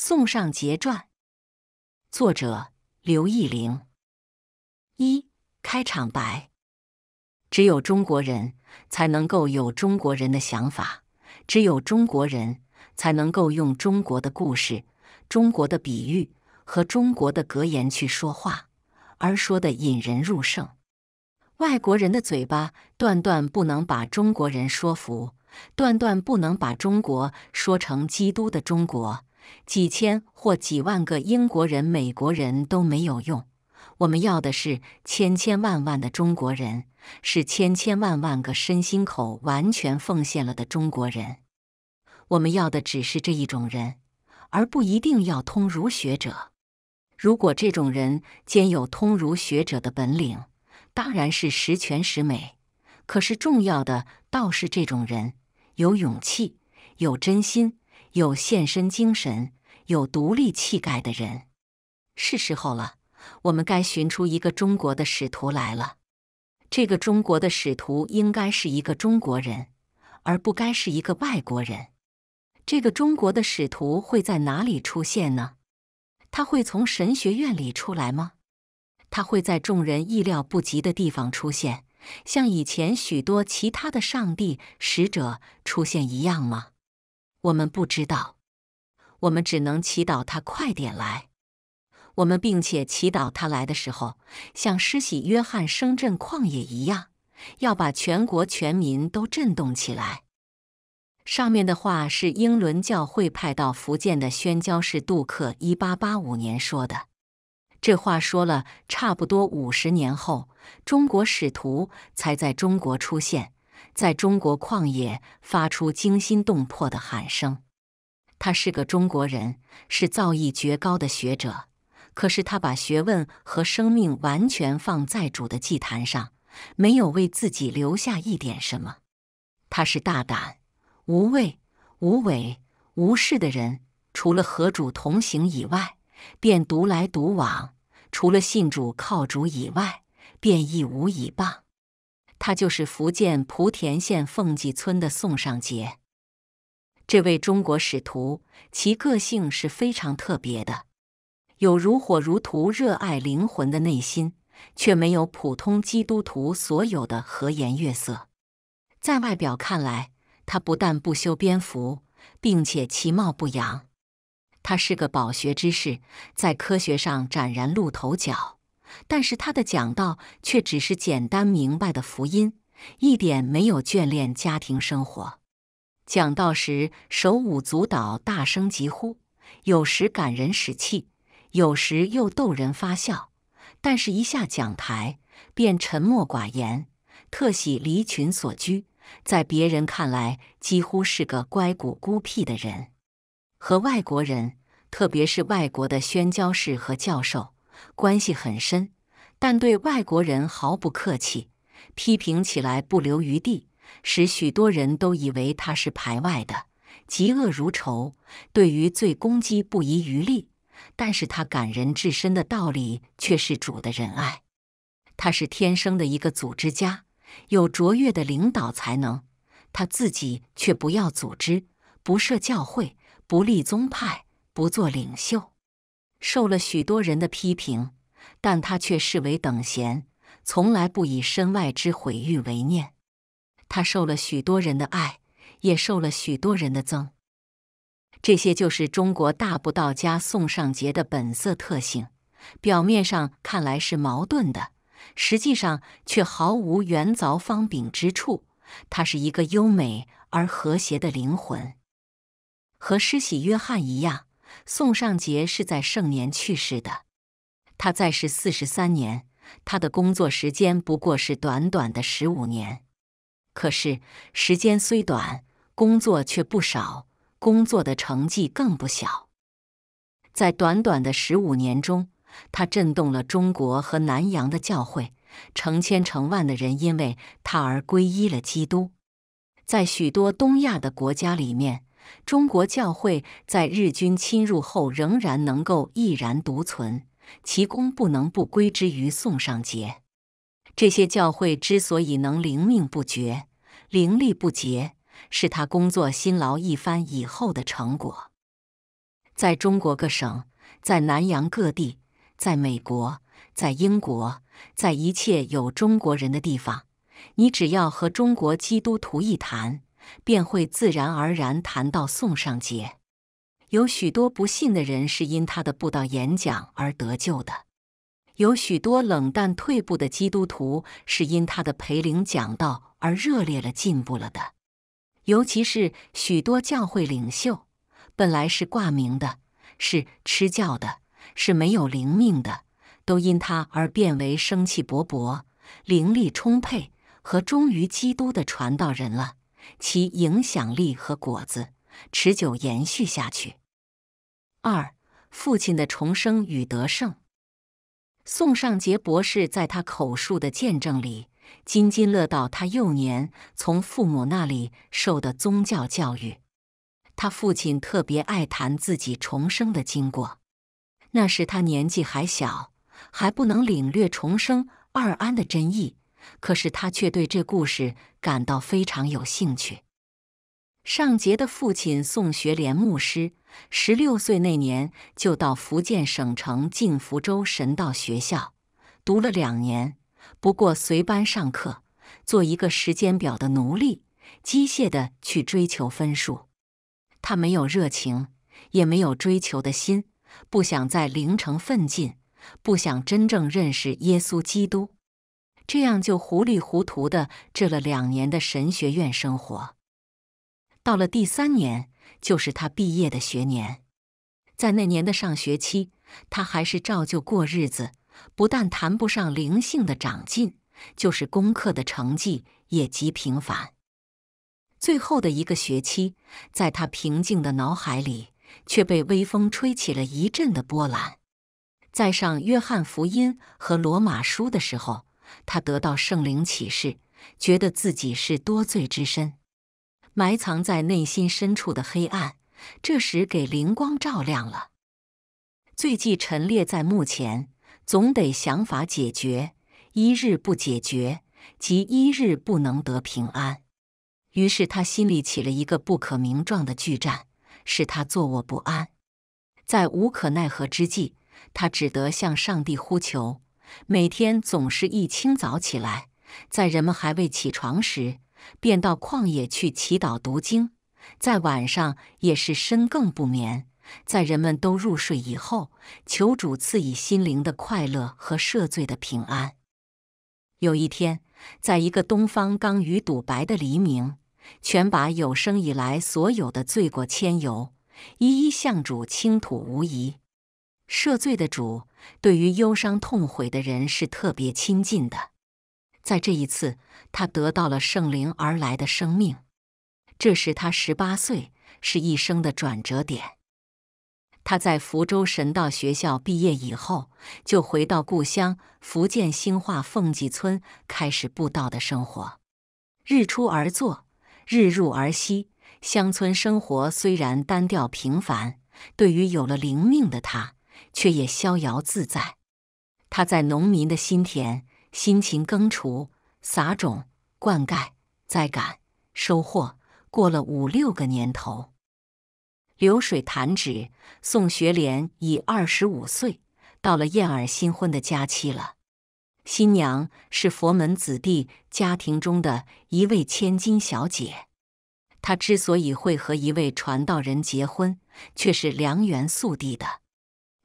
《宋尚节传》，作者刘义玲。一开场白：只有中国人才能够有中国人的想法，只有中国人才能够用中国的故事、中国的比喻和中国的格言去说话，而说的引人入胜。外国人的嘴巴断断不能把中国人说服，断断不能把中国说成基督的中国。几千或几万个英国人、美国人，都没有用。我们要的是千千万万的中国人，是千千万万个身心口完全奉献了的中国人。我们要的只是这一种人，而不一定要通儒学者。如果这种人兼有通儒学者的本领，当然是十全十美。可是重要的倒是这种人有勇气，有真心。有献身精神、有独立气概的人，是时候了。我们该寻出一个中国的使徒来了。这个中国的使徒应该是一个中国人，而不该是一个外国人。这个中国的使徒会在哪里出现呢？他会从神学院里出来吗？他会在众人意料不及的地方出现，像以前许多其他的上帝使者出现一样吗？我们不知道，我们只能祈祷他快点来。我们并且祈祷他来的时候，像施洗约翰声震旷野一样，要把全国全民都震动起来。上面的话是英伦教会派到福建的宣教士杜克一八八五年说的。这话说了差不多五十年后，中国使徒才在中国出现。在中国旷野发出惊心动魄的喊声，他是个中国人，是造诣绝高的学者。可是他把学问和生命完全放在主的祭坛上，没有为自己留下一点什么。他是大胆、无畏、无伪、无事的人，除了和主同行以外，便独来独往；除了信主靠主以外，便一无以傍。他就是福建莆田县凤济村的宋尚杰，这位中国使徒，其个性是非常特别的，有如火如荼热爱灵魂的内心，却没有普通基督徒所有的和颜悦色。在外表看来，他不但不修边幅，并且其貌不扬。他是个饱学之士，在科学上崭然露头角。但是他的讲道却只是简单明白的福音，一点没有眷恋家庭生活。讲道时手舞足蹈，大声疾呼，有时感人使气，有时又逗人发笑。但是，一下讲台便沉默寡言，特喜离群所居，在别人看来几乎是个乖古孤僻的人。和外国人，特别是外国的宣教士和教授。关系很深，但对外国人毫不客气，批评起来不留余地，使许多人都以为他是排外的，嫉恶如仇，对于罪攻击不遗余力。但是他感人至深的道理却是主的仁爱。他是天生的一个组织家，有卓越的领导才能，他自己却不要组织，不设教会，不立宗派，不做领袖。受了许多人的批评，但他却视为等闲，从来不以身外之毁誉为念。他受了许多人的爱，也受了许多人的憎。这些就是中国大不道家宋尚节的本色特性。表面上看来是矛盾的，实际上却毫无圆凿方柄之处。他是一个优美而和谐的灵魂，和施洗约翰一样。宋尚杰是在盛年去世的，他在世四十三年，他的工作时间不过是短短的十五年，可是时间虽短，工作却不少，工作的成绩更不小。在短短的十五年中，他震动了中国和南洋的教会，成千成万的人因为他而皈依了基督，在许多东亚的国家里面。中国教会在日军侵入后仍然能够毅然独存，其功不能不归之于宋尚杰。这些教会之所以能灵命不绝、灵力不竭，是他工作辛劳一番以后的成果。在中国各省、在南洋各地、在美国、在英国、在一切有中国人的地方，你只要和中国基督徒一谈。便会自然而然谈到送上节。有许多不信的人是因他的布道演讲而得救的；有许多冷淡退步的基督徒是因他的培灵讲道而热烈了进步了的。尤其是许多教会领袖，本来是挂名的、是吃教的、是没有灵命的，都因他而变为生气勃勃、灵力充沛和忠于基督的传道人了。其影响力和果子持久延续下去。二，父亲的重生与得胜。宋尚杰博士在他口述的见证里津津乐道他幼年从父母那里受的宗教教育。他父亲特别爱谈自己重生的经过。那时他年纪还小，还不能领略重生二安的真意。可是他却对这故事感到非常有兴趣。尚杰的父亲宋学廉牧师，十六岁那年就到福建省城进福州神道学校读了两年，不过随班上课，做一个时间表的奴隶，机械的去追求分数。他没有热情，也没有追求的心，不想在灵城奋进，不想真正认识耶稣基督。这样就糊里糊涂的这了两年的神学院生活，到了第三年，就是他毕业的学年。在那年的上学期，他还是照旧过日子，不但谈不上灵性的长进，就是功课的成绩也极平凡。最后的一个学期，在他平静的脑海里，却被微风吹起了一阵的波澜。在上《约翰福音》和《罗马书》的时候。他得到圣灵启示，觉得自己是多罪之身，埋藏在内心深处的黑暗，这时给灵光照亮了。罪迹陈列在墓前，总得想法解决，一日不解决，即一日不能得平安。于是他心里起了一个不可名状的巨战，使他坐卧不安。在无可奈何之际，他只得向上帝呼求。每天总是一清早起来，在人们还未起床时，便到旷野去祈祷读经；在晚上也是深更不眠，在人们都入睡以后，求主赐以心灵的快乐和赦罪的平安。有一天，在一个东方刚与赌白的黎明，全把有生以来所有的罪过迁游，一一向主倾吐无遗，赦罪的主。对于忧伤痛悔的人是特别亲近的，在这一次，他得到了圣灵而来的生命。这时他十八岁，是一生的转折点。他在福州神道学校毕业以后，就回到故乡福建兴化凤济村，开始布道的生活。日出而作，日入而息。乡村生活虽然单调平凡，对于有了灵命的他。却也逍遥自在。他在农民的心田辛勤耕除、撒种、灌溉、栽杆、收获，过了五六个年头。流水弹指，宋学莲已二十五岁，到了燕儿新婚的佳期了。新娘是佛门子弟家庭中的一位千金小姐。她之所以会和一位传道人结婚，却是良缘宿地的。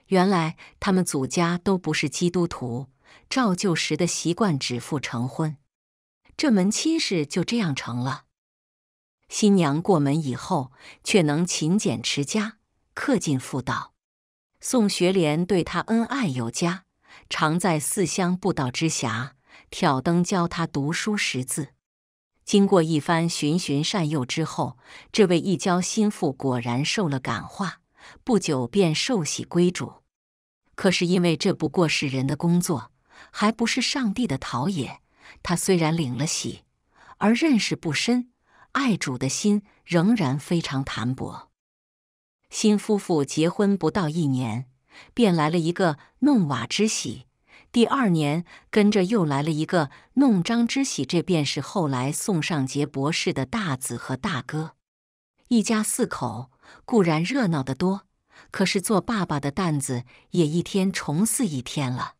原来他们祖家都不是基督徒，照旧时的习惯指腹成婚，这门亲事就这样成了。新娘过门以后，却能勤俭持家，恪尽妇道。宋学莲对她恩爱有加，常在四乡步道之遐挑灯教她读书识字。经过一番循循善诱之后，这位一交心腹果然受了感化。不久便受洗归主，可是因为这不过是人的工作，还不是上帝的陶冶，他虽然领了洗，而认识不深，爱主的心仍然非常淡薄。新夫妇结婚不到一年，便来了一个弄瓦之喜；第二年跟着又来了一个弄璋之喜，这便是后来宋尚杰博士的大子和大哥，一家四口。固然热闹的多，可是做爸爸的担子也一天重似一天了。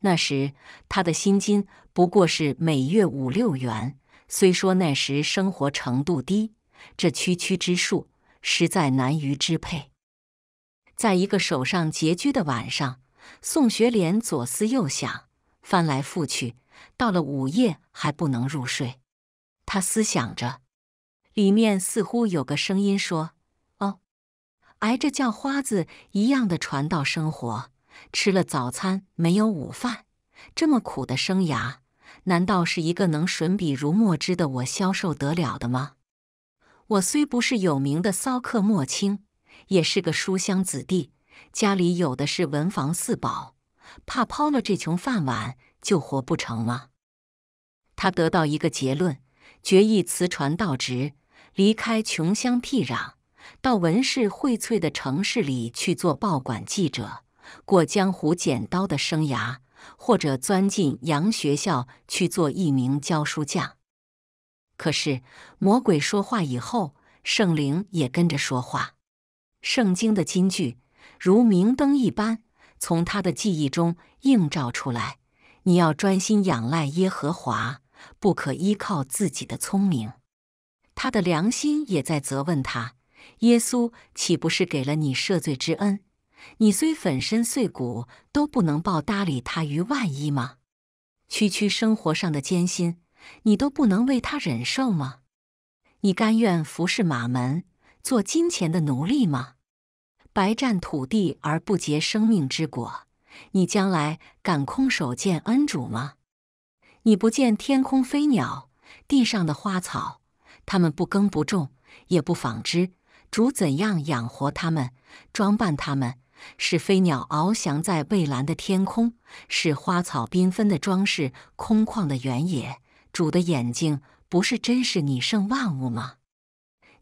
那时他的薪金不过是每月五六元，虽说那时生活程度低，这区区之数实在难于支配。在一个手上拮据的晚上，宋学莲左思右想，翻来覆去，到了午夜还不能入睡。他思想着，里面似乎有个声音说。挨着叫花子一样的传道生活，吃了早餐没有午饭，这么苦的生涯，难道是一个能吮笔如墨汁的我消受得了的吗？我虽不是有名的骚客墨卿，也是个书香子弟，家里有的是文房四宝，怕抛了这穷饭碗就活不成吗？他得到一个结论，决意辞传道职，离开穷乡僻壤。到文士荟萃的城市里去做报馆记者，过江湖剪刀的生涯，或者钻进洋学校去做一名教书匠。可是魔鬼说话以后，圣灵也跟着说话，圣经的金句如明灯一般从他的记忆中映照出来。你要专心仰赖耶和华，不可依靠自己的聪明。他的良心也在责问他。耶稣岂不是给了你赦罪之恩？你虽粉身碎骨，都不能报答理他于万一吗？区区生活上的艰辛，你都不能为他忍受吗？你甘愿服侍马门，做金钱的奴隶吗？白占土地而不结生命之果，你将来敢空手见恩主吗？你不见天空飞鸟，地上的花草，他们不耕不种，也不纺织。主怎样养活他们，装扮他们？是飞鸟翱翔在蔚蓝的天空，是花草缤纷的装饰，空旷的原野。主的眼睛不是真是你胜万物吗？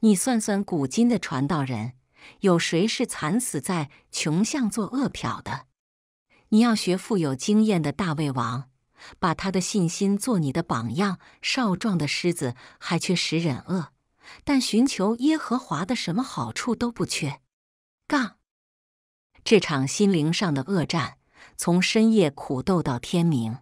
你算算古今的传道人，有谁是惨死在穷巷做饿殍的？你要学富有经验的大卫王，把他的信心做你的榜样。少壮的狮子还缺食忍饿。但寻求耶和华的什么好处都不缺。杠，这场心灵上的恶战从深夜苦斗到天明，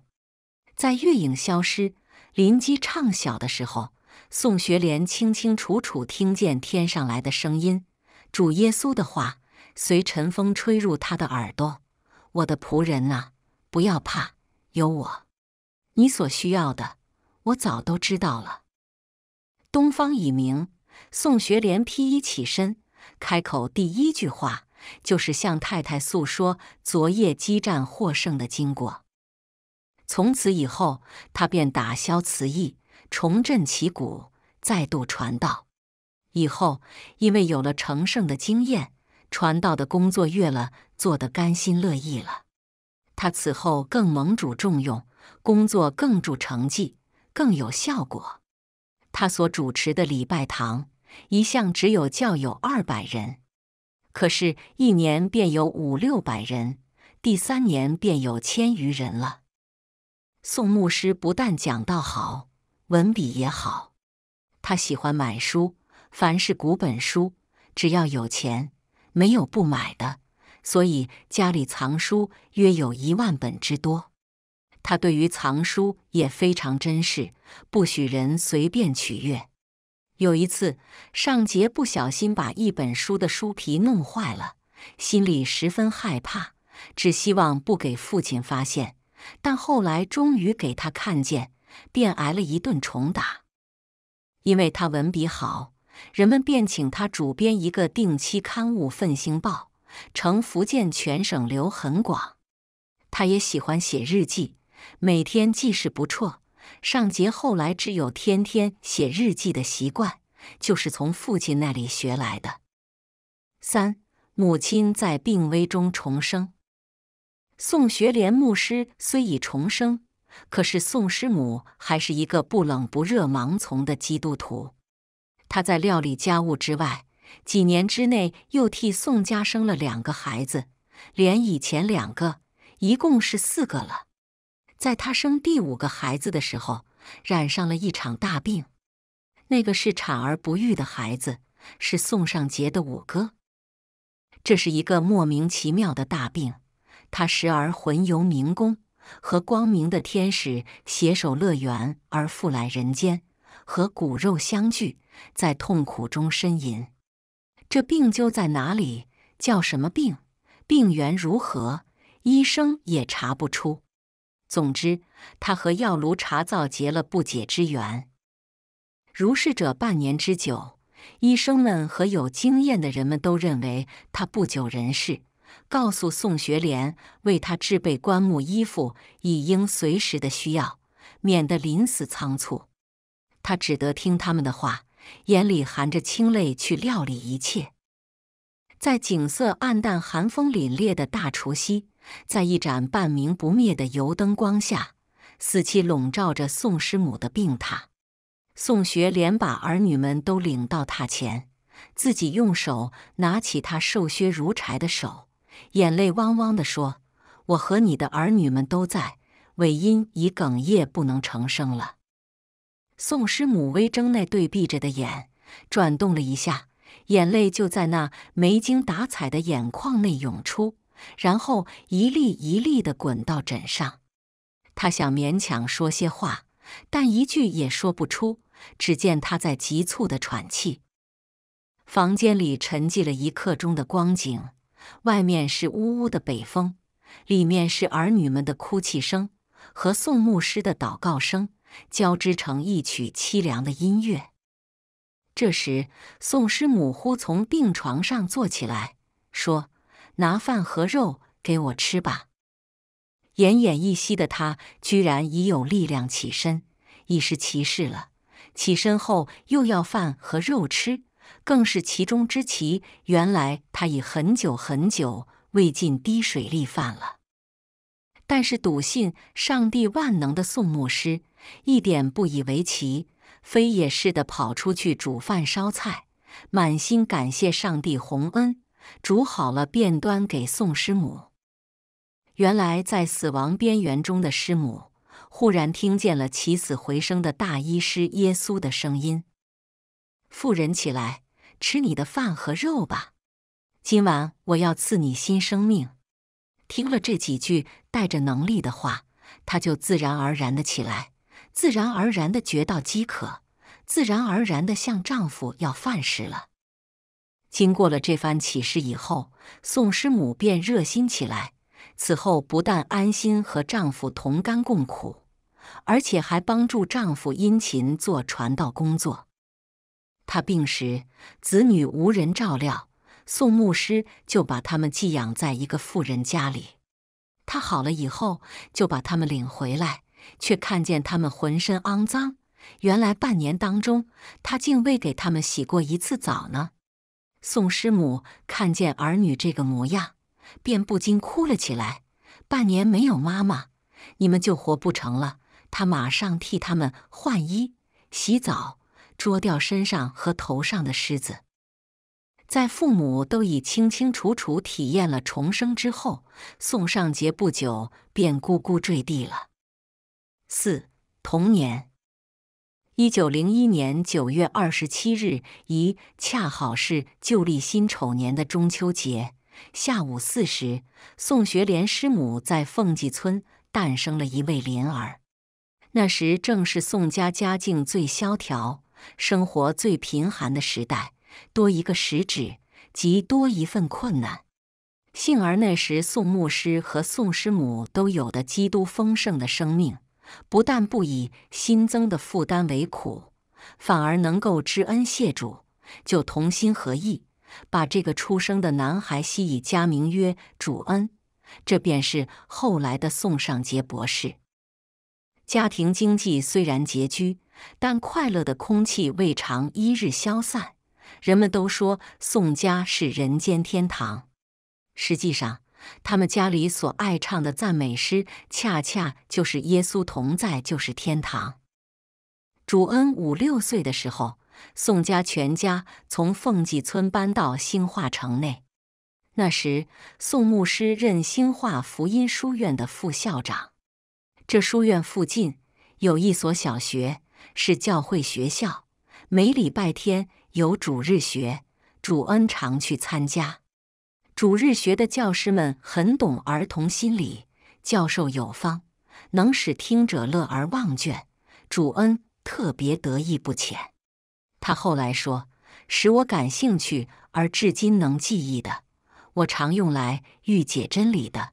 在月影消失、林机唱晓的时候，宋学莲清清楚楚听见天上来的声音，主耶稣的话随晨风吹入他的耳朵：“我的仆人呐，不要怕，有我。你所需要的，我早都知道了。”东方已明，宋学莲披衣起身，开口第一句话就是向太太诉说昨夜激战获胜的经过。从此以后，他便打消此意，重振旗鼓，再度传道。以后因为有了成胜的经验，传道的工作越了做得甘心乐意了。他此后更蒙主重用，工作更助成绩，更有效果。他所主持的礼拜堂一向只有教友二百人，可是，一年便有五六百人，第三年便有千余人了。宋牧师不但讲道好，文笔也好，他喜欢买书，凡是古本书，只要有钱，没有不买的，所以家里藏书约有一万本之多。他对于藏书也非常珍视，不许人随便取阅。有一次，尚杰不小心把一本书的书皮弄坏了，心里十分害怕，只希望不给父亲发现。但后来终于给他看见，便挨了一顿重打。因为他文笔好，人们便请他主编一个定期刊物《奋兴报》，呈福建全省流很广。他也喜欢写日记。每天记事不辍，尚杰后来只有天天写日记的习惯，就是从父亲那里学来的。三母亲在病危中重生，宋学莲牧师虽已重生，可是宋师母还是一个不冷不热、盲从的基督徒。她在料理家务之外，几年之内又替宋家生了两个孩子，连以前两个，一共是四个了。在他生第五个孩子的时候，染上了一场大病。那个是产而不育的孩子，是宋尚杰的五哥。这是一个莫名其妙的大病，他时而魂游冥宫，和光明的天使携手乐园而复来人间，和骨肉相聚，在痛苦中呻吟。这病究在哪里？叫什么病？病源如何？医生也查不出。总之，他和药炉茶灶结了不解之缘。如是者半年之久，医生们和有经验的人们都认为他不久人世，告诉宋学莲为他制备棺木衣服，以应随时的需要，免得临死仓促。他只得听他们的话，眼里含着清泪去料理一切。在景色暗淡、寒风凛冽的大除夕，在一盏半明不灭的油灯光下，死气笼罩着宋师母的病榻。宋学连把儿女们都领到榻前，自己用手拿起他瘦削如柴的手，眼泪汪汪地说：“我和你的儿女们都在。”尾音已哽咽不能成声了。宋师母微睁那对闭着的眼，转动了一下。眼泪就在那没精打采的眼眶内涌出，然后一粒一粒的滚到枕上。他想勉强说些话，但一句也说不出。只见他在急促的喘气。房间里沉寂了一刻钟的光景，外面是呜呜的北风，里面是儿女们的哭泣声和宋牧师的祷告声交织成一曲凄凉的音乐。这时，宋师母忽从病床上坐起来，说：“拿饭和肉给我吃吧！”奄奄一息的他，居然已有力量起身，已是奇事了。起身后又要饭和肉吃，更是其中之奇。原来他已很久很久未进滴水立饭了。但是笃信上帝万能的宋牧师一点不以为奇。飞也似的跑出去煮饭烧菜，满心感谢上帝洪恩。煮好了便端给宋师母。原来在死亡边缘中的师母，忽然听见了起死回生的大医师耶稣的声音：“富人起来，吃你的饭和肉吧，今晚我要赐你新生命。”听了这几句带着能力的话，他就自然而然的起来。自然而然的觉到饥渴，自然而然的向丈夫要饭食了。经过了这番启示以后，宋师母便热心起来。此后不但安心和丈夫同甘共苦，而且还帮助丈夫殷勤做传道工作。她病时，子女无人照料，宋牧师就把他们寄养在一个富人家里。他好了以后，就把他们领回来。却看见他们浑身肮脏，原来半年当中，他竟未给他们洗过一次澡呢。宋师母看见儿女这个模样，便不禁哭了起来。半年没有妈妈，你们就活不成了。她马上替他们换衣、洗澡，捉掉身上和头上的虱子。在父母都已清清楚楚体验了重生之后，宋尚杰不久便咕咕坠地了。四童年，一九零一年九月二十七日，宜恰好是旧历辛丑年的中秋节下午四时，宋学莲师母在凤集村诞生了一位麟儿。那时正是宋家家境最萧条、生活最贫寒的时代，多一个食指，即多一份困难。幸而那时宋牧师和宋师母都有的基督丰盛的生命。不但不以新增的负担为苦，反而能够知恩谢主，就同心合意，把这个出生的男孩悉以家名曰主恩，这便是后来的宋尚杰博士。家庭经济虽然拮据，但快乐的空气未尝一日消散。人们都说宋家是人间天堂，实际上。他们家里所爱唱的赞美诗，恰恰就是“耶稣同在，就是天堂”。主恩五六岁的时候，宋家全家从凤集村搬到兴化城内。那时，宋牧师任兴化福音书院的副校长。这书院附近有一所小学，是教会学校，每礼拜天有主日学。主恩常去参加。主日学的教师们很懂儿童心理，教授有方，能使听者乐而忘倦。主恩特别得意不浅。他后来说：“使我感兴趣而至今能记忆的，我常用来御解真理的，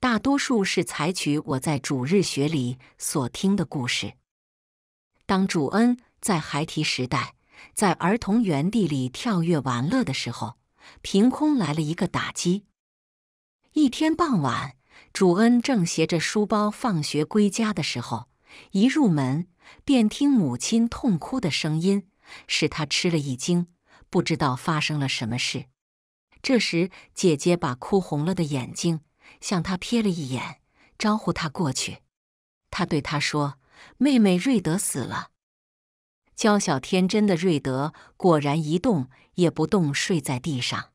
大多数是采取我在主日学里所听的故事。”当主恩在孩提时代，在儿童园地里跳跃玩乐的时候。凭空来了一个打击。一天傍晚，主恩正携着书包放学归家的时候，一入门便听母亲痛哭的声音，使他吃了一惊，不知道发生了什么事。这时，姐姐把哭红了的眼睛向他瞥了一眼，招呼他过去。他对他说：“妹妹瑞德死了。”娇小天真的瑞德果然一动也不动，睡在地上。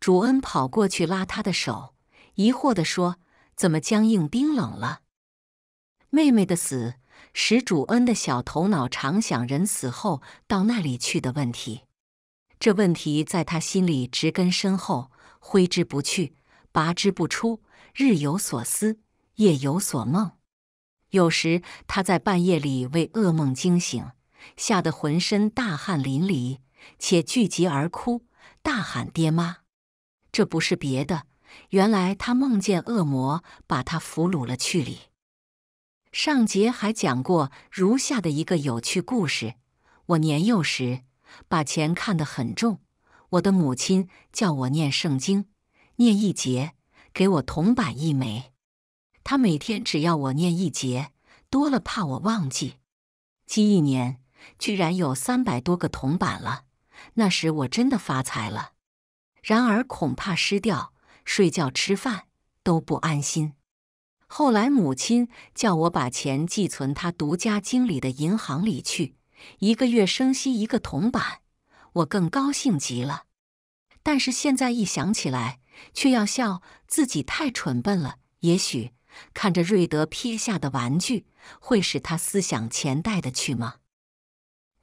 主恩跑过去拉他的手，疑惑地说：“怎么僵硬冰冷了？”妹妹的死使主恩的小头脑常想人死后到那里去的问题，这问题在他心里植根深厚，挥之不去，拔之不出，日有所思，夜有所梦。有时他在半夜里为噩梦惊醒。吓得浑身大汗淋漓，且聚集而哭，大喊“爹妈！”这不是别的，原来他梦见恶魔把他俘虏了去里。上节还讲过如下的一个有趣故事：我年幼时把钱看得很重，我的母亲叫我念圣经，念一节给我铜板一枚。他每天只要我念一节，多了怕我忘记，记一年。居然有三百多个铜板了，那时我真的发财了。然而恐怕失掉，睡觉、吃饭都不安心。后来母亲叫我把钱寄存他独家经理的银行里去，一个月生息一个铜板，我更高兴极了。但是现在一想起来，却要笑自己太蠢笨了。也许看着瑞德撇下的玩具，会使他思想钱带的去吗？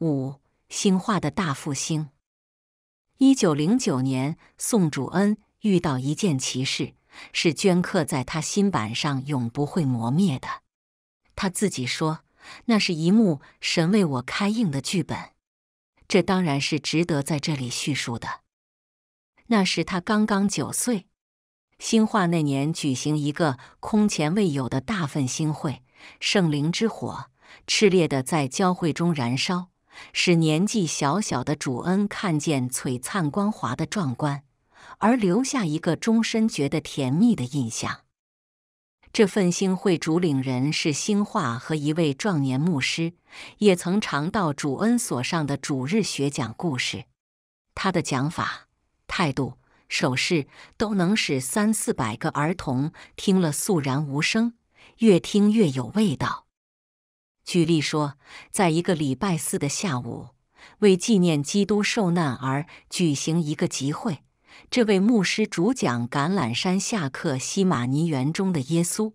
五兴化的大复兴。一九零九年，宋主恩遇到一件奇事，是镌刻在他心板上永不会磨灭的。他自己说，那是一幕神为我开印的剧本。这当然是值得在这里叙述的。那时他刚刚九岁。兴化那年举行一个空前未有的大复兴会，圣灵之火炽烈的在教会中燃烧。使年纪小小的主恩看见璀璨光华的壮观，而留下一个终身觉得甜蜜的印象。这份星会主领人是兴化和一位壮年牧师，也曾常到主恩所上的主日学讲故事。他的讲法、态度、手势，都能使三四百个儿童听了肃然无声，越听越有味道。举例说，在一个礼拜四的下午，为纪念基督受难而举行一个集会，这位牧师主讲《橄榄山下克西玛尼园中的耶稣》，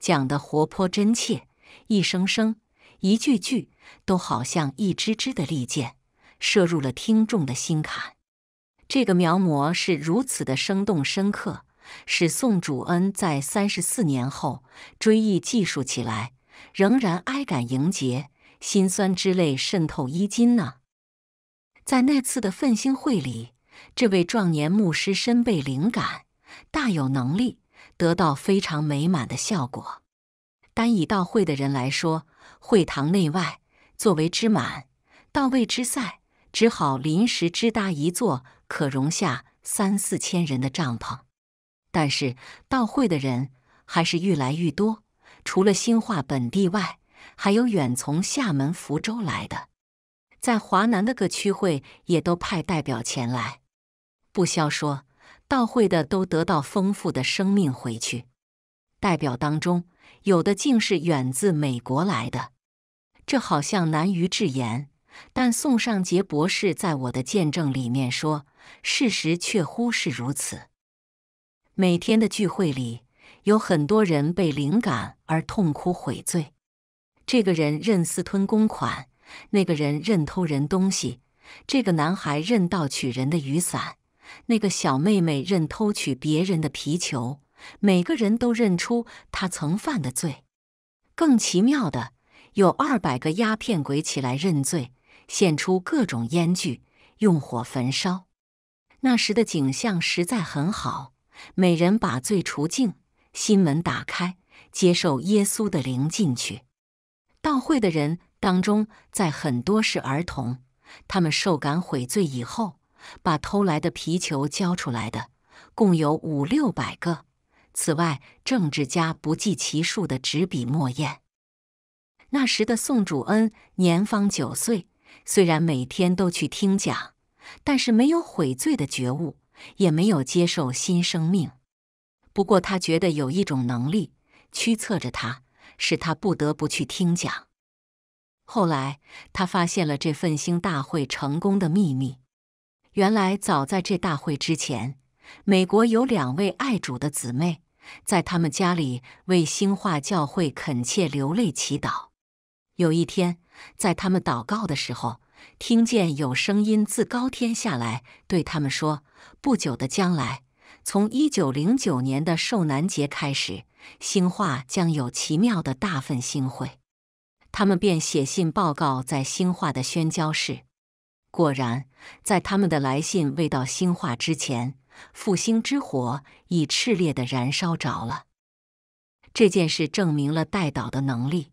讲得活泼真切，一声声，一句句，都好像一支支的利箭，射入了听众的心坎。这个描摹是如此的生动深刻，使宋主恩在三十四年后追忆记述起来。仍然哀感迎接，心酸之泪渗透衣襟呢。在那次的奋兴会里，这位壮年牧师身被灵感，大有能力，得到非常美满的效果。单以到会的人来说，会堂内外作为支满，到位之塞，只好临时支搭一座可容下三四千人的帐篷。但是到会的人还是愈来愈多。除了兴化本地外，还有远从厦门、福州来的，在华南的各区会也都派代表前来。不消说，到会的都得到丰富的生命回去。代表当中，有的竟是远自美国来的，这好像难于置言。但宋尚杰博士在我的见证里面说，事实确乎是如此。每天的聚会里，有很多人被灵感。而痛哭悔罪。这个人认私吞公款，那个人认偷人东西，这个男孩认盗取人的雨伞，那个小妹妹认偷取别人的皮球。每个人都认出他曾犯的罪。更奇妙的，有二百个鸦片鬼起来认罪，献出各种烟具，用火焚烧。那时的景象实在很好，每人把罪除净，心门打开。接受耶稣的灵进去，到会的人当中，在很多是儿童，他们受感悔罪以后，把偷来的皮球交出来的，共有五六百个。此外，政治家不计其数的执笔墨砚。那时的宋主恩年方九岁，虽然每天都去听讲，但是没有悔罪的觉悟，也没有接受新生命。不过，他觉得有一种能力。驱策着他，使他不得不去听讲。后来，他发现了这份星大会成功的秘密。原来，早在这大会之前，美国有两位爱主的姊妹，在他们家里为兴化教会恳切流泪祈祷。有一天，在他们祷告的时候，听见有声音自高天下来，对他们说：“不久的将来，从一九零九年的受难节开始。”兴化将有奇妙的大份星会，他们便写信报告在兴化的宣教士。果然，在他们的来信未到兴化之前，复兴之火已炽烈的燃烧着了。这件事证明了代祷的能力。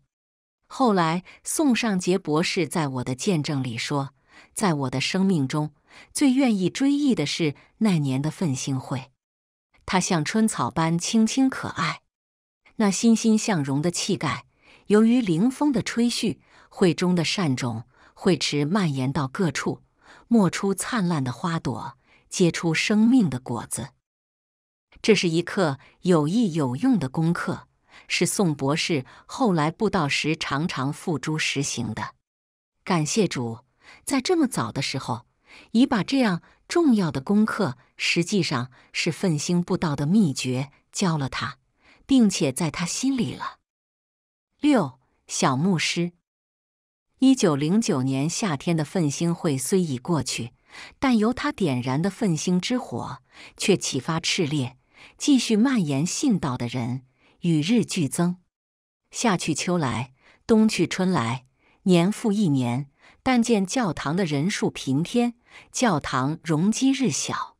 后来，宋尚杰博士在我的见证里说，在我的生命中最愿意追忆的是那年的份星会，它像春草般青青可爱。那欣欣向荣的气概，由于灵风的吹煦，会中的善种会持蔓延到各处，磨出灿烂的花朵，结出生命的果子。这是一课有益有用的功课，是宋博士后来布道时常常付诸实行的。感谢主，在这么早的时候，已把这样重要的功课，实际上是奋兴布道的秘诀，教了他。并且在他心里了。六小牧师，一九零九年夏天的奋兴会虽已过去，但由他点燃的奋兴之火却启发炽烈，继续蔓延信道的人与日俱增。夏去秋来，冬去春来，年复一年，但见教堂的人数平添，教堂容积日小。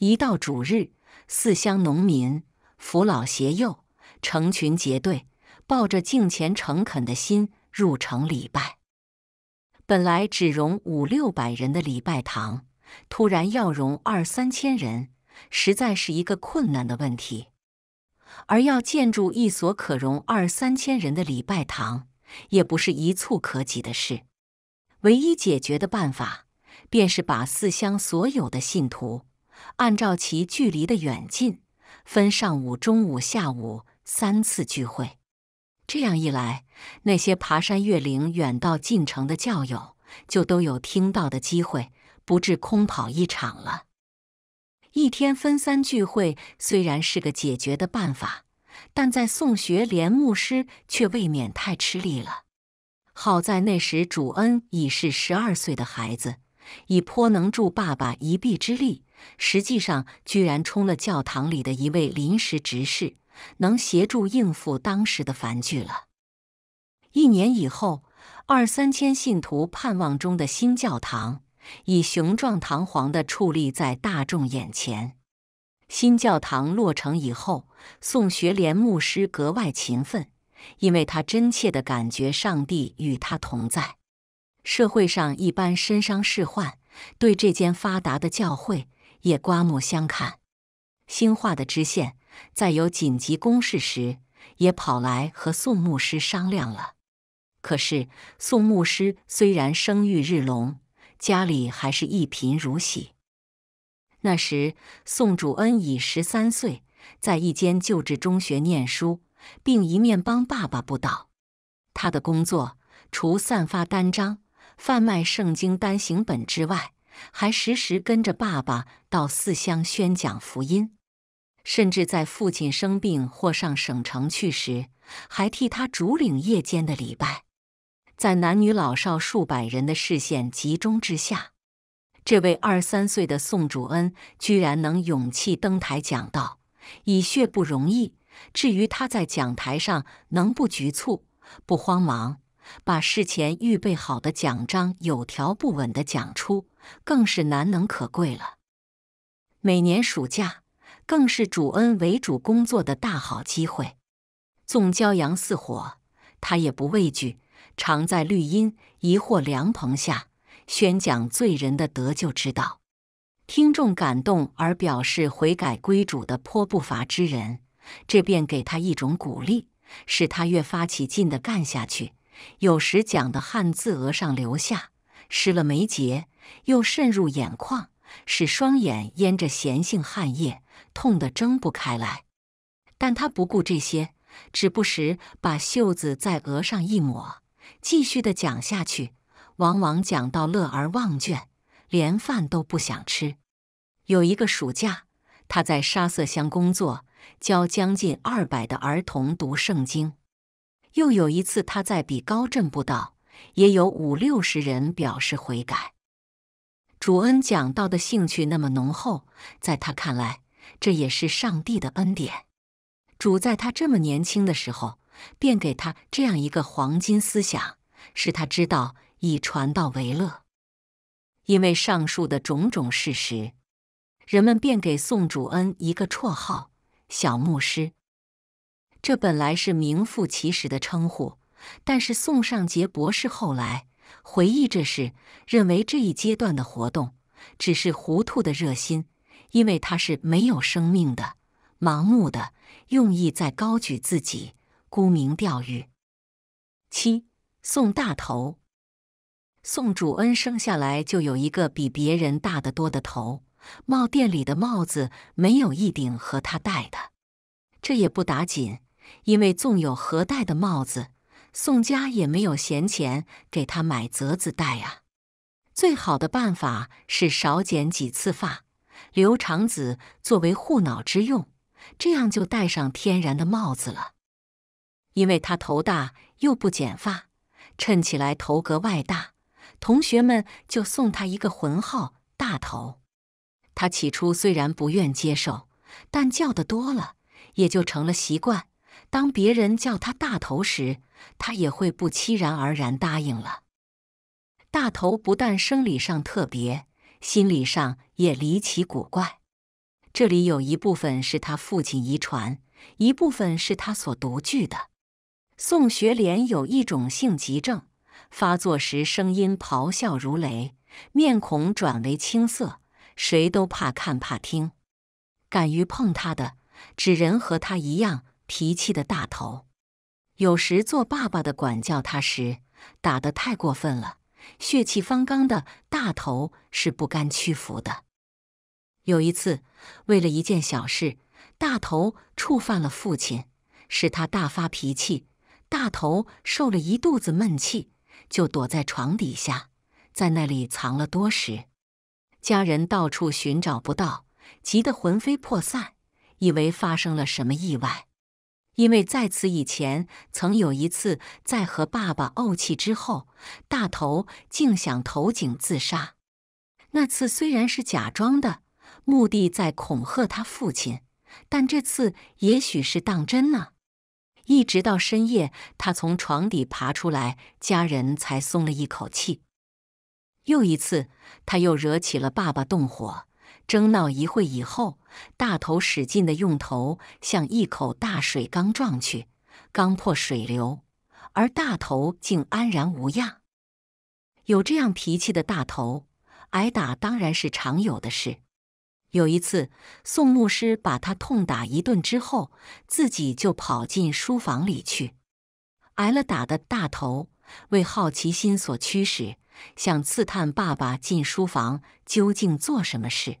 一到主日，四乡农民。扶老携幼，成群结队，抱着敬虔诚恳的心入城礼拜。本来只容五六百人的礼拜堂，突然要容二三千人，实在是一个困难的问题。而要建筑一所可容二三千人的礼拜堂，也不是一蹴可及的事。唯一解决的办法，便是把四乡所有的信徒，按照其距离的远近。分上午、中午、下午三次聚会，这样一来，那些爬山越岭远到进城的教友就都有听到的机会，不至空跑一场了。一天分三聚会虽然是个解决的办法，但在送学连牧师却未免太吃力了。好在那时主恩已是十二岁的孩子，已颇能助爸爸一臂之力。实际上，居然充了教堂里的一位临时执事，能协助应付当时的繁剧了。一年以后，二三千信徒盼望中的新教堂，以雄壮堂皇的矗立在大众眼前。新教堂落成以后，宋学莲牧师格外勤奋，因为他真切的感觉上帝与他同在。社会上一般身伤事患，对这间发达的教会。也刮目相看。兴化的知县在有紧急公事时，也跑来和宋牧师商量了。可是宋牧师虽然声誉日隆，家里还是一贫如洗。那时，宋主恩已十三岁，在一间旧制中学念书，并一面帮爸爸布道。他的工作除散发单张、贩卖圣经单行本之外。还时时跟着爸爸到四乡宣讲福音，甚至在父亲生病或上省城去时，还替他主领夜间的礼拜。在男女老少数百人的视线集中之下，这位二三岁的宋主恩居然能勇气登台讲道。以血不容易，至于他在讲台上能不局促、不慌忙，把事前预备好的讲章有条不紊地讲出。更是难能可贵了。每年暑假，更是主恩为主工作的大好机会。纵骄阳似火，他也不畏惧，常在绿荫、疑惑凉棚下宣讲罪人的得救之道。听众感动而表示悔改归主的颇不乏之人，这便给他一种鼓励，使他越发起劲地干下去。有时讲的汗字额上流下，湿了眉睫。又渗入眼眶，使双眼淹着咸性汗液，痛得睁不开来。但他不顾这些，只不时把袖子在额上一抹，继续的讲下去。往往讲到乐而忘倦，连饭都不想吃。有一个暑假，他在沙色乡工作，教将近二百的儿童读圣经。又有一次，他在比高镇布道，也有五六十人表示悔改。主恩讲道的兴趣那么浓厚，在他看来，这也是上帝的恩典。主在他这么年轻的时候，便给他这样一个黄金思想，使他知道以传道为乐。因为上述的种种事实，人们便给宋主恩一个绰号“小牧师”。这本来是名副其实的称呼，但是宋尚杰博士后来。回忆这事，认为这一阶段的活动只是糊涂的热心，因为他是没有生命的、盲目的，用意在高举自己、沽名钓誉。七宋大头，宋主恩生下来就有一个比别人大得多的头，帽店里的帽子没有一顶和他戴的，这也不打紧，因为纵有何戴的帽子。宋家也没有闲钱给他买折子戴啊。最好的办法是少剪几次发，留长子作为护脑之用，这样就戴上天然的帽子了。因为他头大又不剪发，衬起来头格外大，同学们就送他一个浑号“大头”。他起初虽然不愿接受，但叫的多了也就成了习惯。当别人叫他“大头”时，他也会不期然而然答应了。大头不但生理上特别，心理上也离奇古怪。这里有一部分是他父亲遗传，一部分是他所独具的。宋学莲有一种性急症，发作时声音咆哮如雷，面孔转为青色，谁都怕看怕听。敢于碰他的，只人和他一样脾气的大头。有时做爸爸的管教他时，打得太过分了，血气方刚的大头是不甘屈服的。有一次，为了一件小事，大头触犯了父亲，使他大发脾气。大头受了一肚子闷气，就躲在床底下，在那里藏了多时。家人到处寻找不到，急得魂飞魄散，以为发生了什么意外。因为在此以前，曾有一次在和爸爸怄气之后，大头竟想投井自杀。那次虽然是假装的，目的在恐吓他父亲，但这次也许是当真了。一直到深夜，他从床底爬出来，家人才松了一口气。又一次，他又惹起了爸爸动火。争闹一会以后，大头使劲的用头向一口大水缸撞去，缸破水流，而大头竟安然无恙。有这样脾气的大头，挨打当然是常有的事。有一次，宋牧师把他痛打一顿之后，自己就跑进书房里去。挨了打的大头为好奇心所驱使，想刺探爸爸进书房究竟做什么事。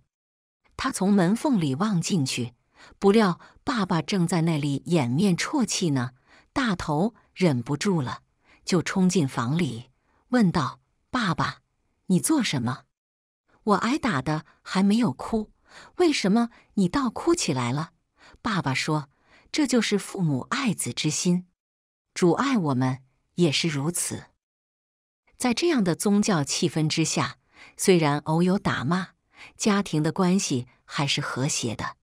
他从门缝里望进去，不料爸爸正在那里掩面啜泣呢。大头忍不住了，就冲进房里，问道：“爸爸，你做什么？我挨打的还没有哭，为什么你倒哭起来了？”爸爸说：“这就是父母爱子之心，主爱我们也是如此。”在这样的宗教气氛之下，虽然偶有打骂。家庭的关系还是和谐的，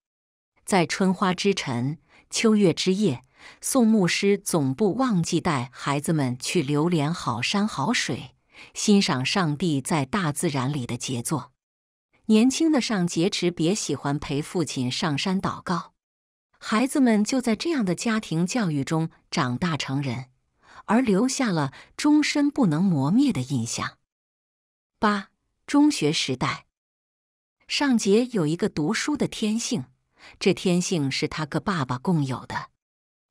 在春花之晨、秋月之夜，宋牧师总不忘记带孩子们去流连好山好水，欣赏上帝在大自然里的杰作。年轻的上杰池别喜欢陪父亲上山祷告，孩子们就在这样的家庭教育中长大成人，而留下了终身不能磨灭的印象。八中学时代。尚杰有一个读书的天性，这天性是他和爸爸共有的。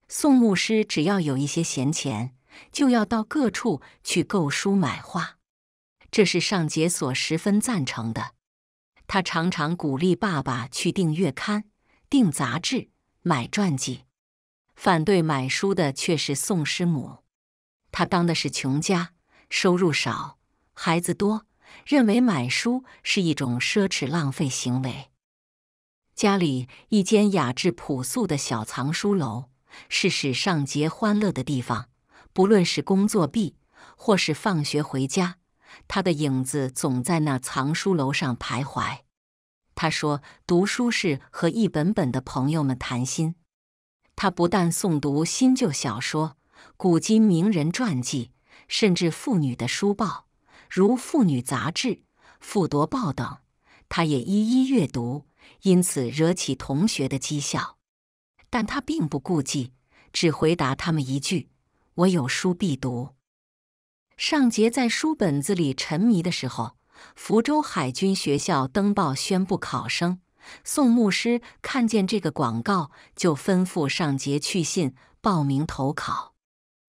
宋牧师只要有一些闲钱，就要到各处去购书买画，这是尚杰所十分赞成的。他常常鼓励爸爸去订月刊、订杂志、买传记。反对买书的却是宋师母，他当的是穷家，收入少，孩子多。认为买书是一种奢侈浪费行为。家里一间雅致朴素的小藏书楼是史上杰欢乐的地方。不论是工作毕，或是放学回家，他的影子总在那藏书楼上徘徊。他说：“读书是和一本本的朋友们谈心。”他不但诵读新旧小说、古今名人传记，甚至妇女的书报。如《妇女杂志》《妇夺报》等，他也一一阅读，因此惹起同学的讥笑。但他并不顾忌，只回答他们一句：“我有书必读。”尚杰在书本子里沉迷的时候，福州海军学校登报宣布考生。宋牧师看见这个广告，就吩咐尚杰去信报名投考。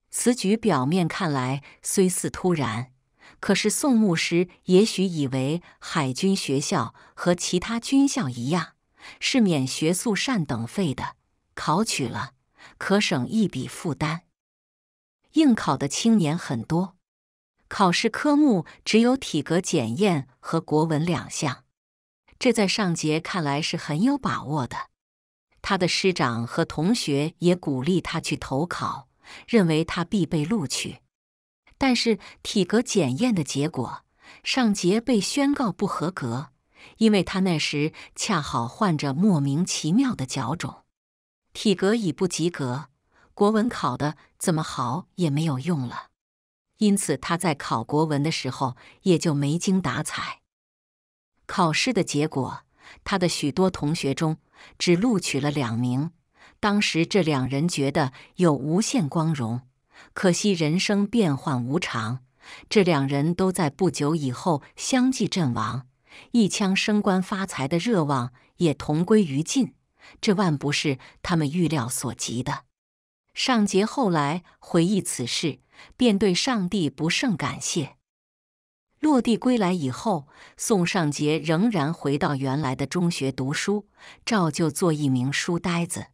此举表面看来虽似突然。可是，宋牧师也许以为海军学校和其他军校一样，是免学宿膳等费的，考取了可省一笔负担。应考的青年很多，考试科目只有体格检验和国文两项，这在尚杰看来是很有把握的。他的师长和同学也鼓励他去投考，认为他必被录取。但是体格检验的结果，尚杰被宣告不合格，因为他那时恰好患着莫名其妙的脚肿，体格已不及格。国文考的怎么好也没有用了，因此他在考国文的时候也就没精打采。考试的结果，他的许多同学中只录取了两名，当时这两人觉得有无限光荣。可惜人生变幻无常，这两人都在不久以后相继阵亡，一腔升官发财的热望也同归于尽。这万不是他们预料所及的。尚杰后来回忆此事，便对上帝不胜感谢。落地归来以后，宋尚杰仍然回到原来的中学读书，照旧做一名书呆子。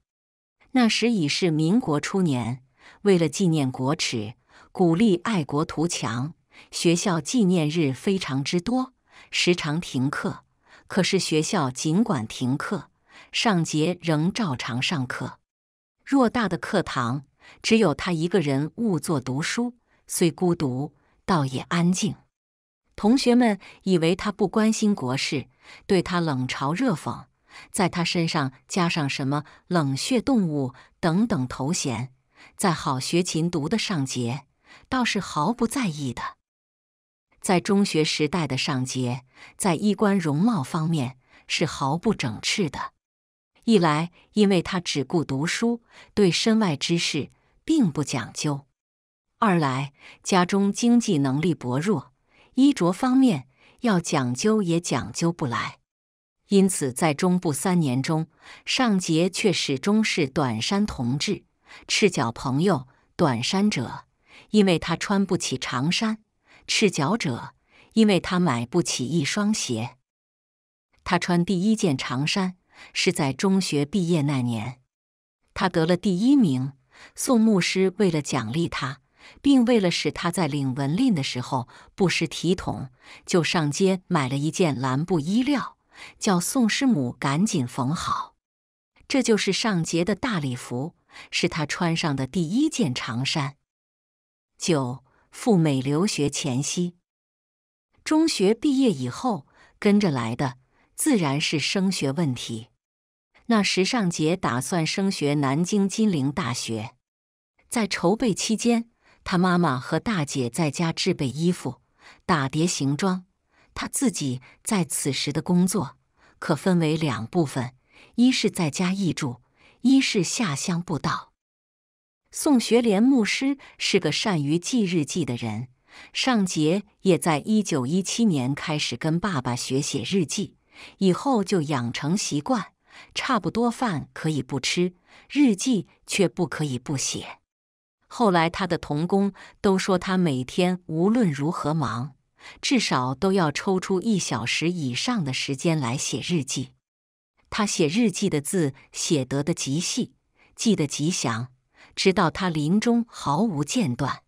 那时已是民国初年。为了纪念国耻，鼓励爱国图强，学校纪念日非常之多，时常停课。可是学校尽管停课，上节仍照常上课。偌大的课堂，只有他一个人兀坐读书，虽孤独，倒也安静。同学们以为他不关心国事，对他冷嘲热讽，在他身上加上什么冷血动物等等头衔。在好学勤读的尚杰，倒是毫不在意的。在中学时代的尚杰，在衣冠容貌方面是毫不整饬的。一来，因为他只顾读书，对身外之事并不讲究；二来，家中经济能力薄弱，衣着方面要讲究也讲究不来。因此，在中部三年中，尚杰却始终是短衫同志。赤脚朋友短衫者，因为他穿不起长衫；赤脚者，因为他买不起一双鞋。他穿第一件长衫是在中学毕业那年，他得了第一名。宋牧师为了奖励他，并为了使他在领文令的时候不失体统，就上街买了一件蓝布衣料，叫宋师母赶紧缝好。这就是上节的大礼服。是他穿上的第一件长衫。九赴美留学前夕，中学毕业以后，跟着来的自然是升学问题。那时尚杰打算升学南京金陵大学。在筹备期间，他妈妈和大姐在家制备衣服、打叠行装，他自己在此时的工作可分为两部分：一是在家译著。一是下乡布道。宋学濂牧师是个善于记日记的人，尚杰也在一九一七年开始跟爸爸学写日记，以后就养成习惯，差不多饭可以不吃，日记却不可以不写。后来他的童工都说，他每天无论如何忙，至少都要抽出一小时以上的时间来写日记。他写日记的字写得的极细，记得极详，直到他临终毫无间断。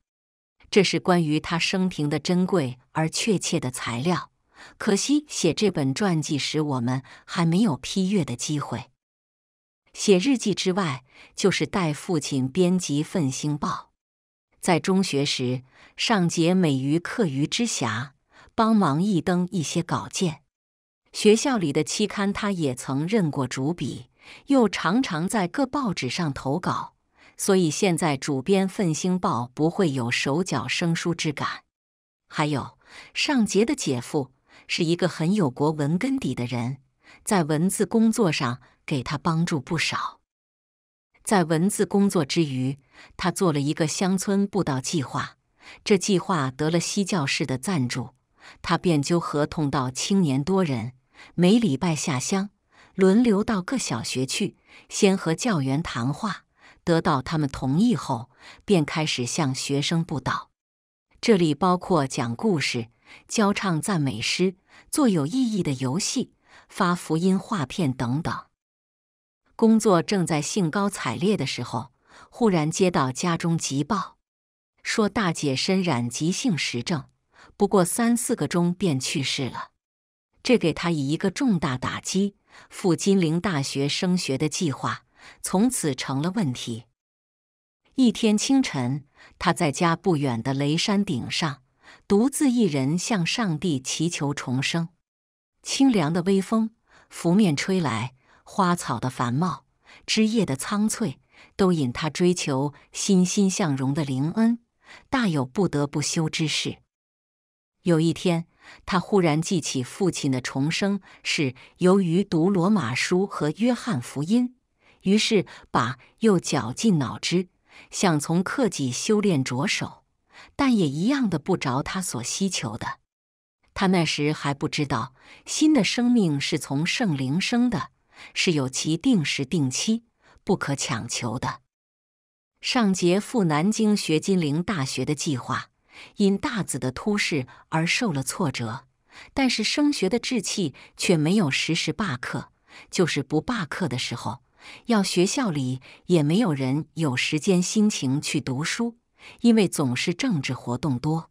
这是关于他生平的珍贵而确切的材料。可惜写这本传记时，我们还没有批阅的机会。写日记之外，就是代父亲编辑奋兴报。在中学时，上节美于课余之暇，帮忙一登一些稿件。学校里的期刊，他也曾任过主笔，又常常在各报纸上投稿，所以现在主编《奋兴报》不会有手脚生疏之感。还有尚杰的姐夫是一个很有国文根底的人，在文字工作上给他帮助不少。在文字工作之余，他做了一个乡村布道计划，这计划得了西教士的赞助，他便就合同到青年多人。每礼拜下乡，轮流到各小学去，先和教员谈话，得到他们同意后，便开始向学生布道。这里包括讲故事、教唱赞美诗、做有意义的游戏、发福音画片等等。工作正在兴高采烈的时候，忽然接到家中急报，说大姐身染急性实症，不过三四个钟便去世了。这给他以一个重大打击，赴金陵大学升学的计划从此成了问题。一天清晨，他在家不远的雷山顶上，独自一人向上帝祈求重生。清凉的微风拂面吹来，花草的繁茂，枝叶的苍翠，都引他追求欣欣向荣的灵恩，大有不得不修之势。有一天。他忽然记起父亲的重生是由于读罗马书和约翰福音，于是把又绞尽脑汁想从克己修炼着手，但也一样的不着他所希求的。他那时还不知道新的生命是从圣灵生的，是有其定时定期，不可强求的。上节赴南京学金陵大学的计划。因大子的突事而受了挫折，但是升学的志气却没有时时罢课。就是不罢课的时候，要学校里也没有人有时间心情去读书，因为总是政治活动多，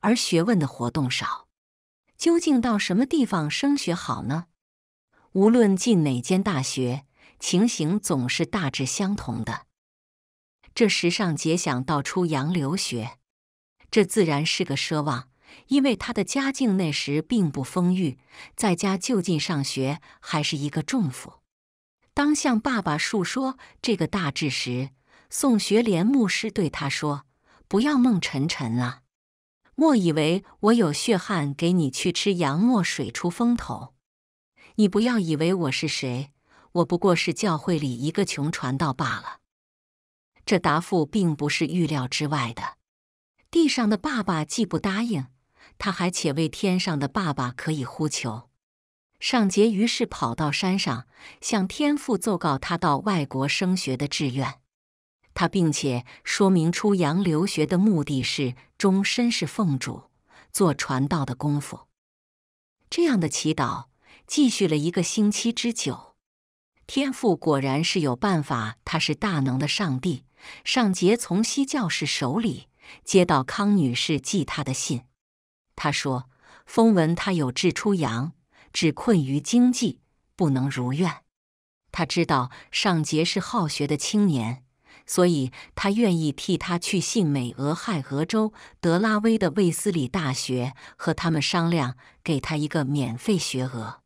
而学问的活动少。究竟到什么地方升学好呢？无论进哪间大学，情形总是大致相同的。这时尚杰想到出洋留学。这自然是个奢望，因为他的家境那时并不丰裕，在家就近上学还是一个重负。当向爸爸述说这个大志时，宋学莲牧师对他说：“不要梦沉沉啊，莫以为我有血汗给你去吃洋墨水出风头。你不要以为我是谁，我不过是教会里一个穷传道罢了。”这答复并不是预料之外的。地上的爸爸既不答应，他还且为天上的爸爸可以呼求。尚杰于是跑到山上向天父奏告他到外国升学的志愿，他并且说明出洋留学的目的是终身是奉主做传道的功夫。这样的祈祷继续了一个星期之久，天父果然是有办法，他是大能的上帝。尚杰从西教士手里。接到康女士寄他的信，他说：“风闻他有志出洋，只困于经济，不能如愿。他知道尚杰是好学的青年，所以他愿意替他去信美俄亥俄州德拉威的卫斯理大学，和他们商量，给他一个免费学额。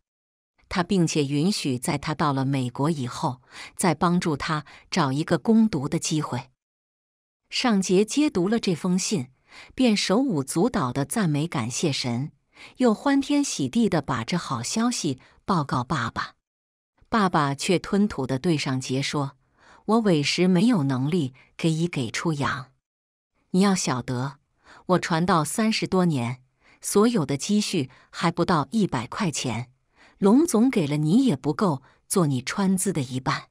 他并且允许在他到了美国以后，再帮助他找一个攻读的机会。”尚杰接读了这封信，便手舞足蹈地赞美感谢神，又欢天喜地地把这好消息报告爸爸。爸爸却吞吐地对尚杰说：“我委实没有能力给以给出羊。你要晓得，我传道三十多年，所有的积蓄还不到一百块钱，龙总给了你也不够做你穿资的一半，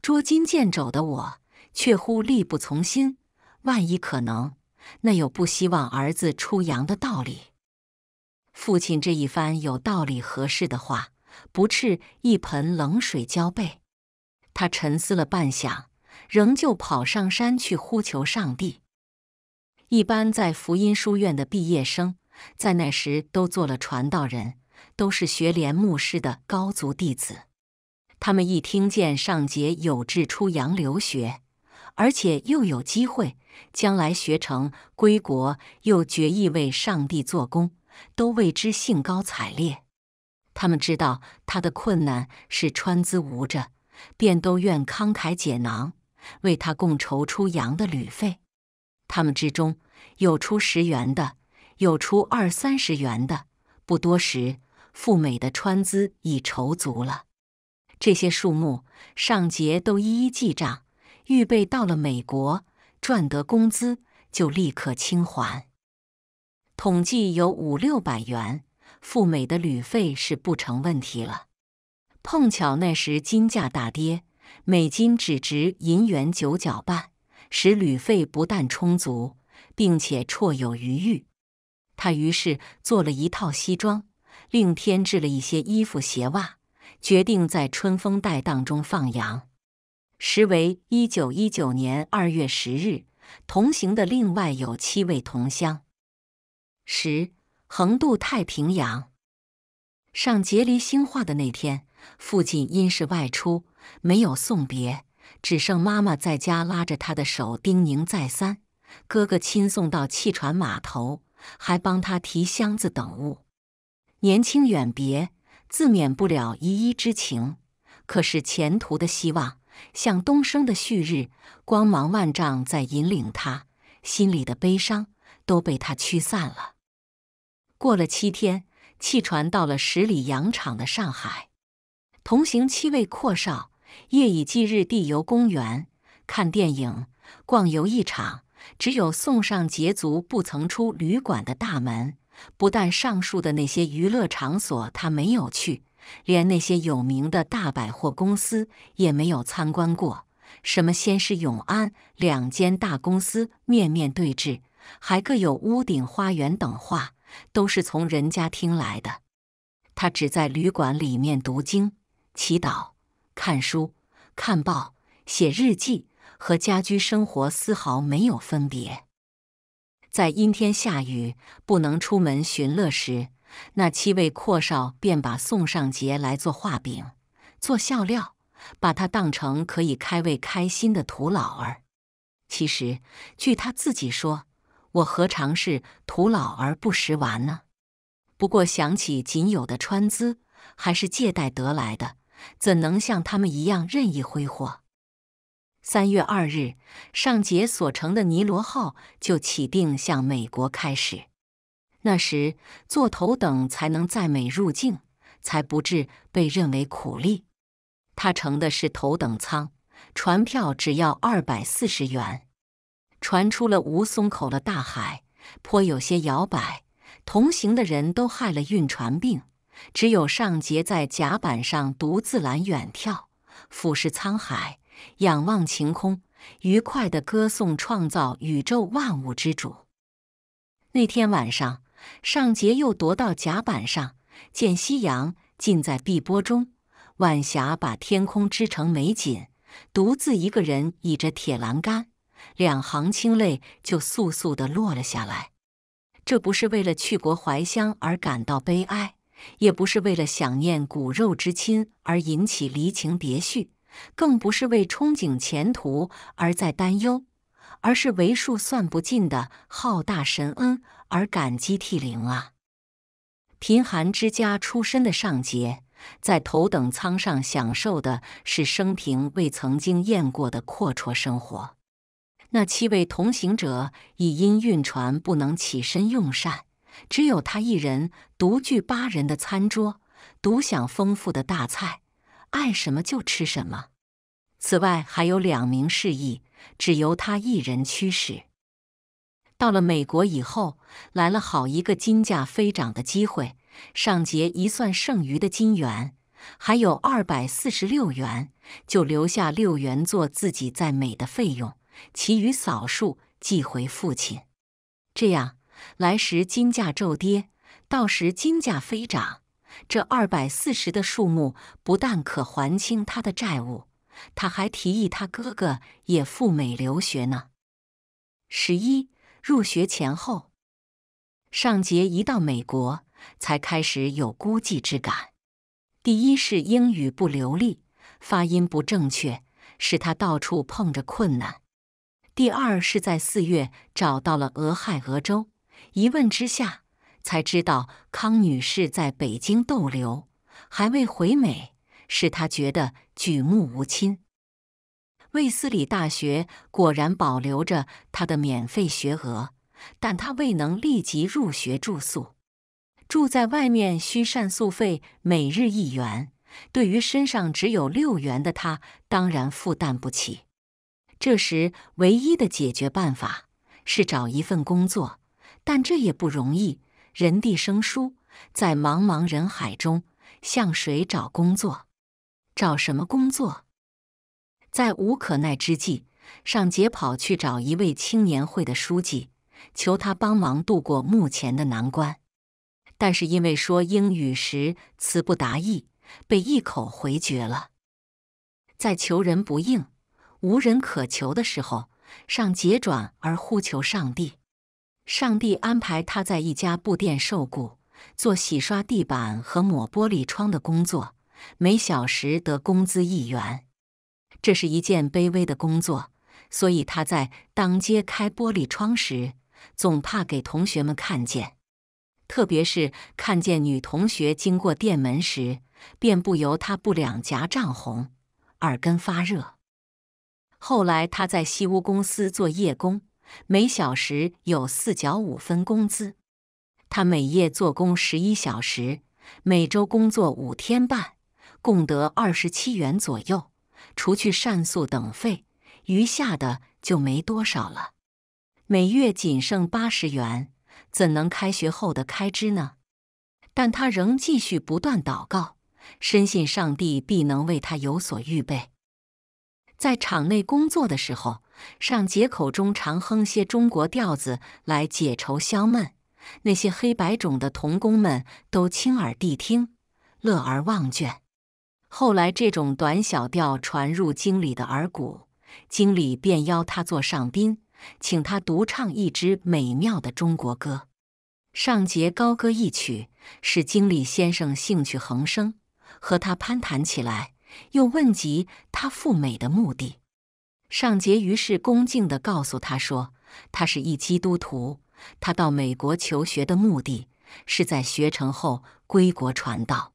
捉襟见肘的我，却乎力不从心。”万一可能，那有不希望儿子出洋的道理？父亲这一番有道理、合适的话，不啻一盆冷水浇背。他沉思了半晌，仍旧跑上山去呼求上帝。一般在福音书院的毕业生，在那时都做了传道人，都是学联牧师的高足弟子。他们一听见上杰有志出洋留学。而且又有机会，将来学成归国，又决意为上帝做工，都为之兴高采烈。他们知道他的困难是川资无着，便都愿慷慨解囊，为他共筹出洋的旅费。他们之中有出十元的，有出二三十元的。不多时，赴美的川资已筹足了。这些数目，上节都一一记账。预备到了美国，赚得工资就立刻清还。统计有五六百元，赴美的旅费是不成问题了。碰巧那时金价大跌，美金只值银元九角半，使旅费不但充足，并且绰有余裕。他于是做了一套西装，另添置了一些衣服鞋袜，决定在春风带当中放羊。时为一九一九年二月十日，同行的另外有七位同乡。十横渡太平洋上杰离兴化的那天，父亲因事外出，没有送别，只剩妈妈在家拉着他的手叮咛再三。哥哥亲送到汽船码头，还帮他提箱子等物。年轻远别，自免不了一一之情，可是前途的希望。像东升的旭日，光芒万丈，在引领他。心里的悲伤都被他驱散了。过了七天，弃船到了十里洋场的上海。同行七位阔少，夜以继日地游公园、看电影、逛游艺场。只有宋尚洁足不曾出旅馆的大门。不但上述的那些娱乐场所，他没有去。连那些有名的大百货公司也没有参观过。什么先是永安两间大公司面面对峙，还各有屋顶花园等话，都是从人家听来的。他只在旅馆里面读经、祈祷、看书、看报、写日记，和家居生活丝毫没有分别。在阴天下雨不能出门寻乐时。那七位阔少便把宋尚杰来做画饼、做笑料，把他当成可以开胃开心的土老儿。其实，据他自己说，我何尝是土老而不识玩呢？不过，想起仅有的川资还是借贷得来的，怎能像他们一样任意挥霍？三月二日，尚杰所乘的尼罗号就起定向美国开始。那时坐头等才能载美入境，才不至被认为苦力。他乘的是头等舱，船票只要二百四十元。船出了吴淞口了，大海颇有些摇摆，同行的人都害了晕船病，只有尚杰在甲板上独自揽远眺，俯视沧海，仰望晴空，愉快地歌颂创造宇宙万物之主。那天晚上。上杰又踱到甲板上，见夕阳尽在碧波中，晚霞把天空织成美景。独自一个人倚着铁栏杆，两行清泪就簌簌的落了下来。这不是为了去国怀乡而感到悲哀，也不是为了想念骨肉之亲而引起离情别绪，更不是为憧憬前途而在担忧，而是为数算不尽的浩大神恩。而感激涕零啊！贫寒之家出身的尚杰，在头等舱上享受的是生平未曾经验过的阔绰生活。那七位同行者已因晕船不能起身用膳，只有他一人独具八人的餐桌，独享丰富的大菜，爱什么就吃什么。此外，还有两名侍役，只由他一人驱使。到了美国以后，来了好一个金价飞涨的机会。上节一算，剩余的金元还有二百四十六元，就留下六元做自己在美的费用，其余扫数寄回父亲。这样来时金价骤跌，到时金价飞涨，这二百四十的数目不但可还清他的债务，他还提议他哥哥也赴美留学呢。十一。入学前后，尚杰一到美国，才开始有孤寂之感。第一是英语不流利，发音不正确，使他到处碰着困难；第二是在四月找到了俄亥俄州，一问之下才知道康女士在北京逗留，还未回美，使他觉得举目无亲。卫斯理大学果然保留着他的免费学额，但他未能立即入学住宿。住在外面需膳宿费每日一元，对于身上只有六元的他，当然负担不起。这时唯一的解决办法是找一份工作，但这也不容易，人地生疏，在茫茫人海中向谁找工作？找什么工作？在无可奈之际，尚杰跑去找一位青年会的书记，求他帮忙度过目前的难关。但是因为说英语时词不达意，被一口回绝了。在求人不应、无人可求的时候，尚杰转而呼求上帝。上帝安排他在一家布店受雇，做洗刷地板和抹玻璃窗的工作，每小时得工资一元。这是一件卑微的工作，所以他在当街开玻璃窗时，总怕给同学们看见，特别是看见女同学经过店门时，便不由他不两颊涨红，耳根发热。后来他在西屋公司做夜工，每小时有四角五分工资，他每夜做工十一小时，每周工作五天半，共得二十七元左右。除去膳宿等费，余下的就没多少了。每月仅剩八十元，怎能开学后的开支呢？但他仍继续不断祷告，深信上帝必能为他有所预备。在厂内工作的时候，尚杰口中常哼些中国调子来解愁消闷，那些黑白种的童工们都倾耳谛听，乐而忘倦。后来，这种短小调传入经理的耳鼓，经理便邀他做上宾，请他独唱一支美妙的中国歌。尚杰高歌一曲，使经理先生兴趣横生，和他攀谈起来，又问及他赴美的目的。尚杰于是恭敬地告诉他说，他是一基督徒，他到美国求学的目的，是在学成后归国传道。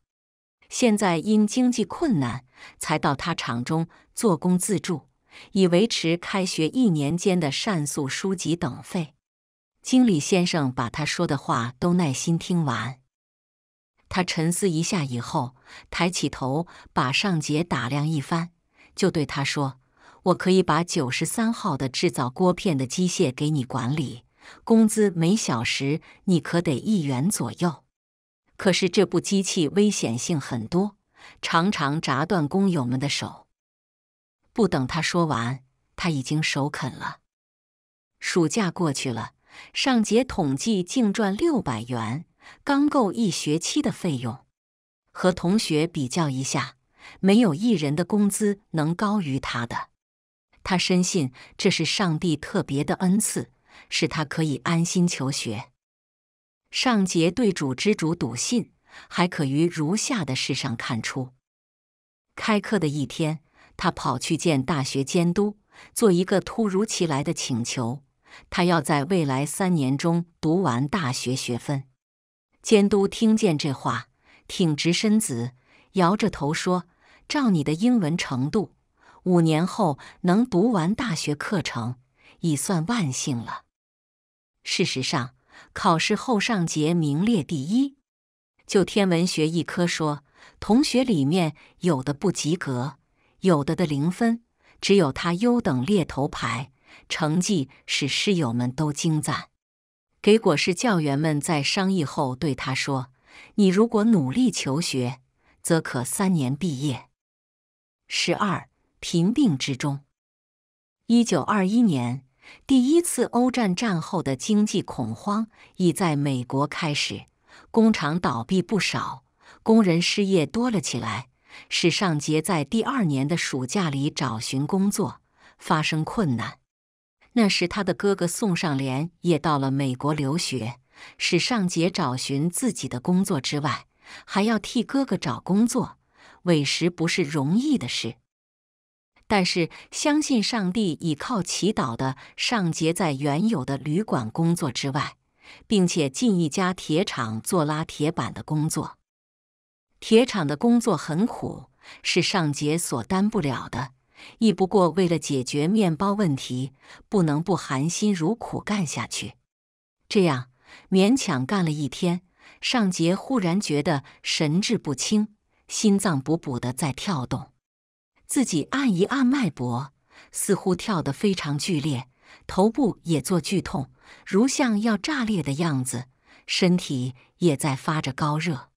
现在因经济困难，才到他厂中做工自助，以维持开学一年间的膳宿书籍等费。经理先生把他说的话都耐心听完，他沉思一下以后，抬起头把尚杰打量一番，就对他说：“我可以把九十三号的制造锅片的机械给你管理，工资每小时你可得一元左右。”可是这部机器危险性很多，常常砸断工友们的手。不等他说完，他已经首肯了。暑假过去了，上节统计净赚六百元，刚够一学期的费用。和同学比较一下，没有一人的工资能高于他的。他深信这是上帝特别的恩赐，使他可以安心求学。上节对主之主笃信，还可于如下的事上看出。开课的一天，他跑去见大学监督，做一个突如其来的请求：他要在未来三年中读完大学学分。监督听见这话，挺直身子，摇着头说：“照你的英文程度，五年后能读完大学课程，已算万幸了。事实上。”考试后上节名列第一，就天文学一科说，同学里面有的不及格，有的的零分，只有他优等列头牌，成绩使师友们都惊赞。给果是教员们在商议后对他说：“你如果努力求学，则可三年毕业。”十二贫病之中，一九二一年。第一次欧战战后的经济恐慌已在美国开始，工厂倒闭不少，工人失业多了起来。史尚杰在第二年的暑假里找寻工作，发生困难。那时他的哥哥宋尚廉也到了美国留学，史尚杰找寻自己的工作之外，还要替哥哥找工作，委实不是容易的事。但是，相信上帝倚靠祈祷的尚杰，在原有的旅馆工作之外，并且进一家铁厂做拉铁板的工作。铁厂的工作很苦，是尚杰所担不了的。亦不过为了解决面包问题，不能不含辛茹苦干下去。这样勉强干了一天，尚杰忽然觉得神志不清，心脏补补的在跳动。自己按一按脉搏，似乎跳得非常剧烈，头部也做剧痛，如像要炸裂的样子，身体也在发着高热。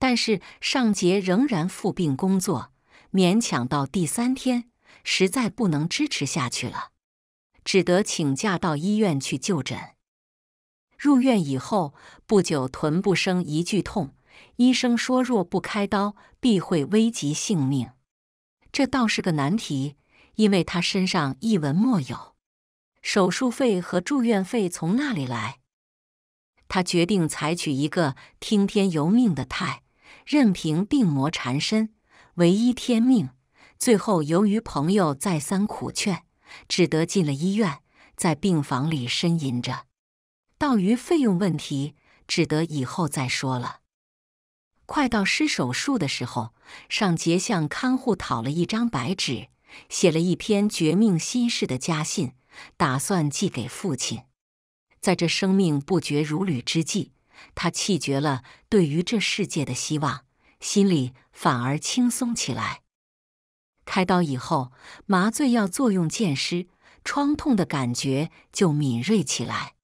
但是尚杰仍然复病工作，勉强到第三天，实在不能支持下去了，只得请假到医院去就诊。入院以后不久，臀部生一剧痛，医生说若不开刀，必会危及性命。这倒是个难题，因为他身上一文莫有，手术费和住院费从那里来？他决定采取一个听天由命的态，任凭病魔缠身，唯依天命。最后，由于朋友再三苦劝，只得进了医院，在病房里呻吟着。到于费用问题，只得以后再说了。快到施手术的时候，尚杰向看护讨了一张白纸，写了一篇绝命心事的家信，打算寄给父亲。在这生命不绝如缕之际，他气绝了对于这世界的希望，心里反而轻松起来。开刀以后，麻醉药作用渐失，创痛的感觉就敏锐起来，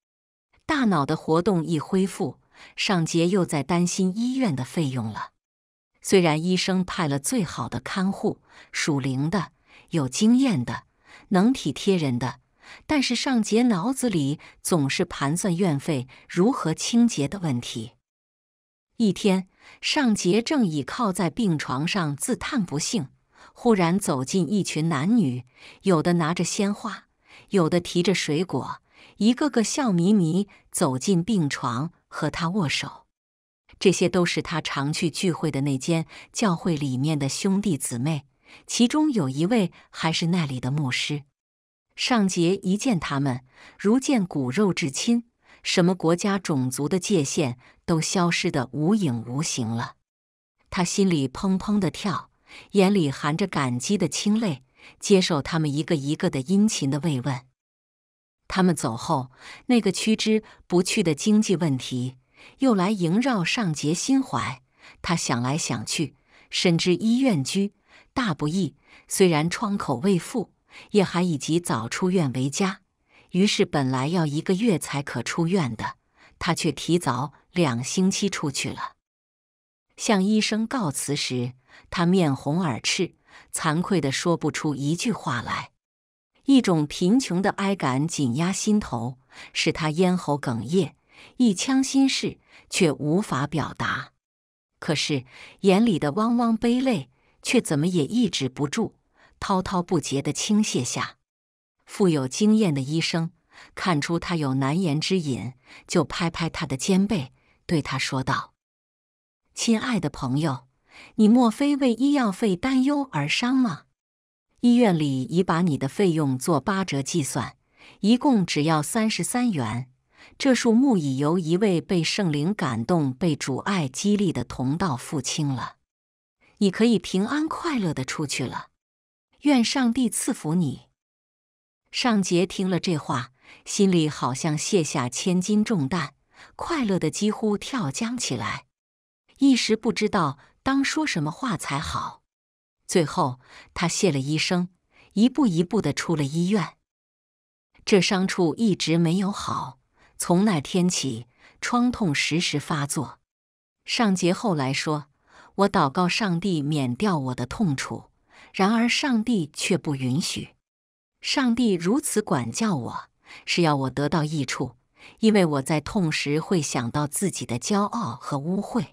大脑的活动一恢复。尚杰又在担心医院的费用了。虽然医生派了最好的看护，属灵的、有经验的、能体贴人的，但是尚杰脑子里总是盘算院费如何清洁的问题。一天，尚杰正倚靠在病床上自叹不幸，忽然走进一群男女，有的拿着鲜花，有的提着水果。一个个笑眯眯走进病床，和他握手。这些都是他常去聚会的那间教会里面的兄弟姊妹，其中有一位还是那里的牧师。尚杰一见他们，如见骨肉至亲，什么国家、种族的界限都消失得无影无形了。他心里砰砰的跳，眼里含着感激的清泪，接受他们一个一个的殷勤的慰问。他们走后，那个屈之不去的经济问题又来萦绕尚洁心怀。他想来想去，深知医院居大不易，虽然窗口未复，也还以及早出院为佳。于是，本来要一个月才可出院的，他却提早两星期出去了。向医生告辞时，他面红耳赤，惭愧的说不出一句话来。一种贫穷的哀感紧压心头，使他咽喉哽咽，一腔心事却无法表达。可是眼里的汪汪悲泪却怎么也抑制不住，滔滔不绝的倾泻下。富有经验的医生看出他有难言之隐，就拍拍他的肩背，对他说道：“亲爱的朋友，你莫非为医药费担忧而伤吗？”医院里已把你的费用做八折计算，一共只要三十三元。这数目已由一位被圣灵感动、被主爱激励的同道付清了。你可以平安快乐的出去了。愿上帝赐福你。尚杰听了这话，心里好像卸下千斤重担，快乐的几乎跳江起来，一时不知道当说什么话才好。最后，他谢了医生，一步一步的出了医院。这伤处一直没有好，从那天起，疮痛时时发作。上节后来说：“我祷告上帝免掉我的痛楚，然而上帝却不允许。上帝如此管教我，是要我得到益处，因为我在痛时会想到自己的骄傲和污秽。”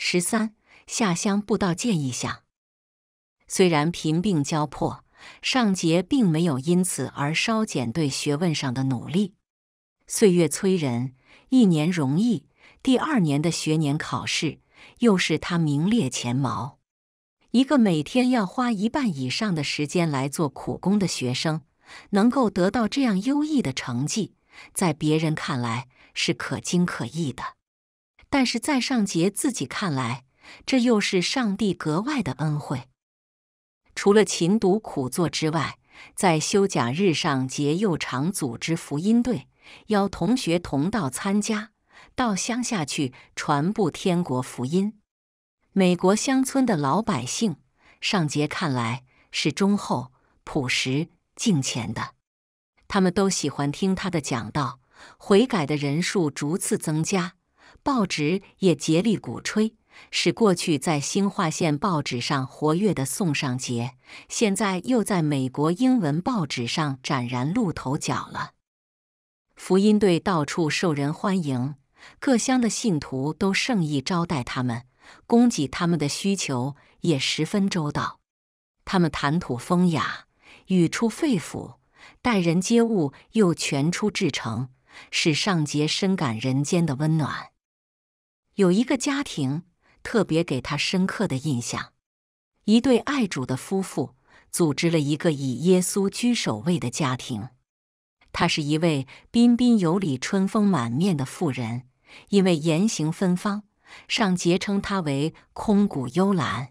十三下乡布道建议下。虽然贫病交迫，尚杰并没有因此而稍减对学问上的努力。岁月催人，一年容易，第二年的学年考试又是他名列前茅。一个每天要花一半以上的时间来做苦工的学生，能够得到这样优异的成绩，在别人看来是可惊可异的；但是在尚杰自己看来，这又是上帝格外的恩惠。除了勤读苦作之外，在休假日上节又常组织福音队，邀同学同道参加，到乡下去传布天国福音。美国乡村的老百姓，上节看来是忠厚朴实、敬虔的，他们都喜欢听他的讲道，悔改的人数逐次增加，报纸也竭力鼓吹。使过去在兴化县报纸上活跃的宋尚杰，现在又在美国英文报纸上展然露头角了。福音队到处受人欢迎，各乡的信徒都盛意招待他们，供给他们的需求也十分周到。他们谈吐风雅，语出肺腑，待人接物又全出至诚，使尚杰深感人间的温暖。有一个家庭。特别给他深刻的印象。一对爱主的夫妇组织了一个以耶稣居首位的家庭。他是一位彬彬有礼、春风满面的妇人，因为言行芬芳，上节称她为空谷幽兰。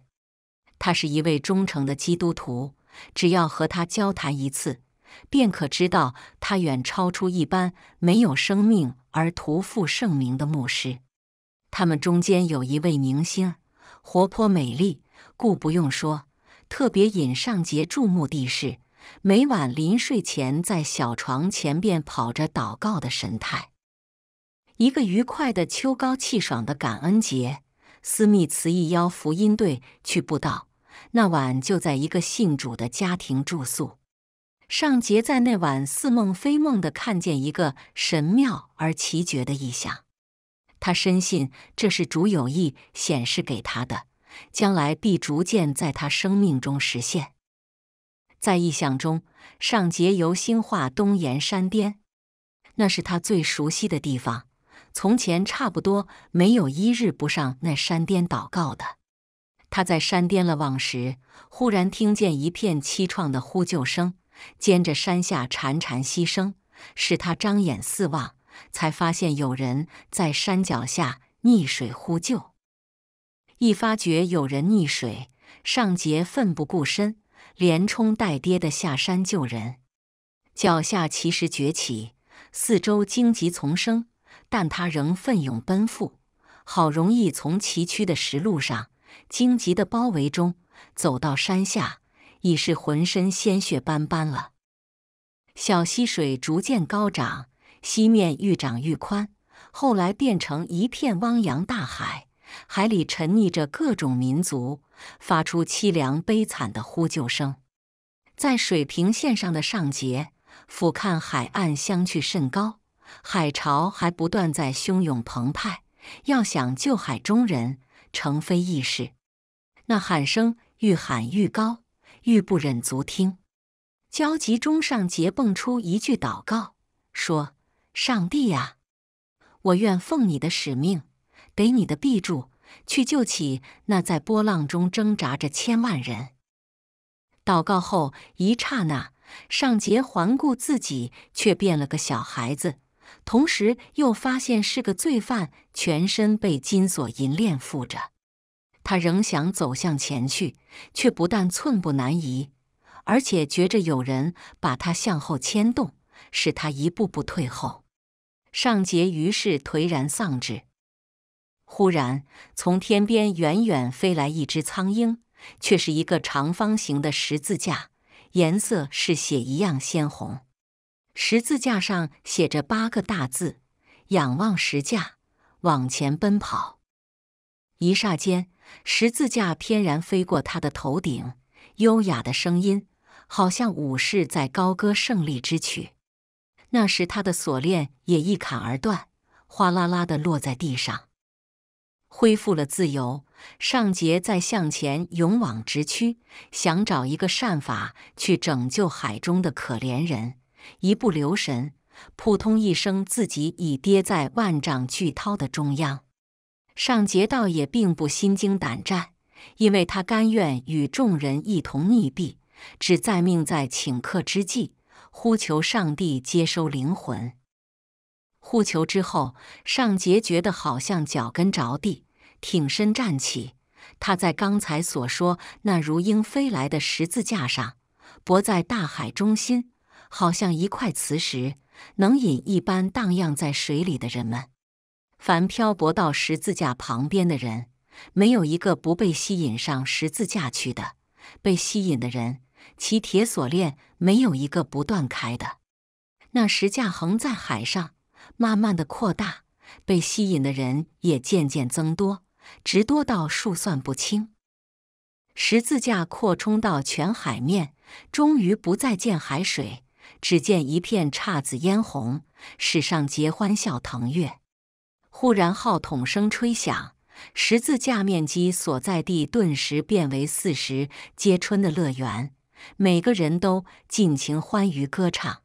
他是一位忠诚的基督徒，只要和他交谈一次，便可知道他远超出一般没有生命而徒负盛名的牧师。他们中间有一位明星，活泼美丽，故不用说，特别引尚杰注目的是每晚临睡前在小床前边跑着祷告的神态。一个愉快的秋高气爽的感恩节，斯密茨一邀福音队去布道，那晚就在一个信主的家庭住宿。尚杰在那晚似梦非梦的看见一个神妙而奇绝的异象。他深信这是主有意显示给他的，将来必逐渐在他生命中实现。在意象中，上节由兴化东延山巅，那是他最熟悉的地方，从前差不多没有一日不上那山巅祷告的。他在山巅了望时，忽然听见一片凄怆的呼救声，兼着山下潺潺溪声，使他张眼四望。才发现有人在山脚下溺水呼救。一发觉有人溺水，尚杰奋不顾身，连冲带跌的下山救人。脚下奇石崛起，四周荆棘丛生，但他仍奋勇奔赴。好容易从崎岖的石路上、荆棘的包围中走到山下，已是浑身鲜血斑斑了。小溪水逐渐高涨。西面愈长愈宽，后来变成一片汪洋大海，海里沉溺着各种民族，发出凄凉悲惨的呼救声。在水平线上的上节，俯瞰海岸，相去甚高，海潮还不断在汹涌澎湃。要想救海中人，成非易事。那喊声愈喊愈高，愈不忍足听。焦急中，上节蹦出一句祷告，说。上帝呀，我愿奉你的使命，给你的庇助，去救起那在波浪中挣扎着千万人。祷告后一刹那，尚杰环顾自己，却变了个小孩子，同时又发现是个罪犯，全身被金锁银链缚着。他仍想走向前去，却不但寸步难移，而且觉着有人把他向后牵动，使他一步步退后。尚杰于是颓然丧志。忽然，从天边远远飞来一只苍鹰，却是一个长方形的十字架，颜色是血一样鲜红。十字架上写着八个大字：“仰望十架，往前奔跑。”一霎间，十字架翩然飞过他的头顶，优雅的声音，好像武士在高歌胜利之曲。那时，他的锁链也一砍而断，哗啦啦的落在地上，恢复了自由。尚杰再向前勇往直趋，想找一个善法去拯救海中的可怜人。一不留神，扑通一声，自己已跌在万丈巨涛的中央。尚杰倒也并不心惊胆战，因为他甘愿与众人一同溺毙，只在命在顷刻之际。呼求上帝接收灵魂。呼求之后，尚杰觉得好像脚跟着地，挺身站起。他在刚才所说那如鹰飞来的十字架上，泊在大海中心，好像一块磁石，能引一般荡漾在水里的人们。凡漂泊到十字架旁边的人，没有一个不被吸引上十字架去的。被吸引的人。其铁锁链没有一个不断开的。那石架横在海上，慢慢的扩大，被吸引的人也渐渐增多，直多到数算不清。十字架扩充到全海面，终于不再见海水，只见一片姹紫嫣红，史上皆欢笑腾跃。忽然号筒声吹响，十字架面积所在地顿时变为四时皆春的乐园。每个人都尽情欢愉歌唱，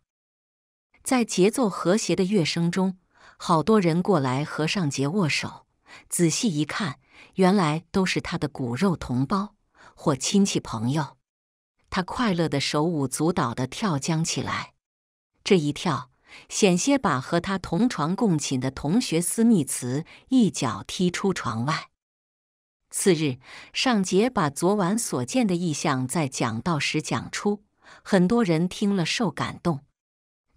在节奏和谐的乐声中，好多人过来和尚杰握手。仔细一看，原来都是他的骨肉同胞或亲戚朋友。他快乐的手舞足蹈的跳将起来，这一跳险些把和他同床共寝的同学斯密茨一脚踢出床外。次日，尚杰把昨晚所见的意象在讲道时讲出，很多人听了受感动。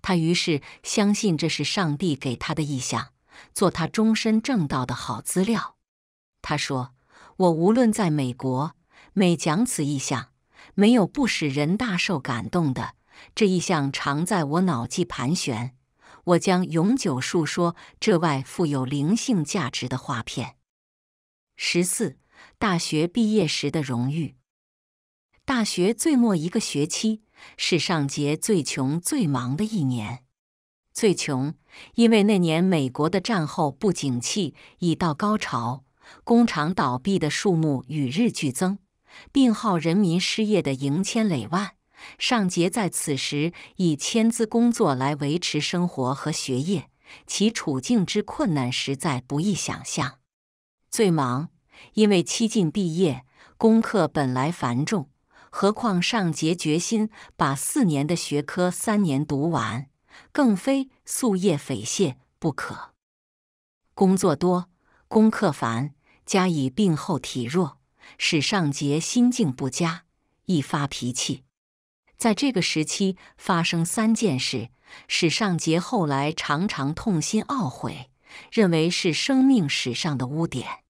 他于是相信这是上帝给他的意象，做他终身正道的好资料。他说：“我无论在美国每讲此意象，没有不使人大受感动的。这意象常在我脑际盘旋，我将永久述说这外富有灵性价值的画片。”十四。大学毕业时的荣誉。大学最末一个学期是尚杰最穷最忙的一年。最穷，因为那年美国的战后不景气已到高潮，工厂倒闭的数目与日俱增，病号、人民失业的盈千累万。尚杰在此时以签资工作来维持生活和学业，其处境之困难实在不易想象。最忙。因为七进毕业，功课本来繁重，何况尚杰决心把四年的学科三年读完，更非夙夜匪懈不可。工作多，功课繁，加以病后体弱，使尚杰心境不佳，易发脾气。在这个时期发生三件事，使尚杰后来常常痛心懊悔，认为是生命史上的污点。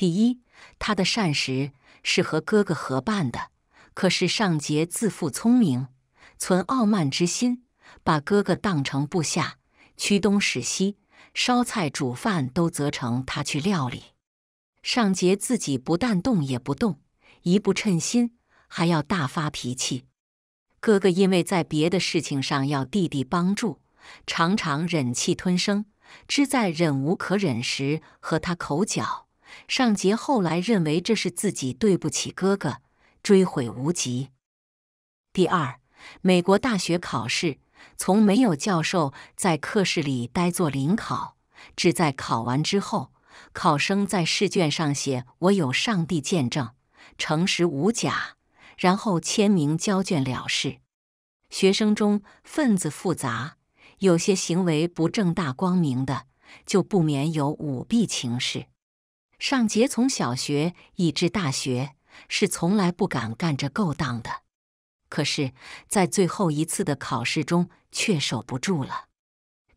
第一，他的膳食是和哥哥合办的。可是尚杰自负聪明，存傲慢之心，把哥哥当成部下，驱东使西，烧菜煮饭都责成他去料理。尚杰自己不但动也不动，一不称心还要大发脾气。哥哥因为在别的事情上要弟弟帮助，常常忍气吞声，只在忍无可忍时和他口角。尚杰后来认为这是自己对不起哥哥，追悔无及。第二，美国大学考试从没有教授在课室里呆坐临考，只在考完之后，考生在试卷上写“我有上帝见证，诚实无假”，然后签名交卷了事。学生中分子复杂，有些行为不正大光明的，就不免有舞弊情事。尚杰从小学以至大学，是从来不敢干这勾当的。可是，在最后一次的考试中，却守不住了。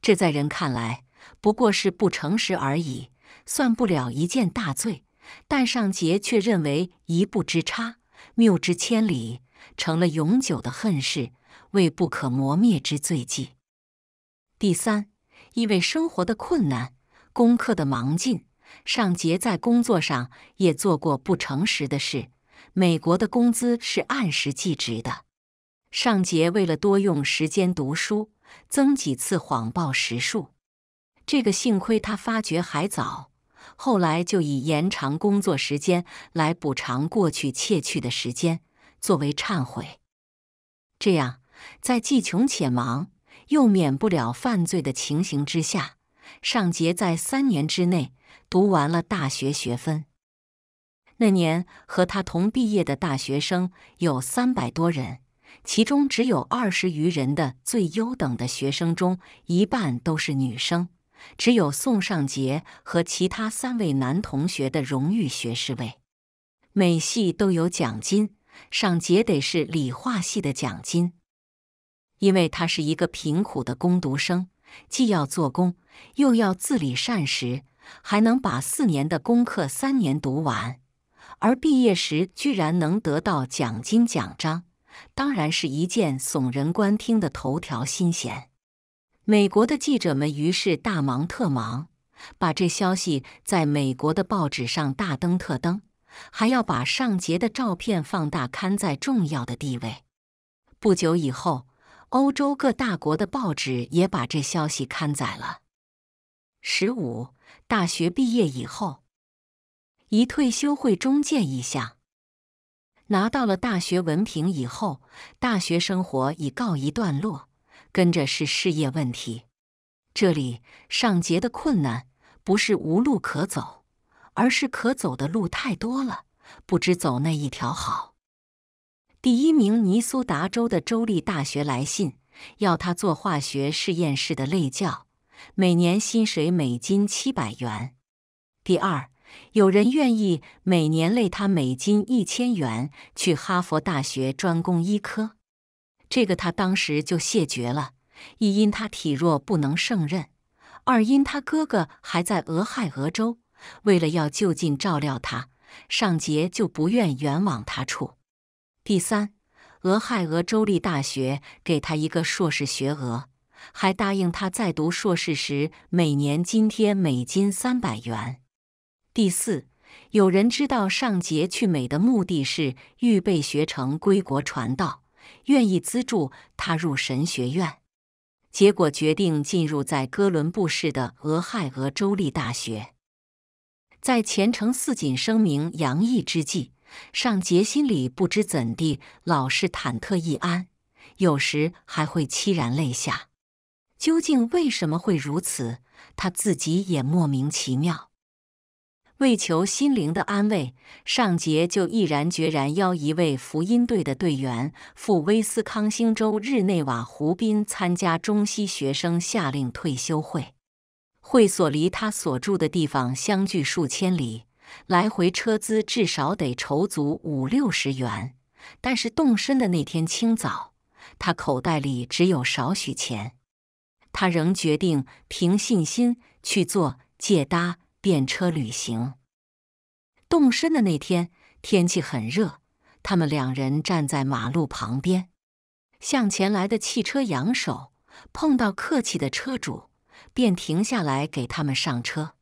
这在人看来不过是不诚实而已，算不了一件大罪。但尚杰却认为一步之差，谬之千里，成了永久的恨事，为不可磨灭之罪迹。第三，因为生活的困难，功课的忙劲。尚杰在工作上也做过不诚实的事。美国的工资是按时计值的，尚杰为了多用时间读书，曾几次谎报时数。这个幸亏他发觉还早，后来就以延长工作时间来补偿过去窃取的时间，作为忏悔。这样，在既穷且忙又免不了犯罪的情形之下，尚杰在三年之内。读完了大学学分，那年和他同毕业的大学生有三百多人，其中只有二十余人的最优等的学生中，一半都是女生，只有宋尚杰和其他三位男同学的荣誉学士位。每系都有奖金，尚杰得是理化系的奖金，因为他是一个贫苦的工读生，既要做工，又要自理膳食。还能把四年的功课三年读完，而毕业时居然能得到奖金奖章，当然是一件耸人观听的头条新鲜。美国的记者们于是大忙特忙，把这消息在美国的报纸上大登特登，还要把上杰的照片放大刊在重要的地位。不久以后，欧洲各大国的报纸也把这消息刊载了。十五。大学毕业以后，一退休会中介一下。拿到了大学文凭以后，大学生活已告一段落，跟着是事业问题。这里上节的困难不是无路可走，而是可走的路太多了，不知走那一条好。第一名，尼苏达州的州立大学来信，要他做化学实验室的内教。每年薪水美金七百元。第二，有人愿意每年累他美金一千元去哈佛大学专攻医科，这个他当时就谢绝了，一因他体弱不能胜任，二因他哥哥还在俄亥俄州，为了要就近照料他，尚杰就不愿远往他处。第三，俄亥俄州立大学给他一个硕士学额。还答应他在读硕士时每年津贴美金三百元。第四，有人知道尚杰去美的目的是预备学成归国传道，愿意资助他入神学院。结果决定进入在哥伦布市的俄亥俄州立大学。在前程似锦、声名洋溢之际，尚杰心里不知怎地老是忐忑易安，有时还会凄然泪下。究竟为什么会如此？他自己也莫名其妙。为求心灵的安慰，尚杰就毅然决然邀一位福音队的队员赴威斯康星州日内瓦湖滨参加中西学生下令退休会。会所离他所住的地方相距数千里，来回车资至少得筹足五六十元。但是动身的那天清早，他口袋里只有少许钱。他仍决定凭信心去做借搭电车旅行。动身的那天，天气很热。他们两人站在马路旁边，向前来的汽车扬手，碰到客气的车主，便停下来给他们上车。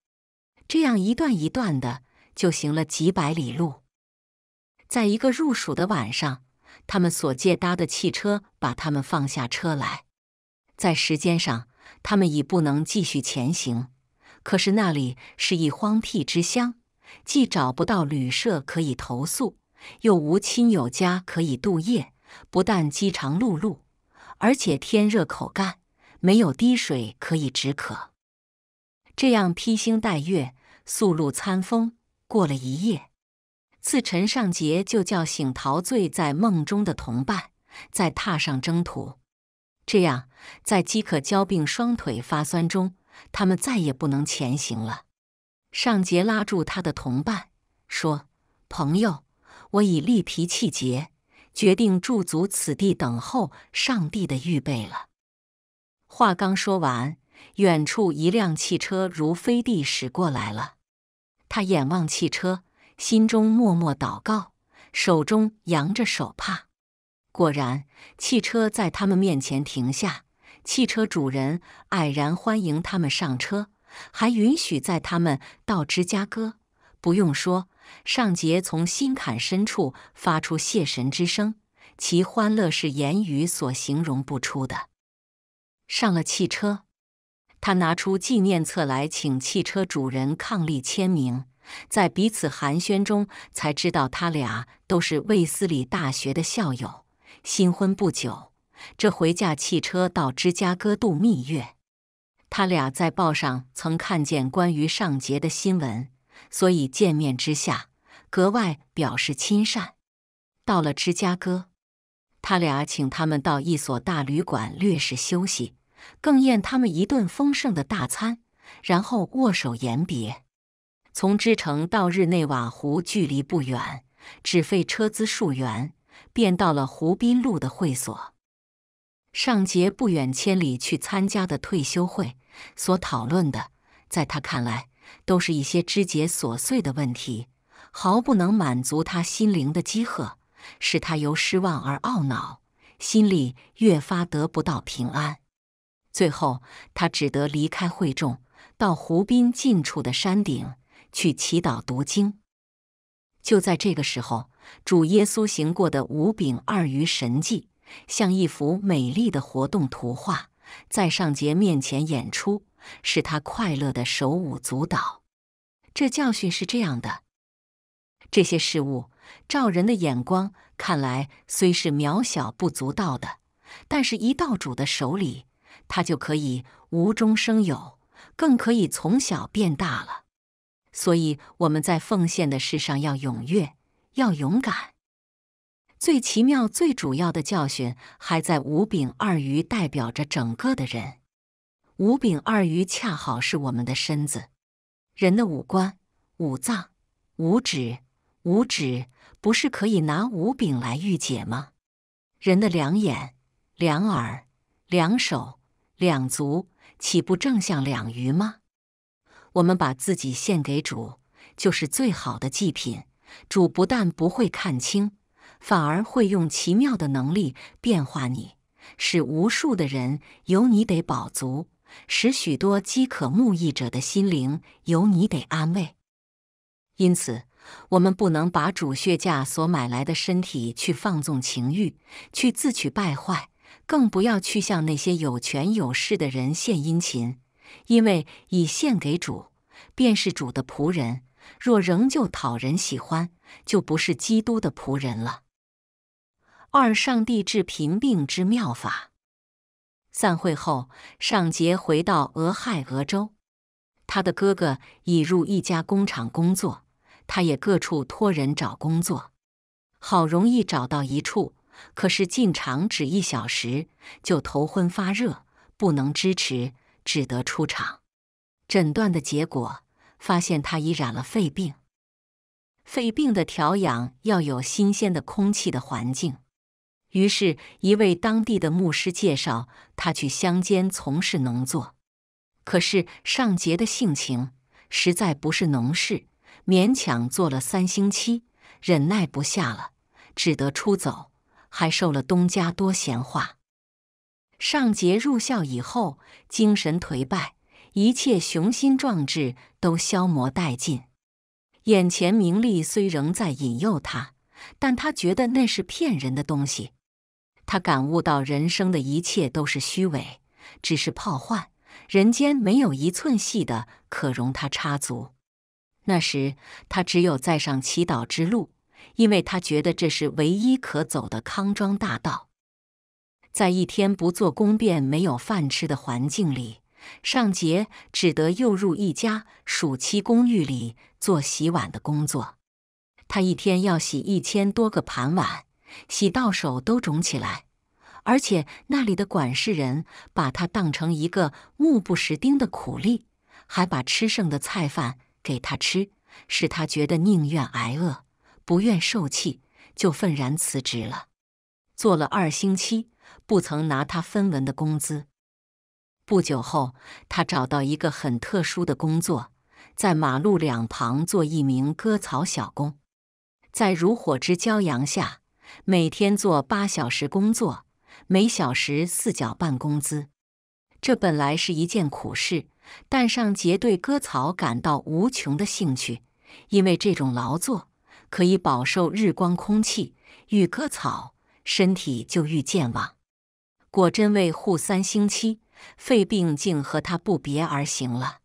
这样一段一段的，就行了几百里路。在一个入暑的晚上，他们所借搭的汽车把他们放下车来。在时间上，他们已不能继续前行。可是那里是一荒僻之乡，既找不到旅社可以投宿，又无亲友家可以度夜。不但饥肠辘辘，而且天热口干，没有滴水可以止渴。这样披星戴月、宿露餐风，过了一夜，次陈尚杰就叫醒陶醉在梦中的同伴，再踏上征途。这样，在饥渴交并、双腿发酸中，他们再也不能前行了。尚杰拉住他的同伴，说：“朋友，我已力疲气竭，决定驻足此地等候上帝的预备了。”话刚说完，远处一辆汽车如飞地驶过来了。他眼望汽车，心中默默祷告，手中扬着手帕。果然，汽车在他们面前停下。汽车主人蔼然欢迎他们上车，还允许载他们到芝加哥。不用说，尚杰从心坎深处发出谢神之声，其欢乐是言语所形容不出的。上了汽车，他拿出纪念册来，请汽车主人伉俪签名。在彼此寒暄中，才知道他俩都是卫斯理大学的校友。新婚不久，这回驾汽车到芝加哥度蜜月。他俩在报上曾看见关于尚杰的新闻，所以见面之下格外表示亲善。到了芝加哥，他俩请他们到一所大旅馆略事休息，更宴他们一顿丰盛的大餐，然后握手言别。从之城到日内瓦湖距离不远，只费车资数元。便到了湖滨路的会所，尚杰不远千里去参加的退休会所讨论的，在他看来，都是一些枝节琐碎的问题，毫不能满足他心灵的饥渴，使他由失望而懊恼，心里越发得不到平安。最后，他只得离开会众，到湖滨近处的山顶去祈祷读经。就在这个时候。主耶稣行过的五饼二鱼神迹，像一幅美丽的活动图画，在上节面前演出，使他快乐的手舞足蹈。这教训是这样的：这些事物照人的眼光看来虽是渺小不足道的，但是，一道主的手里，他就可以无中生有，更可以从小变大了。所以我们在奉献的事上要踊跃。要勇敢。最奇妙、最主要的教训，还在五柄二鱼代表着整个的人。五柄二鱼恰好是我们的身子。人的五官、五脏、五指、五指，不是可以拿五柄来御解吗？人的两眼、两耳、两手、两足，岂不正像两鱼吗？我们把自己献给主，就是最好的祭品。主不但不会看清，反而会用奇妙的能力变化你，使无数的人由你得饱足，使许多饥渴慕义者的心灵由你得安慰。因此，我们不能把主血价所买来的身体去放纵情欲，去自取败坏，更不要去向那些有权有势的人献殷勤，因为已献给主，便是主的仆人。若仍旧讨人喜欢，就不是基督的仆人了。二上帝治贫病之妙法。散会后，尚杰回到俄亥俄州，他的哥哥已入一家工厂工作，他也各处托人找工作，好容易找到一处，可是进厂只一小时就头昏发热，不能支持，只得出厂。诊断的结果。发现他已染了肺病，肺病的调养要有新鲜的空气的环境。于是，一位当地的牧师介绍他去乡间从事农作。可是尚杰的性情实在不是农事，勉强做了三星期，忍耐不下了，只得出走，还受了东家多闲话。尚杰入校以后，精神颓败。一切雄心壮志都消磨殆尽，眼前名利虽仍在引诱他，但他觉得那是骗人的东西。他感悟到人生的一切都是虚伪，只是泡幻，人间没有一寸细的可容他插足。那时他只有在上祈祷之路，因为他觉得这是唯一可走的康庄大道。在一天不做工便没有饭吃的环境里。尚杰只得又入一家暑期公寓里做洗碗的工作，他一天要洗一千多个盘碗，洗到手都肿起来。而且那里的管事人把他当成一个目不识丁的苦力，还把吃剩的菜饭给他吃，使他觉得宁愿挨饿，不愿受气，就愤然辞职了。做了二星期，不曾拿他分文的工资。不久后，他找到一个很特殊的工作，在马路两旁做一名割草小工，在如火之骄阳下，每天做八小时工作，每小时四角半工资。这本来是一件苦事，但尚杰对割草感到无穷的兴趣，因为这种劳作可以饱受日光、空气，愈割草，身体就愈健旺。果真为护三星期。肺病竟和他不别而行了。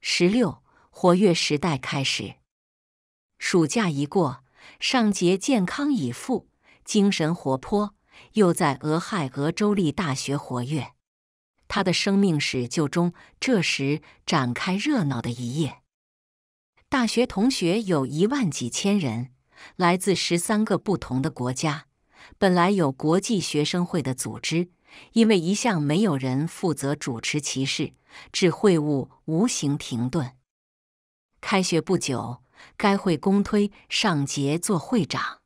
十六，活跃时代开始。暑假一过，尚杰健康已复，精神活泼，又在俄亥俄州立大学活跃。他的生命史就中这时展开热闹的一页。大学同学有一万几千人，来自十三个不同的国家。本来有国际学生会的组织。因为一向没有人负责主持其事，致会务无形停顿。开学不久，该会公推上杰做会长。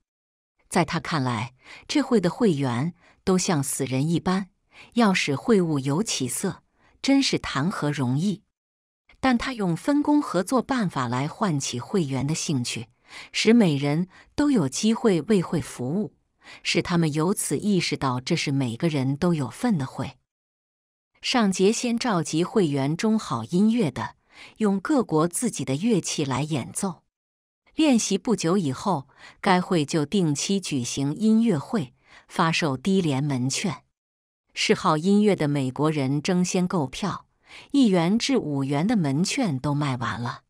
在他看来，这会的会员都像死人一般，要使会务有起色，真是谈何容易。但他用分工合作办法来唤起会员的兴趣，使每人都有机会为会服务。使他们由此意识到，这是每个人都有份的会。上节先召集会员中好音乐的，用各国自己的乐器来演奏练习。不久以后，该会就定期举行音乐会，发售低廉门券。嗜好音乐的美国人争先购票，一元至五元的门券都卖完了。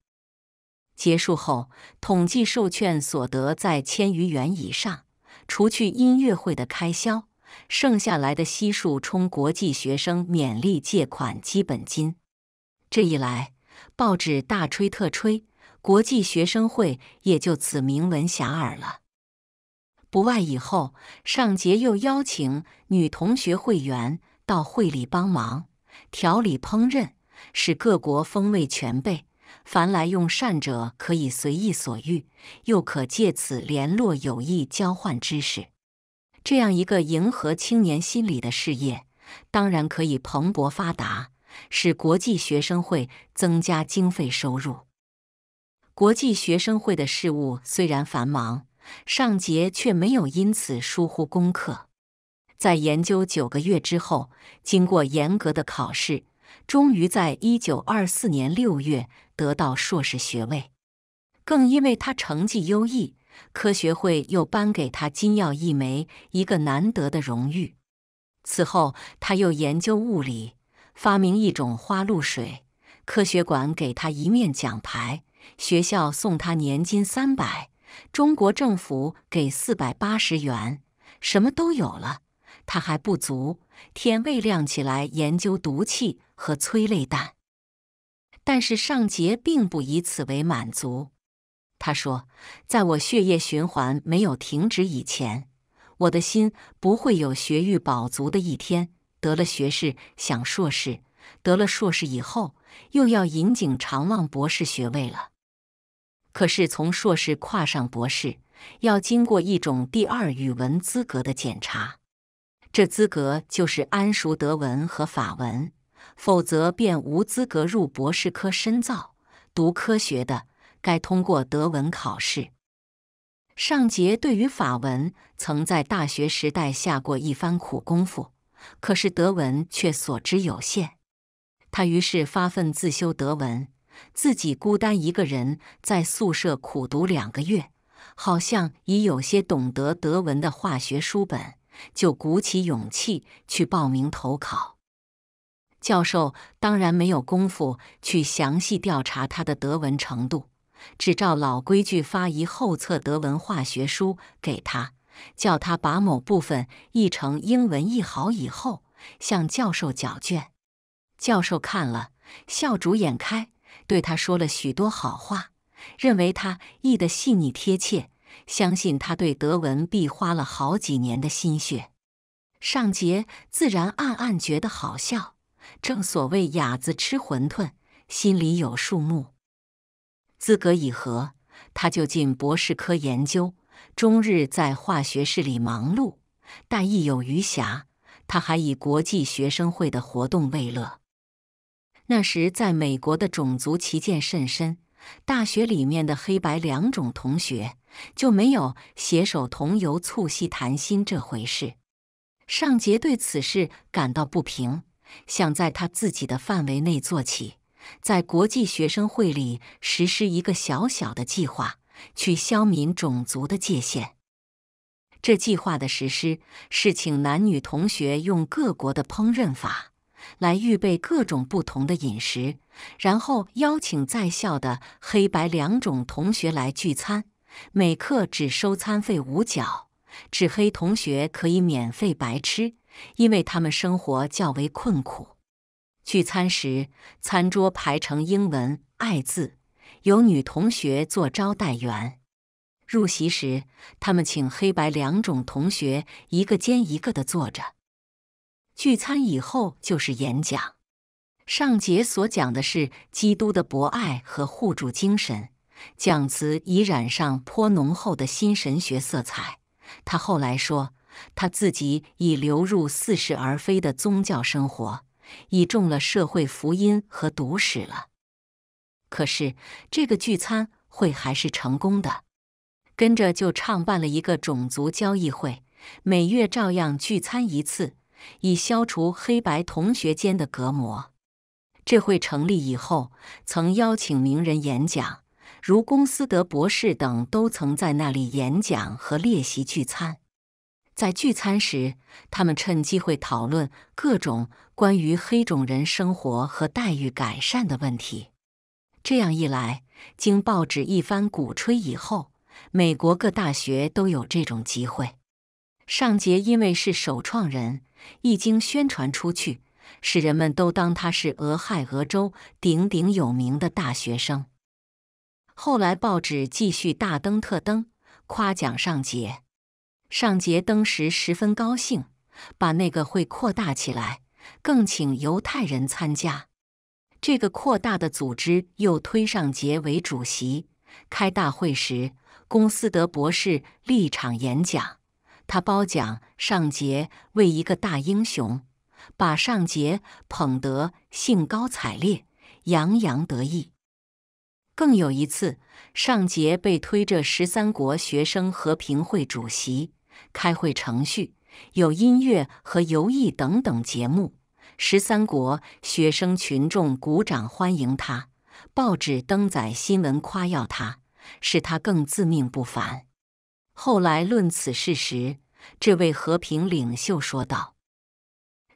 结束后，统计售券所得在千余元以上。除去音乐会的开销，剩下来的悉数充国际学生勉励借款基本金。这一来，报纸大吹特吹，国际学生会也就此名闻遐迩了。不外以后，尚杰又邀请女同学会员到会里帮忙调理烹饪，使各国风味全备。凡来用善者，可以随意所欲，又可借此联络友谊、交换知识。这样一个迎合青年心理的事业，当然可以蓬勃发达，使国际学生会增加经费收入。国际学生会的事务虽然繁忙，尚杰却没有因此疏忽功课。在研究九个月之后，经过严格的考试，终于在一九二四年六月。得到硕士学位，更因为他成绩优异，科学会又颁给他金钥一枚，一个难得的荣誉。此后，他又研究物理，发明一种花露水，科学馆给他一面奖牌，学校送他年金三百，中国政府给四百八十元，什么都有了，他还不足，天未亮起来研究毒气和催泪弹。但是尚杰并不以此为满足，他说：“在我血液循环没有停止以前，我的心不会有学欲饱足的一天。得了学士，想硕士；得了硕士以后，又要引颈长望博士学位了。可是从硕士跨上博士，要经过一种第二语文资格的检查，这资格就是谙熟德文和法文。”否则便无资格入博士科深造。读科学的，该通过德文考试。尚杰对于法文曾在大学时代下过一番苦功夫，可是德文却所知有限。他于是发奋自修德文，自己孤单一个人在宿舍苦读两个月，好像已有些懂得德文的化学书本，就鼓起勇气去报名投考。教授当然没有功夫去详细调查他的德文程度，只照老规矩发一厚册德文化学书给他，叫他把某部分译成英文译好以后，向教授缴卷。教授看了，笑逐颜开，对他说了许多好话，认为他译得细腻贴切，相信他对德文必花了好几年的心血。尚杰自然暗暗觉得好笑。正所谓哑子吃馄饨，心里有数目。资格已合，他就进博士科研究，终日在化学室里忙碌。但一有余暇，他还以国际学生会的活动为乐。那时在美国的种族歧见甚深，大学里面的黑白两种同学就没有携手同游、促膝谈心这回事。尚杰对此事感到不平。想在他自己的范围内做起，在国际学生会里实施一个小小的计划，去消种族的界限。这计划的实施是请男女同学用各国的烹饪法来预备各种不同的饮食，然后邀请在校的黑白两种同学来聚餐，每课只收餐费五角，只黑同学可以免费白吃。因为他们生活较为困苦，聚餐时餐桌排成英文“爱”字，有女同学做招待员。入席时，他们请黑白两种同学一个接一个的坐着。聚餐以后就是演讲。上节所讲的是基督的博爱和互助精神，讲词已染上颇浓厚的新神学色彩。他后来说。他自己已流入似是而非的宗教生活，已中了社会福音和毒屎了。可是这个聚餐会还是成功的，跟着就创办了一个种族交易会，每月照样聚餐一次，以消除黑白同学间的隔膜。这会成立以后，曾邀请名人演讲，如公司德博士等都曾在那里演讲和列席聚餐。在聚餐时，他们趁机会讨论各种关于黑种人生活和待遇改善的问题。这样一来，经报纸一番鼓吹以后，美国各大学都有这种机会。尚杰因为是首创人，一经宣传出去，使人们都当他是俄亥俄州鼎鼎有名的大学生。后来报纸继续大登特登，夸奖尚杰。尚杰登时十分高兴，把那个会扩大起来，更请犹太人参加。这个扩大的组织又推尚杰为主席。开大会时，公思德博士立场演讲，他褒奖尚杰为一个大英雄，把尚杰捧得兴高采烈、洋洋得意。更有一次，尚杰被推着十三国学生和平会主席。开会程序有音乐和游艺等等节目，十三国学生群众鼓掌欢迎他，报纸登载新闻夸耀他，使他更自命不凡。后来论此事时，这位和平领袖说道：“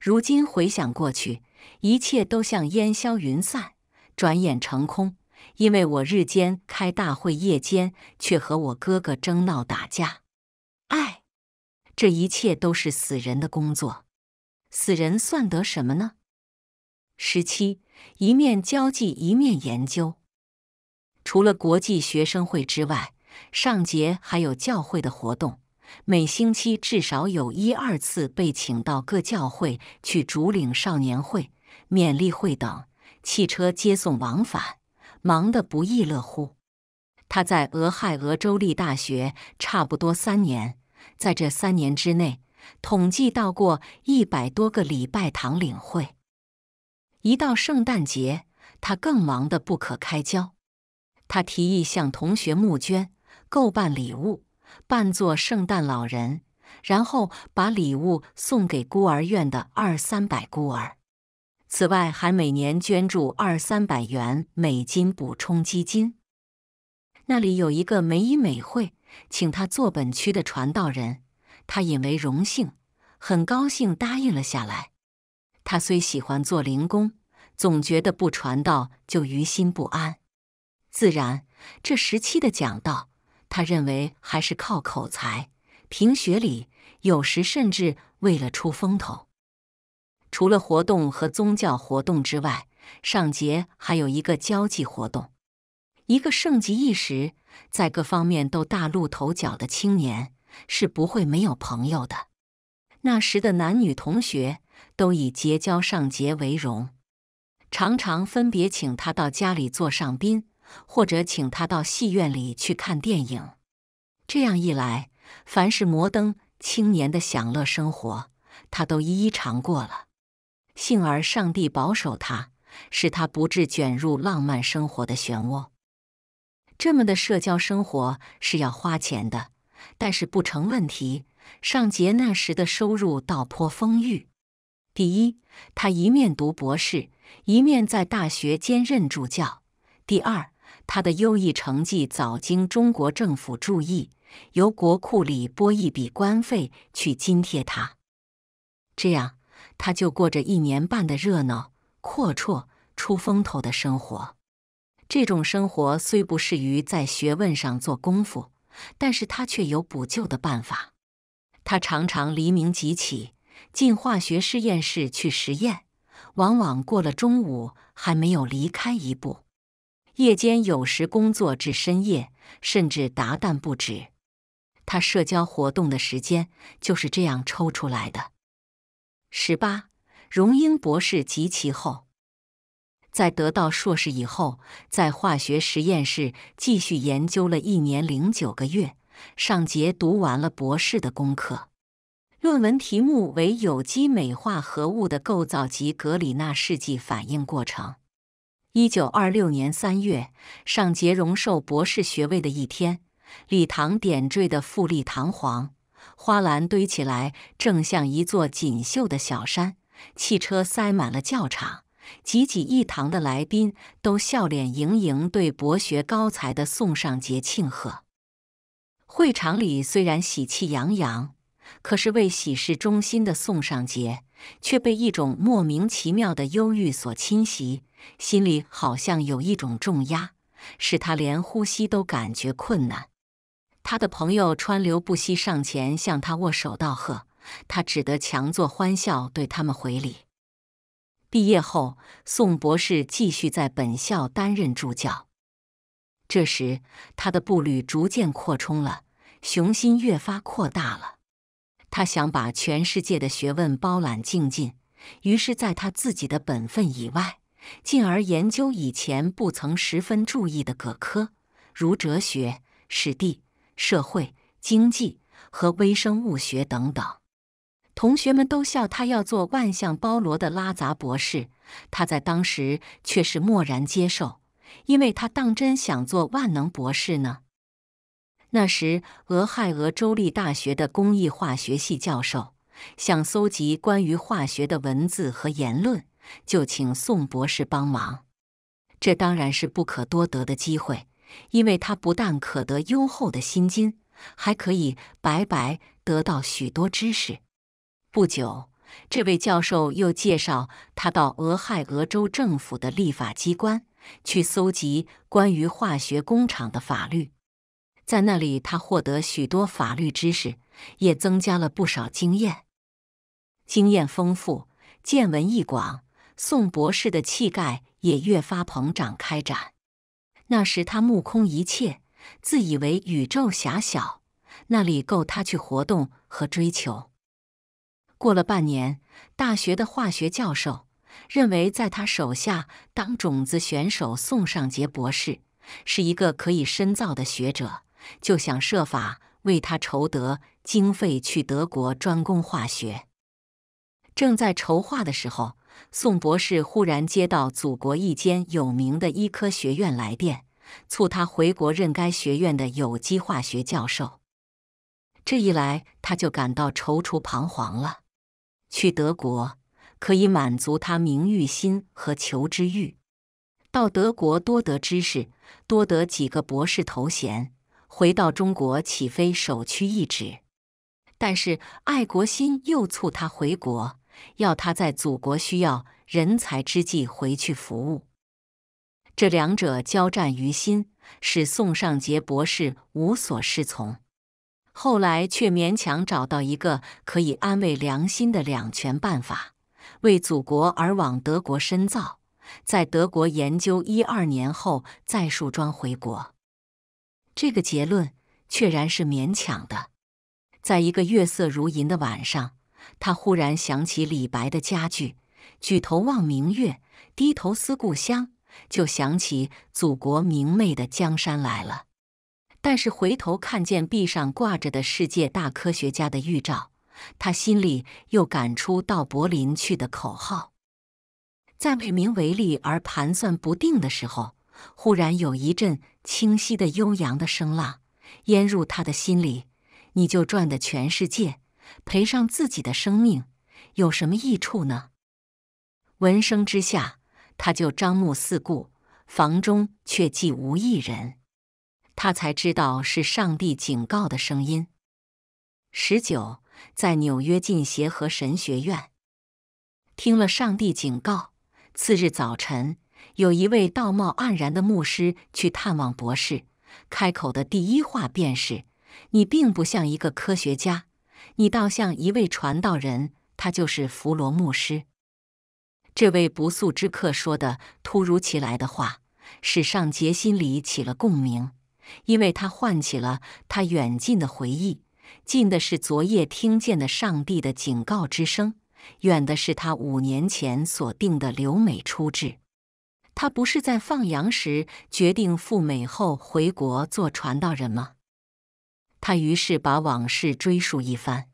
如今回想过去，一切都像烟消云散，转眼成空，因为我日间开大会，夜间却和我哥哥争闹打架，唉。”这一切都是死人的工作，死人算得什么呢？十七一面交际一面研究，除了国际学生会之外，上节还有教会的活动，每星期至少有一二次被请到各教会去，主领少年会、勉励会等，汽车接送往返，忙得不亦乐乎。他在俄亥俄州立大学差不多三年。在这三年之内，统计到过一百多个礼拜堂领会。一到圣诞节，他更忙得不可开交。他提议向同学募捐，购办礼物，扮作圣诞老人，然后把礼物送给孤儿院的二三百孤儿。此外，还每年捐助二三百元美金补充基金。那里有一个美以美会。请他做本区的传道人，他引为荣幸，很高兴答应了下来。他虽喜欢做零工，总觉得不传道就于心不安。自然，这时期的讲道，他认为还是靠口才、凭学理，有时甚至为了出风头。除了活动和宗教活动之外，上节还有一个交际活动，一个盛极一时。在各方面都大露头角的青年是不会没有朋友的。那时的男女同学都以结交上杰为荣，常常分别请他到家里做上宾，或者请他到戏院里去看电影。这样一来，凡是摩登青年的享乐生活，他都一一尝过了。幸而上帝保守他，使他不致卷入浪漫生活的漩涡。这么的社交生活是要花钱的，但是不成问题。尚杰那时的收入倒颇丰裕。第一，他一面读博士，一面在大学兼任助教；第二，他的优异成绩早经中国政府注意，由国库里拨一笔官费去津贴他。这样，他就过着一年半的热闹、阔绰、出风头的生活。这种生活虽不适于在学问上做功夫，但是他却有补救的办法。他常常黎明即起，进化学实验室去实验，往往过了中午还没有离开一步。夜间有时工作至深夜，甚至达旦不止。他社交活动的时间就是这样抽出来的。十八，荣英博士及其后。在得到硕士以后，在化学实验室继续研究了一年零九个月。尚杰读完了博士的功课，论文题目为“有机镁化合物的构造及格里纳试剂反应过程”。一九二六年三月，尚杰荣授博士学位的一天，礼堂点缀的富丽堂皇，花篮堆起来正像一座锦绣的小山，汽车塞满了校场。挤挤一堂的来宾都笑脸盈盈，对博学高才的宋尚杰庆贺。会场里虽然喜气洋洋，可是为喜事衷心的宋尚杰却被一种莫名其妙的忧郁所侵袭，心里好像有一种重压，使他连呼吸都感觉困难。他的朋友川流不息上前向他握手道贺，他只得强作欢笑对他们回礼。毕业后，宋博士继续在本校担任助教。这时，他的步履逐渐扩充了，雄心越发扩大了。他想把全世界的学问包揽尽尽，于是，在他自己的本分以外，进而研究以前不曾十分注意的各科，如哲学、史地、社会、经济和微生物学等等。同学们都笑他要做万象包罗的拉杂博士，他在当时却是默然接受，因为他当真想做万能博士呢。那时，俄亥俄州立大学的工艺化学系教授想搜集关于化学的文字和言论，就请宋博士帮忙。这当然是不可多得的机会，因为他不但可得优厚的薪金，还可以白白得到许多知识。不久，这位教授又介绍他到俄亥俄州政府的立法机关去搜集关于化学工厂的法律。在那里，他获得许多法律知识，也增加了不少经验。经验丰富，见闻亦广，宋博士的气概也越发膨胀开展。那时，他目空一切，自以为宇宙狭小，那里够他去活动和追求。过了半年，大学的化学教授认为，在他手下当种子选手宋尚杰博士是一个可以深造的学者，就想设法为他筹得经费去德国专攻化学。正在筹划的时候，宋博士忽然接到祖国一间有名的医科学院来电，促他回国任该学院的有机化学教授。这一来，他就感到踌躇彷徨了。去德国可以满足他名誉心和求知欲，到德国多得知识，多得几个博士头衔，回到中国岂非首屈一指？但是爱国心又促他回国，要他在祖国需要人才之际回去服务。这两者交战于心，使宋尚杰博士无所适从。后来却勉强找到一个可以安慰良心的两全办法，为祖国而往德国深造，在德国研究一二年后再树桩回国。这个结论确然是勉强的。在一个月色如银的晚上，他忽然想起李白的佳句：“举头望明月，低头思故乡”，就想起祖国明媚的江山来了。但是回头看见壁上挂着的世界大科学家的预兆，他心里又赶出到柏林去的口号。在为名为利而盘算不定的时候，忽然有一阵清晰的悠扬的声浪，淹入他的心里。你就赚的全世界，赔上自己的生命，有什么益处呢？闻声之下，他就张目四顾，房中却既无一人。他才知道是上帝警告的声音。十九，在纽约进协和神学院，听了上帝警告。次日早晨，有一位道貌岸然的牧师去探望博士，开口的第一话便是：“你并不像一个科学家，你倒像一位传道人。”他就是弗罗牧师。这位不速之客说的突如其来的话，使尚杰心里起了共鸣。因为他唤起了他远近的回忆，近的是昨夜听见的上帝的警告之声，远的是他五年前所定的留美出志。他不是在放羊时决定赴美后回国做传道人吗？他于是把往事追溯一番。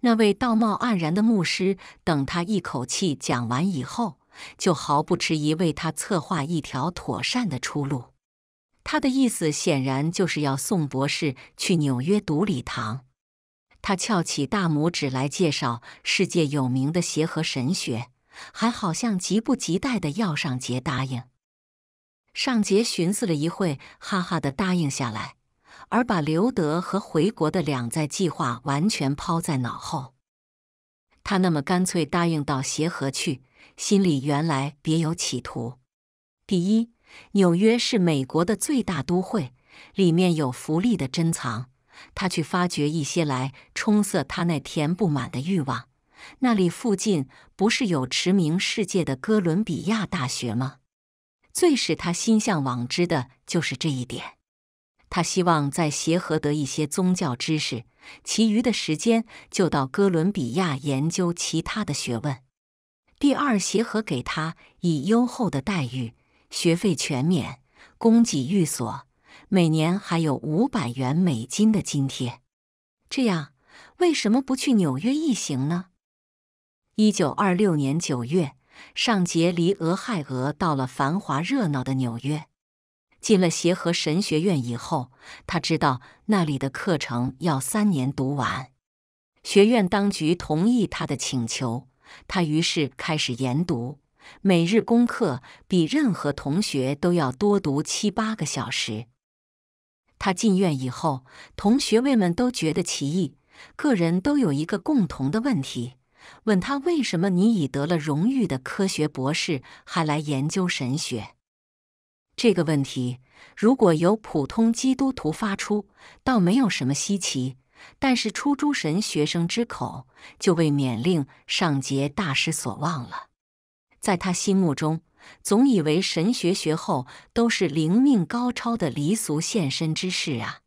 那位道貌岸然的牧师，等他一口气讲完以后，就毫不迟疑为他策划一条妥善的出路。他的意思显然就是要宋博士去纽约读礼堂。他翘起大拇指来介绍世界有名的协和神学，还好像急不及待的要上杰答应。尚杰寻思了一会，哈哈的答应下来，而把留德和回国的两在计划完全抛在脑后。他那么干脆答应到协和去，心里原来别有企图。第一。纽约是美国的最大都会，里面有福利的珍藏。他去发掘一些来充塞他那填不满的欲望。那里附近不是有驰名世界的哥伦比亚大学吗？最使他心向往之的就是这一点。他希望在协和得一些宗教知识，其余的时间就到哥伦比亚研究其他的学问。第二，协和给他以优厚的待遇。学费全免，供给寓所，每年还有五百元美金的津贴。这样，为什么不去纽约一行呢？一九二六年九月，尚杰离俄亥俄，到了繁华热闹的纽约。进了协和神学院以后，他知道那里的课程要三年读完。学院当局同意他的请求，他于是开始研读。每日功课比任何同学都要多读七八个小时。他进院以后，同学位们都觉得奇异，个人都有一个共同的问题：问他为什么你已得了荣誉的科学博士，还来研究神学？这个问题如果由普通基督徒发出，倒没有什么稀奇；但是出诸神学生之口，就未免令上节大失所望了。在他心目中，总以为神学学后都是灵命高超的离俗现身之事啊！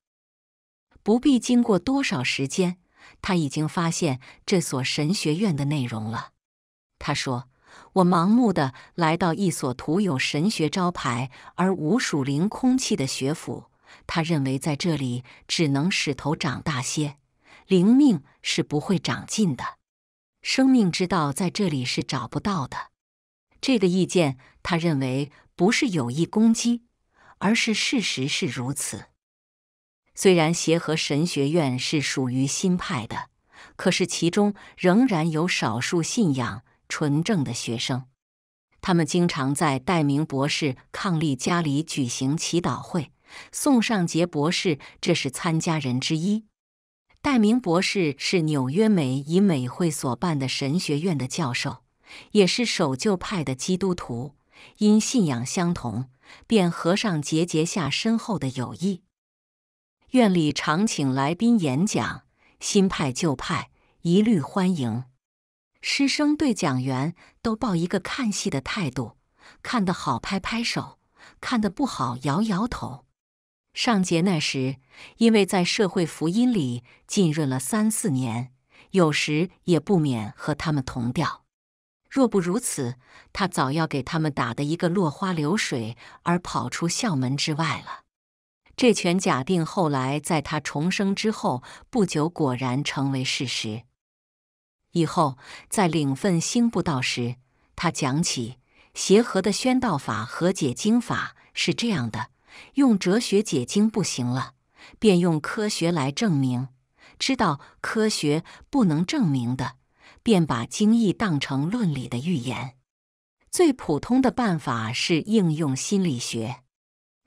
不必经过多少时间，他已经发现这所神学院的内容了。他说：“我盲目的来到一所徒有神学招牌而无属灵空气的学府，他认为在这里只能使头长大些，灵命是不会长进的，生命之道在这里是找不到的。”这个意见，他认为不是有意攻击，而是事实是如此。虽然协和神学院是属于新派的，可是其中仍然有少数信仰纯正的学生。他们经常在戴明博士伉俪家里举行祈祷会。宋尚杰博士这是参加人之一。戴明博士是纽约美以美会所办的神学院的教授。也是守旧派的基督徒，因信仰相同，便合上结结下深厚的友谊。院里常请来宾演讲，新派旧派一律欢迎。师生对讲员都抱一个看戏的态度，看得好拍拍手，看得不好摇摇头。尚杰那时因为在社会福音里浸润了三四年，有时也不免和他们同调。若不如此，他早要给他们打的一个落花流水，而跑出校门之外了。这拳假定后来在他重生之后不久，果然成为事实。以后在领份星布道时，他讲起协和的宣道法和解经法是这样的：用哲学解经不行了，便用科学来证明。知道科学不能证明的。便把经义当成论理的预言。最普通的办法是应用心理学。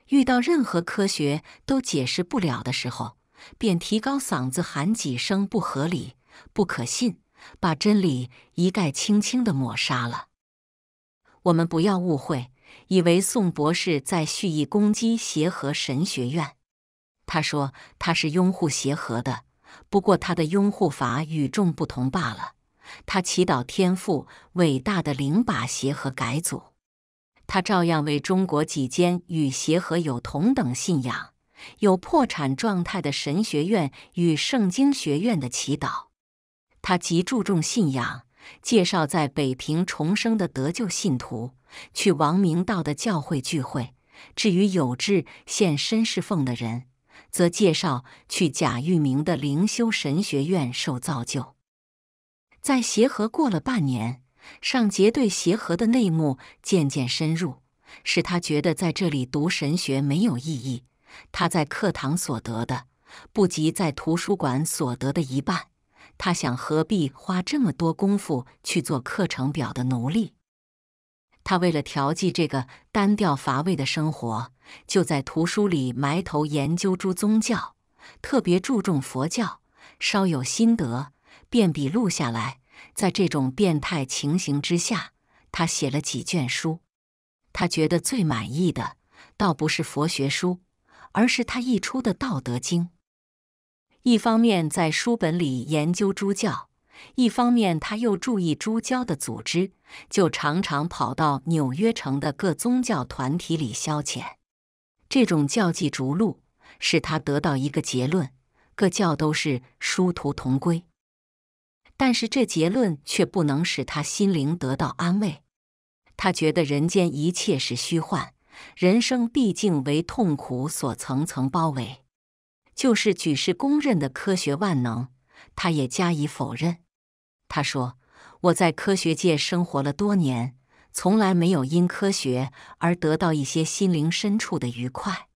遇到任何科学都解释不了的时候，便提高嗓子喊几声“不合理、不可信”，把真理一概轻轻的抹杀了。我们不要误会，以为宋博士在蓄意攻击协和神学院。他说他是拥护协和的，不过他的拥护法与众不同罢了。他祈祷天父伟大的灵把协和改组。他照样为中国几间与协和有同等信仰、有破产状态的神学院与圣经学院的祈祷。他极注重信仰，介绍在北平重生的得救信徒去王明道的教会聚会。至于有志献身侍奉的人，则介绍去贾玉明的灵修神学院受造就。在协和过了半年，尚杰对协和的内幕渐渐深入，使他觉得在这里读神学没有意义。他在课堂所得的不及在图书馆所得的一半。他想何必花这么多功夫去做课程表的奴隶？他为了调剂这个单调乏味的生活，就在图书里埋头研究诸宗教，特别注重佛教，稍有心得。便笔录下来。在这种变态情形之下，他写了几卷书。他觉得最满意的，倒不是佛学书，而是他译出的《道德经》。一方面在书本里研究诸教，一方面他又注意诸教的组织，就常常跑到纽约城的各宗教团体里消遣。这种教技逐鹿，使他得到一个结论：各教都是殊途同归。但是这结论却不能使他心灵得到安慰。他觉得人间一切是虚幻，人生毕竟为痛苦所层层包围。就是举世公认的科学万能，他也加以否认。他说：“我在科学界生活了多年，从来没有因科学而得到一些心灵深处的愉快。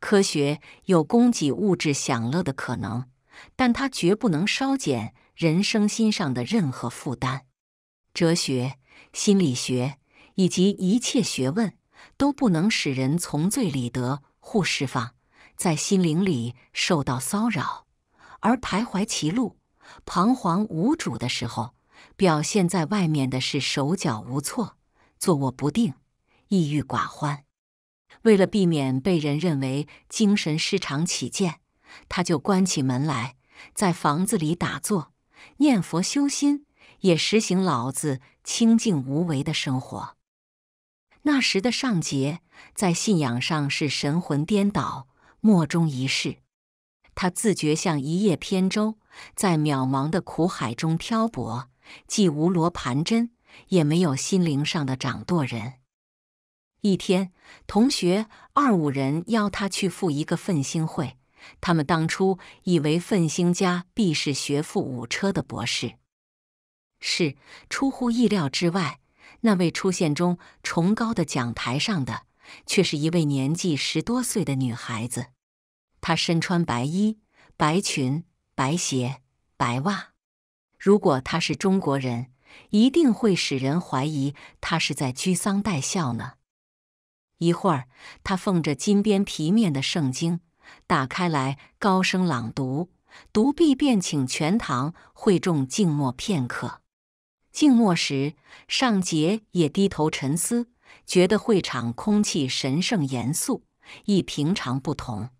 科学有供给物质享乐的可能，但它绝不能稍减。”人生心上的任何负担，哲学、心理学以及一切学问，都不能使人从罪里得或释放。在心灵里受到骚扰而徘徊歧路、彷徨无主的时候，表现在外面的是手脚无措、坐卧不定、抑郁寡欢。为了避免被人认为精神失常起见，他就关起门来，在房子里打坐。念佛修心，也实行老子清静无为的生活。那时的尚杰在信仰上是神魂颠倒、莫衷一是。他自觉像一叶扁舟，在渺茫的苦海中漂泊，既无罗盘针，也没有心灵上的掌舵人。一天，同学二五人邀他去赴一个奋兴会。他们当初以为奋兴家必是学富五车的博士，是出乎意料之外。那位出现中崇高的讲台上的，却是一位年纪十多岁的女孩子。她身穿白衣、白裙、白鞋、白袜。如果她是中国人，一定会使人怀疑她是在居丧待孝呢。一会儿，她奉着金边皮面的圣经。打开来，高声朗读，读毕便请全堂会众静默片刻。静默时，上杰也低头沉思，觉得会场空气神圣严肃，与平常不同。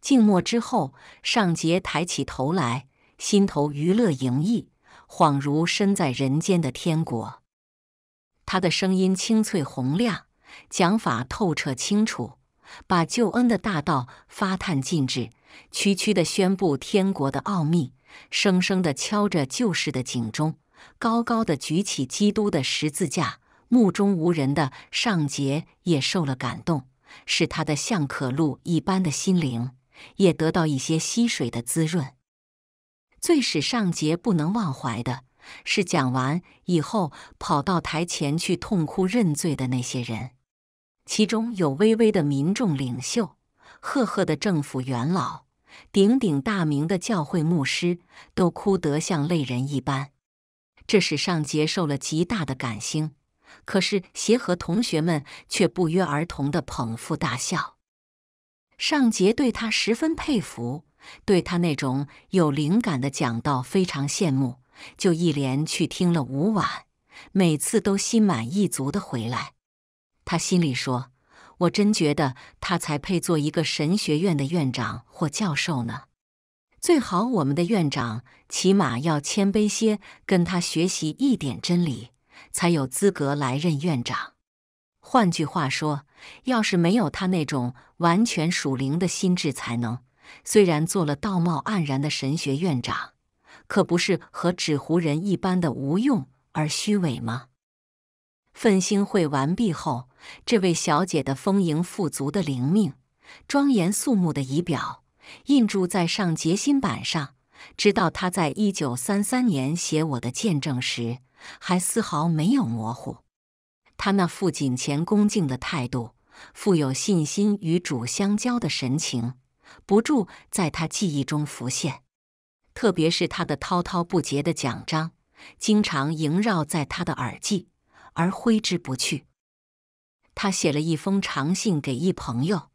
静默之后，上杰抬起头来，心头娱乐盈溢，恍如身在人间的天国。他的声音清脆洪亮，讲法透彻清楚。把救恩的大道发探尽致，区区的宣布天国的奥秘，声声的敲着旧世的警钟，高高的举起基督的十字架，目中无人的上杰也受了感动，使他的像可露一般的心灵也得到一些溪水的滋润。最使上杰不能忘怀的是讲完以后跑到台前去痛哭认罪的那些人。其中有微微的民众领袖，赫赫的政府元老，鼎鼎大名的教会牧师，都哭得像泪人一般。这使尚杰受了极大的感兴。可是协和同学们却不约而同的捧腹大笑。尚杰对他十分佩服，对他那种有灵感的讲道非常羡慕，就一连去听了五晚，每次都心满意足的回来。他心里说：“我真觉得他才配做一个神学院的院长或教授呢。最好我们的院长起码要谦卑些，跟他学习一点真理，才有资格来任院长。换句话说，要是没有他那种完全属灵的心智才能，虽然做了道貌岸然的神学院长，可不是和纸糊人一般的无用而虚伪吗？”分心会完毕后。这位小姐的丰盈富足的灵命，庄严肃穆的仪表，印注在上杰心板上，直到她在一九三三年写我的见证时，还丝毫没有模糊。她那副谨虔恭敬的态度，富有信心与主相交的神情，不住在她记忆中浮现。特别是她的滔滔不绝的讲章，经常萦绕在她的耳际，而挥之不去。他写了一封长信给一朋友，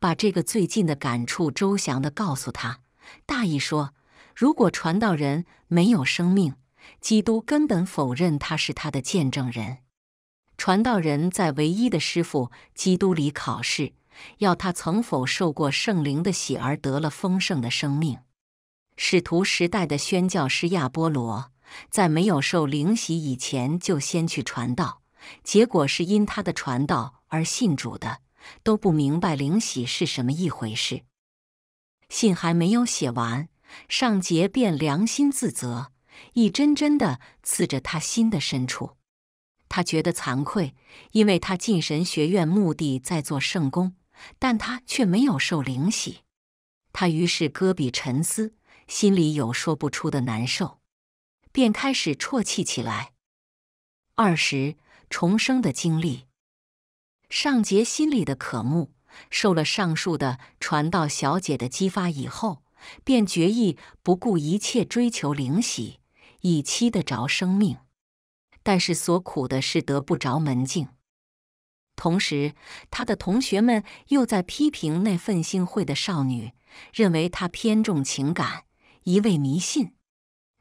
把这个最近的感触周详的告诉他。大意说，如果传道人没有生命，基督根本否认他是他的见证人。传道人在唯一的师傅基督里考试，要他曾否受过圣灵的喜而得了丰盛的生命。使徒时代的宣教师亚波罗，在没有受灵喜以前就先去传道。结果是因他的传道而信主的，都不明白灵喜是什么一回事。信还没有写完，尚杰便良心自责，一针针的刺着他心的深处。他觉得惭愧，因为他进神学院目的在做圣功，但他却没有受灵喜。他于是搁笔沉思，心里有说不出的难受，便开始啜泣起来。二十。重生的经历，尚杰心里的渴慕，受了上述的传道小姐的激发以后，便决意不顾一切追求灵喜，以期得着生命。但是所苦的是得不着门径。同时，他的同学们又在批评那份性慧的少女，认为她偏重情感，一味迷信。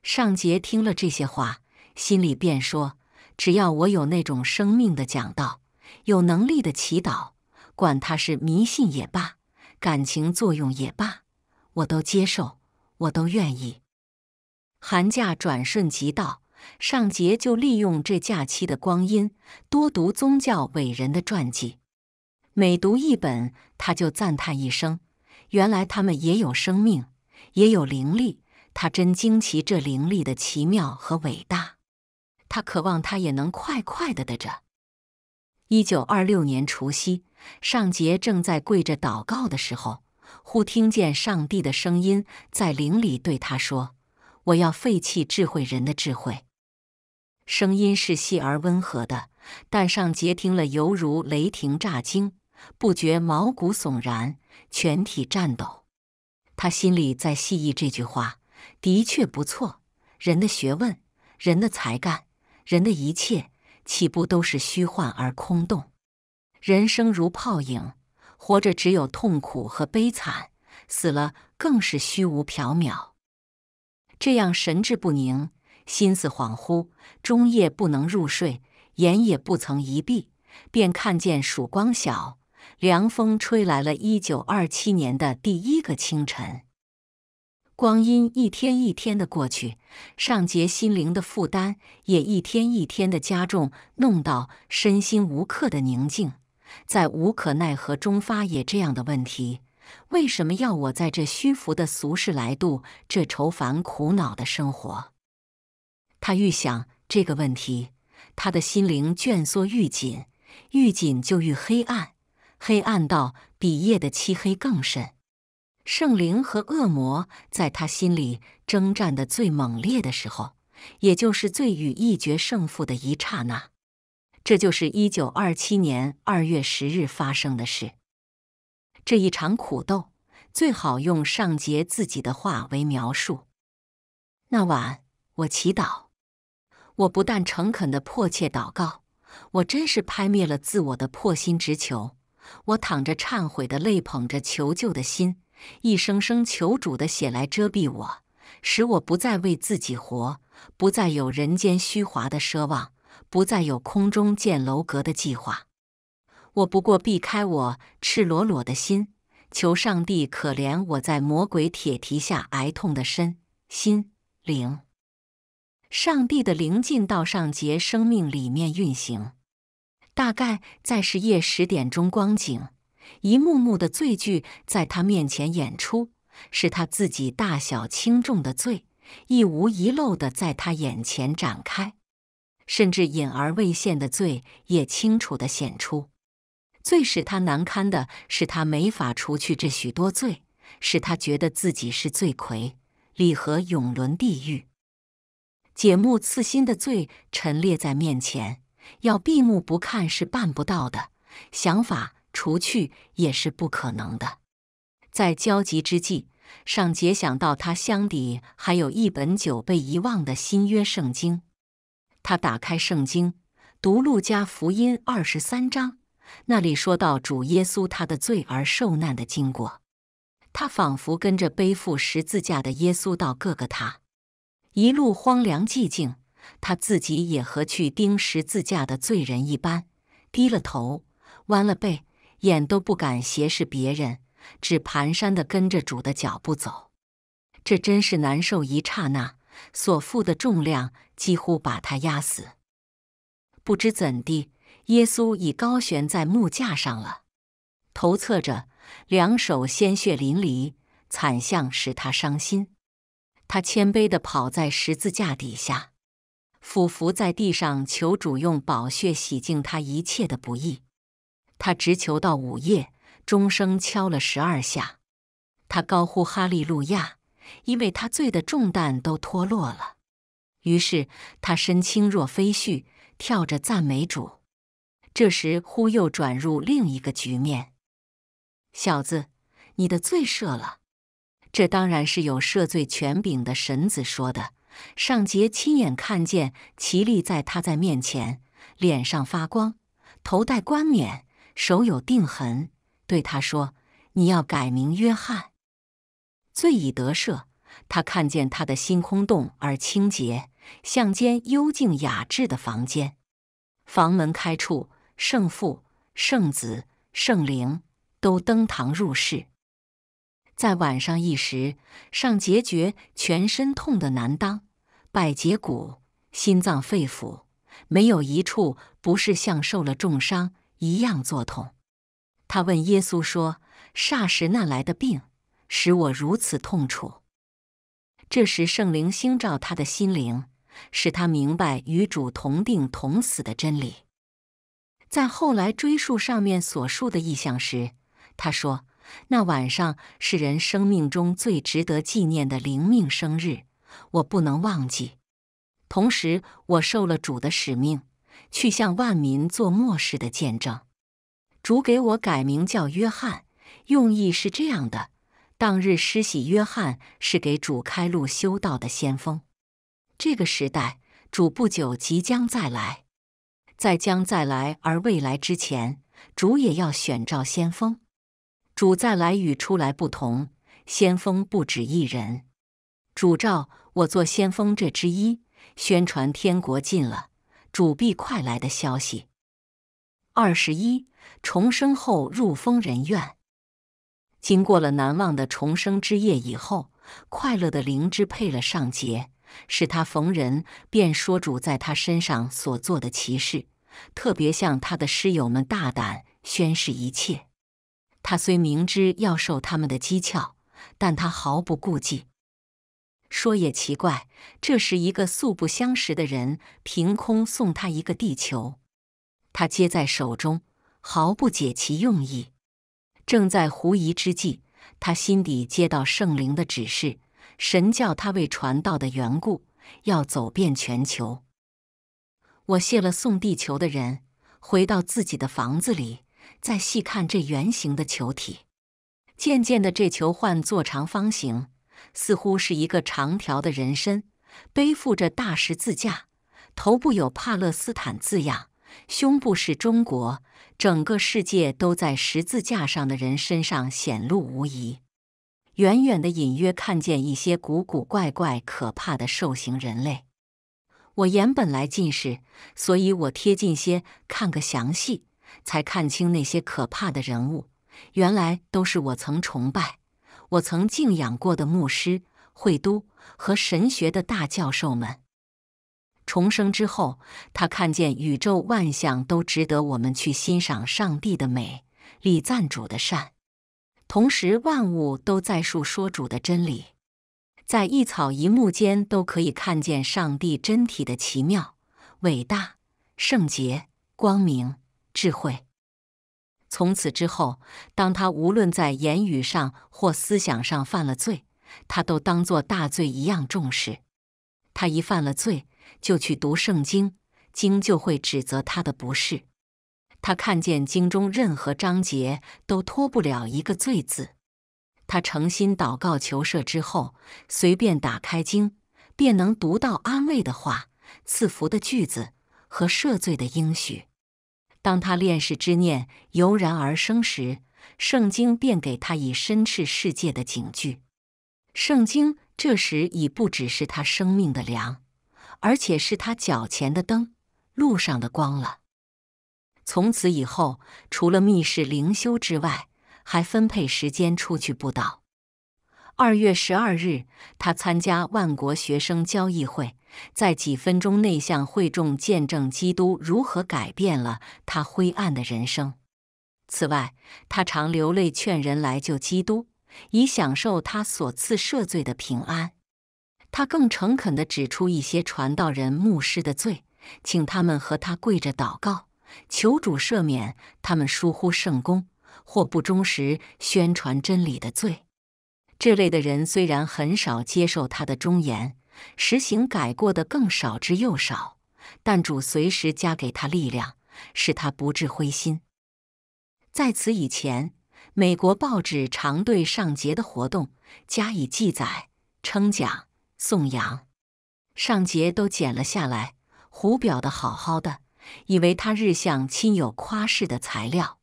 尚杰听了这些话，心里便说。只要我有那种生命的讲道，有能力的祈祷，管他是迷信也罢，感情作用也罢，我都接受，我都愿意。寒假转瞬即到，尚杰就利用这假期的光阴，多读宗教伟人的传记。每读一本，他就赞叹一声：“原来他们也有生命，也有灵力。”他真惊奇这灵力的奇妙和伟大。他渴望，他也能快快的的着。一九二六年除夕，尚杰正在跪着祷告的时候，忽听见上帝的声音在灵里对他说：“我要废弃智慧人的智慧。”声音是细而温和的，但尚杰听了犹如雷霆炸惊，不觉毛骨悚然，全体颤抖。他心里在细意这句话，的确不错，人的学问，人的才干。人的一切岂不都是虚幻而空洞？人生如泡影，活着只有痛苦和悲惨，死了更是虚无缥缈。这样神志不宁，心思恍惚，终夜不能入睡，眼也不曾一闭，便看见曙光晓，凉风吹来了一九二七年的第一个清晨。光阴一天一天的过去，上节心灵的负担也一天一天的加重，弄到身心无刻的宁静，在无可奈何中发也这样的问题：为什么要我在这虚浮的俗世来度这愁烦苦恼的生活？他愈想这个问题，他的心灵卷缩愈紧，愈紧就愈黑暗，黑暗到比夜的漆黑更深。圣灵和恶魔在他心里征战的最猛烈的时候，也就是最与一决胜负的一刹那。这就是一九二七年二月十日发生的事。这一场苦斗，最好用上杰自己的话为描述。那晚，我祈祷，我不但诚恳的迫切祷告，我真是拍灭了自我的破心直求，我淌着忏悔的泪，捧着求救的心。一声声求主的血来遮蔽我，使我不再为自己活，不再有人间虚华的奢望，不再有空中建楼阁的计划。我不过避开我赤裸裸的心，求上帝可怜我在魔鬼铁蹄下挨痛的身心灵。上帝的灵进到上节生命里面运行，大概在是夜十点钟光景。一幕幕的罪剧在他面前演出，是他自己大小轻重的罪，一无遗漏的在他眼前展开，甚至隐而未现的罪也清楚的显出。最使他难堪的是，他没法除去这许多罪，使他觉得自己是罪魁，理合永沦地狱。解目刺心的罪陈列在面前，要闭目不看是办不到的，想法。除去也是不可能的。在焦急之际，尚杰想到他箱底还有一本久被遗忘的新约圣经。他打开圣经，读路加福音二十三章，那里说到主耶稣他的罪而受难的经过。他仿佛跟着背负十字架的耶稣到各个塔，一路荒凉寂静。他自己也和去钉十字架的罪人一般，低了头，弯了背。眼都不敢斜视别人，只蹒跚地跟着主的脚步走。这真是难受，一刹那所负的重量几乎把他压死。不知怎地，耶稣已高悬在木架上了，头侧着，两手鲜血淋漓，惨象使他伤心。他谦卑地跑在十字架底下，俯伏在地上，求主用宝血洗净他一切的不义。他直求到午夜，钟声敲了十二下，他高呼哈利路亚，因为他罪的重担都脱落了。于是他身轻若飞絮，跳着赞美主。这时忽又转入另一个局面：小子，你的罪赦了。这当然是有赦罪权柄的神子说的。上杰亲眼看见奇力在他在面前，脸上发光，头戴冠冕。手有定痕，对他说：“你要改名约翰，罪已得赦。”他看见他的心空洞而清洁，像间幽静雅致的房间。房门开处，圣父、圣子、圣灵都登堂入室。在晚上一时，上结觉全身痛得难当，百结骨、心脏、肺腑，没有一处不是像受了重伤。一样作痛。他问耶稣说：“霎时那来的病，使我如此痛楚？”这时圣灵兴照他的心灵，使他明白与主同定同死的真理。在后来追溯上面所述的意象时，他说：“那晚上是人生命中最值得纪念的灵命生日，我不能忘记。同时，我受了主的使命。”去向万民做末世的见证。主给我改名叫约翰，用意是这样的：当日施洗约翰是给主开路修道的先锋。这个时代，主不久即将再来，在将再来而未来之前，主也要选召先锋。主再来与出来不同，先锋不止一人。主召我做先锋这之一，宣传天国近了。主必快来的消息。二十一重生后入疯人院，经过了难忘的重生之夜以后，快乐的灵芝配了上节，使他逢人便说主在他身上所做的奇事，特别向他的师友们大胆宣示一切。他虽明知要受他们的讥诮，但他毫不顾忌。说也奇怪，这时一个素不相识的人凭空送他一个地球，他接在手中，毫不解其用意。正在狐疑之际，他心底接到圣灵的指示，神叫他为传道的缘故要走遍全球。我谢了送地球的人，回到自己的房子里，再细看这圆形的球体，渐渐的这球换做长方形。似乎是一个长条的人身，背负着大十字架，头部有“帕勒斯坦”字样，胸部是中国，整个世界都在十字架上的人身上显露无遗。远远的隐约看见一些古古怪怪、可怕的兽形人类。我眼本来近视，所以我贴近些看个详细，才看清那些可怕的人物，原来都是我曾崇拜。我曾敬仰过的牧师、会都和神学的大教授们，重生之后，他看见宇宙万象都值得我们去欣赏上帝的美，礼赞主的善，同时万物都在述说主的真理，在一草一木间都可以看见上帝真体的奇妙、伟大、圣洁、光明、智慧。从此之后，当他无论在言语上或思想上犯了罪，他都当作大罪一样重视。他一犯了罪，就去读圣经，经就会指责他的不是。他看见经中任何章节都脱不了一个“罪”字。他诚心祷告求赦之后，随便打开经，便能读到安慰的话、赐福的句子和赦罪的应许。当他炼世之念油然而生时，圣经便给他以深斥世界的警句。圣经这时已不只是他生命的粮，而且是他脚前的灯，路上的光了。从此以后，除了密室灵修之外，还分配时间出去布道。二月十二日，他参加万国学生交易会。在几分钟内向会众见证基督如何改变了他灰暗的人生。此外，他常流泪劝人来救基督，以享受他所赐赦罪的平安。他更诚恳地指出一些传道人、牧师的罪，请他们和他跪着祷告，求主赦免他们疏忽圣功或不忠实宣传真理的罪。这类的人虽然很少接受他的忠言。实行改过的更少之又少，但主随时加给他力量，使他不致灰心。在此以前，美国报纸常对上节的活动加以记载、称奖、颂扬，上节都剪了下来，胡裱的好好的，以为他日向亲友夸示的材料。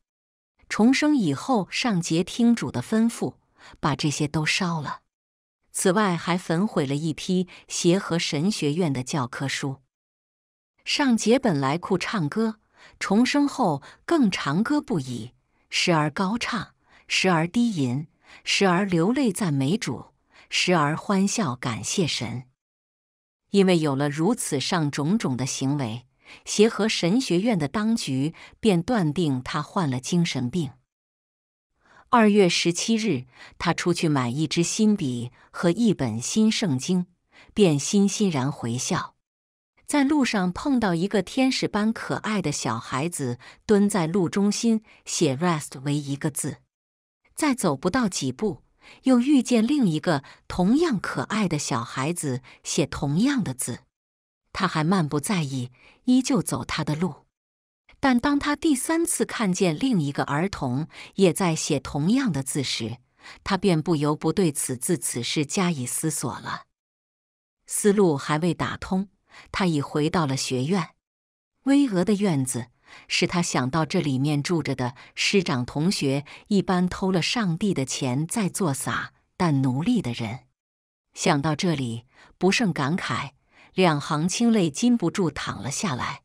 重生以后，上节听主的吩咐，把这些都烧了。此外，还焚毁了一批协和神学院的教科书。尚杰本来酷唱歌，重生后更长歌不已，时而高唱，时而低吟，时而流泪赞美主，时而欢笑感谢神。因为有了如此上种种的行为，协和神学院的当局便断定他患了精神病。二月十七日，他出去买一支新笔和一本新圣经，便欣欣然回校。在路上碰到一个天使般可爱的小孩子蹲在路中心写 “rest” 为一个字，再走不到几步，又遇见另一个同样可爱的小孩子写同样的字，他还漫不在意，依旧走他的路。但当他第三次看见另一个儿童也在写同样的字时，他便不由不对此字此事加以思索了。思路还未打通，他已回到了学院。巍峨的院子使他想到这里面住着的师长同学一般偷了上帝的钱在做撒，但奴隶的人。想到这里，不胜感慨，两行清泪禁不住淌了下来。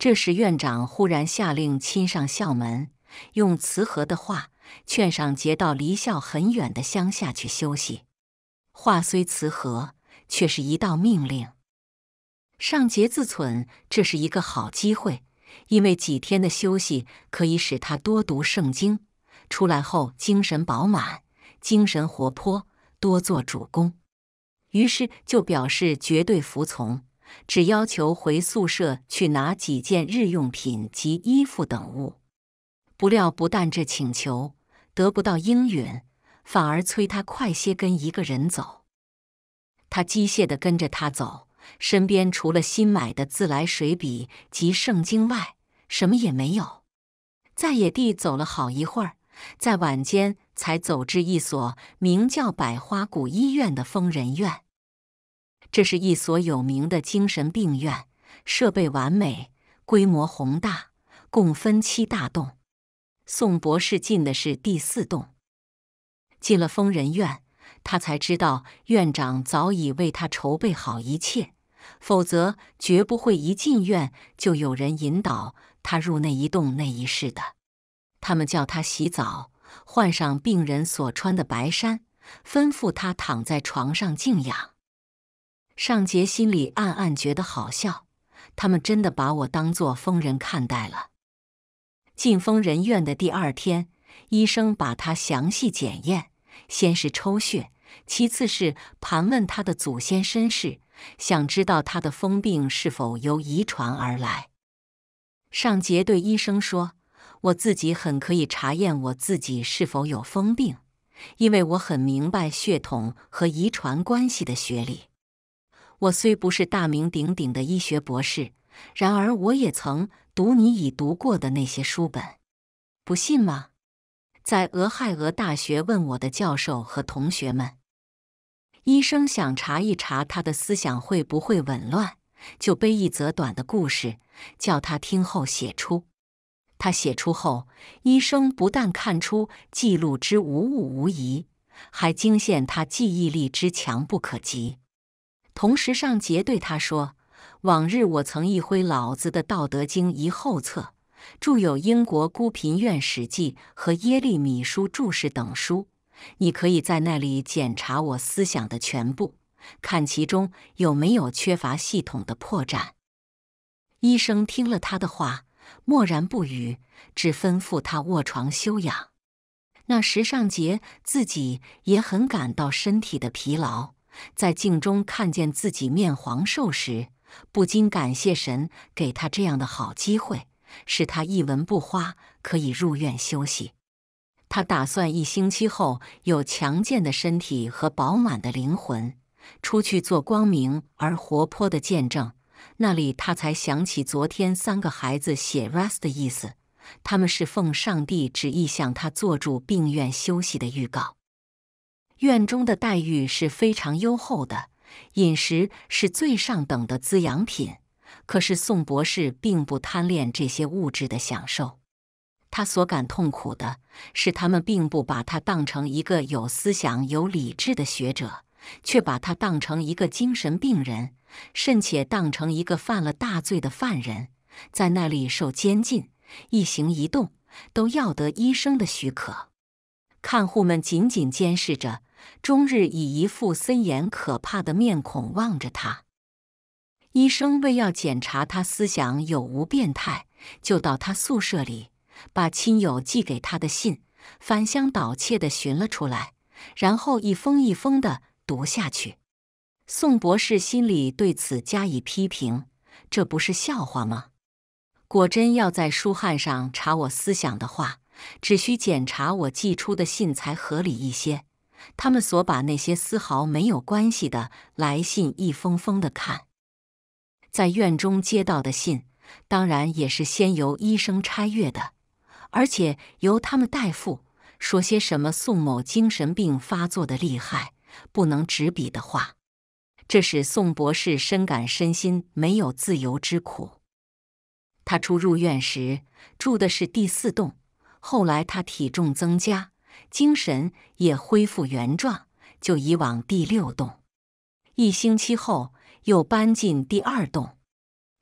这时，院长忽然下令，亲上校门，用慈和的话劝上杰到离校很远的乡下去休息。话虽慈和，却是一道命令。尚杰自忖，这是一个好机会，因为几天的休息可以使他多读圣经，出来后精神饱满，精神活泼，多做主公。于是就表示绝对服从。只要求回宿舍去拿几件日用品及衣服等物，不料不但这请求得不到应允，反而催他快些跟一个人走。他机械地跟着他走，身边除了新买的自来水笔及圣经外，什么也没有。在野地走了好一会儿，在晚间才走至一所名叫百花谷医院的疯人院。这是一所有名的精神病院，设备完美，规模宏大，共分七大栋。宋博士进的是第四栋。进了疯人院，他才知道院长早已为他筹备好一切，否则绝不会一进院就有人引导他入那一栋那一室的。他们叫他洗澡，换上病人所穿的白衫，吩咐他躺在床上静养。尚杰心里暗暗觉得好笑，他们真的把我当做疯人看待了。进疯人院的第二天，医生把他详细检验，先是抽血，其次是盘问他的祖先身世，想知道他的疯病是否由遗传而来。尚杰对医生说：“我自己很可以查验我自己是否有疯病，因为我很明白血统和遗传关系的学理。”我虽不是大名鼎鼎的医学博士，然而我也曾读你已读过的那些书本。不信吗？在俄亥俄大学问我的教授和同学们，医生想查一查他的思想会不会紊乱，就背一则短的故事，叫他听后写出。他写出后，医生不但看出记录之无误无疑，还惊现他记忆力之强不可及。同时，尚杰对他说：“往日我曾一挥老子的《道德经》一后册，著有英国孤贫院史记和耶利米书注释等书，你可以在那里检查我思想的全部，看其中有没有缺乏系统的破绽。”医生听了他的话，默然不语，只吩咐他卧床休养。那时尚杰自己也很感到身体的疲劳。在镜中看见自己面黄瘦时，不禁感谢神给他这样的好机会，使他一文不花可以入院休息。他打算一星期后有强健的身体和饱满的灵魂，出去做光明而活泼的见证。那里他才想起昨天三个孩子写 “rest” 的意思，他们是奉上帝旨意向他做住病院休息的预告。院中的待遇是非常优厚的，饮食是最上等的滋养品。可是宋博士并不贪恋这些物质的享受，他所感痛苦的是，他们并不把他当成一个有思想、有理智的学者，却把他当成一个精神病人，甚且当成一个犯了大罪的犯人，在那里受监禁，一行一动都要得医生的许可，看护们紧紧监视着。终日以一副森严可怕的面孔望着他。医生为要检查他思想有无变态，就到他宿舍里，把亲友寄给他的信翻箱倒窃的寻了出来，然后一封一封的读下去。宋博士心里对此加以批评：“这不是笑话吗？果真要在书汉上查我思想的话，只需检查我寄出的信才合理一些。”他们所把那些丝毫没有关系的来信一封封的看，在院中接到的信，当然也是先由医生拆阅的，而且由他们代付。说些什么宋某精神病发作的厉害，不能执笔的话，这使宋博士深感身心没有自由之苦。他初入院时住的是第四栋，后来他体重增加。精神也恢复原状，就移往第六栋。一星期后，又搬进第二栋。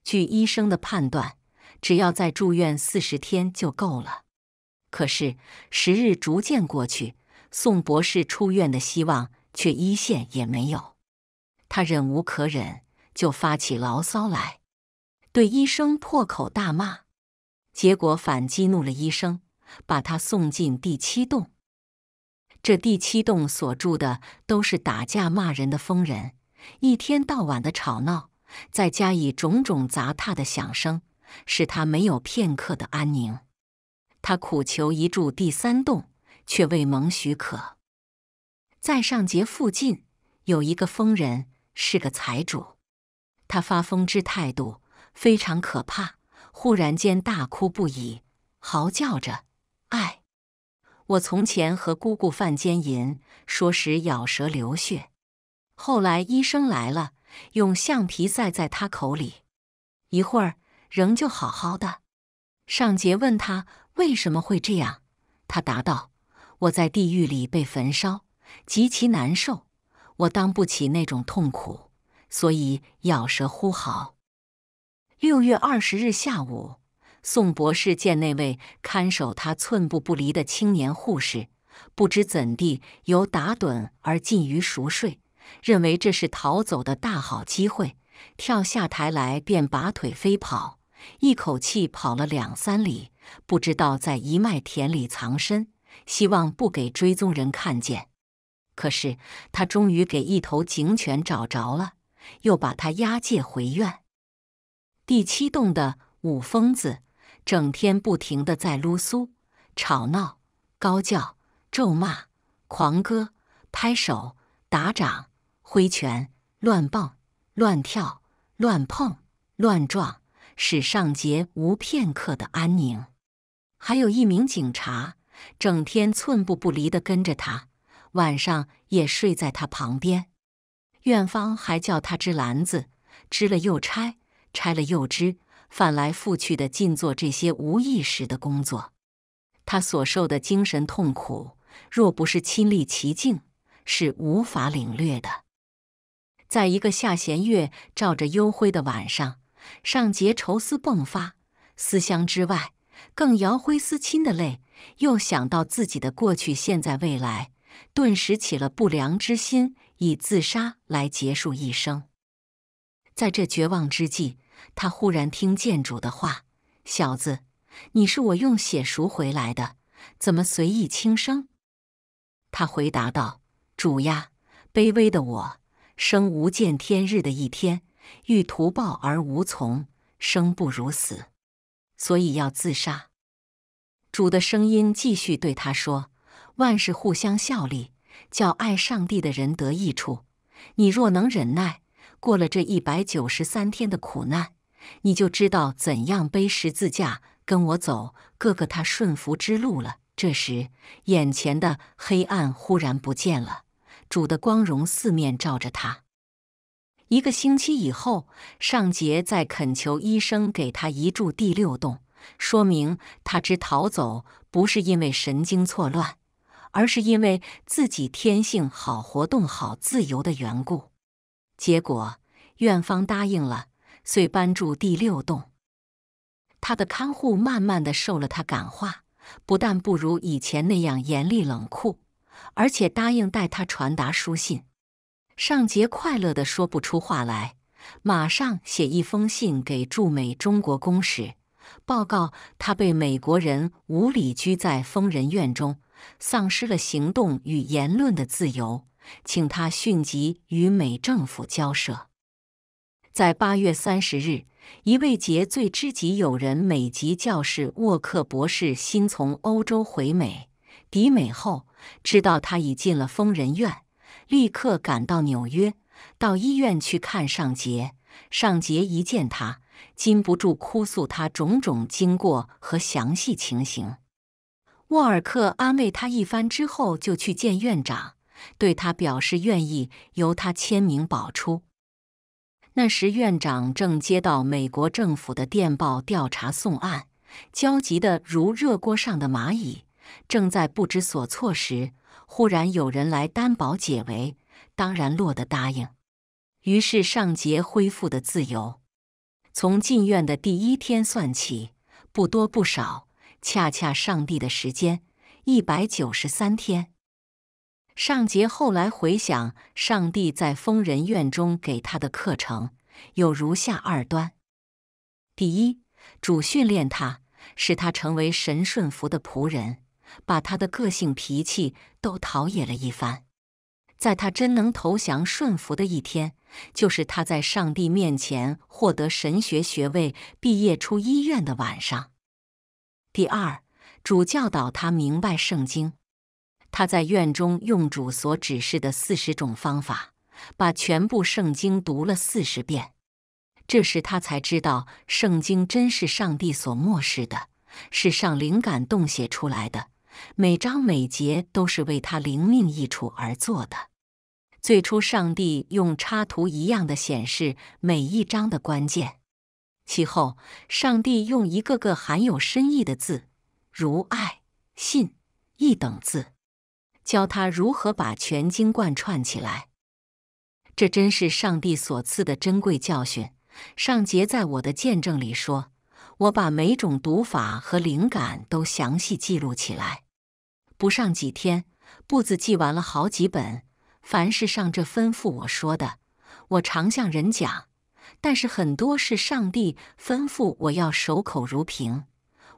据医生的判断，只要再住院四十天就够了。可是时日逐渐过去，宋博士出院的希望却一线也没有。他忍无可忍，就发起牢骚来，对医生破口大骂，结果反激怒了医生，把他送进第七栋。这第七栋所住的都是打架骂人的疯人，一天到晚的吵闹，再加以种种砸踏的响声，使他没有片刻的安宁。他苦求一住第三栋，却未蒙许可。在上节附近有一个疯人，是个财主，他发疯之态度非常可怕，忽然间大哭不已，嚎叫着：“哎！”我从前和姑姑犯奸淫，说时咬舌流血。后来医生来了，用橡皮塞在他口里，一会儿仍旧好好的。尚杰问他为什么会这样，他答道：“我在地狱里被焚烧，极其难受，我当不起那种痛苦，所以咬舌呼嚎。”六月二十日下午。宋博士见那位看守他寸步不离的青年护士，不知怎地由打盹而进于熟睡，认为这是逃走的大好机会，跳下台来便拔腿飞跑，一口气跑了两三里，不知道在一麦田里藏身，希望不给追踪人看见。可是他终于给一头警犬找着了，又把他押解回院。第七栋的五疯子。整天不停的在撸苏，吵闹、高叫、咒骂、狂歌、拍手、打掌、挥拳、乱蹦、乱跳、乱碰、乱撞，使上节无片刻的安宁。还有一名警察，整天寸步不离的跟着他，晚上也睡在他旁边。院方还叫他织篮子，织了又拆，拆了又织。翻来覆去的尽做这些无意识的工作，他所受的精神痛苦，若不是亲历其境，是无法领略的。在一个下弦月照着幽辉的晚上，上节愁思迸发，思乡之外，更摇挥思亲的泪，又想到自己的过去、现在、未来，顿时起了不良之心，以自杀来结束一生。在这绝望之际。他忽然听见主的话：“小子，你是我用血赎回来的，怎么随意轻生？”他回答道：“主呀，卑微的我，生无见天日的一天，欲图报而无从，生不如死，所以要自杀。”主的声音继续对他说：“万事互相效力，叫爱上帝的人得益处。你若能忍耐。”过了这一百九十三天的苦难，你就知道怎样背十字架跟我走，各个他顺服之路了。这时，眼前的黑暗忽然不见了，主的光荣四面照着他。一个星期以后，尚杰在恳求医生给他移住第六洞，说明他之逃走不是因为神经错乱，而是因为自己天性好活动、好自由的缘故。结果，院方答应了，遂搬住第六栋。他的看护慢慢的受了他感化，不但不如以前那样严厉冷酷，而且答应带他传达书信。尚杰快乐的说不出话来，马上写一封信给驻美中国公使，报告他被美国人无理拘在疯人院中，丧失了行动与言论的自由。请他迅即与美政府交涉。在八月三十日，一位结最知己友人、美籍教士沃克博士，新从欧洲回美抵美后，知道他已进了疯人院，立刻赶到纽约，到医院去看尚杰。尚杰一见他，禁不住哭诉他种种经过和详细情形。沃尔克安慰他一番之后，就去见院长。对他表示愿意由他签名保出。那时院长正接到美国政府的电报调查宋案，焦急得如热锅上的蚂蚁，正在不知所措时，忽然有人来担保解围，当然落得答应。于是尚杰恢复的自由，从进院的第一天算起，不多不少，恰恰上帝的时间，一百九十三天。上杰后来回想，上帝在疯人院中给他的课程有如下二端：第一，主训练他，使他成为神顺服的仆人，把他的个性脾气都陶冶了一番；在他真能投降顺服的一天，就是他在上帝面前获得神学学位、毕业出医院的晚上。第二，主教导他明白圣经。他在院中用主所指示的四十种方法，把全部圣经读了四十遍。这时他才知道，圣经真是上帝所漠视的，是上灵感动写出来的，每章每节都是为他灵命益处而做的。最初，上帝用插图一样的显示每一章的关键；其后，上帝用一个个含有深意的字，如爱、信、义等字。教他如何把全经贯串起来，这真是上帝所赐的珍贵教训。上节在我的见证里说：“我把每种读法和灵感都详细记录起来。不上几天，步子记完了好几本。凡是上这吩咐我说的，我常向人讲；但是很多是上帝吩咐我要守口如瓶，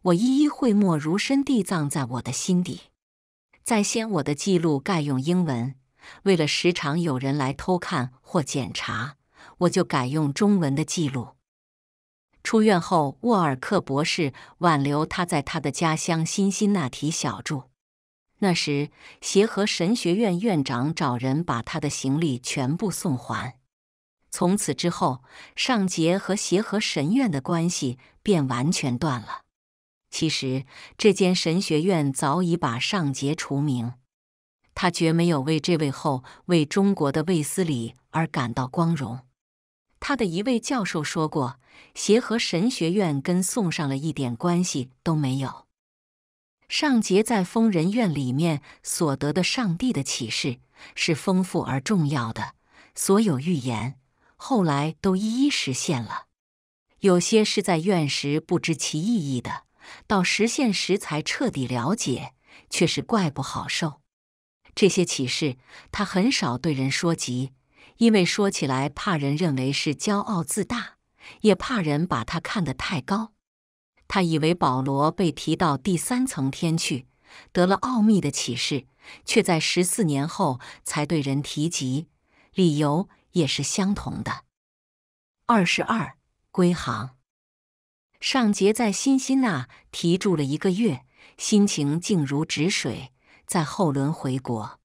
我一一讳莫如深地藏在我的心底。”在先，我的记录概用英文，为了时常有人来偷看或检查，我就改用中文的记录。出院后，沃尔克博士挽留他在他的家乡辛辛那提小住。那时，协和神学院院长找人把他的行李全部送还。从此之后，尚杰和协和神院的关系便完全断了。其实，这间神学院早已把尚杰除名。他绝没有为这位后为中国的卫斯理而感到光荣。他的一位教授说过：“协和神学院跟送上了一点关系都没有。”尚杰在疯人院里面所得的上帝的启示是丰富而重要的，所有预言后来都一一实现了，有些是在院时不知其意义的。到实现时才彻底了解，却是怪不好受。这些启示他很少对人说及，因为说起来怕人认为是骄傲自大，也怕人把他看得太高。他以为保罗被提到第三层天去，得了奥秘的启示，却在十四年后才对人提及，理由也是相同的。二十二归航。尚杰在新西那提住了一个月，心情静如止水。在后轮回国，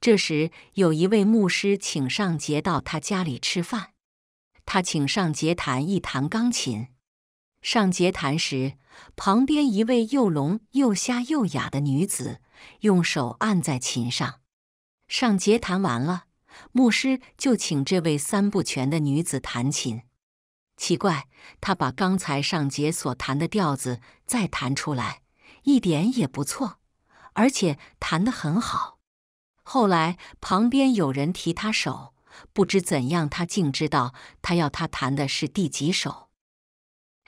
这时有一位牧师请尚杰到他家里吃饭，他请尚杰弹一弹钢琴。尚杰弹时，旁边一位又聋又瞎又哑的女子用手按在琴上。尚杰弹完了，牧师就请这位三不全的女子弹琴。奇怪，他把刚才上杰所弹的调子再弹出来，一点也不错，而且弹得很好。后来旁边有人提他手，不知怎样，他竟知道他要他弹的是第几首。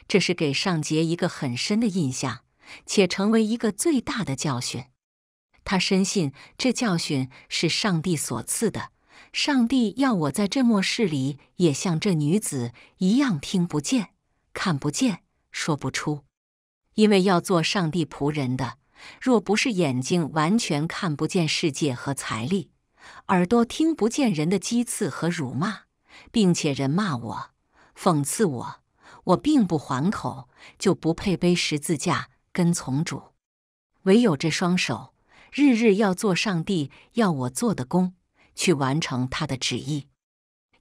这是给上杰一个很深的印象，且成为一个最大的教训。他深信这教训是上帝所赐的。上帝要我在这末世里也像这女子一样，听不见、看不见、说不出，因为要做上帝仆人的，若不是眼睛完全看不见世界和财力，耳朵听不见人的讥刺和辱骂，并且人骂我、讽刺我，我并不还口，就不配背十字架跟从主。唯有这双手，日日要做上帝要我做的工。去完成他的旨意。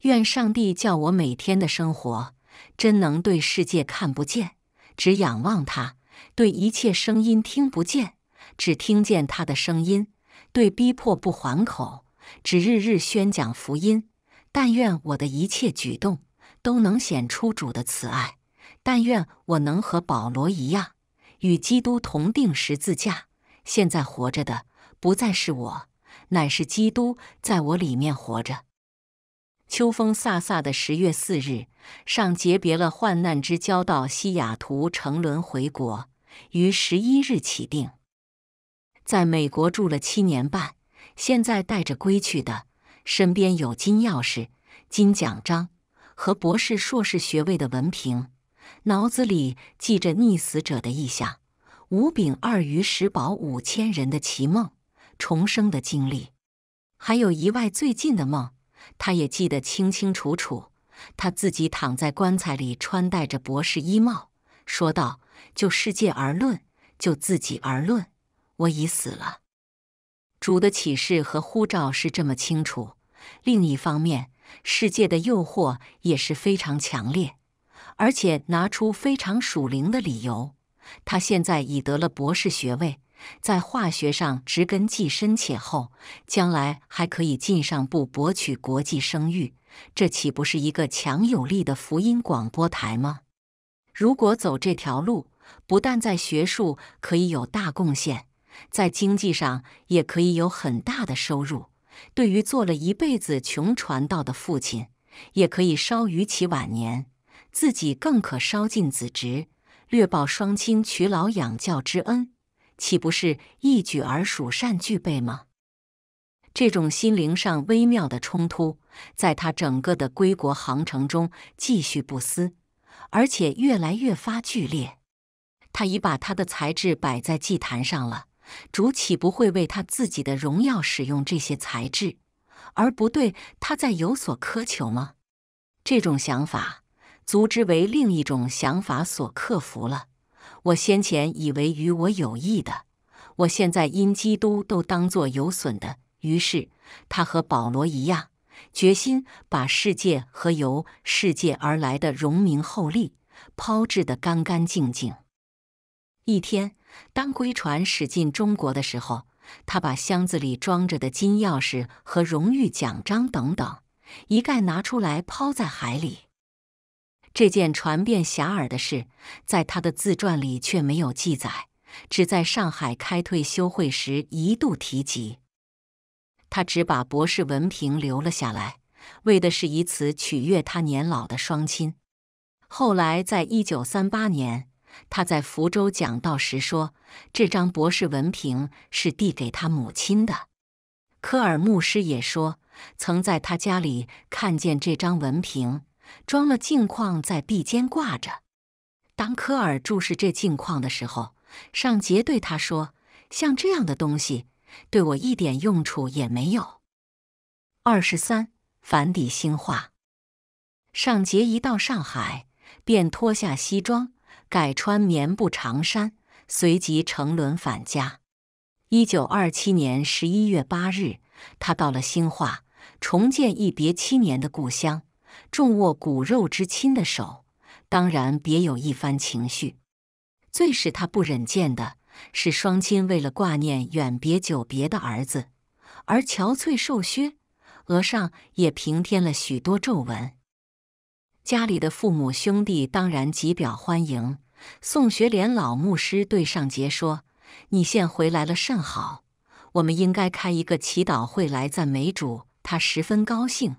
愿上帝叫我每天的生活真能对世界看不见，只仰望他；对一切声音听不见，只听见他的声音；对逼迫不还口，只日日宣讲福音。但愿我的一切举动都能显出主的慈爱。但愿我能和保罗一样，与基督同定十字架。现在活着的，不再是我。乃是基督在我里面活着。秋风飒飒的十月四日，上结别了患难之交，到西雅图乘轮回国。于十一日起定，在美国住了七年半。现在带着归去的，身边有金钥匙、金奖章和博士、硕士学位的文凭，脑子里记着溺死者的意象，五饼二鱼食饱五千人的奇梦。重生的经历，还有一外最近的梦，他也记得清清楚楚。他自己躺在棺材里，穿戴着博士衣帽，说道：“就世界而论，就自己而论，我已死了。主的启示和呼召是这么清楚。另一方面，世界的诱惑也是非常强烈，而且拿出非常属灵的理由。他现在已得了博士学位。”在化学上植根既深且厚，将来还可以进上步，博取国际声誉，这岂不是一个强有力的福音广播台吗？如果走这条路，不但在学术可以有大贡献，在经济上也可以有很大的收入。对于做了一辈子穷传道的父亲，也可以稍逾其晚年，自己更可稍尽子职，略报双亲娶老养教之恩。岂不是一举而蜀善具备吗？这种心灵上微妙的冲突，在他整个的归国航程中继续不思，而且越来越发剧烈。他已把他的才智摆在祭坛上了，主岂不会为他自己的荣耀使用这些才智，而不对他再有所苛求吗？这种想法，足之为另一种想法所克服了。我先前以为与我有益的，我现在因基督都当做有损的。于是他和保罗一样，决心把世界和由世界而来的荣名厚利抛掷得干干净净。一天，当归船驶进中国的时候，他把箱子里装着的金钥匙和荣誉奖章等等一概拿出来，抛在海里。这件传遍遐迩的事，在他的自传里却没有记载，只在上海开退休会时一度提及。他只把博士文凭留了下来，为的是以此取悦他年老的双亲。后来，在一九三八年，他在福州讲道时说，这张博士文凭是递给他母亲的。科尔牧师也说，曾在他家里看见这张文凭。装了镜框，在臂间挂着。当科尔注视这镜框的时候，尚杰对他说：“像这样的东西，对我一点用处也没有。”二十三，返底兴化。尚杰一到上海，便脱下西装，改穿棉布长衫，随即乘轮返家。一九二七年十一月八日，他到了兴化，重建一别七年的故乡。重握骨肉之亲的手，当然别有一番情绪。最使他不忍见的是，双亲为了挂念远别久别的儿子，而憔悴瘦削，额上也平添了许多皱纹。家里的父母兄弟当然极表欢迎。宋学莲老牧师对尚杰说：“你现回来了，甚好。我们应该开一个祈祷会来赞美主。”他十分高兴。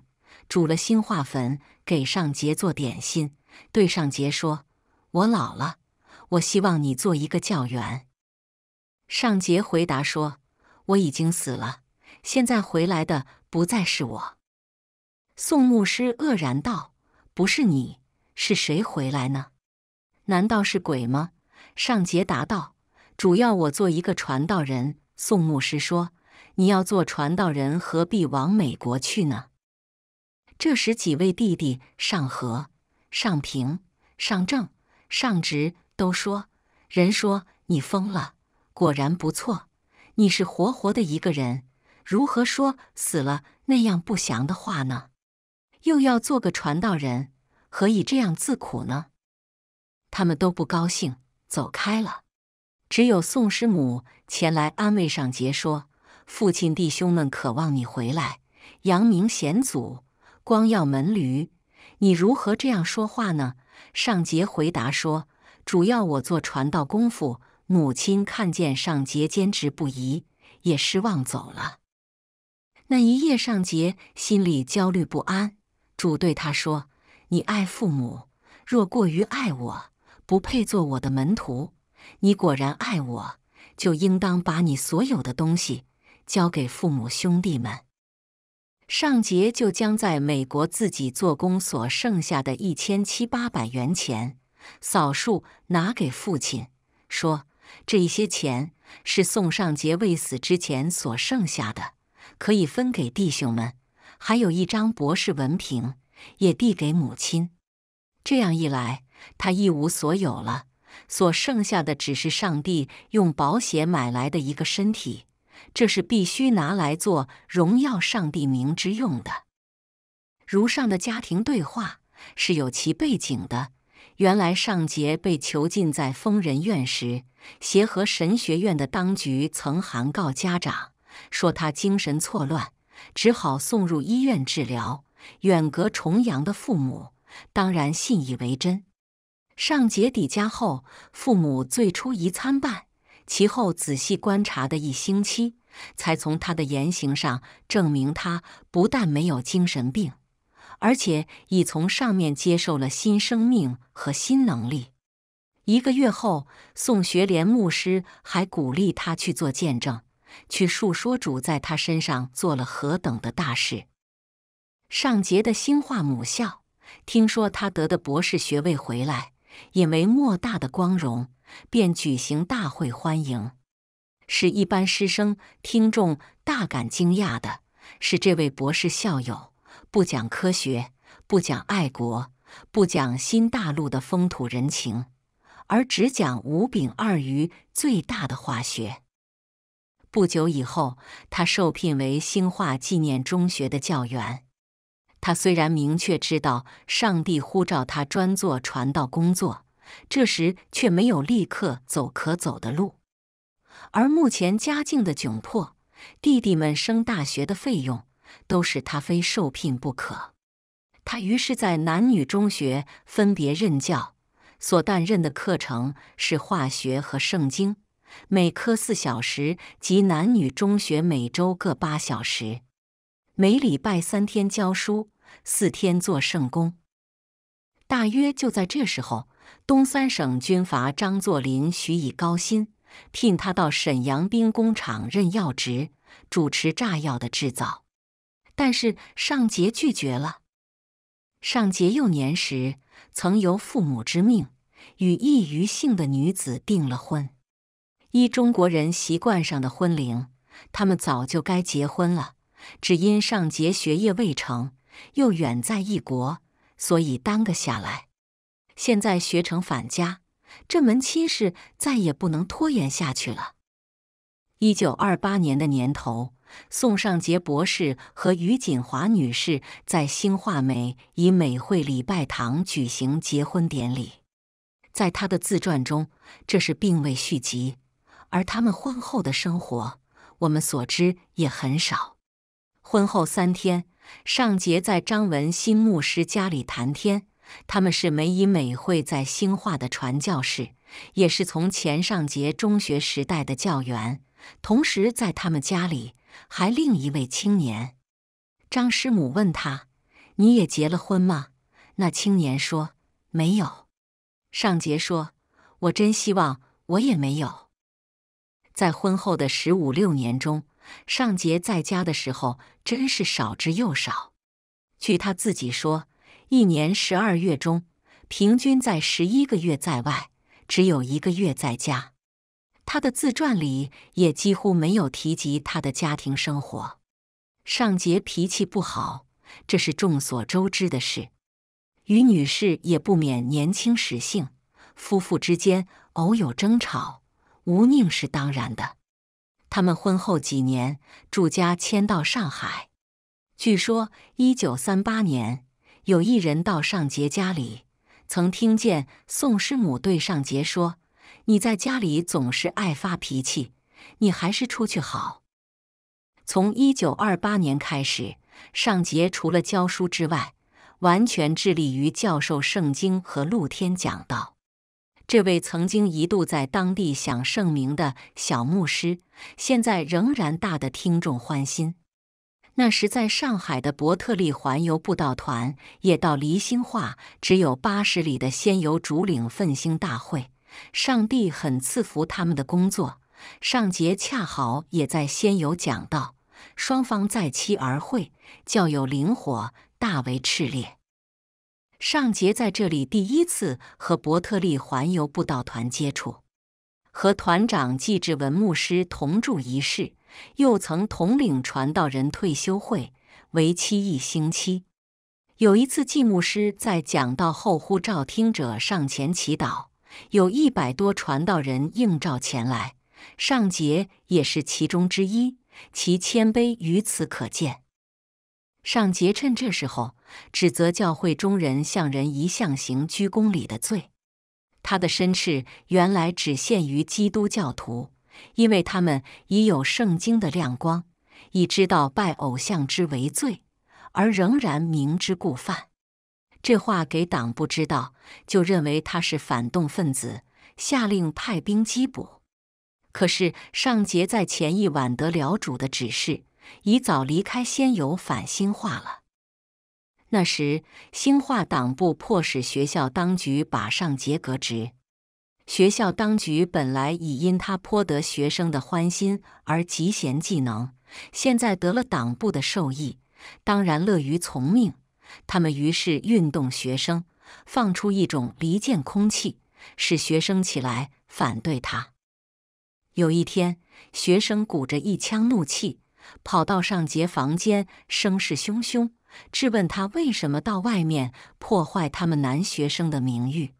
煮了新化粉给尚杰做点心，对尚杰说：“我老了，我希望你做一个教员。”尚杰回答说：“我已经死了，现在回来的不再是我。”宋牧师愕然道：“不是你，是谁回来呢？难道是鬼吗？”尚杰答道：“主要我做一个传道人。”宋牧师说：“你要做传道人，何必往美国去呢？”这时，几位弟弟上和、上平、上正、上直都说：“人说你疯了，果然不错，你是活活的一个人，如何说死了那样不祥的话呢？又要做个传道人，何以这样自苦呢？”他们都不高兴，走开了。只有宋师母前来安慰上杰说：“父亲、弟兄们渴望你回来，扬名显祖。”光耀门驴，你如何这样说话呢？尚杰回答说：“主要我做传道功夫，母亲看见尚杰坚持不移，也失望走了。那一夜，尚杰心里焦虑不安。主对他说：‘你爱父母，若过于爱我，不配做我的门徒。你果然爱我，就应当把你所有的东西交给父母兄弟们。’”尚杰就将在美国自己做工所剩下的一千七八百元钱，扫数拿给父亲，说：“这一些钱是宋尚杰未死之前所剩下的，可以分给弟兄们。”还有一张博士文凭，也递给母亲。这样一来，他一无所有了，所剩下的只是上帝用保险买来的一个身体。这是必须拿来做荣耀上帝名之用的。如上的家庭对话是有其背景的。原来尚杰被囚禁在疯人院时，协和神学院的当局曾函告家长，说他精神错乱，只好送入医院治疗。远隔重洋的父母当然信以为真。尚杰抵家后，父母最初一参半。其后仔细观察的一星期，才从他的言行上证明他不但没有精神病，而且已从上面接受了新生命和新能力。一个月后，宋学莲牧师还鼓励他去做见证，去述说主在他身上做了何等的大事。尚杰的兴化母校听说他得的博士学位回来，也为莫大的光荣。便举行大会欢迎。使一般师生听众大感惊讶的是，这位博士校友不讲科学，不讲爱国，不讲新大陆的风土人情，而只讲五饼二鱼最大的化学。不久以后，他受聘为兴化纪念中学的教员。他虽然明确知道上帝呼召他专做传道工作。这时却没有立刻走可走的路，而目前家境的窘迫，弟弟们升大学的费用，都是他非受聘不可。他于是在男女中学分别任教，所担任的课程是化学和圣经，每科四小时，及男女中学每周各八小时，每礼拜三天教书，四天做圣工。大约就在这时候。东三省军阀张作霖许以高薪，聘他到沈阳兵工厂任要职，主持炸药的制造。但是尚杰拒绝了。尚杰幼年时曾由父母之命与一于姓的女子订了婚，依中国人习惯上的婚龄，他们早就该结婚了。只因尚杰学业未成，又远在异国，所以耽搁下来。现在学成返家，这门亲事再也不能拖延下去了。一九二八年的年头，宋尚杰博士和于锦华女士在兴化美以美会礼拜堂举行结婚典礼。在他的自传中，这是并未续集，而他们婚后的生活，我们所知也很少。婚后三天，尚杰在张文新牧师家里谈天。他们是美以美会在兴化的传教士，也是从前尚杰中学时代的教员。同时，在他们家里还另一位青年。张师母问他：“你也结了婚吗？”那青年说：“没有。”尚杰说：“我真希望我也没有。”在婚后的十五六年中，尚杰在家的时候真是少之又少。据他自己说。一年十二月中，平均在十一个月在外，只有一个月在家。他的自传里也几乎没有提及他的家庭生活。尚杰脾气不好，这是众所周知的事。于女士也不免年轻时性，夫妇之间偶有争吵，无宁是当然的。他们婚后几年，住家迁到上海。据说一九三八年。有一人到尚杰家里，曾听见宋师母对尚杰说：“你在家里总是爱发脾气，你还是出去好。”从一九二八年开始，尚杰除了教书之外，完全致力于教授圣经和露天讲道。这位曾经一度在当地享盛名的小牧师，现在仍然大得听众欢心。那时，在上海的伯特利环游布道团也到离兴化只有八十里的仙游竹岭奋兴大会。上帝很赐福他们的工作，上节恰好也在仙游讲道，双方再期而会，教友灵火大为炽烈。上节在这里第一次和伯特利环游布道团接触。和团长季志文牧师同住一室，又曾统领传道人退休会，为期一星期。有一次，季牧师在讲道后呼召听者上前祈祷，有一百多传道人应召前来，尚杰也是其中之一，其谦卑于此可见。尚杰趁这时候指责教会中人向人一向行鞠躬礼的罪。他的身世原来只限于基督教徒，因为他们已有圣经的亮光，已知道拜偶像之为罪，而仍然明知故犯。这话给党部知道，就认为他是反动分子，下令派兵缉捕。可是尚杰在前一晚得了主的指示，已早离开仙游，返新化了。那时，兴化党部迫使学校当局把尚杰革职。学校当局本来已因他颇得学生的欢心而极贤技能，现在得了党部的授意，当然乐于从命。他们于是运动学生，放出一种离间空气，使学生起来反对他。有一天，学生鼓着一腔怒气，跑到尚杰房间，声势汹汹。质问他为什么到外面破坏他们男学生的名誉？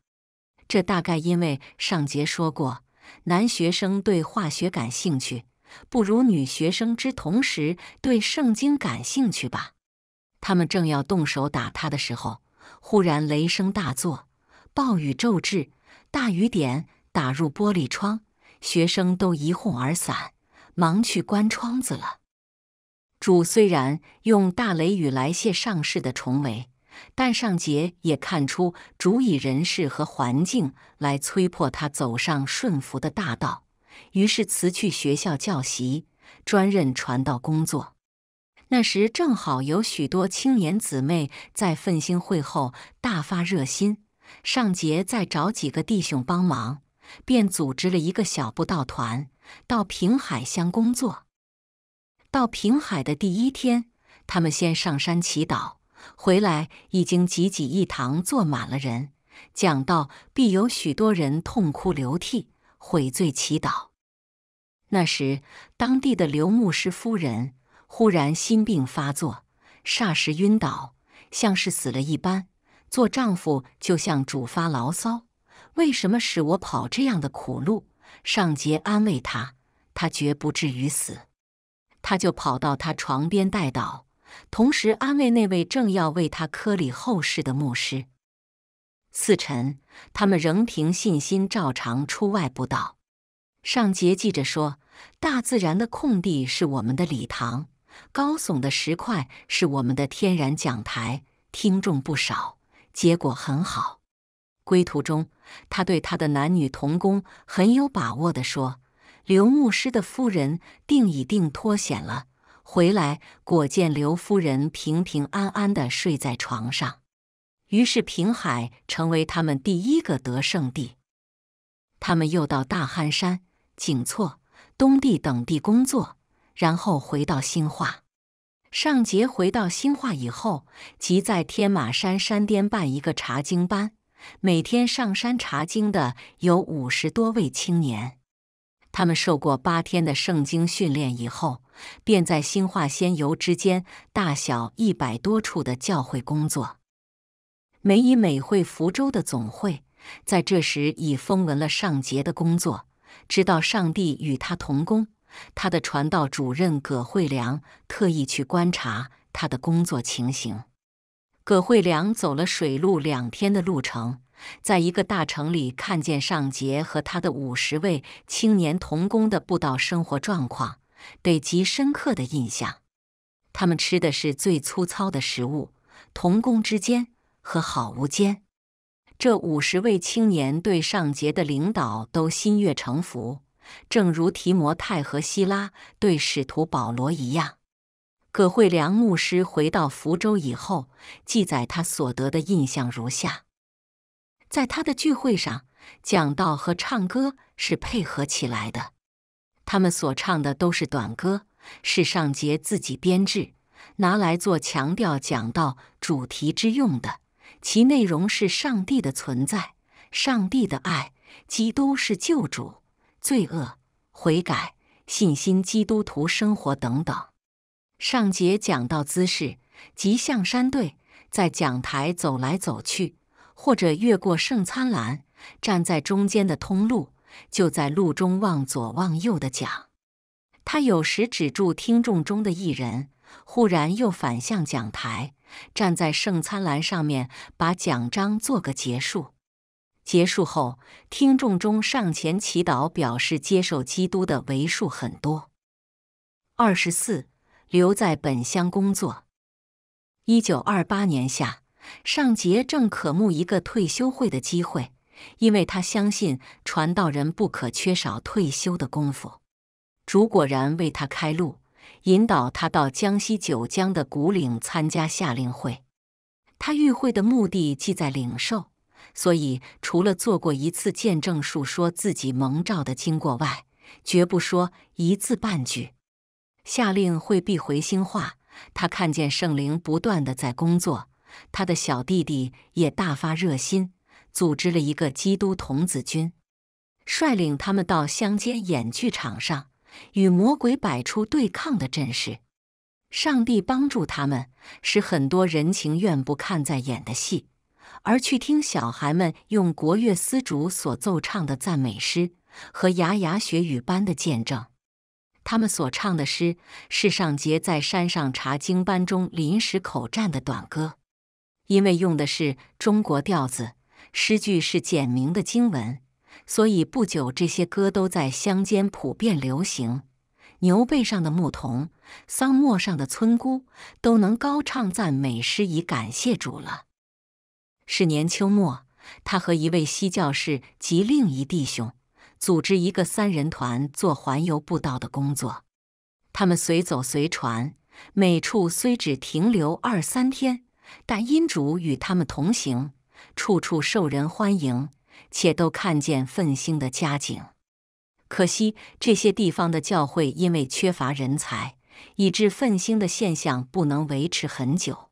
这大概因为上节说过，男学生对化学感兴趣不如女学生之同时对圣经感兴趣吧。他们正要动手打他的时候，忽然雷声大作，暴雨骤至，大雨点打入玻璃窗，学生都一哄而散，忙去关窗子了。主虽然用大雷雨来泄上世的重围，但上杰也看出主以人事和环境来催迫他走上顺服的大道，于是辞去学校教习，专任传道工作。那时正好有许多青年姊妹在奋兴会后大发热心，上杰再找几个弟兄帮忙，便组织了一个小布道团，到平海乡工作。到平海的第一天，他们先上山祈祷，回来已经挤挤一堂，坐满了人。讲到必有许多人痛哭流涕，悔罪祈祷。那时，当地的刘牧师夫人忽然心病发作，霎时晕倒，像是死了一般。做丈夫就像主发牢骚：“为什么使我跑这样的苦路？”上节安慰她，她绝不至于死。他就跑到他床边代祷，同时安慰那位正要为他磕礼后事的牧师。次晨，他们仍凭信心照常出外布道。上节记着说，大自然的空地是我们的礼堂，高耸的石块是我们的天然讲台，听众不少，结果很好。归途中，他对他的男女童工很有把握地说。刘牧师的夫人定已定脱险了，回来果见刘夫人平平安安的睡在床上，于是平海成为他们第一个得胜地。他们又到大憨山、景措、东地等地工作，然后回到兴化。尚杰回到兴化以后，即在天马山山巅办一个查经班，每天上山查经的有五十多位青年。他们受过八天的圣经训练以后，便在兴化仙游之间大小一百多处的教会工作。美以美会福州的总会在这时已封闻了上杰的工作，直到上帝与他同工。他的传道主任葛惠良特意去观察他的工作情形。葛会良走了水路两天的路程。在一个大城里，看见尚杰和他的五十位青年童工的布道生活状况，给极深刻的印象。他们吃的是最粗糙的食物，童工之间和好无间。这五十位青年对尚杰的领导都心悦诚服，正如提摩太和希拉对使徒保罗一样。葛会良牧师回到福州以后，记载他所得的印象如下。在他的聚会上，讲道和唱歌是配合起来的。他们所唱的都是短歌，是上节自己编制，拿来做强调讲道主题之用的。其内容是上帝的存在、上帝的爱、基督是救主、罪恶、悔改、信心、基督徒生活等等。上节讲道姿势即象山队在讲台走来走去。或者越过圣餐栏，站在中间的通路，就在路中往左往右的讲。他有时止住听众中的一人，忽然又反向讲台，站在圣餐栏上面，把奖章做个结束。结束后，听众中上前祈祷表示接受基督的为数很多。二十四，留在本乡工作。一九二八年夏。上节正渴慕一个退休会的机会，因为他相信传道人不可缺少退休的功夫。主果然为他开路，引导他到江西九江的古岭参加夏令会。他遇会的目的即在领受，所以除了做过一次见证述说自己蒙召的经过外，绝不说一字半句。夏令会必回兴化，他看见圣灵不断的在工作。他的小弟弟也大发热心，组织了一个基督童子军，率领他们到乡间演剧场上，与魔鬼摆出对抗的阵势。上帝帮助他们，使很多人情愿不看在演的戏，而去听小孩们用国乐丝竹所奏唱的赞美诗和牙牙学语般的见证。他们所唱的诗是上节在山上查经班中临时口占的短歌。因为用的是中国调子，诗句是简明的经文，所以不久这些歌都在乡间普遍流行。牛背上的牧童，桑陌上的村姑，都能高唱赞美诗以感谢主了。是年秋末，他和一位西教士及另一弟兄组织一个三人团做环游步道的工作。他们随走随传，每处虽只停留二三天。但因主与他们同行，处处受人欢迎，且都看见奋兴的佳景。可惜这些地方的教会因为缺乏人才，以致奋兴的现象不能维持很久。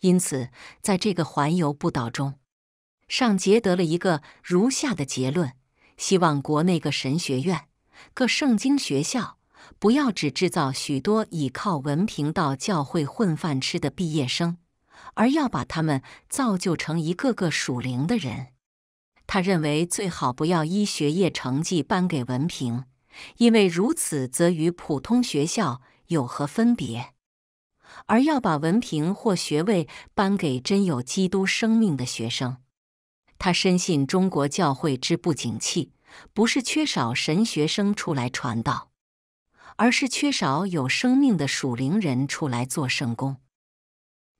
因此，在这个环游布道中，上杰得了一个如下的结论：希望国内各神学院、各圣经学校不要只制造许多倚靠文凭到教会混饭吃的毕业生。而要把他们造就成一个个属灵的人，他认为最好不要依学业成绩颁给文凭，因为如此则与普通学校有何分别？而要把文凭或学位颁给真有基督生命的学生。他深信中国教会之不景气，不是缺少神学生出来传道，而是缺少有生命的属灵人出来做圣工。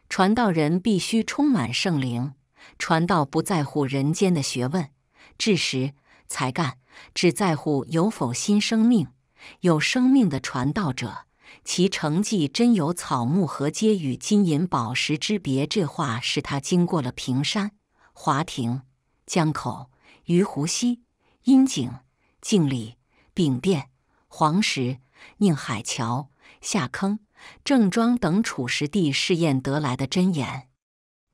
传道人必须充满圣灵，传道不在乎人间的学问、智识、才干，只在乎有否新生命。有生命的传道者，其成绩真有草木和皆与金银宝石之别。这话是他经过了平山、华亭、江口、鱼湖溪、阴井、静里、丙殿、黄石、宁海桥、下坑。郑庄等处实地试验得来的真言，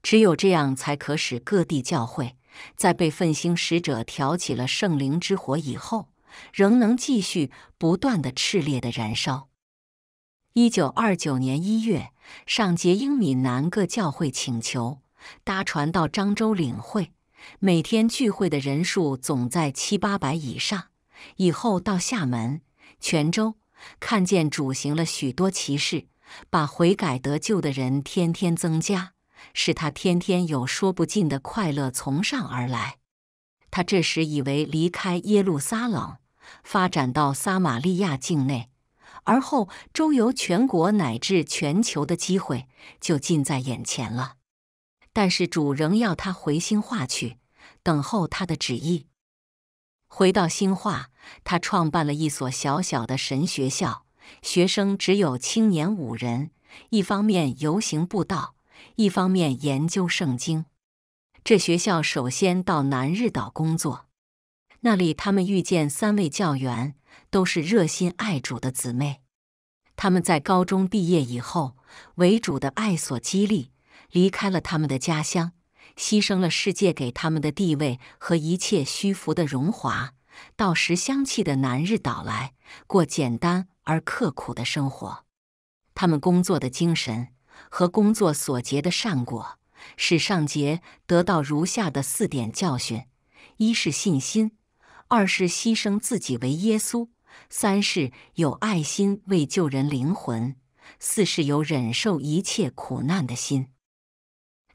只有这样才可使各地教会，在被奋兴使者挑起了圣灵之火以后，仍能继续不断的炽烈的燃烧。一九二九年一月，上捷英闽南各教会请求搭船到漳州领会，每天聚会的人数总在七八百以上。以后到厦门、泉州。看见主行了许多奇事，把悔改得救的人天天增加，使他天天有说不尽的快乐从上而来。他这时以为离开耶路撒冷，发展到撒玛利亚境内，而后周游全国乃至全球的机会就近在眼前了。但是主仍要他回新化去，等候他的旨意，回到新化。他创办了一所小小的神学校，学生只有青年五人。一方面游行布道，一方面研究圣经。这学校首先到南日岛工作，那里他们遇见三位教员，都是热心爱主的姊妹。他们在高中毕业以后，为主的爱所激励，离开了他们的家乡，牺牲了世界给他们的地位和一切虚浮的荣华。到时香气的南日岛来，过简单而刻苦的生活。他们工作的精神和工作所结的善果，使上节得到如下的四点教训：一是信心，二是牺牲自己为耶稣，三是有爱心为救人灵魂，四是有忍受一切苦难的心。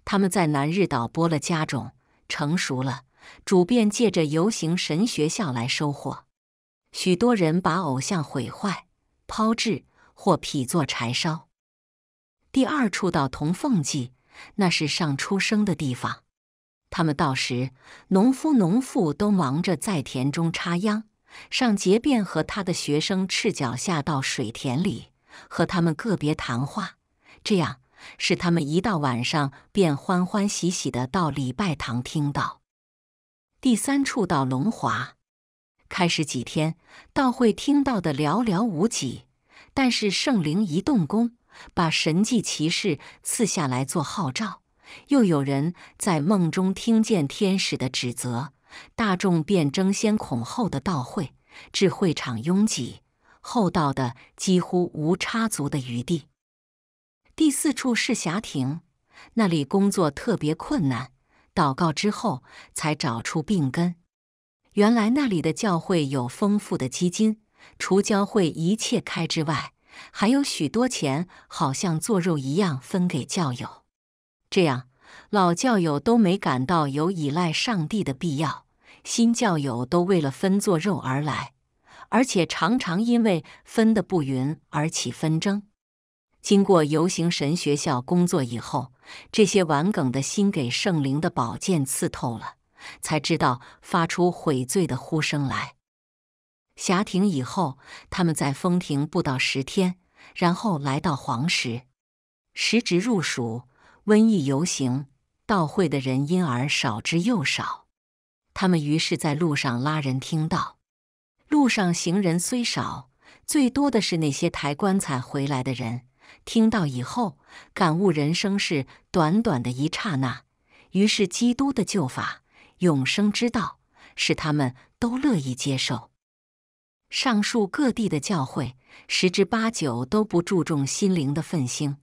他们在南日岛播了家种，成熟了。主便借着游行神学校来收获，许多人把偶像毁坏、抛掷或劈作柴烧。第二处到铜凤祭，那是上出生的地方。他们到时，农夫农妇都忙着在田中插秧。上杰便和他的学生赤脚下到水田里，和他们个别谈话，这样使他们一到晚上便欢欢喜喜的到礼拜堂听到。第三处到龙华，开始几天到会听到的寥寥无几，但是圣灵一动工，把神迹奇事赐下来做号召，又有人在梦中听见天使的指责，大众便争先恐后的到会，至会场拥挤，后到的几乎无插足的余地。第四处是霞亭，那里工作特别困难。祷告之后，才找出病根。原来那里的教会有丰富的基金，除教会一切开支外，还有许多钱，好像做肉一样分给教友。这样，老教友都没感到有依赖上帝的必要，新教友都为了分做肉而来，而且常常因为分的不匀而起纷争。经过游行神学校工作以后，这些玩梗的心给圣灵的宝剑刺透了，才知道发出悔罪的呼声来。霞亭以后，他们在封亭不到十天，然后来到黄石。时值入暑，瘟疫游行，到会的人因而少之又少。他们于是在路上拉人听道。路上行人虽少，最多的是那些抬棺材回来的人。听到以后，感悟人生是短短的一刹那。于是，基督的救法、永生之道，使他们都乐意接受。上述各地的教会，十之八九都不注重心灵的奋兴，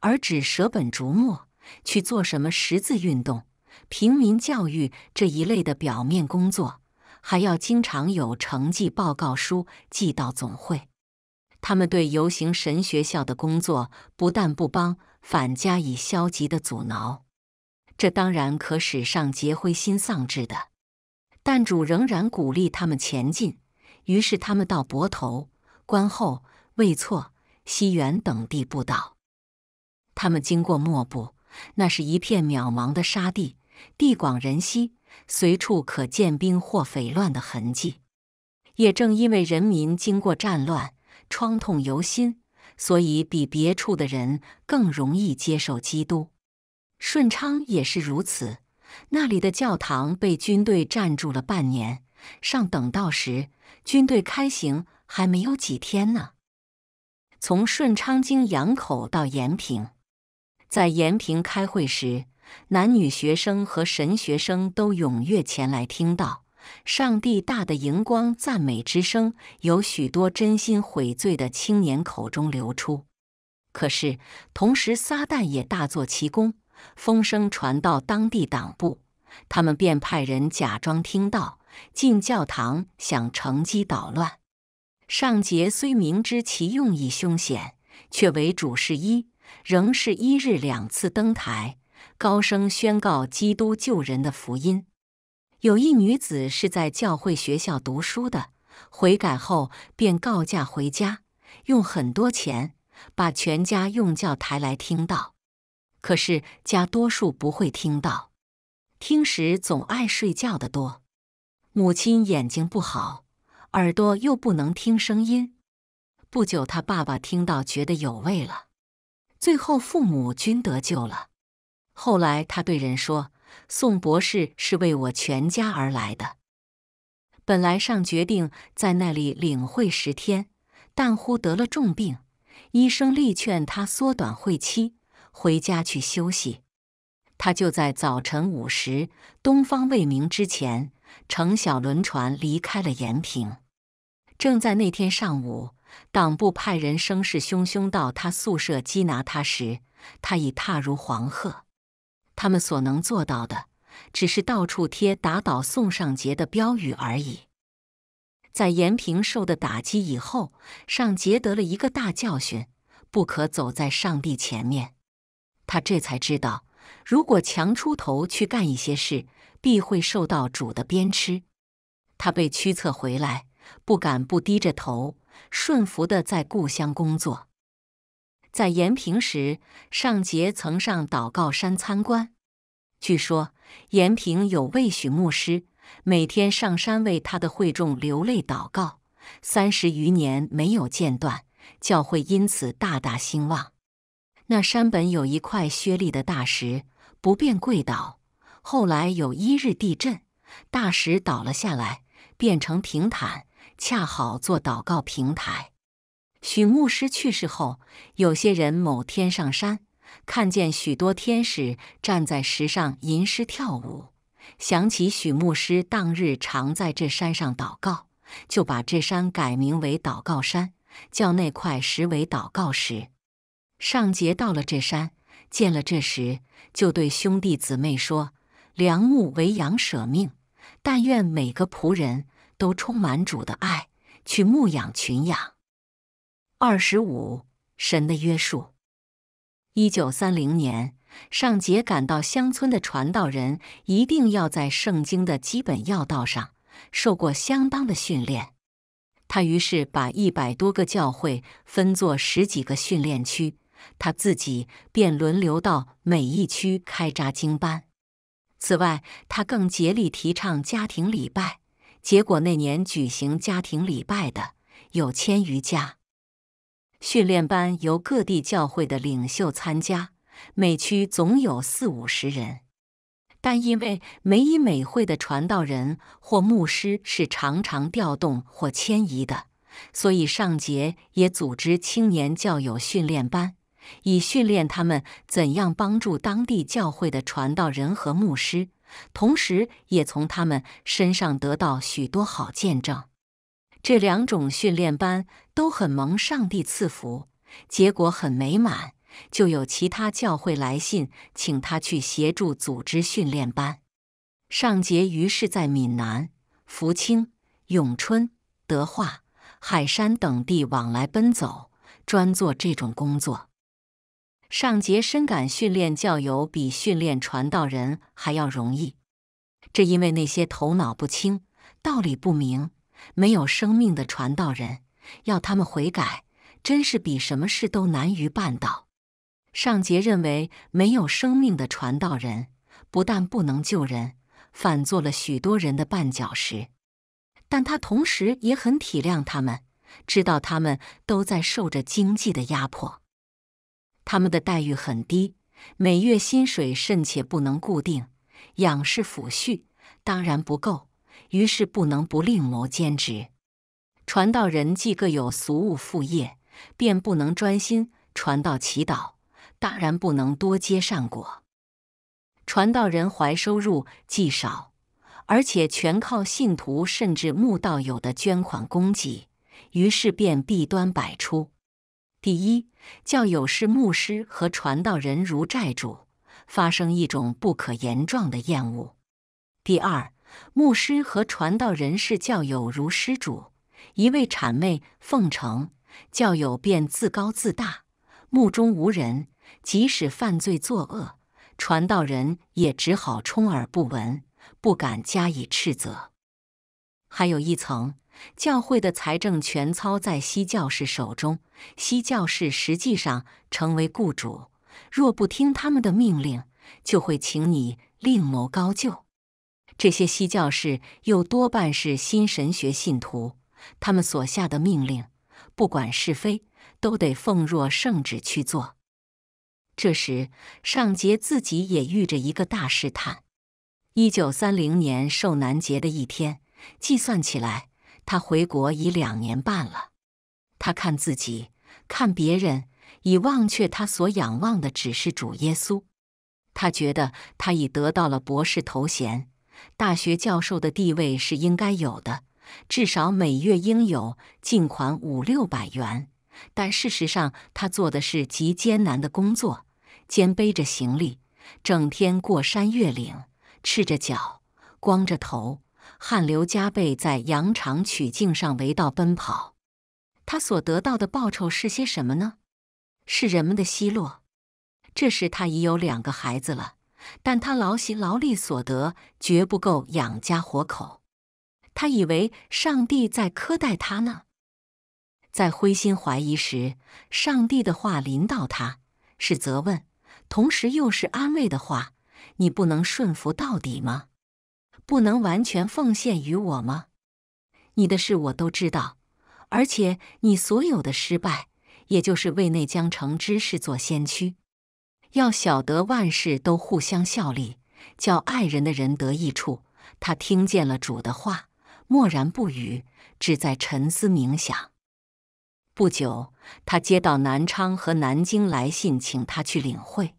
而只舍本逐末去做什么十字运动、平民教育这一类的表面工作，还要经常有成绩报告书寄到总会。他们对游行神学校的工作不但不帮，反加以消极的阻挠，这当然可使上杰灰心丧志的。但主仍然鼓励他们前进，于是他们到博头、关后、魏错、西园等地布道。他们经过漠布，那是一片渺茫的沙地，地广人稀，随处可见兵或匪乱的痕迹。也正因为人民经过战乱。疮痛由心，所以比别处的人更容易接受基督。顺昌也是如此。那里的教堂被军队占住了半年，上等到时，军队开行还没有几天呢。从顺昌经洋口到延平，在延平开会时，男女学生和神学生都踊跃前来听到。上帝大的荧光赞美之声，有许多真心悔罪的青年口中流出。可是，同时撒旦也大做奇功，风声传到当地党部，他们便派人假装听到，进教堂想乘机捣乱。上节虽明知其用意凶险，却为主事一，仍是一日两次登台，高声宣告基督救人的福音。有一女子是在教会学校读书的，悔改后便告假回家，用很多钱把全家用教台来听到，可是家多数不会听到，听时总爱睡觉的多。母亲眼睛不好，耳朵又不能听声音。不久，他爸爸听到觉得有味了，最后父母均得救了。后来，他对人说。宋博士是为我全家而来的。本来上决定在那里领会十天，但忽得了重病，医生力劝他缩短会期，回家去休息。他就在早晨五时，东方未明之前，乘小轮船离开了延平。正在那天上午，党部派人声势汹汹到他宿舍缉拿他时，他已踏入黄鹤。他们所能做到的，只是到处贴“打倒宋尚杰”的标语而已。在延平受的打击以后，尚杰得了一个大教训：不可走在上帝前面。他这才知道，如果强出头去干一些事，必会受到主的鞭笞。他被驱策回来，不敢不低着头，顺服的在故乡工作。在延平时，尚杰曾上祷告山参观。据说延平有位许牧师，每天上山为他的会众流泪祷告，三十余年没有间断，教会因此大大兴旺。那山本有一块削立的大石，不便跪倒。后来有一日地震，大石倒了下来，变成平坦，恰好做祷告平台。许牧师去世后，有些人某天上山，看见许多天使站在石上吟诗跳舞。想起许牧师当日常在这山上祷告，就把这山改名为祷告山，叫那块石为祷告石。上节到了这山，见了这石，就对兄弟姊妹说：“良木为羊舍命，但愿每个仆人都充满主的爱，去牧养群羊。”二十五，神的约束。一九三零年，尚杰感到乡村的传道人一定要在圣经的基本要道上受过相当的训练。他于是把一百多个教会分作十几个训练区，他自己便轮流到每一区开扎经班。此外，他更竭力提倡家庭礼拜。结果，那年举行家庭礼拜的有千余家。训练班由各地教会的领袖参加，每区总有四五十人。但因为每一每会的传道人或牧师是常常调动或迁移的，所以上节也组织青年教友训练班，以训练他们怎样帮助当地教会的传道人和牧师，同时也从他们身上得到许多好见证。这两种训练班都很蒙上帝赐福，结果很美满，就有其他教会来信请他去协助组织训练班。尚杰于是在闽南、福清、永春、德化、海山等地往来奔走，专做这种工作。尚杰深感训练教友比训练传道人还要容易，这因为那些头脑不清，道理不明。没有生命的传道人，要他们悔改，真是比什么事都难于办到。尚杰认为，没有生命的传道人不但不能救人，反做了许多人的绊脚石。但他同时也很体谅他们，知道他们都在受着经济的压迫，他们的待遇很低，每月薪水甚且不能固定，养是抚恤，当然不够。于是不能不另谋兼职。传道人既各有俗务副业，便不能专心传道祈祷，当然不能多结善果。传道人怀收入既少，而且全靠信徒甚至牧道友的捐款供给，于是便弊端百出。第一，教友是牧师和传道人如债主，发生一种不可言状的厌恶。第二。牧师和传道人视教友如施主，一味谄媚奉承，教友便自高自大，目中无人。即使犯罪作恶，传道人也只好充耳不闻，不敢加以斥责。还有一层，教会的财政全操在西教士手中，西教士实际上成为雇主，若不听他们的命令，就会请你另谋高就。这些西教士又多半是新神学信徒，他们所下的命令，不管是非，都得奉若圣旨去做。这时，尚杰自己也遇着一个大试探。一九三零年受难节的一天，计算起来，他回国已两年半了。他看自己，看别人，已忘却他所仰望的只是主耶稣。他觉得他已得到了博士头衔。大学教授的地位是应该有的，至少每月应有进款五六百元。但事实上，他做的是极艰难的工作，肩背着行李，整天过山越岭，赤着脚，光着头，汗流浃背，在羊肠曲径上围道奔跑。他所得到的报酬是些什么呢？是人们的奚落。这时，他已有两个孩子了。但他劳心劳力所得，绝不够养家活口。他以为上帝在苛待他呢。在灰心怀疑时，上帝的话临到他，是责问，同时又是安慰的话：“你不能顺服到底吗？不能完全奉献于我吗？你的事我都知道，而且你所有的失败，也就是为那将成之事做先驱。”要晓得万事都互相效力，叫爱人的人得益处。他听见了主的话，默然不语，只在沉思冥想。不久，他接到南昌和南京来信，请他去领会。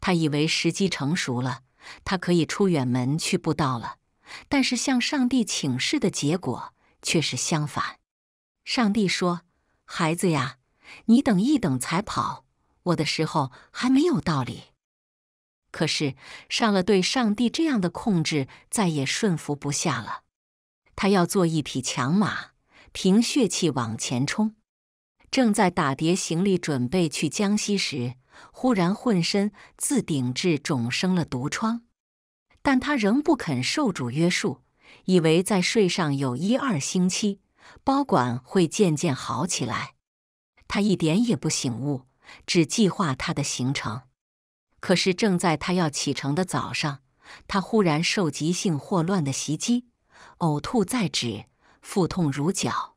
他以为时机成熟了，他可以出远门去布道了。但是向上帝请示的结果却是相反。上帝说：“孩子呀，你等一等，才跑。”我的时候还没有道理，可是上了对上帝这样的控制，再也顺服不下了。他要做一匹强马，凭血气往前冲。正在打叠行李，准备去江西时，忽然浑身自顶至肿生了毒疮，但他仍不肯受主约束，以为在睡上有一二星期，包管会渐渐好起来。他一点也不醒悟。只计划他的行程，可是正在他要启程的早上，他忽然受急性霍乱的袭击，呕吐在止，腹痛如绞。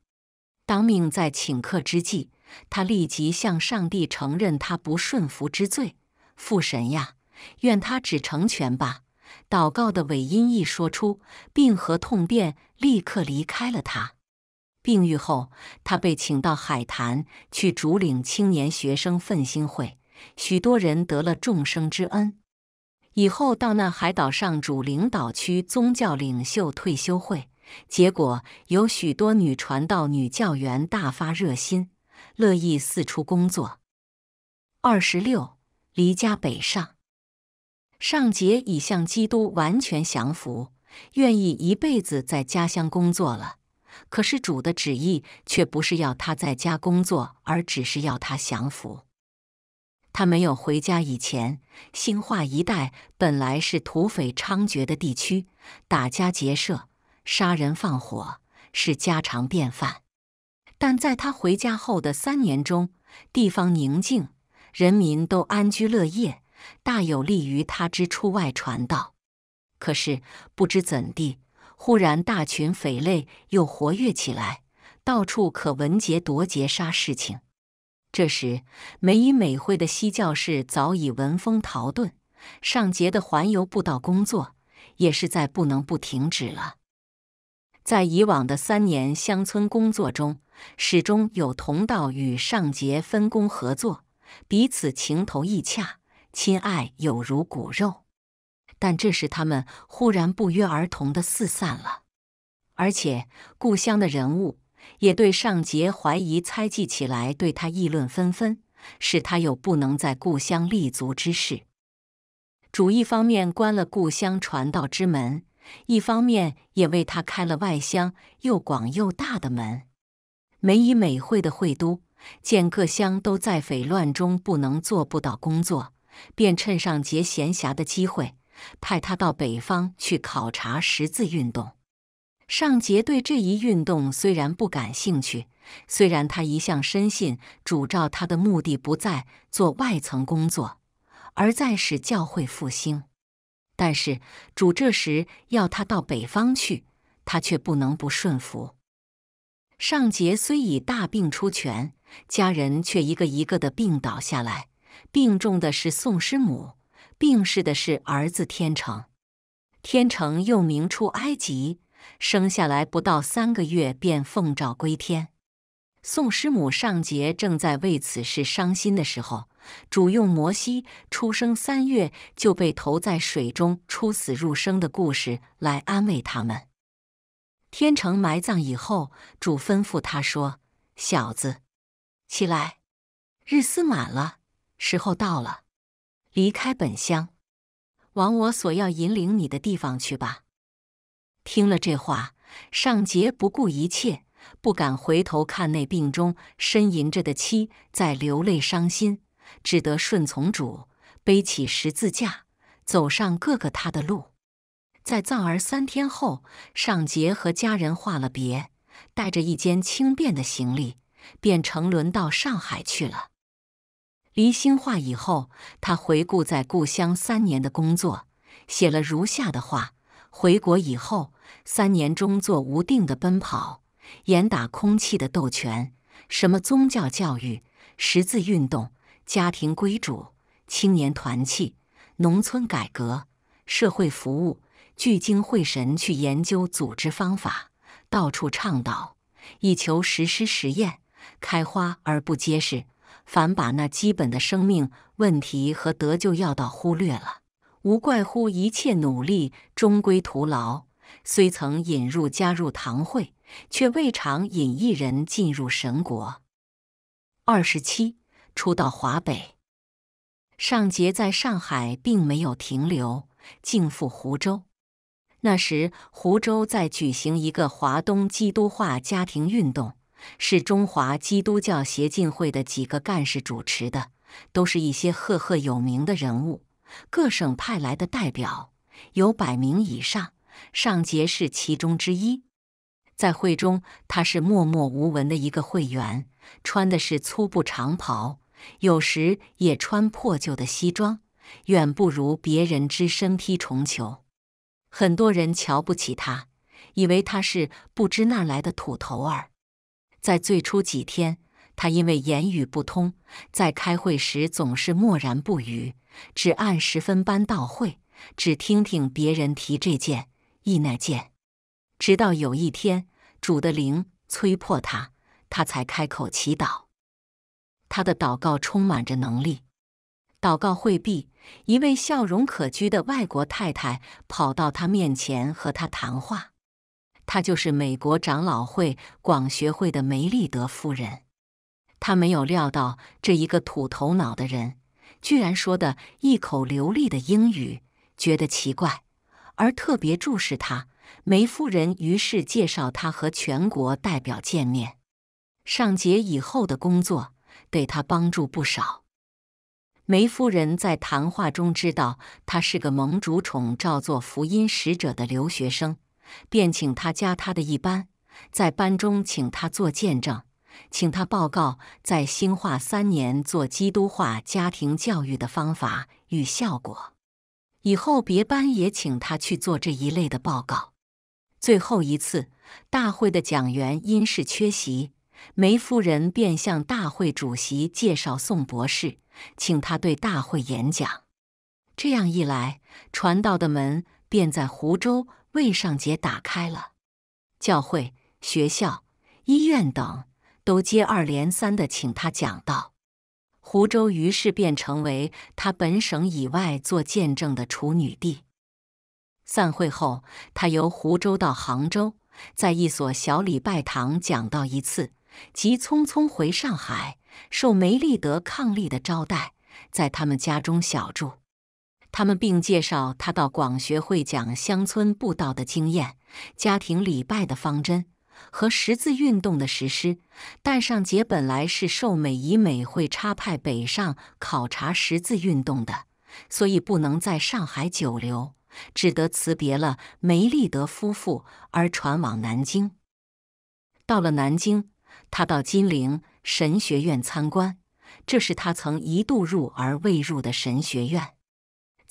当命在顷刻之际，他立即向上帝承认他不顺服之罪。父神呀，愿他只成全吧！祷告的尾音一说出，病和痛便立刻离开了他。病愈后，他被请到海坛去主领青年学生奋兴会，许多人得了众生之恩。以后到那海岛上主领导区宗教领袖退休会，结果有许多女传道、女教员大发热心，乐意四处工作。二十六，离家北上，尚杰已向基督完全降服，愿意一辈子在家乡工作了。可是主的旨意却不是要他在家工作，而只是要他降服。他没有回家以前，兴化一带本来是土匪猖獗的地区，打家劫舍、杀人放火是家常便饭。但在他回家后的三年中，地方宁静，人民都安居乐业，大有利于他之出外传道。可是不知怎地。忽然，大群匪类又活跃起来，到处可闻劫夺劫杀事情。这时，美以美惠的西教室早已闻风逃遁，尚杰的环游步道工作也是在不能不停止了。在以往的三年乡村工作中，始终有同道与尚杰分工合作，彼此情投意洽，亲爱有如骨肉。但这时，他们忽然不约而同的四散了，而且故乡的人物也对尚杰怀疑猜忌起来，对他议论纷纷，使他又不能在故乡立足之势。主一方面关了故乡传道之门，一方面也为他开了外乡又广又大的门。美以美会的会都见各乡都在匪乱中不能做不到工作，便趁上杰闲暇的机会。派他到北方去考察十字运动。尚杰对这一运动虽然不感兴趣，虽然他一向深信主召他的目的不在做外层工作，而在使教会复兴，但是主这时要他到北方去，他却不能不顺服。尚杰虽已大病初痊，家人却一个一个的病倒下来，病重的是宋师母。病逝的是儿子天成，天成又名出埃及，生下来不到三个月便奉诏归天。宋师母尚杰正在为此事伤心的时候，主用摩西出生三月就被投在水中出死入生的故事来安慰他们。天成埋葬以后，主吩咐他说：“小子，起来，日思满了，时候到了。”离开本乡，往我所要引领你的地方去吧。听了这话，尚杰不顾一切，不敢回头看那病中呻吟着的妻在流泪伤心，只得顺从主，背起十字架，走上各个他的路。在藏儿三天后，尚杰和家人话了别，带着一间轻便的行李，便乘轮到上海去了。离心化以后，他回顾在故乡三年的工作，写了如下的话：回国以后三年中做无定的奔跑，严打空气的斗拳，什么宗教教育、识字运动、家庭归主、青年团契、农村改革、社会服务，聚精会神去研究组织方法，到处倡导，以求实施实验，开花而不结实。反把那基本的生命问题和得救要道忽略了，无怪乎一切努力终归徒劳。虽曾引入加入堂会，却未尝引一人进入神国。二十七，初到华北，上杰在上海并没有停留，竟赴湖州。那时湖州在举行一个华东基督化家庭运动。是中华基督教协进会的几个干事主持的，都是一些赫赫有名的人物。各省派来的代表有百名以上，尚杰是其中之一。在会中，他是默默无闻的一个会员，穿的是粗布长袍，有时也穿破旧的西装，远不如别人之身披重裘。很多人瞧不起他，以为他是不知哪来的土头儿。在最初几天，他因为言语不通，在开会时总是默然不语，只按时分班到会，只听听别人提这件议那件。直到有一天，主的灵催迫他，他才开口祈祷。他的祷告充满着能力。祷告会毕，一位笑容可掬的外国太太跑到他面前和他谈话。她就是美国长老会广学会的梅利德夫人。他没有料到这一个土头脑的人，居然说的一口流利的英语，觉得奇怪，而特别注视他。梅夫人于是介绍他和全国代表见面。上节以后的工作对他帮助不少。梅夫人在谈话中知道他是个蒙主宠召做福音使者的留学生。便请他加他的一班，在班中请他做见证，请他报告在兴化三年做基督化家庭教育的方法与效果。以后别班也请他去做这一类的报告。最后一次大会的讲员因事缺席，梅夫人便向大会主席介绍宋博士，请他对大会演讲。这样一来，传道的门便在湖州。魏尚杰打开了，教会、学校、医院等都接二连三的请他讲道。湖州于是便成为他本省以外做见证的处女地。散会后，他由湖州到杭州，在一所小礼拜堂讲道一次，急匆匆回上海，受梅立德伉俪的招待，在他们家中小住。他们并介绍他到广学会讲乡村布道的经验、家庭礼拜的方针和十字运动的实施。但尚杰本来是受美以美会差派北上考察十字运动的，所以不能在上海久留，只得辞别了梅利德夫妇而传往南京。到了南京，他到金陵神学院参观，这是他曾一度入而未入的神学院。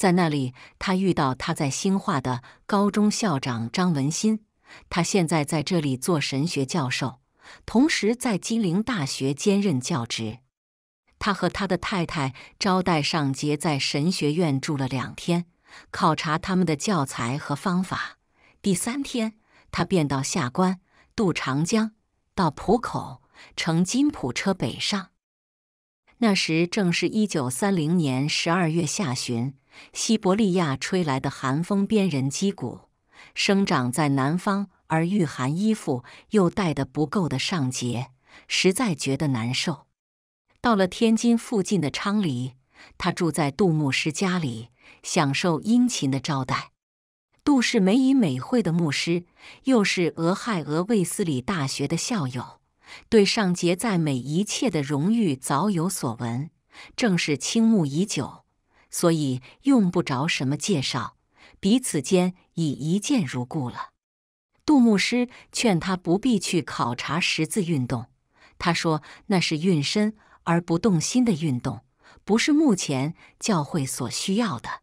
在那里，他遇到他在兴化的高中校长张文新，他现在在这里做神学教授，同时在金陵大学兼任教职。他和他的太太招待尚杰在神学院住了两天，考察他们的教材和方法。第三天，他便到下关渡长江，到浦口乘金浦车北上。那时正是一九三零年十二月下旬。西伯利亚吹来的寒风鞭人击鼓，生长在南方而御寒衣服又带得不够的尚杰，实在觉得难受。到了天津附近的昌黎，他住在杜牧师家里，享受殷勤的招待。杜氏美以美惠的牧师，又是俄亥俄卫斯理大学的校友，对尚杰在美一切的荣誉早有所闻，正是倾慕已久。所以用不着什么介绍，彼此间已一见如故了。杜牧师劝他不必去考察十字运动，他说那是运身而不动心的运动，不是目前教会所需要的。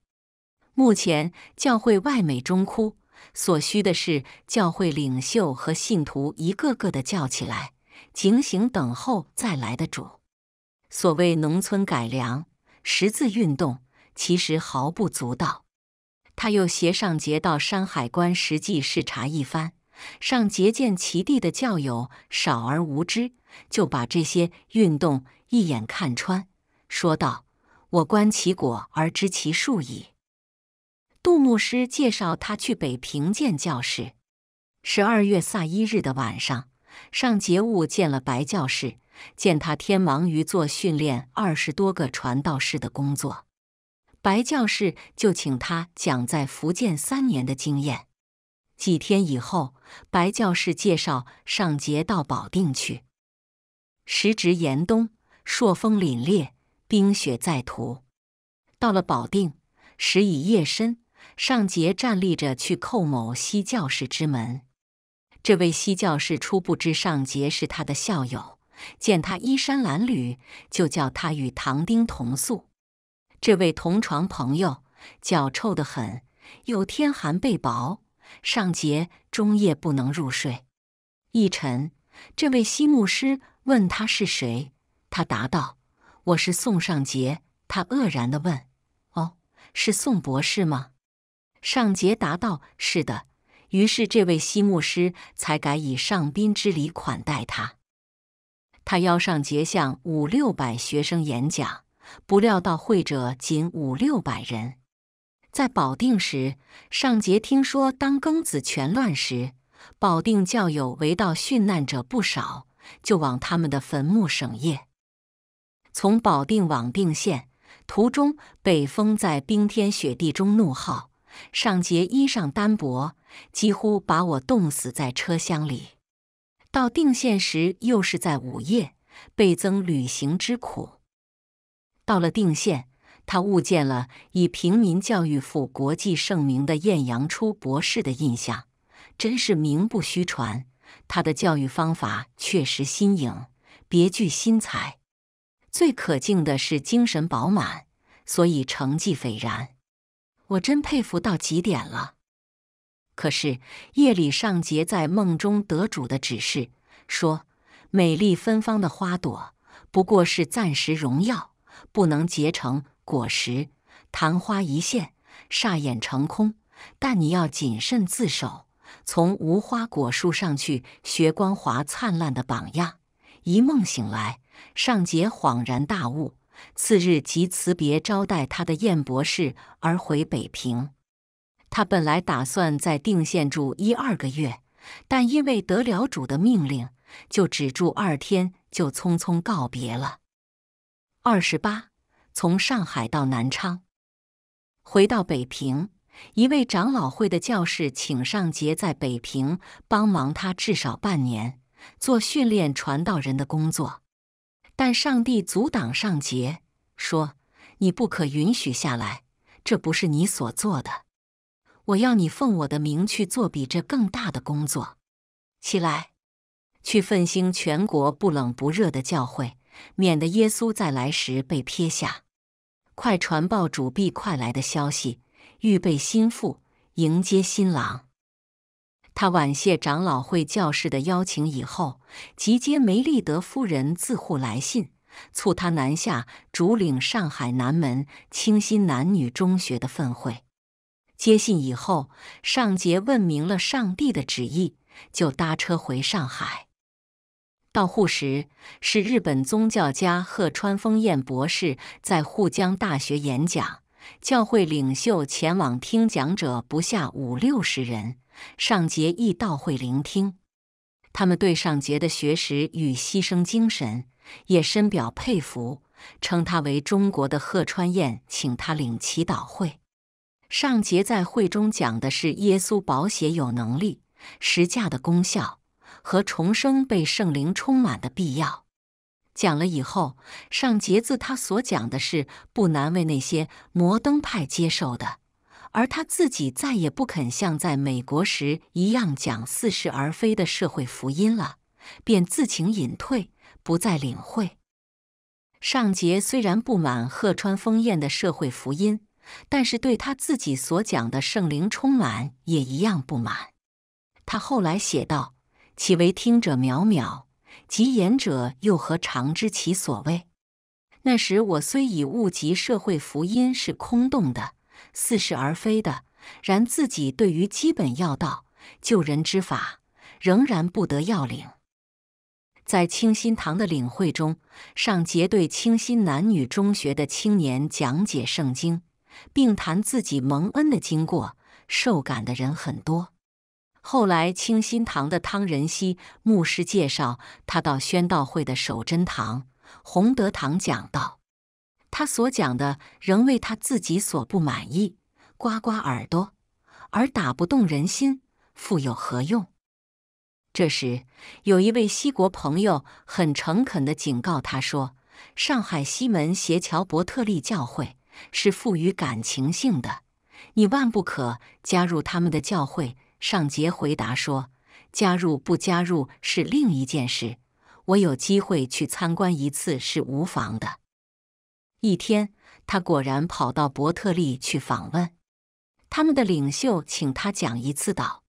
目前教会外美中枯，所需的是教会领袖和信徒一个个的叫起来，警醒等候再来的主。所谓农村改良、十字运动。其实毫不足道。他又携上杰到山海关实际视察一番。上杰见其地的教友少而无知，就把这些运动一眼看穿，说道：“我观其果而知其数矣。”杜牧师介绍他去北平建教室。十二月卅一日的晚上，上杰务建了白教室，见他天忙于做训练二十多个传道士的工作。白教士就请他讲在福建三年的经验。几天以后，白教士介绍尚杰到保定去。时值严冬，朔风凛冽，冰雪在途。到了保定，时已夜深，尚杰站立着去叩某西教士之门。这位西教士初不知尚杰是他的校友，见他衣衫褴褛，就叫他与唐丁同宿。这位同床朋友脚臭得很，又天寒被薄，尚杰终夜不能入睡。一晨，这位西牧师问他是谁，他答道：“我是宋尚杰。”他愕然的问：“哦，是宋博士吗？”尚杰答道：“是的。”于是这位西牧师才改以上宾之礼款待他。他邀尚杰向五六百学生演讲。不料到会者仅五六百人。在保定时，尚杰听说当庚子全乱时，保定教友为到殉难者不少，就往他们的坟墓省夜。从保定往定县途中，北风在冰天雪地中怒号，尚杰衣裳单薄，几乎把我冻死在车厢里。到定县时，又是在午夜，倍增旅行之苦。到了定县，他误见了以平民教育赋国际盛名的晏阳初博士的印象，真是名不虚传。他的教育方法确实新颖，别具新才。最可敬的是精神饱满，所以成绩斐然。我真佩服到极点了。可是夜里尚杰在梦中得主的指示，说美丽芬芳的花朵不过是暂时荣耀。不能结成果实，昙花一现，霎眼成空。但你要谨慎自守，从无花果树上去学光华灿烂的榜样。一梦醒来，尚杰恍然大悟。次日即辞别招待他的燕博士，而回北平。他本来打算在定县住一二个月，但因为得了主的命令，就只住二天，就匆匆告别了。二十八，从上海到南昌，回到北平，一位长老会的教士请尚杰在北平帮忙他至少半年，做训练传道人的工作。但上帝阻挡尚杰，说：“你不可允许下来，这不是你所做的。我要你奉我的名去做比这更大的工作。起来，去奋兴全国不冷不热的教会。”免得耶稣再来时被撇下，快传报主必快来的消息，预备心腹迎接新郎。他婉谢长老会教士的邀请以后，即接梅利德夫人自护来信，促他南下主领上海南门清新男女中学的分会。接信以后，上节问明了上帝的旨意，就搭车回上海。到沪时，是日本宗教家鹤川丰彦博士在沪江大学演讲，教会领袖前往听讲者不下五六十人。上节亦到会聆听，他们对上节的学识与牺牲精神也深表佩服，称他为中国的鹤川彦，请他领祈祷会。上节在会中讲的是耶稣宝血有能力、实价的功效。和重生被圣灵充满的必要，讲了以后，上节自他所讲的是不难为那些摩登派接受的，而他自己再也不肯像在美国时一样讲似是而非的社会福音了，便自请隐退，不再领会。上节虽然不满鹤川丰彦的社会福音，但是对他自己所讲的圣灵充满也一样不满。他后来写道。岂为听者渺渺，及言者又何尝知其所为？那时我虽已悟及社会福音是空洞的、似是而非的，然自己对于基本要道、救人之法，仍然不得要领。在清心堂的领会中，上结对清心男女中学的青年讲解圣经，并谈自己蒙恩的经过，受感的人很多。后来，清心堂的汤仁熙牧师介绍他到宣道会的守真堂、洪德堂讲道。他所讲的仍为他自己所不满意，刮刮耳朵，而打不动人心，复有何用？这时，有一位西国朋友很诚恳地警告他说：“上海西门协桥伯特利教会是富于感情性的，你万不可加入他们的教会。”尚杰回答说：“加入不加入是另一件事，我有机会去参观一次是无妨的。”一天，他果然跑到伯特利去访问，他们的领袖请他讲一次道。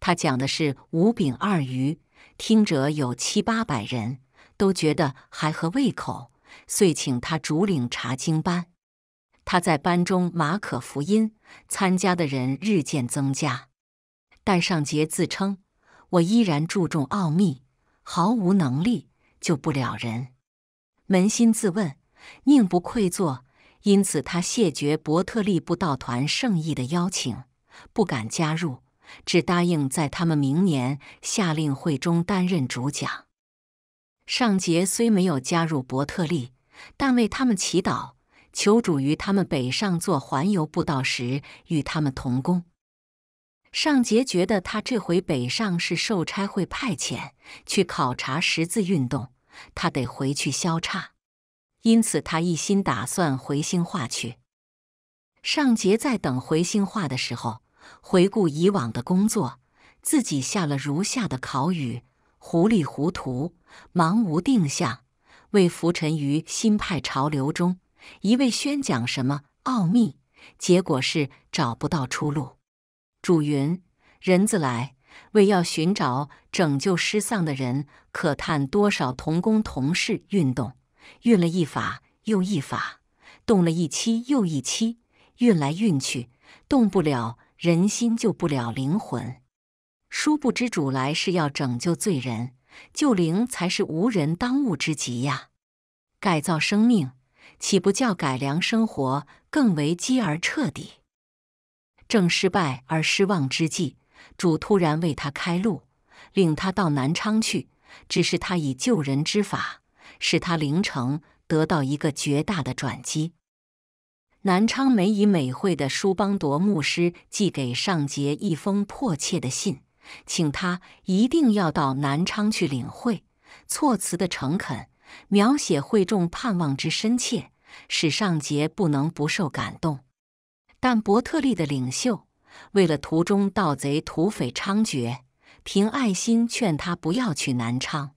他讲的是五饼二鱼，听者有七八百人，都觉得还合胃口，遂请他主领查经班。他在班中马可福音，参加的人日渐增加。但尚杰自称，我依然注重奥秘，毫无能力救不了人。扪心自问，宁不愧做，因此，他谢绝伯特利布道团圣意的邀请，不敢加入，只答应在他们明年下令会中担任主讲。尚杰虽没有加入伯特利，但为他们祈祷，求主于他们北上做环游布道时，与他们同工。尚杰觉得他这回北上是受差会派遣去考察识字运动，他得回去消差，因此他一心打算回兴化去。尚杰在等回兴化的时候，回顾以往的工作，自己下了如下的考语：糊里糊涂，茫无定向，为浮沉于新派潮流中，一味宣讲什么奥秘，结果是找不到出路。主云：人自来为要寻找拯救失丧的人，可叹多少同工同事运动，运了一法又一法，动了一期又一期，运来运去，动不了人心，救不了灵魂。殊不知主来是要拯救罪人，救灵才是无人当务之急呀！改造生命，岂不叫改良生活更为基而彻底？正失败而失望之际，主突然为他开路，领他到南昌去。只是他以救人之法，使他灵城得到一个绝大的转机。南昌美以美会的舒邦铎牧师寄给尚杰一封迫切的信，请他一定要到南昌去领会。措辞的诚恳，描写会众盼望之深切，使尚杰不能不受感动。但伯特利的领袖为了途中盗贼土匪猖獗，凭爱心劝他不要去南昌。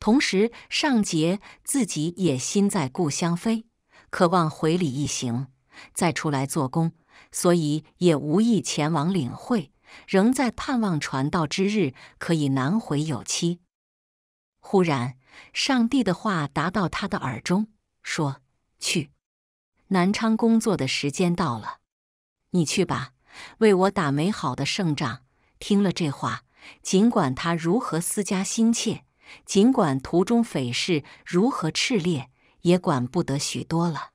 同时，尚杰自己也心在故乡飞，渴望回礼一行，再出来做工，所以也无意前往领会，仍在盼望传道之日可以南回有期。忽然，上帝的话达到他的耳中，说：“去南昌工作的时间到了。”你去吧，为我打美好的胜仗。听了这话，尽管他如何思家心切，尽管途中匪事如何炽烈，也管不得许多了。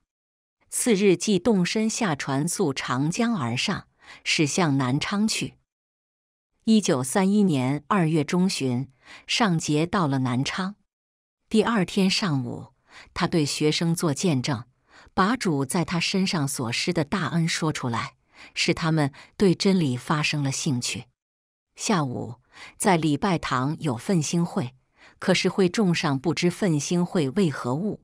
次日即动身下船，溯长江而上，驶向南昌去。一九三一年二月中旬，上杰到了南昌。第二天上午，他对学生做见证，把主在他身上所施的大恩说出来。使他们对真理发生了兴趣。下午在礼拜堂有奋兴会，可是会众上不知奋兴会为何物，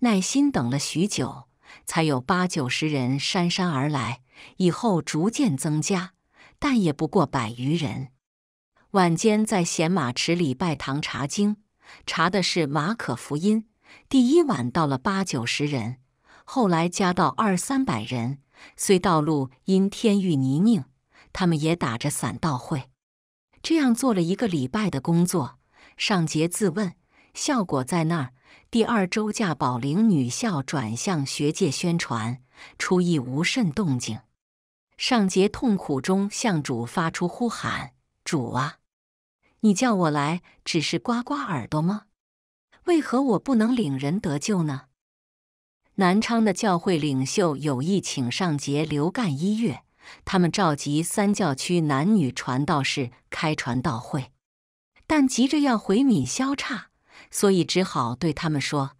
耐心等了许久，才有八九十人姗姗而来，以后逐渐增加，但也不过百余人。晚间在贤马池礼拜堂查经，查的是《马可福音》，第一晚到了八九十人，后来加到二三百人。虽道路因天遇泥泞，他们也打着伞到会。这样做了一个礼拜的工作，尚杰自问效果在那儿。第二周驾宝龄女校转向学界宣传，初亦无甚动静。尚杰痛苦中向主发出呼喊：“主啊，你叫我来只是刮刮耳朵吗？为何我不能领人得救呢？”南昌的教会领袖有意请上节留干一月，他们召集三教区男女传道士开传道会，但急着要回闽萧差，所以只好对他们说：“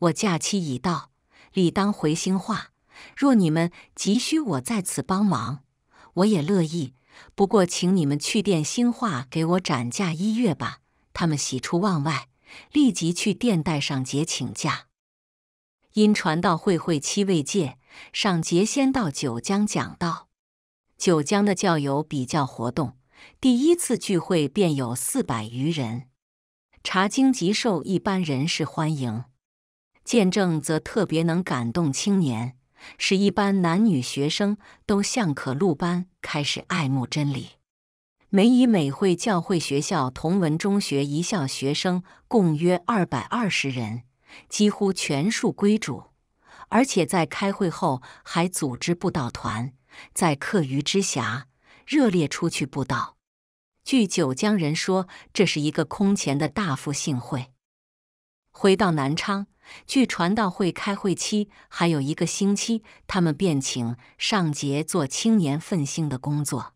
我假期已到，理当回兴化。若你们急需我在此帮忙，我也乐意。不过，请你们去电兴化给我展假一月吧。”他们喜出望外，立即去电带上节请假。因传道会会期未届，上节先到九江讲道。九江的教友比较活动，第一次聚会便有四百余人。查经极受一般人士欢迎，见证则特别能感动青年，使一般男女学生都像可露般开始爱慕真理。美以美会教会学校同文中学一校学生共约二百二十人。几乎全数归主，而且在开会后还组织布道团，在课余之暇热烈出去布道。据九江人说，这是一个空前的大复兴会。回到南昌，据传道会开会期还有一个星期，他们便请上杰做青年奋兴的工作。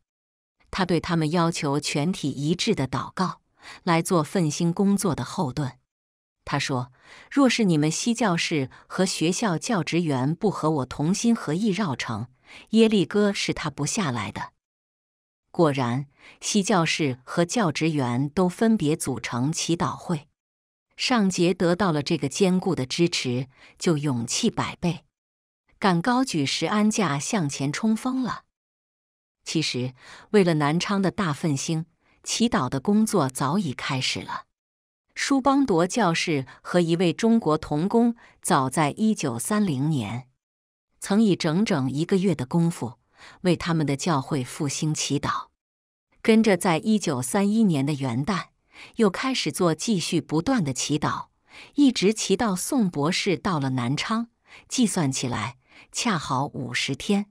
他对他们要求全体一致的祷告，来做奋兴工作的后盾。他说：“若是你们西教士和学校教职员不和我同心合意绕城，耶利哥是他不下来的。”果然，西教士和教职员都分别组成祈祷会。尚杰得到了这个坚固的支持，就勇气百倍，敢高举石安架向前冲锋了。其实，为了南昌的大复兴，祈祷的工作早已开始了。舒邦铎教士和一位中国童工，早在一九三零年，曾以整整一个月的功夫为他们的教会复兴祈祷；跟着，在一九三一年的元旦，又开始做继续不断的祈祷，一直祈祷宋博士到了南昌，计算起来恰好五十天。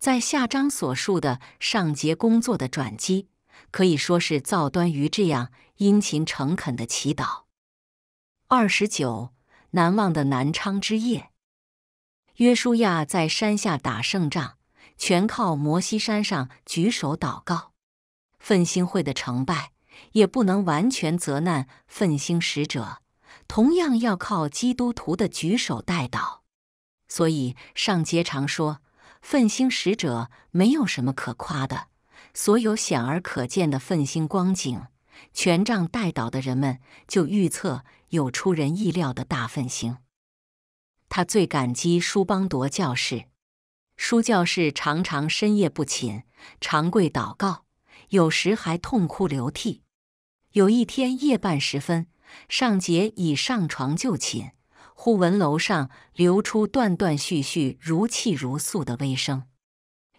在下章所述的上节工作的转机，可以说是造端于这样。殷勤诚恳的祈祷。二十九，难忘的南昌之夜。约书亚在山下打胜仗，全靠摩西山上举手祷告。奋兴会的成败也不能完全责难奋兴使者，同样要靠基督徒的举手代祷。所以上节常说，奋兴使者没有什么可夸的，所有显而可见的奋兴光景。权杖带倒的人们就预测有出人意料的大奋星。他最感激舒邦铎教士，舒教士常常深夜不寝，长跪祷告，有时还痛哭流涕。有一天夜半时分，尚杰已上床就寝，忽闻楼上流出断断续续、如泣如诉的微声。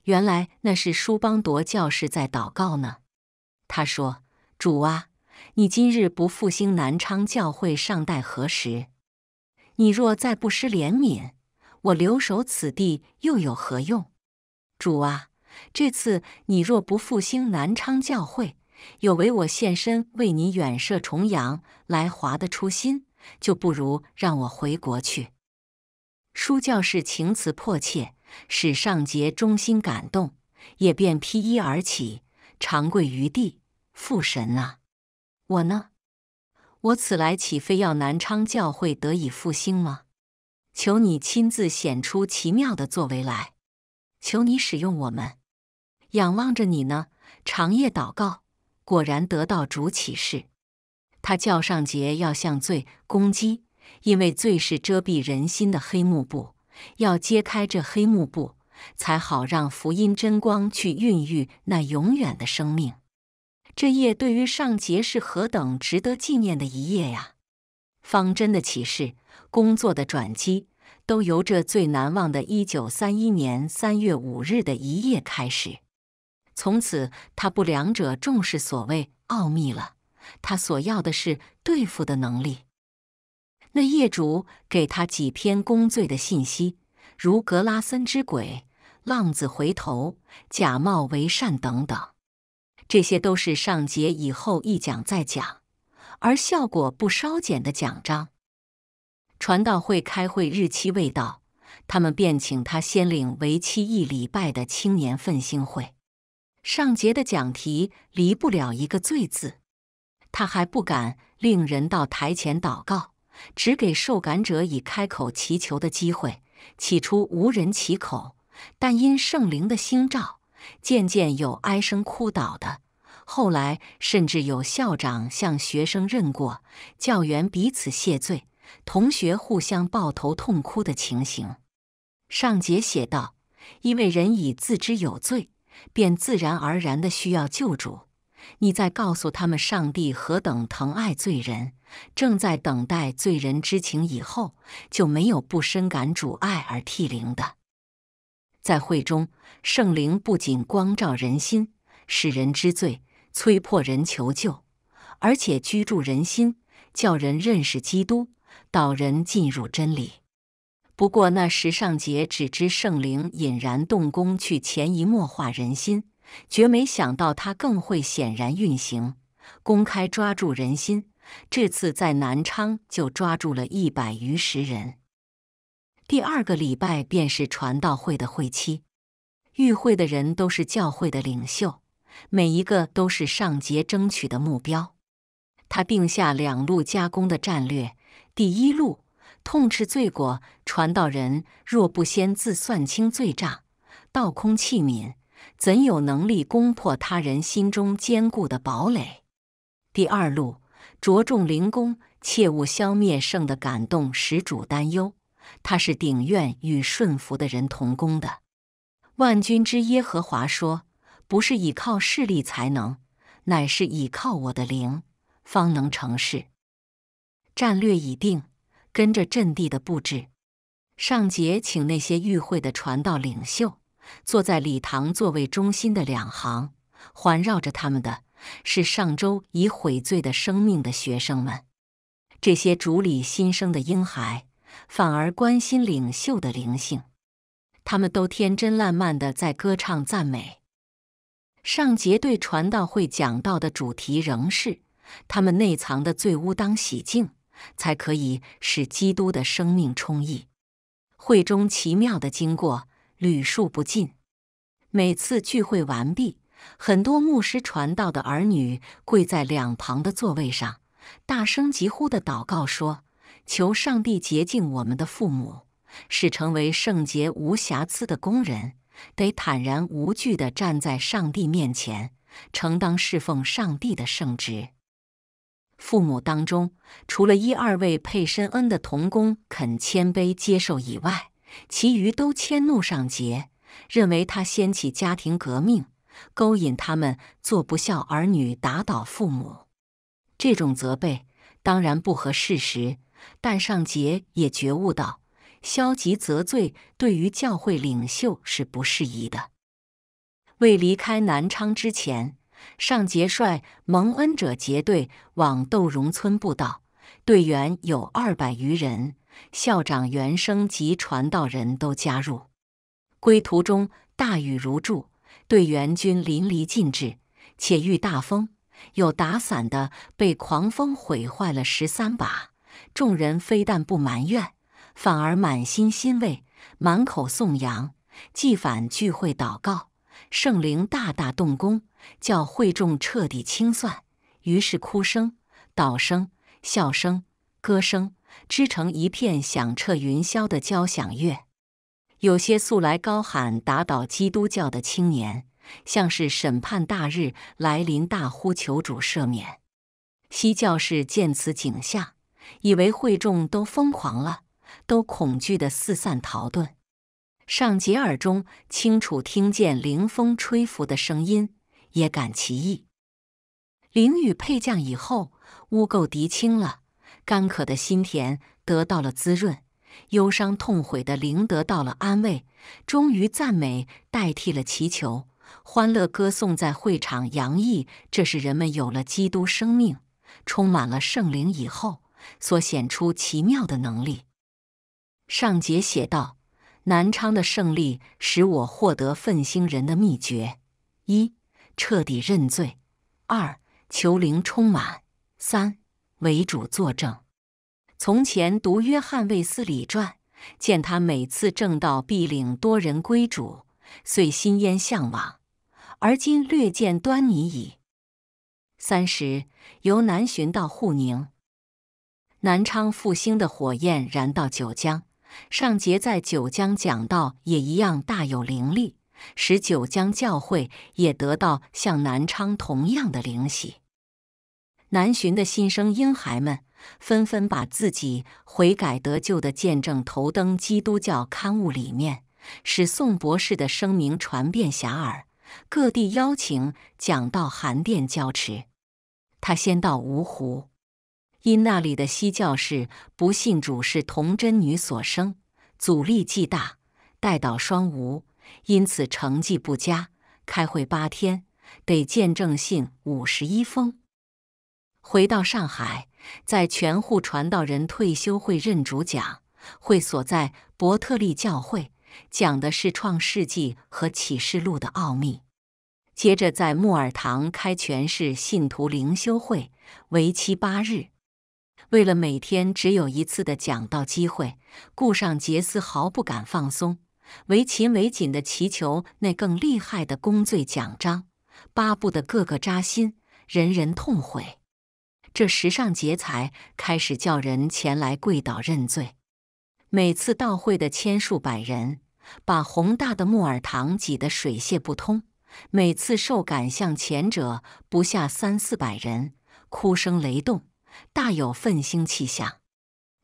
原来那是舒邦铎教士在祷告呢。他说。主啊，你今日不复兴南昌教会，尚待何时？你若再不施怜悯，我留守此地又有何用？主啊，这次你若不复兴南昌教会，有违我献身为你远涉重洋来华的初心，就不如让我回国去。书教士情辞迫切，使上节衷心感动，也便披衣而起，长跪于地。父神啊，我呢？我此来岂非要南昌教会得以复兴吗？求你亲自显出奇妙的作为来，求你使用我们。仰望着你呢，长夜祷告，果然得到主启示。他叫上杰要向罪攻击，因为罪是遮蔽人心的黑幕布，要揭开这黑幕布，才好让福音真光去孕育那永远的生命。这夜对于上杰是何等值得纪念的一夜呀！方针的启示，工作的转机，都由这最难忘的一九三一年三月五日的一夜开始。从此，他不两者重视所谓奥秘了，他所要的是对付的能力。那业主给他几篇公罪的信息，如格拉森之鬼、浪子回头、假冒为善等等。这些都是上节以后一讲再讲，而效果不稍减的讲章。传道会开会日期未到，他们便请他先领为期一礼拜的青年奋兴会。上节的讲题离不了一个罪字，他还不敢令人到台前祷告，只给受感者以开口祈求的机会。起初无人启口，但因圣灵的兴召。渐渐有哀声哭倒的，后来甚至有校长向学生认过，教员彼此谢罪，同学互相抱头痛哭的情形。上节写道，因为人已自知有罪，便自然而然的需要救主。你在告诉他们上帝何等疼爱罪人，正在等待罪人之情以后，就没有不深感主爱而涕零的。在会中，圣灵不仅光照人心，使人知罪，催迫人求救，而且居住人心，叫人认识基督，导人进入真理。不过那时尚节只知圣灵引然动工去潜移默化人心，绝没想到他更会显然运行，公开抓住人心。这次在南昌就抓住了一百余十人。第二个礼拜便是传道会的会期，与会的人都是教会的领袖，每一个都是上节争取的目标。他定下两路加攻的战略：第一路，痛斥罪过，传道人若不先自算清罪账，倒空器皿，怎有能力攻破他人心中坚固的堡垒？第二路，着重灵工，切勿消灭圣的感动，使主担忧。他是顶愿与顺服的人同工的。万军之耶和华说：“不是倚靠势力才能，乃是倚靠我的灵方能成事。”战略已定，跟着阵地的布置。上节请那些与会的传道领袖坐在礼堂座位中心的两行，环绕着他们的是上周已悔罪的生命的学生们，这些主理新生的婴孩。反而关心领袖的灵性，他们都天真烂漫的在歌唱赞美。上节对传道会讲到的主题仍是，他们内藏的罪污当洗净，才可以使基督的生命充溢。会中奇妙的经过屡数不尽。每次聚会完毕，很多牧师传道的儿女跪在两旁的座位上，大声疾呼的祷告说。求上帝洁净我们的父母，使成为圣洁无瑕疵的工人，得坦然无惧地站在上帝面前，承当侍奉上帝的圣职。父母当中，除了一二位配身恩的童工肯谦卑接受以外，其余都迁怒上节，认为他掀起家庭革命，勾引他们做不孝儿女，打倒父母。这种责备当然不合事实。但尚杰也觉悟到，消极责罪对于教会领袖是不适宜的。未离开南昌之前，尚杰率蒙恩者结队往窦荣村布道，队员有二百余人，校长袁生及传道人都加入。归途中大雨如注，队员均淋漓尽致，且遇大风，有打伞的被狂风毁坏了十三把。众人非但不埋怨，反而满心欣慰，满口颂扬。祭反聚会祷告，圣灵大大动工，叫会众彻底清算。于是哭声、祷声、笑声、歌声，织成一片响彻云霄的交响乐。有些素来高喊打倒基督教的青年，像是审判大日来临，大呼求主赦免。西教士见此景象。以为会众都疯狂了，都恐惧的四散逃遁。尚杰耳中清楚听见凌风吹拂的声音，也感奇异。灵雨配降以后，污垢涤清了，干渴的心田得到了滋润，忧伤痛悔的灵得到了安慰。终于赞美代替了祈求，欢乐歌颂在会场洋溢。这是人们有了基督生命，充满了圣灵以后。所显出奇妙的能力。上节写道：南昌的胜利使我获得奋兴人的秘诀：一、彻底认罪；二、求灵充满；三、为主作证。从前读约翰卫斯理传，见他每次正道必领多人归主，遂心焉向往。而今略见端倪矣。三十由南巡到沪宁。南昌复兴的火焰燃到九江，尚杰在九江讲道也一样大有灵力，使九江教会也得到像南昌同样的灵喜。南巡的新生婴孩们纷纷把自己悔改得救的见证投登基督教刊物里面，使宋博士的声名传遍遐迩。各地邀请讲道，寒殿教持。他先到芜湖。因那里的西教士不信主是童真女所生，阻力既大，代祷双无，因此成绩不佳。开会八天，得见证信五十一封。回到上海，在全沪传道人退休会任主讲，会所在伯特利教会，讲的是创世纪和启示录的奥秘。接着在木尔堂开全市信徒灵修会，为期八日。为了每天只有一次的讲道机会，顾上杰丝毫不敢放松，唯勤唯谨的祈求那更厉害的公罪奖章，巴不得个个扎心，人人痛悔。这时尚劫才开始叫人前来跪倒认罪，每次到会的千数百人，把宏大的木耳堂挤得水泄不通。每次受感向前者不下三四百人，哭声雷动。大有愤兴气象。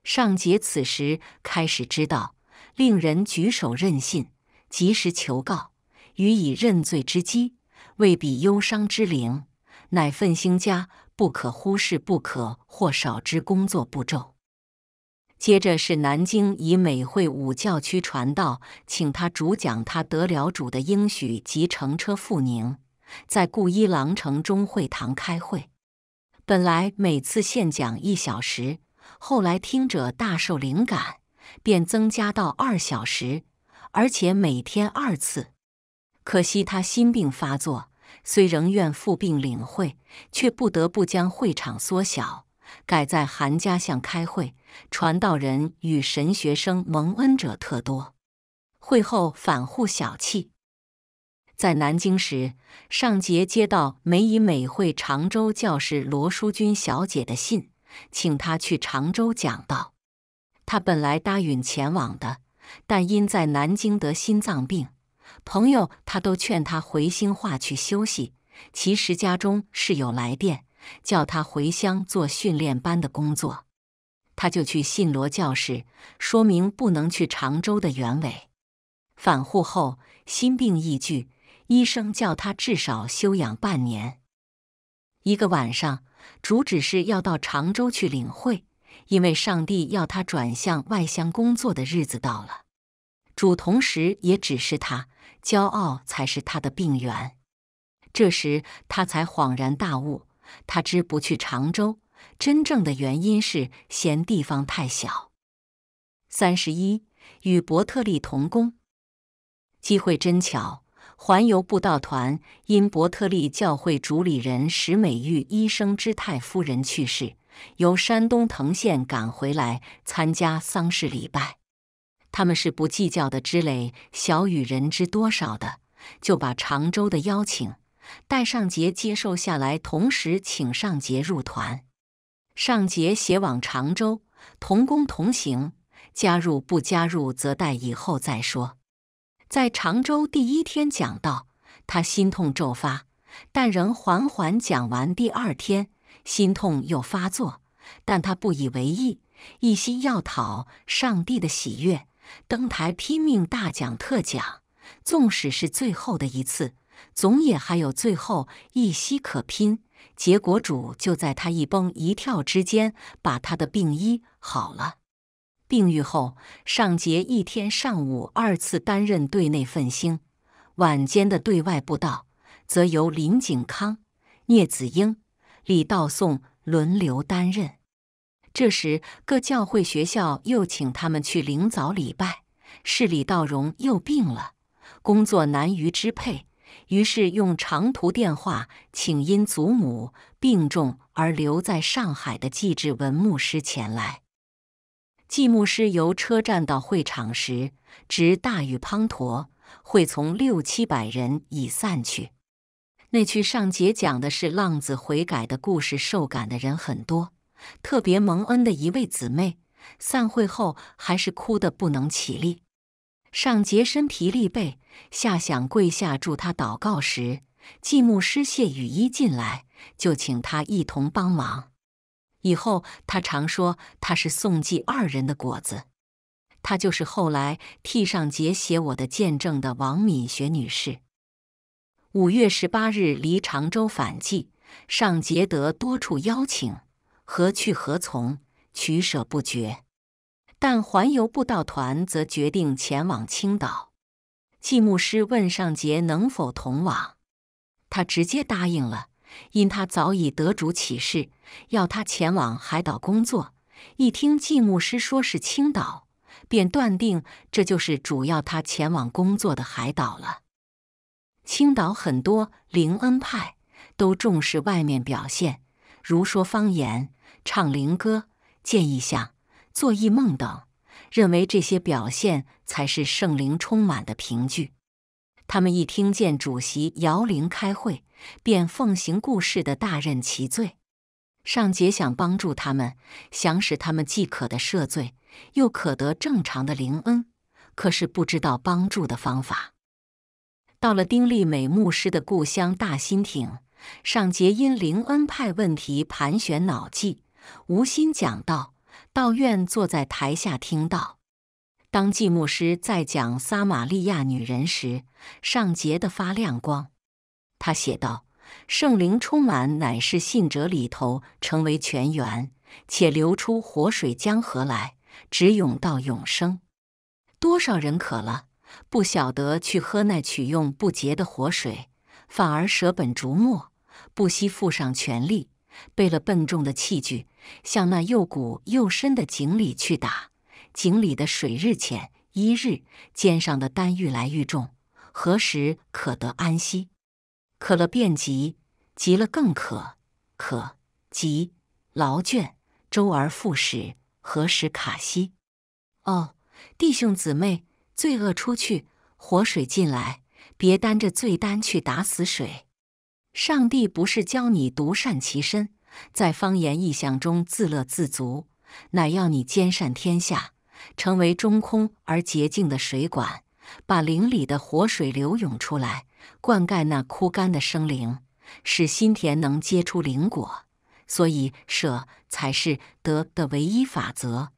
尚杰此时开始知道，令人举手任信，及时求告，予以认罪之机，为彼忧伤之灵，乃愤兴家不可忽视、不可或少之工作步骤。接着是南京以美会武教区传道，请他主讲，他得了主的应许，及乘车赴宁，在固一郎城中会堂开会。本来每次现讲一小时，后来听者大受灵感，便增加到二小时，而且每天二次。可惜他心病发作，虽仍愿复病领会，却不得不将会场缩小，改在韩家巷开会。传道人与神学生蒙恩者特多，会后反护小气。在南京时，尚杰接到美以美会常州教师罗淑君小姐的信，请他去常州讲道。他本来答应前往的，但因在南京得心脏病，朋友他都劝他回兴化去休息。其实家中是有来电叫他回乡做训练班的工作，他就去信罗教士，说明不能去常州的原委。返沪后，心病易剧。医生叫他至少休养半年。一个晚上，主指示要到常州去领会，因为上帝要他转向外乡工作的日子到了。主同时也指示他，骄傲才是他的病源。这时他才恍然大悟，他知不去常州真正的原因是嫌地方太小。三十一，与伯特利同工，机会真巧。环游布道团因伯特利教会主理人石美玉医生之太夫人去世，由山东滕县赶回来参加丧事礼拜。他们是不计较的，知累小与人知多少的，就把常州的邀请，戴尚杰接受下来，同时请尚杰入团。尚杰写往常州，同工同行，加入不加入，则待以后再说。在常州第一天讲到，他心痛骤发，但仍缓缓讲完。第二天心痛又发作，但他不以为意，一心要讨上帝的喜悦，登台拼命大讲特讲。纵使是最后的一次，总也还有最后一息可拼。结果主就在他一蹦一跳之间，把他的病医好了。病愈后，尚杰一天上午二次担任队内奉星，晚间的对外布道，则由林景康、聂子英、李道颂轮流担任。这时，各教会学校又请他们去领早礼拜。市李道荣又病了，工作难于支配，于是用长途电话请因祖母病重而留在上海的季志文牧师前来。祭牧师由车站到会场时，值大雨滂沱，会从六七百人已散去。那去上节讲的是浪子悔改的故事，受感的人很多，特别蒙恩的一位姊妹，散会后还是哭得不能起立。上节身疲力惫，下想跪下助他祷告时，祭牧师谢雨衣进来，就请他一同帮忙。以后，他常说他是宋季二人的果子。他就是后来替上杰写我的见证的王敏学女士。五月十八日离常州返季，上杰得多处邀请，何去何从，取舍不决。但环游步道团则决定前往青岛。季牧师问上杰能否同往，他直接答应了。因他早已得主启示，要他前往海岛工作。一听祭牧师说是青岛，便断定这就是主要他前往工作的海岛了。青岛很多灵恩派都重视外面表现，如说方言、唱灵歌、见异象、做异梦等，认为这些表现才是圣灵充满的凭据。他们一听见主席摇铃开会，便奉行故事的大任其罪。尚杰想帮助他们，想使他们既可得赦罪，又可得正常的灵恩，可是不知道帮助的方法。到了丁立美牧师的故乡大新町，尚杰因灵恩派问题盘旋脑际，无心讲道，道院坐在台下听到。当祭牧师在讲撒玛利亚女人时，上结的发亮光。他写道：“圣灵充满乃是信者里头成为泉源，且流出活水江河来，直涌到永生。多少人渴了，不晓得去喝那取用不竭的活水，反而舍本逐末，不惜付上全力，背了笨重的器具，向那又古又深的井里去打。”井里的水日浅，一日肩上的担愈来愈重，何时可得安息？渴了便急，急了更渴，渴急劳倦，周而复始，何时卡息？哦，弟兄姊妹，罪恶出去，活水进来，别担着罪担去打死水。上帝不是教你独善其身，在方言意象中自乐自足，乃要你兼善天下。成为中空而洁净的水管，把灵里的活水流涌出来，灌溉那枯干的生灵，使心田能结出灵果。所以舍才是得的唯一法则。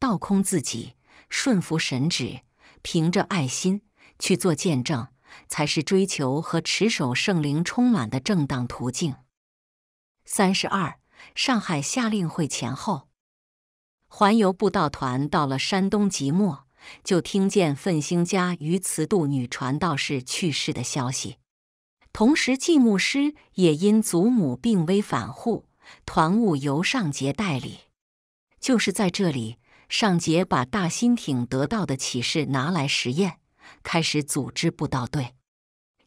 倒空自己，顺服神旨，凭着爱心去做见证，才是追求和持守圣灵充满的正当途径。三十二，上海夏令会前后。环游布道团到了山东即墨，就听见奋兴家于慈度女传道士去世的消息。同时，季牧师也因祖母病危返沪，团务由尚杰代理。就是在这里，尚杰把大新艇得到的启示拿来实验，开始组织布道队。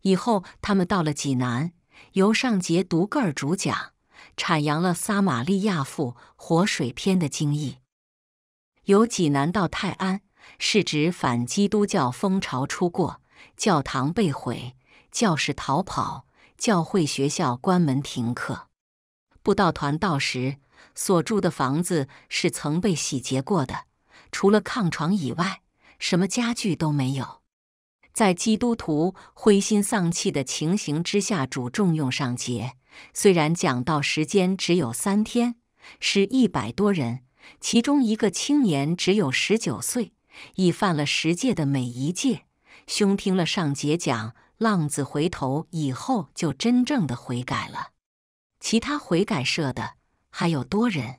以后，他们到了济南，由尚杰独个儿主讲，阐扬了《撒玛利亚赋活水篇》的经义。由济南到泰安，是指反基督教风潮出过，教堂被毁，教士逃跑，教会学校关门停课。布道团到时所住的房子是曾被洗劫过的，除了炕床以外，什么家具都没有。在基督徒灰心丧气的情形之下，主重用上节，虽然讲道时间只有三天，是一百多人。其中一个青年只有十九岁，已犯了十戒的每一戒。兄听了上节讲浪子回头以后，就真正的悔改了。其他悔改社的还有多人。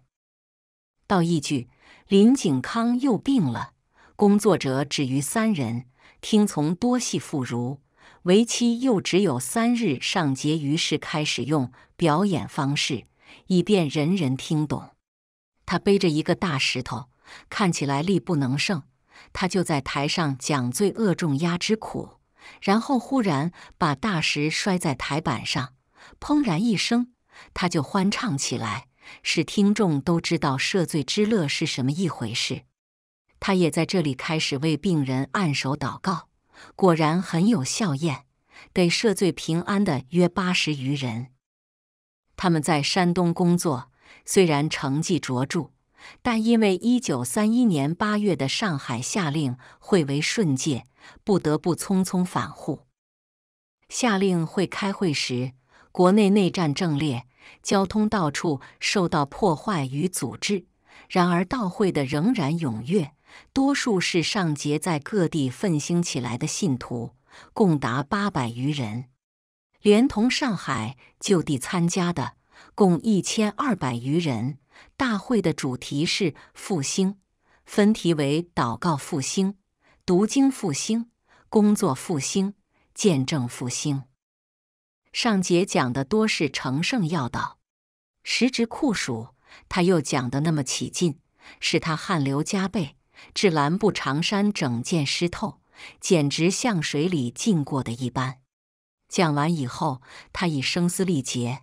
道一句，林景康又病了，工作者止于三人，听从多系妇孺。为期又只有三日。上节于是开始用表演方式，以便人人听懂。他背着一个大石头，看起来力不能胜。他就在台上讲罪恶重压之苦，然后忽然把大石摔在台板上，砰然一声，他就欢唱起来，使听众都知道赦罪之乐是什么一回事。他也在这里开始为病人按手祷告，果然很有效验，给赦罪平安的约八十余人。他们在山东工作。虽然成绩卓著，但因为一九三一年八月的上海下令会为顺界，不得不匆匆返沪。下令会开会时，国内内战正烈，交通到处受到破坏与阻滞。然而到会的仍然踊跃，多数是上节在各地奋兴起来的信徒，共达八百余人，连同上海就地参加的。共一千二百余人。大会的主题是复兴，分题为祷告复兴、读经复兴、工作复兴、见证复兴。上节讲的多是成圣要道，时值酷暑，他又讲的那么起劲，使他汗流浃背，至蓝布长衫整件湿透，简直像水里浸过的一般。讲完以后，他已声嘶力竭。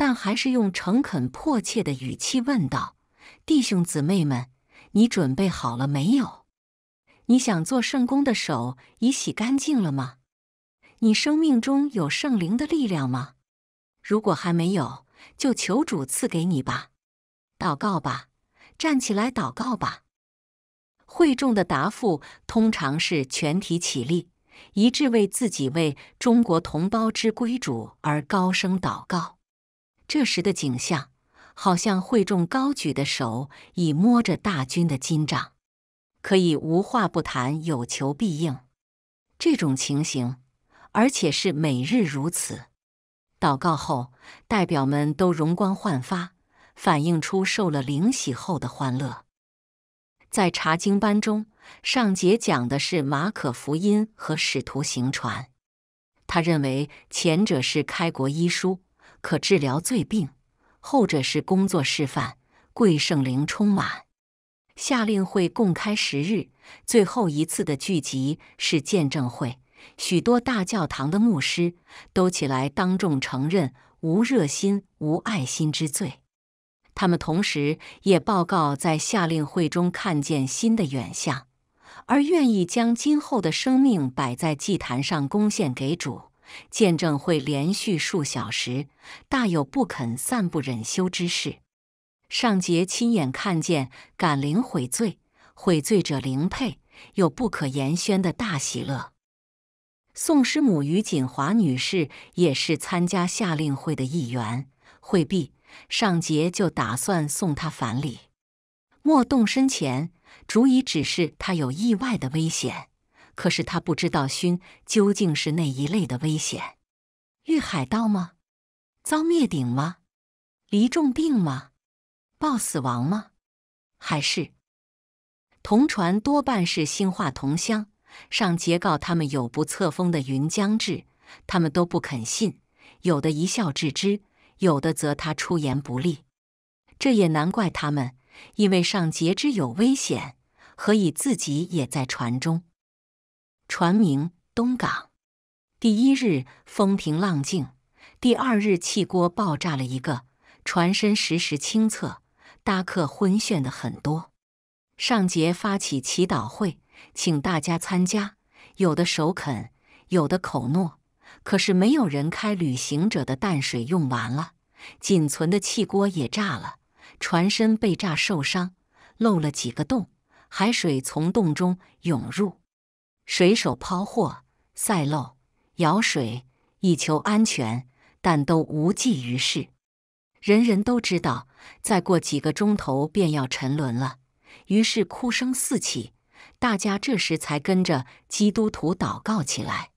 但还是用诚恳、迫切的语气问道：“弟兄姊妹们，你准备好了没有？你想做圣公的手已洗干净了吗？你生命中有圣灵的力量吗？如果还没有，就求主赐给你吧。祷告吧，站起来祷告吧。”会众的答复通常是全体起立，一致为自己、为中国同胞之归主而高声祷告。这时的景象，好像会众高举的手已摸着大军的金杖，可以无话不谈，有求必应。这种情形，而且是每日如此。祷告后，代表们都容光焕发，反映出受了灵喜后的欢乐。在查经班中，上节讲的是《马可福音》和《使徒行传》，他认为前者是开国医书。可治疗罪病，后者是工作示范。贵圣灵充满，下令会共开十日。最后一次的聚集是见证会，许多大教堂的牧师都起来当众承认无热心、无爱心之罪。他们同时也报告在下令会中看见新的远相，而愿意将今后的生命摆在祭坛上贡献给主。见证会连续数小时，大有不肯散不忍休之势。尚杰亲眼看见感灵悔罪，悔罪者灵佩有不可言宣的大喜乐。宋师母于锦华女士也是参加夏令会的一员。会毕，尚杰就打算送她返礼。莫动身前，主已指示他有意外的危险。可是他不知道熏究竟是哪一类的危险，遇海盗吗？遭灭顶吗？罹重病吗？报死亡吗？还是同船多半是兴化同乡，上节告他们有不测风的云将至，他们都不肯信，有的一笑置之，有的则他出言不利。这也难怪他们，因为上节之有危险，何以自己也在船中？船名东港，第一日风平浪静，第二日气锅爆炸了一个，船身时时清澈，搭客昏眩的很多。上节发起祈祷会，请大家参加，有的首肯，有的口诺，可是没有人开。旅行者的淡水用完了，仅存的气锅也炸了，船身被炸受伤，漏了几个洞，海水从洞中涌入。水手抛货、塞漏、舀水，以求安全，但都无济于事。人人都知道，再过几个钟头便要沉沦了。于是哭声四起，大家这时才跟着基督徒祷告起来。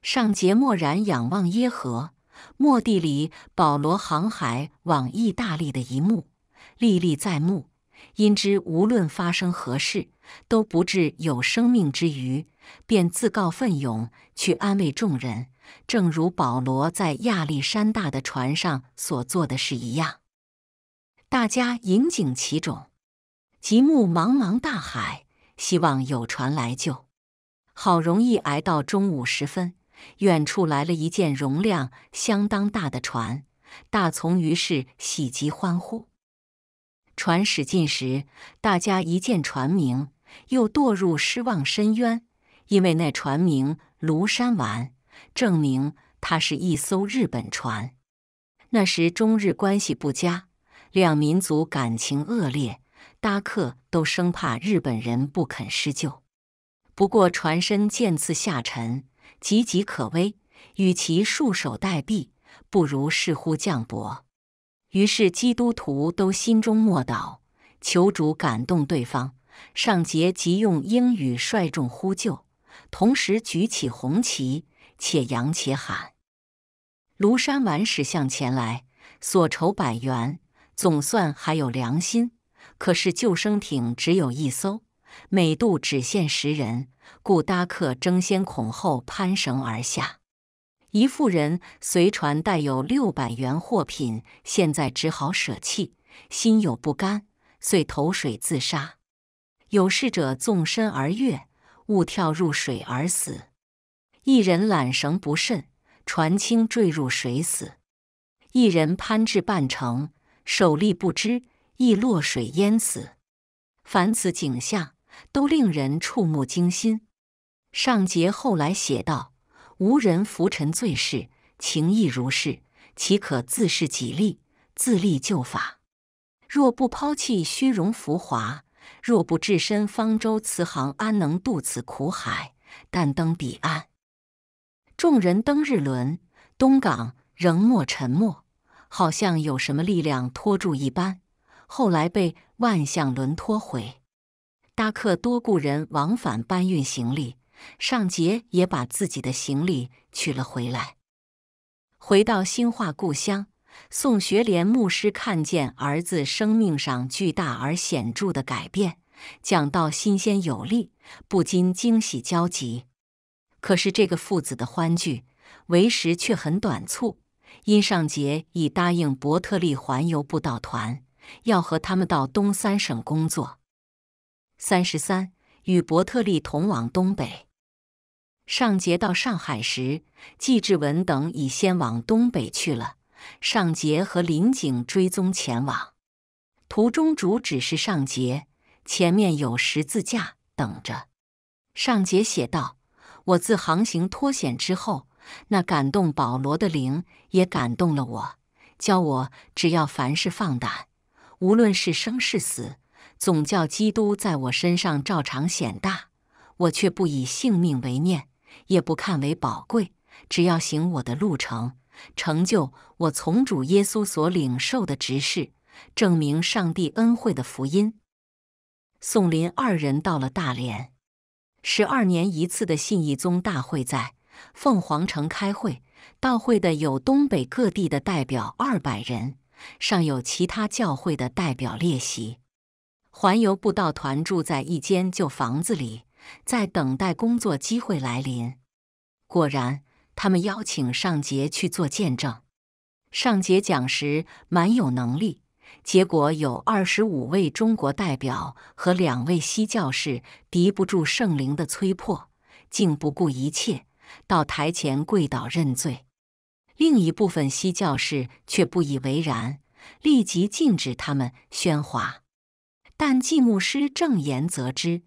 上节默然仰望耶和，末地里保罗航海往意大利的一幕历历在目，因知无论发生何事。都不至有生命之余，便自告奋勇去安慰众人，正如保罗在亚历山大的船上所做的事一样。大家引颈其踵，极目茫茫大海，希望有船来救。好容易挨到中午时分，远处来了一件容量相当大的船，大从于是喜极欢呼。船驶近时，大家一见船名。又堕入失望深渊，因为那船名“庐山丸”，证明它是一艘日本船。那时中日关系不佳，两民族感情恶劣，搭客都生怕日本人不肯施救。不过船身渐次下沉，岌岌可危，与其束手待毙，不如视乎降伯。于是基督徒都心中默祷，求主感动对方。上杰即用英语率众呼救，同时举起红旗，且扬且喊。庐山晚驶向前来，所筹百元总算还有良心，可是救生艇只有一艘，每渡只限十人，故搭客争先恐后攀绳而下。一妇人随船带有六百元货品，现在只好舍弃，心有不甘，遂投水自杀。有事者纵身而跃，误跳入水而死；一人缆绳不慎，船倾坠入水死；一人攀至半程，手力不支，亦落水淹死。凡此景象，都令人触目惊心。上节后来写道：“无人浮沉，醉事情义如是，岂可自恃己力，自立旧法？若不抛弃虚荣浮华。”若不置身方舟慈航，安能渡此苦海，但登彼岸？众人登日轮，东港仍默沉没，好像有什么力量拖住一般。后来被万象轮拖回。搭客多，故人往返搬运行李，尚杰也把自己的行李取了回来，回到兴化故乡。宋学莲牧师看见儿子生命上巨大而显著的改变，讲到新鲜有力，不禁惊喜交集。可是这个父子的欢聚为时却很短促，因尚杰已答应伯特利环游布道团，要和他们到东三省工作。三十三，与伯特利同往东北。尚杰到上海时，季志文等已先往东北去了。尚杰和林景追踪前往，途中主指示尚杰前面有十字架等着。尚杰写道：“我自航行脱险之后，那感动保罗的灵也感动了我，教我只要凡事放胆，无论是生是死，总叫基督在我身上照常显大。我却不以性命为念，也不看为宝贵，只要行我的路程。”成就我从主耶稣所领受的职事，证明上帝恩惠的福音。宋林二人到了大连，十二年一次的信义宗大会在凤凰城开会，到会的有东北各地的代表二百人，尚有其他教会的代表列席。环游布道团住在一间旧房子里，在等待工作机会来临。果然。他们邀请尚杰去做见证。尚杰讲时蛮有能力，结果有二十五位中国代表和两位西教士敌不住圣灵的催迫，竟不顾一切到台前跪倒认罪。另一部分西教士却不以为然，立即禁止他们喧哗。但祭牧师正言则之。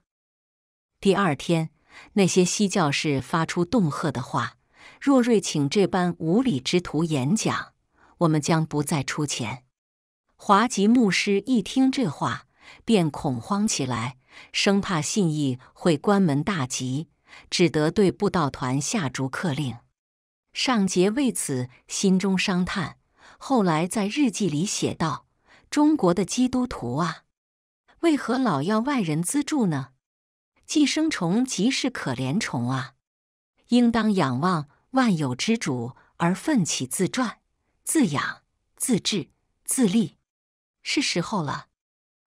第二天，那些西教士发出恫吓的话。若瑞，请这般无礼之徒演讲，我们将不再出钱。华吉牧师一听这话，便恐慌起来，生怕信义会关门大吉，只得对布道团下逐客令。尚杰为此心中伤叹，后来在日记里写道：“中国的基督徒啊，为何老要外人资助呢？寄生虫即是可怜虫啊，应当仰望。”万有之主，而奋起自转、自养、自治、自立，是时候了，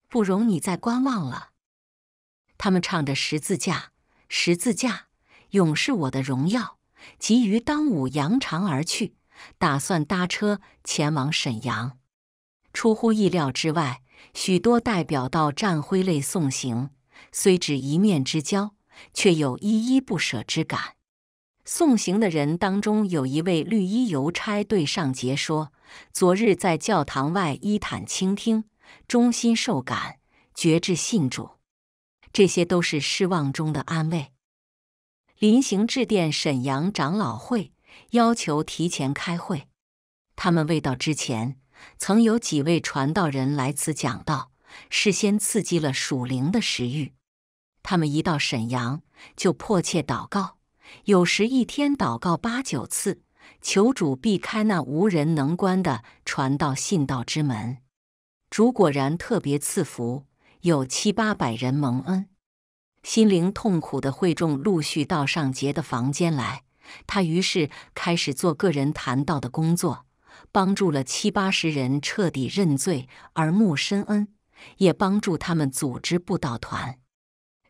不容你再观望了。他们唱着《十字架，十字架》，永是我的荣耀，急于当午扬长而去，打算搭车前往沈阳。出乎意料之外，许多代表到战徽泪送行，虽只一面之交，却有依依不舍之感。送行的人当中有一位绿衣邮差，对尚杰说：“昨日在教堂外一坦倾听，衷心受感，觉至信主。”这些都是失望中的安慰。临行致电沈阳长老会，要求提前开会。他们未到之前，曾有几位传道人来此讲道，事先刺激了属灵的食欲。他们一到沈阳，就迫切祷告。有时一天祷告八九次，求主避开那无人能关的传道信道之门。主果然特别赐福，有七八百人蒙恩。心灵痛苦的会众陆续到上杰的房间来，他于是开始做个人谈道的工作，帮助了七八十人彻底认罪而慕深恩，也帮助他们组织布道团。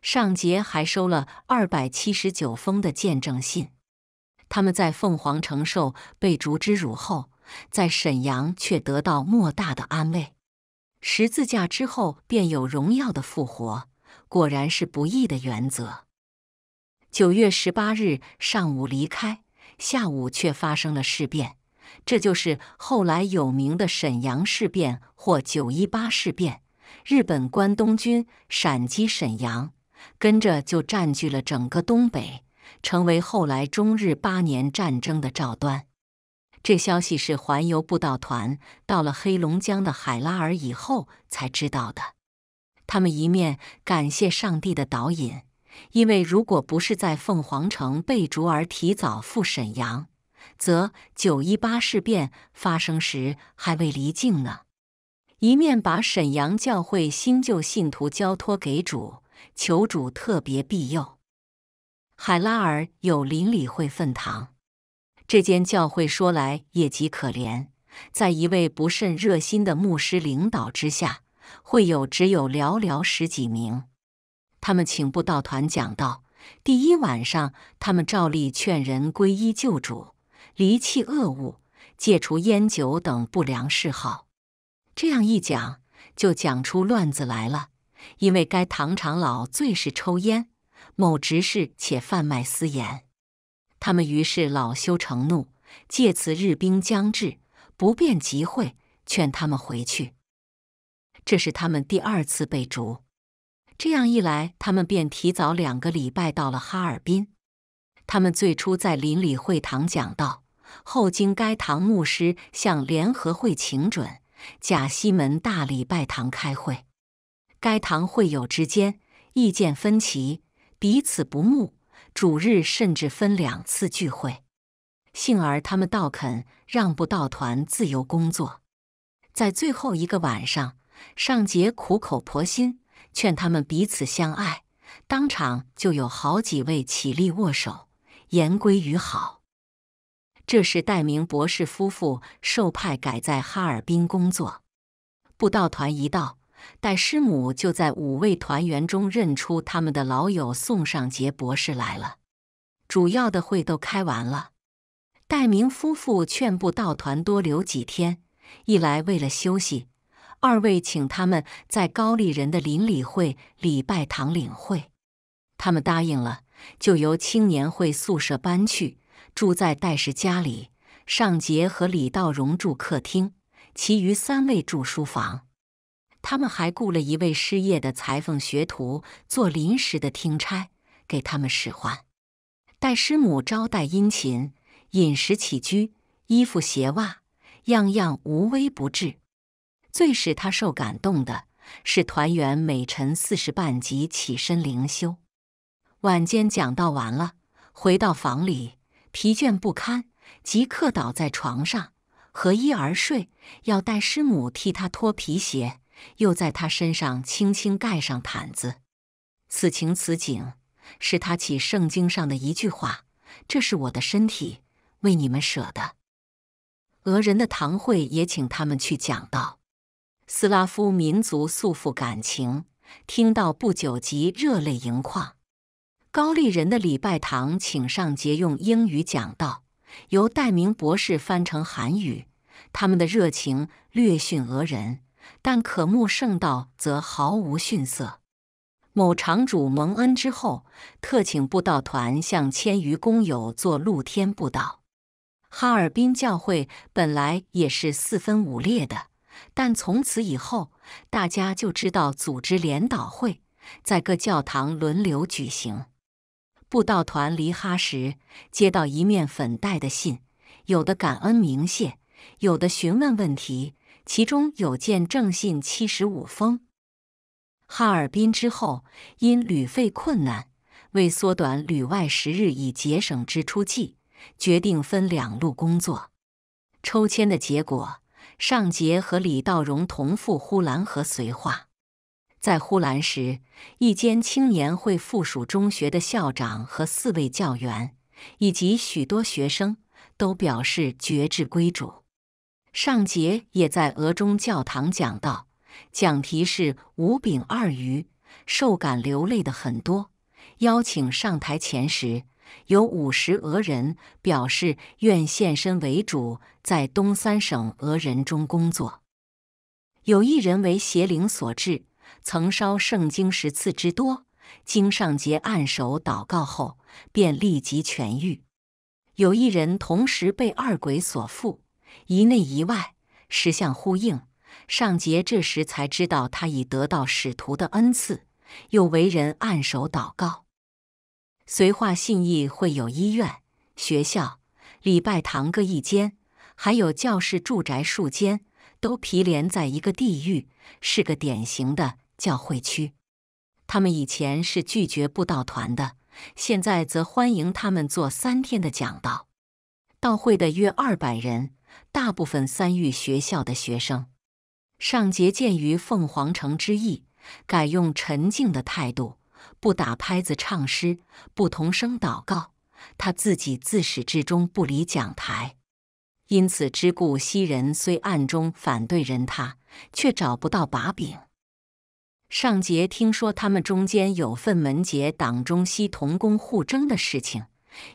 上节还收了二百七十九封的见证信，他们在凤凰城受被逐之辱后，在沈阳却得到莫大的安慰。十字架之后便有荣耀的复活，果然是不易的原则。九月十八日上午离开，下午却发生了事变，这就是后来有名的沈阳事变或九一八事变，日本关东军闪击沈阳。跟着就占据了整个东北，成为后来中日八年战争的赵端。这消息是环游步道团到了黑龙江的海拉尔以后才知道的。他们一面感谢上帝的导引，因为如果不是在凤凰城被逐而提早赴沈阳，则九一八事变发生时还未离境呢；一面把沈阳教会新旧信徒交托给主。求主特别庇佑。海拉尔有邻里会奉堂，这间教会说来也极可怜，在一位不甚热心的牧师领导之下，会有只有寥寥十几名。他们请布道团讲道，第一晚上他们照例劝人皈依救主，离弃恶物，戒除烟酒等不良嗜好。这样一讲，就讲出乱子来了。因为该唐长老最是抽烟，某执事且贩卖私盐，他们于是恼羞成怒，借此日兵将至，不便集会，劝他们回去。这是他们第二次被逐。这样一来，他们便提早两个礼拜到了哈尔滨。他们最初在邻里会堂讲道，后经该堂牧师向联合会请准，假西门大礼拜堂开会。该堂会友之间意见分歧，彼此不睦，主日甚至分两次聚会。幸而他们倒肯让步，道团自由工作。在最后一个晚上，尚杰苦口婆心劝他们彼此相爱，当场就有好几位起立握手，言归于好。这时，戴明博士夫妇受派改在哈尔滨工作，布道团一到。戴师母就在五位团员中认出他们的老友宋尚杰博士来了。主要的会都开完了，戴明夫妇劝步道团多留几天，一来为了休息，二位请他们在高丽人的邻里会礼拜堂领会。他们答应了，就由青年会宿舍搬去，住在戴氏家里。尚杰和李道荣住客厅，其余三位住书房。他们还雇了一位失业的裁缝学徒做临时的听差，给他们使唤。待师母招待殷勤，饮食起居、衣服鞋袜，样样无微不至。最使他受感动的是，团员每晨四时半即起身灵修，晚间讲道完了，回到房里，疲倦不堪，即刻倒在床上，合衣而睡，要戴师母替他脱皮鞋。又在他身上轻轻盖上毯子。此情此景，是他起圣经上的一句话：“这是我的身体，为你们舍的。”俄人的堂会也请他们去讲道。斯拉夫民族束负感情，听到不久即热泪盈眶。高丽人的礼拜堂请上节用英语讲道，由戴明博士翻成韩语，他们的热情略逊俄人。但可慕圣道则毫无逊色。某场主蒙恩之后，特请布道团向千余工友做露天布道。哈尔滨教会本来也是四分五裂的，但从此以后，大家就知道组织联导会，在各教堂轮流举行。布道团离哈时，接到一面粉黛的信，有的感恩明谢，有的询问问题。其中有件正信七十五封。哈尔滨之后，因旅费困难，为缩短旅外时日以节省支出，计决定分两路工作。抽签的结果，尚杰和李道荣同赴呼兰和绥化。在呼兰时，一间青年会附属中学的校长和四位教员以及许多学生都表示决志归主。上节也在俄中教堂讲道，讲题是“五饼二鱼”，受感流泪的很多。邀请上台前时，有五十俄人表示愿献身为主，在东三省俄人中工作。有一人为邪灵所致，曾烧圣经十次之多，经上节按手祷告后，便立即痊愈。有一人同时被二鬼所缚。一内一外，石像呼应。尚杰这时才知道，他已得到使徒的恩赐，又为人按手祷告。绥化信义会有医院、学校、礼拜堂各一间，还有教室、住宅数间，都毗连在一个地域，是个典型的教会区。他们以前是拒绝布道团的，现在则欢迎他们做三天的讲道。到会的约二百人。大部分三育学校的学生，尚杰鉴于凤凰城之意，改用沉静的态度，不打拍子唱诗，不同声祷告。他自己自始至终不离讲台，因此知故，西人虽暗中反对人他，却找不到把柄。尚杰听说他们中间有份文杰党中西同工互争的事情。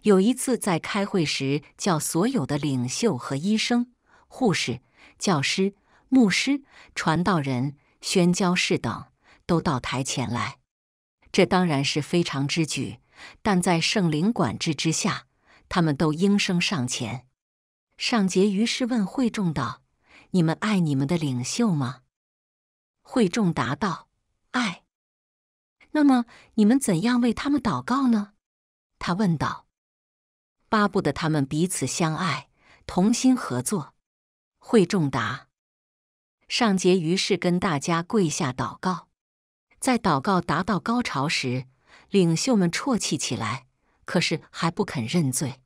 有一次在开会时，叫所有的领袖和医生、护士、教师、牧师、传道人、宣教士等都到台前来。这当然是非常之举，但在圣灵管制之下，他们都应声上前。上杰于是问会众道：“你们爱你们的领袖吗？”会众答道：“爱。”那么你们怎样为他们祷告呢？他问道。巴不得他们彼此相爱，同心合作。惠仲达、尚杰于是跟大家跪下祷告，在祷告达到高潮时，领袖们啜泣起来，可是还不肯认罪。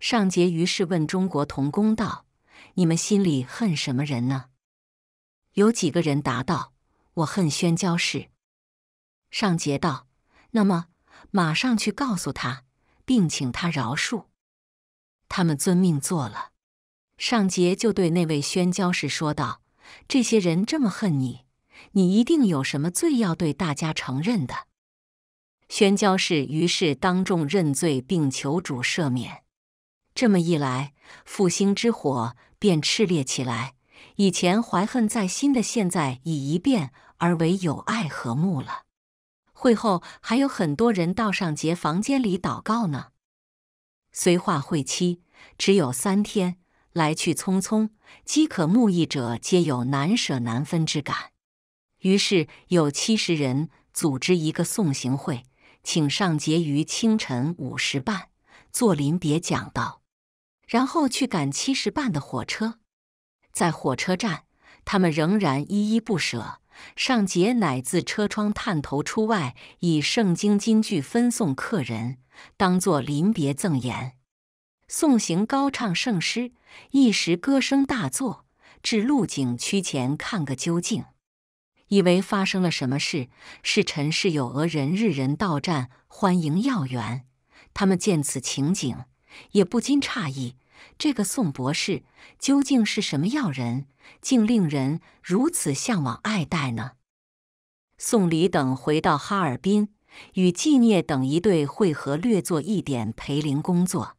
尚杰于是问中国同工道：“你们心里恨什么人呢？”有几个人答道：“我恨宣教士。”尚杰道：“那么马上去告诉他，并请他饶恕。”他们遵命做了，尚杰就对那位宣教士说道：“这些人这么恨你，你一定有什么罪要对大家承认的。”宣教士于是当众认罪并求主赦免。这么一来，复兴之火便炽烈起来。以前怀恨在心的，现在以一变而为友爱和睦了。会后还有很多人到尚杰房间里祷告呢。绥化会期只有三天，来去匆匆，饥渴目忆者皆有难舍难分之感。于是有七十人组织一个送行会，请上节于清晨五时半做临别讲道，然后去赶七时半的火车。在火车站，他们仍然依依不舍。上节乃自车窗探头出外，以圣经金句分送客人，当作临别赠言。送行高唱圣诗，一时歌声大作，至路景区前看个究竟，以为发生了什么事。是陈氏有俄人日人到站欢迎要员，他们见此情景，也不禁诧异。这个宋博士究竟是什么药人，竟令人如此向往爱戴呢？宋礼等回到哈尔滨，与季聂等一队会合，略做一点陪陵工作。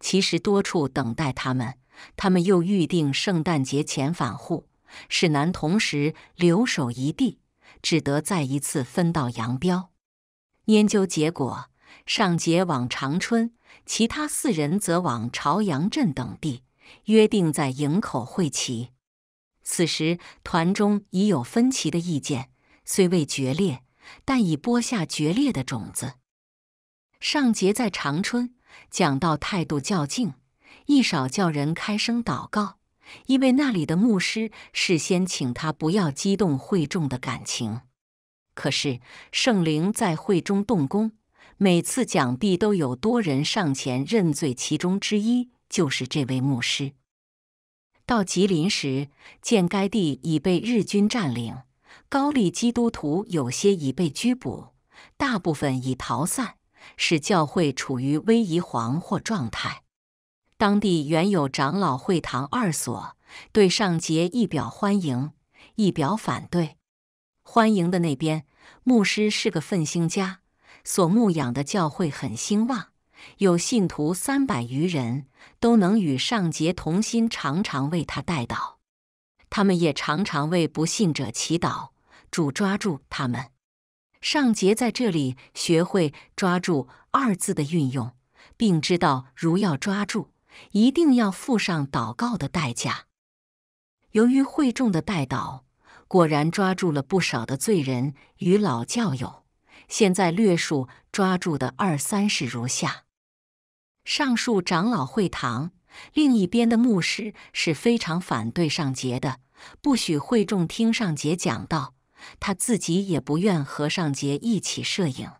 其实多处等待他们，他们又预定圣诞节前返沪，使男同时留守一地，只得再一次分道扬镳。研究结果，上节往长春。其他四人则往朝阳镇等地，约定在营口会齐。此时团中已有分歧的意见，虽未决裂，但已播下决裂的种子。上节在长春讲到态度较静，一少叫人开声祷告，因为那里的牧师事先请他不要激动会众的感情。可是圣灵在会中动工。每次讲毕，都有多人上前认罪，其中之一就是这位牧师。到吉林时，见该地已被日军占领，高丽基督徒有些已被拘捕，大部分已逃散，使教会处于危夷惶惑状态。当地原有长老会堂二所，对上节一表欢迎，一表反对。欢迎的那边，牧师是个愤兴家。所牧养的教会很兴旺，有信徒三百余人，都能与上杰同心，常常为他代祷。他们也常常为不信者祈祷。主抓住他们。上杰在这里学会“抓住”二字的运用，并知道如要抓住，一定要付上祷告的代价。由于会众的代祷，果然抓住了不少的罪人与老教友。现在略述抓住的二三十如下：上述长老会堂另一边的牧师是非常反对上节的，不许会众听上节讲道，他自己也不愿和上节一起摄影。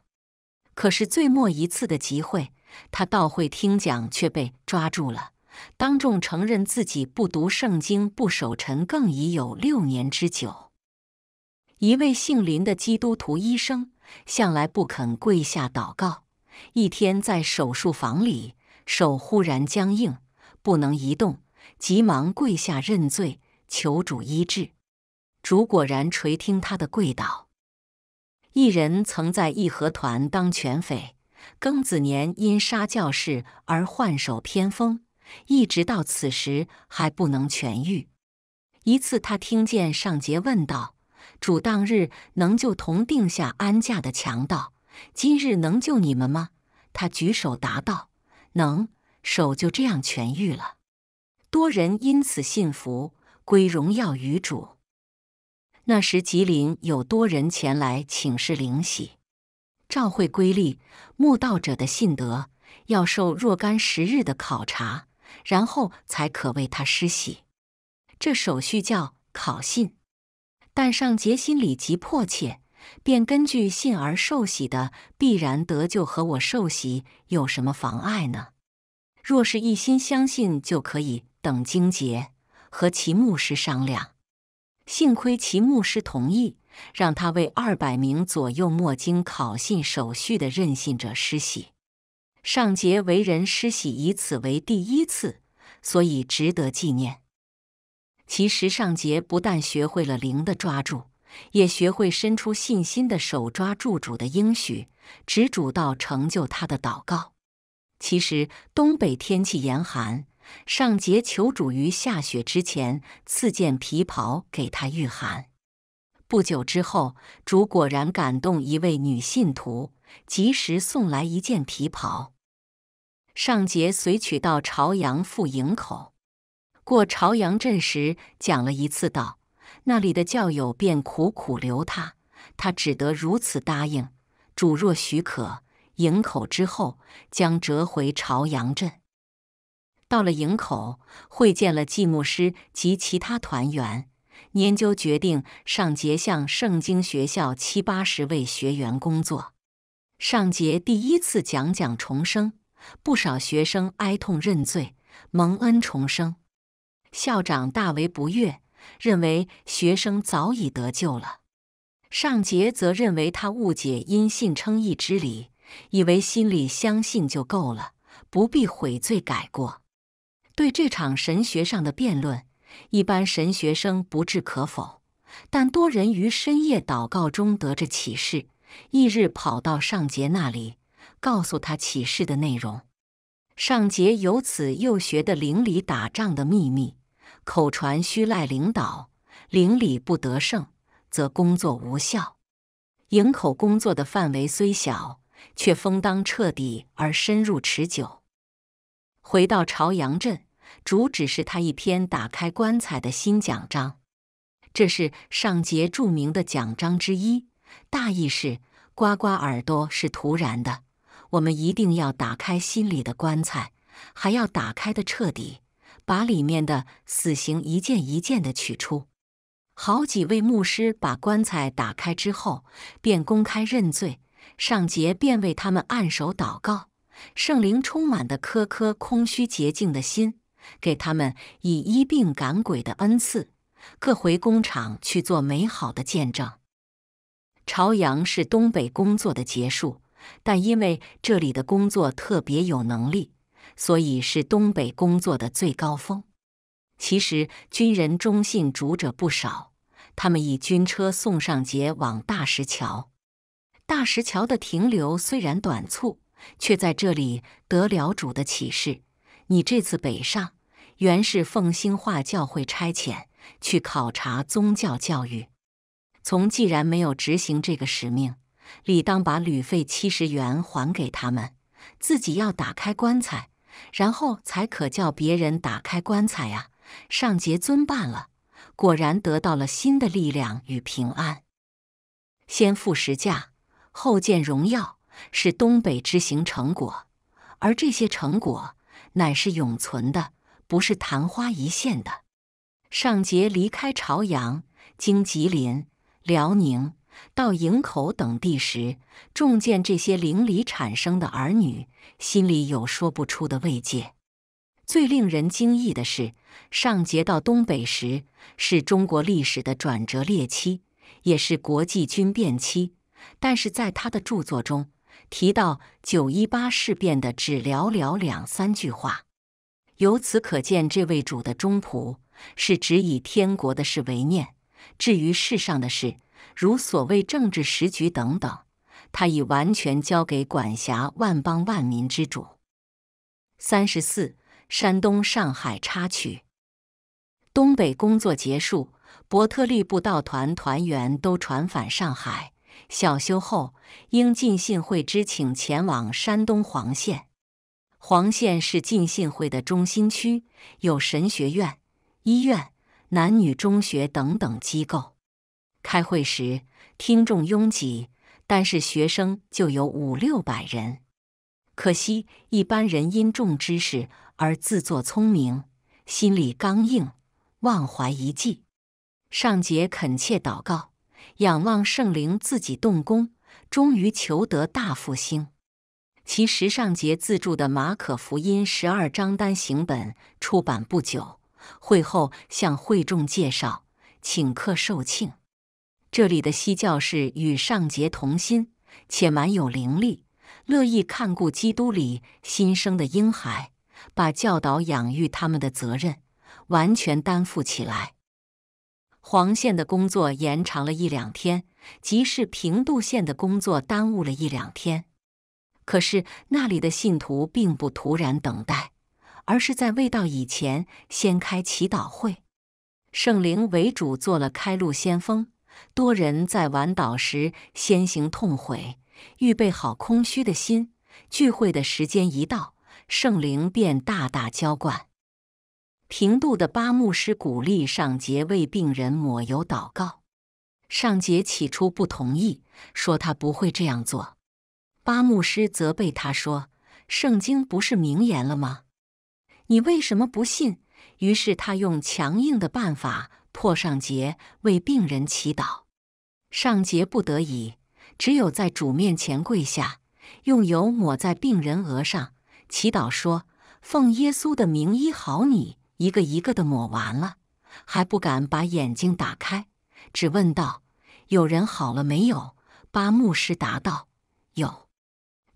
可是最末一次的集会，他到会听讲却被抓住了，当众承认自己不读圣经、不守晨更已有六年之久。一位姓林的基督徒医生。向来不肯跪下祷告。一天在手术房里，手忽然僵硬，不能移动，急忙跪下认罪，求主医治。主果然垂听他的跪祷。一人曾在义和团当犬匪，庚子年因杀教士而患手偏风，一直到此时还不能痊愈。一次，他听见上节问道。主当日能救同定下安驾的强盗，今日能救你们吗？他举手答道：“能。”手就这样痊愈了。多人因此信服，归荣耀于主。那时吉林有多人前来请示灵喜，召会归立。慕道者的信德要受若干时日的考察，然后才可为他施洗。这手续叫考信。但上杰心里极迫切，便根据信而受喜的必然得救和我受喜有什么妨碍呢？若是一心相信，就可以等经节和其牧师商量。幸亏其牧师同意，让他为二百名左右墨经考信手续的任信者施洗。上杰为人施洗，以此为第一次，所以值得纪念。其实上节不但学会了灵的抓住，也学会伸出信心的手抓住主的应许，执主到成就他的祷告。其实东北天气严寒，上节求主于下雪之前赐件皮袍给他御寒。不久之后，主果然感动一位女信徒，及时送来一件皮袍。上节随取到朝阳赴营口。过朝阳镇时讲了一次道，那里的教友便苦苦留他，他只得如此答应。主若许可，营口之后将折回朝阳镇。到了营口，会见了季牧师及其他团员，研究决定上节向圣经学校七八十位学员工作。上节第一次讲讲重生，不少学生哀痛认罪，蒙恩重生。校长大为不悦，认为学生早已得救了。尚杰则认为他误解因信称义之理，以为心里相信就够了，不必悔罪改过。对这场神学上的辩论，一般神学生不置可否，但多人于深夜祷告中得着启示，翌日跑到尚杰那里，告诉他启示的内容。尚杰由此又学得灵里打仗的秘密。口传需赖领导，邻里不得胜，则工作无效。营口工作的范围虽小，却封当彻底而深入持久。回到朝阳镇，主旨是他一篇打开棺材的新奖章，这是上节著名的奖章之一。大意是：刮刮耳朵是突然的，我们一定要打开心里的棺材，还要打开的彻底。把里面的死刑一件一件的取出。好几位牧师把棺材打开之后，便公开认罪。上节便为他们按手祷告，圣灵充满的颗颗空虚洁净的心，给他们以医病赶鬼的恩赐。各回工厂去做美好的见证。朝阳是东北工作的结束，但因为这里的工作特别有能力。所以是东北工作的最高峰。其实军人忠信主者不少，他们以军车送上节往大石桥。大石桥的停留虽然短促，却在这里得了主的启示。你这次北上，原是奉兴化教会差遣去考察宗教教育。从既然没有执行这个使命，理当把旅费七十元还给他们，自己要打开棺材。然后才可叫别人打开棺材呀！尚杰尊办了，果然得到了新的力量与平安。先富十价，后见荣耀，是东北之行成果，而这些成果乃是永存的，不是昙花一现的。尚杰离开朝阳，经吉林、辽宁。到营口等地时，重见这些邻里产生的儿女，心里有说不出的慰藉。最令人惊异的是，上节到东北时，是中国历史的转折列期，也是国际军变期。但是，在他的著作中提到九一八事变的，只寥寥两三句话。由此可见，这位主的忠仆是只以天国的事为念，至于世上的事。如所谓政治时局等等，他已完全交给管辖万邦万民之主。三十四，山东上海插曲，东北工作结束，伯特利布道团团员都传返上海小休后，应进信会之请前往山东黄县。黄县是进信会的中心区，有神学院、医院、男女中学等等机构。开会时，听众拥挤，单是学生就有五六百人。可惜一般人因重知识而自作聪明，心里刚硬，忘怀一计。上节恳切祷告，仰望圣灵，自己动工，终于求得大复兴。其实尚节自助的《马可福音》十二章单行本出版不久，会后向会众介绍，请客受庆。这里的西教士与上节同心，且满有灵力，乐意看顾基督里新生的婴孩，把教导、养育他们的责任完全担负起来。黄县的工作延长了一两天，即是平度县的工作耽误了一两天。可是那里的信徒并不徒然等待，而是在未到以前先开祈祷会，圣灵为主做了开路先锋。多人在晚祷时先行痛悔，预备好空虚的心。聚会的时间一到，圣灵便大大浇灌。平度的八牧师鼓励尚杰为病人抹油祷告。尚杰起初不同意，说他不会这样做。八牧师责备他说：“圣经不是明言了吗？你为什么不信？”于是他用强硬的办法。破上节为病人祈祷，上节不得已，只有在主面前跪下，用油抹在病人额上，祈祷说：“奉耶稣的名医好你。”一个一个的抹完了，还不敢把眼睛打开，只问道：“有人好了没有？”八牧师答道：“有。”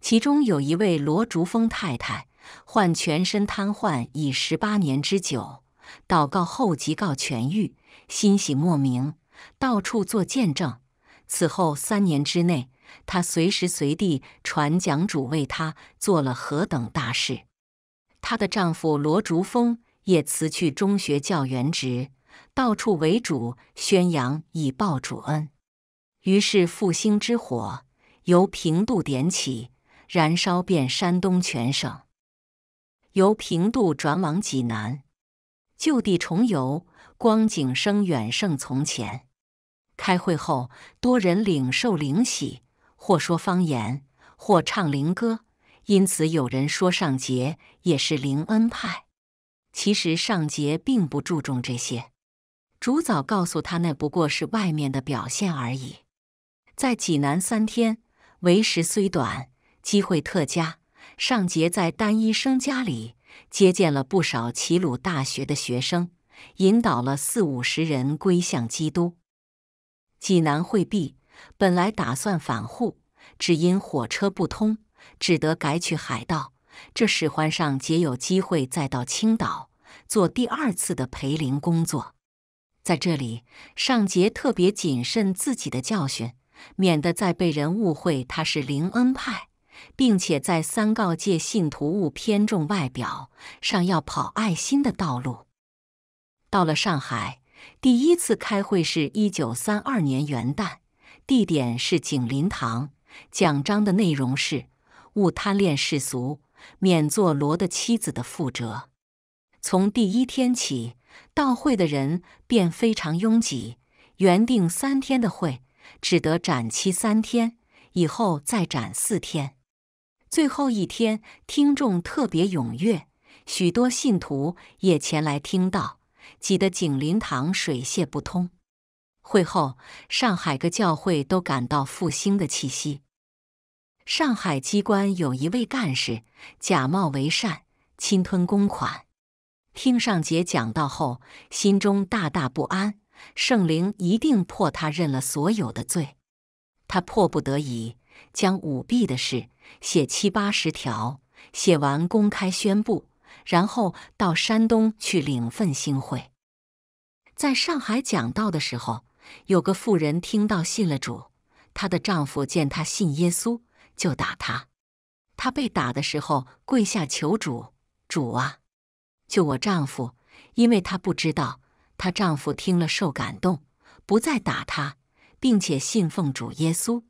其中有一位罗竹峰太太，患全身瘫痪已十八年之久，祷告后即告痊愈。欣喜莫名，到处做见证。此后三年之内，她随时随地传讲主为她做了何等大事。她的丈夫罗竹峰也辞去中学教员职，到处为主宣扬，以报主恩。于是复兴之火由平度点起，燃烧遍山东全省。由平度转往济南，就地重游。光景生远胜从前。开会后，多人领受灵喜，或说方言，或唱灵歌，因此有人说尚杰也是灵恩派。其实尚杰并不注重这些。主早告诉他，那不过是外面的表现而已。在济南三天，为时虽短，机会特佳。尚杰在单医生家里接见了不少齐鲁大学的学生。引导了四五十人归向基督。济南会毕，本来打算返沪，只因火车不通，只得改去海道。这使欢上杰有机会再到青岛做第二次的培灵工作。在这里，上杰特别谨慎自己的教训，免得再被人误会他是灵恩派，并且在三告诫信徒勿偏重外表，上要跑爱心的道路。到了上海，第一次开会是一九三二年元旦，地点是景林堂。讲章的内容是：勿贪恋世俗，免作罗的妻子的覆辙。从第一天起，到会的人便非常拥挤。原定三天的会，只得展期三天，以后再展四天。最后一天，听众特别踊跃，许多信徒也前来听到。挤得景林堂水泄不通。会后，上海各教会都感到复兴的气息。上海机关有一位干事，假冒为善，侵吞公款。听上节讲到后，心中大大不安，圣灵一定迫他认了所有的罪。他迫不得已，将舞弊的事写七八十条，写完公开宣布。然后到山东去领份薪会，在上海讲道的时候，有个妇人听到信了主，她的丈夫见她信耶稣，就打她。她被打的时候跪下求主：“主啊，救我丈夫！”因为她不知道，她丈夫听了受感动，不再打她，并且信奉主耶稣。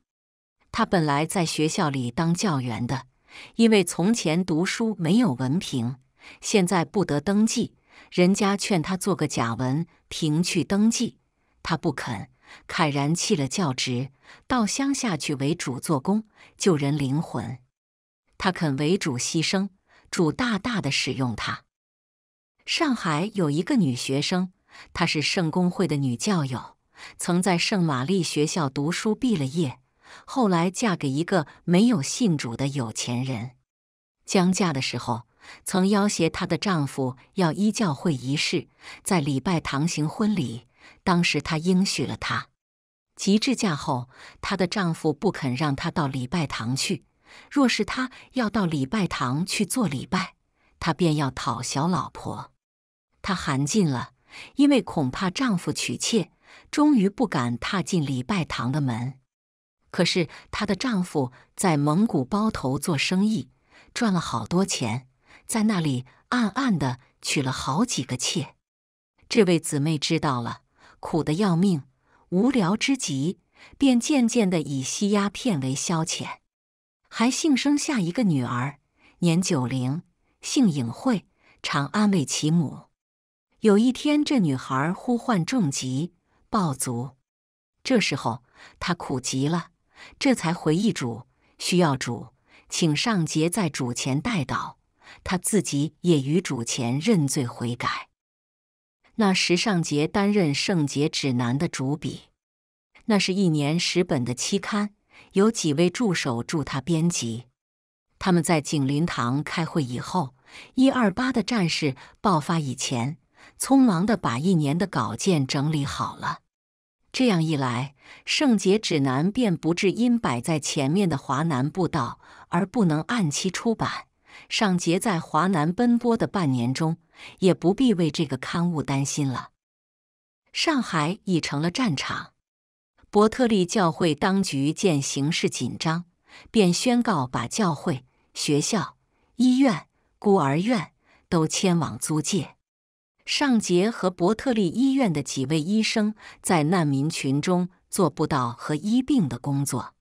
她本来在学校里当教员的，因为从前读书没有文凭。现在不得登记，人家劝他做个假文凭去登记，他不肯，慨然弃了教职，到乡下去为主做工，救人灵魂。他肯为主牺牲，主大大的使用他。上海有一个女学生，她是圣公会的女教友，曾在圣玛丽学校读书，毕了业，后来嫁给一个没有信主的有钱人。将嫁的时候。曾要挟她的丈夫要依教会仪式在礼拜堂行婚礼，当时她应许了他。及至嫁后，她的丈夫不肯让她到礼拜堂去。若是她要到礼拜堂去做礼拜，她便要讨小老婆。她含尽了，因为恐怕丈夫娶妾，终于不敢踏进礼拜堂的门。可是她的丈夫在蒙古包头做生意，赚了好多钱。在那里暗暗的娶了好几个妾。这位姊妹知道了，苦得要命，无聊之极，便渐渐的以吸鸦片为消遣，还幸生下一个女儿，年九龄，姓尹慧，常安慰其母。有一天，这女孩呼唤重疾暴卒，这时候她苦极了，这才回忆主需要主，请上节在主前代祷。他自己也于主前认罪悔改。那时尚杰担任《圣洁指南》的主笔，那是一年十本的期刊，有几位助手助他编辑。他们在景林堂开会以后，一二八的战事爆发以前，匆忙的把一年的稿件整理好了。这样一来，《圣洁指南》便不至因摆在前面的华南布道而不能按期出版。尚杰在华南奔波的半年中，也不必为这个刊物担心了。上海已成了战场，伯特利教会当局见形势紧张，便宣告把教会、学校、医院、孤儿院都迁往租界。尚杰和伯特利医院的几位医生在难民群中做不到和医病的工作，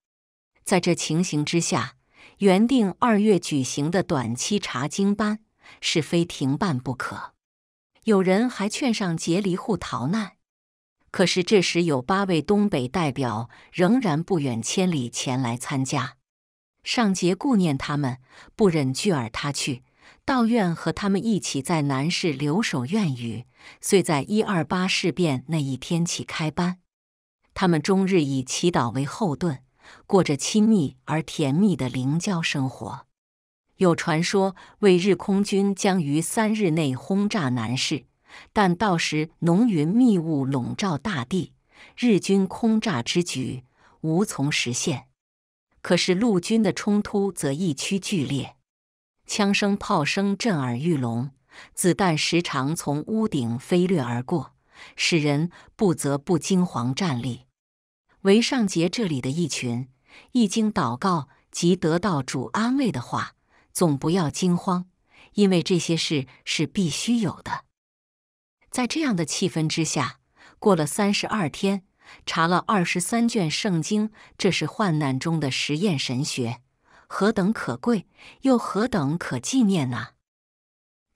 在这情形之下。原定二月举行的短期查经班，是非停办不可。有人还劝上杰离沪逃难，可是这时有八位东北代表仍然不远千里前来参加。尚杰顾念他们，不忍拒而他去，倒愿和他们一起在南市留守院宇，遂在一二八事变那一天起开班。他们终日以祈祷为后盾。过着亲密而甜蜜的灵交生活。有传说，为日空军将于三日内轰炸南市，但到时浓云密雾笼罩大地，日军空炸之举无从实现。可是陆军的冲突则一趋剧烈，枪声炮声震耳欲聋，子弹时常从屋顶飞掠而过，使人不得不惊惶战栗。为上节这里的一群，一经祷告即得到主安慰的话，总不要惊慌，因为这些事是必须有的。在这样的气氛之下，过了三十二天，查了二十三卷圣经，这是患难中的实验神学，何等可贵，又何等可纪念呐！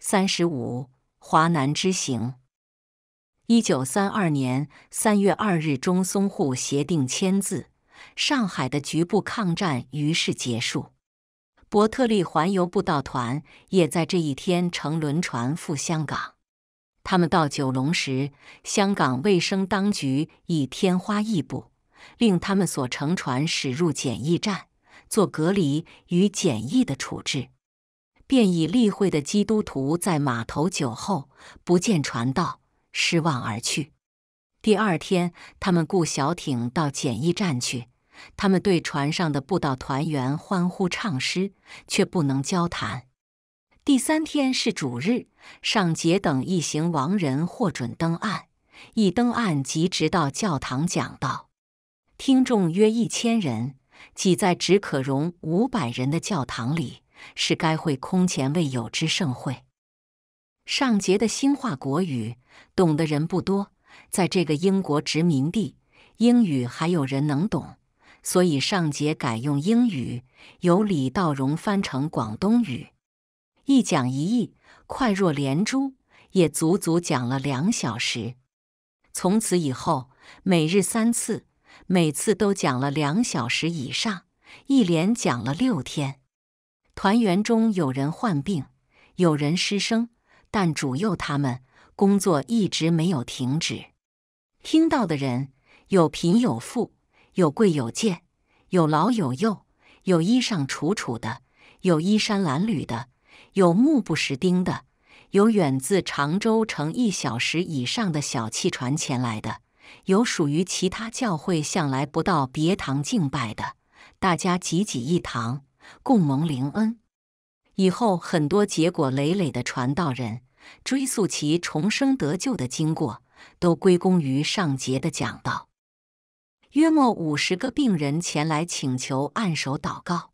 三十五，华南之行。一九三二年三月二日，中、淞沪协定签字，上海的局部抗战于是结束。伯特利环游步道团也在这一天乘轮船赴香港。他们到九龙时，香港卫生当局以天花异步，令他们所乘船驶入检疫站做隔离与检疫的处置。便以例会的基督徒在码头酒后不见船到。失望而去。第二天，他们雇小艇到检疫站去。他们对船上的布道团员欢呼唱诗，却不能交谈。第三天是主日，上节等一行亡人获准登岸。一登岸即直到教堂讲道，听众约一千人，挤在只可容五百人的教堂里，是该会空前未有之盛会。上节的新化国语。懂的人不多，在这个英国殖民地，英语还有人能懂，所以上节改用英语，由李道荣翻成广东语，一讲一译，快若连珠，也足足讲了两小时。从此以后，每日三次，每次都讲了两小时以上，一连讲了六天。团员中有人患病，有人失声，但主佑他们。工作一直没有停止。听到的人有贫有富，有贵有贱，有老有幼，有衣裳楚楚的，有衣衫褴褛的，有目不识丁的，有远自常州乘一小时以上的小汽船前来的，有属于其他教会向来不到别堂敬拜的。大家挤挤一堂，共蒙灵恩。以后很多结果累累的传道人。追溯其重生得救的经过，都归功于上节的讲道。约莫五十个病人前来请求按手祷告。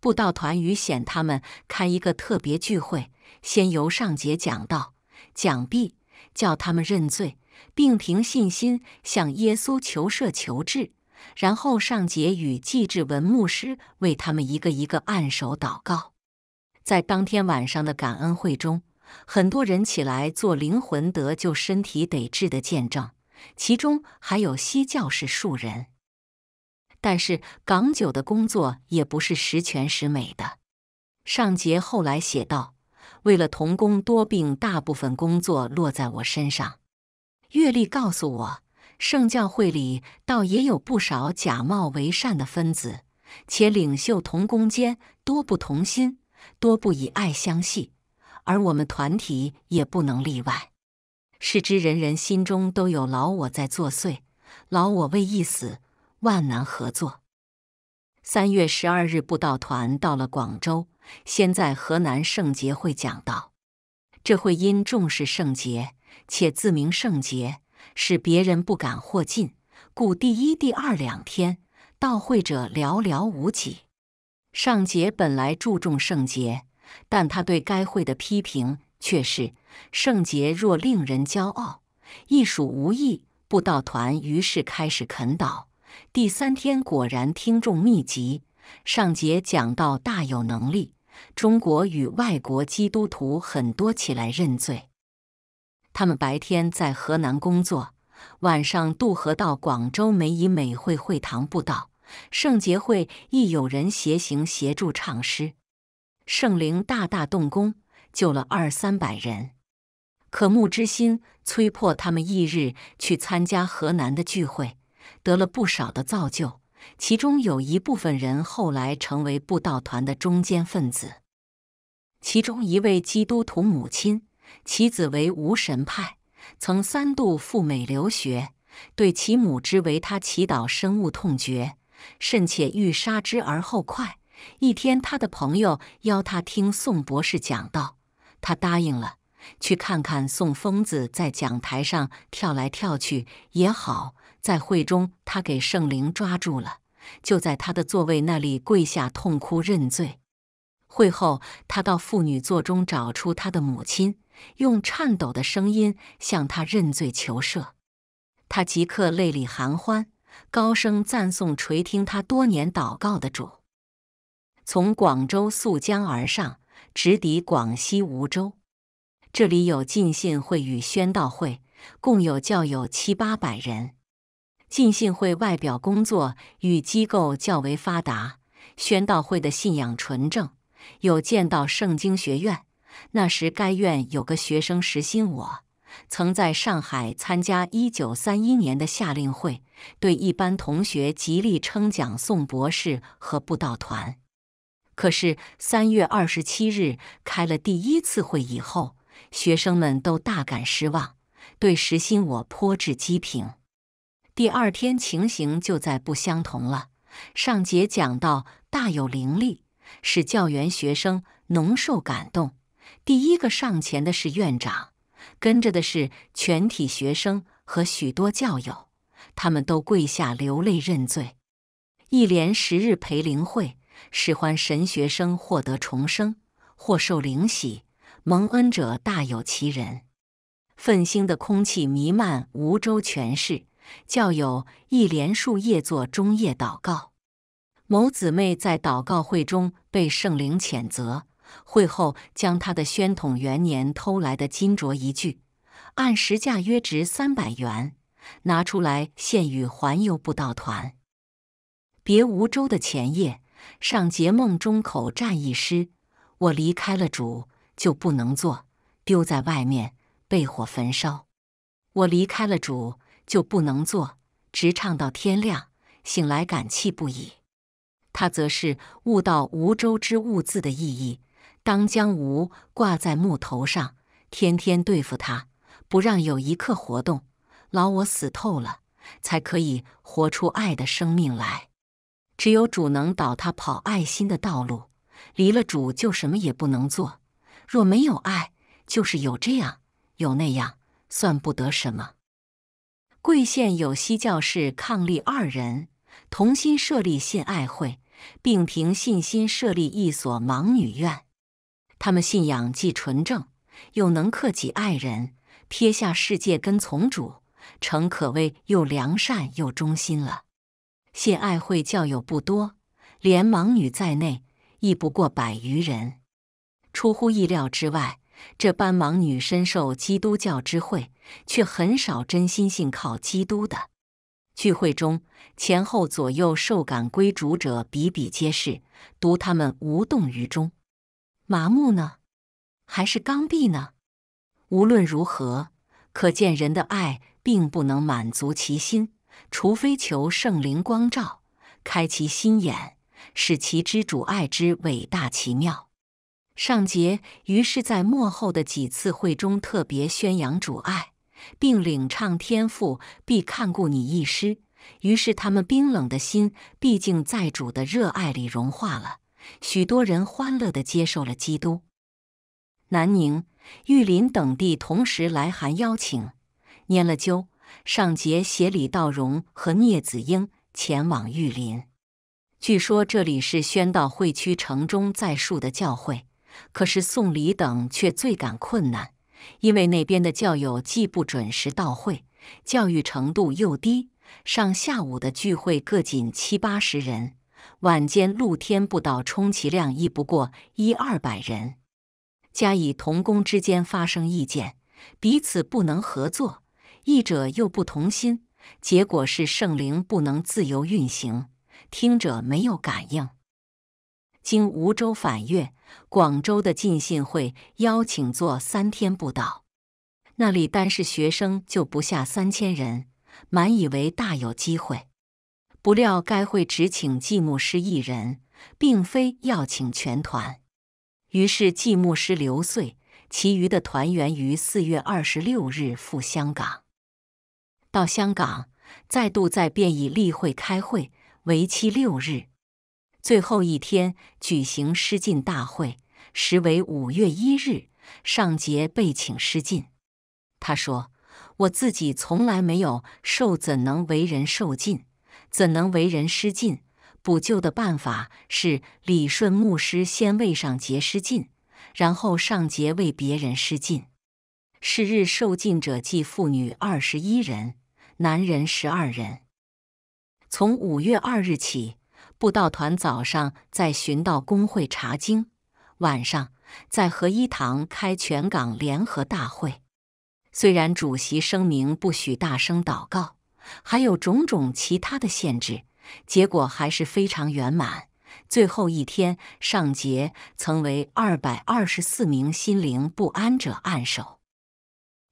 布道团与显他们开一个特别聚会，先由上节讲道，讲毕叫他们认罪，并凭信心向耶稣求赦求治。然后上节与祭志文牧师为他们一个一个按手祷告。在当天晚上的感恩会中。很多人起来做灵魂得救、身体得治的见证，其中还有西教士数人。但是港九的工作也不是十全十美的。上节后来写道：“为了同工多病，大部分工作落在我身上。”阅历告诉我，圣教会里倒也有不少假冒为善的分子，且领袖同工间多不同心，多不以爱相系。而我们团体也不能例外，是知人人心中都有老我在作祟，老我未一死，万难合作。三月十二日布道团到了广州，先在河南圣洁会讲道，这会因重视圣洁，且自名圣洁，使别人不敢或近，故第一、第二两天到会者寥寥无几。上节本来注重圣洁。但他对该会的批评却是：圣洁若令人骄傲，亦属无益。布道团于是开始啃倒，第三天果然听众密集。上节讲到大有能力，中国与外国基督徒很多起来认罪。他们白天在河南工作，晚上渡河到广州美以美会会堂布道。圣洁会亦有人携行协助唱诗。圣灵大大动工，救了二三百人。可慕之心催迫他们翌日去参加河南的聚会，得了不少的造就。其中有一部分人后来成为布道团的中间分子。其中一位基督徒母亲，其子为无神派，曾三度赴美留学，对其母之为他祈祷深恶痛绝，甚且欲杀之而后快。一天，他的朋友邀他听宋博士讲道，他答应了，去看看宋疯子在讲台上跳来跳去也好。在会中，他给圣灵抓住了，就在他的座位那里跪下痛哭认罪。会后，他到妇女座中找出他的母亲，用颤抖的声音向他认罪求赦。他即刻泪里含欢，高声赞颂垂听他多年祷告的主。从广州溯江而上，直抵广西梧州。这里有进信会与宣道会，共有教友七八百人。进信会外表工作与机构较为发达，宣道会的信仰纯正，有见到圣经学院。那时该院有个学生实心，我曾在上海参加一九三一年的夏令会，对一班同学极力称奖宋博士和布道团。可是三月二十七日开了第一次会以后，学生们都大感失望，对石心我颇致讥评。第二天情形就再不相同了。上节讲到大有灵力，使教员学生浓受感动。第一个上前的是院长，跟着的是全体学生和许多教友，他们都跪下流泪认罪。一连十日陪灵会。使唤神学生获得重生或受灵喜蒙恩者大有其人。愤兴的空气弥漫梧州全市，教友一连数夜做中夜祷告。某姊妹在祷告会中被圣灵谴责，会后将她的宣统元年偷来的金镯一具，按实价约值三百元拿出来献与环游布道团。别梧州的前夜。上节梦中口战一失，我离开了主就不能做，丢在外面被火焚烧。我离开了主就不能做，直唱到天亮，醒来感气不已。他则是悟到无舟之物字的意义，当将无挂在木头上，天天对付它，不让有一刻活动，老我死透了，才可以活出爱的生命来。只有主能导他跑爱心的道路，离了主就什么也不能做。若没有爱，就是有这样有那样，算不得什么。贵县有西教士抗俪二人，同心设立信爱会，并凭信心设立一所盲女院。他们信仰既纯正，又能克己爱人，撇下世界跟从主，诚可谓又良善又忠心了。谢爱会教友不多，连盲女在内，亦不过百余人。出乎意料之外，这班盲女深受基督教之惠，却很少真心信靠基督的。聚会中，前后左右受感归主者比比皆是，读他们无动于衷，麻木呢，还是刚愎呢？无论如何，可见人的爱并不能满足其心。除非求圣灵光照，开其心眼，使其知主爱之伟大奇妙。上节于是，在幕后的几次会中，特别宣扬主爱，并领唱天赋必看顾你一师。于是，他们冰冷的心，毕竟在主的热爱里融化了。许多人欢乐地接受了基督。南宁、玉林等地同时来函邀请，蔫了揪。上节携李道荣和聂子英前往玉林，据说这里是宣道会区城中在树的教会，可是送礼等却最感困难，因为那边的教友既不准时到会，教育程度又低，上下午的聚会各仅七八十人，晚间露天布道，充其量亦不过一二百人，加以同工之间发生意见，彼此不能合作。译者又不同心，结果是圣灵不能自由运行，听者没有感应。经梧州返粤，广州的进信会邀请做三天布道，那里单是学生就不下三千人，满以为大有机会。不料该会只请寂寞师一人，并非要请全团。于是寂寞师留穗，其余的团员于四月二十六日赴香港。到香港，再度在便以例会开会，为期六日。最后一天举行失禁大会，时为五月一日。尚杰被请失禁，他说：“我自己从来没有受，怎能为人受禁？怎能为人失禁？补救的办法是理顺牧师先为上杰失禁，然后上杰为别人失禁。是日受禁者即妇女二十一人。”男人十二人。从五月二日起，布道团早上在寻道工会查经，晚上在合一堂开全港联合大会。虽然主席声明不许大声祷告，还有种种其他的限制，结果还是非常圆满。最后一天上节曾为二百二十四名心灵不安者按手。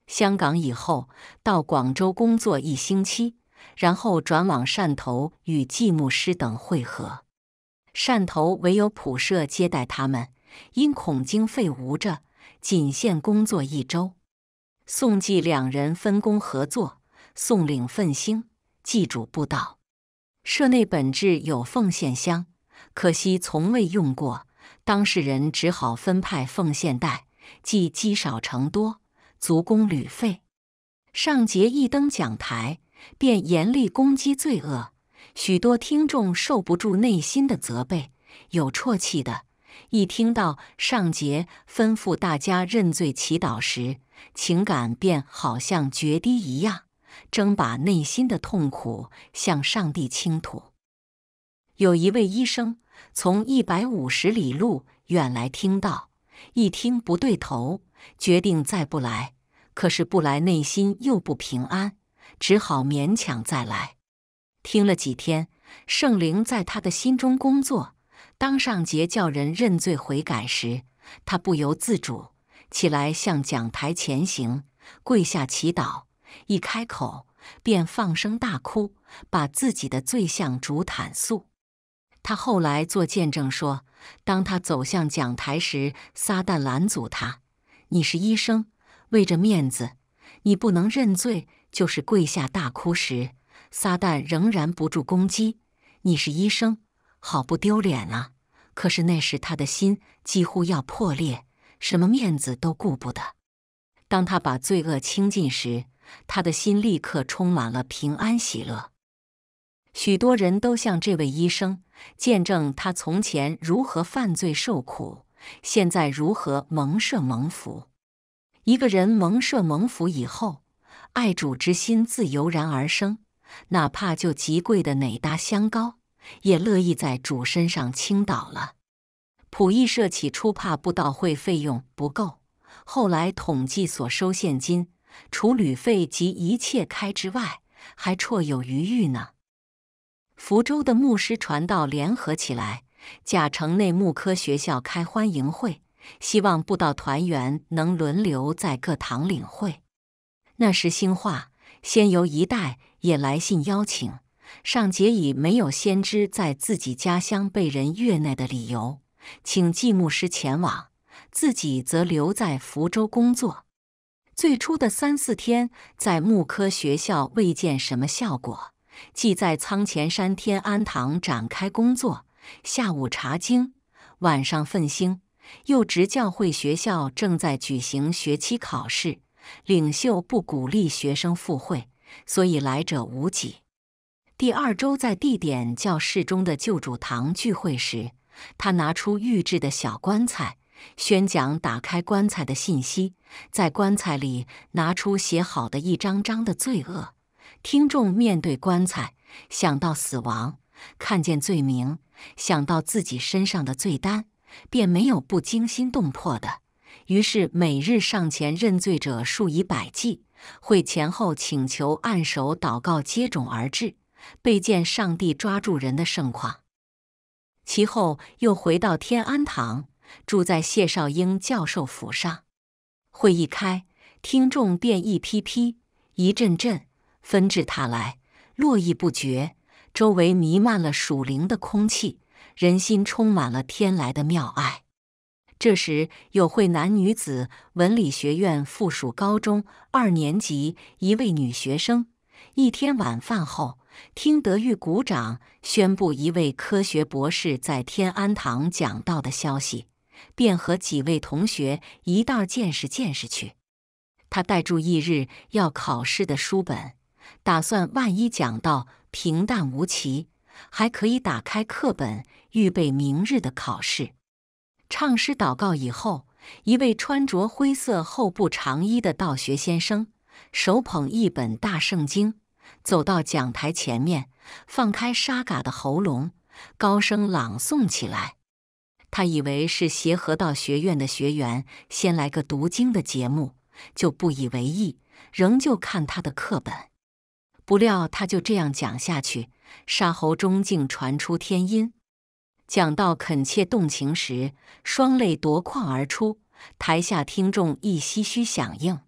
香港以后到广州工作一星期，然后转往汕头与继牧师等会合。汕头唯有普社接待他们，因恐经费无着，仅限工作一周。宋继两人分工合作，宋领奉献，祭主布道。社内本置有奉献箱，可惜从未用过，当事人只好分派奉献袋，即积少成多。足弓旅费，上节一登讲台，便严厉攻击罪恶。许多听众受不住内心的责备，有啜泣的。一听到上节吩咐大家认罪祈祷时，情感便好像决堤一样，争把内心的痛苦向上帝倾吐。有一位医生从一百五十里路远来，听到一听不对头。决定再不来，可是不来内心又不平安，只好勉强再来。听了几天，圣灵在他的心中工作。当上节叫人认罪悔改时，他不由自主起来向讲台前行，跪下祈祷。一开口便放声大哭，把自己的罪向主坦诉。他后来做见证说，当他走向讲台时，撒旦拦阻他。你是医生，为着面子，你不能认罪，就是跪下大哭时，撒旦仍然不住攻击。你是医生，好不丢脸啊！可是那时他的心几乎要破裂，什么面子都顾不得。当他把罪恶清尽时，他的心立刻充满了平安喜乐。许多人都向这位医生见证他从前如何犯罪受苦。现在如何蒙舍蒙福？一个人蒙舍蒙福以后，爱主之心自油然而生，哪怕就极贵的哪搭香膏，也乐意在主身上倾倒了。溥义设起初怕布道会费用不够，后来统计所收现金，除旅费及一切开支外，还绰有余裕呢。福州的牧师传道联合起来。甲城内牧科学校开欢迎会，希望布道团员能轮流在各堂领会。那时兴化先由一代也来信邀请，尚且以没有先知在自己家乡被人越内的理由，请季牧师前往，自己则留在福州工作。最初的三四天在牧科学校未见什么效果，即在仓前山天安堂展开工作。下午查经，晚上奋兴。幼职教会学校正在举行学期考试，领袖不鼓励学生赴会，所以来者无几。第二周在地点教室中的救主堂聚会时，他拿出预制的小棺材，宣讲打开棺材的信息，在棺材里拿出写好的一张张的罪恶。听众面对棺材，想到死亡，看见罪名。想到自己身上的罪担，便没有不惊心动魄的。于是每日上前认罪者数以百计，会前后请求按手祷告接踵而至，备见上帝抓住人的盛况。其后又回到天安堂，住在谢少英教授府上。会一开，听众便一批批、一阵阵纷至沓来，络绎不绝。周围弥漫了属灵的空气，人心充满了天来的妙爱。这时，有会男女子文理学院附属高中二年级一位女学生，一天晚饭后听德育股长宣布一位科学博士在天安堂讲到的消息，便和几位同学一道见识见识去。他带住翌日要考试的书本，打算万一讲到。平淡无奇，还可以打开课本，预备明日的考试。唱诗祷告以后，一位穿着灰色厚布长衣的道学先生，手捧一本大圣经，走到讲台前面，放开沙嘎的喉咙，高声朗诵起来。他以为是协和道学院的学员先来个读经的节目，就不以为意，仍旧看他的课本。不料，他就这样讲下去。沙喉中竟传出天音，讲到恳切动情时，双泪夺眶而出。台下听众亦唏嘘响应。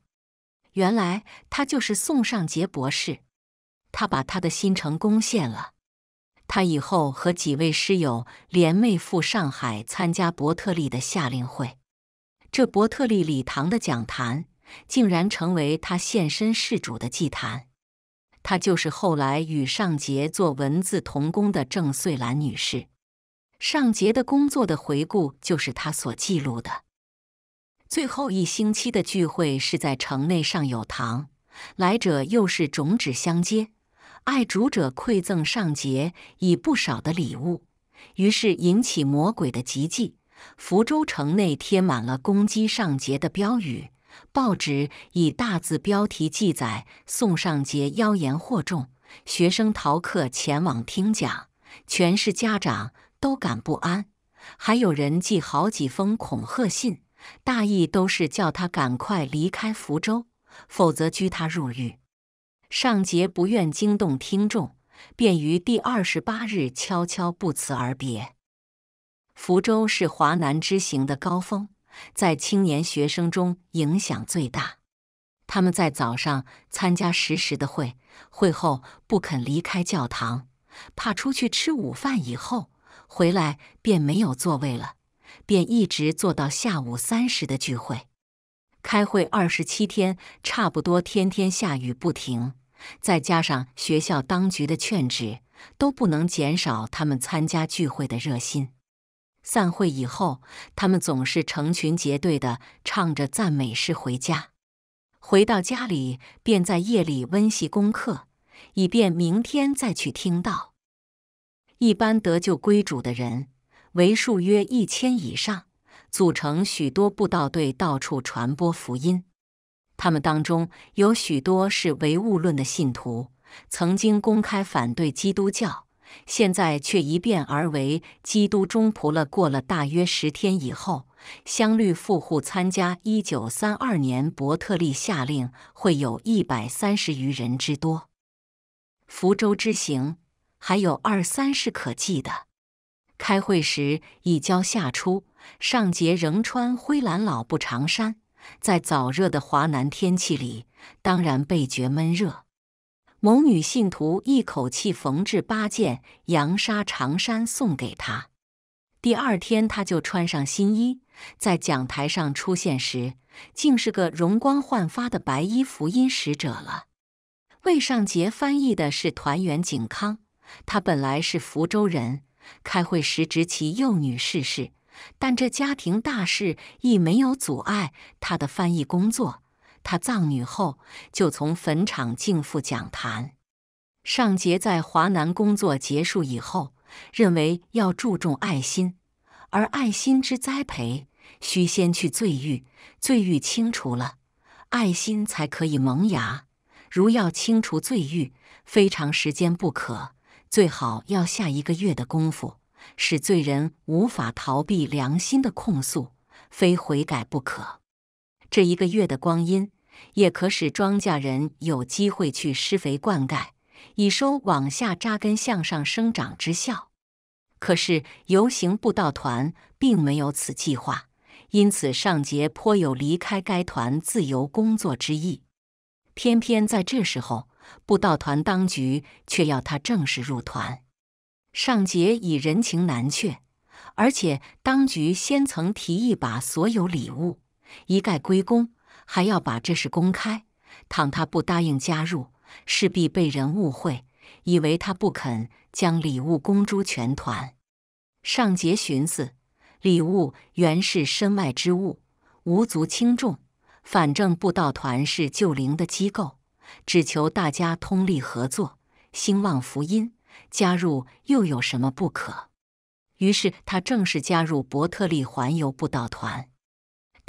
原来他就是宋尚杰博士，他把他的心诚攻献了。他以后和几位师友联袂赴上海参加伯特利的夏令会，这伯特利礼堂的讲坛，竟然成为他献身事主的祭坛。她就是后来与尚杰做文字同工的郑穗兰女士。尚杰的工作的回顾，就是她所记录的。最后一星期的聚会是在城内尚有堂，来者又是种纸相接，爱主者馈赠尚杰以不少的礼物，于是引起魔鬼的急迹。福州城内贴满了攻击尚杰的标语。报纸以大字标题记载：宋尚杰妖言惑众，学生逃课前往听讲，全市家长都感不安。还有人寄好几封恐吓信，大意都是叫他赶快离开福州，否则拘他入狱。尚杰不愿惊动听众，便于第二十八日悄悄不辞而别。福州是华南之行的高峰。在青年学生中影响最大。他们在早上参加实时的会，会后不肯离开教堂，怕出去吃午饭以后回来便没有座位了，便一直坐到下午三时的聚会。开会二十七天，差不多天天下雨不停，再加上学校当局的劝止，都不能减少他们参加聚会的热心。散会以后，他们总是成群结队的唱着赞美诗回家。回到家里，便在夜里温习功课，以便明天再去听到。一般得救归主的人，为数约一千以上，组成许多布道队，到处传播福音。他们当中有许多是唯物论的信徒，曾经公开反对基督教。现在却一变而为基督中仆了。过了大约十天以后，香绿富户参加一九三二年伯特利下令，会有一百三十余人之多。福州之行还有二三十可记的。开会时已交夏出，上节仍穿灰蓝老布长衫，在早热的华南天气里，当然倍觉闷热。某女信徒一口气缝制八件洋纱长衫送给他。第二天，他就穿上新衣，在讲台上出现时，竟是个容光焕发的白衣福音使者了。魏尚杰翻译的是《团圆景康》，他本来是福州人，开会时值其幼女逝世，但这家庭大事亦没有阻碍他的翻译工作。他葬女后，就从坟场进赴讲坛。上节在华南工作结束以后，认为要注重爱心，而爱心之栽培，须先去罪欲，罪欲清除了，爱心才可以萌芽。如要清除罪欲，非常时间不可，最好要下一个月的功夫，使罪人无法逃避良心的控诉，非悔改不可。这一个月的光阴，也可使庄稼人有机会去施肥、灌溉，以收往下扎根、向上生长之效。可是游行步道团并没有此计划，因此尚杰颇有离开该团自由工作之意。偏偏在这时候，步道团当局却要他正式入团。尚杰已人情难却，而且当局先曾提议把所有礼物。一概归公，还要把这事公开。倘他不答应加入，势必被人误会，以为他不肯将礼物公诸全团。尚杰寻思，礼物原是身外之物，无足轻重。反正布道团是救灵的机构，只求大家通力合作，兴旺福音。加入又有什么不可？于是他正式加入伯特利环游布道团。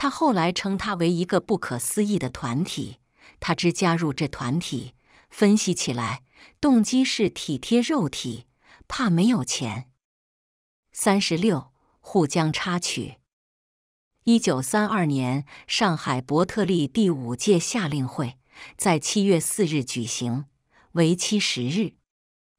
他后来称它为一个不可思议的团体。他之加入这团体，分析起来，动机是体贴肉体，怕没有钱。三十六沪江插曲。一九三二年上海伯特利第五届夏令会在七月四日举行，为期十日。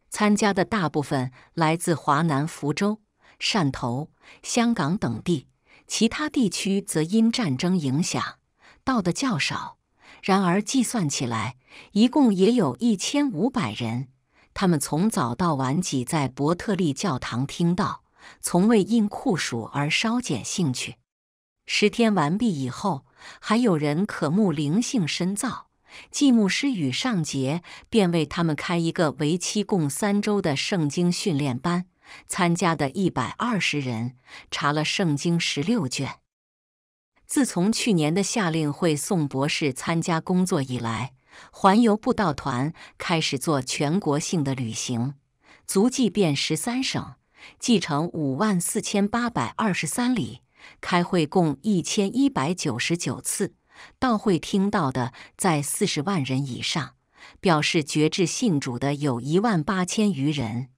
参加的大部分来自华南、福州、汕头、香港等地。其他地区则因战争影响到的较少，然而计算起来一共也有一千五百人。他们从早到晚挤在伯特利教堂听到，从未因酷暑而稍减兴趣。十天完毕以后，还有人渴慕灵性深造，祭牧师与上杰便为他们开一个为期共三周的圣经训练班。参加的一百二十人查了圣经十六卷。自从去年的夏令会宋博士参加工作以来，环游布道团开始做全国性的旅行，足迹遍十三省，计程五万四千八百二十三里。开会共一千一百九十九次，到会听到的在四十万人以上，表示觉志信主的有一万八千余人。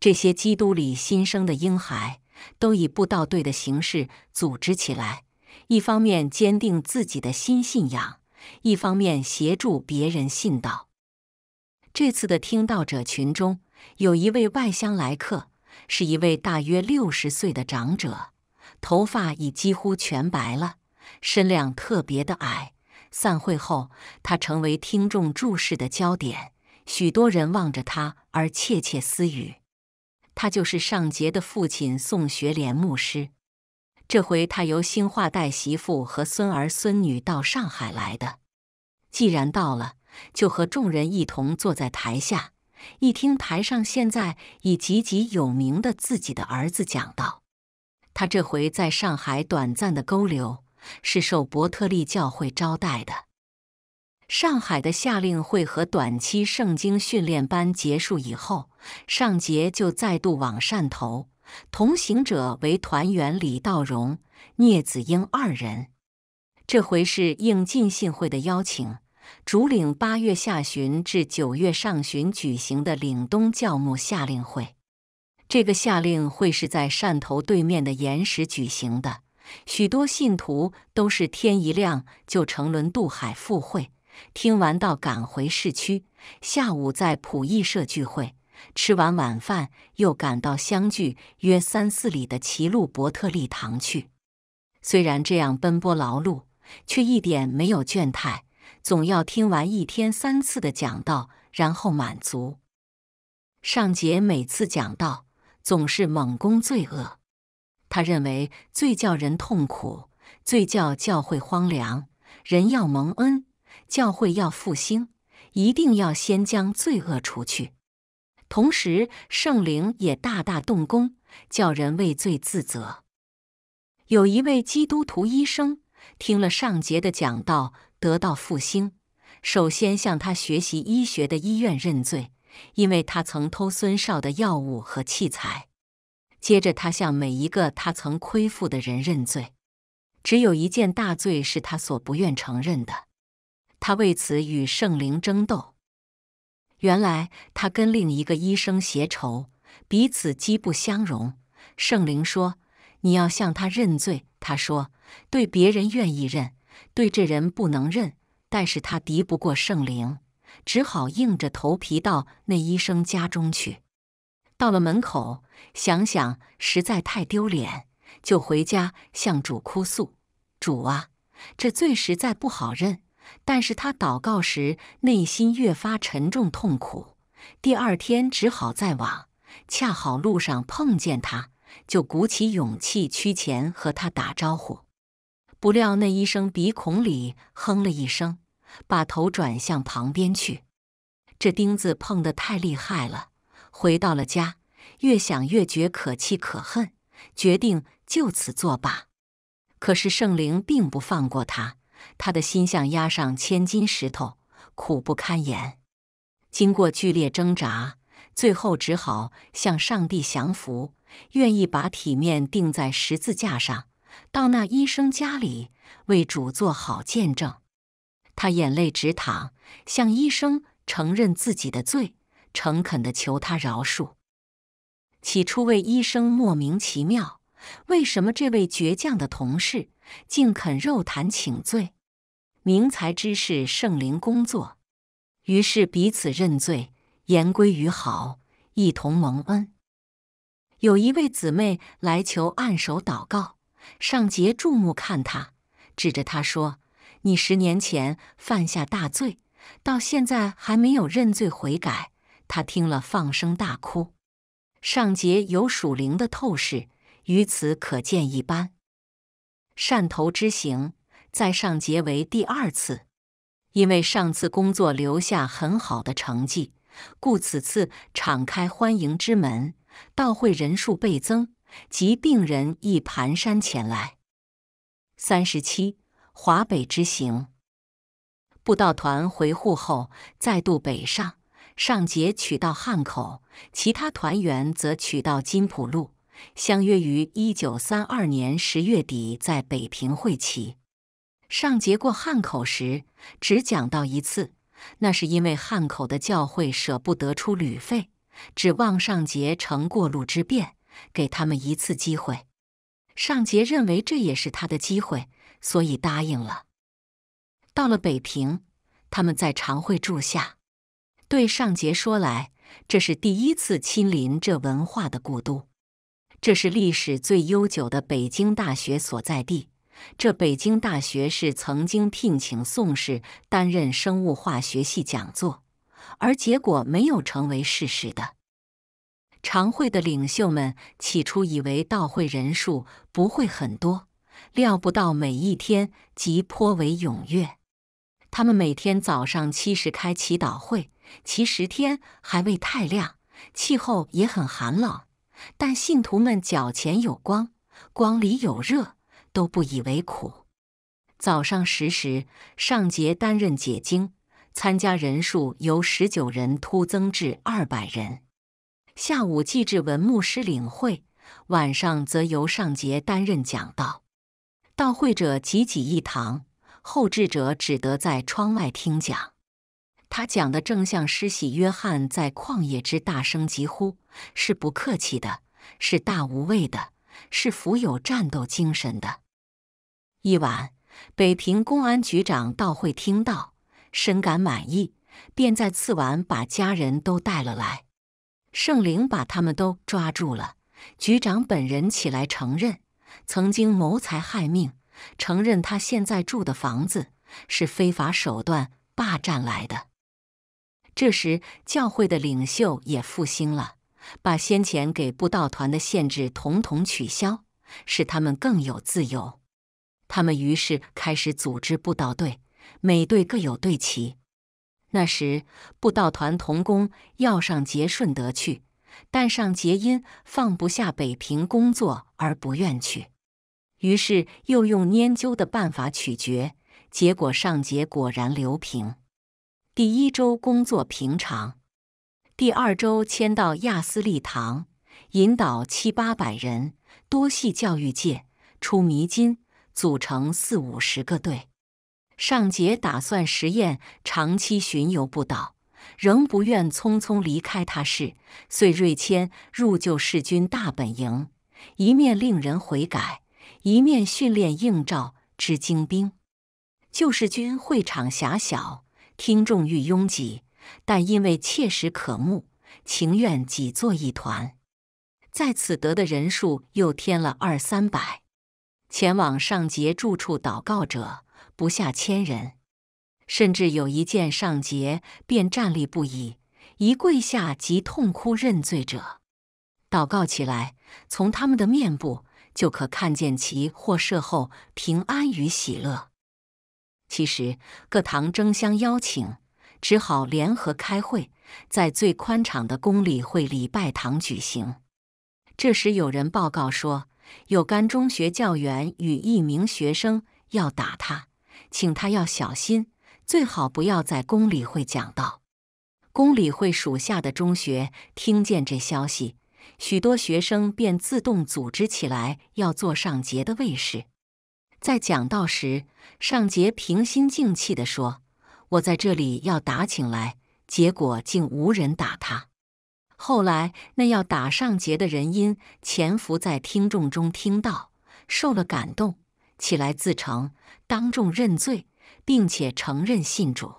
这些基督里新生的婴孩都以布道队的形式组织起来，一方面坚定自己的新信仰，一方面协助别人信道。这次的听道者群中有一位外乡来客，是一位大约六十岁的长者，头发已几乎全白了，身量特别的矮。散会后，他成为听众注视的焦点，许多人望着他而窃窃私语。他就是尚杰的父亲宋学莲牧师。这回他由兴化带媳妇和孙儿孙女到上海来的。既然到了，就和众人一同坐在台下。一听台上现在已籍籍有名的自己的儿子讲道，他这回在上海短暂的勾留是受伯特利教会招待的。上海的夏令会和短期圣经训练班结束以后。上节就再度往汕头，同行者为团员李道荣、聂子英二人。这回是应进信会的邀请，主领八月下旬至九月上旬举行的岭东教牧夏令会。这个夏令会是在汕头对面的岩石举行的，许多信徒都是天一亮就乘轮渡海赴会，听完到赶回市区，下午在普益社聚会。吃完晚饭，又赶到相距约三四里的奇路伯特利堂去。虽然这样奔波劳碌，却一点没有倦怠，总要听完一天三次的讲道，然后满足。上杰每次讲道，总是猛攻罪恶。他认为最叫人痛苦，最叫教会荒凉。人要蒙恩，教会要复兴，一定要先将罪恶除去。同时，圣灵也大大动工，叫人畏罪自责。有一位基督徒医生听了上节的讲道，得到复兴。首先，向他学习医学的医院认罪，因为他曾偷孙少的药物和器材。接着，他向每一个他曾亏负的人认罪。只有一件大罪是他所不愿承认的，他为此与圣灵争斗。原来他跟另一个医生携仇，彼此极不相容。圣灵说：“你要向他认罪。”他说：“对别人愿意认，对这人不能认。”但是他敌不过圣灵，只好硬着头皮到那医生家中去。到了门口，想想实在太丢脸，就回家向主哭诉：“主啊，这罪实在不好认。”但是他祷告时，内心越发沉重痛苦。第二天只好再往，恰好路上碰见他，就鼓起勇气趋前和他打招呼。不料那医生鼻孔里哼了一声，把头转向旁边去。这钉子碰得太厉害了。回到了家，越想越觉可气可恨，决定就此作罢。可是圣灵并不放过他。他的心像压上千斤石头，苦不堪言。经过剧烈挣扎，最后只好向上帝降服，愿意把体面钉在十字架上，到那医生家里为主做好见证。他眼泪直淌，向医生承认自己的罪，诚恳地求他饶恕。起初，为医生莫名其妙，为什么这位倔强的同事竟肯肉袒请罪？明才之是圣灵工作，于是彼此认罪，言归于好，一同蒙恩。有一位姊妹来求暗手祷告，上杰注目看她，指着她说：“你十年前犯下大罪，到现在还没有认罪悔改。”她听了，放声大哭。上杰有属灵的透视，于此可见一斑。汕头之行。在上节为第二次，因为上次工作留下很好的成绩，故此次敞开欢迎之门，到会人数倍增，及病人亦蹒跚前来。三十七，华北之行，布道团回沪后再度北上，上节取到汉口，其他团员则取到金浦路，相约于一九三二年十月底在北平会齐。上杰过汉口时，只讲到一次，那是因为汉口的教会舍不得出旅费，指望上杰乘过路之便，给他们一次机会。上杰认为这也是他的机会，所以答应了。到了北平，他们在常会住下。对上杰说来，这是第一次亲临这文化的古都，这是历史最悠久的北京大学所在地。这北京大学是曾经聘请宋氏担任生物化学系讲座，而结果没有成为事实的。常会的领袖们起初以为到会人数不会很多，料不到每一天即颇为踊跃。他们每天早上七时开祈祷会，其实天还未太亮，气候也很寒冷，但信徒们脚前有光，光里有热。都不以为苦。早上十时，尚杰担任解经，参加人数由十九人突增至二百人。下午季志文牧师领会，晚上则由尚杰担任讲道。到会者挤挤一堂，后至者只得在窗外听讲。他讲的正像施洗约翰在旷野之大声疾呼，是不客气的，是大无畏的，是富有战斗精神的。一晚，北平公安局长到会听到，深感满意，便在次晚把家人都带了来。圣灵把他们都抓住了。局长本人起来承认曾经谋财害命，承认他现在住的房子是非法手段霸占来的。这时，教会的领袖也复兴了，把先前给布道团的限制统统取消，使他们更有自由。他们于是开始组织布道队，每队各有队旗。那时布道团童工要上节顺德去，但上节因放不下北平工作而不愿去。于是又用研究的办法取决，结果上节果然留平。第一周工作平常，第二周迁到亚斯利堂，引导七八百人，多系教育界，出迷津。组成四五十个队，尚杰打算实验长期巡游不倒，仍不愿匆匆离开他市，遂瑞迁入旧世军大本营，一面令人悔改，一面训练应召之精兵。旧世军会场狭小，听众愈拥挤，但因为切实可目，情愿挤作一团，在此得的人数又添了二三百。前往上节住处祷告者不下千人，甚至有一见上节便站立不已，一跪下即痛哭认罪者。祷告起来，从他们的面部就可看见其获赦后平安与喜乐。其实各堂争相邀请，只好联合开会，在最宽敞的公理会礼拜堂举行。这时有人报告说。有干中学教员与一名学生要打他，请他要小心，最好不要在公理会讲道。公理会属下的中学听见这消息，许多学生便自动组织起来，要做上节的卫士。在讲道时，尚杰平心静气地说：“我在这里要打，请来。”结果竟无人打他。后来，那要打上劫的人因潜伏在听众中听到，受了感动，起来自诚，当众认罪，并且承认信主。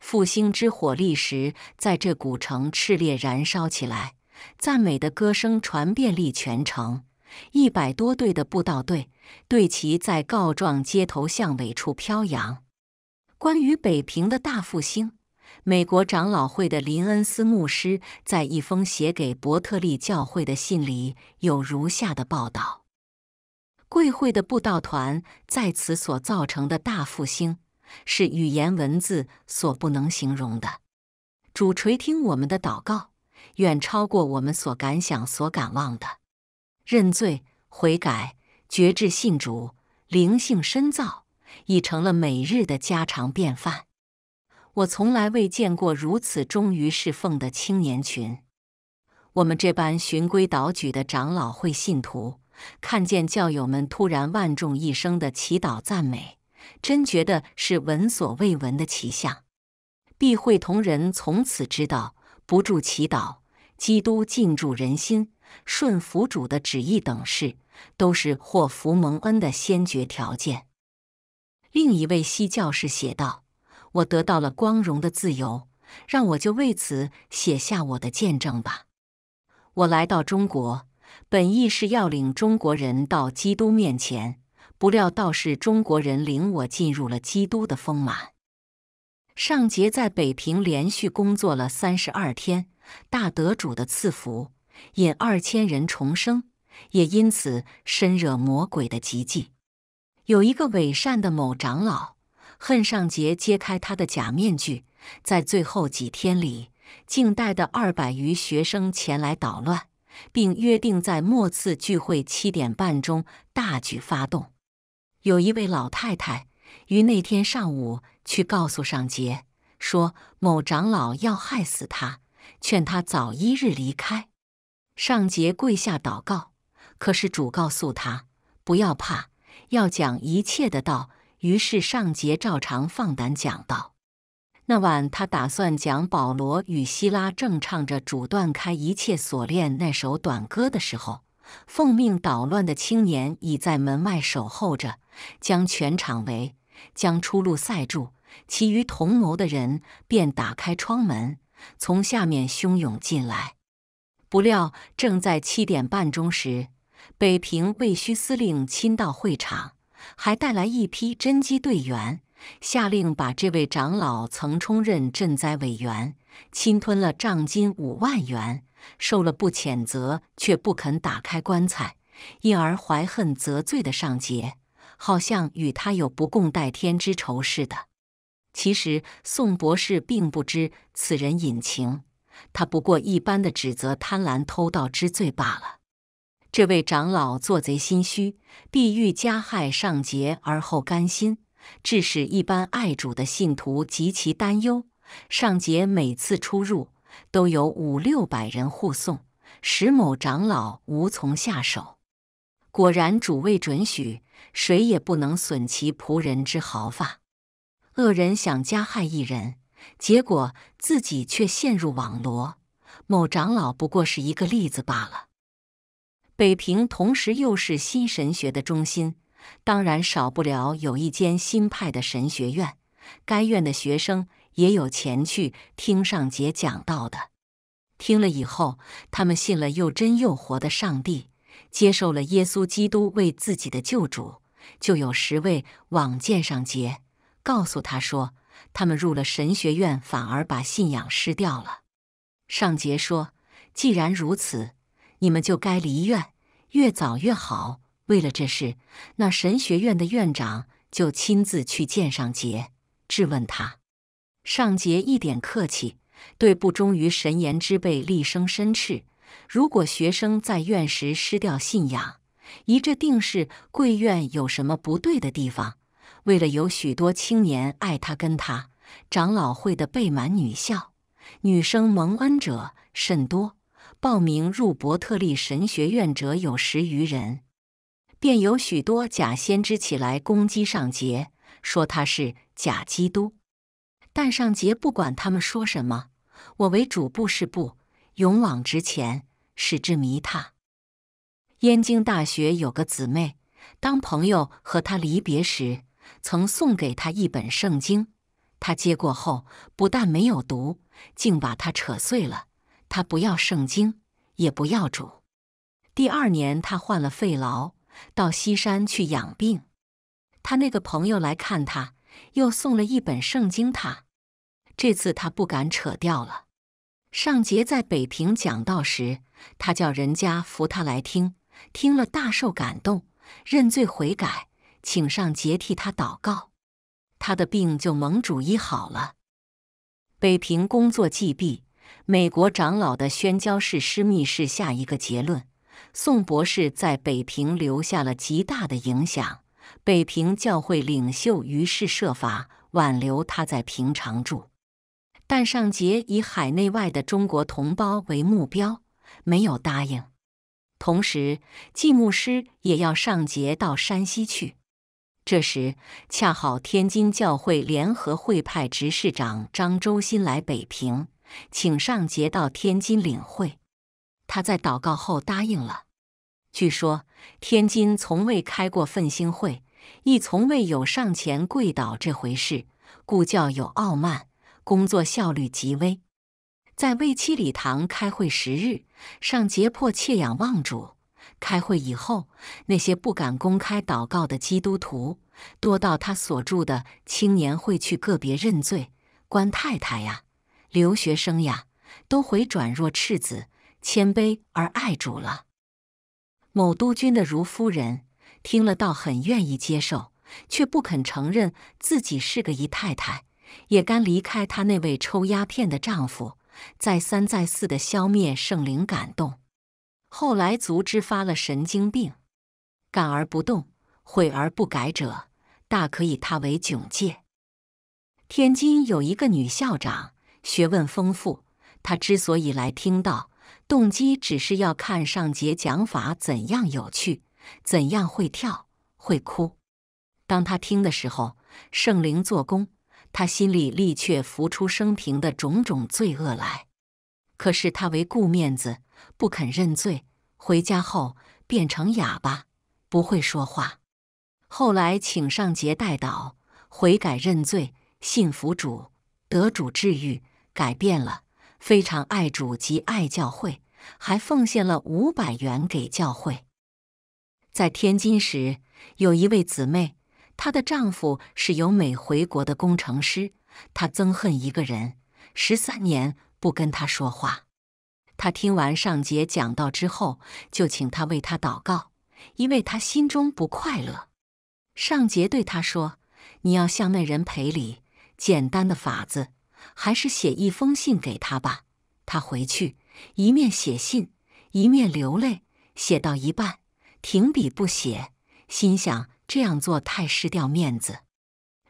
复兴之火立时，在这古城炽烈燃烧起来，赞美的歌声传遍立全城，一百多队的布道队队旗在告状街头巷尾处飘扬。关于北平的大复兴。美国长老会的林恩斯牧师在一封写给伯特利教会的信里有如下的报道：贵会的布道团在此所造成的大复兴，是语言文字所不能形容的。主垂听我们的祷告，远超过我们所感想、所感望的。认罪、悔改、觉志信主、灵性深造，已成了每日的家常便饭。我从来未见过如此忠于侍奉的青年群。我们这般循规蹈矩的长老会信徒，看见教友们突然万众一生的祈祷赞美，真觉得是闻所未闻的奇象。必会同人从此知道，不住祈祷，基督进驻人心，顺服主的旨意等事，都是获福蒙恩的先决条件。另一位西教士写道。我得到了光荣的自由，让我就为此写下我的见证吧。我来到中国，本意是要领中国人到基督面前，不料倒是中国人领我进入了基督的丰满。上节在北平连续工作了三十二天，大德主的赐福，引二千人重生，也因此深惹魔鬼的嫉忌。有一个伪善的某长老。恨尚杰揭开他的假面具，在最后几天里，静带的二百余学生前来捣乱，并约定在末次聚会七点半钟大举发动。有一位老太太于那天上午去告诉尚杰，说某长老要害死他，劝他早一日离开。尚杰跪下祷告，可是主告诉他不要怕，要讲一切的道。于是上节照常放胆讲道。那晚他打算讲保罗与希拉正唱着“主断开一切锁链”那首短歌的时候，奉命捣乱的青年已在门外守候着，将全场围，将出路塞住。其余同谋的人便打开窗门，从下面汹涌进来。不料正在七点半钟时，北平卫戌司令亲到会场。还带来一批侦缉队员，下令把这位长老曾充任赈灾委员，侵吞了账金五万元，受了不谴责却不肯打开棺材，因而怀恨则罪的上节，好像与他有不共戴天之仇似的。其实宋博士并不知此人隐情，他不过一般的指责贪婪偷盗之罪罢了。这位长老做贼心虚，必欲加害上杰而后甘心，致使一般爱主的信徒极其担忧。上杰每次出入，都有五六百人护送，使某长老无从下手。果然，主未准许，谁也不能损其仆人之毫发。恶人想加害一人，结果自己却陷入网罗。某长老不过是一个例子罢了。北平同时又是新神学的中心，当然少不了有一间新派的神学院。该院的学生也有前去听上节讲道的，听了以后，他们信了又真又活的上帝，接受了耶稣基督为自己的救主。就有十位往见上节，告诉他说，他们入了神学院，反而把信仰失掉了。上节说：“既然如此。”你们就该离院，越早越好。为了这事，那神学院的院长就亲自去见尚杰，质问他。尚杰一点客气，对不忠于神言之辈厉声申斥。如果学生在院时失掉信仰，一这定是贵院有什么不对的地方。为了有许多青年爱他跟他，长老会的备满女校女生蒙恩者甚多。报名入伯特利神学院者有十余人，便有许多假先知起来攻击尚杰，说他是假基督。但尚杰不管他们说什么，我为主布是布，勇往直前，使之迷他。燕京大学有个姊妹，当朋友和他离别时，曾送给他一本圣经，他接过后不但没有读，竟把它扯碎了。他不要圣经，也不要主。第二年，他患了肺痨，到西山去养病。他那个朋友来看他，又送了一本圣经。他这次他不敢扯掉了。上节在北平讲道时，他叫人家扶他来听，听了大受感动，认罪悔改，请上节替他祷告，他的病就蒙主医好了。北平工作既毕。美国长老的宣教士施密士下一个结论：宋博士在北平留下了极大的影响。北平教会领袖于是设法挽留他在平常住，但尚杰以海内外的中国同胞为目标，没有答应。同时，季牧师也要尚杰到山西去。这时，恰好天津教会联合会派执事长张周新来北平。请上节到天津领会，他在祷告后答应了。据说天津从未开过分心会，亦从未有上前跪倒这回事，故教友傲慢，工作效率极微。在魏七礼堂开会十日，上节迫切仰望主。开会以后，那些不敢公开祷告的基督徒，多到他所住的青年会去个别认罪。关太太呀！留学生呀，都回转若赤子，谦卑而爱主了。某督军的如夫人听了，倒很愿意接受，却不肯承认自己是个姨太太，也甘离开她那位抽鸦片的丈夫。再三再四的消灭圣灵感动，后来族之发了神经病，感而不动，悔而不改者，大可以他为炯介。天津有一个女校长。学问丰富，他之所以来听到动机，只是要看上节讲法怎样有趣，怎样会跳会哭。当他听的时候，圣灵做工，他心里立却浮出生平的种种罪恶来。可是他为顾面子，不肯认罪。回家后变成哑巴，不会说话。后来请上节代祷，悔改认罪，信服主，得主治愈。改变了，非常爱主及爱教会，还奉献了五百元给教会。在天津时，有一位姊妹，她的丈夫是由美回国的工程师，她憎恨一个人，十三年不跟他说话。她听完上节讲道之后，就请他为她祷告，因为她心中不快乐。上节对他说：“你要向那人赔礼，简单的法子。”还是写一封信给他吧。他回去，一面写信，一面流泪。写到一半，停笔不写，心想这样做太失掉面子。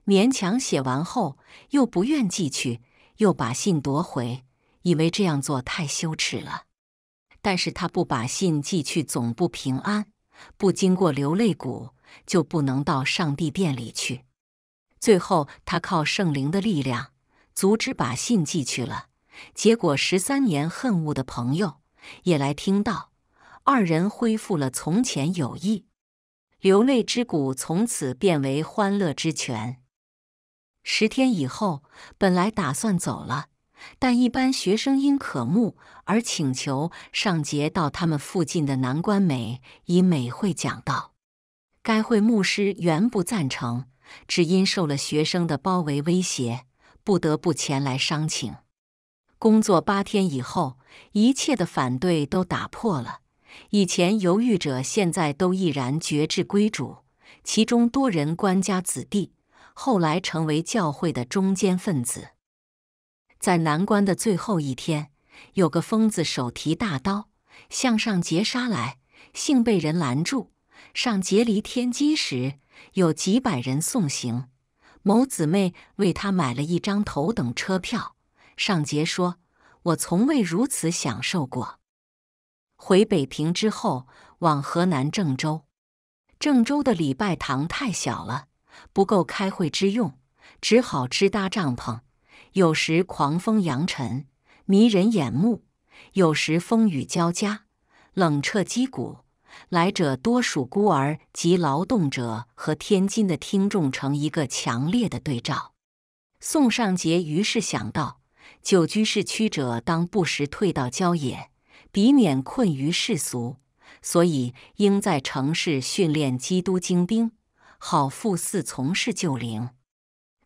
勉强写完后，又不愿寄去，又把信夺回，以为这样做太羞耻了。但是他不把信寄去，总不平安；不经过流泪谷，就不能到上帝殿里去。最后，他靠圣灵的力量。阻之把信寄去了，结果十三年恨恶的朋友也来听到，二人恢复了从前友谊，流泪之谷从此变为欢乐之泉。十天以后，本来打算走了，但一班学生因渴慕而请求上节到他们附近的南关美以美会讲道，该会牧师原不赞成，只因受了学生的包围威胁。不得不前来商请。工作八天以后，一切的反对都打破了。以前犹豫者，现在都毅然决志归主。其中多人官家子弟，后来成为教会的中间分子。在难关的最后一天，有个疯子手提大刀向上劫杀来，幸被人拦住。上劫离天机时，有几百人送行。某姊妹为他买了一张头等车票。尚杰说：“我从未如此享受过。”回北平之后，往河南郑州。郑州的礼拜堂太小了，不够开会之用，只好支搭帐篷。有时狂风扬尘，迷人眼目；有时风雨交加，冷彻击鼓。来者多属孤儿及劳动者，和天津的听众成一个强烈的对照。宋尚杰于是想到，久居市区者，当不时退到郊野，避免困于世俗，所以应在城市训练基督精兵，好赴寺从事救灵。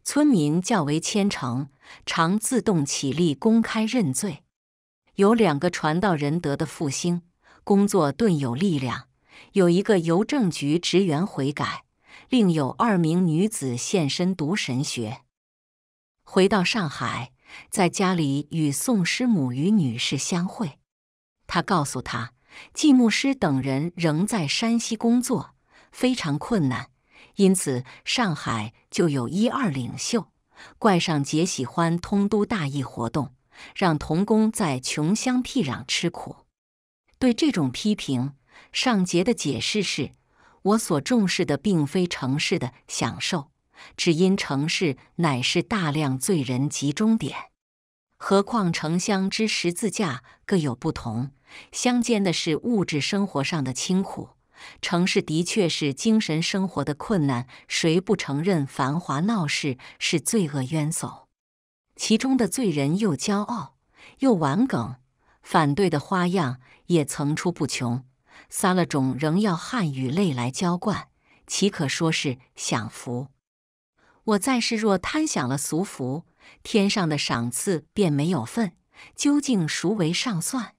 村民较为虔诚，常自动起立公开认罪，有两个传道仁德的复兴。工作顿有力量。有一个邮政局职员悔改，另有二名女子现身读神学。回到上海，在家里与宋师母与女士相会。他告诉他，季牧师等人仍在山西工作，非常困难，因此上海就有一二领袖怪上杰喜欢通都大邑活动，让童工在穷乡僻壤吃苦。对这种批评，上节的解释是：我所重视的并非城市的享受，只因城市乃是大量罪人集中点。何况城乡之十字架各有不同，乡间的是物质生活上的清苦，城市的确是精神生活的困难。谁不承认繁华闹市是罪恶冤薮？其中的罪人又骄傲又顽梗，反对的花样。也层出不穷，撒了种，仍要汗与泪来浇灌，岂可说是享福？我再世若贪享了俗福，天上的赏赐便没有份，究竟孰为上算？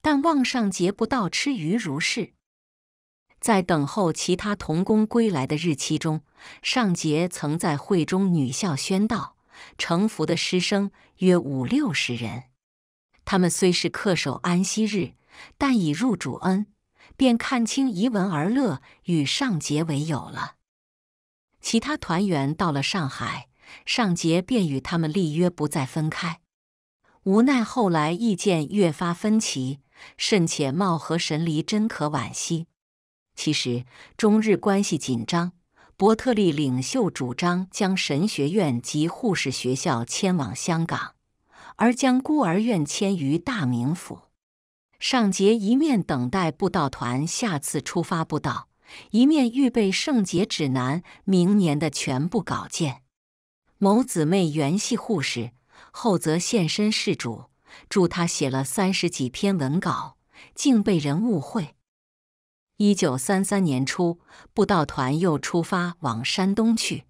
但望上节不到吃鱼，如是，在等候其他童工归来的日期中，上节曾在会中女校宣道，诚服的师生约五六十人，他们虽是恪守安息日。但已入主恩，便看清遗文而乐，与尚杰为友了。其他团员到了上海，尚杰便与他们立约，不再分开。无奈后来意见越发分歧，甚且貌合神离，真可惋惜。其实中日关系紧张，伯特利领袖主张将神学院及护士学校迁往香港，而将孤儿院迁于大名府。上节一面等待布道团下次出发布道，一面预备圣洁指南明年的全部稿件。某姊妹原系护士，后则现身事主，助他写了三十几篇文稿，竟被人误会。一九三三年初，步道团又出发往山东去，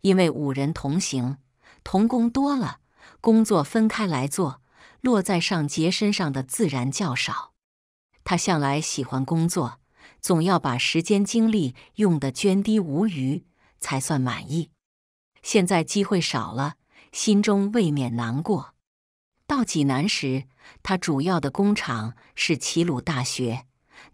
因为五人同行，同工多了，工作分开来做。落在尚杰身上的自然较少，他向来喜欢工作，总要把时间精力用得涓滴无余才算满意。现在机会少了，心中未免难过。到济南时，他主要的工厂是齐鲁大学。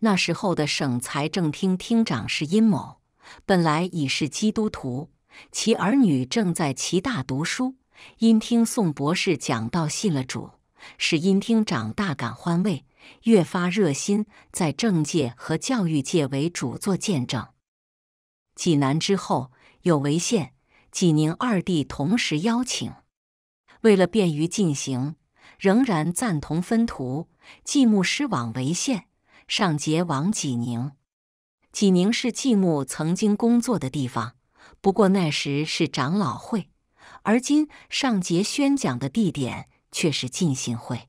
那时候的省财政厅厅长是殷某，本来已是基督徒，其儿女正在齐大读书，因听宋博士讲道，信了主。使殷听长大感欢慰，越发热心，在政界和教育界为主做见证。济南之后有潍县、济宁二地同时邀请，为了便于进行，仍然赞同分图。继母师往潍县，上节往济宁。济宁是继母曾经工作的地方，不过那时是长老会，而今上节宣讲的地点。却是尽信会，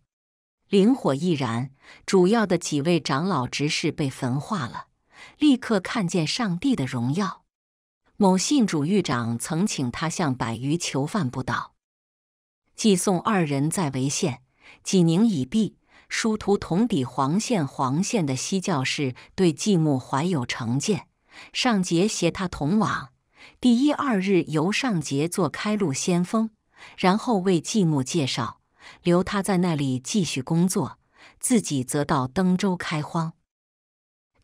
灵火亦然。主要的几位长老执事被焚化了，立刻看见上帝的荣耀。某信主狱长曾请他向百余囚犯布道。季宋二人在潍县，济宁已毕，殊途同抵黄县。黄县的西教士对季木怀有成见，上杰携他同往。第一二日由上杰做开路先锋，然后为季木介绍。留他在那里继续工作，自己则到登州开荒。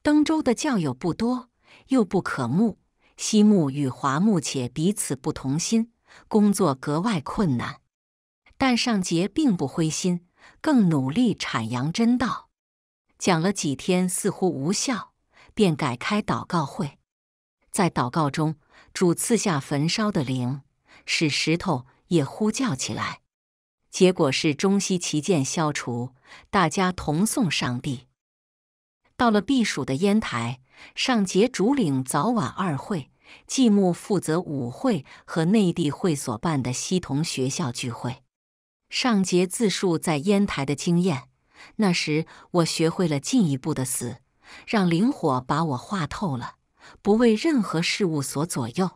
登州的教友不多，又不可牧西牧与华牧，且彼此不同心，工作格外困难。但尚杰并不灰心，更努力阐扬真道。讲了几天，似乎无效，便改开祷告会。在祷告中，主赐下焚烧的灵，使石头也呼叫起来。结果是中西旗舰消除，大家同颂上帝。到了避暑的烟台，上节主领早晚二会，季母负责舞会和内地会所办的西同学校聚会。上节自述在烟台的经验。那时我学会了进一步的死，让灵火把我化透了，不为任何事物所左右。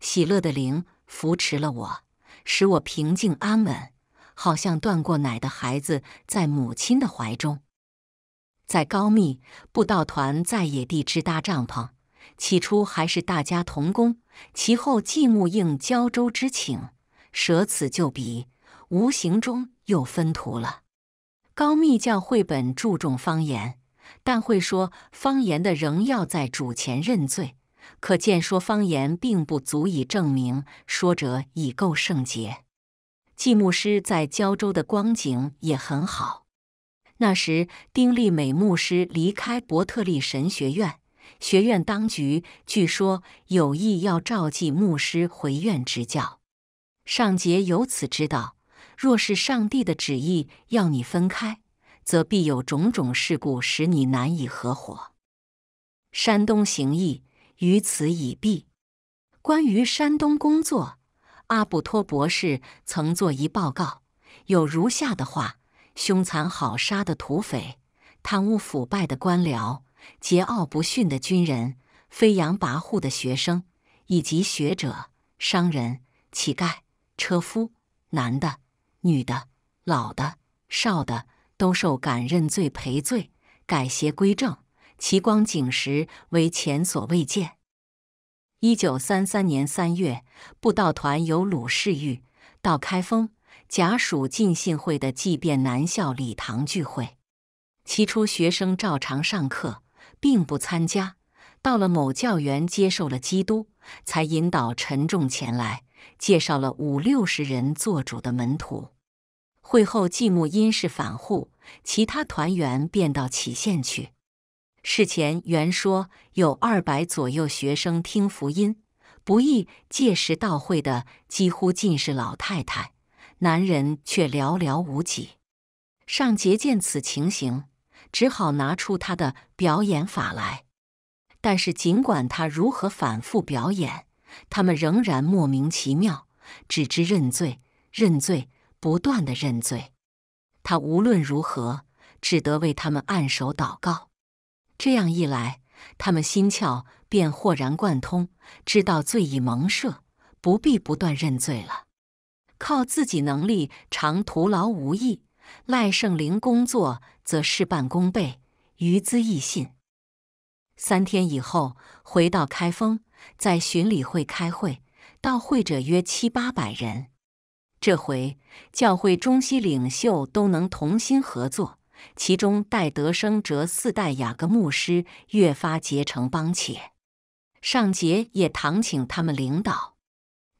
喜乐的灵扶持了我，使我平静安稳。好像断过奶的孩子在母亲的怀中。在高密，布道团在野地支搭帐篷，起初还是大家同工，其后继母应胶州之请，舍此就彼，无形中又分途了。高密教会本注重方言，但会说方言的仍要在主前认罪，可见说方言并不足以证明说者已够圣洁。季牧师在胶州的光景也很好。那时，丁立美牧师离开伯特利神学院，学院当局据说有意要召季牧师回院执教。上节由此知道，若是上帝的旨意要你分开，则必有种种事故使你难以合伙。山东行义于此已毕。关于山东工作。阿卜托博士曾作一报告，有如下的话：凶残好杀的土匪、贪污腐败的官僚、桀骜不驯的军人、飞扬跋扈的学生，以及学者、商人、乞丐、车夫，男的、女的、老的、少的，都受感认罪赔罪、改邪归正，其光景时为前所未见。一九三三年三月，步道团由鲁侍御到开封贾属进信会的祭奠南校礼堂聚会。起初学生照常上课，并不参加。到了某教员接受了基督，才引导陈重前来，介绍了五六十人做主的门徒。会后，继母因事反沪，其他团员便到杞县去。事前原说有二百左右学生听福音，不易届时到会的几乎尽是老太太，男人却寥寥无几。尚杰见此情形，只好拿出他的表演法来。但是，尽管他如何反复表演，他们仍然莫名其妙，只知认罪、认罪，不断的认罪。他无论如何只得为他们按手祷告。这样一来，他们心窍便豁然贯通，知道罪已蒙赦，不必不断认罪了。靠自己能力，常徒劳无益；赖圣灵工作，则事半功倍，于资益信。三天以后，回到开封，在巡礼会开会，到会者约七八百人。这回教会中西领袖都能同心合作。其中戴德生、哲四代雅各牧师越发结成帮且，上节也堂请他们领导。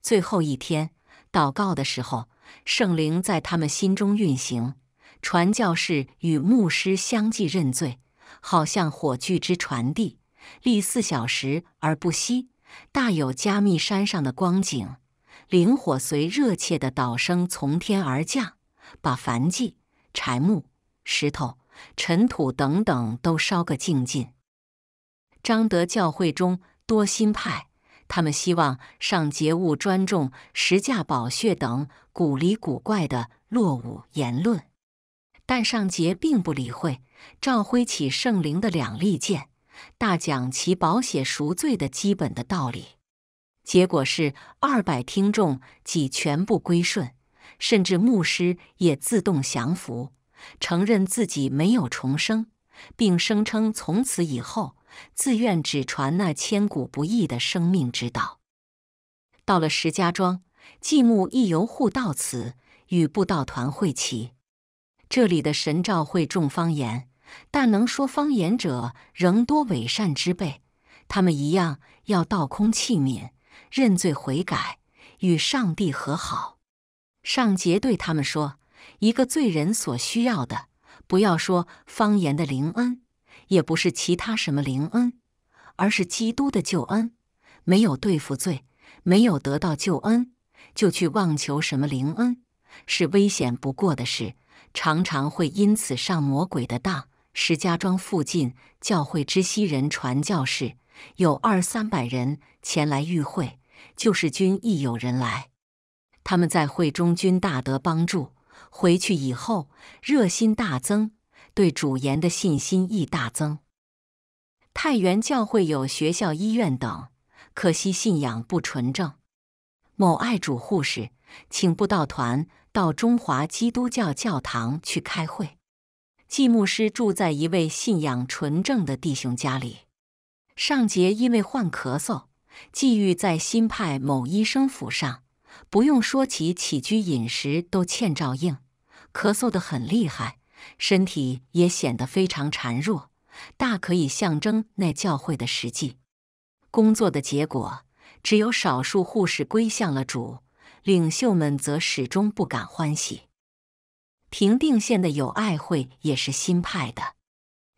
最后一天祷告的时候，圣灵在他们心中运行，传教士与牧师相继认罪，好像火炬之传递，历四小时而不息，大有加密山上的光景。灵火随热切的祷声从天而降，把凡计柴木。石头、尘土等等都烧个净尽。张德教会中多新派，他们希望上节勿专重十架宝穴等古里古怪的落伍言论，但上节并不理会。赵挥起圣灵的两利剑，大讲其宝血赎罪的基本的道理。结果是二百听众即全部归顺，甚至牧师也自动降服。承认自己没有重生，并声称从此以后自愿只传那千古不易的生命之道。到了石家庄，继母亦由护到此与布道团会齐。这里的神召会众方言，但能说方言者仍多伪善之辈。他们一样要倒空器皿，认罪悔改，与上帝和好。上杰对他们说。一个罪人所需要的，不要说方言的灵恩，也不是其他什么灵恩，而是基督的救恩。没有对付罪，没有得到救恩，就去妄求什么灵恩，是危险不过的事。常常会因此上魔鬼的当。石家庄附近教会知悉人传教士有二三百人前来与会，救世军亦有人来，他们在会中均大得帮助。回去以后，热心大增，对主言的信心亦大增。太原教会有学校、医院等，可惜信仰不纯正。某爱主护士请布道团到中华基督教教堂去开会。季牧师住在一位信仰纯正的弟兄家里。上节因为患咳嗽，寄寓在新派某医生府上。不用说起起居饮食都欠照应，咳嗽得很厉害，身体也显得非常孱弱，大可以象征那教会的实际工作的结果。只有少数护士归向了主，领袖们则始终不敢欢喜。平定县的友爱会也是新派的，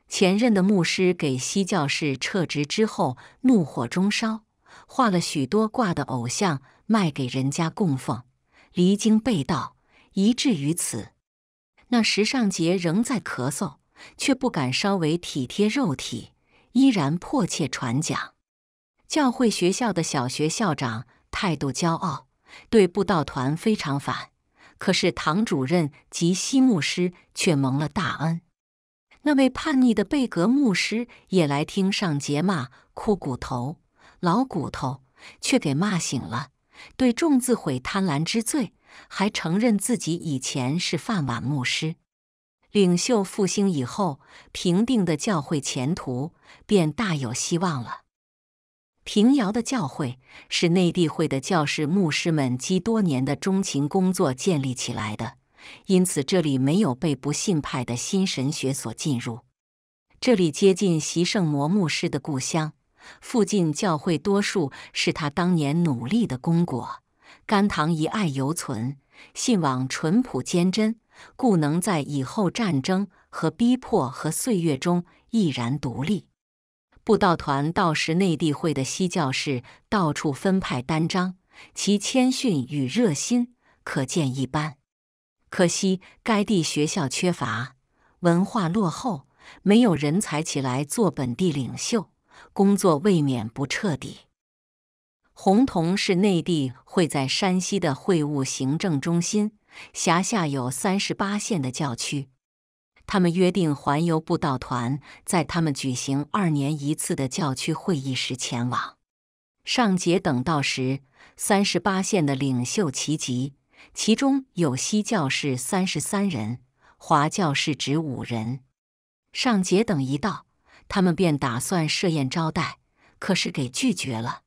前任的牧师给西教士撤职之后，怒火中烧，画了许多挂的偶像。卖给人家供奉，离经被盗，以至于此。那时尚杰仍在咳嗽，却不敢稍微体贴肉体，依然迫切传讲。教会学校的小学校长态度骄傲，对布道团非常反。可是唐主任及西牧师却蒙了大恩。那位叛逆的贝格牧师也来听尚杰骂哭骨头、老骨头，却给骂醒了。对众自悔贪婪之罪，还承认自己以前是饭碗牧师。领袖复兴以后，平定的教会前途便大有希望了。平遥的教会是内地会的教士牧师们积多年的钟情工作建立起来的，因此这里没有被不信派的新神学所进入。这里接近习圣摩牧师的故乡。附近教会多数是他当年努力的功果，甘棠一爱犹存，信往淳朴坚贞，故能在以后战争和逼迫和岁月中毅然独立。布道团到时，内地会的西教士到处分派单张，其谦逊与热心可见一斑。可惜该地学校缺乏，文化落后，没有人才起来做本地领袖。工作未免不彻底。洪洞是内地会在山西的会务行政中心，辖下有三十八县的教区。他们约定环游步道团在他们举行二年一次的教区会议时前往。尚杰等到时，三十八县的领袖齐集，其中有西教士三十三人，华教士只五人。尚杰等一到。他们便打算设宴招待，可是给拒绝了。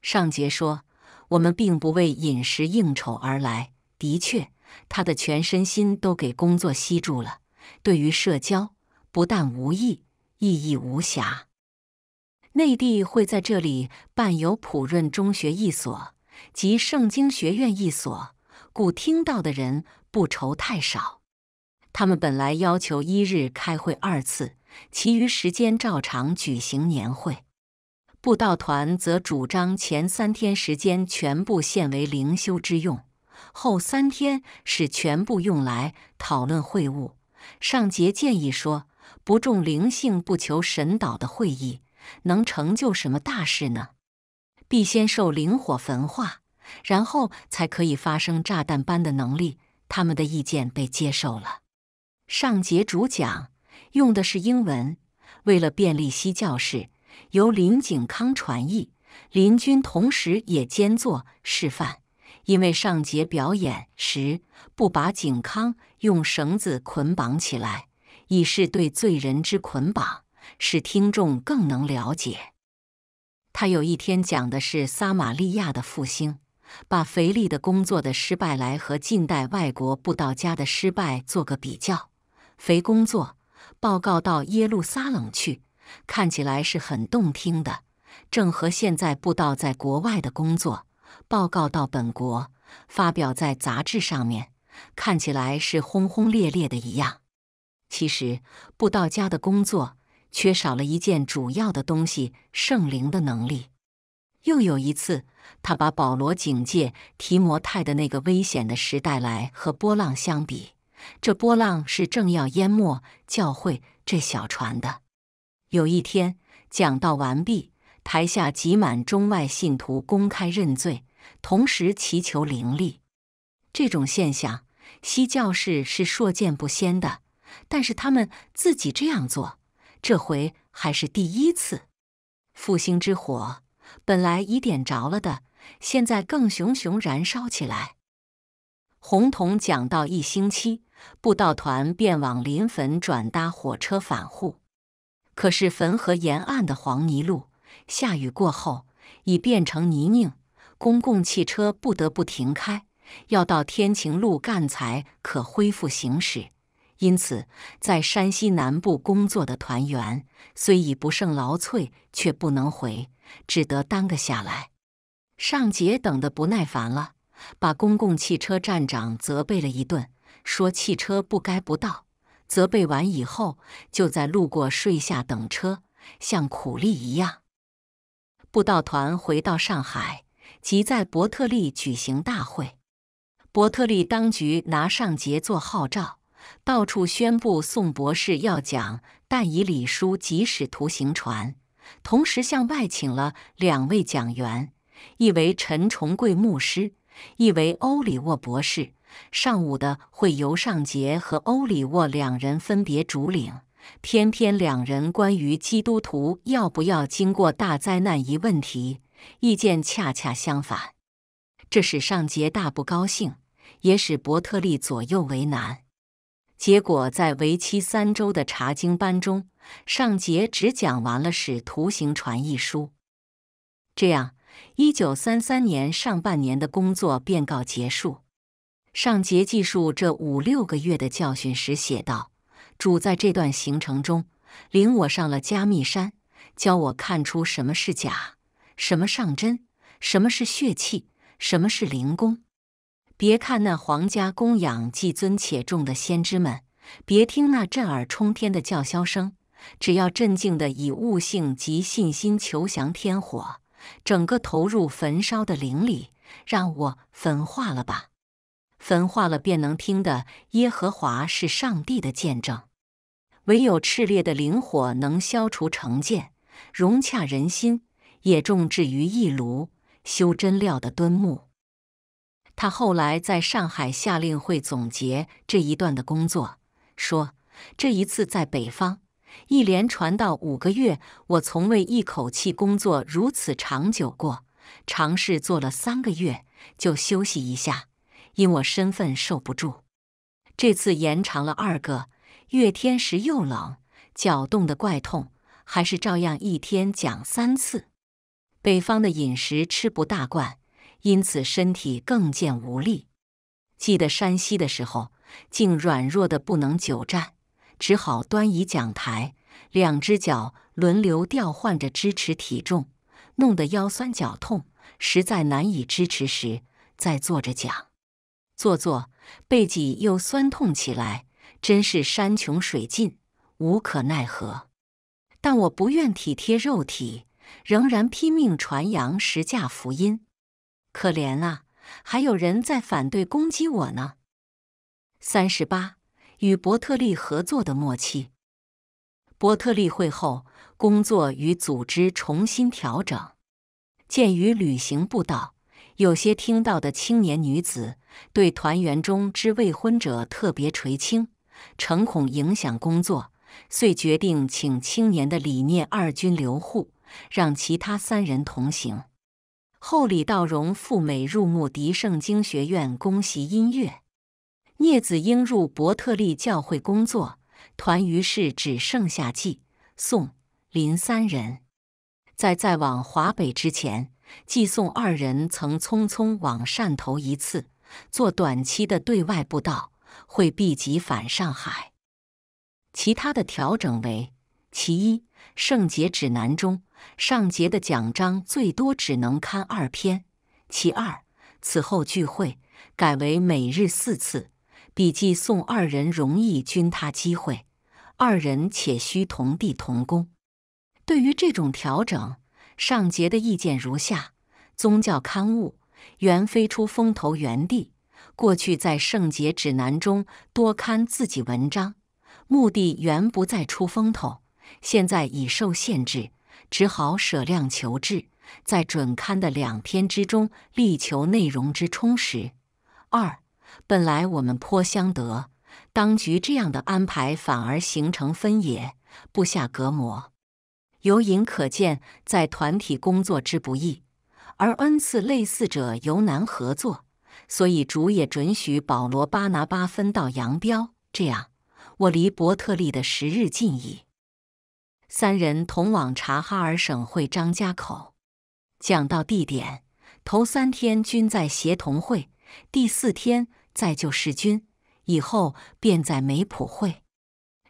尚杰说：“我们并不为饮食应酬而来，的确，他的全身心都给工作吸住了，对于社交不但无益，意义无暇。”内地会在这里办有普润中学一所及圣经学院一所，故听到的人不愁太少。他们本来要求一日开会二次。其余时间照常举行年会，布道团则主张前三天时间全部献为灵修之用，后三天是全部用来讨论会务。上节建议说，不重灵性、不求神导的会议，能成就什么大事呢？必先受灵火焚化，然后才可以发生炸弹般的能力。他们的意见被接受了。上节主讲。用的是英文，为了便利西教士，由林景康传译。林军同时也兼做示范，因为上节表演时，不把景康用绳子捆绑起来，以示对罪人之捆绑，使听众更能了解。他有一天讲的是撒玛利亚的复兴，把腓力的工作的失败来和近代外国布道家的失败做个比较，腓工作。报告到耶路撒冷去，看起来是很动听的，正和现在布道在国外的工作报告到本国发表在杂志上面，看起来是轰轰烈烈的一样。其实布道家的工作缺少了一件主要的东西——圣灵的能力。又有一次，他把保罗警戒提摩太的那个危险的时代来和波浪相比。这波浪是正要淹没教会这小船的。有一天讲道完毕，台下挤满中外信徒，公开认罪，同时祈求灵力。这种现象，西教士是硕见不鲜的，但是他们自己这样做，这回还是第一次。复兴之火本来已点着了的，现在更熊熊燃烧起来。红彤讲到一星期。步道团便往临汾转搭火车返沪，可是汾河沿岸的黄泥路，下雨过后已变成泥泞，公共汽车不得不停开，要到天晴路干才可恢复行驶。因此，在山西南部工作的团员虽已不胜劳瘁，却不能回，只得耽搁下来。尚杰等得不耐烦了，把公共汽车站长责备了一顿。说汽车不该不到，责备完以后，就在路过睡下等车，像苦力一样。布道团回到上海，即在伯特利举行大会。伯特利当局拿上节做号召，到处宣布宋博士要讲，但以礼书即使徒行传。同时向外请了两位讲员，一为陈崇贵牧师，一为欧里沃博士。上午的会由尚杰和欧里沃两人分别主领。偏偏两人关于基督徒要不要经过大灾难一问题，意见恰恰相反，这使尚杰大不高兴，也使伯特利左右为难。结果，在为期三周的查经班中，尚杰只讲完了《使徒行传》一书。这样，一九三三年上半年的工作便告结束。上节记述这五六个月的教训时写道：“主在这段行程中，领我上了加密山，教我看出什么是假，什么上真，什么是血气，什么是灵功。别看那皇家供养既尊且重的先知们，别听那震耳冲天的叫嚣声，只要镇静的以悟性及信心求降天火，整个投入焚烧的灵里，让我焚化了吧。”焚化了便能听的耶和华是上帝的见证，唯有炽烈的灵火能消除成见，融洽人心。也种置于一炉修真料的敦木。他后来在上海下令会总结这一段的工作，说：“这一次在北方，一连传到五个月，我从未一口气工作如此长久过。尝试做了三个月，就休息一下。”因我身份受不住，这次延长了二个月天时又冷，脚冻得怪痛，还是照样一天讲三次。北方的饮食吃不大惯，因此身体更见无力。记得山西的时候，竟软弱的不能久站，只好端移讲台，两只脚轮流调换着支持体重，弄得腰酸脚痛，实在难以支持时，再坐着讲。坐坐，背脊又酸痛起来，真是山穷水尽，无可奈何。但我不愿体贴肉体，仍然拼命传扬十架福音。可怜啊，还有人在反对攻击我呢。三十八，与伯特利合作的默契。伯特利会后，工作与组织重新调整。鉴于旅行不到。有些听到的青年女子对团员中之未婚者特别垂青，诚恐影响工作，遂决定请青年的李聂二军留沪，让其他三人同行。后李道荣赴美入慕迪圣经学院攻习音乐，聂子英入伯特利教会工作，团于是只剩下季、宋林三人。在再往华北之前。寄宋二人曾匆匆往汕头一次，做短期的对外布道，会避即返上海。其他的调整为：其一，圣节指南中上节的讲章最多只能刊二篇；其二，此后聚会改为每日四次。比寄宋二人容易均他机会，二人且需同地同工。对于这种调整。上节的意见如下：宗教刊物原非出风头原地，过去在圣节指南中多刊自己文章，目的原不再出风头，现在已受限制，只好舍量求质，在准刊的两篇之中力求内容之充实。二，本来我们颇相得，当局这样的安排反而形成分野，不下隔膜。由隐可见，在团体工作之不易，而恩赐类似者尤难合作，所以主也准许保罗、巴拿巴分道扬镳。这样，我离伯特利的时日近矣。三人同往察哈尔省会张家口。讲到地点，头三天均在协同会，第四天在救世军，以后便在梅普会。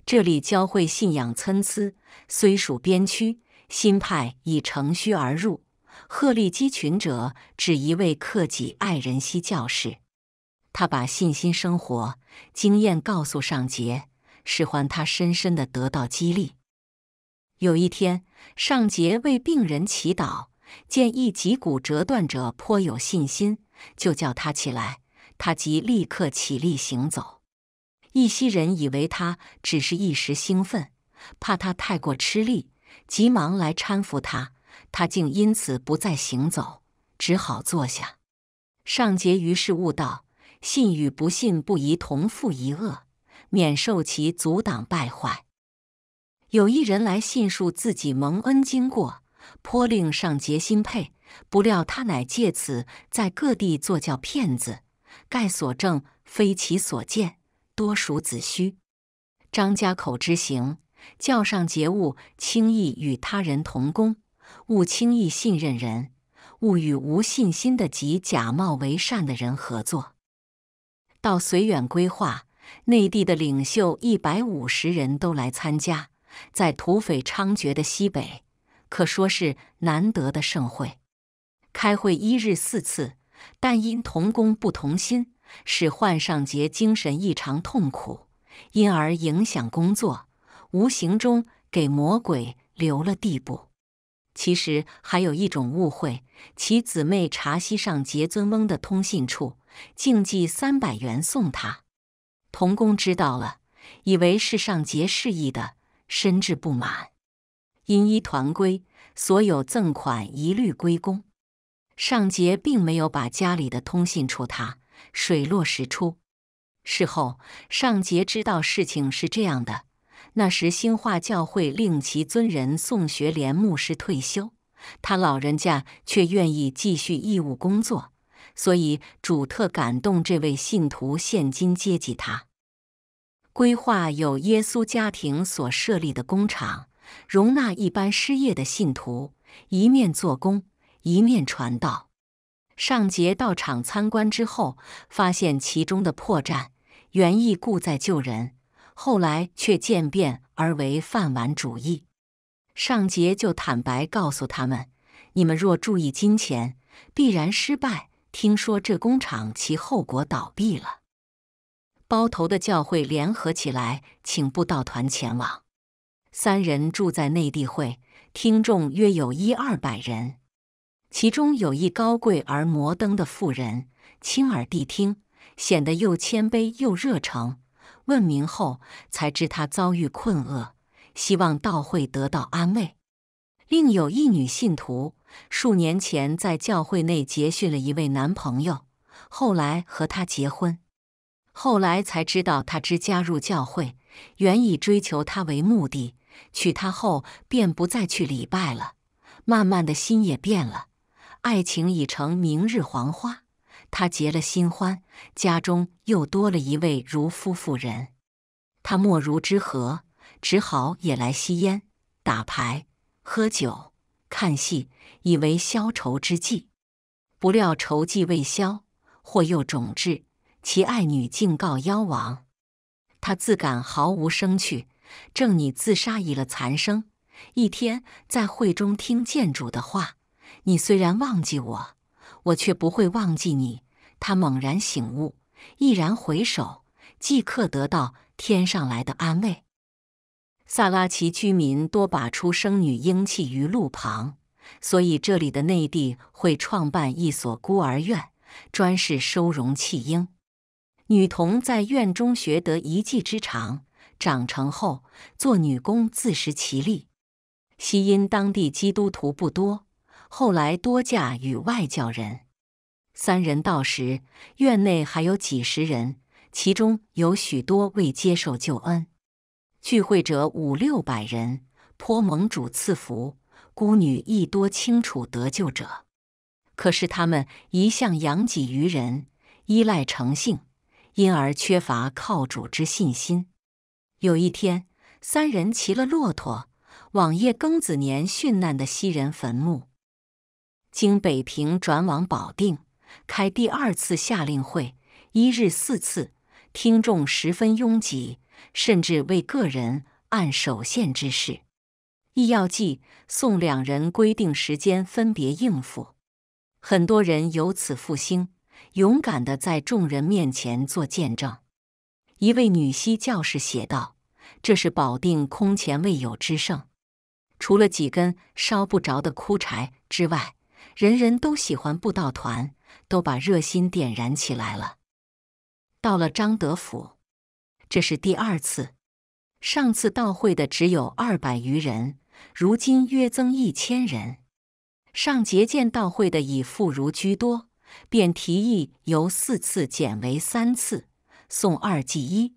这里教会信仰参差，虽属边区，新派已乘虚而入，鹤立鸡群者只一位克己爱人西教士。他把信心、生活、经验告诉尚杰，使唤他深深的得到激励。有一天，尚杰为病人祈祷，见一脊骨折断者颇有信心，就叫他起来，他即立刻起立行走。一些人以为他只是一时兴奋，怕他太过吃力，急忙来搀扶他。他竟因此不再行走，只好坐下。上杰于是悟道：信与不信，不宜同负一恶，免受其阻挡败坏。有一人来信述自己蒙恩经过，颇令上杰心佩。不料他乃借此在各地做教骗子，盖所证非其所见。多属子虚。张家口之行，教上节物轻易与他人同工，勿轻易信任人，勿与无信心的及假冒为善的人合作。到绥远规划，内地的领袖一百五十人都来参加，在土匪猖獗的西北，可说是难得的盛会。开会一日四次，但因同工不同心。使焕上杰精神异常痛苦，因而影响工作，无形中给魔鬼留了地步。其实还有一种误会，其姊妹查溪上杰尊翁的通信处，竟寄三百元送他。童工知道了，以为是上杰示意的，深至不满。因依团规，所有赠款一律归公，上杰并没有把家里的通信处他。水落石出。事后，尚杰知道事情是这样的。那时，兴化教会令其尊人宋学莲牧师退休，他老人家却愿意继续义务工作，所以主特感动这位信徒，现金接济他。规划有耶稣家庭所设立的工厂，容纳一般失业的信徒，一面做工，一面传道。尚杰到场参观之后，发现其中的破绽，原意故在救人，后来却渐变而为饭碗主义。尚杰就坦白告诉他们：“你们若注意金钱，必然失败。”听说这工厂其后果倒闭了。包头的教会联合起来，请布道团前往。三人住在内地会，听众约有一二百人。其中有一高贵而摩登的妇人，倾耳谛听，显得又谦卑又热诚。问明后，才知她遭遇困厄，希望道会得到安慰。另有一女信徒，数年前在教会内结训了一位男朋友，后来和他结婚。后来才知道，他之加入教会，原以追求她为目的；娶她后，便不再去礼拜了，慢慢的心也变了。爱情已成明日黄花，他结了新欢，家中又多了一位如夫妇人。他莫如之何，只好也来吸烟、打牌、喝酒、看戏，以为消愁之计。不料愁计未消，祸又种至其爱女，竟告夭亡。他自感毫无生趣，正拟自杀以了残生。一天在会中听建主的话。你虽然忘记我，我却不会忘记你。他猛然醒悟，毅然回首，即刻得到天上来的安慰。萨拉齐居民多把出生女婴弃于路旁，所以这里的内地会创办一所孤儿院，专事收容弃婴。女童在院中学得一技之长，长成后做女工自食其力。西因当地基督徒不多。后来多嫁与外教人。三人到时，院内还有几十人，其中有许多未接受救恩。聚会者五六百人，颇蒙主赐福。孤女亦多清楚得救者。可是他们一向养己于人，依赖成性，因而缺乏靠主之信心。有一天，三人骑了骆驼，往夜庚子年殉难的西人坟墓。经北平转往保定，开第二次下令会，一日四次，听众十分拥挤，甚至为个人按手线之事，亦要记送两人规定时间分别应付。很多人由此复兴，勇敢地在众人面前做见证。一位女西教士写道：“这是保定空前未有之盛，除了几根烧不着的枯柴之外。”人人都喜欢布道团，都把热心点燃起来了。到了张德府，这是第二次，上次到会的只有二百余人，如今约增一千人。上节见到会的以妇孺居多，便提议由四次减为三次，送二祭一。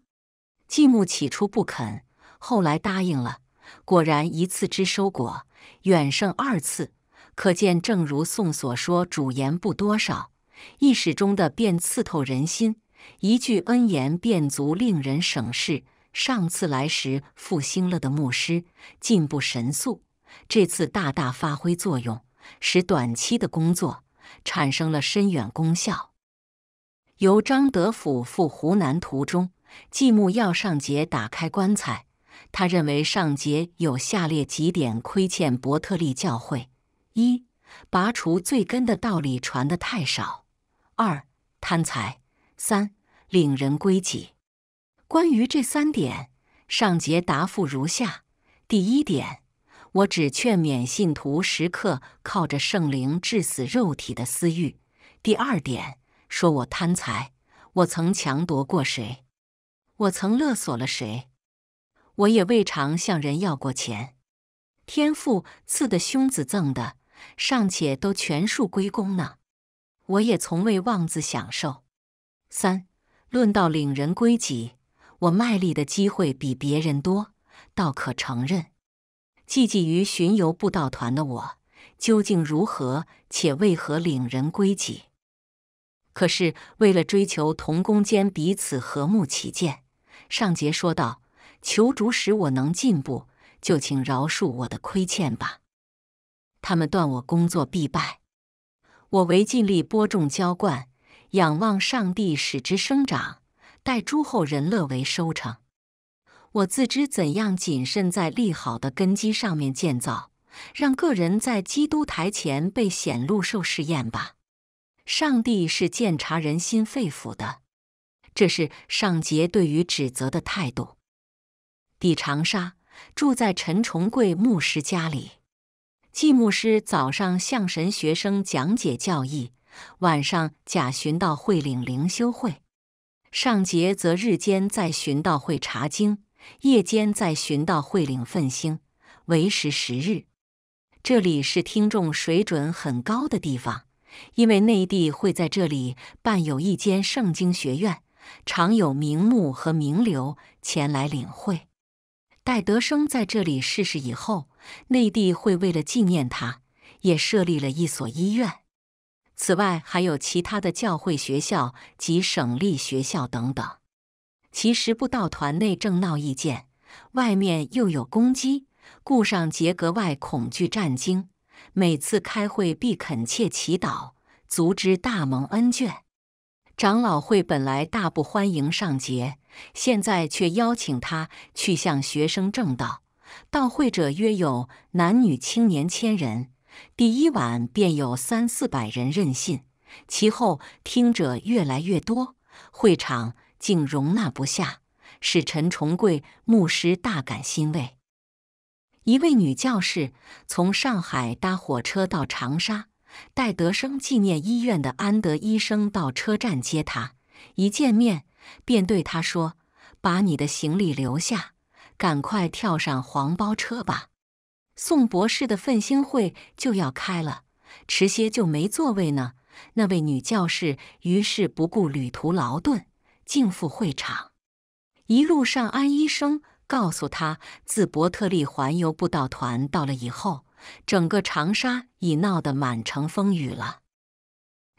继母起初不肯，后来答应了。果然一次之收果远胜二次。可见，正如宋所说，主言不多少，一识中的便刺透人心；一句恩言便足令人省事。上次来时复兴了的牧师进步神速，这次大大发挥作用，使短期的工作产生了深远功效。由张德甫赴湖南途中，继母要上节打开棺材，他认为上节有下列几点亏欠伯特利教会。一拔除罪根的道理传的太少；二贪财；三领人归己。关于这三点，上节答复如下：第一点，我只劝勉信徒时刻靠着圣灵致死肉体的私欲；第二点，说我贪财，我曾强夺过谁？我曾勒索了谁？我也未尝向人要过钱。天父赐的，兄子赠的。尚且都全数归功呢，我也从未妄自享受。三论到领人归己，我卖力的机会比别人多，倒可承认。寄迹于巡游步道团的我，究竟如何且为何领人归己？可是为了追求同工间彼此和睦起见，上节说道：“求主使我能进步，就请饶恕我的亏欠吧。他们断我工作必败，我唯尽力播种浇灌，仰望上帝使之生长，待诸后人乐为收成。我自知怎样谨慎，在利好的根基上面建造，让个人在基督台前被显露受试验吧。上帝是鉴察人心肺腑的。这是上节对于指责的态度。抵长沙，住在陈崇贵牧师家里。继牧师早上向神学生讲解教义，晚上贾巡道会领灵修会；上节则日间在巡道会查经，夜间在巡道会领奋兴，为时十日。这里是听众水准很高的地方，因为内地会在这里办有一间圣经学院，常有名目和名流前来领会。戴德生在这里逝世以后。内地会为了纪念他，也设立了一所医院。此外，还有其他的教会学校及省立学校等等。其实，布道团内正闹意见，外面又有攻击，顾上杰格外恐惧战惊。每次开会必恳切祈祷，足之大蒙恩眷。长老会本来大不欢迎上杰，现在却邀请他去向学生证道。到会者约有男女青年千人，第一晚便有三四百人任信，其后听者越来越多，会场竟容纳不下，使陈崇贵牧师大感欣慰。一位女教师从上海搭火车到长沙，戴德生纪念医院的安德医生到车站接她，一见面便对她说：“把你的行李留下。”赶快跳上黄包车吧！宋博士的奋兴会就要开了，迟些就没座位呢。那位女教师于是不顾旅途劳顿，进赴会场。一路上，安医生告诉她，自伯特利环游步道团到了以后，整个长沙已闹得满城风雨了。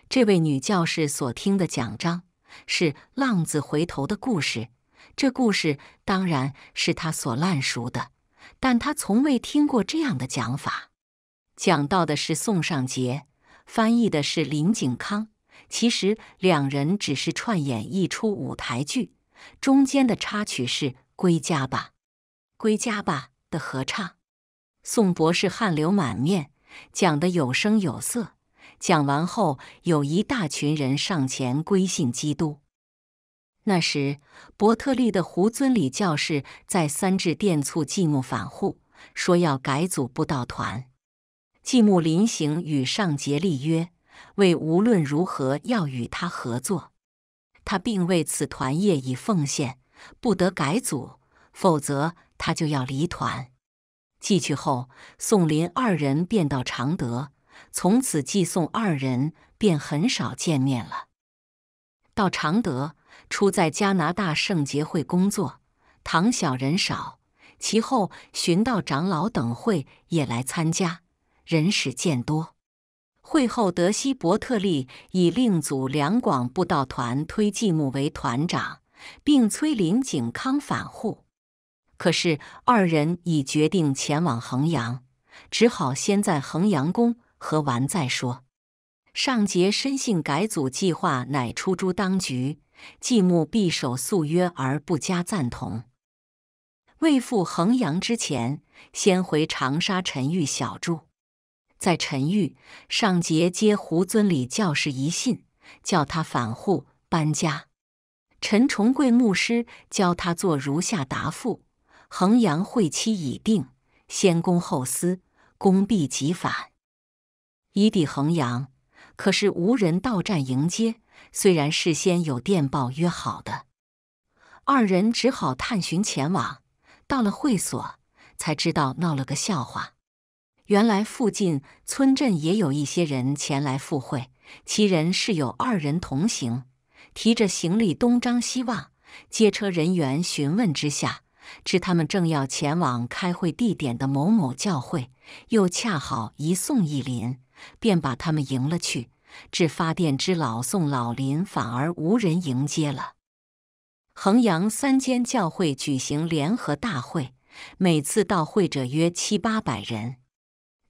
这位女教师所听的讲章是《浪子回头》的故事。这故事当然是他所烂熟的，但他从未听过这样的讲法。讲到的是宋尚杰，翻译的是林景康，其实两人只是串演一出舞台剧，中间的插曲是“归家吧，归家吧”的合唱。宋博士汗流满面，讲得有声有色。讲完后，有一大群人上前归信基督。那时，伯特利的胡尊礼教士在三治殿促继母返沪，说要改组布道团。继母临行与上节立约，为无论如何要与他合作。他并为此团业已奉献，不得改组，否则他就要离团。寄去后，宋林二人便到常德，从此寄宋二人便很少见面了。到常德。初在加拿大圣洁会工作，堂小人少。其后寻到长老等会也来参加，人始渐多。会后德西伯特利以另组两广布道团，推继母为团长，并催林景康返沪。可是二人已决定前往衡阳，只好先在衡阳宫和完再说。上节深信改组计划乃出诸当局。继母匕守素约而不加赞同。未赴衡阳之前，先回长沙陈玉小住。在陈玉上节接胡尊礼教士一信，叫他返沪搬家。陈崇贵牧师教他做如下答复：衡阳会期已定，先公后私，公必即返。已抵衡阳，可是无人到站迎接。虽然事先有电报约好的，二人只好探寻前往。到了会所，才知道闹了个笑话。原来附近村镇也有一些人前来赴会，其人是有二人同行，提着行李东张西望。接车人员询问之下，知他们正要前往开会地点的某某教会，又恰好一送一临，便把他们迎了去。至发电之老宋老林反而无人迎接了。衡阳三间教会举行联合大会，每次到会者约七八百人。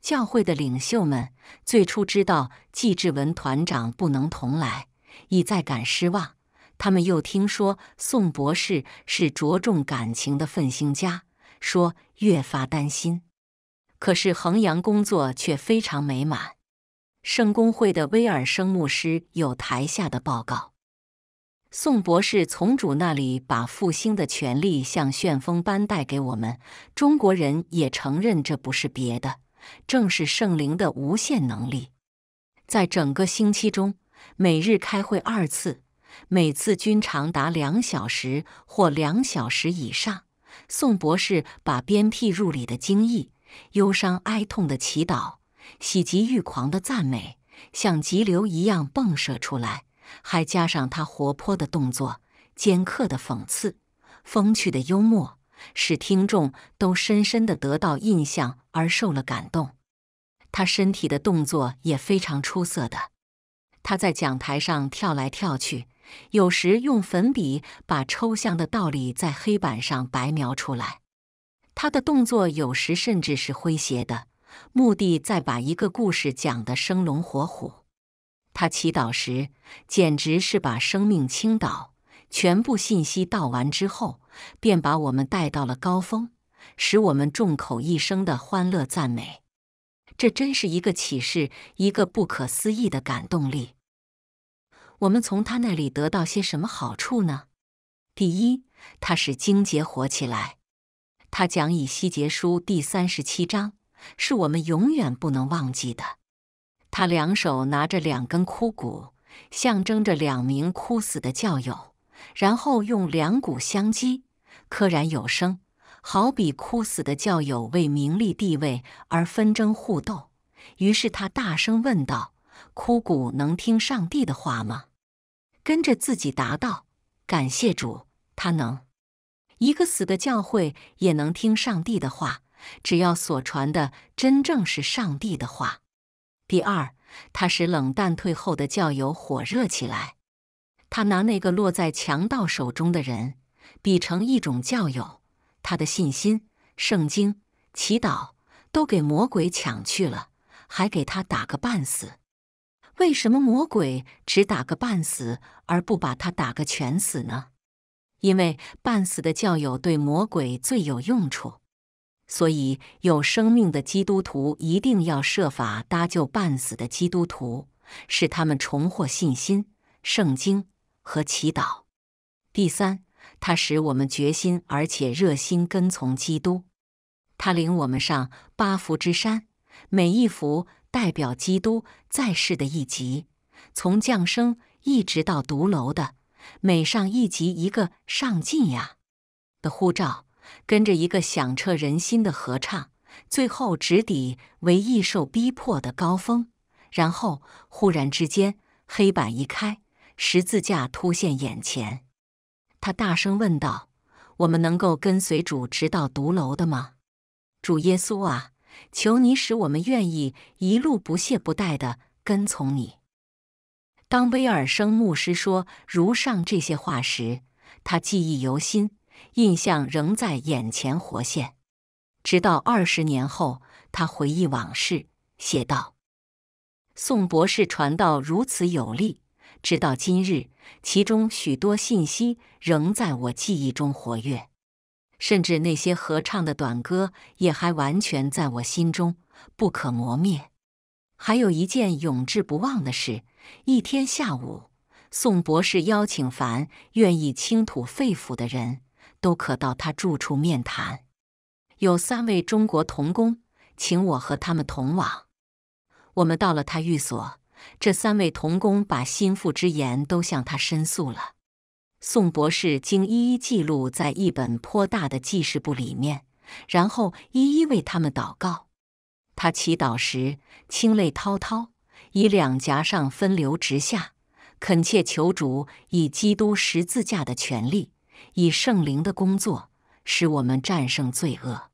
教会的领袖们最初知道季志文团长不能同来，已再感失望。他们又听说宋博士是着重感情的奋兴家，说越发担心。可是衡阳工作却非常美满。圣公会的威尔生牧师有台下的报告。宋博士从主那里把复兴的权力像旋风般带给我们。中国人也承认这不是别的，正是圣灵的无限能力。在整个星期中，每日开会二次，每次均长达两小时或两小时以上。宋博士把鞭辟入里的惊异、忧伤哀痛的祈祷。喜极欲狂的赞美像急流一样迸射出来，还加上他活泼的动作、尖刻的讽刺、风趣的幽默，使听众都深深的得到印象而受了感动。他身体的动作也非常出色的，他在讲台上跳来跳去，有时用粉笔把抽象的道理在黑板上白描出来。他的动作有时甚至是诙谐的。目的在把一个故事讲得生龙活虎。他祈祷时简直是把生命倾倒，全部信息道完之后，便把我们带到了高峰，使我们众口一声的欢乐赞美。这真是一个启示，一个不可思议的感动力。我们从他那里得到些什么好处呢？第一，他使精节活起来。他讲以西结书第三十七章。是我们永远不能忘记的。他两手拿着两根枯骨，象征着两名枯死的教友，然后用两骨相击，铿然有声，好比枯死的教友为名利地位而纷争互斗。于是他大声问道：“枯骨能听上帝的话吗？”跟着自己答道：“感谢主，他能。一个死的教会也能听上帝的话。”只要所传的真正是上帝的话。第二，他使冷淡退后的教友火热起来。他拿那个落在强盗手中的人比成一种教友，他的信心、圣经、祈祷都给魔鬼抢去了，还给他打个半死。为什么魔鬼只打个半死而不把他打个全死呢？因为半死的教友对魔鬼最有用处。所以，有生命的基督徒一定要设法搭救半死的基督徒，使他们重获信心、圣经和祈祷。第三，他使我们决心而且热心跟从基督。他领我们上八福之山，每一福代表基督在世的一级，从降生一直到独楼的，每上一级一个上进呀的护照。跟着一个响彻人心的合唱，最后直抵为异兽逼迫的高峰，然后忽然之间，黑板一开，十字架突现眼前。他大声问道：“我们能够跟随主直到独楼的吗？”主耶稣啊，求你使我们愿意一路不懈不怠的跟从你。当威尔生牧师说如上这些话时，他记忆犹新。印象仍在眼前活现，直到二十年后，他回忆往事，写道：“宋博士传道如此有力，直到今日，其中许多信息仍在我记忆中活跃，甚至那些合唱的短歌也还完全在我心中不可磨灭。还有一件永志不忘的事：一天下午，宋博士邀请凡愿意倾吐肺腑的人。”都可到他住处面谈。有三位中国童工，请我和他们同往。我们到了他寓所，这三位童工把心腹之言都向他申诉了。宋博士经一一记录在一本颇大的记事簿里面，然后一一为他们祷告。他祈祷时，清泪滔滔，以两颊上分流直下，恳切求主以基督十字架的权利以圣灵的工作使我们战胜罪恶。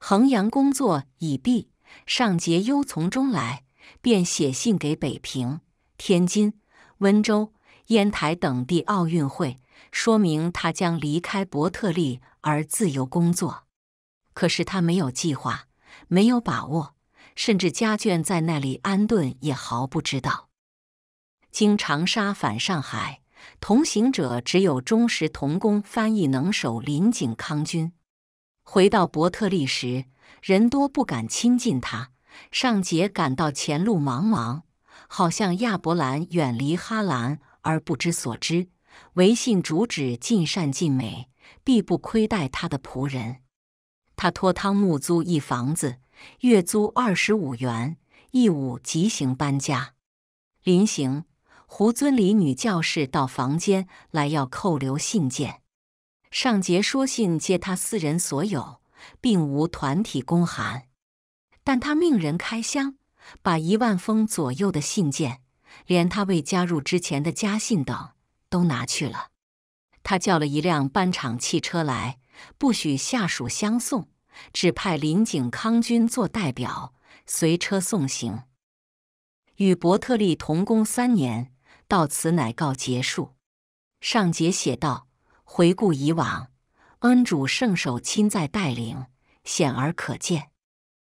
衡阳工作已毕，上节忧从中来，便写信给北平、天津、温州、烟台等地奥运会，说明他将离开伯特利而自由工作。可是他没有计划，没有把握，甚至家眷在那里安顿也毫不知道。经长沙返上海。同行者只有忠实同工、翻译能手林景康君。回到伯特利时，人多不敢亲近他。尚杰感到前路茫茫，好像亚伯兰远离哈兰而不知所知。唯信主旨尽善尽美，必不亏待他的仆人。他托汤姆租一房子，月租二十五元，义务即行搬家。临行。胡尊礼女教士到房间来要扣留信件，尚杰说信皆他私人所有，并无团体公函。但他命人开箱，把一万封左右的信件，连他未加入之前的家信等，都拿去了。他叫了一辆搬场汽车来，不许下属相送，只派林景康军做代表随车送行。与伯特利同工三年。到此乃告结束。上节写道：回顾以往，恩主圣手亲在带领，显而可见。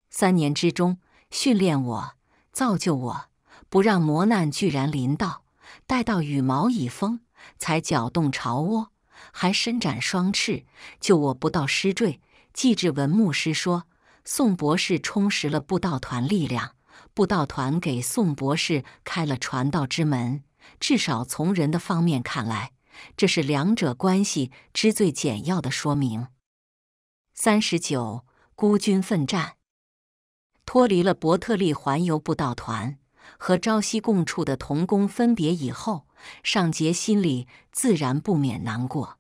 三年之中，训练我，造就我，不让磨难居然临到。待到羽毛已丰，才搅动巢窝，还伸展双翅，救我不到失坠。记至文牧师说：宋博士充实了布道团力量，布道团给宋博士开了传道之门。至少从人的方面看来，这是两者关系之最简要的说明。三十九，孤军奋战，脱离了伯特利环游步道团和朝夕共处的同工分别以后，尚杰心里自然不免难过。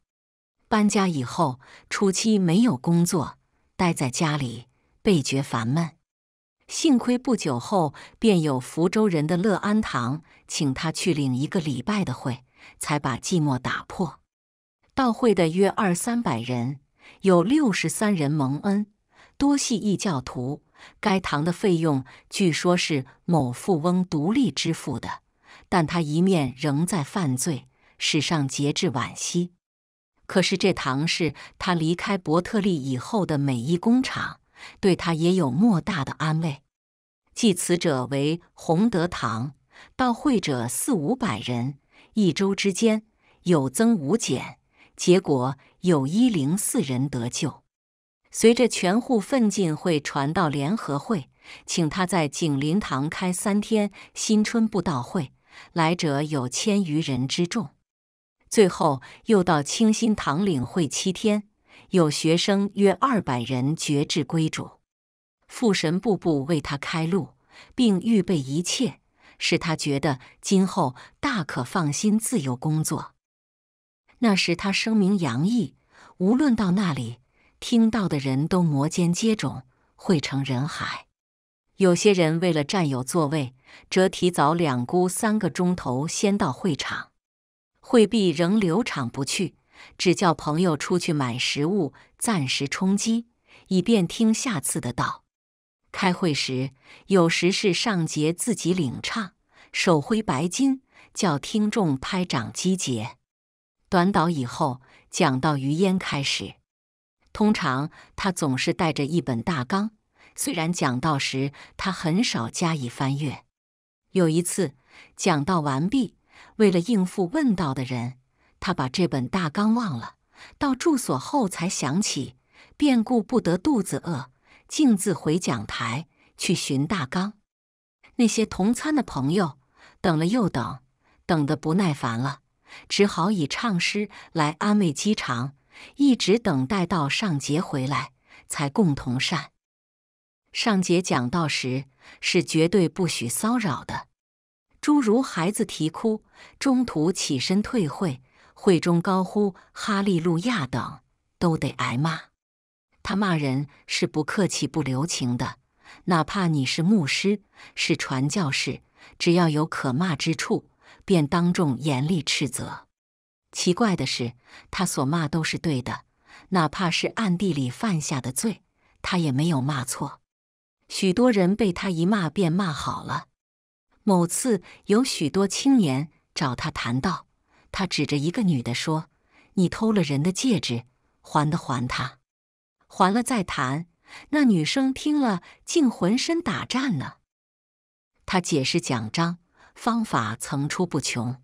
搬家以后初期没有工作，待在家里倍觉烦闷。幸亏不久后便有福州人的乐安堂。请他去领一个礼拜的会，才把寂寞打破。到会的约二三百人，有六十三人蒙恩，多系异教徒。该堂的费用据说是某富翁独立支付的，但他一面仍在犯罪，史上节制惋惜。可是这堂是他离开伯特利以后的每一工厂，对他也有莫大的安慰。继此者为洪德堂。到会者四五百人，一周之间有增无减，结果有一零四人得救。随着全户奋进会传到联合会，请他在景林堂开三天新春布道会，来者有千余人之众。最后又到清新堂领会七天，有学生约二百人决志归主。父神步步为他开路，并预备一切。使他觉得今后大可放心自由工作。那时他声名洋溢，无论到那里，听到的人都摩肩接踵，汇成人海。有些人为了占有座位，则提早两、姑三个钟头先到会场。会毕仍留场不去，只叫朋友出去买食物，暂时充饥，以便听下次的道。开会时，有时是上节自己领唱，手挥白巾，叫听众拍掌击节。短导以后讲到于烟开始，通常他总是带着一本大纲，虽然讲到时他很少加以翻阅。有一次讲到完毕，为了应付问到的人，他把这本大纲忘了，到住所后才想起，便顾不得肚子饿。径自回讲台去寻大纲。那些同餐的朋友等了又等，等得不耐烦了，只好以唱诗来安慰饥肠。一直等待到上节回来，才共同善。上节讲到时是绝对不许骚扰的，诸如孩子啼哭、中途起身退会、会中高呼“哈利路亚”等，都得挨骂。他骂人是不客气、不留情的，哪怕你是牧师、是传教士，只要有可骂之处，便当众严厉斥责。奇怪的是，他所骂都是对的，哪怕是暗地里犯下的罪，他也没有骂错。许多人被他一骂便骂好了。某次，有许多青年找他谈道，他指着一个女的说：“你偷了人的戒指，还的还他。”还了再谈。那女生听了，竟浑身打颤呢。他解释奖章方法层出不穷，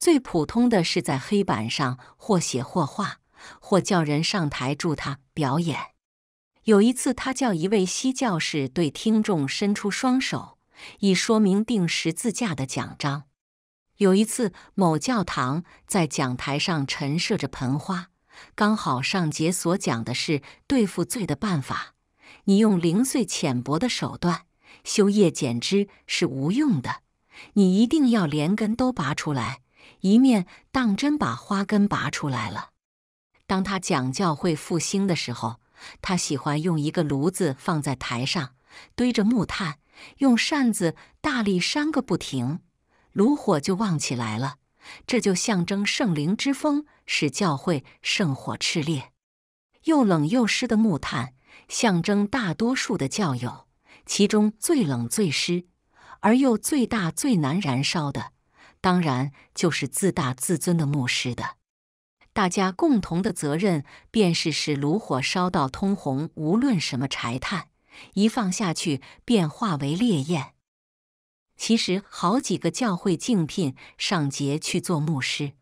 最普通的是在黑板上或写或画，或叫人上台助他表演。有一次，他叫一位西教士对听众伸出双手，以说明定十字架的奖章。有一次，某教堂在讲台上陈设着盆花。刚好上节所讲的是对付罪的办法，你用零碎浅薄的手段修业减枝是无用的，你一定要连根都拔出来。一面当真把花根拔出来了。当他讲教会复兴的时候，他喜欢用一个炉子放在台上，堆着木炭，用扇子大力扇个不停，炉火就旺起来了。这就象征圣灵之风，使教会圣火炽烈。又冷又湿的木炭，象征大多数的教友，其中最冷最湿而又最大最难燃烧的，当然就是自大自尊的牧师的。大家共同的责任，便是使炉火烧到通红，无论什么柴炭，一放下去便化为烈焰。其实好几个教会竞聘尚杰去做牧师。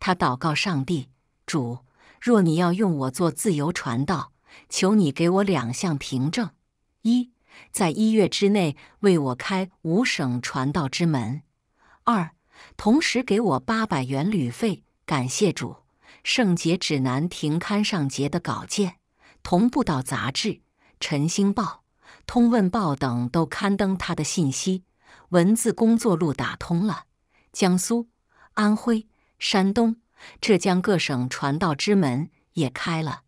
他祷告上帝：“主，若你要用我做自由传道，求你给我两项凭证：一，在一月之内为我开五省传道之门；二，同时给我八百元旅费。”感谢主！《圣洁指南》停刊上杰的稿件，同步到杂志《晨星报》《通问报》等都刊登他的信息。文字工作路打通了，江苏、安徽、山东、浙江各省传道之门也开了。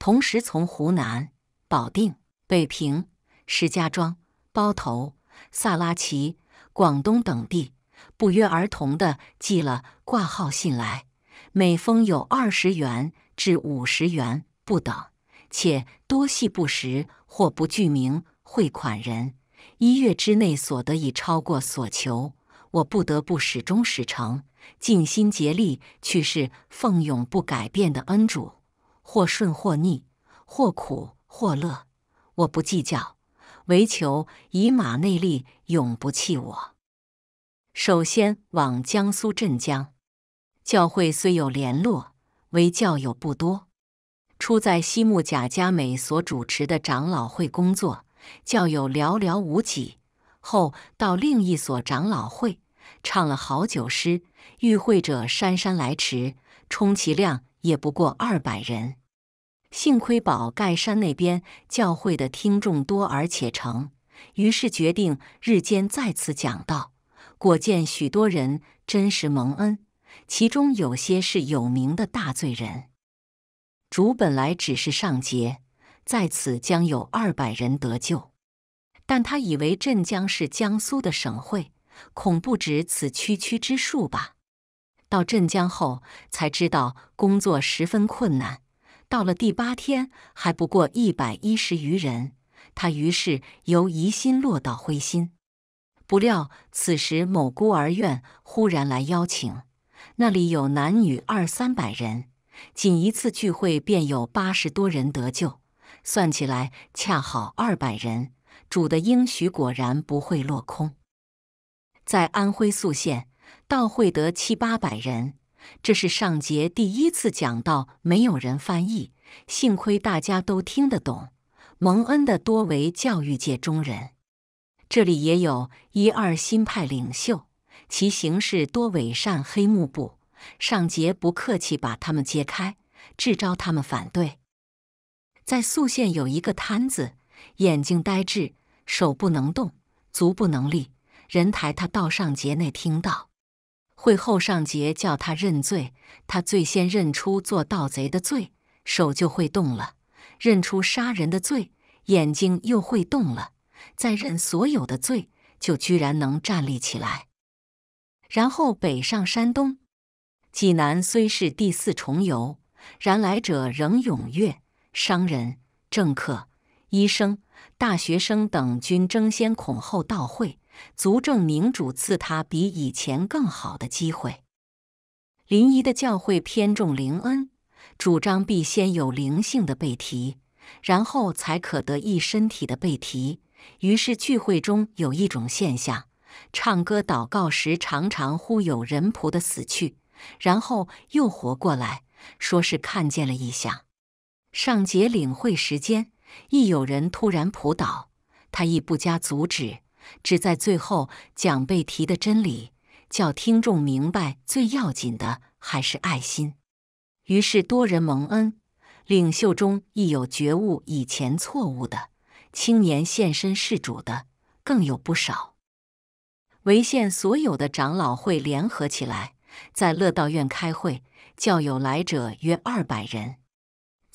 同时，从湖南、保定、北平、石家庄、包头、萨拉齐、广东等地，不约而同的寄了挂号信来，每封有二十元至五十元不等，且多系不实或不具名汇款人。一月之内所得已超过所求，我不得不始终使诚，尽心竭力去侍奉永不改变的恩主。或顺或逆，或苦或乐，我不计较，唯求以马内力永不弃我。首先往江苏镇江教会虽有联络，唯教友不多，初在西木贾家美所主持的长老会工作。教友寥寥无几，后到另一所长老会唱了好久诗，与会者姗姗来迟，充其量也不过二百人。幸亏宝盖山那边教会的听众多而且诚，于是决定日间再次讲道。果见许多人真实蒙恩，其中有些是有名的大罪人。主本来只是上节。在此将有二百人得救，但他以为镇江是江苏的省会，恐不止此区区之数吧。到镇江后才知道工作十分困难，到了第八天还不过一百一十余人。他于是由疑心落到灰心，不料此时某孤儿院忽然来邀请，那里有男女二三百人，仅一次聚会便有八十多人得救。算起来恰好二百人，主的应许果然不会落空。在安徽宿县，到会得七八百人。这是上节第一次讲到没有人翻译，幸亏大家都听得懂。蒙恩的多为教育界中人，这里也有一二新派领袖，其行事多伪善、黑幕布。上节不客气把他们揭开，致招他们反对。在宿县有一个摊子，眼睛呆滞，手不能动，足不能立。人抬他到上节内，听到会后上节叫他认罪，他最先认出做盗贼的罪，手就会动了；认出杀人的罪，眼睛又会动了；再认所有的罪，就居然能站立起来。然后北上山东，济南虽是第四重游，然来者仍踊跃。商人、政客、医生、大学生等均争先恐后到会，足证明主赐他比以前更好的机会。林一的教会偏重灵恩，主张必先有灵性的背提，然后才可得一身体的背提。于是聚会中有一种现象：唱歌祷告时，常常忽有人仆的死去，然后又活过来，说是看见了异象。上节领会时间，亦有人突然扑倒，他亦不加阻止，只在最后讲被提的真理，叫听众明白，最要紧的还是爱心。于是多人蒙恩，领袖中亦有觉悟以前错误的，青年现身事主的，更有不少。潍县所有的长老会联合起来，在乐道院开会，教友来者约二百人。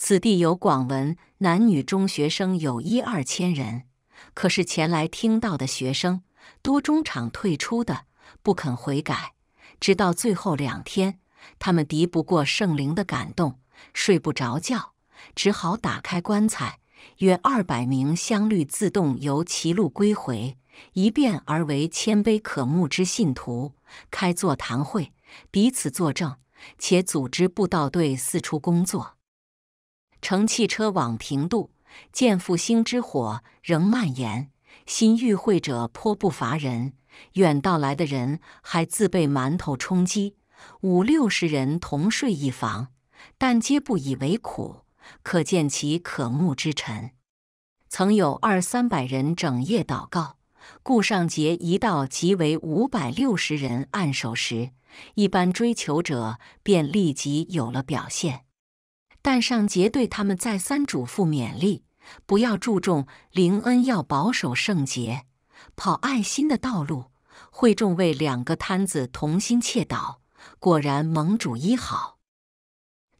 此地有广文男女中学生有一二千人，可是前来听到的学生多中场退出的，不肯悔改。直到最后两天，他们敌不过圣灵的感动，睡不着觉，只好打开棺材，约二百名香绿自动由歧路归回，一变而为谦卑可慕之信徒。开座谈会，彼此作证，且组织布道队四处工作。乘汽车往平度，见复兴之火仍蔓延，新遇会者颇不乏人。远道来的人还自备馒头充饥，五六十人同睡一房，但皆不以为苦，可见其可慕之诚。曾有二三百人整夜祷告，故上节一到即为五百六十人按手时，一般追求者便立即有了表现。但上节对他们再三嘱咐勉励，不要注重灵恩，要保守圣洁，跑爱心的道路。会众为两个摊子同心切祷。果然盟主医好。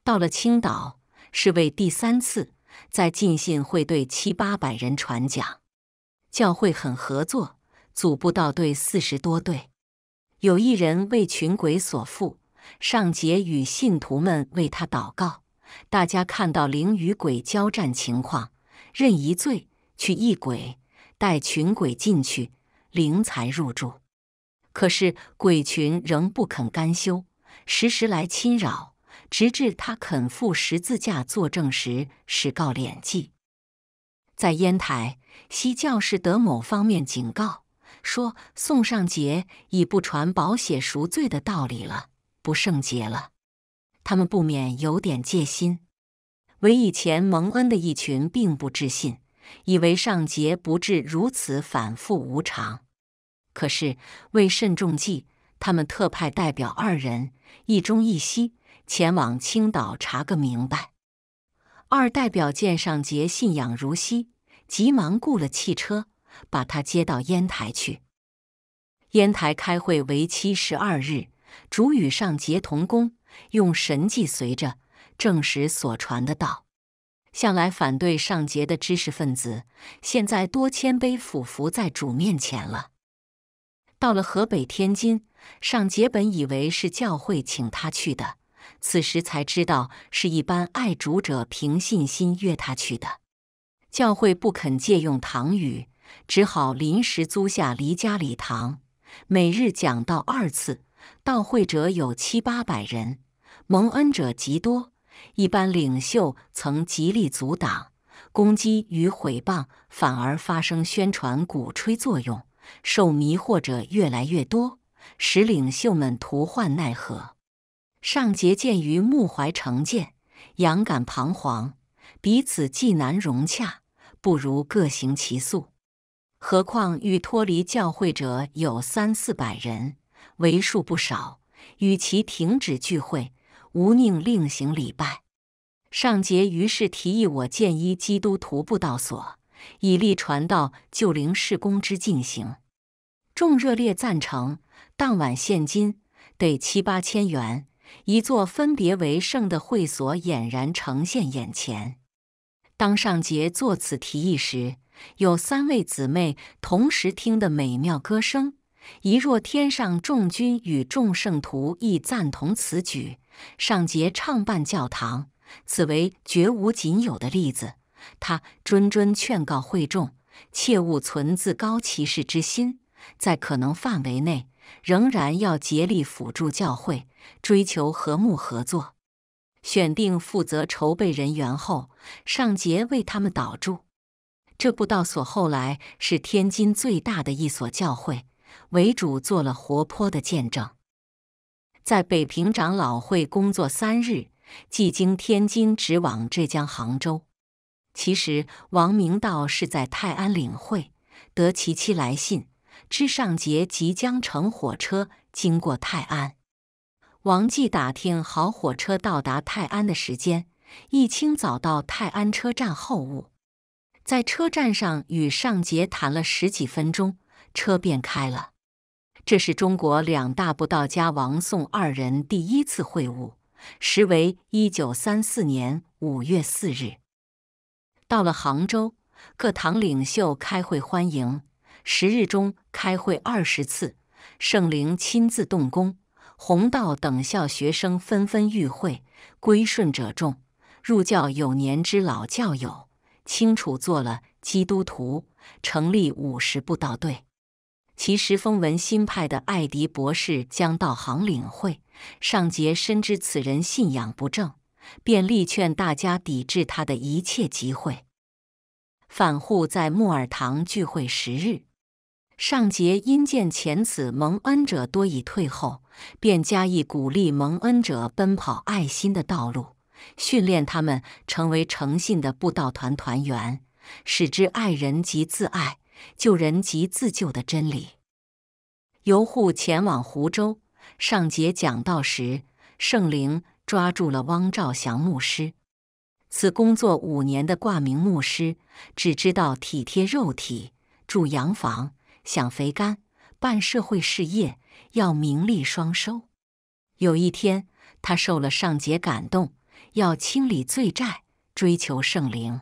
到了青岛，是为第三次，在进信会对七八百人传讲，教会很合作，组布到队四十多队。有一人为群鬼所缚，上节与信徒们为他祷告。大家看到灵与鬼交战情况，任一罪去一鬼，带群鬼进去，灵才入住。可是鬼群仍不肯甘休，时时来侵扰，直至他肯赴十字架作证时，始告敛迹。在烟台，西教士德某方面警告说：“宋尚杰已不传保血赎罪的道理了，不圣洁了。”他们不免有点戒心，为以前蒙恩的一群并不置信，以为上节不至如此反复无常。可是为慎重计，他们特派代表二人，一中一西，前往青岛查个明白。二代表见上杰信仰如昔，急忙雇了汽车，把他接到烟台去。烟台开会为期十二日，主与上杰同工。用神迹随着证实所传的道，向来反对上节的知识分子，现在多谦卑俯伏在主面前了。到了河北天津，上节本以为是教会请他去的，此时才知道是一般爱主者凭信心约他去的。教会不肯借用堂宇，只好临时租下离家礼堂，每日讲道二次。到会者有七八百人，蒙恩者极多。一般领袖曾极力阻挡、攻击与毁谤，反而发生宣传鼓吹作用，受迷惑者越来越多，使领袖们徒患奈何。上节见于穆怀成见，仰感彷徨，彼此既难融洽，不如各行其素。何况欲脱离教会者有三四百人。为数不少，与其停止聚会，无宁另行礼拜。上杰于是提议我建一基督徒布道所，以利传道救灵事工之进行。众热烈赞成。当晚现金得七八千元，一座分别为圣的会所俨然呈现眼前。当上杰作此提议时，有三位姊妹同时听得美妙歌声。一若天上众君与众圣徒亦赞同此举，上节畅办教堂，此为绝无仅有的例子。他谆谆劝告会众，切勿存自高其士之心，在可能范围内，仍然要竭力辅助教会，追求和睦合作。选定负责筹备人员后，上节为他们导助。这部道所后来是天津最大的一所教会。为主做了活泼的见证，在北平长老会工作三日，即经天津直往浙江杭州。其实王明道是在泰安领会得其妻来信，知尚杰即将乘火车经过泰安。王继打听好火车到达泰安的时间，一清早到泰安车站候务，在车站上与尚杰谈了十几分钟。车便开了。这是中国两大布道家王、宋二人第一次会晤，时为一九三四年五月四日。到了杭州，各堂领袖开会欢迎。十日中开会二十次，圣灵亲自动工，弘道等校学生纷纷遇会，归顺者众。入教有年之老教友清楚做了基督徒，成立五十布道队。其实，风文新派的艾迪博士将道行领会，尚杰深知此人信仰不正，便力劝大家抵制他的一切集会。反护在木尔堂聚会十日，尚杰因见前此蒙恩者多已退后，便加以鼓励蒙恩者奔跑爱心的道路，训练他们成为诚信的布道团团员，使之爱人及自爱。救人即自救的真理。游户前往湖州上节讲道时，圣灵抓住了汪兆祥牧师。此工作五年的挂名牧师，只知道体贴肉体，住洋房，享肥甘，办社会事业，要名利双收。有一天，他受了上节感动，要清理罪债，追求圣灵。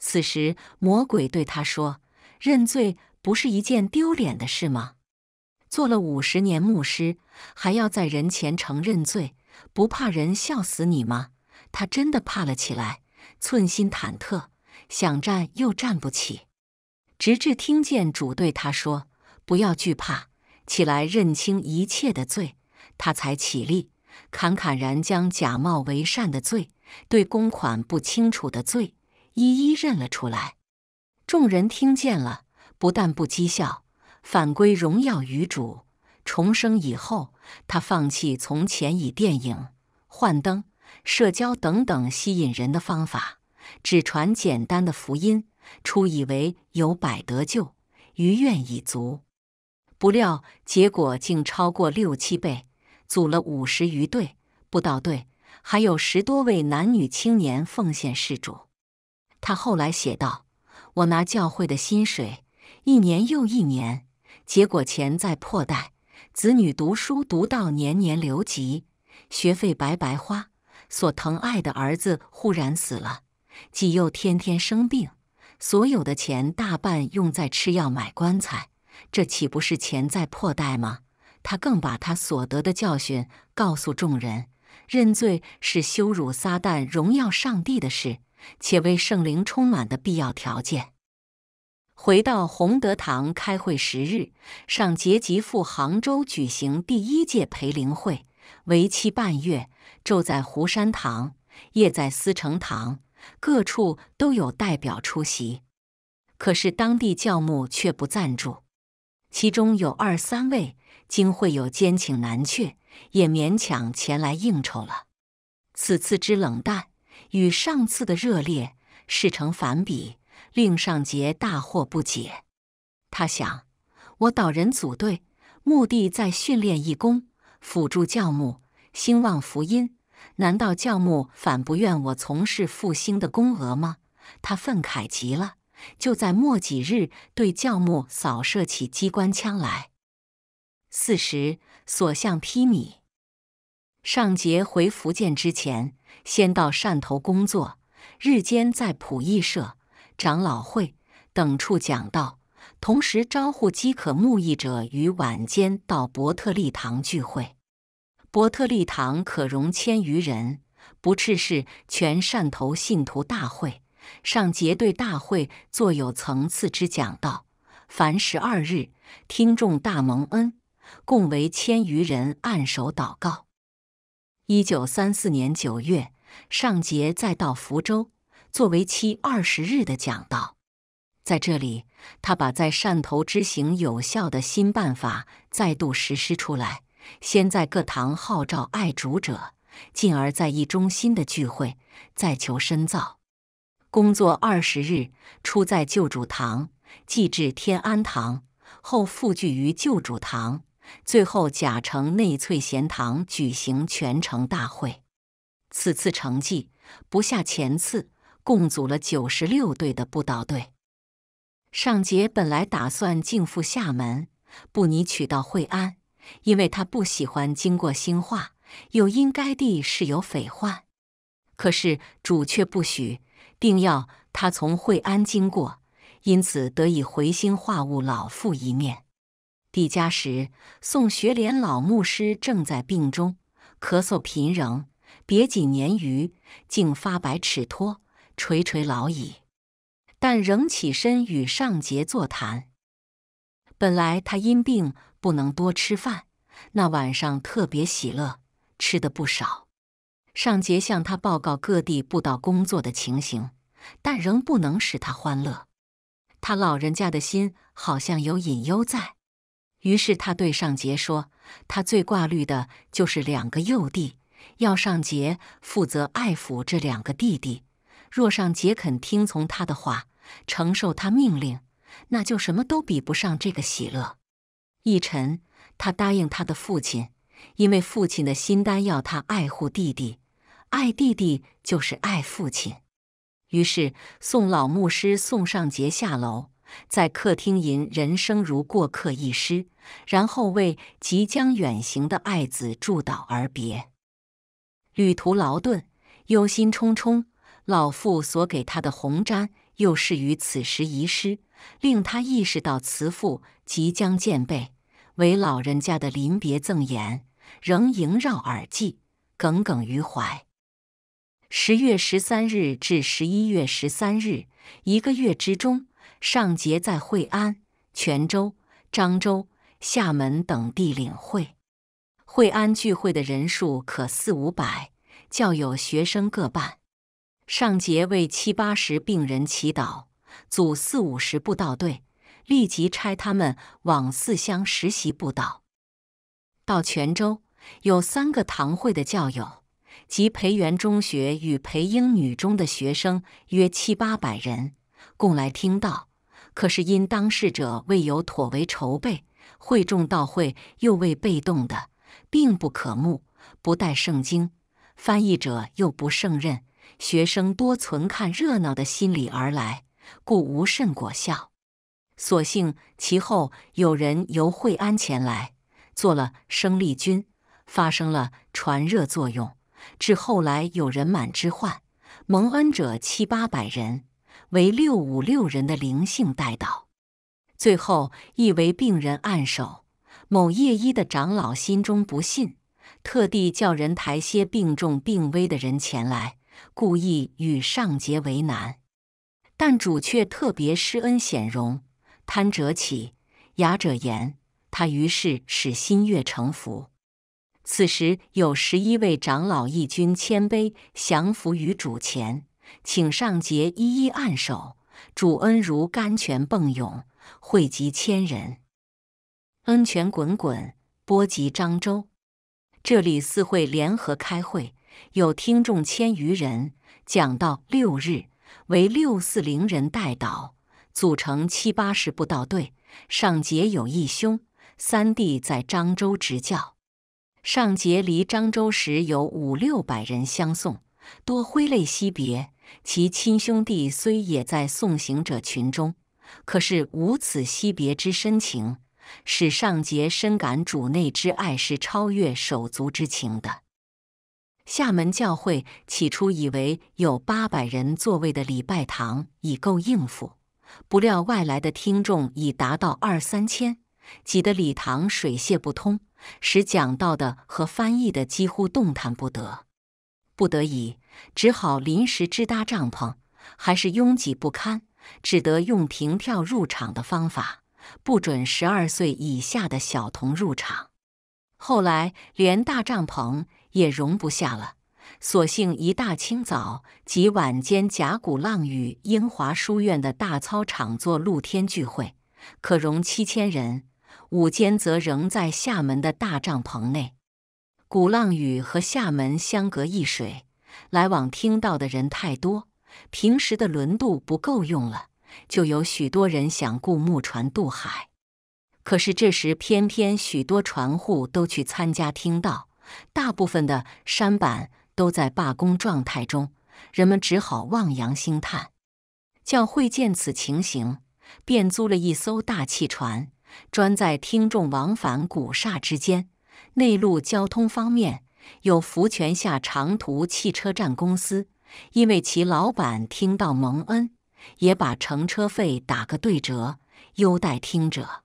此时，魔鬼对他说。认罪不是一件丢脸的事吗？做了五十年牧师，还要在人前承认罪，不怕人笑死你吗？他真的怕了起来，寸心忐忑，想站又站不起，直至听见主对他说：“不要惧怕，起来认清一切的罪。”他才起立，侃侃然将假冒为善的罪、对公款不清楚的罪一一认了出来。众人听见了，不但不讥笑，反归荣耀于主。重生以后，他放弃从前以电影、幻灯、社交等等吸引人的方法，只传简单的福音，初以为有百得救，余愿已足。不料结果竟超过六七倍，组了五十余队布道队，还有十多位男女青年奉献事主。他后来写道。我拿教会的薪水，一年又一年，结果钱在破袋，子女读书读到年年留级，学费白白花，所疼爱的儿子忽然死了，己又天天生病，所有的钱大半用在吃药买棺材，这岂不是钱在破袋吗？他更把他所得的教训告诉众人，认罪是羞辱撒旦、荣耀上帝的事。且为圣灵充满的必要条件。回到洪德堂开会十日，上节即赴杭州举行第一届培灵会，为期半月，昼在湖山堂，夜在思成堂，各处都有代表出席。可是当地教牧却不赞助，其中有二三位，经会有奸请难却，也勉强前来应酬了。此次之冷淡。与上次的热烈是成反比，令尚杰大惑不解。他想：我导人组队，目的在训练义工，辅助教牧兴旺福音。难道教牧反不愿我从事复兴的工额吗？他愤慨极了，就在末几日对教牧扫射起机关枪来，四十所向披靡。尚杰回福建之前。先到汕头工作，日间在普益社、长老会等处讲道，同时招呼饥渴慕义者，于晚间到伯特利堂聚会。伯特利堂可容千余人，不斥是全汕头信徒大会上结对大会，作有层次之讲道。凡十二日，听众大蒙恩，共为千余人按手祷告。一九三四年九月，尚杰再到福州，作为期二十日的讲道。在这里，他把在汕头之行有效的新办法再度实施出来：先在各堂号召爱主者，进而在一中心的聚会，再求深造。工作二十日，初在旧主堂，即至天安堂，后复聚于旧主堂。最后，甲城内翠贤堂举行全城大会。此次成绩不下前次，共组了九十六队的布道队。尚杰本来打算径赴厦门，不拟取道惠安，因为他不喜欢经过兴化，又因该地是有匪患。可是主却不许，定要他从惠安经过，因此得以回兴化物，老父一面。抵家时，宋学莲老牧师正在病中，咳嗽频仍，别几年余，竟发白齿脱，垂垂老矣。但仍起身与上杰座谈。本来他因病不能多吃饭，那晚上特别喜乐，吃的不少。上杰向他报告各地布道工作的情形，但仍不能使他欢乐。他老人家的心好像有隐忧在。于是他对尚杰说：“他最挂虑的就是两个幼弟，要尚杰负责爱抚这两个弟弟。若尚杰肯听从他的话，承受他命令，那就什么都比不上这个喜乐。”一晨，他答应他的父亲，因为父亲的心丹要他爱护弟弟，爱弟弟就是爱父亲。于是送老牧师送上杰下楼。在客厅吟“人生如过客”一诗，然后为即将远行的爱子祝祷而别。旅途劳顿，忧心忡忡。老父所给他的红毡，又是于此时遗失，令他意识到慈父即将渐背。为老人家的临别赠言，仍萦绕耳际，耿耿于怀。十月十三日至十一月十三日，一个月之中。上节在惠安、泉州、漳州、厦门等地领会。惠安聚会的人数可四五百，教友学生各半。上节为七八十病人祈祷，组四五十布道队，立即差他们往四乡实习布道。到泉州，有三个堂会的教友及培元中学与培英女中的学生约七八百人，共来听道。可是因当事者未有妥为筹备，会众到会又未被动的，并不可慕；不带圣经，翻译者又不胜任，学生多存看热闹的心理而来，故无甚果效。所幸其后有人由惠安前来，做了生力军，发生了传热作用，至后来有人满之患，蒙恩者七八百人。为六五六人的灵性带到，最后亦为病人按手。某夜医的长老心中不信，特地叫人抬些病重病危的人前来，故意与上节为难。但主却特别施恩显荣，贪者起，雅者言，他于是使心悦诚服。此时有十一位长老义军谦卑降服于主前。请上节一一按手，主恩如甘泉迸涌，惠及千人；恩泉滚滚，波及漳州。这里四会联合开会，有听众千余人。讲到六日，为六四零人带岛，组成七八十步道队。上节有义兄三弟在漳州执教，上节离漳州时有五六百人相送，多挥泪惜别。其亲兄弟虽也在送行者群中，可是无此惜别之深情，使尚杰深感主内之爱是超越手足之情的。厦门教会起初以为有八百人座位的礼拜堂已够应付，不料外来的听众已达到二三千，挤得礼堂水泄不通，使讲到的和翻译的几乎动弹不得，不得已。只好临时支搭帐篷，还是拥挤不堪，只得用停票入场的方法，不准十二岁以下的小童入场。后来连大帐篷也容不下了，索性一大清早及晚间，甲骨浪屿英华书院的大操场做露天聚会，可容七千人；午间则仍在厦门的大帐篷内。鼓浪屿和厦门相隔一水。来往听到的人太多，平时的轮渡不够用了，就有许多人想雇木船渡海。可是这时偏偏许多船户都去参加听道，大部分的山板都在罢工状态中，人们只好望洋兴叹。教会见此情形，便租了一艘大气船，专在听众往返古刹之间。内陆交通方面。有福泉下长途汽车站公司，因为其老板听到蒙恩，也把乘车费打个对折，优待听者。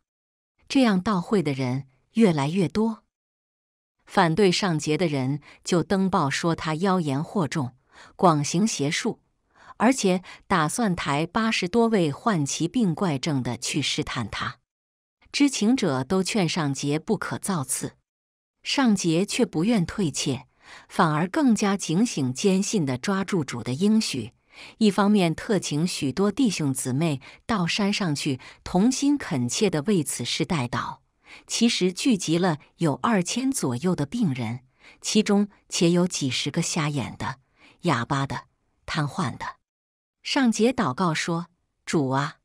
这样到会的人越来越多，反对上节的人就登报说他妖言惑众，广行邪术，而且打算抬八十多位患奇病怪症的去试探他。知情者都劝上节不可造次。尚杰却不愿退怯，反而更加警醒、坚信的抓住主的应许。一方面特请许多弟兄姊妹到山上去，同心恳切的为此事代祷。其实聚集了有二千左右的病人，其中且有几十个瞎眼的、哑巴的、瘫痪的。尚杰祷告说：“主啊，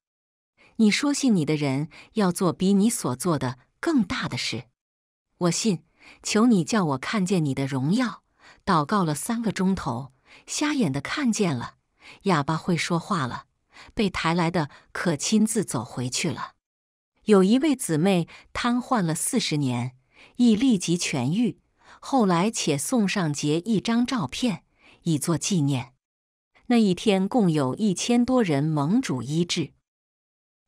你说信你的人要做比你所做的更大的事，我信。”求你叫我看见你的荣耀，祷告了三个钟头，瞎眼的看见了，哑巴会说话了，被抬来的可亲自走回去了。有一位姊妹瘫痪了四十年，亦立即痊愈，后来且送上节一张照片，以作纪念。那一天共有一千多人蒙主医治，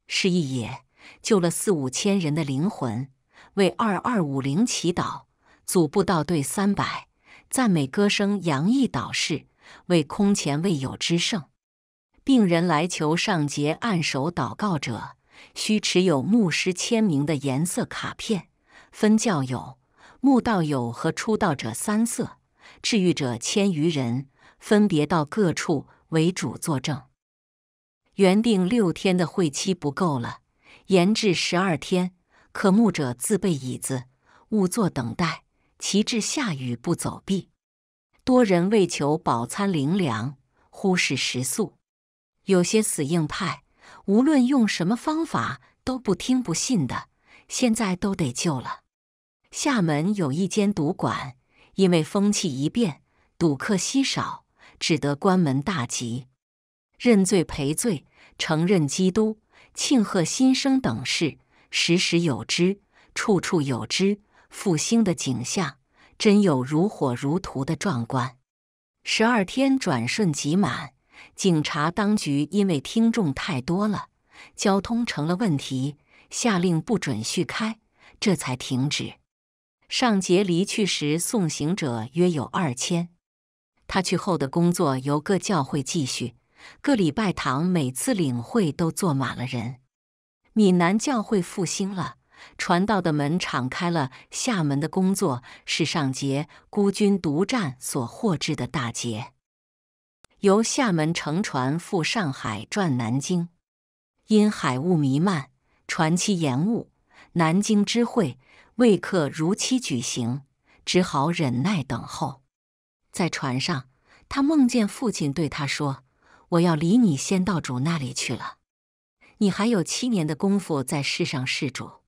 是一也救了四五千人的灵魂，为二二五零祈祷。组布道队三百，赞美歌声洋溢导市，为空前未有之盛。病人来求上节按手祷告者，需持有牧师签名的颜色卡片，分教友、牧道友和出道者三色。治愈者千余人，分别到各处为主作证。原定六天的会期不够了，延至十二天。可牧者自备椅子，勿坐等待。其帜下雨不走避，多人为求饱餐零粮，忽视食宿。有些死硬派，无论用什么方法都不听不信的，现在都得救了。厦门有一间赌馆，因为风气一变，赌客稀少，只得关门大吉。认罪赔罪、承认基督、庆贺新生等事，时时有之，处处有之。复兴的景象真有如火如荼的壮观。十二天转瞬即满，警察当局因为听众太多了，交通成了问题，下令不准续开，这才停止。上节离去时，送行者约有二千。他去后的工作由各教会继续，各礼拜堂每次领会都坐满了人。闽南教会复兴了。传道的门敞开了。厦门的工作是上节孤军独战所获致的大捷。由厦门乘船赴上海，转南京。因海雾弥漫，船期延误，南京知会未可如期举行，只好忍耐等候。在船上，他梦见父亲对他说：“我要离你先到主那里去了，你还有七年的功夫在世上事主。”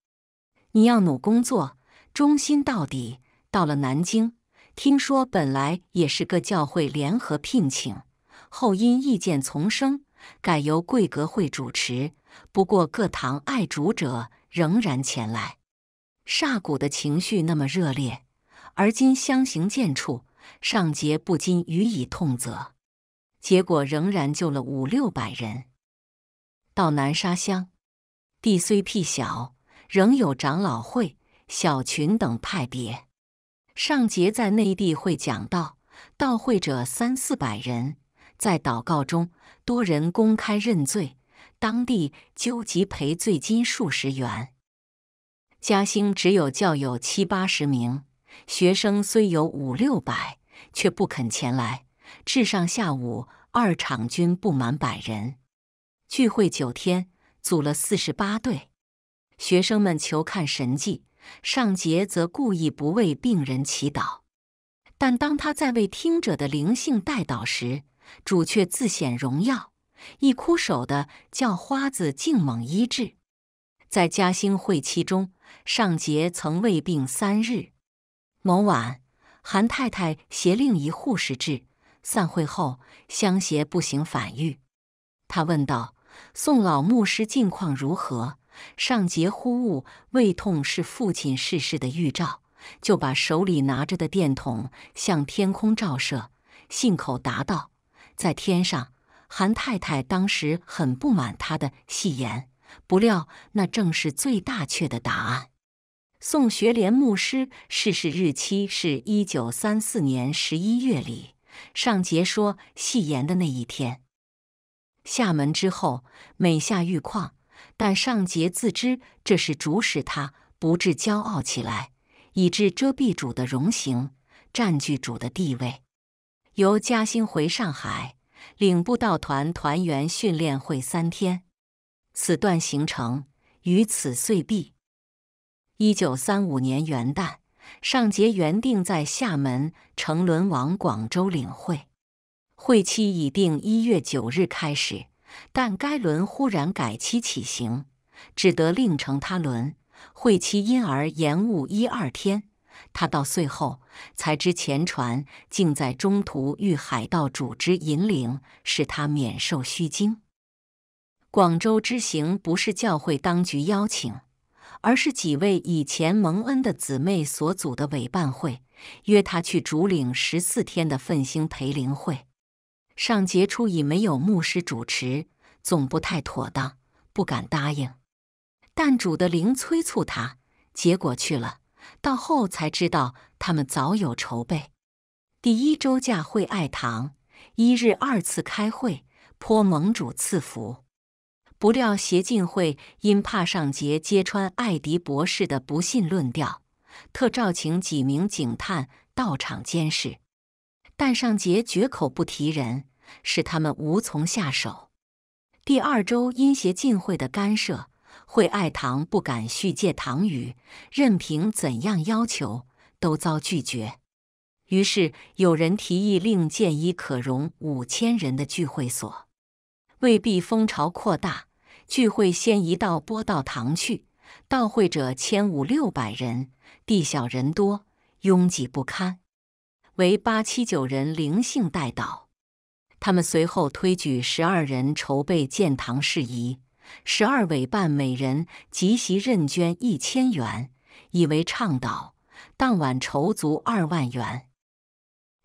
你要努工作，忠心到底。到了南京，听说本来也是各教会联合聘请，后因意见丛生，改由贵格会主持。不过各堂爱主者仍然前来。煞古的情绪那么热烈，而今相形见绌，上杰不禁予以痛责。结果仍然救了五六百人。到南沙乡，地虽僻小。仍有长老会、小群等派别。上节在内地会讲道，到会者三四百人，在祷告中多人公开认罪，当地纠集赔罪金数十元。嘉兴只有教友七八十名，学生虽有五六百，却不肯前来。至上下午二场均不满百人，聚会九天，组了四十八队。学生们求看神迹，尚杰则故意不为病人祈祷。但当他在为听者的灵性代祷时，主却自显荣耀。一枯手的叫花子竟猛医治。在嘉兴会期中，尚杰曾未病三日。某晚，韩太太携另一护士至，散会后相携步行返狱。他问道：“宋老牧师近况如何？”上节忽悟胃痛是父亲逝世的预兆，就把手里拿着的电筒向天空照射，信口答道：“在天上。”韩太太当时很不满他的戏言，不料那正是最大确的答案。宋学莲牧师逝世日期是一九三四年十一月里，上节说戏言的那一天。厦门之后，每下玉矿。但尚杰自知这是主使他不至骄傲起来，以致遮蔽主的容行，占据主的地位。由嘉兴回上海，领步道团团员训练会三天。此段行程于此遂毕。一九三五年元旦，尚杰原定在厦门乘轮往广州领会，会期已定一月九日开始。但该轮忽然改期起行，只得另乘他轮，会期因而延误一二天。他到最后才知前船竟在中途遇海盗组织引领，使他免受虚惊。广州之行不是教会当局邀请，而是几位以前蒙恩的姊妹所组的委办会约他去主领十四天的奋兴培灵会。上节初已没有牧师主持，总不太妥当，不敢答应。但主的灵催促他，结果去了。到后才知道他们早有筹备。第一周驾会爱堂一日二次开会，颇蒙主赐福。不料协进会因怕上节揭穿艾迪博士的不信论调，特召请几名警探到场监视。但尚杰绝口不提人，使他们无从下手。第二周因邪禁会的干涉，会爱堂不敢续借唐宇，任凭怎样要求都遭拒绝。于是有人提议另建一可容五千人的聚会所，为避风潮扩大，聚会先移到波道堂去。到会者千五六百人，地小人多，拥挤不堪。为八七九人灵性代祷，他们随后推举十二人筹备建堂事宜，十二委办每人集席认捐一千元，以为倡导。当晚筹足二万元。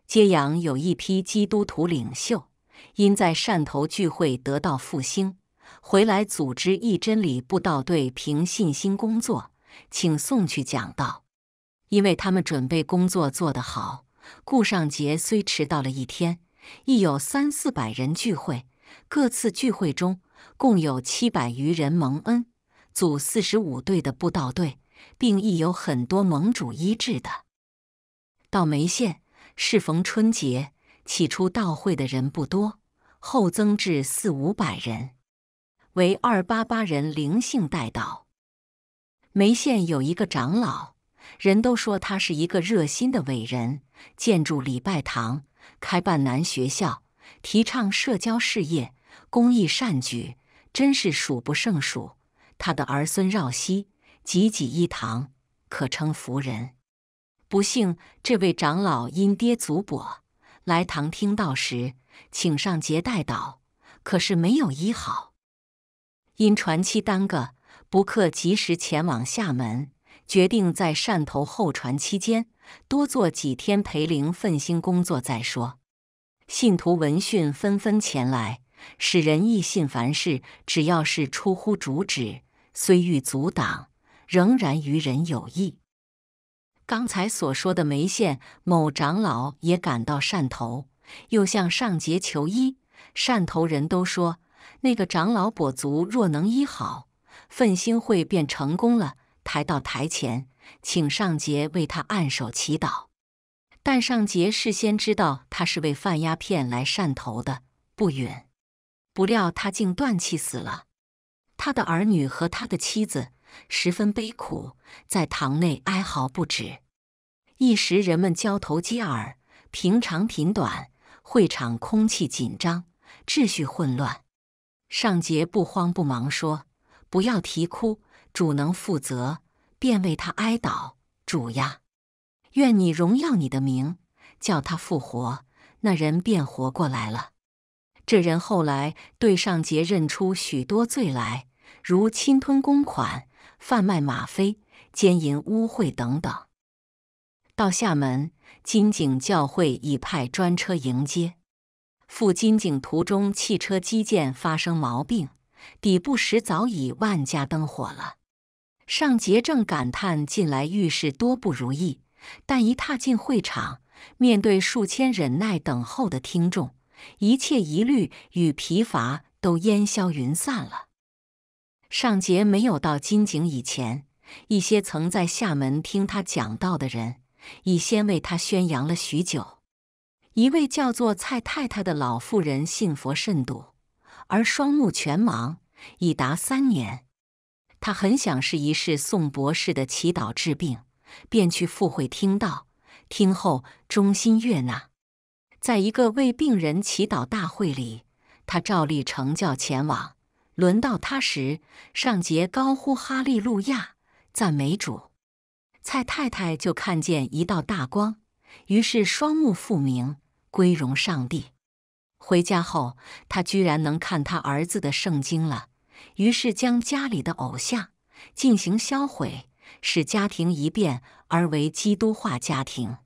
揭阳有一批基督徒领袖，因在汕头聚会得到复兴，回来组织一真理布道队，凭信心工作，请送去讲道，因为他们准备工作做得好。顾尚杰虽迟到了一天，亦有三四百人聚会。各次聚会中，共有七百余人蒙恩，组四十五队的布道队，并亦有很多盟主医治的。到眉县，适逢春节，起初到会的人不多，后增至四五百人，为二八八人灵性带导。眉县有一个长老。人都说他是一个热心的伟人，建筑礼拜堂，开办男学校，提倡社交事业、公益善举，真是数不胜数。他的儿孙绕膝，济济一堂，可称福人。不幸这位长老因跌祖跛，来堂听到时，请上节待祷，可是没有医好。因传期耽搁，不克及时前往厦门。决定在汕头候船期间多做几天培灵奋兴工作再说。信徒闻讯纷纷前来，使人亦信凡事只要是出乎主旨，虽欲阻挡，仍然于人有益。刚才所说的梅县某长老也赶到汕头，又向上节求医。汕头人都说，那个长老跛足若能医好，奋兴会便成功了。抬到台前，请尚杰为他按手祈祷。但尚杰事先知道他是为贩鸦片来汕头的，不允。不料他竟断气死了。他的儿女和他的妻子十分悲苦，在堂内哀嚎不止。一时人们交头接耳，平长频短，会场空气紧张，秩序混乱。尚杰不慌不忙说：“不要啼哭。”主能负责，便为他哀悼。主呀，愿你荣耀你的名，叫他复活。那人便活过来了。这人后来对上杰认出许多罪来，如侵吞公款、贩卖吗啡、奸淫污秽等等。到厦门金井教会已派专车迎接赴金井途中，汽车机件发生毛病，底部时早已万家灯火了。尚杰正感叹近来遇事多不如意，但一踏进会场，面对数千忍耐等候的听众，一切疑虑与疲乏都烟消云散了。尚杰没有到金井以前，一些曾在厦门听他讲道的人，已先为他宣扬了许久。一位叫做蔡太太的老妇人信佛甚笃，而双目全盲，已达三年。他很想试一试宋博士的祈祷治病，便去赴会听道。听后衷心悦纳。在一个为病人祈祷大会里，他照例成教前往。轮到他时，上节高呼哈利路亚，赞美主。蔡太太就看见一道大光，于是双目复明，归荣上帝。回家后，他居然能看他儿子的圣经了。于是将家里的偶像进行销毁，使家庭一变而为基督化家庭。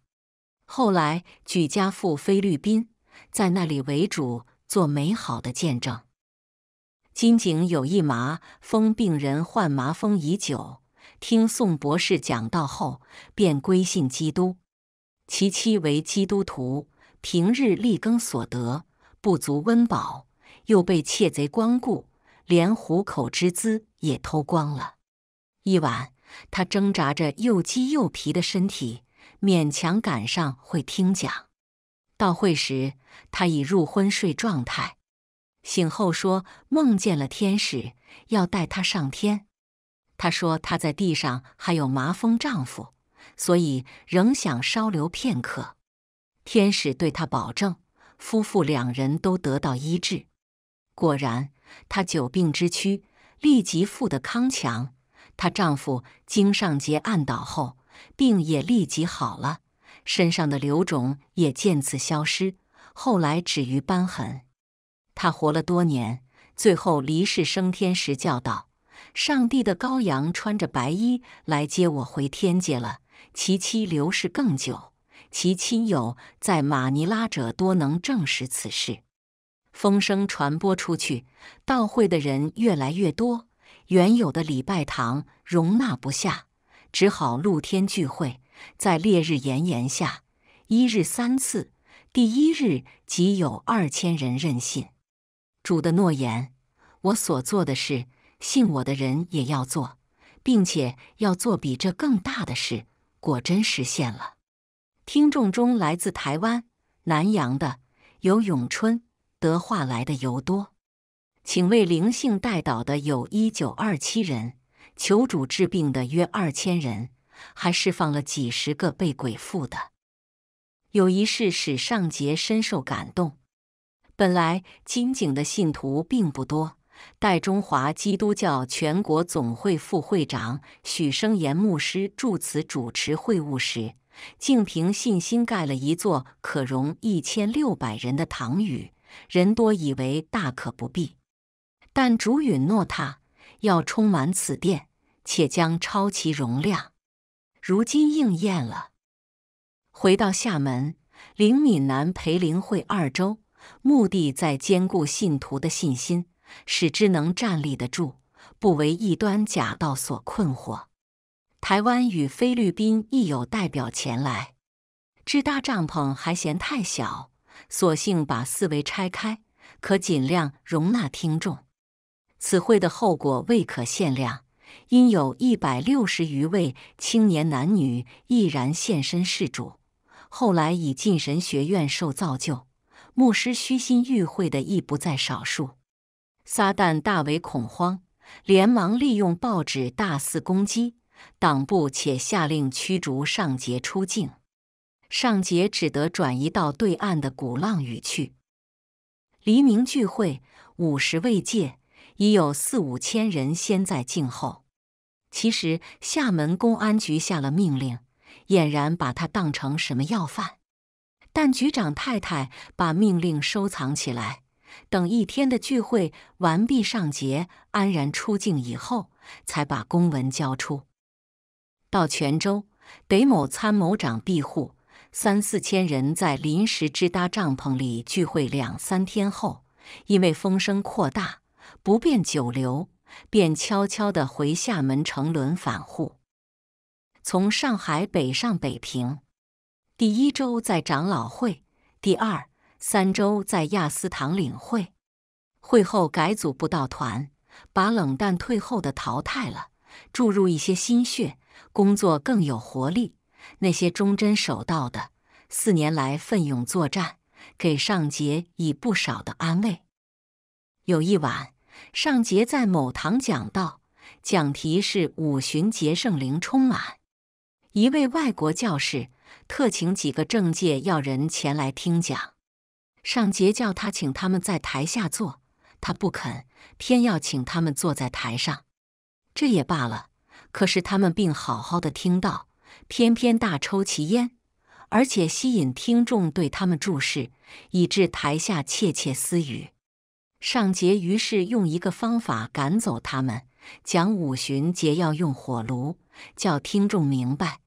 后来举家赴菲律宾，在那里为主做美好的见证。金井有一麻风病人，患麻风已久，听宋博士讲道后，便归信基督。其妻为基督徒，平日力耕所得不足温饱，又被窃贼光顾。连虎口之资也偷光了。一晚，他挣扎着又饥又疲的身体，勉强赶上会听讲。到会时，他已入昏睡状态。醒后说梦见了天使，要带他上天。他说他在地上还有麻风丈夫，所以仍想稍留片刻。天使对他保证，夫妇两人都得到医治。果然。她久病之躯立即复得康强，她丈夫经上节按倒后，病也立即好了，身上的瘤肿也渐次消失，后来止于瘢痕。她活了多年，最后离世升天时叫道：“上帝的羔羊穿着白衣来接我回天界了。”其妻刘氏更久，其亲友在马尼拉者多能证实此事。风声传播出去，到会的人越来越多，原有的礼拜堂容纳不下，只好露天聚会，在烈日炎炎下，一日三次。第一日即有二千人任信主的诺言。我所做的事，信我的人也要做，并且要做比这更大的事。果真实现了。听众中来自台湾、南洋的有咏春。德化来的尤多，请为灵性带导的有一九二七人，求主治病的约二千人，还释放了几十个被鬼附的。有一事使上杰深受感动。本来金井的信徒并不多，代中华基督教全国总会副会长许生延牧师祝词主持会务时，竟凭信心盖了一座可容一千六百人的堂宇。人多以为大可不必，但主允诺他要充满此殿，且将超其容量。如今应验了。回到厦门，领闽南、陪灵会二州，目的在兼顾信徒的信心，使之能站立得住，不为异端假道所困惑。台湾与菲律宾亦有代表前来，支搭帐篷还嫌太小。索性把四维拆开，可尽量容纳听众。此会的后果未可限量，因有一百六十余位青年男女毅然现身事主，后来以进神学院受造就，牧师虚心遇会的亦不在少数。撒旦大为恐慌，连忙利用报纸大肆攻击党部，且下令驱逐上节出境。尚杰只得转移到对岸的鼓浪屿去。黎明聚会，五十未届，已有四五千人先在静候。其实厦门公安局下了命令，俨然把他当成什么要犯。但局长太太把命令收藏起来，等一天的聚会完毕，尚杰安然出境以后，才把公文交出。到泉州，得某参谋长庇护。三四千人在临时支搭帐篷里聚会两三天后，因为风声扩大，不便久留，便悄悄地回厦门乘轮返沪。从上海北上北平，第一周在长老会，第二、三周在亚斯堂领会。会后改组布道团，把冷淡退后的淘汰了，注入一些心血，工作更有活力。那些忠贞守道的，四年来奋勇作战，给尚杰以不少的安慰。有一晚，尚杰在某堂讲道，讲题是“五旬节圣灵充满”。一位外国教士特请几个政界要人前来听讲，尚杰叫他请他们在台下坐，他不肯，偏要请他们坐在台上。这也罢了，可是他们并好好的听到。偏偏大抽其烟，而且吸引听众对他们注视，以致台下窃窃私语。尚杰于是用一个方法赶走他们，讲五旬节要用火炉，叫听众明白。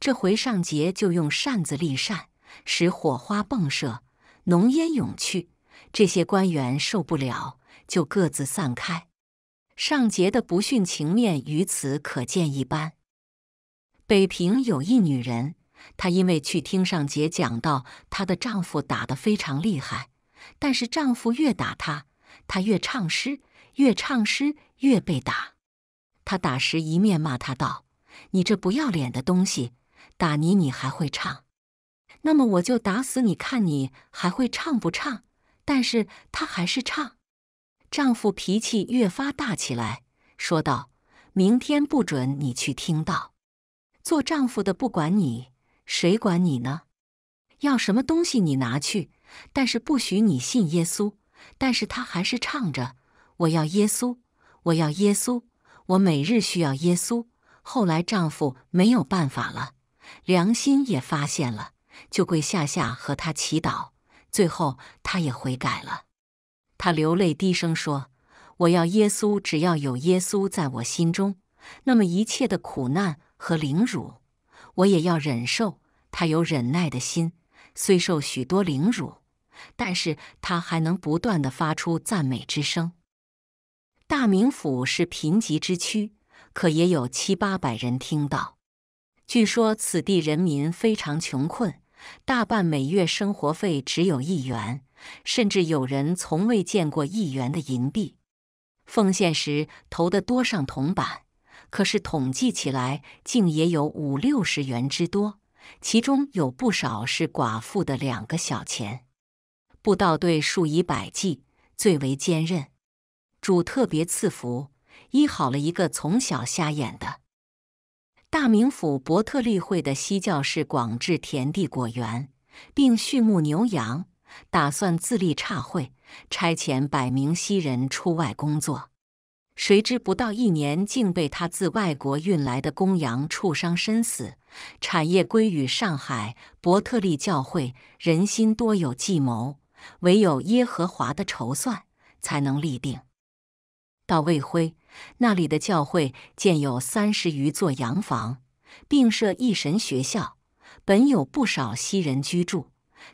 这回尚杰就用扇子立扇，使火花迸射，浓烟涌去。这些官员受不了，就各自散开。尚杰的不逊情面，于此可见一斑。北平有一女人，她因为去听上节讲到她的丈夫打得非常厉害。但是丈夫越打她，她越唱诗，越唱诗越被打。他打时一面骂她道：“你这不要脸的东西，打你你还会唱，那么我就打死你看你还会唱不唱？”但是她还是唱。丈夫脾气越发大起来，说道：“明天不准你去听到。”做丈夫的不管你，谁管你呢？要什么东西你拿去，但是不许你信耶稣。但是她还是唱着：“我要耶稣，我要耶稣，我每日需要耶稣。”后来丈夫没有办法了，良心也发现了，就跪下下和她祈祷。最后她也悔改了，她流泪低声说：“我要耶稣，只要有耶稣在我心中，那么一切的苦难。”和凌辱，我也要忍受。他有忍耐的心，虽受许多凌辱，但是他还能不断的发出赞美之声。大名府是贫瘠之区，可也有七八百人听到。据说此地人民非常穷困，大半每月生活费只有一元，甚至有人从未见过一元的银币。奉献时投的多上铜板。可是统计起来，竟也有五六十元之多，其中有不少是寡妇的两个小钱。布道队数以百计，最为坚韧。主特别赐福，医好了一个从小瞎眼的。大名府伯特利会的西教士广志田地果园，并畜牧牛羊，打算自立差会，差遣百名西人出外工作。谁知不到一年，竟被他自外国运来的公羊触伤身死，产业归于上海伯特利教会。人心多有计谋，唯有耶和华的筹算才能立定。到魏辉，那里的教会建有三十余座洋房，并设一神学校，本有不少西人居住，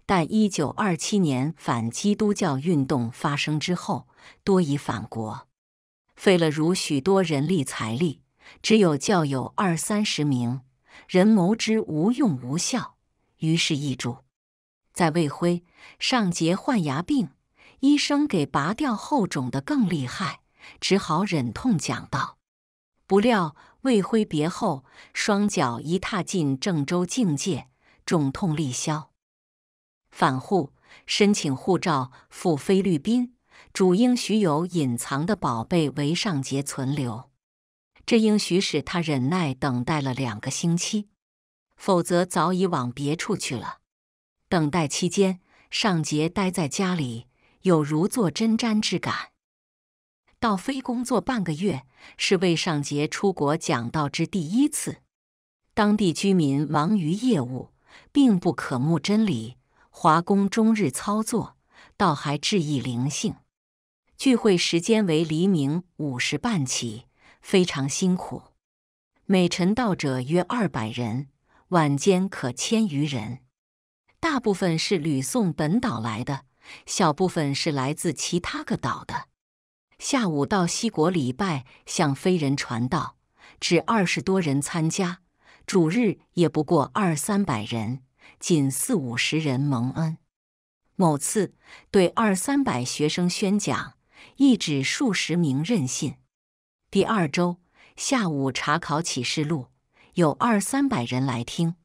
但一九二七年反基督教运动发生之后，多已反国。费了如许多人力财力，只有教友二三十名人谋之无用无效，于是易主。在魏辉上节患牙病，医生给拔掉后肿的更厉害，只好忍痛讲道。不料魏辉别后，双脚一踏进郑州境界，肿痛立消。返沪申请护照赴菲律宾。主应许有隐藏的宝贝为上节存留，这应许使他忍耐等待了两个星期，否则早已往别处去了。等待期间，上节待在家里有如坐针毡之感。到非工作半个月，是为上节出国讲道之第一次。当地居民忙于业务，并不可慕真理，华工终日操作，倒还致意灵性。聚会时间为黎明五时半起，非常辛苦。每晨到者约二百人，晚间可千余人。大部分是吕宋本岛来的，小部分是来自其他个岛的。下午到西国礼拜，向非人传道，至二十多人参加。主日也不过二三百人，仅四五十人蒙恩。某次对二三百学生宣讲。一纸数十名任信。第二周下午查考启示录，有二三百人来听。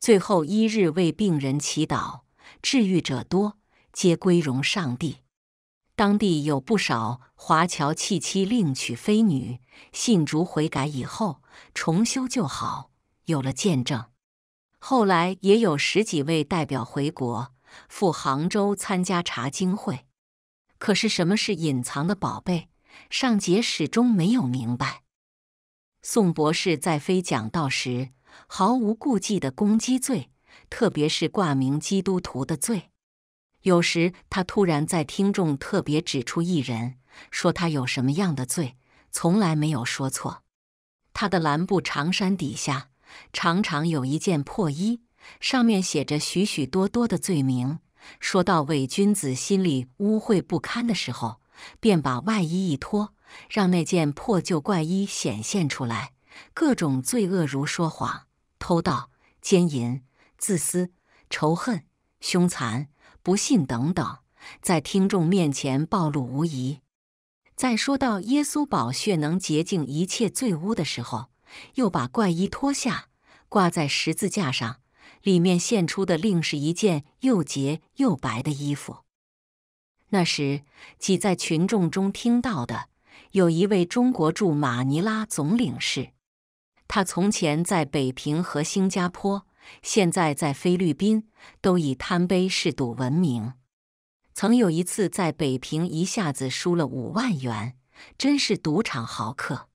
最后一日为病人祈祷，治愈者多，皆归荣上帝。当地有不少华侨弃妻另娶非女，信主悔改以后重修就好，有了见证。后来也有十几位代表回国，赴杭州参加查经会。可是，什么是隐藏的宝贝？尚杰始终没有明白。宋博士在非讲道时，毫无顾忌地攻击罪，特别是挂名基督徒的罪。有时他突然在听众特别指出一人，说他有什么样的罪，从来没有说错。他的蓝布长衫底下，常常有一件破衣，上面写着许许多多的罪名。说到伪君子心里污秽不堪的时候，便把外衣一脱，让那件破旧怪衣显现出来，各种罪恶如说谎、偷盗、奸淫、自私、仇恨、凶残、不信等等，在听众面前暴露无遗。在说到耶稣宝血能洁净一切罪污的时候，又把怪衣脱下，挂在十字架上。里面现出的另是一件又洁又白的衣服。那时挤在群众中听到的，有一位中国驻马尼拉总领事，他从前在北平和新加坡，现在在菲律宾，都以贪杯嗜赌闻名。曾有一次在北平一下子输了五万元，真是赌场豪客。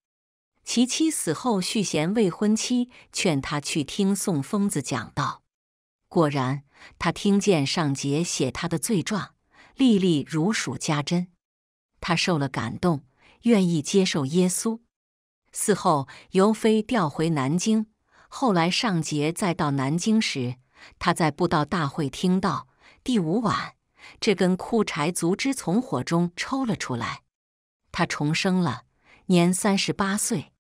其妻死后，续弦未婚妻劝他去听宋疯子讲道。果然，他听见上杰写他的罪状，历历如数家珍。他受了感动，愿意接受耶稣。死后尤飞调回南京。后来上杰再到南京时，他在布道大会听到第五晚，这根枯柴足枝从火中抽了出来，他重生了，年三十八岁。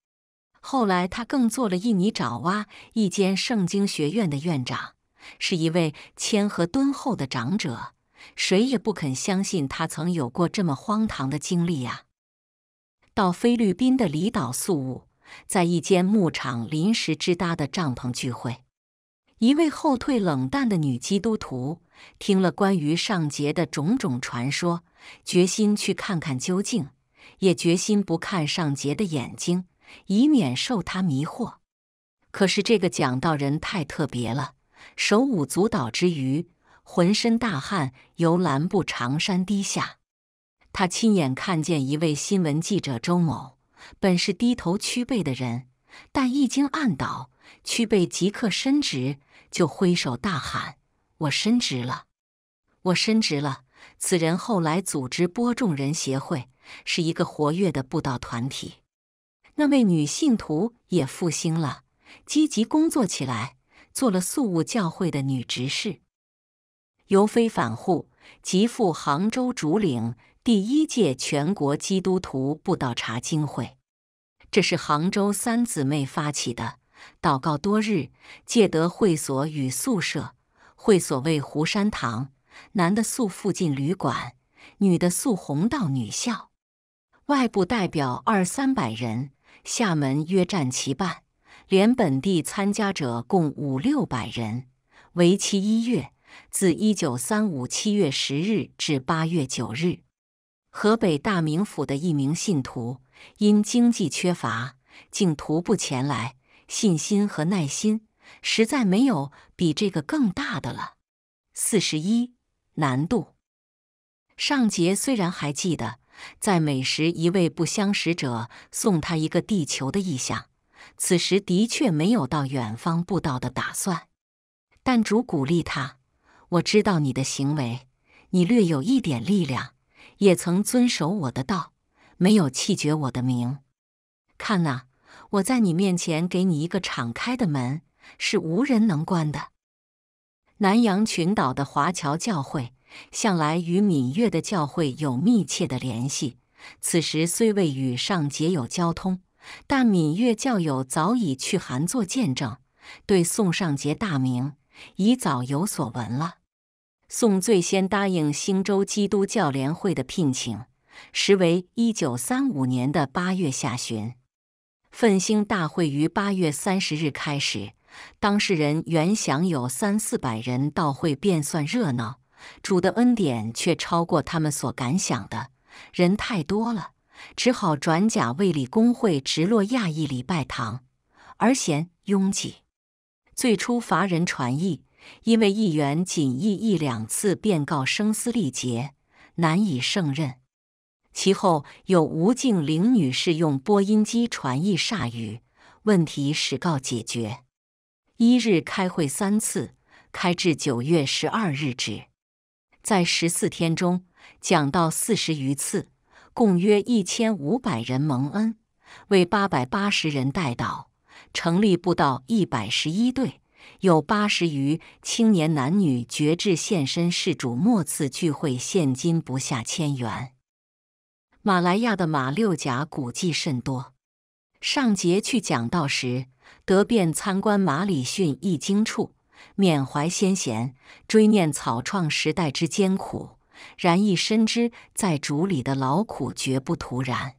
后来，他更做了印尼爪哇一间圣经学院的院长，是一位谦和敦厚的长者。谁也不肯相信他曾有过这么荒唐的经历呀！到菲律宾的离岛宿务，在一间牧场临时支搭的帐篷聚会，一位后退冷淡的女基督徒听了关于尚杰的种种传说，决心去看看究竟，也决心不看尚杰的眼睛。以免受他迷惑，可是这个讲道人太特别了，手舞足蹈之余，浑身大汗由蓝布长衫滴下。他亲眼看见一位新闻记者周某，本是低头屈背的人，但一经按倒，屈背即刻伸直，就挥手大喊：“我伸直了，我伸直了！”此人后来组织播种人协会，是一个活跃的布道团体。那位女信徒也复兴了，积极工作起来，做了素务教会的女执事。由非反沪，即赴杭州竹岭第一届全国基督徒布道查经会。这是杭州三姊妹发起的，祷告多日，借得会所与宿舍。会所为湖山堂，男的宿附近旅馆，女的宿红道女校。外部代表二三百人。厦门约占其半，连本地参加者共五六百人，为期一月，自一九三五七月十日至八月九日。河北大名府的一名信徒因经济缺乏，竟徒步前来，信心和耐心实在没有比这个更大的了。四十一难度。上节虽然还记得。在美时，一位不相识者送他一个地球的意象。此时的确没有到远方步道的打算，但主鼓励他：“我知道你的行为，你略有一点力量，也曾遵守我的道，没有弃绝我的名。看呐，我在你面前给你一个敞开的门，是无人能关的。”南洋群岛的华侨教会。向来与闽粤的教会有密切的联系，此时虽未与上结有交通，但闽粤教友早已去函作见证，对宋上杰大名已早有所闻了。宋最先答应兴州基督教联会的聘请，实为一九三五年的八月下旬，奋兴大会于八月三十日开始，当事人原想有三四百人到会便算热闹。主的恩典却超过他们所敢想的，人太多了，只好转甲卫理公会直落亚裔礼拜堂，而嫌拥挤。最初乏人传译，因为议员仅议一两次便告声嘶力竭，难以胜任。其后有吴敬玲女士用播音机传译煞语，问题始告解决。一日开会三次，开至九月十二日止。在十四天中讲到四十余次，共约一千五百人蒙恩，为八百八十人代祷，成立布道一百十一队，有八十余青年男女决志献身事主。末次聚会现金不下千元。马来亚的马六甲古迹甚多，上节去讲道时得便参观马里逊译经处。缅怀先贤，追念草创时代之艰苦，然亦深知在主里的劳苦绝不徒然。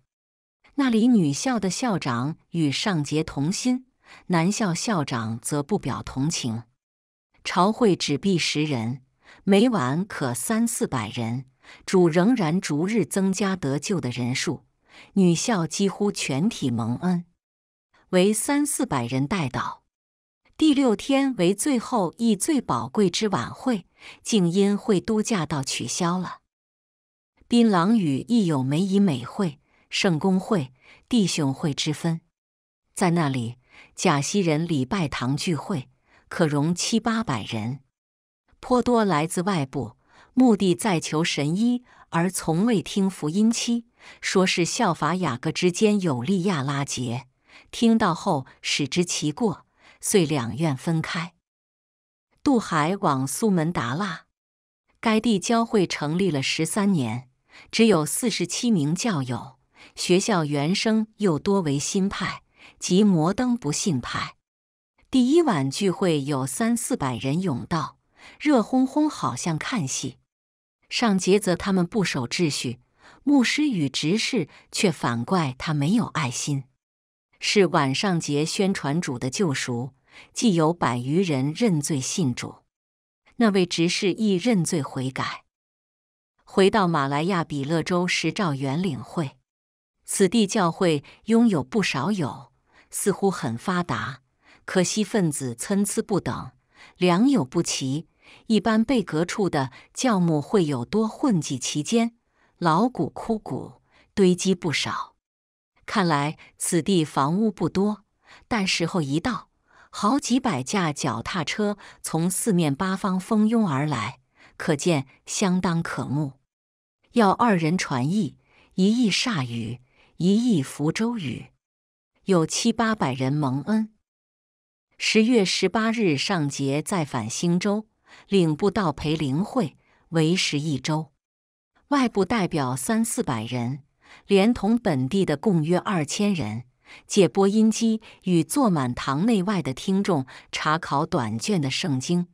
那里女校的校长与上节同心，男校校长则不表同情。朝会只必十人，每晚可三四百人。主仍然逐日增加得救的人数，女校几乎全体蒙恩，为三四百人代祷。第六天为最后一最宝贵之晚会，静音会都驾到取消了。槟榔屿亦有美以美会、圣公会、弟兄会之分。在那里，贾西人礼拜堂聚会可容七八百人，颇多来自外部，目的在求神医，而从未听福音期。说是效法雅各之间有利亚拉结，听到后使之其过。遂两院分开，渡海往苏门答腊。该地教会成立了十三年，只有四十七名教友。学校原生又多为新派及摩登不信派。第一晚聚会有三四百人涌到，热烘烘好像看戏。上节则他们不守秩序，牧师与执事却反怪他没有爱心。是晚上节宣传主的救赎，既有百余人认罪信主，那位执事亦认罪悔改。回到马来亚比勒州十兆元领会，此地教会拥有不少友，似乎很发达。可惜分子参差不等，良莠不齐。一般被革处的教牧会有多混迹其间，老骨枯骨堆积不少。看来此地房屋不多，但时候一到，好几百架脚踏车从四面八方蜂拥而来，可见相当可慕。要二人传译，一译煞雨，一译福州雨。有七八百人蒙恩。十月十八日上节再返兴州，领部道陪灵会，为时一周，外部代表三四百人。连同本地的共约二千人，借播音机与坐满堂内外的听众查考短卷的圣经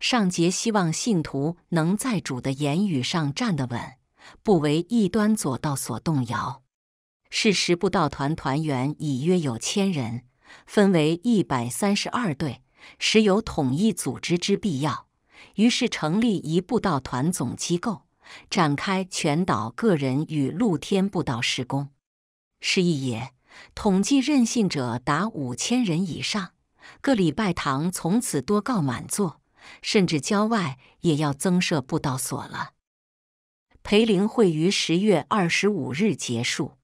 上节，希望信徒能在主的言语上站得稳，不为异端左道所动摇。是十步道团团员已约有千人，分为一百三十二队，时有统一组织之必要，于是成立一步道团总机构。展开全岛个人与露天步道施工，是意也。统计任性者达五千人以上，各礼拜堂从此多告满座，甚至郊外也要增设步道所了。培灵会于十月二十五日结束，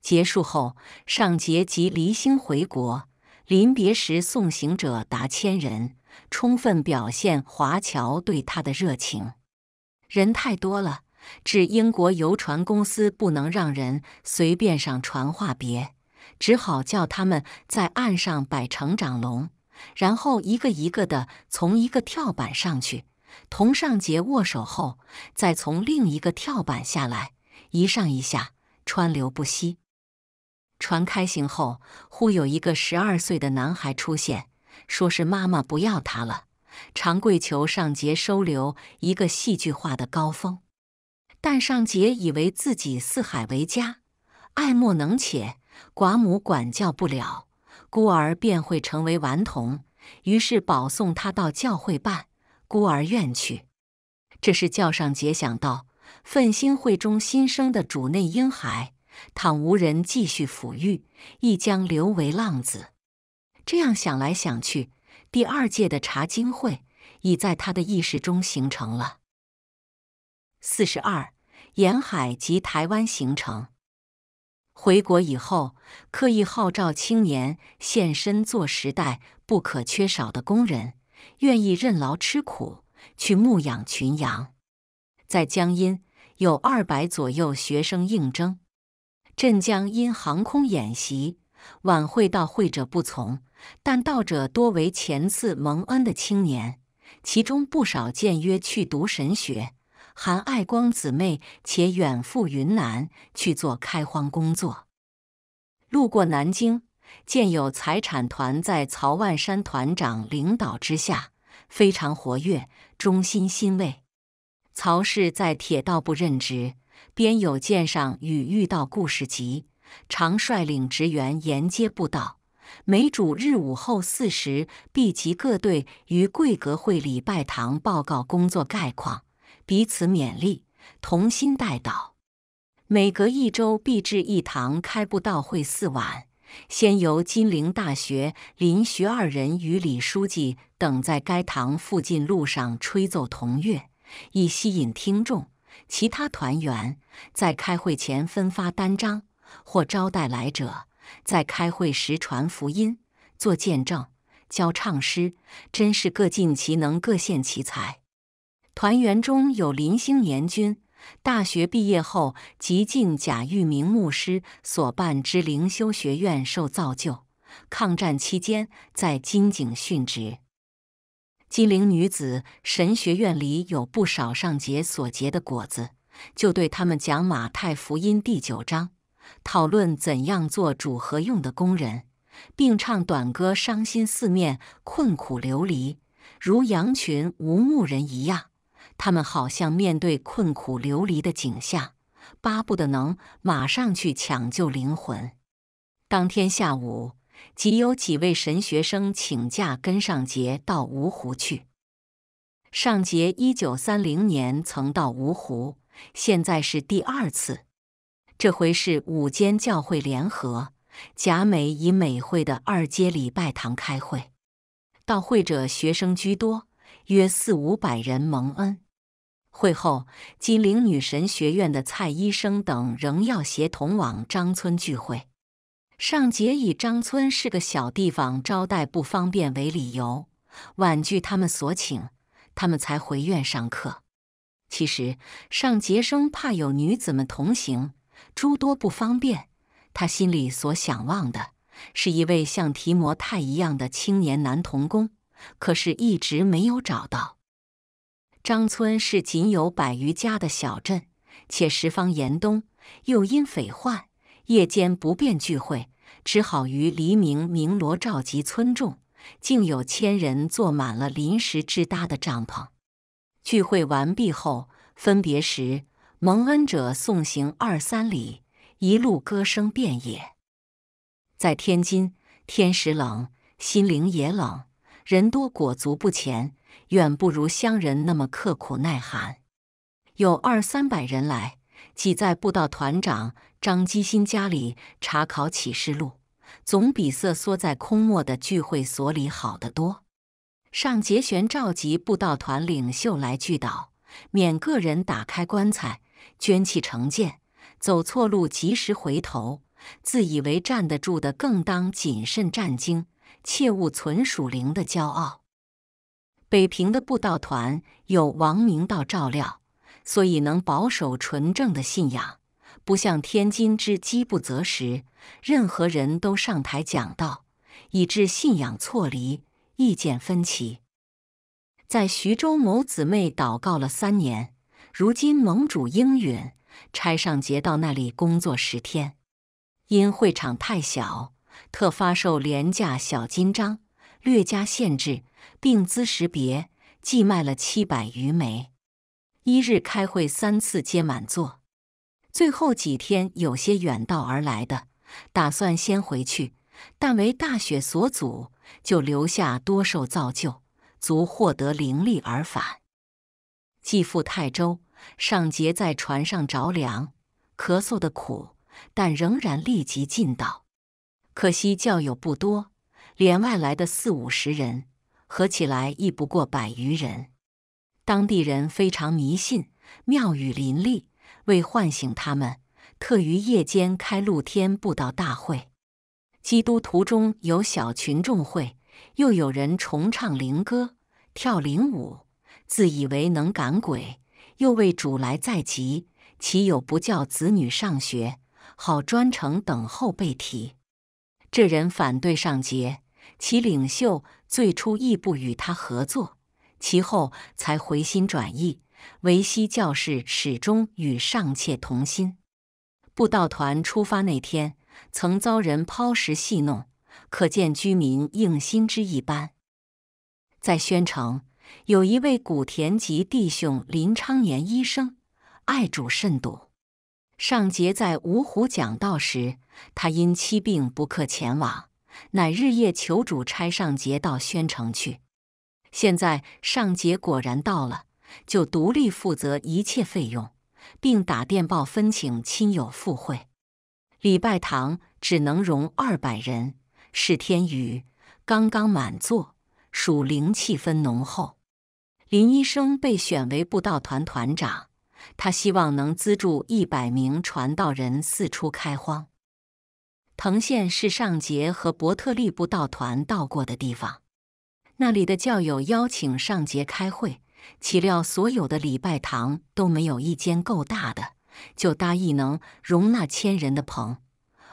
结束后上节即离星回国，临别时送行者达千人，充分表现华侨对他的热情。人太多了，致英国游船公司不能让人随便上船话别，只好叫他们在岸上摆成长龙，然后一个一个的从一个跳板上去，同上节握手后，再从另一个跳板下来，一上一下，川流不息。船开行后，忽有一个十二岁的男孩出现，说是妈妈不要他了。常跪求尚杰收留一个戏剧化的高峰，但尚杰以为自己四海为家，爱莫能且，寡母管教不了孤儿，便会成为顽童，于是保送他到教会办孤儿院去。这是叫尚杰想到，奋心会中新生的主内婴孩，倘无人继续抚育，亦将流为浪子。这样想来想去。第二届的茶经会已在他的意识中形成了。四十二，沿海及台湾行程。回国以后，刻意号召青年现身做时代不可缺少的工人，愿意任劳吃苦，去牧养群羊。在江阴有二百左右学生应征，镇江因航空演习晚会到会者不从。但道者多为前次蒙恩的青年，其中不少见约去读神学。韩爱光姊妹且远赴云南去做开荒工作。路过南京，见有财产团在曹万山团长领导之下非常活跃，衷心欣慰。曹氏在铁道部任职，边有鉴上与遇到故事集，常率领职员沿街步道。每主日午后四时，必集各队于贵阁会礼拜堂报告工作概况，彼此勉励，同心带导。每隔一周，必至一堂开布道会四晚。先由金陵大学林徐二人与李书记等在该堂附近路上吹奏铜乐，以吸引听众。其他团员在开会前分发单张，或招待来者。在开会时传福音、做见证、教唱诗，真是各尽其能、各献其才。团员中有林兴年君，大学毕业后即进贾玉明牧师所办之灵修学院受造就，抗战期间在金井殉职。金陵女子神学院里有不少上节所结的果子，就对他们讲《马太福音》第九章。讨论怎样做主和用的工人，并唱短歌，伤心四面，困苦流离，如羊群无牧人一样。他们好像面对困苦流离的景象，巴不得能马上去抢救灵魂。当天下午，即有几位神学生请假跟上杰到芜湖去。上杰一九三零年曾到芜湖，现在是第二次。这回是五间教会联合，贾美以美会的二阶礼拜堂开会，到会者学生居多，约四五百人蒙恩。会后，金陵女神学院的蔡医生等仍要协同往张村聚会，尚杰以张村是个小地方，招待不方便为理由，婉拒他们所请，他们才回院上课。其实尚杰生怕有女子们同行。诸多不方便，他心里所想望的是一位像提摩太一样的青年男童工，可是一直没有找到。张村是仅有百余家的小镇，且十方严冬，又因匪患，夜间不便聚会，只好于黎明鸣锣召集村众，竟有千人坐满了临时支搭的帐篷。聚会完毕后，分别时。蒙恩者送行二三里，一路歌声遍野。在天津，天时冷，心灵也冷，人多裹足不前，远不如乡人那么刻苦耐寒。有二三百人来挤在步道团长张基新家里查考启示录，总比瑟缩在空漠的聚会所里好得多。上节玄召集步道团领袖来聚岛，免个人打开棺材。捐弃成见，走错路及时回头，自以为站得住的，更当谨慎站精，切勿存属灵的骄傲。北平的布道团有王明道照料，所以能保守纯正的信仰，不像天津之饥不择食，任何人都上台讲道，以致信仰错离，意见分歧。在徐州某姊妹祷告了三年。如今盟主应允，差上杰到那里工作十天。因会场太小，特发售廉价小金章，略加限制，并资识别，寄卖了七百余枚。一日开会三次，皆满座。最后几天有些远道而来的，打算先回去，但为大雪所阻，就留下多受造就，足获得灵力而返，继赴泰州。尚杰在船上着凉，咳嗽的苦，但仍然立即进道。可惜教友不多，连外来的四五十人合起来亦不过百余人。当地人非常迷信，庙宇林立，为唤醒他们，特于夜间开露天布道大会。基督徒中有小群众会，又有人重唱灵歌、跳灵舞，自以为能赶鬼。又为主来在即，岂有不教子女上学，好专程等候被提？这人反对上节，其领袖最初亦不与他合作，其后才回心转意。维西教士始终与上妾同心。布道团出发那天，曾遭人抛石戏弄，可见居民应心之一般。在宣城。有一位古田籍弟兄林昌年医生，爱主甚笃。上节在芜湖讲道时，他因妻病不克前往，乃日夜求主差上节到宣城去。现在上节果然到了，就独立负责一切费用，并打电报分请亲友赴会。礼拜堂只能容二百人，是天雨刚刚满座，属灵气氛浓厚。林医生被选为布道团团长，他希望能资助一百名传道人四处开荒。藤县是上杰和伯特利布道团到过的地方，那里的教友邀请上杰开会，岂料所有的礼拜堂都没有一间够大的，就搭一能容纳千人的棚，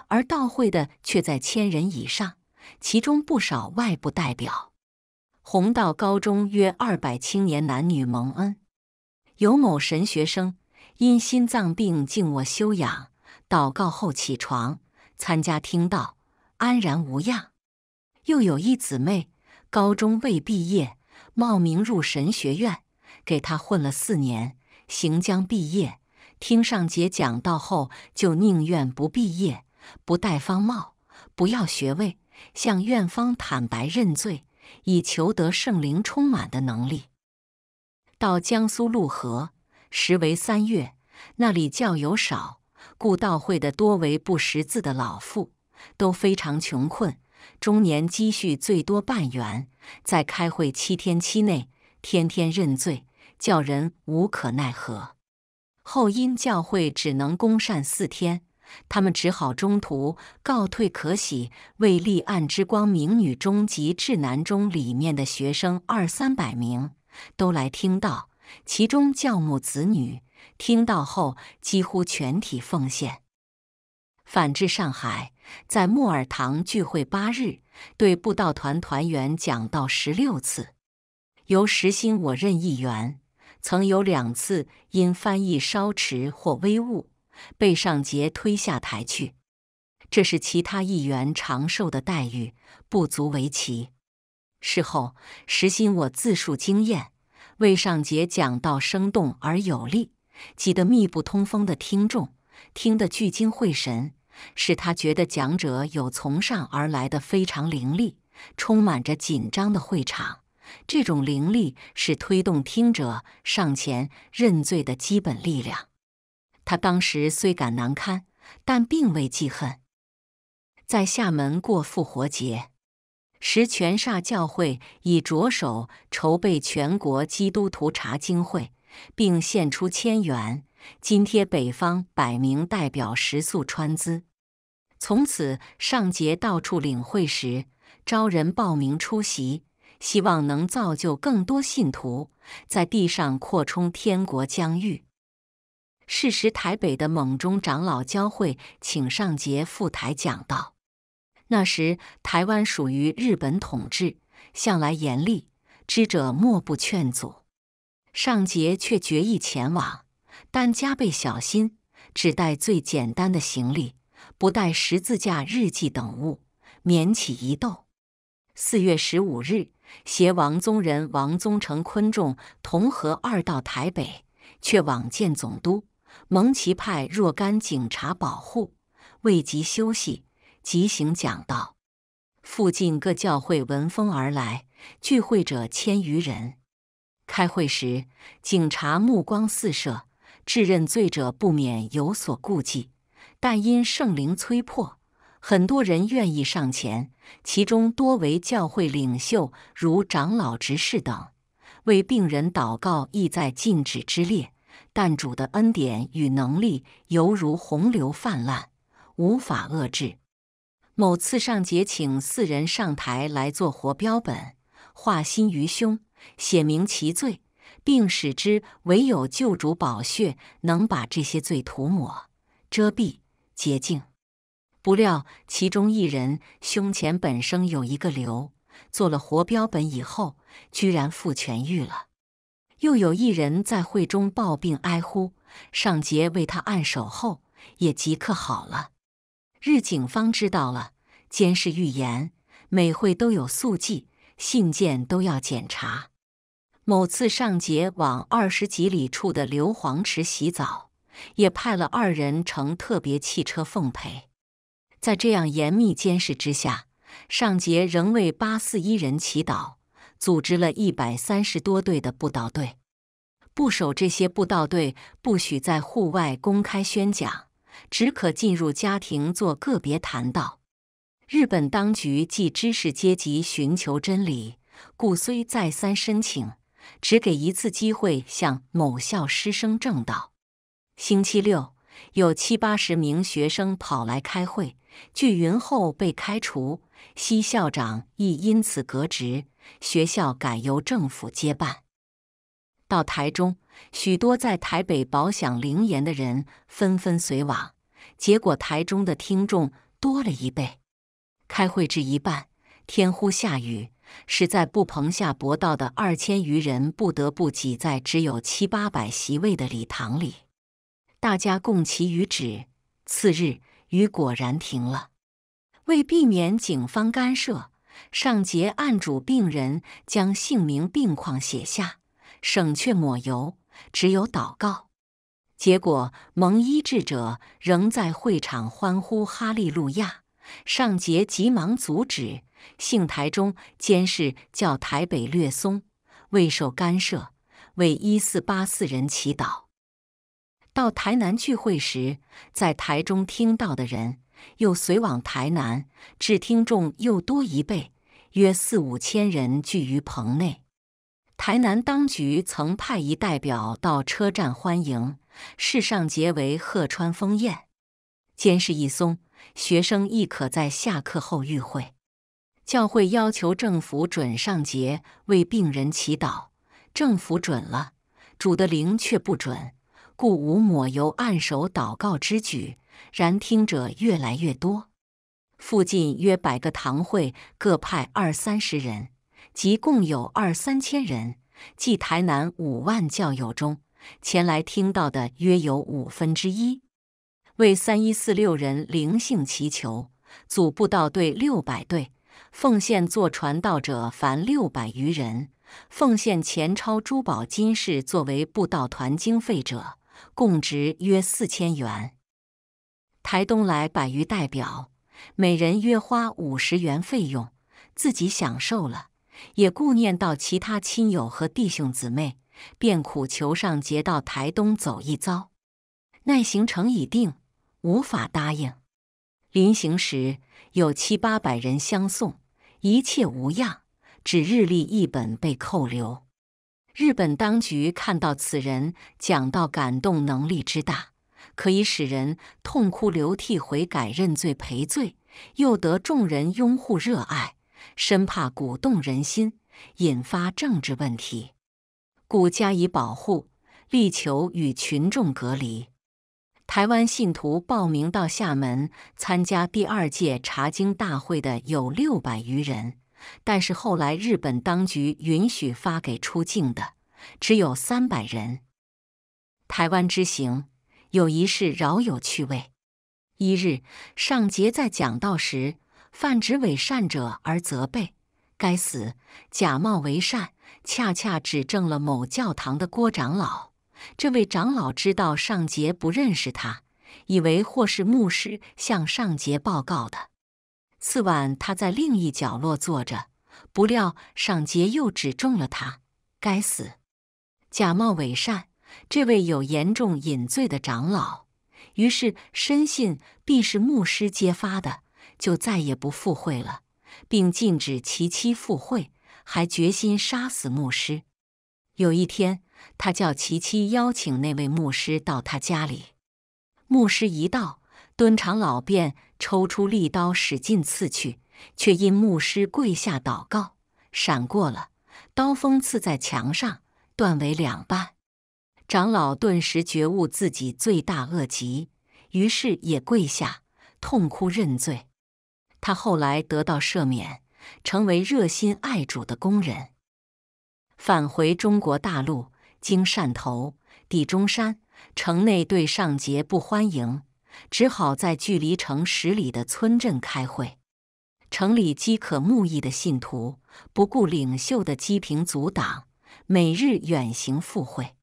而到会的却在千人以上，其中不少外部代表。红道高中约二百青年男女蒙恩，有某神学生因心脏病静卧休养，祷告后起床参加听道，安然无恙。又有一姊妹高中未毕业，冒名入神学院，给他混了四年，行将毕业，听上节讲道后，就宁愿不毕业，不戴方帽，不要学位，向院方坦白认罪。以求得圣灵充满的能力。到江苏陆河时为三月，那里教友少，故道会的多为不识字的老妇，都非常穷困，中年积蓄最多半元，在开会七天期内，天天认罪，叫人无可奈何。后因教会只能公善四天。他们只好中途告退。可喜，为立案之光明女中及智男中里面的学生二三百名都来听到，其中教母子女听到后几乎全体奉献。返至上海，在木尔堂聚会八日，对布道团团员讲到十六次。由时心我任一员，曾有两次因翻译稍迟或微误。被尚杰推下台去，这是其他议员常受的待遇，不足为奇。事后实心我自述经验，为尚杰讲到生动而有力，挤得密不通风的听众听得聚精会神，使他觉得讲者有从上而来的非常凌厉，充满着紧张的会场。这种凌厉是推动听者上前认罪的基本力量。他当时虽感难堪，但并未记恨。在厦门过复活节，十全煞教会已着手筹备全国基督徒查经会，并献出千元津贴，北方百名代表食宿穿资。从此，上节到处领会时，招人报名出席，希望能造就更多信徒，在地上扩充天国疆域。适时，台北的蒙中长老教会请上杰赴台讲道。那时台湾属于日本统治，向来严厉，知者莫不劝阻。上杰却决意前往，但加倍小心，只带最简单的行李，不带十字架、日记等物，免起疑窦。四月十五日，携王宗仁、王宗成、昆仲同和二到台北，却往见总督。蒙奇派若干警察保护，未及休息，即行讲道。附近各教会闻风而来，聚会者千余人。开会时，警察目光四射，致认罪者不免有所顾忌。但因圣灵催迫，很多人愿意上前，其中多为教会领袖，如长老、执事等。为病人祷告亦在禁止之列。但主的恩典与能力犹如洪流泛滥，无法遏制。某次上节，请四人上台来做活标本，画心于胸，写明其罪，并使之唯有救主宝血能把这些罪涂抹、遮蔽、洁净。不料，其中一人胸前本生有一个瘤，做了活标本以后，居然复痊愈了。又有一人在会中抱病哀呼，尚杰为他按手后，也即刻好了。日警方知道了，监视预言，每会都有速记信件都要检查。某次尚杰往二十几里处的硫磺池洗澡，也派了二人乘特别汽车奉陪。在这样严密监视之下，尚杰仍为八四一人祈祷。组织了一百三十多队的布道队，不守这些布道队不许在户外公开宣讲，只可进入家庭做个别谈到。日本当局既知识阶级寻求真理，故虽再三申请，只给一次机会向某校师生正道。星期六有七八十名学生跑来开会，聚云后被开除，西校长亦因此革职。学校改由政府接办，到台中，许多在台北保享灵言的人纷纷随往，结果台中的听众多了一倍。开会至一半，天忽下雨，使在布棚下博道的二千余人不得不挤在只有七八百席位的礼堂里，大家共齐于止。次日，雨果然停了。为避免警方干涉。上节按主病人将姓名病况写下，省却抹油，只有祷告。结果蒙医治者仍在会场欢呼哈利路亚。上节急忙阻止，幸台中监视叫台北略松，未受干涉，为一四八四人祈祷。到台南聚会时，在台中听到的人。又随往台南，至听众又多一倍，约四五千人聚于棚内。台南当局曾派一代表到车站欢迎，视上节为鹤川风宴，监视一松，学生亦可在下课后遇会。教会要求政府准上节为病人祈祷，政府准了，主的灵却不准，故无抹油按手祷告之举。然听者越来越多，附近约百个堂会各派二三十人，即共有二三千人。即台南五万教友中，前来听到的约有五分之一，为三一四六人灵性祈求。组布道队六百队，奉献做传道者凡六百余人，奉献钱钞珠宝金饰作为布道团经费者，共值约四千元。台东来百余代表，每人约花五十元费用，自己享受了，也顾念到其他亲友和弟兄姊妹，便苦求上节到台东走一遭。奈行程已定，无法答应。临行时有七八百人相送，一切无恙，只日历一本被扣留。日本当局看到此人讲到感动能力之大。可以使人痛哭流涕、悔改认罪赔罪，又得众人拥护热爱，深怕鼓动人心，引发政治问题，故加以保护，力求与群众隔离。台湾信徒报名到厦门参加第二届查经大会的有六百余人，但是后来日本当局允许发给出境的只有三百人。台湾之行。有一事饶有趣味。一日，尚杰在讲道时，泛指伪善者而责备：“该死，假冒伪善！”恰恰指正了某教堂的郭长老。这位长老知道尚杰不认识他，以为或是牧师向上杰报告的。次晚，他在另一角落坐着，不料尚杰又指中了他：“该死，假冒伪善！”这位有严重隐罪的长老，于是深信必是牧师揭发的，就再也不赴会了，并禁止其妻赴会，还决心杀死牧师。有一天，他叫其妻邀请那位牧师到他家里。牧师一到，蹲长老便抽出利刀使劲刺去，却因牧师跪下祷告，闪过了，刀锋刺在墙上，断为两半。长老顿时觉悟自己罪大恶极，于是也跪下痛哭认罪。他后来得到赦免，成为热心爱主的工人，返回中国大陆，经汕头抵中山城内，对上节不欢迎，只好在距离城十里的村镇开会。城里饥渴慕义的信徒不顾领袖的批评阻挡，每日远行赴会。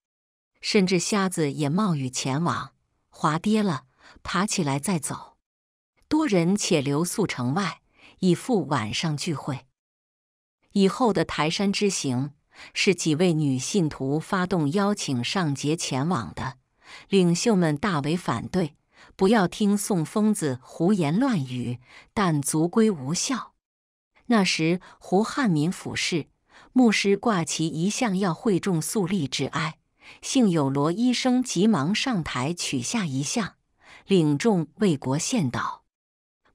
甚至瞎子也冒雨前往，滑跌了，爬起来再走。多人且留宿城外，以赴晚上聚会。以后的台山之行是几位女信徒发动邀请上节前往的，领袖们大为反对，不要听宋疯子胡言乱语，但族规无效。那时胡汉民俯视牧师挂旗，一向要会众肃立致哀。幸有罗医生急忙上台取下遗像，领众为国献祷。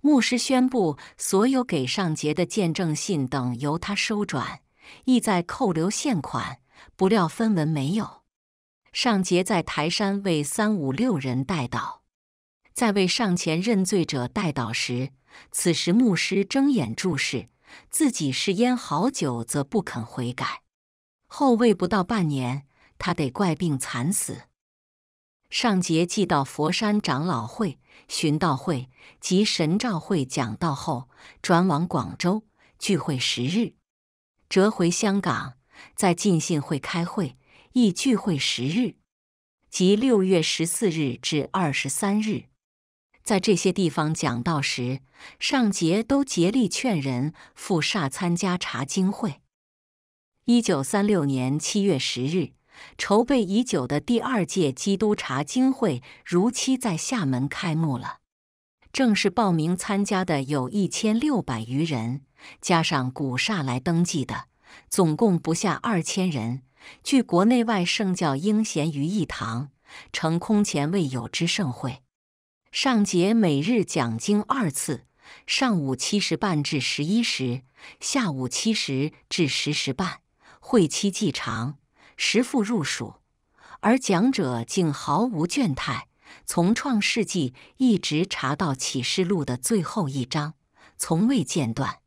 牧师宣布，所有给尚杰的见证信等由他收转，意在扣留现款。不料分文没有。尚杰在台山为三五六人代祷，在为上前认罪者代祷时，此时牧师睁眼注视，自己是烟好酒，则不肯悔改。后未不到半年。他得怪病惨死。上节既到佛山长老会、寻道会及神照会讲道后，转往广州聚会十日，折回香港，在进信会开会亦聚会十日，即六月十四日至二十三日，在这些地方讲道时，上节都竭力劝人赴厦参加查经会。一九三六年七月十日。筹备已久的第二届基督茶经会如期在厦门开幕了。正式报名参加的有一千六百余人，加上古刹来登记的，总共不下二千人。据国内外圣教英贤于一堂，成空前未有之盛会。上节每日讲经二次，上午七时半至十一时，下午七时至十时半。会期既长。时复入蜀，而讲者竟毫无倦态，从《创世纪》一直查到《启示录》的最后一章，从未间断。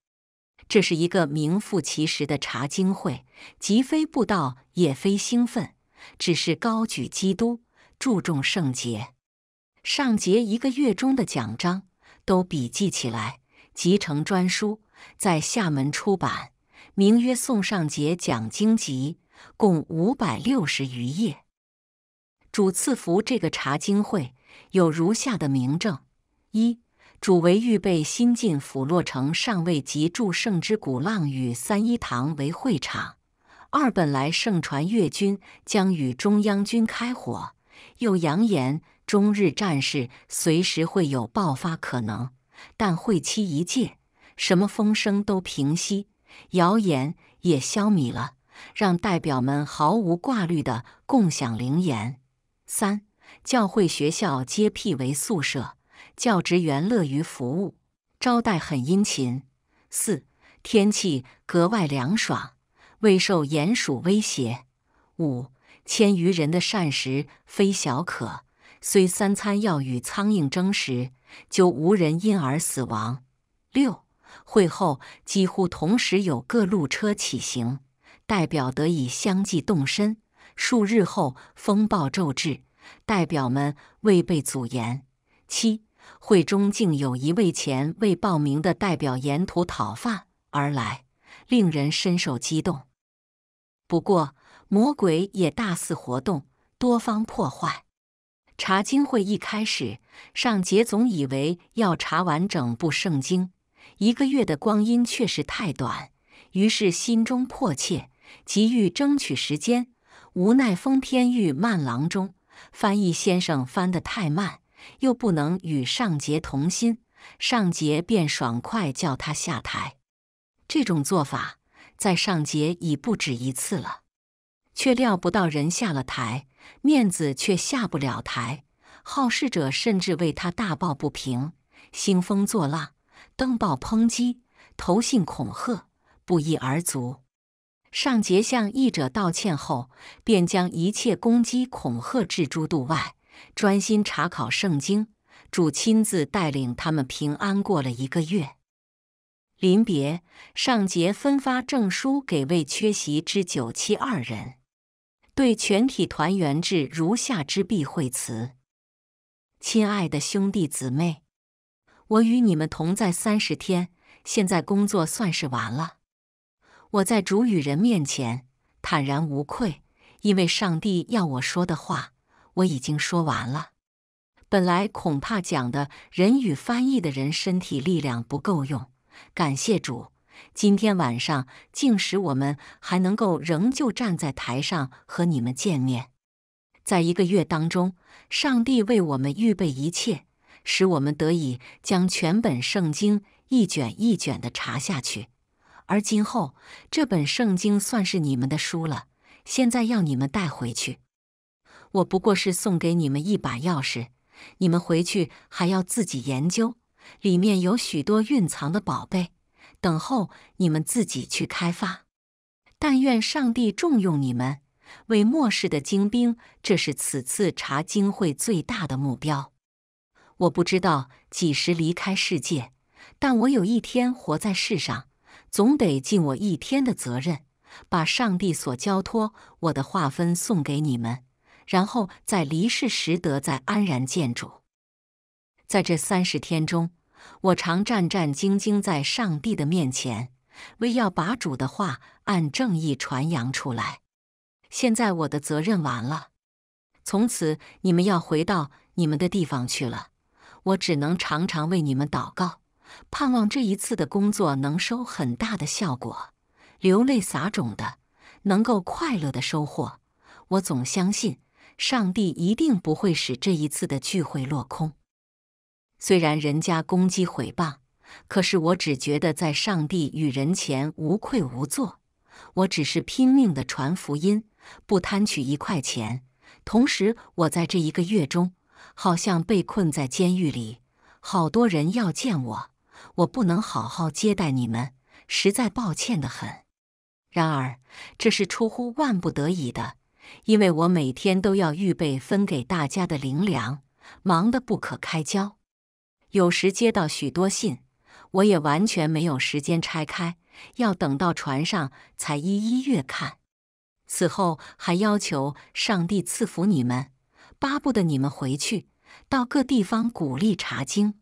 这是一个名副其实的查经会，即非布道，也非兴奋，只是高举基督，注重圣洁。上节一个月中的讲章都笔记起来，集成专书，在厦门出版，名曰《宋上节讲经集》。共五百六十余页。主赐福这个查经会有如下的明证：一、主为预备新晋府洛城上位及驻圣之鼓浪屿三一堂为会场；二、本来盛传越军将与中央军开火，又扬言中日战事随时会有爆发可能。但会期一届，什么风声都平息，谣言也消弭了。让代表们毫无挂虑地共享灵言。三教会学校接辟为宿舍，教职员乐于服务，招待很殷勤。四天气格外凉爽，未受严暑威胁。五千余人的膳食非小可，虽三餐要与苍蝇争食，就无人因而死亡。六会后几乎同时有各路车起行。代表得以相继动身，数日后风暴骤至，代表们未被阻延。七会中竟有一位前未报名的代表沿途讨饭而来，令人深受激动。不过魔鬼也大肆活动，多方破坏查经会。一开始上杰总以为要查完整部圣经，一个月的光阴确实太短，于是心中迫切。急欲争取时间，无奈风天玉慢郎中，翻译先生翻得太慢，又不能与上杰同心，上杰便爽快叫他下台。这种做法在上杰已不止一次了，却料不到人下了台，面子却下不了台。好事者甚至为他大抱不平，兴风作浪，登报抨击，投信恐吓，不一而足。尚杰向译者道歉后，便将一切攻击恐吓置诸度外，专心查考圣经。主亲自带领他们平安过了一个月。临别，尚杰分发证书给未缺席之九七二人，对全体团员致如下之必会词：“亲爱的兄弟姊妹，我与你们同在三十天，现在工作算是完了。”我在主与人面前坦然无愧，因为上帝要我说的话，我已经说完了。本来恐怕讲的人与翻译的人身体力量不够用，感谢主，今天晚上竟使我们还能够仍旧站在台上和你们见面。在一个月当中，上帝为我们预备一切，使我们得以将全本圣经一卷一卷的查下去。而今后，这本圣经算是你们的书了。现在要你们带回去。我不过是送给你们一把钥匙，你们回去还要自己研究，里面有许多蕴藏的宝贝，等候你们自己去开发。但愿上帝重用你们，为末世的精兵。这是此次查经会最大的目标。我不知道几时离开世界，但我有一天活在世上。总得尽我一天的责任，把上帝所交托我的划分送给你们，然后在离世时得再安然见主。在这三十天中，我常战战兢兢在上帝的面前，为要把主的话按正义传扬出来。现在我的责任完了，从此你们要回到你们的地方去了。我只能常常为你们祷告。盼望这一次的工作能收很大的效果，流泪撒种的能够快乐的收获。我总相信上帝一定不会使这一次的聚会落空。虽然人家攻击毁谤，可是我只觉得在上帝与人前无愧无作。我只是拼命的传福音，不贪取一块钱。同时，我在这一个月中好像被困在监狱里，好多人要见我。我不能好好接待你们，实在抱歉得很。然而，这是出乎万不得已的，因为我每天都要预备分给大家的零粮，忙得不可开交。有时接到许多信，我也完全没有时间拆开，要等到船上才一一阅看。此后还要求上帝赐福你们，巴不得你们回去到各地方鼓励查经。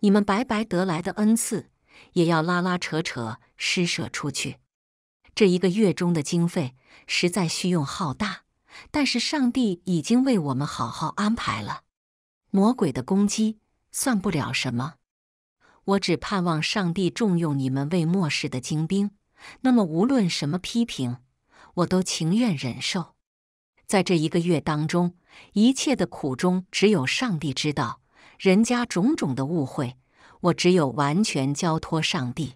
你们白白得来的恩赐，也要拉拉扯扯施舍出去。这一个月中的经费实在需用浩大，但是上帝已经为我们好好安排了。魔鬼的攻击算不了什么，我只盼望上帝重用你们为末世的精兵。那么无论什么批评，我都情愿忍受。在这一个月当中，一切的苦衷只有上帝知道。人家种种的误会，我只有完全交托上帝。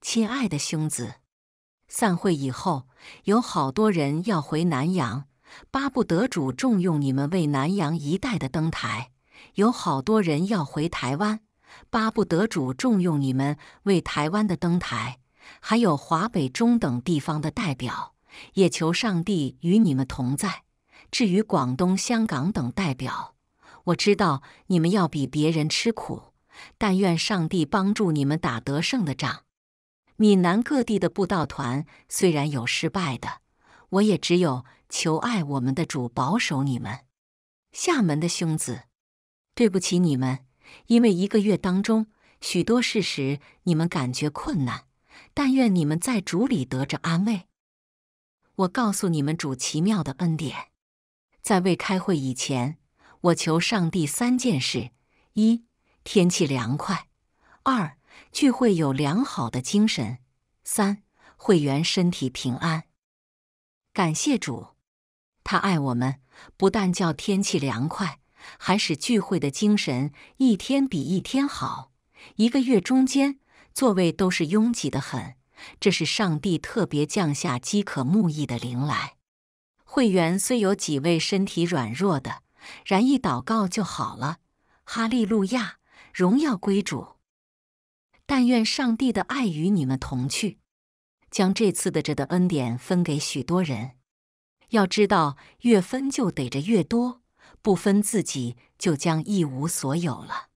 亲爱的兄子，散会以后，有好多人要回南洋，巴不得主重用你们为南洋一带的登台；有好多人要回台湾，巴不得主重用你们为台湾的登台；还有华北中等地方的代表，也求上帝与你们同在。至于广东、香港等代表，我知道你们要比别人吃苦，但愿上帝帮助你们打得胜的仗。闽南各地的布道团虽然有失败的，我也只有求爱我们的主保守你们。厦门的兄子，对不起你们，因为一个月当中许多事实你们感觉困难，但愿你们在主里得着安慰。我告诉你们主奇妙的恩典，在未开会以前。我求上帝三件事：一，天气凉快；二，聚会有良好的精神；三，会员身体平安。感谢主，他爱我们，不但叫天气凉快，还使聚会的精神一天比一天好。一个月中间，座位都是拥挤的很，这是上帝特别降下饥渴慕义的灵来。会员虽有几位身体软弱的。然一祷告就好了，哈利路亚，荣耀归主。但愿上帝的爱与你们同去，将这次的这的恩典分给许多人。要知道，越分就得着越多，不分自己就将一无所有了。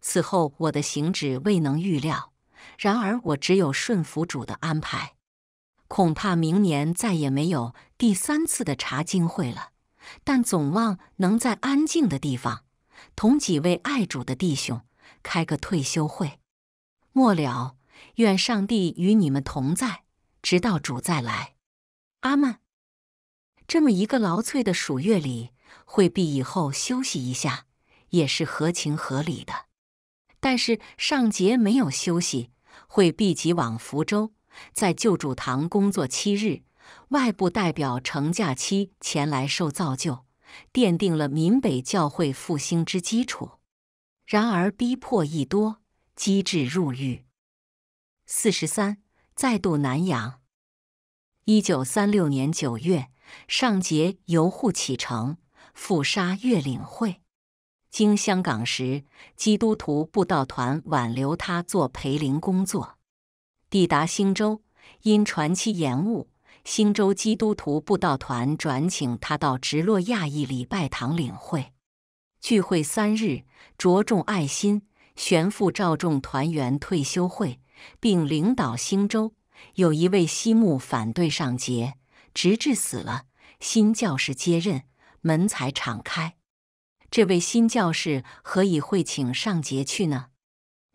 此后我的行止未能预料，然而我只有顺服主的安排。恐怕明年再也没有第三次的查经会了。但总望能在安静的地方，同几位爱主的弟兄开个退休会。末了，愿上帝与你们同在，直到主再来。阿曼。这么一个劳瘁的暑月里，会毕以后休息一下，也是合情合理的。但是上节没有休息，会毕即往福州，在救主堂工作七日。外部代表成假期前来受造就，奠定了闽北教会复兴之基础。然而逼迫亦多，机智入狱。四十三再度南洋，一九三六年九月上节游沪启程，赴沙月领会。经香港时，基督徒布道团挽留他做陪灵工作。抵达星州，因船期延误。星州基督徒布道团转请他到直落亚裔礼拜堂领会聚会三日，着重爱心，悬复召众团员退休会，并领导星州。有一位西木反对上节，直至死了，新教士接任，门才敞开。这位新教士何以会请上节去呢？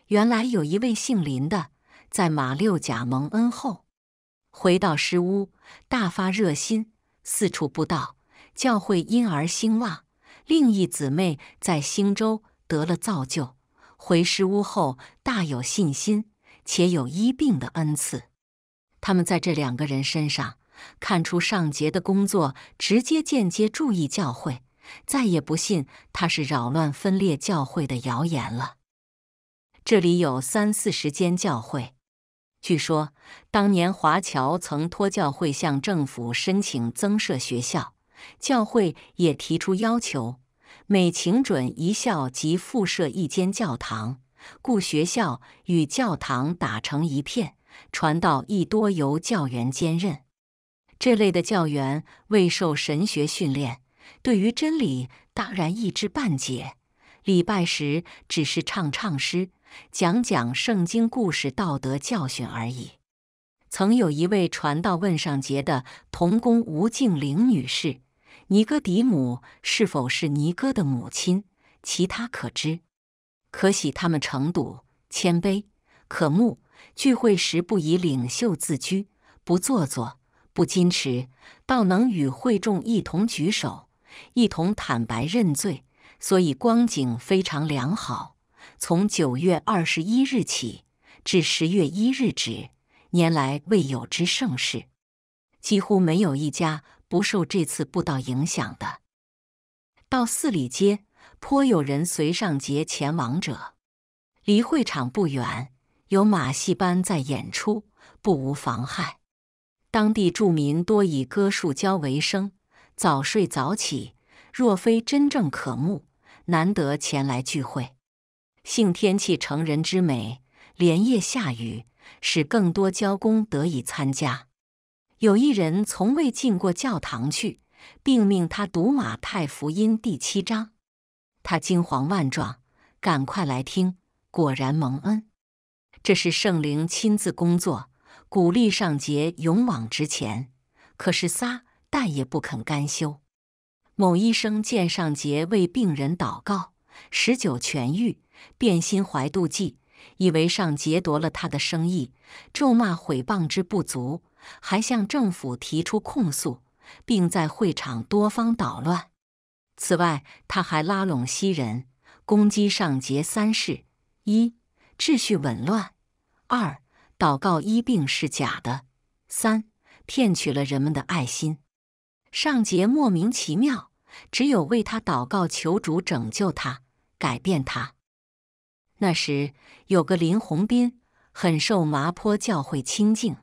原来有一位姓林的，在马六甲蒙恩后。回到师屋，大发热心，四处布道，教会因而兴旺。另一姊妹在兴州得了造就，回师屋后大有信心，且有医病的恩赐。他们在这两个人身上看出上节的工作，直接间接注意教会，再也不信他是扰乱分裂教会的谣言了。这里有三四十间教会。据说，当年华侨曾托教会向政府申请增设学校，教会也提出要求，每请准一校即附设一间教堂，故学校与教堂打成一片，传道亦多由教员兼任。这类的教员未受神学训练，对于真理当然一知半解，礼拜时只是唱唱诗。讲讲圣经故事，道德教训而已。曾有一位传道问上节的童工吴敬龄女士，尼哥底母是否是尼哥的母亲？其他可知。可喜他们诚笃、谦卑、可慕。聚会时不以领袖自居，不做作，不矜持，倒能与会众一同举手，一同坦白认罪，所以光景非常良好。从九月二十一日起至十月一日止，年来未有之盛事，几乎没有一家不受这次布道影响的。到四里街，颇有人随上节前往者。离会场不远，有马戏班在演出，不无妨害。当地住民多以割树胶为生，早睡早起，若非真正可慕，难得前来聚会。性天气成人之美，连夜下雨，使更多教工得以参加。有一人从未进过教堂去，并命他读马太福音第七章。他惊惶万状，赶快来听，果然蒙恩。这是圣灵亲自工作，鼓励尚杰勇往直前。可是仨但也不肯甘休。某医生见尚杰为病人祷告，十九痊愈。便心怀妒忌，以为尚杰夺了他的生意，咒骂毁谤之不足，还向政府提出控诉，并在会场多方捣乱。此外，他还拉拢西人攻击尚杰三世：一、秩序紊乱；二、祷告医病是假的；三、骗取了人们的爱心。尚杰莫名其妙，只有为他祷告，求主拯救他，改变他。那时有个林鸿宾，很受麻坡教会亲近，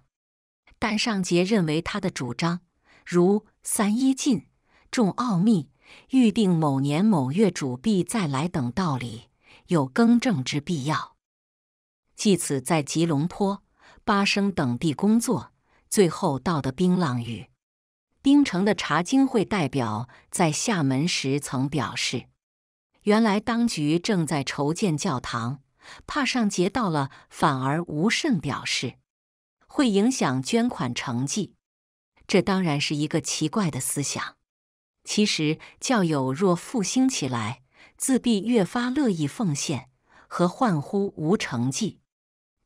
但尚杰认为他的主张如三一进重奥秘、预定某年某月主必再来等道理，有更正之必要。继此，在吉隆坡、巴生等地工作，最后到的槟榔屿、槟城的茶经会代表，在厦门时曾表示。原来当局正在筹建教堂，怕上节到了反而无甚表示，会影响捐款成绩。这当然是一个奇怪的思想。其实教友若复兴起来，自必越发乐意奉献和患乎无成绩。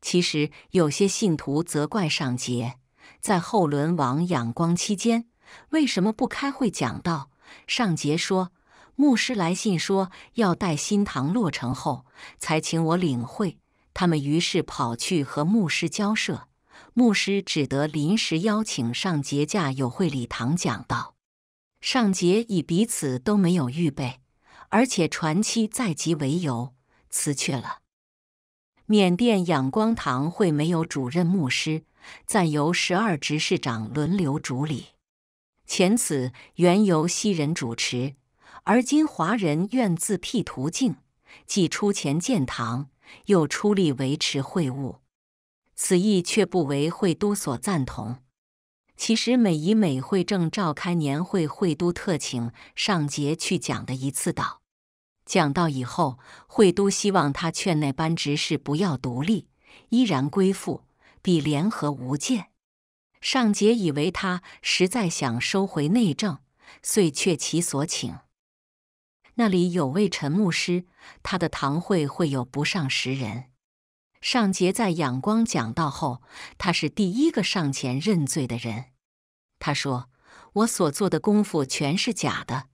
其实有些信徒责怪上节在后轮王仰光期间，为什么不开会讲道？上节说。牧师来信说，要待新堂落成后才请我领会。他们于是跑去和牧师交涉，牧师只得临时邀请上节假友会礼堂讲道。上节以彼此都没有预备，而且传期在即为由辞去了。缅甸仰光堂会没有主任牧师，暂由十二执事长轮流主理。前此原由西人主持。而今华人愿自辟途径，既出钱建堂，又出力维持会务，此意却不为会都所赞同。其实美以美会正召开年会，会都特请尚杰去讲的一次道，讲到以后，会都希望他劝那班执事不要独立，依然归附，比联合无间。尚杰以为他实在想收回内政，遂却其所请。那里有位陈牧师，他的堂会会有不上十人。上节在仰光讲道后，他是第一个上前认罪的人。他说：“我所做的功夫全是假的，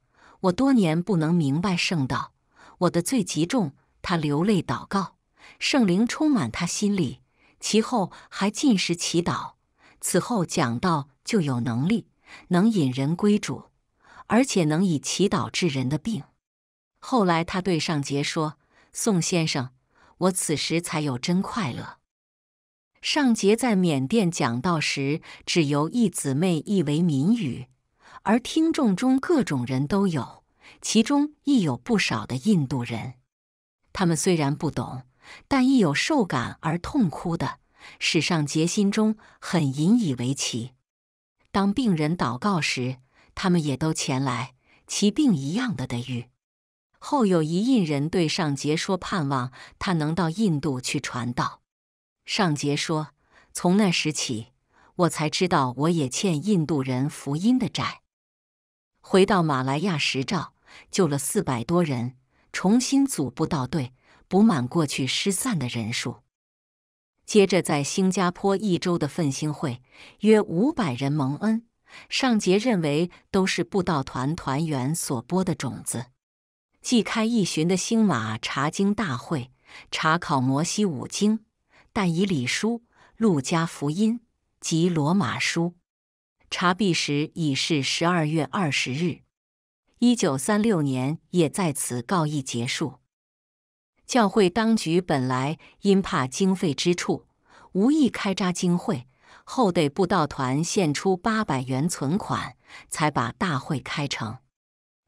我多年不能明白圣道，我的罪极重。”他流泪祷告，圣灵充满他心里。其后还进食祈祷。此后讲道就有能力，能引人归主，而且能以祈祷治人的病。后来，他对尚杰说：“宋先生，我此时才有真快乐。”尚杰在缅甸讲道时，只由一姊妹译为民语，而听众中各种人都有，其中亦有不少的印度人。他们虽然不懂，但亦有受感而痛哭的。使尚杰心中很引以为奇。当病人祷告时，他们也都前来，其病一样的的愈。后有一印人对尚杰说：“盼望他能到印度去传道。”尚杰说：“从那时起，我才知道我也欠印度人福音的债。”回到马来亚十兆，救了四百多人，重新组布道队，补满过去失散的人数。接着在新加坡一周的奋兴会，约五百人蒙恩。尚杰认为都是布道团团员所播的种子。即开一旬的星马查经大会，查考摩西五经，但以礼书、路加福音及罗马书查毕时已是十二月二十日，一九三六年也在此告一结束。教会当局本来因怕经费支出，无意开扎经会，后得布道团献出八百元存款，才把大会开成，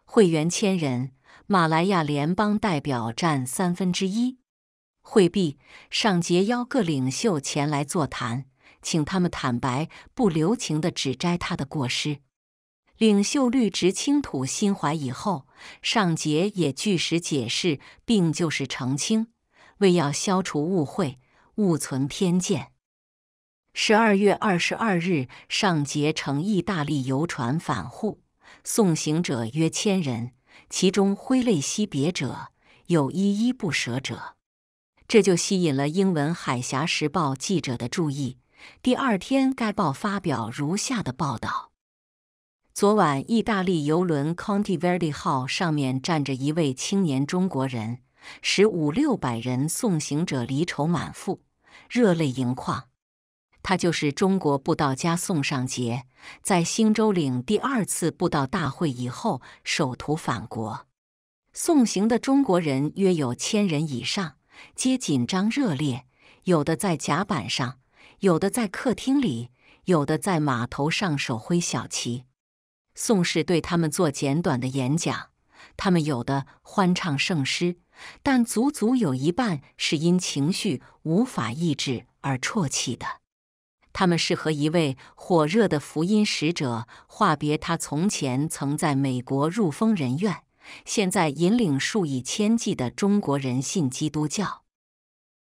会员千人。马来亚联邦代表占三分之一。会毕，尚杰邀各领袖前来座谈，请他们坦白，不留情的指摘他的过失。领袖绿植倾吐心怀以后，尚杰也据实解释，并就是澄清，为要消除误会，勿存偏见。十二月二十二日，尚杰乘意大利游船返沪，送行者约千人。其中挥泪惜别者，有依依不舍者，这就吸引了英文《海峡时报》记者的注意。第二天，该报发表如下的报道：昨晚，意大利游轮 “Conti v e r d 号上面站着一位青年中国人，使五六百人送行者离愁满腹，热泪盈眶。他就是中国布道家宋尚杰。在星州岭第二次布道大会以后，首徒返国，送行的中国人约有千人以上，皆紧张热烈。有的在甲板上，有的在客厅里，有的在码头上手挥小旗。宋氏对他们做简短的演讲，他们有的欢唱圣诗，但足足有一半是因情绪无法抑制而啜泣的。他们是和一位火热的福音使者话别，他从前曾在美国入疯人院，现在引领数以千计的中国人信基督教。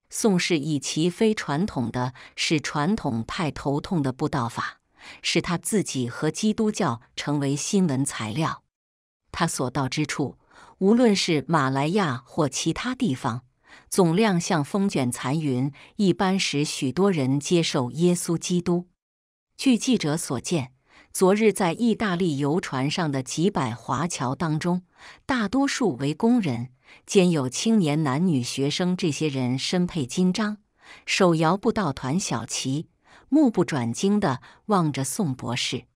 宋氏以其非传统的、使传统派头痛的布道法，使他自己和基督教成为新闻材料。他所到之处，无论是马来亚或其他地方。总量像风卷残云一般，使许多人接受耶稣基督。据记者所见，昨日在意大利游船上的几百华侨当中，大多数为工人，兼有青年男女学生。这些人身佩金章，手摇布道团小旗，目不转睛地望着宋博士。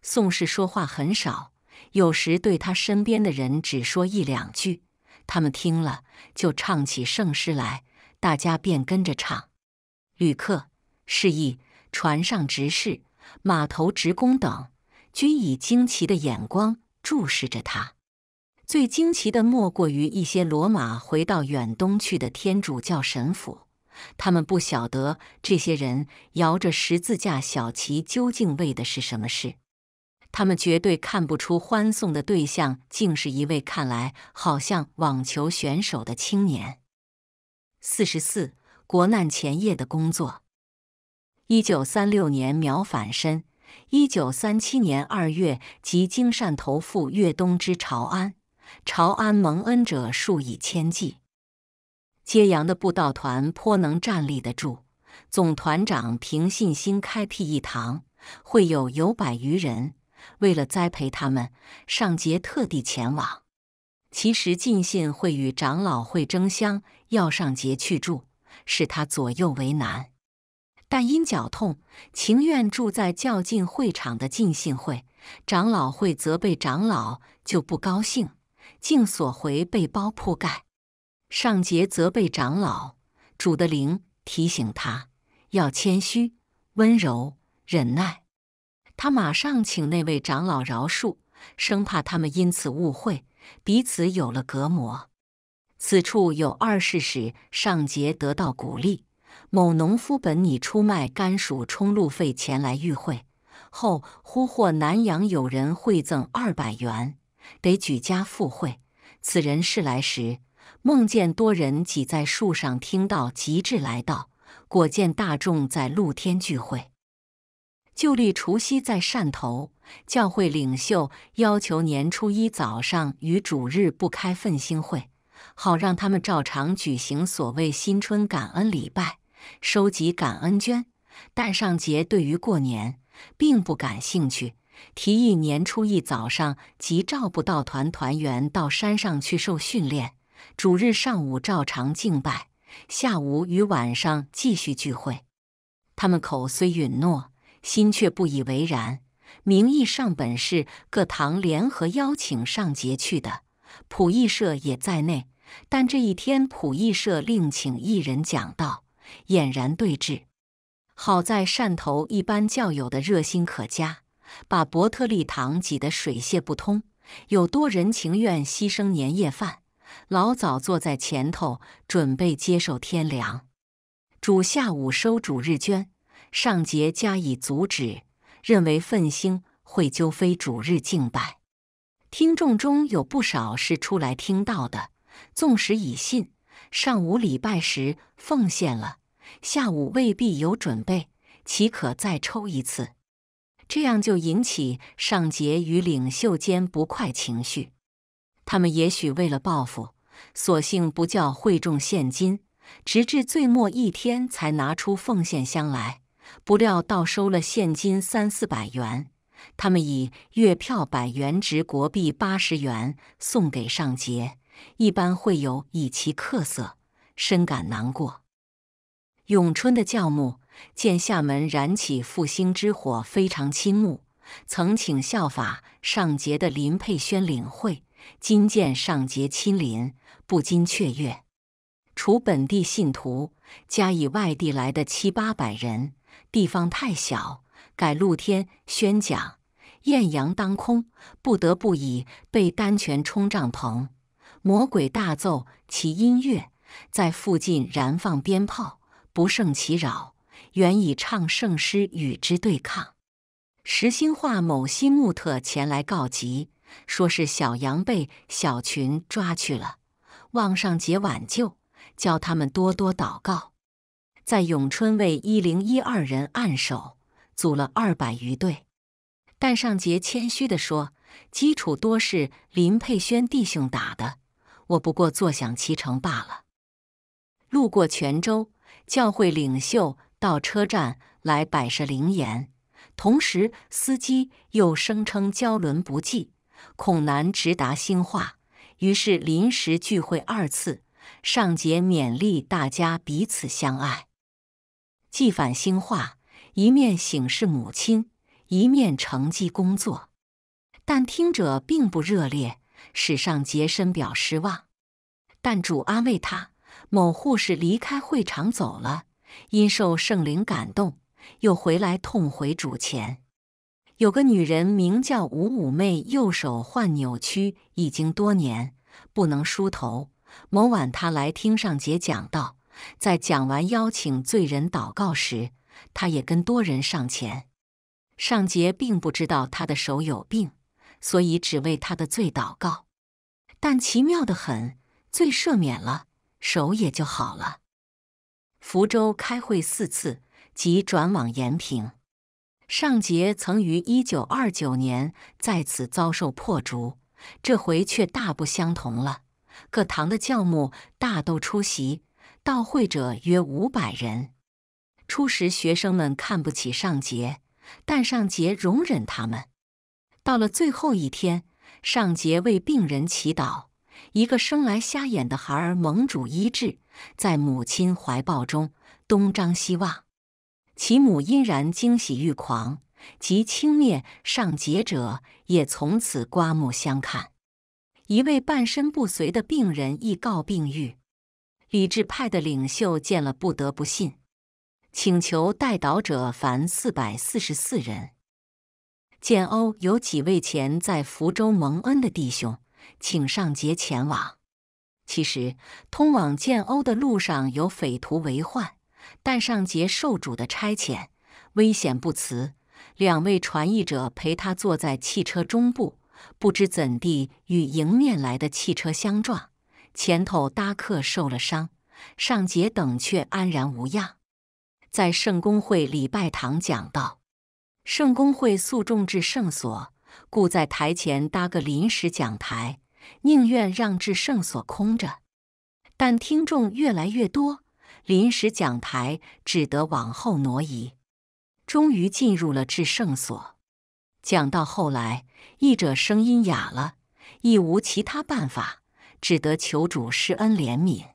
宋氏说话很少，有时对他身边的人只说一两句。他们听了，就唱起圣诗来，大家便跟着唱。旅客、示意船上执事、码头职工等，均以惊奇的眼光注视着他。最惊奇的，莫过于一些罗马回到远东去的天主教神父，他们不晓得这些人摇着十字架小旗究竟为的是什么事。他们绝对看不出欢送的对象竟是一位看来好像网球选手的青年。四十四，国难前夜的工作。一九三六年，苗反身；一九三七年二月，即经善投赴粤东之潮安。潮安蒙恩者数以千计。揭阳的步道团颇能站立得住，总团长凭信心开辟一堂，会有有百余人。为了栽培他们，上节特地前往。其实进信会与长老会争相要上节去住，使他左右为难。但因脚痛，情愿住在较近会场的进信会。长老会责备长老就不高兴，竟索回被包铺盖。上节责备长老，主的灵提醒他要谦虚、温柔、忍耐。他马上请那位长老饶恕，生怕他们因此误会，彼此有了隔膜。此处有二事：使上节得到鼓励。某农夫本拟出卖甘薯充路费前来与会，后忽获南阳友人会赠二百元，得举家赴会。此人是来时梦见多人挤在树上，听到极至来到，果见大众在露天聚会。旧历除夕在汕头教会领袖要求年初一早上与主日不开奉新会，好让他们照常举行所谓新春感恩礼拜，收集感恩捐。但上杰对于过年并不感兴趣，提议年初一早上即召不到团团员到山上去受训练，主日上午照常敬拜，下午与晚上继续聚会。他们口虽允诺。心却不以为然。名义上本是各堂联合邀请上节去的，普益社也在内。但这一天，普益社另请一人讲道，俨然对峙。好在汕头一般教友的热心可嘉，把伯特利堂挤得水泄不通。有多人情愿牺牲年夜饭，老早坐在前头准备接受天粮。主下午收主日捐。上节加以阻止，认为愤兴会纠非主日敬拜。听众中有不少是出来听到的，纵使已信，上午礼拜时奉献了，下午未必有准备，岂可再抽一次？这样就引起上节与领袖间不快情绪。他们也许为了报复，索性不叫会众献金，直至最末一天才拿出奉献箱来。不料倒收了现金三四百元，他们以月票百元值国币八十元送给尚杰。一般会有以其客色，深感难过。咏春的教母见厦门燃起复兴之火，非常倾慕，曾请效法尚杰的林佩轩领会。今见尚杰亲临，不禁雀跃。除本地信徒，加以外地来的七八百人。地方太小，改露天宣讲。艳阳当空，不得不以被丹泉冲帐篷。魔鬼大奏其音乐，在附近燃放鞭炮，不胜其扰。原以唱圣诗与之对抗。石心化某心木特前来告急，说是小羊被小群抓去了，望上节挽救，叫他们多多祷告。在永春为一零一二人按手，组了二百余队。但尚杰谦虚地说：“基础多是林佩轩弟兄打的，我不过坐享其成罢了。”路过泉州，教会领袖到车站来摆设灵言，同时司机又声称交轮不济，恐难直达兴化，于是临时聚会二次。尚杰勉励大家彼此相爱。既反兴化，一面省示母亲，一面乘机工作，但听者并不热烈，史上杰深表失望。但主安慰他。某护士离开会场走了，因受圣灵感动，又回来痛悔主前。有个女人名叫吴五妹，右手患扭曲，已经多年不能梳头。某晚她来听上节讲道。在讲完邀请罪人祷告时，他也跟多人上前。尚杰并不知道他的手有病，所以只为他的罪祷告。但奇妙的很，罪赦免了，手也就好了。福州开会四次，即转往延平。尚杰曾于一九二九年在此遭受破竹，这回却大不相同了。各堂的教牧大都出席。到会者约五百人。初时，学生们看不起尚杰，但尚杰容忍他们。到了最后一天，尚杰为病人祈祷，一个生来瞎眼的孩儿蒙主医治，在母亲怀抱中东张西望，其母欣然惊喜欲狂，即轻蔑尚杰者也从此刮目相看。一位半身不遂的病人亦告病愈。李智派的领袖见了，不得不信，请求代祷者凡四百四十四人。建瓯有几位前在福州蒙恩的弟兄，请上节前往。其实，通往建瓯的路上有匪徒为患，但上节受主的差遣，危险不辞。两位传译者陪他坐在汽车中部，不知怎地与迎面来的汽车相撞。前头搭客受了伤，尚杰等却安然无恙，在圣公会礼拜堂讲道。圣公会诉众至圣所，故在台前搭个临时讲台，宁愿让至圣所空着。但听众越来越多，临时讲台只得往后挪移，终于进入了至圣所。讲到后来，译者声音哑了，亦无其他办法。只得求主施恩怜悯，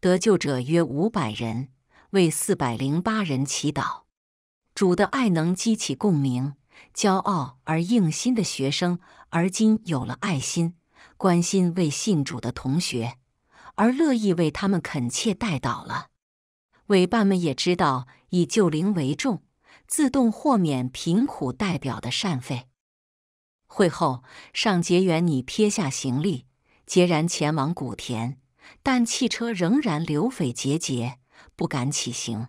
得救者约五百人，为四百零八人祈祷。主的爱能激起共鸣，骄傲而硬心的学生而今有了爱心，关心为信主的同学，而乐意为他们恳切代祷了。委办们也知道以救灵为重，自动豁免贫苦代表的善费。会后，上结缘，你撇下行李。孑然前往古田，但汽车仍然流匪结节，不敢起行。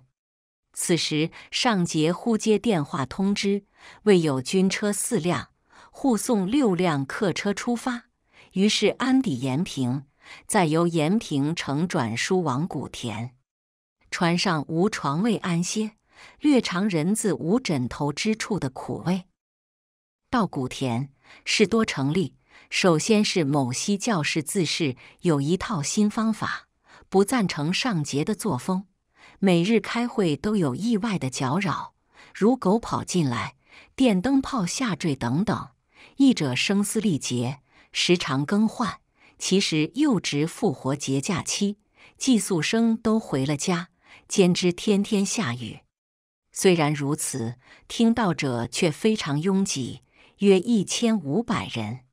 此时尚杰忽接电话通知，未有军车四辆护送六辆客车出发，于是安抵延平，再由延平城转输往古田。船上无床位安歇，略尝人字无枕头之处的苦味。到古田，事多成立。首先是某些教室自恃有一套新方法，不赞成上节的作风。每日开会都有意外的搅扰，如狗跑进来、电灯泡下坠等等。译者声嘶力竭，时常更换。其实又值复活节假期，寄宿生都回了家，兼之天天下雨。虽然如此，听到者却非常拥挤，约一千五百人。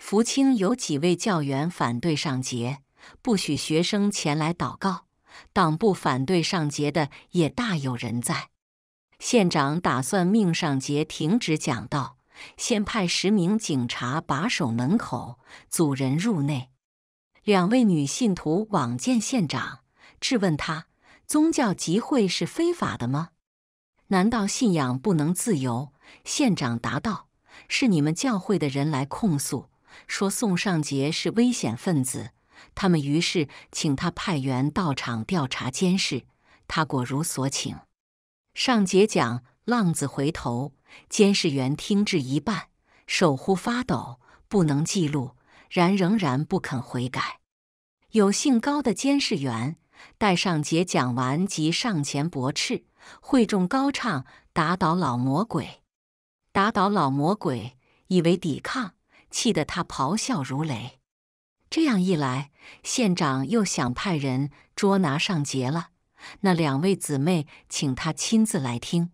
福清有几位教员反对上节，不许学生前来祷告。党部反对上节的也大有人在。县长打算命上节停止讲道，先派十名警察把守门口，阻人入内。两位女信徒往见县长，质问他：宗教集会是非法的吗？难道信仰不能自由？县长答道：是你们教会的人来控诉。说宋尚杰是危险分子，他们于是请他派员到场调查监视。他果如所请。尚杰讲“浪子回头”，监视员听至一半，手忽发抖，不能记录，然仍然不肯悔改。有姓高的监视员，待尚杰讲完，即上前驳斥，会众高唱“打倒老魔鬼，打倒老魔鬼”，以为抵抗。气得他咆哮如雷，这样一来，县长又想派人捉拿上杰了。那两位姊妹请他亲自来听，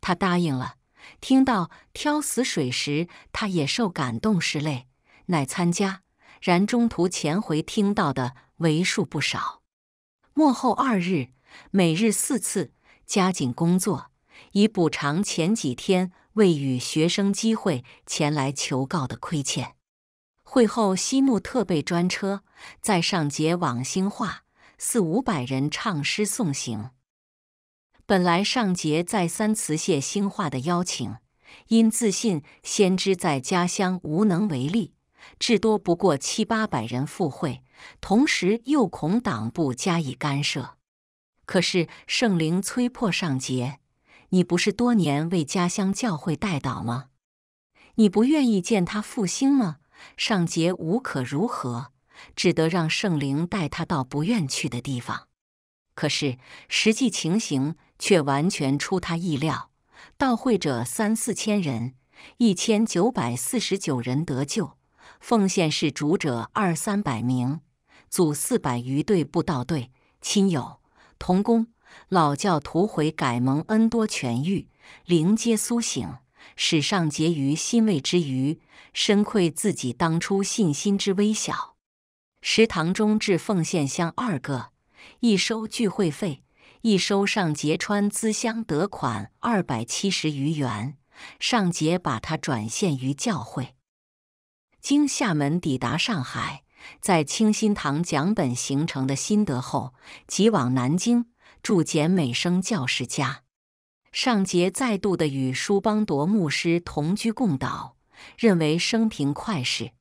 他答应了。听到挑死水时，他也受感动，拭泪，乃参加。然中途前回听到的为数不少。末后二日，每日四次，加紧工作，以补偿前几天。未予学生机会前来求告的亏欠，会后西木特备专车，在上节往兴化，四五百人唱诗送行。本来上节再三辞谢兴化的邀请，因自信先知在家乡无能为力，至多不过七八百人赴会，同时又恐党部加以干涉。可是圣灵催迫上节。你不是多年为家乡教会带导吗？你不愿意见他复兴吗？上杰无可如何，只得让圣灵带他到不愿去的地方。可是实际情形却完全出他意料：到会者三四千人，一千九百四十九人得救，奉献是主者二三百名，组四百余队布道队，亲友、同工。老教徒悔改蒙恩多痊愈灵皆苏醒，使上结于欣慰之余，深愧自己当初信心之微小。食堂中置奉献箱二个，一收聚会费，一收上杰川资香得款二百七十余元，上杰把它转献于教会。经厦门抵达上海，在清心堂讲本形成的心得后，即往南京。住简美生教师家，尚杰再度的与舒邦铎牧师同居共祷，认为生平快事。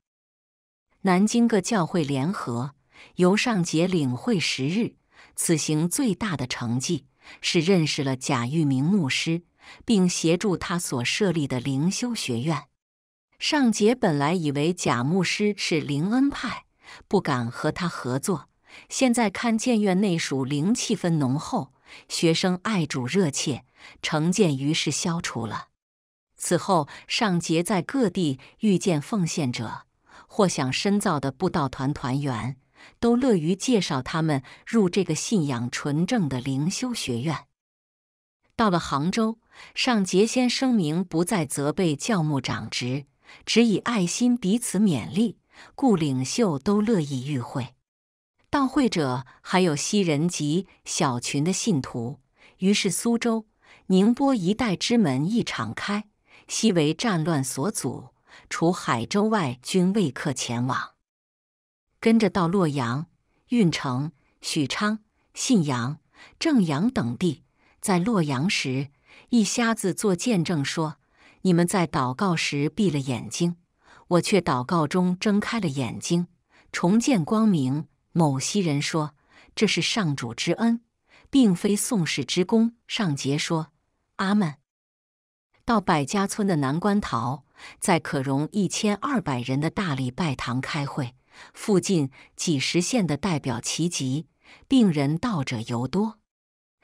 南京各教会联合由尚杰领会十日，此行最大的成绩是认识了贾玉明牧师，并协助他所设立的灵修学院。尚杰本来以为贾牧师是灵恩派，不敢和他合作。现在看，建院内属灵气氛浓厚，学生爱主热切，成见于是消除了。此后，尚杰在各地遇见奉献者或想深造的布道团团员，都乐于介绍他们入这个信仰纯正的灵修学院。到了杭州，尚杰先声明不再责备教牧长职，只以爱心彼此勉励，故领袖都乐意与会。到会者还有西人及小群的信徒。于是苏州、宁波一带之门一敞开，昔为战乱所阻，除海州外，均未客前往。跟着到洛阳、运城、许昌、信阳、正阳等地。在洛阳时，一瞎子做见证说：“你们在祷告时闭了眼睛，我却祷告中睁开了眼睛，重见光明。”某些人说这是上主之恩，并非宋氏之功。上杰说：“阿门。”到百家村的南关桃，在可容一千二百人的大礼拜堂开会，附近几十县的代表齐集，病人、道者尤多。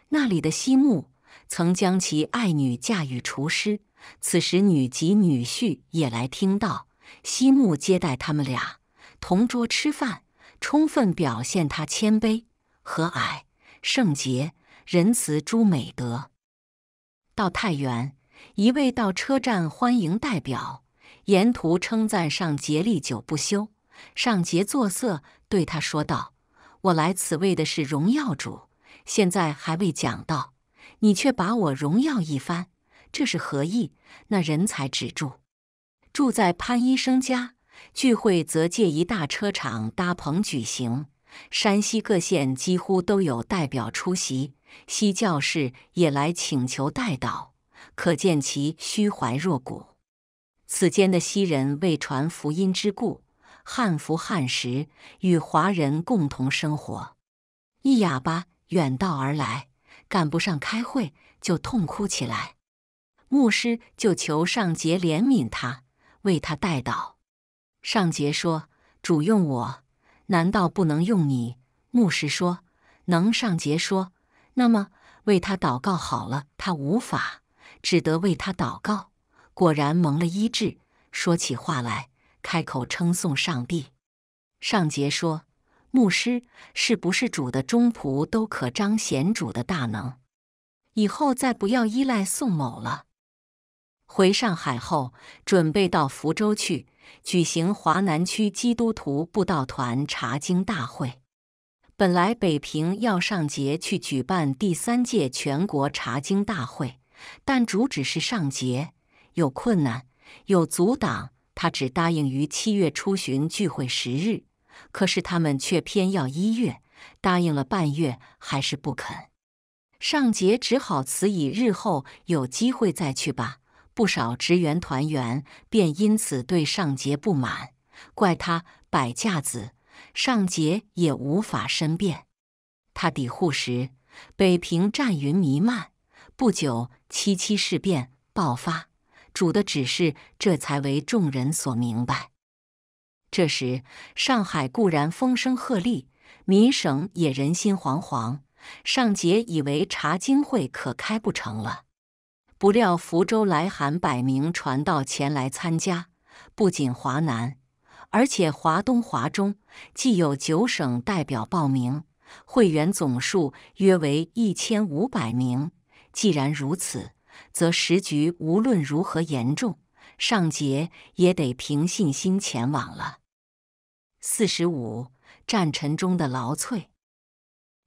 那里的西木曾将其爱女嫁与厨师，此时女及女婿也来听道，西木接待他们俩同桌吃饭。充分表现他谦卑、和蔼、圣洁、仁慈诸美德。到太原，一位到车站欢迎代表，沿途称赞上节力久不休。上节作色对他说道：“我来此为的是荣耀主，现在还未讲到，你却把我荣耀一番，这是何意？”那人才止住，住在潘医生家。聚会则借一大车场搭棚举行，山西各县几乎都有代表出席，西教士也来请求代祷，可见其虚怀若谷。此间的西人为传福音之故，汉服汉食，与华人共同生活。一哑巴远道而来，赶不上开会，就痛哭起来，牧师就求上节怜悯他，为他代祷。上节说主用我，难道不能用你？牧师说能。上节说那么为他祷告好了，他无法，只得为他祷告。果然蒙了医治，说起话来，开口称颂上帝。上节说牧师是不是主的忠仆，都可彰显主的大能。以后再不要依赖宋某了。回上海后，准备到福州去。举行华南区基督徒布道团查经大会。本来北平要尚杰去举办第三届全国查经大会，但主旨是尚杰有困难，有阻挡，他只答应于七月初旬聚会十日。可是他们却偏要一月，答应了半月还是不肯。尚杰只好辞以日后有机会再去吧。不少职员团员便因此对尚杰不满，怪他摆架子。尚杰也无法申辩。他抵沪时，北平战云弥漫，不久七七事变爆发，主的指示这才为众人所明白。这时上海固然风声鹤唳，民省也人心惶惶。尚杰以为查经会可开不成了。不料福州来函，百名传道前来参加。不仅华南，而且华东、华中，既有九省代表报名，会员总数约为一千五百名。既然如此，则时局无论如何严重，尚杰也得凭信心前往了。四十五战辰中的劳瘁，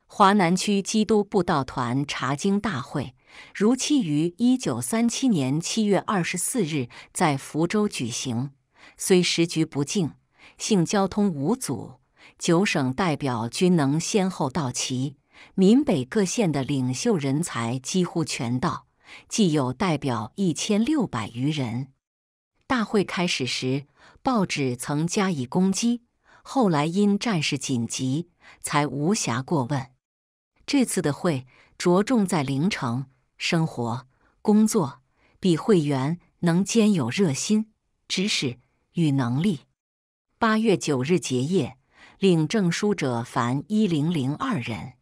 华南区基督布道团查经大会。如期于一九三七年七月二十四日在福州举行。虽时局不静，幸交通无阻，九省代表均能先后到齐。闽北各县的领袖人才几乎全到，既有代表一千六百余人。大会开始时，报纸曾加以攻击，后来因战事紧急，才无暇过问。这次的会着重在凌城。生活工作比会员能兼有热心知识与能力。八月九日结业，领证书者凡一零零二人。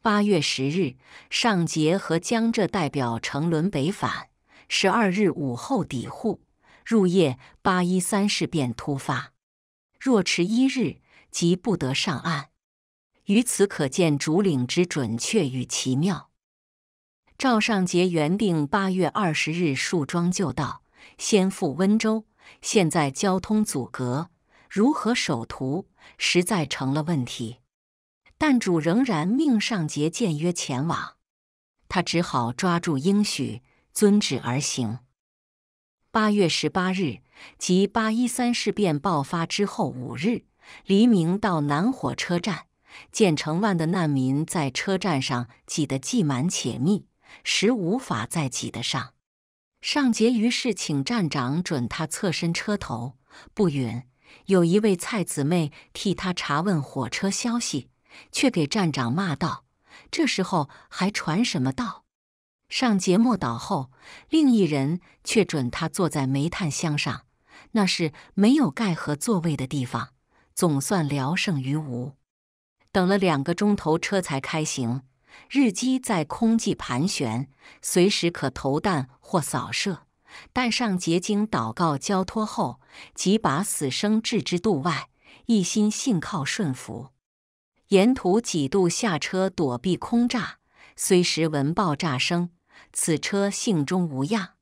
八月十日，上杰和江浙代表乘轮北返。十二日午后抵沪，入夜八一三事变突发，若迟一日即不得上岸。于此可见竹岭之准确与奇妙。赵尚杰原定八月二十日树庄就到，先赴温州。现在交通阻隔，如何守图，实在成了问题。但主仍然命尚杰见约前往，他只好抓住应许，遵旨而行。八月十八日，即八一三事变爆发之后五日，黎明到南火车站，见成万的难民在车站上挤得既满且密。实无法再挤得上，尚杰于是请站长准他侧身车头，不允。有一位蔡姊妹替他查问火车消息，却给站长骂道：“这时候还传什么道？”尚杰莫倒后，另一人却准他坐在煤炭箱上，那是没有盖和座位的地方，总算聊胜于无。等了两个钟头，车才开行。日机在空际盘旋，随时可投弹或扫射。但上结晶祷告交托后，即把死生置之度外，一心信靠顺服。沿途几度下车躲避空炸，随时闻爆炸声。此车幸中无恙。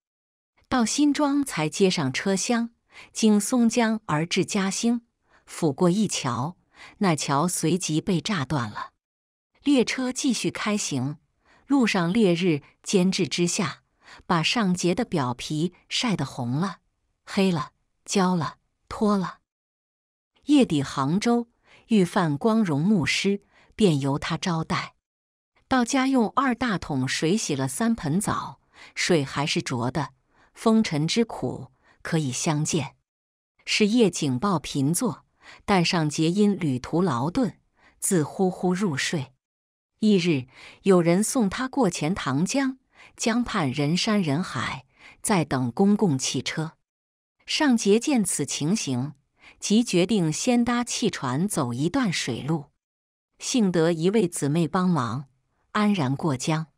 到新庄才接上车厢，经松江而至嘉兴。甫过一桥，那桥随即被炸断了。列车继续开行，路上烈日煎炙之下，把尚杰的表皮晒得红了、黑了、焦了、脱了。夜抵杭州，遇犯光荣牧师，便由他招待。到家用二大桶水洗了三盆澡，水还是浊的，风尘之苦可以相见。是夜警报频作，但尚杰因旅途劳顿，自呼呼入睡。翌日，有人送他过钱塘江，江畔人山人海，在等公共汽车。尚杰见此情形，即决定先搭汽船走一段水路。幸得一位姊妹帮忙，安然过江。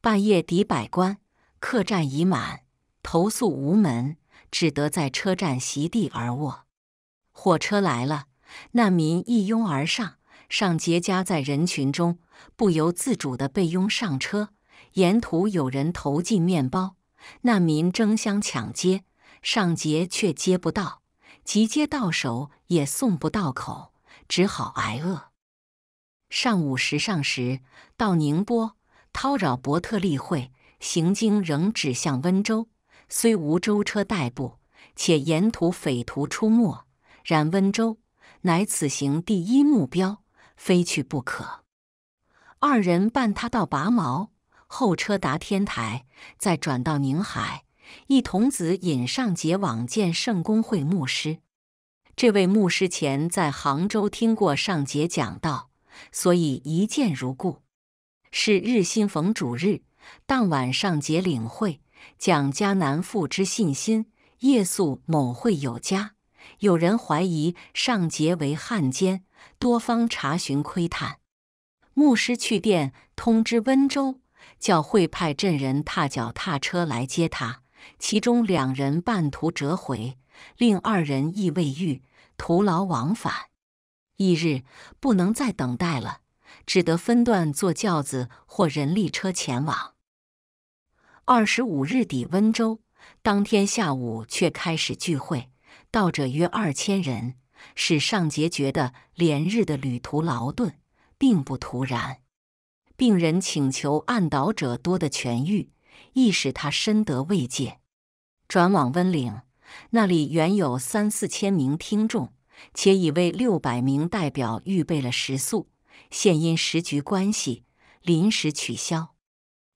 半夜抵百官客栈已满，投宿无门，只得在车站席地而卧。火车来了，难民一拥而上，尚杰夹在人群中。不由自主地被拥上车，沿途有人投进面包，难民争相抢接，上节却接不到，急接到手也送不到口，只好挨饿。上午十上时到宁波，叨扰伯特利会，行经仍指向温州，虽无舟车代步，且沿途匪徒出没，然温州乃此行第一目标，非去不可。二人伴他到拔毛后车达天台，再转到宁海。一童子引上杰往见圣公会牧师。这位牧师前在杭州听过上杰讲道，所以一见如故。是日新逢主日，当晚上节领会讲家南父之信心，夜宿某会有家。有人怀疑上节为汉奸，多方查询窥探。牧师去电通知温州教会派镇人踏脚踏车来接他，其中两人半途折回，另二人亦未遇，徒劳往返。翌日不能再等待了，只得分段坐轿子或人力车前往。二十五日底温州，当天下午却开始聚会，到者约二千人，使上杰觉得连日的旅途劳顿。并不突然。病人请求按导者多的痊愈，亦使他深得慰藉。转往温岭，那里原有三四千名听众，且已为六百名代表预备了食宿，现因时局关系，临时取消。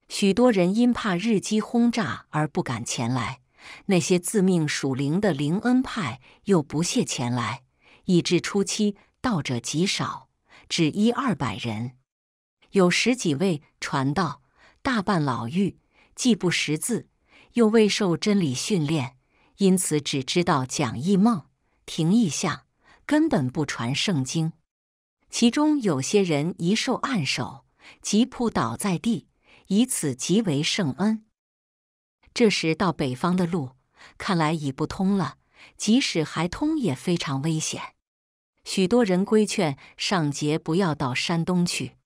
许多人因怕日机轰炸而不敢前来；那些自命属灵的灵恩派又不屑前来，以致初期到者极少。只一二百人，有十几位传道，大半老妪，既不识字，又未受真理训练，因此只知道讲异梦、听异象，根本不传圣经。其中有些人一受暗手，即扑倒在地，以此极为圣恩。这时到北方的路看来已不通了，即使还通，也非常危险。许多人规劝尚杰不要到山东去，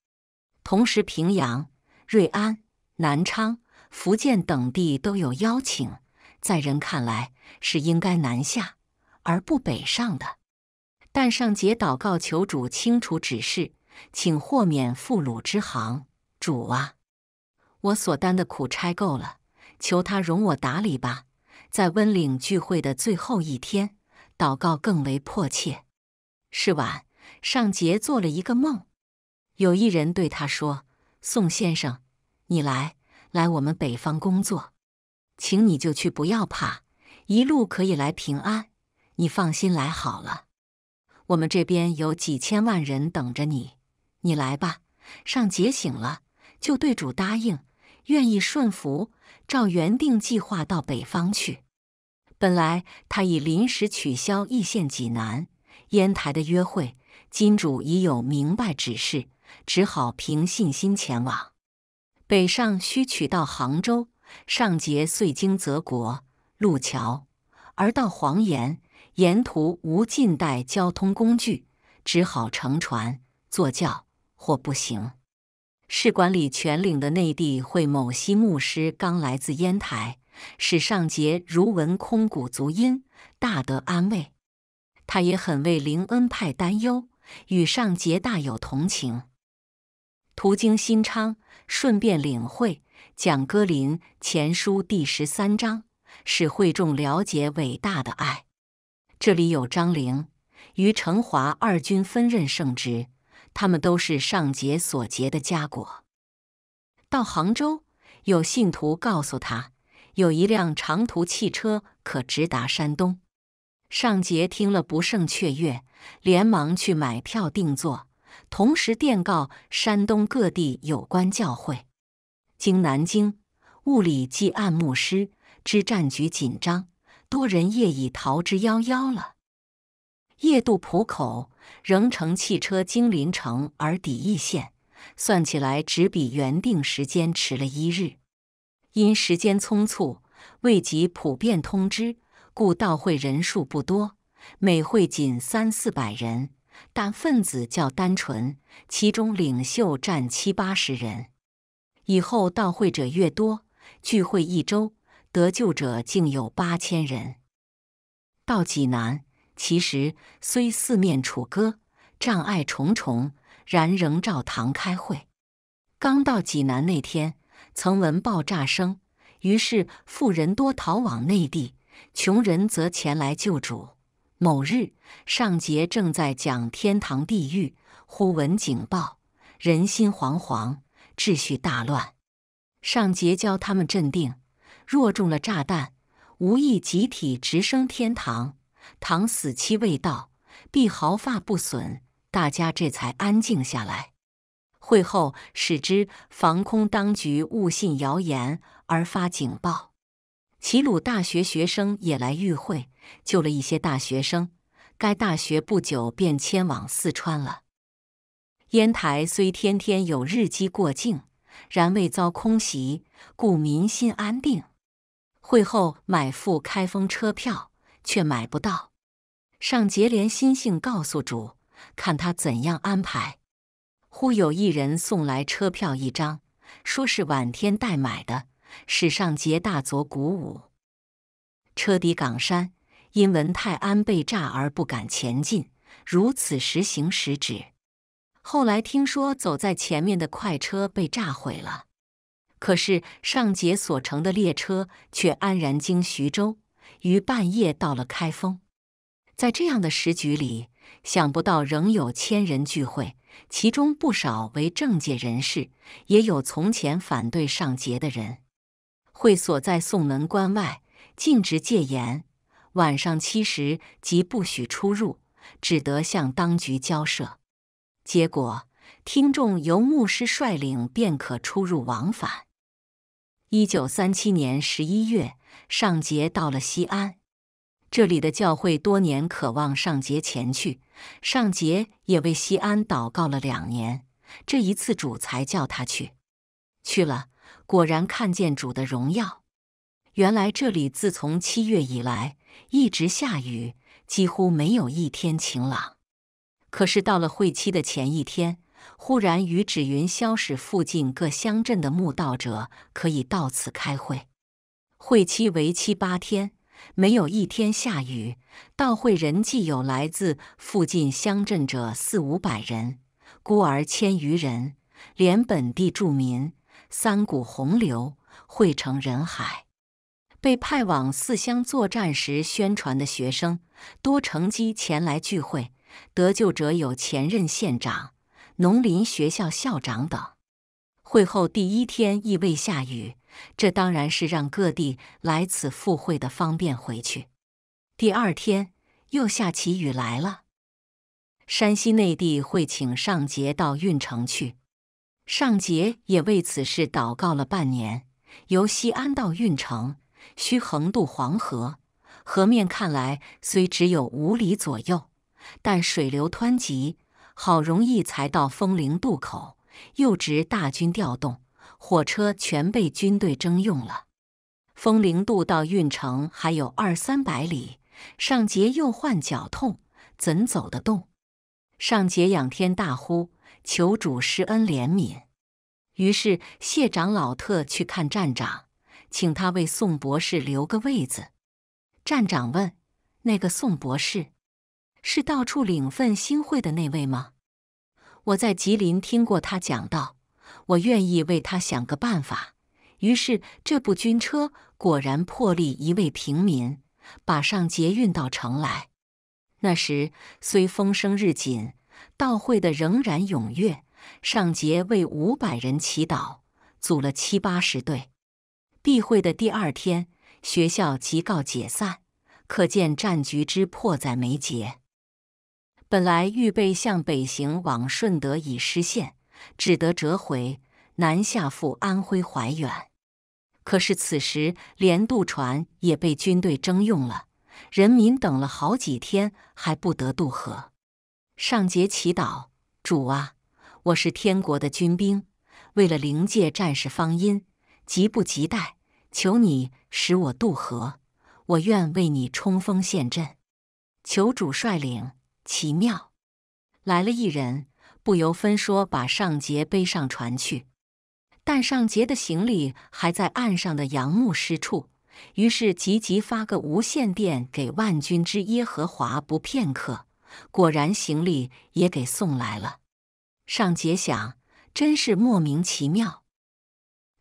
同时，平阳、瑞安、南昌、福建等地都有邀请，在人看来是应该南下而不北上的。但尚杰祷告求主清楚指示，请豁免赴鲁之行。主啊，我所担的苦差够了，求他容我打理吧。在温岭聚会的最后一天，祷告更为迫切。是晚，上杰做了一个梦，有一人对他说：“宋先生，你来来我们北方工作，请你就去，不要怕，一路可以来平安，你放心来好了。我们这边有几千万人等着你，你来吧。”尚杰醒了，就对主答应，愿意顺服，照原定计划到北方去。本来他已临时取消，义县济南。烟台的约会，金主已有明白指示，只好凭信心前往。北上需取到杭州，上节遂经泽国路桥，而到黄岩，沿途无近代交通工具，只好乘船、坐轿或步行。是管理全岭的内地会某西牧师刚来自烟台，使上节如闻空谷足音，大得安慰。他也很为林恩派担忧，与上节大有同情。途经新昌，顺便领会蒋歌林前书第十三章，使会众了解伟大的爱。这里有张陵与成华二军分任圣职，他们都是上节所结的佳果。到杭州，有信徒告诉他，有一辆长途汽车可直达山东。尚杰听了不胜雀跃，连忙去买票订座，同时电告山东各地有关教会。经南京物理暨按牧师知战局紧张，多人夜已逃之夭夭了。夜渡浦口，仍乘汽车经临城而抵邑县，算起来只比原定时间迟了一日。因时间匆促，未及普遍通知。故道会人数不多，每会仅三四百人，但分子较单纯。其中领袖占七八十人。以后道会者越多，聚会一周得救者竟有八千人。到济南，其实虽四面楚歌，障碍重重，然仍照堂开会。刚到济南那天，曾闻爆炸声，于是富人多逃往内地。穷人则前来救主。某日，尚杰正在讲天堂地狱，忽闻警报，人心惶惶，秩序大乱。尚杰教他们镇定，若中了炸弹，无意集体直升天堂，倘死期未到，必毫发不损。大家这才安静下来。会后，使之防空当局误信谣言而发警报。齐鲁大学学生也来与会，救了一些大学生。该大学不久便迁往四川了。烟台虽天天有日机过境，然未遭空袭，故民心安定。会后买赴开封车票，却买不到。上节连心性告诉主，看他怎样安排。忽有一人送来车票一张，说是晚天代买的。使上杰大作鼓舞。车底岗山因闻泰安被炸而不敢前进，如此时行时止。后来听说走在前面的快车被炸毁了，可是上杰所乘的列车却安然经徐州，于半夜到了开封。在这样的时局里，想不到仍有千人聚会，其中不少为政界人士，也有从前反对上杰的人。会所在宋门关外，禁止戒严，晚上七时即不许出入，只得向当局交涉。结果，听众由牧师率领便可出入往返。一九三七年十一月，上节到了西安，这里的教会多年渴望上节前去，上节也为西安祷告了两年，这一次主才叫他去，去了。果然看见主的荣耀。原来这里自从七月以来，一直下雨，几乎没有一天晴朗。可是到了会期的前一天，忽然雨止云消，使附近各乡镇的墓道者可以到此开会。会期为期八天，没有一天下雨。到会人既有来自附近乡镇者四五百人，孤儿千余人，连本地住民。三股洪流汇成人海，被派往四乡作战时宣传的学生多乘机前来聚会。得救者有前任县长、农林学校校长等。会后第一天亦未下雨，这当然是让各地来此赴会的方便回去。第二天又下起雨来了。山西内地会请上节到运城去。尚杰也为此事祷告了半年。由西安到运城，需横渡黄河。河面看来虽只有五里左右，但水流湍急，好容易才到风陵渡口。又值大军调动，火车全被军队征用了。风陵渡到运城还有二三百里，尚杰又患脚痛，怎走得动？尚杰仰天大呼。求主施恩怜悯。于是谢长老特去看站长，请他为宋博士留个位子。站长问：“那个宋博士是到处领份新会的那位吗？”我在吉林听过他讲道，我愿意为他想个办法。于是这部军车果然破例一位平民，把上捷运到城来。那时虽风声日紧。到会的仍然踊跃，上节为五百人祈祷，组了七八十队。闭会的第二天，学校即告解散，可见战局之迫在眉睫。本来预备向北行，往顺德、已失陷，只得折回南下赴安徽怀远。可是此时连渡船也被军队征用了，人民等了好几天，还不得渡河。上节祈祷，主啊，我是天国的军兵，为了灵界战士方音，急不及待，求你使我渡河，我愿为你冲锋陷阵，求主率领。奇妙，来了一人，不由分说把上节背上船去，但上节的行李还在岸上的杨牧师处，于是急急发个无线电给万军之耶和华，不片刻。果然，行李也给送来了。尚杰想，真是莫名其妙。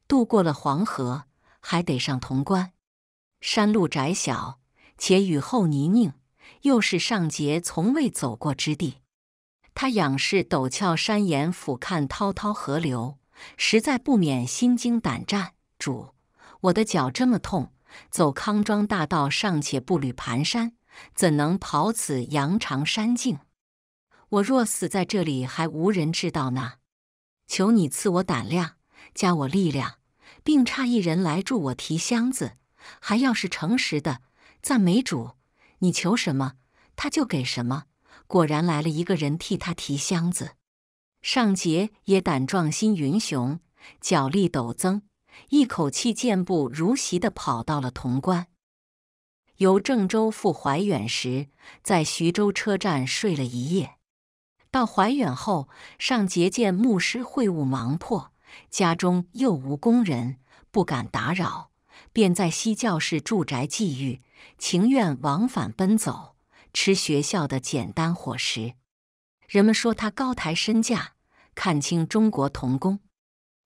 渡过了黄河，还得上潼关，山路窄小，且雨后泥泞，又是尚杰从未走过之地。他仰视陡峭山岩，俯瞰滔滔河流，实在不免心惊胆战。主，我的脚这么痛，走康庄大道尚且步履蹒跚。怎能跑此羊肠山径？我若死在这里，还无人知道呢。求你赐我胆量，加我力量，并差一人来助我提箱子。还要是诚实的，赞美主。你求什么，他就给什么。果然来了一个人替他提箱子。尚杰也胆壮心云雄，脚力陡增，一口气健步如席的跑到了潼关。由郑州赴怀远时，在徐州车站睡了一夜。到怀远后，尚杰见牧师会务忙迫，家中又无工人，不敢打扰，便在西教室住宅寄寓，情愿往返奔走，吃学校的简单伙食。人们说他高抬身价，看清中国童工。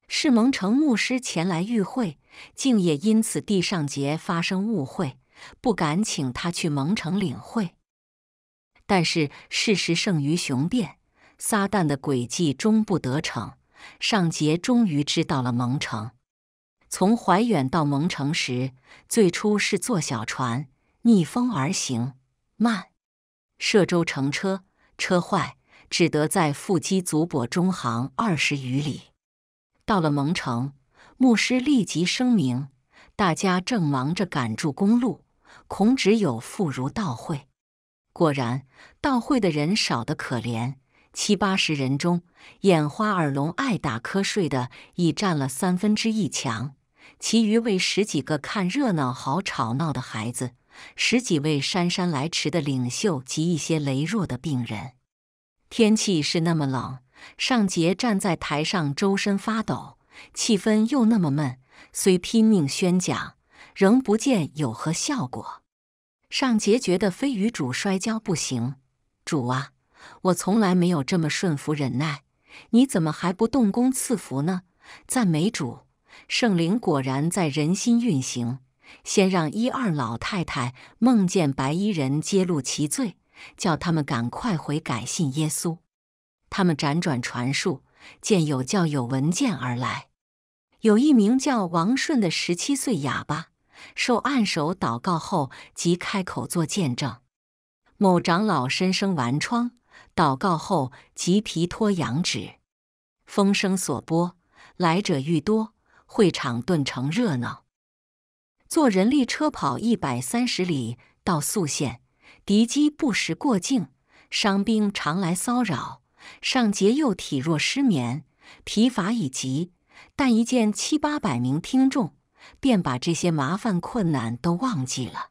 是蒙城牧师前来与会，竟也因此地上节发生误会。不敢请他去蒙城领会，但是事实胜于雄辩，撒旦的诡计终不得逞。尚杰终于知道了蒙城。从怀远到蒙城时，最初是坐小船逆风而行，慢；涉舟乘车，车坏，只得在腹肌足柏中行二十余里。到了蒙城，牧师立即声明，大家正忙着赶住公路。孔子有妇孺道会，果然到会的人少得可怜，七八十人中，眼花耳聋、爱打瞌睡的已占了三分之一强，其余为十几个看热闹、好吵闹的孩子，十几位姗姗来迟的领袖及一些羸弱的病人。天气是那么冷，尚杰站在台上，周身发抖，气氛又那么闷，虽拼命宣讲。仍不见有何效果。尚杰觉得非与主摔跤不行。主啊，我从来没有这么顺服忍耐，你怎么还不动工赐福呢？赞美主，圣灵果然在人心运行。先让一二老太太梦见白衣人揭露其罪，叫他们赶快回改信耶稣。他们辗转传述，见有教友文件而来，有一名叫王顺的十七岁哑巴。受按手祷告后，即开口做见证。某长老身生顽疮，祷告后即皮脱羊脂。风声所播，来者愈多，会场顿成热闹。坐人力车跑一百三十里到宿县，敌机不时过境，伤兵常来骚扰。上节又体弱失眠，疲乏已极，但一见七八百名听众。便把这些麻烦困难都忘记了。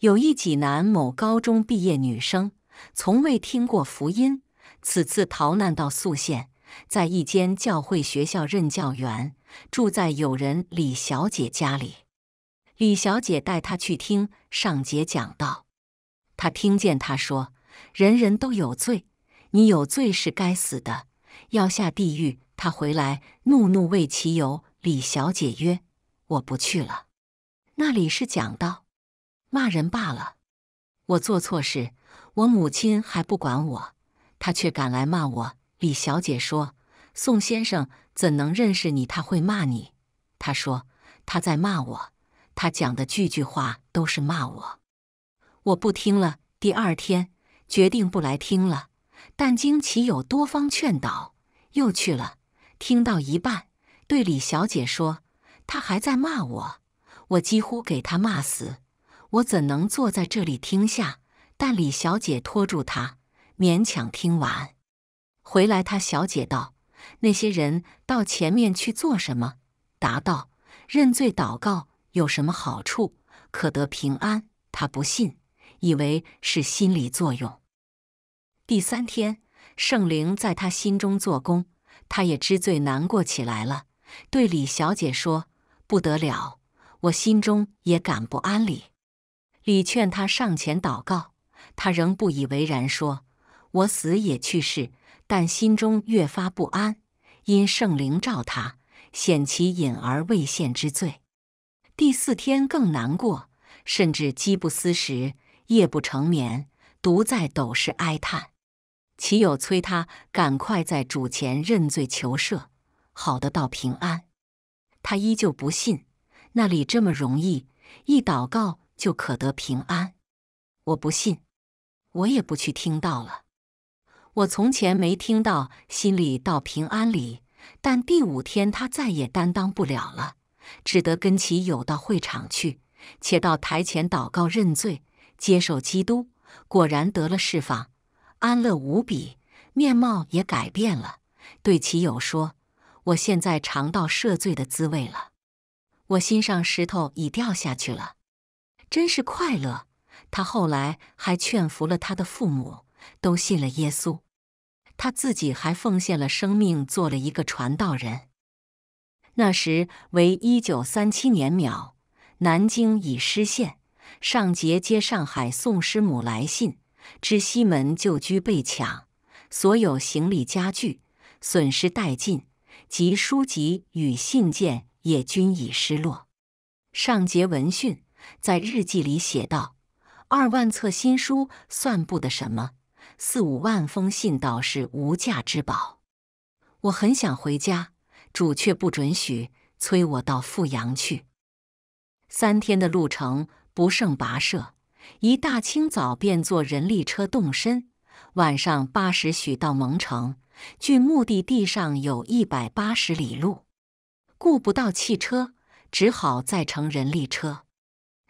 有一济南某高中毕业女生，从未听过福音。此次逃难到宿县，在一间教会学校任教员，住在友人李小姐家里。李小姐带她去听上节讲道，她听见他说：“人人都有罪，你有罪是该死的，要下地狱。”她回来怒怒为其由。李小姐曰。我不去了，那里是讲道，骂人罢了。我做错事，我母亲还不管我，她却赶来骂我。李小姐说：“宋先生怎能认识你？他会骂你。”他说：“他在骂我，他讲的句句话都是骂我。”我不听了，第二天决定不来听了。但经其友多方劝导，又去了。听到一半，对李小姐说。他还在骂我，我几乎给他骂死。我怎能坐在这里听下？但李小姐拖住他，勉强听完。回来，他小姐道：“那些人到前面去做什么？”答道：“认罪祷告，有什么好处？可得平安。”他不信，以为是心理作用。第三天，圣灵在他心中做工，他也知罪，难过起来了，对李小姐说。不得了，我心中也感不安。李李劝他上前祷告，他仍不以为然，说：“我死也去世，但心中越发不安，因圣灵召他，显其隐而未现之罪。”第四天更难过，甚至饥不思食，夜不成眠，独在斗室哀叹。岂有催他赶快在主前认罪求赦，好得到平安？他依旧不信，那里这么容易，一祷告就可得平安。我不信，我也不去听到了。我从前没听到心里到平安里，但第五天他再也担当不了了，只得跟其友到会场去，且到台前祷告认罪，接受基督，果然得了释放，安乐无比，面貌也改变了。对其友说。我现在尝到赦罪的滋味了，我心上石头已掉下去了，真是快乐。他后来还劝服了他的父母，都信了耶稣，他自己还奉献了生命，做了一个传道人。那时为一九三七年秒，南京已失陷，上节接上海宋师母来信，知西门旧居被抢，所有行李家具损失殆尽。及书籍与信件也均已失落。上节闻讯，在日记里写道：“二万册新书算不得什么，四五万封信倒是无价之宝。”我很想回家，主却不准许，催我到富阳去。三天的路程不胜跋涉，一大清早便坐人力车动身，晚上八时许到蒙城。距目的地上有一百八十里路，雇不到汽车，只好再乘人力车。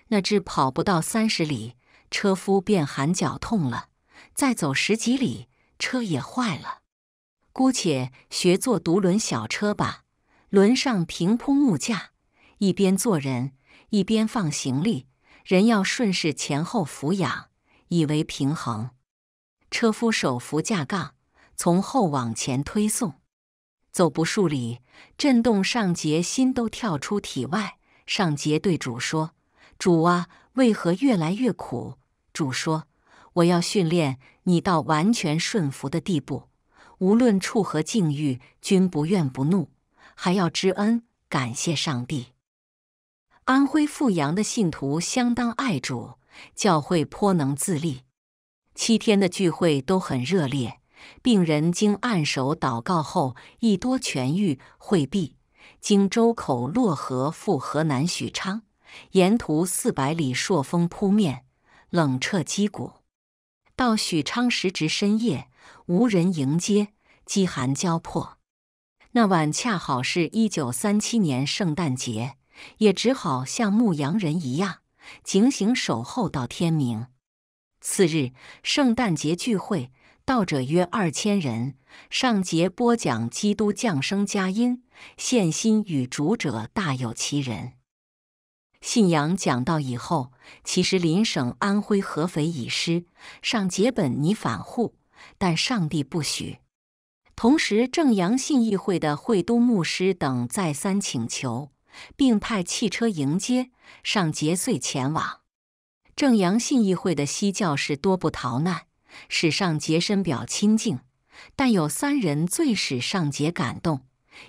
那知跑不到三十里，车夫便喊脚痛了；再走十几里，车也坏了。姑且学坐独轮小车吧，轮上平铺木架，一边坐人，一边放行李，人要顺势前后俯仰，以为平衡。车夫手扶架杠。从后往前推送，走不数里，震动上节，心都跳出体外。上节对主说：“主啊，为何越来越苦？”主说：“我要训练你到完全顺服的地步，无论处何境遇，均不怨不怒，还要知恩感谢上帝。”安徽阜阳的信徒相当爱主，教会颇能自立，七天的聚会都很热烈。病人经暗手祷告后，亦多痊愈。会毕，经周口洛河赴河南许昌，沿途四百里朔风扑面，冷彻肌骨。到许昌时值深夜，无人迎接，饥寒交迫。那晚恰好是一九三七年圣诞节，也只好像牧羊人一样，警醒守候到天明。次日圣诞节聚会。道者约二千人。上节播讲基督降生佳音，现心与主者大有其人。信仰讲道以后，其实邻省安徽合肥已失。上节本拟反护，但上帝不许。同时，正阳信义会的会都牧师等再三请求，并派汽车迎接上节遂前往。正阳信义会的西教士多不逃难。使上杰深表亲近，但有三人最使上杰感动。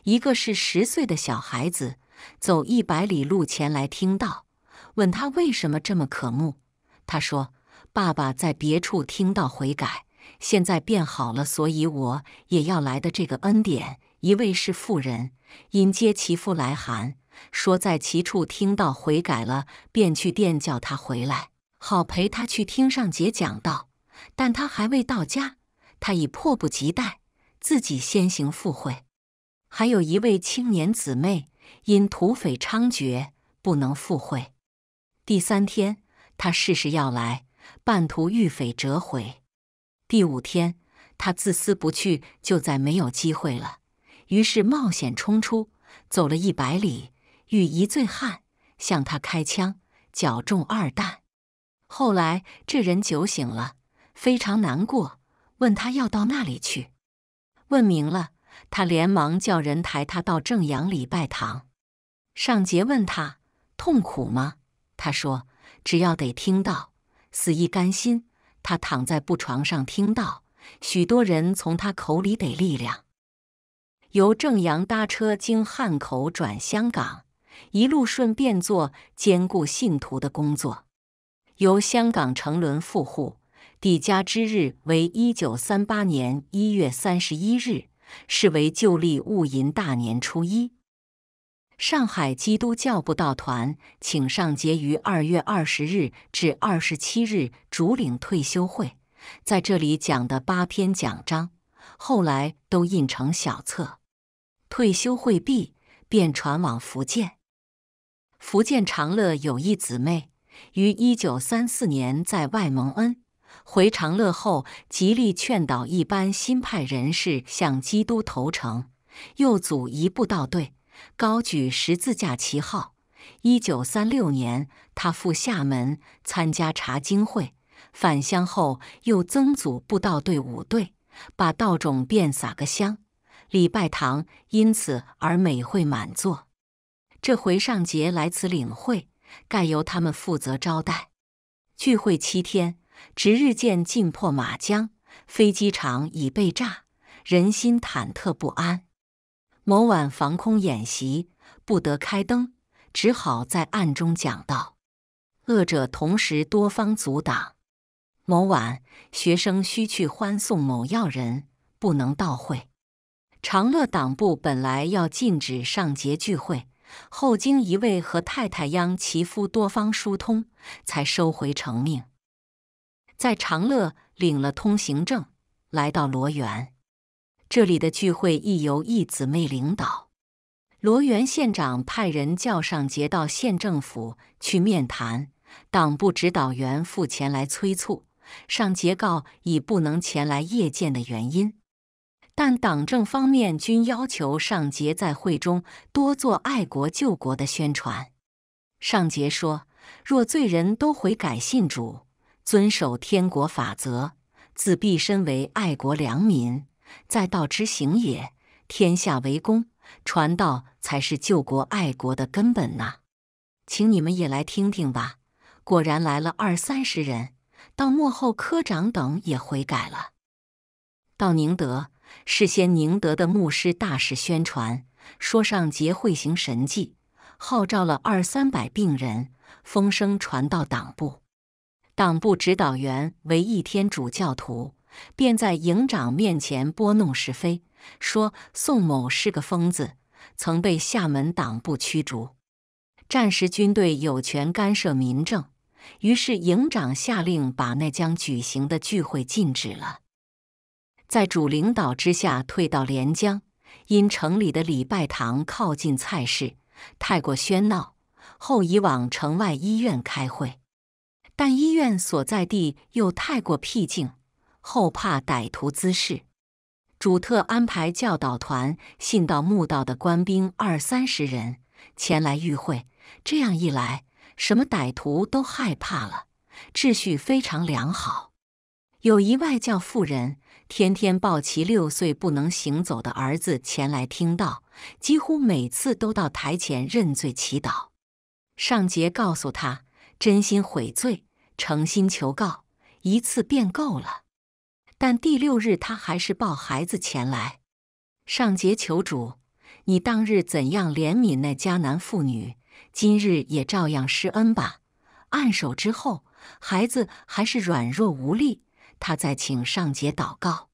一个是十岁的小孩子，走一百里路前来听道，问他为什么这么渴慕。他说：“爸爸在别处听到悔改，现在变好了，所以我也要来的这个恩典。”一位是妇人，因接其夫来函，说在其处听到悔改了，便去店叫他回来，好陪他去听上杰讲道。但他还未到家，他已迫不及待，自己先行赴会。还有一位青年姊妹，因土匪猖獗，不能赴会。第三天，他誓事要来，半途遇匪折回。第五天，他自私不去，就再没有机会了。于是冒险冲出，走了一百里，遇一醉汉，向他开枪，脚中二弹。后来这人酒醒了。非常难过，问他要到那里去？问明了，他连忙叫人抬他到正阳礼拜堂。尚杰问他痛苦吗？他说：“只要得听到死，亦甘心。”他躺在布床上听到许多人从他口里得力量。由正阳搭车经汉口转香港，一路顺便做兼顾信徒的工作。由香港乘轮赴沪。抵家之日为一九三八年一月三十一日，是为旧历戊寅大年初一。上海基督教布道团请上节于二月二十日至二十七日主领退休会，在这里讲的八篇讲章，后来都印成小册。退休会毕，便传往福建。福建长乐有一姊妹，于一九三四年在外蒙恩。回长乐后，极力劝导一般新派人士向基督投诚，又组一步道队，高举十字架旗号。一九三六年，他赴厦门参加查经会，返乡后又增组步道队五队，把道种遍撒个乡，礼拜堂因此而每会满座。这回上节来此领会，盖由他们负责招待。聚会七天。值日见进破马江飞机场已被炸，人心忐忑不安。某晚防空演习不得开灯，只好在暗中讲道。恶者同时多方阻挡。某晚学生需去欢送某要人，不能到会。长乐党部本来要禁止上节聚会，后经一位和太太央其夫多方疏通，才收回成命。在长乐领了通行证，来到罗源。这里的聚会亦由一姊妹领导。罗源县长派人叫尚杰到县政府去面谈，党部指导员附前来催促。尚杰告已不能前来谒见的原因，但党政方面均要求尚杰在会中多做爱国救国的宣传。尚杰说：“若罪人都悔改信主。”遵守天国法则，自毕身为爱国良民，在道之行也，天下为公，传道才是救国爱国的根本呐！请你们也来听听吧。果然来了二三十人，到幕后科长等也悔改了。到宁德，事先宁德的牧师大使宣传，说上节会行神迹，号召了二三百病人，风声传到党部。党部指导员为一天主教徒，便在营长面前拨弄是非，说宋某是个疯子，曾被厦门党部驱逐。战时军队有权干涉民政，于是营长下令把那将举行的聚会禁止了。在主领导之下退到连江，因城里的礼拜堂靠近菜市，太过喧闹，后移往城外医院开会。但医院所在地又太过僻静，后怕歹徒滋事，主特安排教导团信道慕道的官兵二三十人前来与会。这样一来，什么歹徒都害怕了，秩序非常良好。有一外教妇人，天天抱其六岁不能行走的儿子前来听道，几乎每次都到台前认罪祈祷。尚杰告诉他。真心悔罪，诚心求告，一次便够了。但第六日，他还是抱孩子前来。上节求主，你当日怎样怜悯那迦南妇女，今日也照样施恩吧。按手之后，孩子还是软弱无力，他再请上节祷告。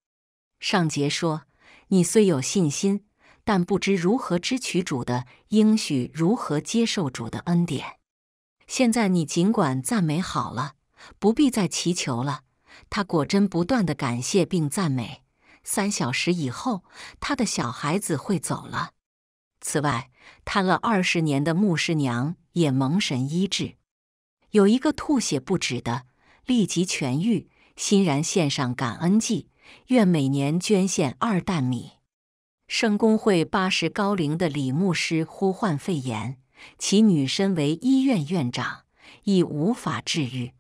上节说：“你虽有信心，但不知如何支取主的应许，如何接受主的恩典。”现在你尽管赞美好了，不必再祈求了。他果真不断的感谢并赞美。三小时以后，他的小孩子会走了。此外，瘫了二十年的牧师娘也蒙神医治，有一个吐血不止的立即痊愈，欣然献上感恩祭，愿每年捐献二担米。圣公会八十高龄的李牧师呼唤肺炎。其女身为医院院长，亦无法治愈。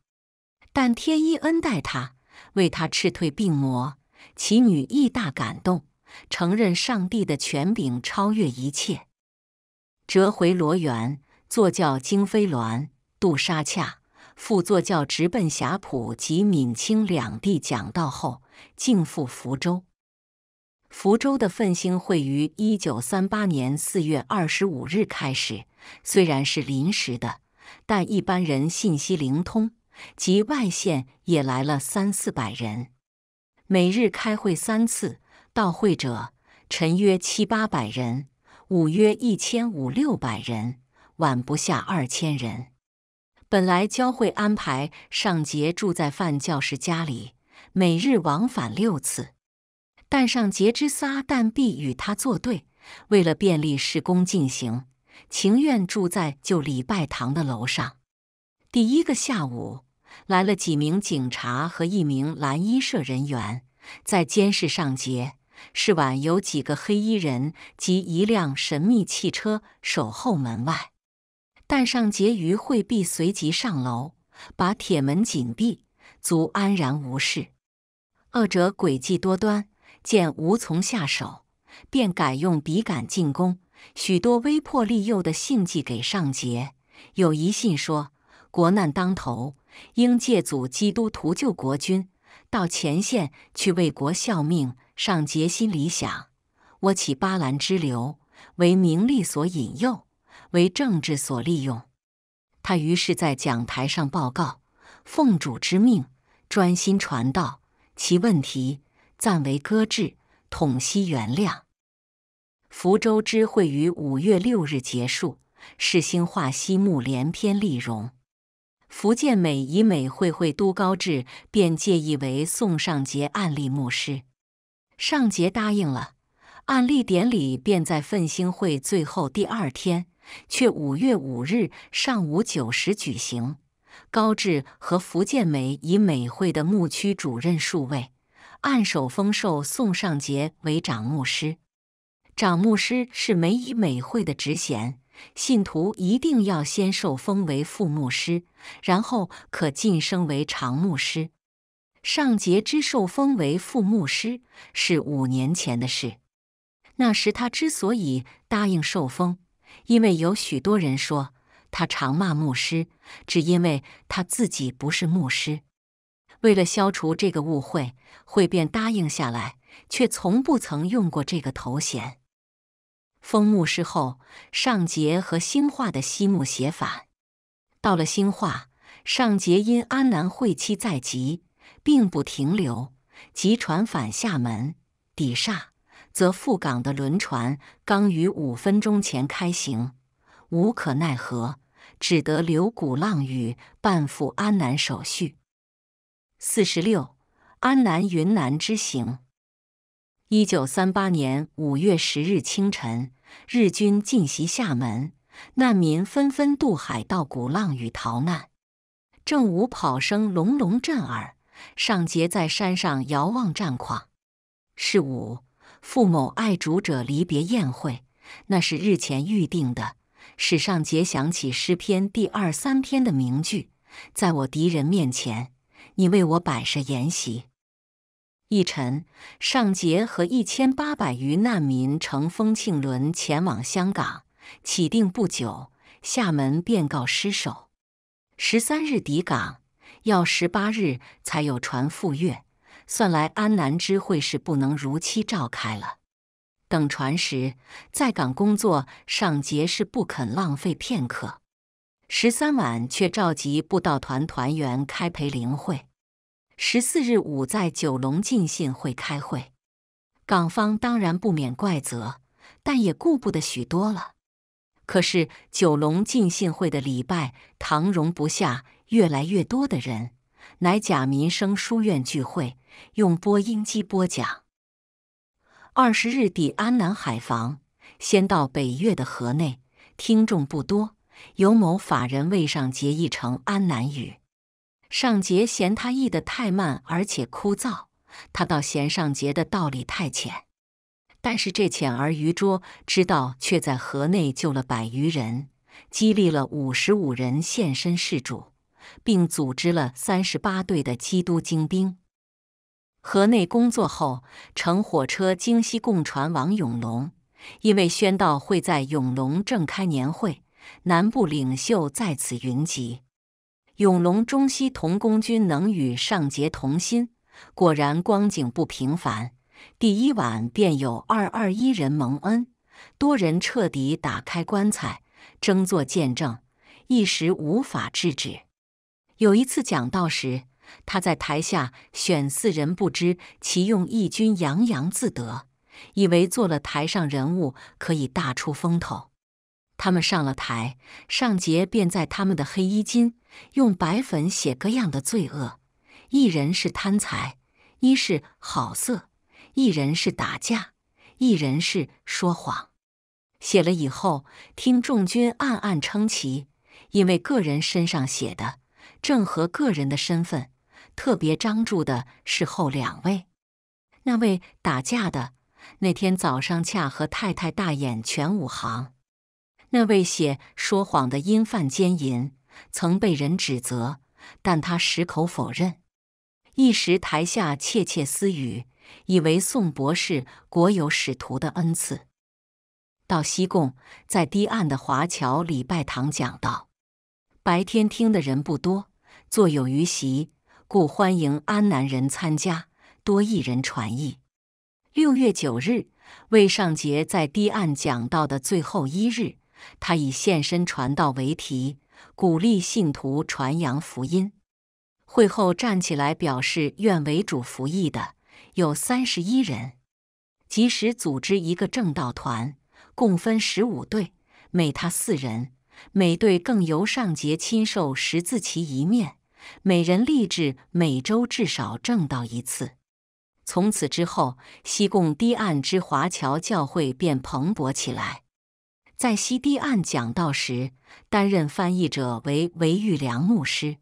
但天一恩待他，为他斥退病魔，其女亦大感动，承认上帝的权柄超越一切。折回罗源，坐轿经飞鸾渡沙恰，复坐轿直奔霞浦及闽清两地讲道后，竟赴福州。福州的奋兴会于一九三八年四月二十五日开始。虽然是临时的，但一般人信息灵通，及外线也来了三四百人。每日开会三次，到会者晨约七八百人，午约一千五六百人，晚不下二千人。本来教会安排尚杰住在范教士家里，每日往返六次，但尚杰之仨但必与他作对，为了便利施工进行。情愿住在旧礼拜堂的楼上。第一个下午来了几名警察和一名蓝衣社人员，在监视尚杰。是晚有几个黑衣人及一辆神秘汽车守候门外。但尚杰与惠毕随即上楼，把铁门紧闭，足安然无事。二者诡计多端，见无从下手，便改用笔杆进攻。许多威迫利诱的信寄给上杰，有一信说国难当头，应借祖基督徒救国军，到前线去为国效命。上杰心里想：我起巴兰之流，为名利所引诱，为政治所利用？他于是在讲台上报告，奉主之命，专心传道。其问题暂为搁置，统悉原谅。福州之会于五月六日结束，世兴化西墓连篇立荣，福建美以美会会都高志便借意为宋尚杰按例牧师，尚杰答应了，按例典礼便在奋兴会最后第二天，却五月五日上午九时举行。高志和福建美以美会的牧区主任数位，按手封授宋尚杰为长牧师。长牧师是美以美会的职衔，信徒一定要先受封为副牧师，然后可晋升为长牧师。上杰之受封为副牧师是五年前的事。那时他之所以答应受封，因为有许多人说他常骂牧师，只因为他自己不是牧师。为了消除这个误会，会便答应下来，却从不曾用过这个头衔。封墓事后，尚杰和兴化的西木写反。到了兴化，尚杰因安南会期在即，并不停留，即船返厦门。底厦，则赴港的轮船刚于五分钟前开行，无可奈何，只得留鼓浪屿办赴安南手续。四十六，安南云南之行。一九三八年五月十日清晨，日军进袭厦门，难民纷纷渡海到鼓浪屿逃难。正午，炮声隆隆震耳。尚杰在山上遥望战况。是午，傅某爱主者离别宴会，那是日前预定的。史尚杰想起诗篇第二、三篇的名句：“在我敌人面前，你为我摆设筵席。”一晨，尚杰和一千八百余难民乘风庆轮前往香港。启定不久，厦门便告失守。十三日抵港，要十八日才有船赴粤，算来安南之会是不能如期召开了。等船时，在港工作，尚杰是不肯浪费片刻。十三晚，却召集布道团团员开培灵会。十四日午，在九龙进信会开会，港方当然不免怪责，但也顾不得许多了。可是九龙进信会的礼拜堂容不下越来越多的人，乃假民生书院聚会，用播音机播讲。二十日抵安南海防，先到北越的河内，听众不多，由某法人为上结译成安南语。尚杰嫌他译得太慢，而且枯燥。他倒嫌尚杰的道理太浅。但是这浅而愚拙之道，却在河内救了百余人，激励了五十五人献身事主，并组织了三十八队的基督精兵。河内工作后，乘火车京西贡，船往永隆。因为宣道会在永隆正开年会，南部领袖在此云集。永隆中西同宫君能与上节同心，果然光景不平凡。第一晚便有二二一人蒙恩，多人彻底打开棺材，争做见证，一时无法制止。有一次讲道时，他在台下选四人，不知其用义军洋洋自得，以为做了台上人物可以大出风头。他们上了台，上杰便在他们的黑衣襟。用白粉写各样的罪恶，一人是贪财，一是好色，一人是打架，一人是说谎。写了以后，听众君暗暗称奇，因为个人身上写的正和个人的身份特别张住的是后两位。那位打架的那天早上恰和太太大演全武行，那位写说谎的因犯奸淫。曾被人指责，但他矢口否认。一时台下窃窃私语，以为宋博士国有使徒的恩赐。到西贡，在堤岸的华侨礼拜堂讲道。白天听的人不多，坐有余席，故欢迎安南人参加，多一人传译。六月九日，魏尚杰在堤岸讲道的最后一日，他以“现身传道”为题。鼓励信徒传扬福音。会后站起来表示愿为主服役的有三十一人。及时组织一个正道团，共分十五队，每他四人，每队更由上节亲授十字旗一面，每人立志每周至少正道一次。从此之后，西贡堤岸之华侨教会便蓬勃起来。在西堤岸讲道时，担任翻译者为韦玉良牧师。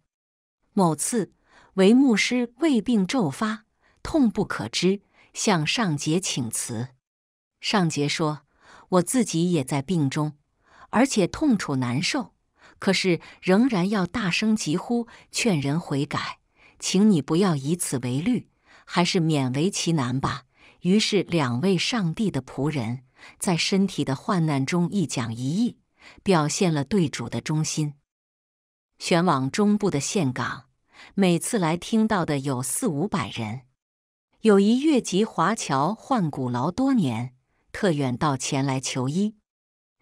某次，韦牧师胃病骤发，痛不可支，向上杰请辞。上杰说：“我自己也在病中，而且痛楚难受，可是仍然要大声疾呼，劝人悔改，请你不要以此为虑，还是勉为其难吧。”于是，两位上帝的仆人。在身体的患难中一讲一义，表现了对主的忠心。选往中部的县港，每次来听到的有四五百人。有一越籍华侨患骨痨多年，特远到前来求医。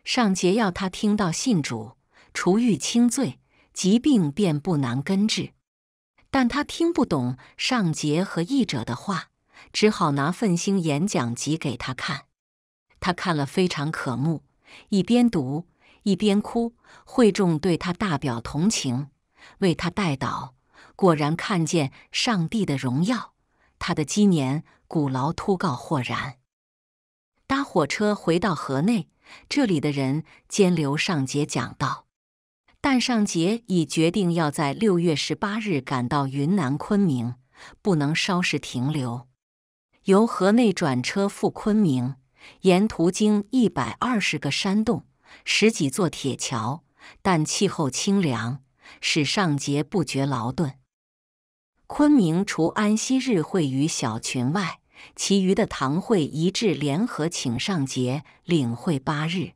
尚杰要他听到信主，除欲轻罪，疾病便不难根治。但他听不懂尚杰和译者的话，只好拿《奋兴演讲集》给他看。他看了非常可慕，一边读一边哭。惠仲对他大表同情，为他代祷。果然看见上帝的荣耀，他的积年古劳突告豁然。搭火车回到河内，这里的人兼留尚杰讲道。但尚杰已决定要在六月十八日赶到云南昆明，不能稍事停留，由河内转车赴昆明。沿途经一百二十个山洞、十几座铁桥，但气候清凉，使上节不觉劳顿。昆明除安息日会与小群外，其余的堂会一致联合请上节领会八日。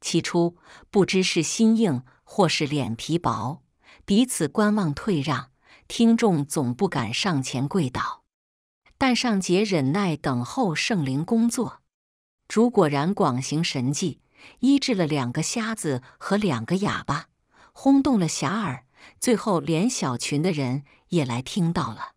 起初不知是心硬或是脸皮薄，彼此观望退让，听众总不敢上前跪倒。但上节忍耐等候圣灵工作。如果然广行神迹，医治了两个瞎子和两个哑巴，轰动了遐迩，最后连小群的人也来听到了。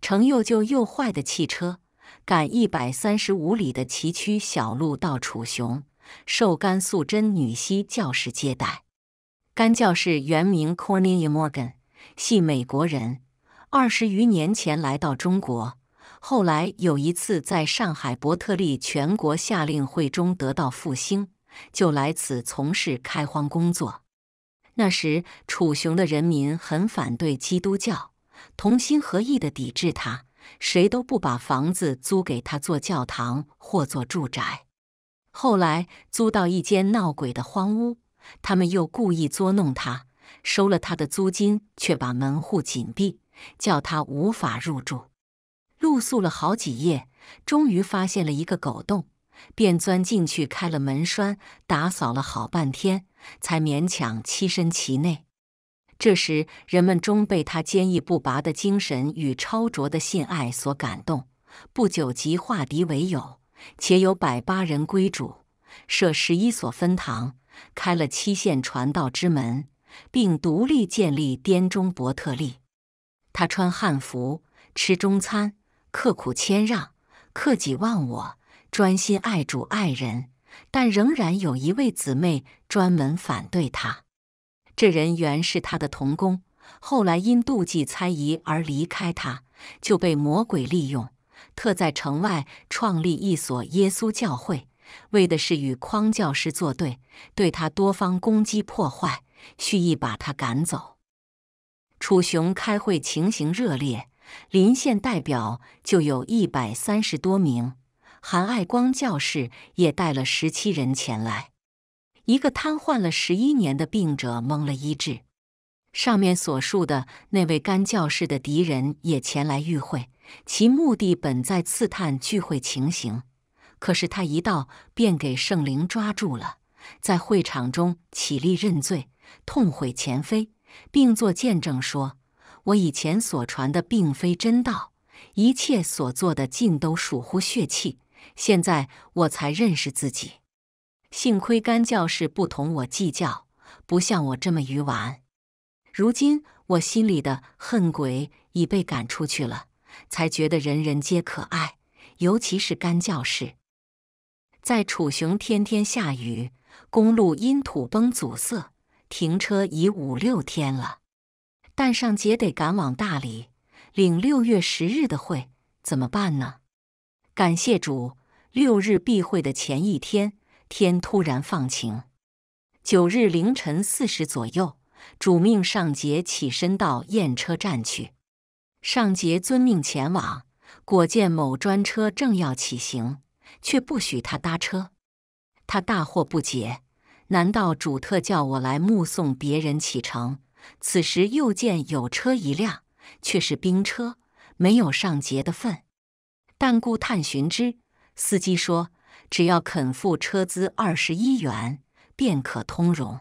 乘又旧又坏的汽车，赶一百三十五里的崎岖小路到楚雄，受甘素贞女西教士接待。甘教士原名 c o r n e l i a Morgan，系美国人，二十余年前来到中国。后来有一次，在上海伯特利全国下令会中得到复兴，就来此从事开荒工作。那时，楚雄的人民很反对基督教，同心合意地抵制他，谁都不把房子租给他做教堂或做住宅。后来租到一间闹鬼的荒屋，他们又故意捉弄他，收了他的租金，却把门户紧闭，叫他无法入住。露宿了好几夜，终于发现了一个狗洞，便钻进去，开了门栓，打扫了好半天，才勉强栖身其内。这时，人们终被他坚毅不拔的精神与超卓的信爱所感动，不久即化敌为友，且有百八人归主，设十一所分堂，开了七县传道之门，并独立建立滇中伯特利。他穿汉服，吃中餐。刻苦谦让，克己忘我，专心爱主爱人，但仍然有一位姊妹专门反对他。这人原是他的同工，后来因妒忌猜疑而离开他，就被魔鬼利用，特在城外创立一所耶稣教会，为的是与匡教师作对，对他多方攻击破坏，蓄意把他赶走。楚雄开会情形热烈。临县代表就有一百三十多名，韩爱光教士也带了十七人前来。一个瘫痪了十一年的病者蒙了医治。上面所述的那位干教士的敌人也前来与会，其目的本在刺探聚会情形，可是他一到便给圣灵抓住了，在会场中起立认罪，痛悔前非，并作见证说。我以前所传的并非真道，一切所做的尽都属乎血气。现在我才认识自己，幸亏干教士不同我计较，不像我这么愚顽。如今我心里的恨鬼已被赶出去了，才觉得人人皆可爱，尤其是干教士。在楚雄天天下雨，公路因土崩阻塞，停车已五六天了。但尚杰得赶往大理领六月十日的会，怎么办呢？感谢主，六日闭会的前一天，天突然放晴。九日凌晨四时左右，主命尚杰起身到验车站去。尚杰遵命前往，果见某专车正要起行，却不许他搭车。他大惑不解，难道主特叫我来目送别人启程？此时又见有车一辆，却是兵车，没有上杰的份。但顾探寻之，司机说：“只要肯付车资二十一元，便可通融。”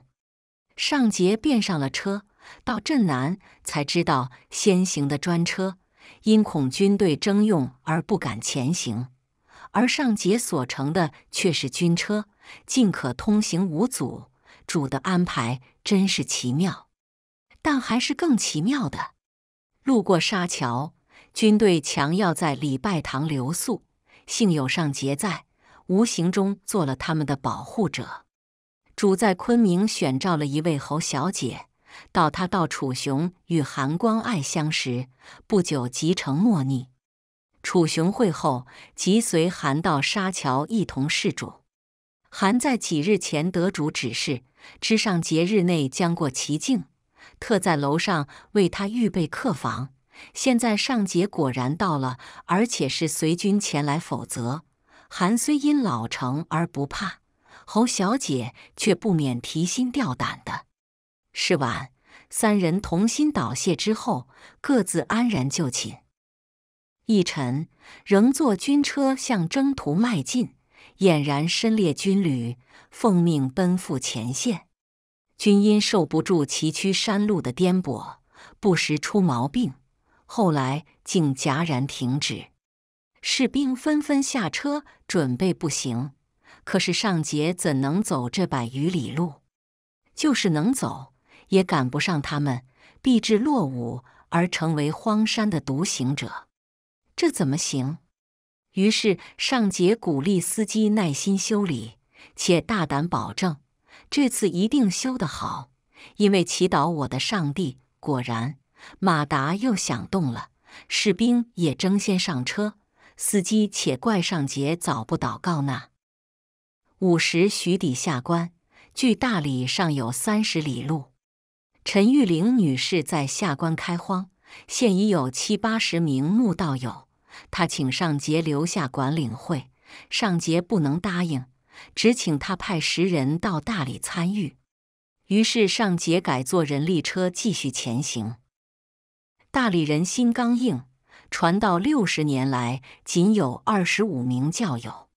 上节便上了车，到镇南才知道，先行的专车因恐军队征用而不敢前行，而上节所乘的却是军车，尽可通行无阻。主的安排真是奇妙。但还是更奇妙的。路过沙桥，军队强要在礼拜堂留宿，幸有上节在，无形中做了他们的保护者。主在昆明选召了一位侯小姐，到他到楚雄与韩光爱相识，不久即成莫逆。楚雄会后，即随韩到沙桥一同侍主。韩在几日前得主指示，知上节日内将过其境。特在楼上为他预备客房。现在上节果然到了，而且是随军前来，否则韩虽因老成而不怕，侯小姐却不免提心吊胆的。是晚，三人同心倒谢之后，各自安然就寝。一晨，仍坐军车向征途迈进，俨然身列军旅，奉命奔赴前线。均因受不住崎岖山路的颠簸，不时出毛病，后来竟戛然停止。士兵纷纷下车准备步行，可是尚杰怎能走这百余里路？就是能走，也赶不上他们，避至落伍而成为荒山的独行者，这怎么行？于是尚杰鼓励司机耐心修理，且大胆保证。这次一定修得好，因为祈祷我的上帝。果然，马达又响动了，士兵也争先上车。司机且怪上杰早不祷告呢。午时许抵下关，距大理尚有三十里路。陈玉玲女士在下关开荒，现已有七八十名木道友。她请上杰留下管领会，上杰不能答应。只请他派十人到大理参与，于是上杰改坐人力车继续前行。大理人心刚硬，传道六十年来仅有二十五名教友。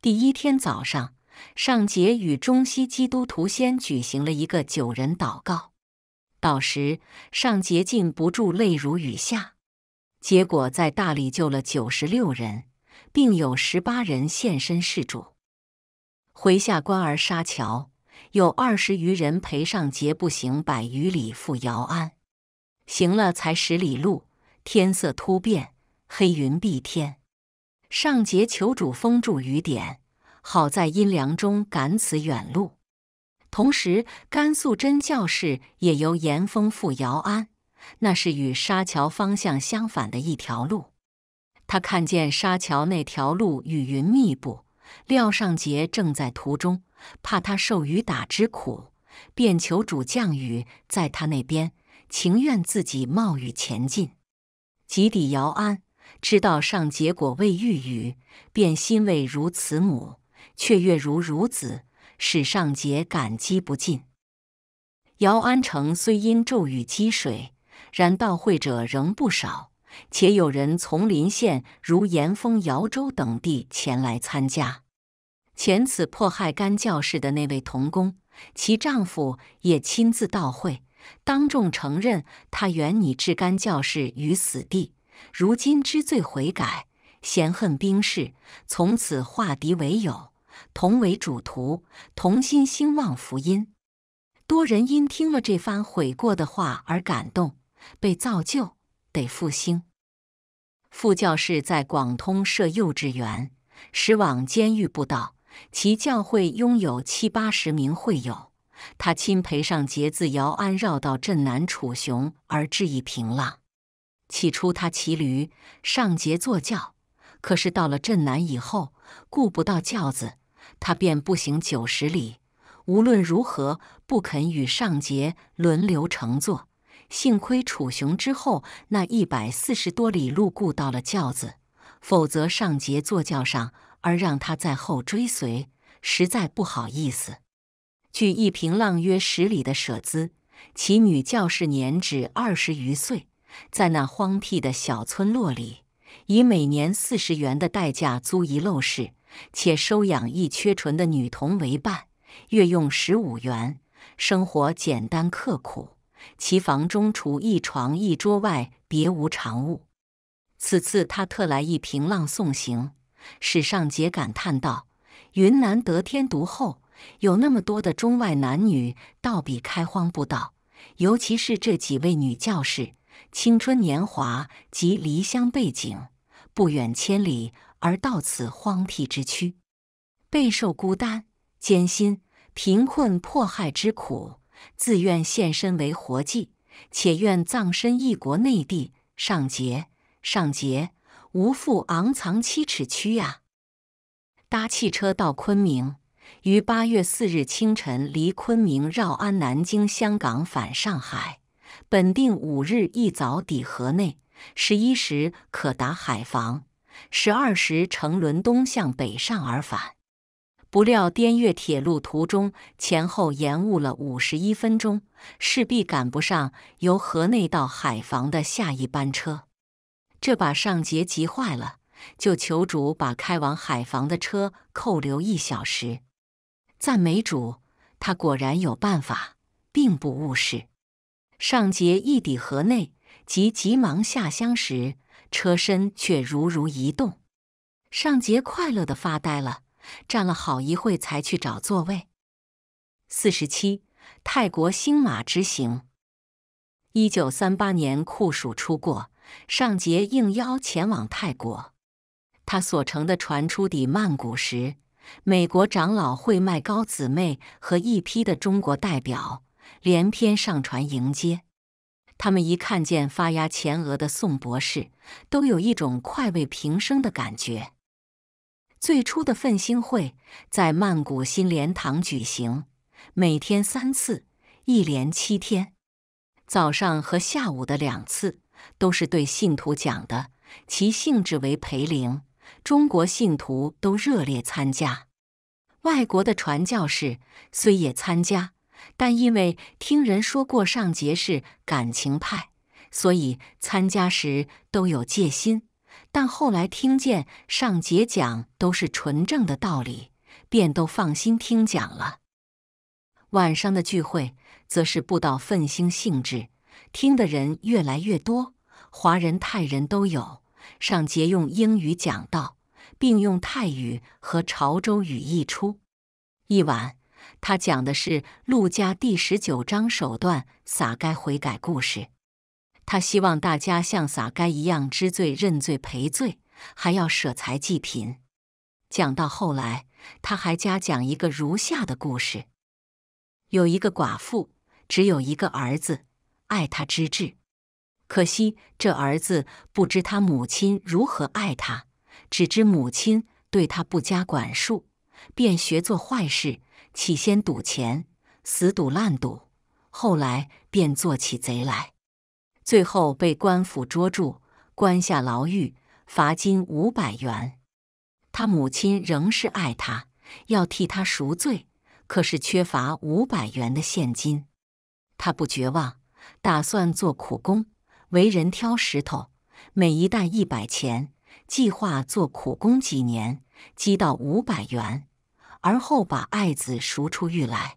第一天早上，上杰与中西基督徒先举行了一个九人祷告，到时上杰禁不住泪如雨下。结果在大理救了九十六人，并有十八人现身示主。回下关而沙桥有二十余人陪上节步行百余里赴姚安，行了才十里路，天色突变，黑云蔽天。上节求主封住雨点，好在阴凉中赶此远路。同时，甘肃真教士也由严峰赴姚安，那是与沙桥方向相反的一条路。他看见沙桥那条路雨云密布。廖尚杰正在途中，怕他受雨打之苦，便求主降雨在他那边，情愿自己冒雨前进。及抵姚安，知道尚杰果未遇雨，便欣慰如慈母，却悦如孺子，使尚杰感激不尽。姚安城虽因骤雨积水，然到会者仍不少。且有人从临县如盐丰、姚州等地前来参加。前此迫害干教士的那位童工，其丈夫也亲自到会，当众承认他原拟置干教士于死地，如今知罪悔改，嫌恨兵士，从此化敌为友，同为主徒，同心兴旺福音。多人因听了这番悔过的话而感动，被造就。得复兴。副教士在广通设幼稚园，时往监狱布道。其教会拥有七八十名会友。他亲陪上节自姚安绕道镇南楚雄，而至一平浪。起初他骑驴，上节坐轿。可是到了镇南以后，顾不到轿子，他便步行九十里。无论如何，不肯与上节轮流乘坐。幸亏楚雄之后那一百四十多里路雇到了轿子，否则上杰坐轿上，而让他在后追随，实在不好意思。据一平浪约十里的舍资，其女教士年只二十余岁，在那荒僻的小村落里，以每年四十元的代价租一陋室，且收养一缺纯的女童为伴，月用十五元，生活简单刻苦。其房中除一床一桌外，别无常物。此次他特来一瓶浪送行，史尚杰感叹道：“云南得天独厚，有那么多的中外男女，倒比开荒不倒。尤其是这几位女教师，青春年华及离乡背景，不远千里而到此荒僻之区，备受孤单、艰辛、贫困、迫害之苦。”自愿献身为活祭，且愿葬身一国内地上节上节，无父昂藏七尺躯呀！搭汽车到昆明，于八月四日清晨离昆明，绕安南京、香港返上海。本定五日一早抵河内，十一时可达海防，十二时乘轮东向北上而返。不料滇越铁路途中前后延误了五十一分钟，势必赶不上由河内到海防的下一班车。这把尚杰急坏了，就求主把开往海防的车扣留一小时。赞美主，他果然有办法，并不误事。尚杰一抵河内，即急忙下乡时，车身却如如移动。尚杰快乐地发呆了。站了好一会，才去找座位。四十七，泰国星马之行。一九三八年，酷暑初过，尚杰应邀前往泰国。他所乘的船出抵曼谷时，美国长老会麦高姊妹和一批的中国代表连篇上船迎接。他们一看见发压前额的宋博士，都有一种快慰平生的感觉。最初的奋兴会在曼谷新莲堂举行，每天三次，一连七天。早上和下午的两次都是对信徒讲的，其性质为培灵。中国信徒都热烈参加，外国的传教士虽也参加，但因为听人说过上节是感情派，所以参加时都有戒心。但后来听见上节讲都是纯正的道理，便都放心听讲了。晚上的聚会则是布道奋兴性质，听的人越来越多，华人、泰人都有。上节用英语讲道，并用泰语和潮州语译出。一晚，他讲的是《陆家第十九章手段撒该悔改故事》。他希望大家像撒该一样知罪、认罪、赔罪，还要舍财济贫。讲到后来，他还加讲一个如下的故事：有一个寡妇，只有一个儿子，爱他之至。可惜这儿子不知他母亲如何爱他，只知母亲对他不加管束，便学做坏事。起先赌钱，死赌烂赌，后来便做起贼来。最后被官府捉住，关下牢狱，罚金五百元。他母亲仍是爱他，要替他赎罪，可是缺乏五百元的现金。他不绝望，打算做苦工，为人挑石头，每一担一百钱。计划做苦工几年，积到五百元，而后把爱子赎出狱来。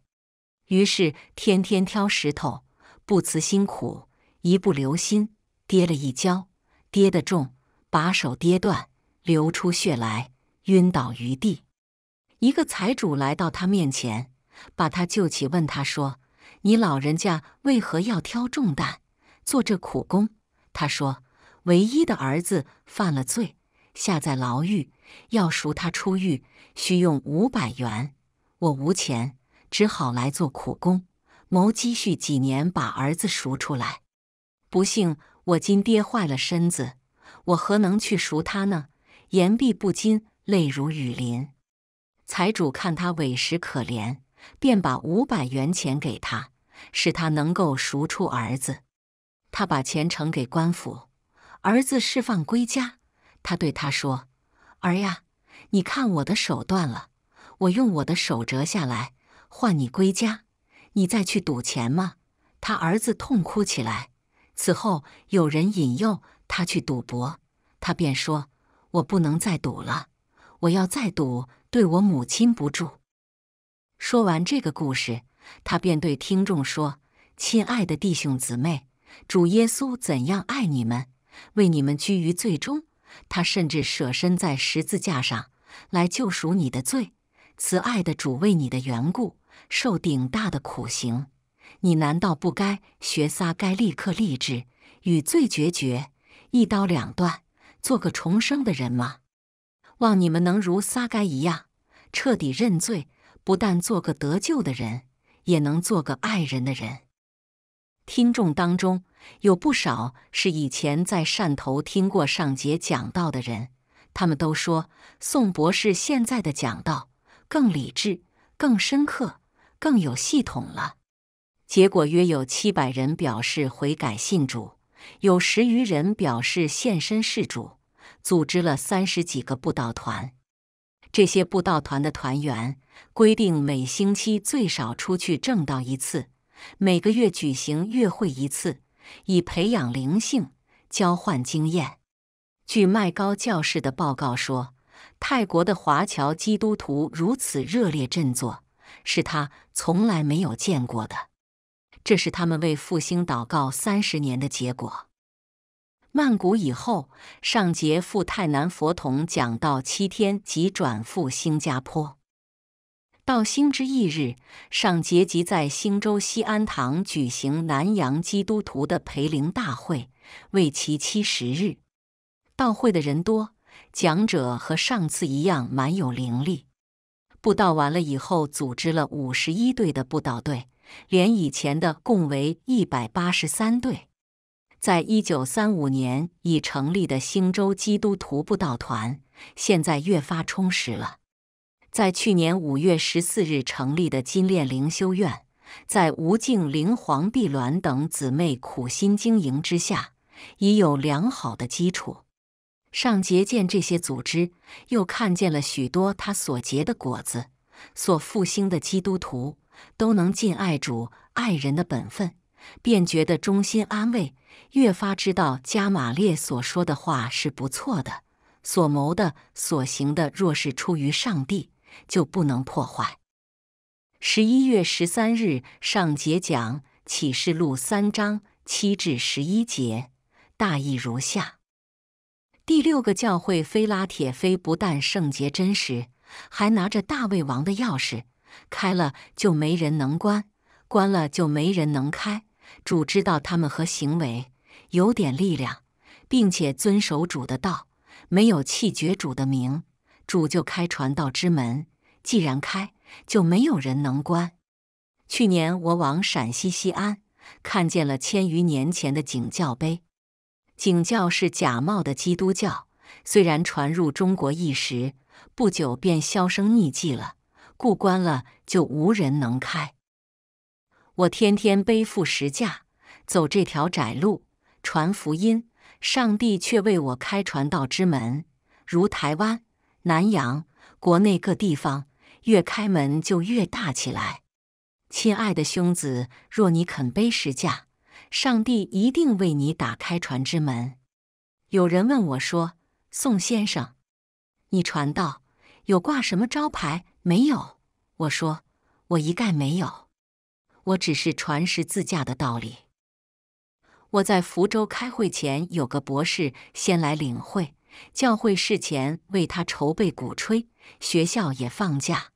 于是天天挑石头，不辞辛苦。一不留心，跌了一跤，跌得重，把手跌断，流出血来，晕倒于地。一个财主来到他面前，把他救起，问他说：“你老人家为何要挑重担，做这苦工？”他说：“唯一的儿子犯了罪，下在牢狱，要赎他出狱，需用五百元。我无钱，只好来做苦工，谋积蓄，几年把儿子赎出来。”不幸，我今跌坏了身子，我何能去赎他呢？言毕，不禁泪如雨淋。财主看他委实可怜，便把五百元钱给他，使他能够赎出儿子。他把钱呈给官府，儿子释放归家。他对他说：“儿呀，你看我的手段了，我用我的手折下来换你归家，你再去赌钱吗？”他儿子痛哭起来。此后，有人引诱他去赌博，他便说：“我不能再赌了，我要再赌，对我母亲不住。”说完这个故事，他便对听众说：“亲爱的弟兄姊妹，主耶稣怎样爱你们，为你们居于最终，他甚至舍身在十字架上来救赎你的罪。慈爱的主为你的缘故，受顶大的苦刑。”你难道不该学撒该立刻立志与罪决绝，一刀两断，做个重生的人吗？望你们能如撒该一样彻底认罪，不但做个得救的人，也能做个爱人的人。听众当中有不少是以前在汕头听过上节讲道的人，他们都说宋博士现在的讲道更理智、更深刻、更有系统了。结果约有七百人表示悔改信主，有十余人表示献身事主，组织了三十几个布道团。这些布道团的团员规定每星期最少出去证道一次，每个月举行月会一次，以培养灵性、交换经验。据麦高教士的报告说，泰国的华侨基督徒如此热烈振作，是他从来没有见过的。这是他们为复兴祷告三十年的结果。曼谷以后，上节赴泰南佛统讲道七天即转赴新加坡。到星之翌日，上节即在星州西安堂举行南洋基督徒的培灵大会，为期七十日。到会的人多，讲者和上次一样蛮有灵力。布道完了以后，组织了五十一队的布道队。连以前的共为一百八十三对，在一九三五年已成立的兴州基督徒步道团，现在越发充实了。在去年五月十四日成立的金链灵修院，在吴静、灵黄、碧鸾等姊妹苦心经营之下，已有良好的基础。上结见这些组织，又看见了许多他所结的果子，所复兴的基督徒。都能尽爱主爱人的本分，便觉得衷心安慰，越发知道加马列所说的话是不错的。所谋的所行的，若是出于上帝，就不能破坏。十一月十三日上节讲启示录三章七至十一节，大意如下：第六个教会非拉铁非不但圣洁真实，还拿着大卫王的钥匙。开了就没人能关，关了就没人能开。主知道他们和行为有点力量，并且遵守主的道，没有弃绝主的名，主就开传道之门。既然开，就没有人能关。去年我往陕西西安，看见了千余年前的景教碑。景教是假冒的基督教，虽然传入中国一时，不久便销声匿迹了。故关了，就无人能开。我天天背负十架，走这条窄路传福音，上帝却为我开传道之门，如台湾、南洋、国内各地方，越开门就越大起来。亲爱的兄子，若你肯背十架，上帝一定为你打开船之门。有人问我说：“宋先生，你传道有挂什么招牌？”没有，我说我一概没有，我只是传十字架的道理。我在福州开会前，有个博士先来领会，教会事前为他筹备鼓吹，学校也放假。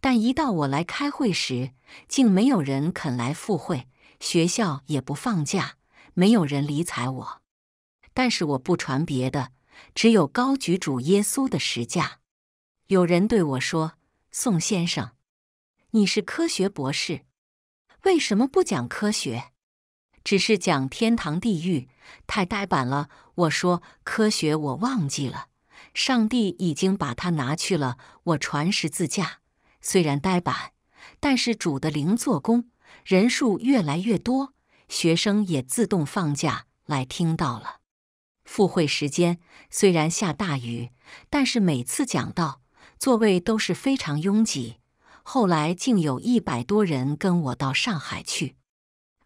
但一到我来开会时，竟没有人肯来赴会，学校也不放假，没有人理睬我。但是我不传别的，只有高举主耶稣的十字架。有人对我说。宋先生，你是科学博士，为什么不讲科学，只是讲天堂地狱，太呆板了。我说科学我忘记了，上帝已经把它拿去了。我传十字架，虽然呆板，但是主的零做工，人数越来越多，学生也自动放假来听到了。赴会时间虽然下大雨，但是每次讲到。座位都是非常拥挤，后来竟有一百多人跟我到上海去，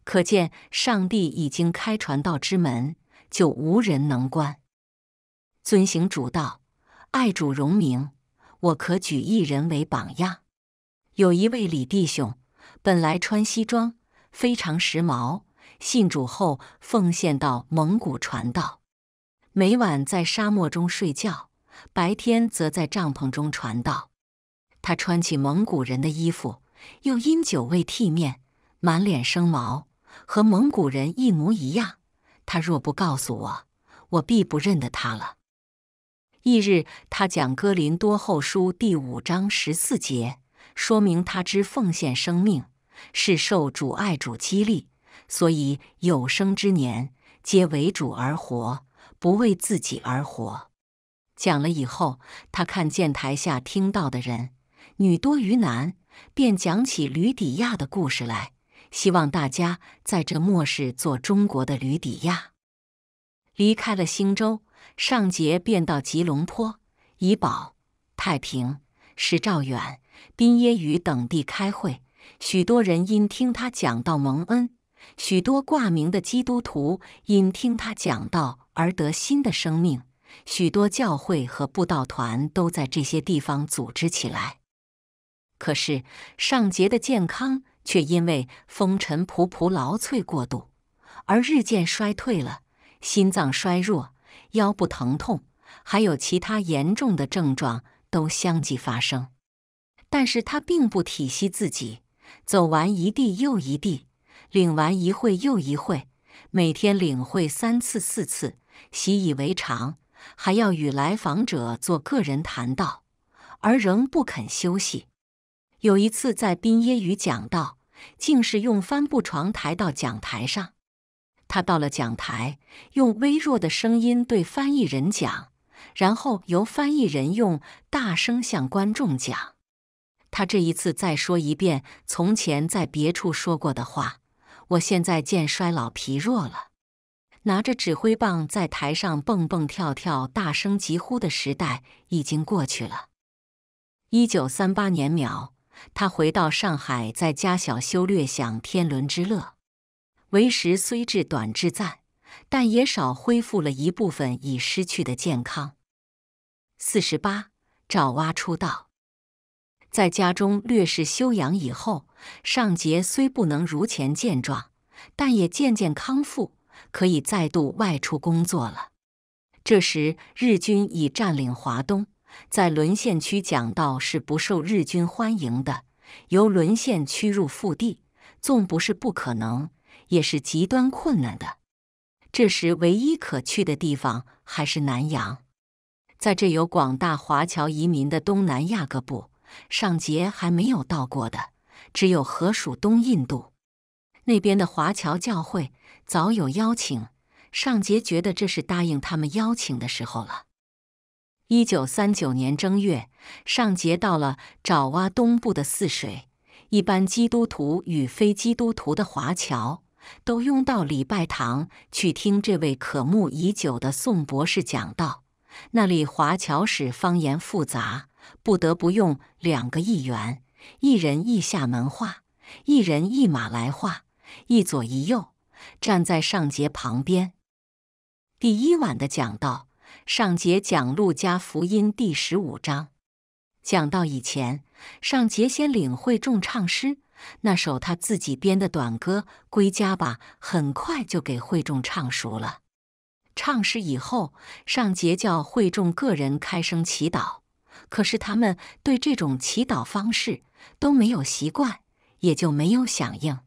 可见上帝已经开传道之门，就无人能关。遵行主道，爱主荣明，我可举一人为榜样。有一位李弟兄，本来穿西装，非常时髦，信主后奉献到蒙古传道，每晚在沙漠中睡觉。白天则在帐篷中传道，他穿起蒙古人的衣服，又因久未剃面，满脸生毛，和蒙古人一模一样。他若不告诉我，我必不认得他了。翌日，他讲《哥林多后书》第五章十四节，说明他之奉献生命是受主爱主激励，所以有生之年皆为主而活，不为自己而活。讲了以后，他看见台下听到的人，女多于男，便讲起吕底亚的故事来，希望大家在这末世做中国的吕底亚。离开了星州，尚杰便到吉隆坡、怡保、太平、石兆远、宾耶语等地开会。许多人因听他讲道蒙恩，许多挂名的基督徒因听他讲道而得新的生命。许多教会和布道团都在这些地方组织起来，可是尚杰的健康却因为风尘仆仆、劳瘁过度而日渐衰退了。心脏衰弱、腰部疼痛，还有其他严重的症状都相继发生。但是他并不体惜自己，走完一地又一地，领完一会又一会，每天领会三次、四次，习以为常。还要与来访者做个人谈道，而仍不肯休息。有一次在宾耶语讲道，竟是用帆布床抬到讲台上。他到了讲台，用微弱的声音对翻译人讲，然后由翻译人用大声向观众讲。他这一次再说一遍从前在别处说过的话。我现在见衰老疲弱了。拿着指挥棒在台上蹦蹦跳跳、大声疾呼的时代已经过去了。一九三八年秒，他回到上海，在家小休略享天伦之乐。为时虽至短至暂，但也少恢复了一部分已失去的健康。四十八，赵娃出道。在家中略事休养以后，尚杰虽不能如前健壮，但也渐渐康复。可以再度外出工作了。这时日军已占领华东，在沦陷区讲道是不受日军欢迎的。由沦陷区入腹地，纵不是不可能，也是极端困难的。这时唯一可去的地方还是南洋，在这有广大华侨移民的东南亚各部，尚杰还没有到过的，只有河属东印度。那边的华侨教会早有邀请，尚杰觉得这是答应他们邀请的时候了。一九三九年正月，尚杰到了爪哇东部的泗水，一般基督徒与非基督徒的华侨都拥到礼拜堂去听这位渴慕已久的宋博士讲道。那里华侨史方言复杂，不得不用两个议员，一人一厦门话，一人一马来话。一左一右站在上杰旁边。第一晚的讲道，上杰讲《路加福音》第十五章，讲到以前，上杰先领会众唱诗那首他自己编的短歌《归家吧》，很快就给会众唱熟了。唱诗以后，上杰教会众个人开声祈祷，可是他们对这种祈祷方式都没有习惯，也就没有响应。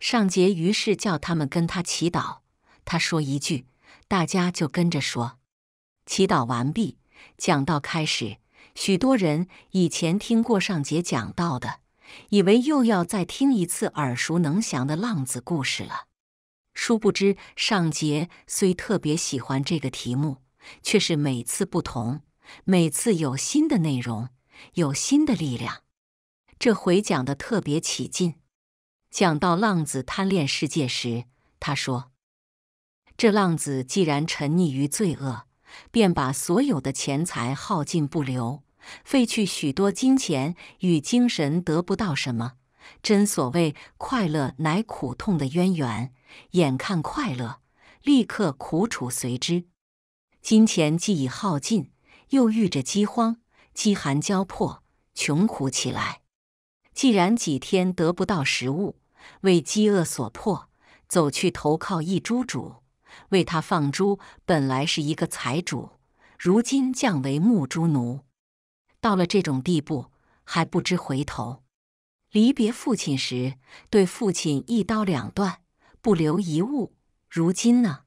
上杰于是叫他们跟他祈祷，他说一句，大家就跟着说。祈祷完毕，讲到开始，许多人以前听过上杰讲到的，以为又要再听一次耳熟能详的浪子故事了。殊不知，上杰虽特别喜欢这个题目，却是每次不同，每次有新的内容，有新的力量。这回讲的特别起劲。讲到浪子贪恋世界时，他说：“这浪子既然沉溺于罪恶，便把所有的钱财耗尽不留，费去许多金钱与精神，得不到什么。真所谓快乐乃苦痛的渊源，眼看快乐，立刻苦楚随之。金钱既已耗尽，又遇着饥荒，饥寒交迫，穷苦起来。既然几天得不到食物，为饥饿所迫，走去投靠一株主，为他放猪。本来是一个财主，如今降为牧猪奴。到了这种地步，还不知回头。离别父亲时，对父亲一刀两断，不留一物。如今呢，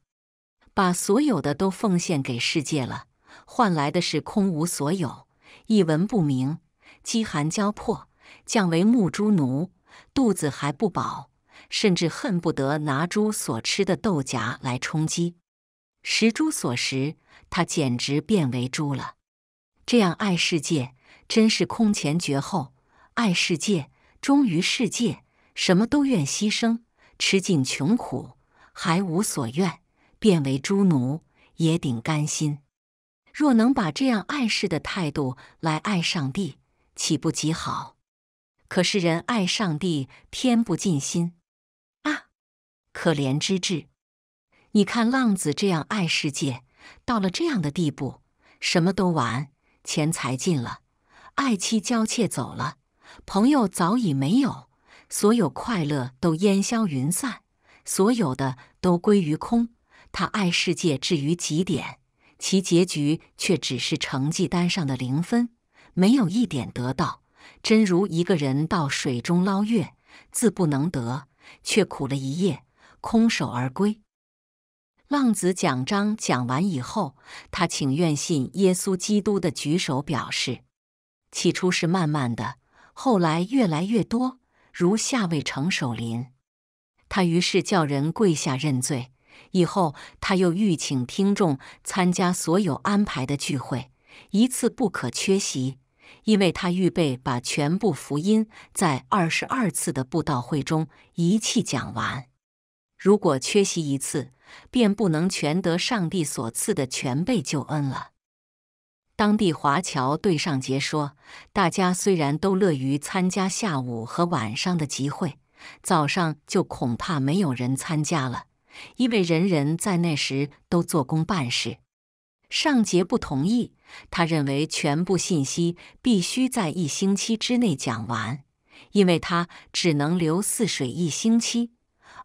把所有的都奉献给世界了，换来的是空无所有，一文不名，饥寒交迫，降为牧猪奴。肚子还不饱，甚至恨不得拿猪所吃的豆荚来充饥。食猪所食，他简直变为猪了。这样爱世界，真是空前绝后。爱世界，忠于世界，什么都愿牺牲，吃尽穷苦，还无所怨，变为猪奴也顶甘心。若能把这样爱世的态度来爱上帝，岂不极好？可是人爱上帝，偏不尽心啊！可怜之至！你看浪子这样爱世界，到了这样的地步，什么都完，钱财尽了，爱妻娇妾走了，朋友早已没有，所有快乐都烟消云散，所有的都归于空。他爱世界至于极点，其结局却只是成绩单上的零分，没有一点得到。真如一个人到水中捞月，自不能得，却苦了一夜，空手而归。浪子讲章讲完以后，他请愿信耶稣基督的举手表示。起初是慢慢的，后来越来越多，如下位成守林。他于是叫人跪下认罪。以后他又欲请听众参加所有安排的聚会，一次不可缺席。因为他预备把全部福音在二十二次的布道会中一气讲完，如果缺席一次，便不能全得上帝所赐的全备救恩了。当地华侨对上杰说：“大家虽然都乐于参加下午和晚上的集会，早上就恐怕没有人参加了，因为人人在那时都做工办事。”尚杰不同意，他认为全部信息必须在一星期之内讲完，因为他只能留泗水一星期，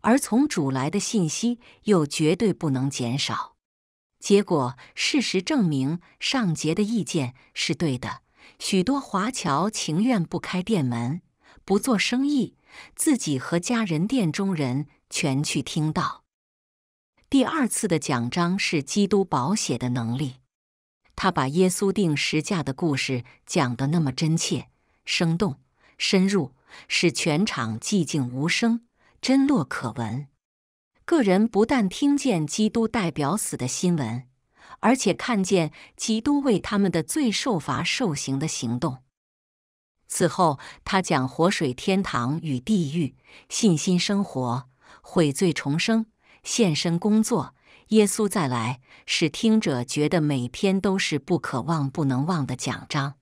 而从主来的信息又绝对不能减少。结果，事实证明尚杰的意见是对的，许多华侨情愿不开店门，不做生意，自己和家人店中人全去听到。第二次的奖章是基督保血的能力。他把耶稣定十架的故事讲得那么真切、生动、深入，使全场寂静无声，真落可闻。个人不但听见基督代表死的新闻，而且看见基督为他们的罪受罚、受刑的行动。此后，他讲活水、天堂与地狱、信心生活、悔罪重生。献身工作，耶稣再来，使听者觉得每篇都是不可忘、不能忘的讲章。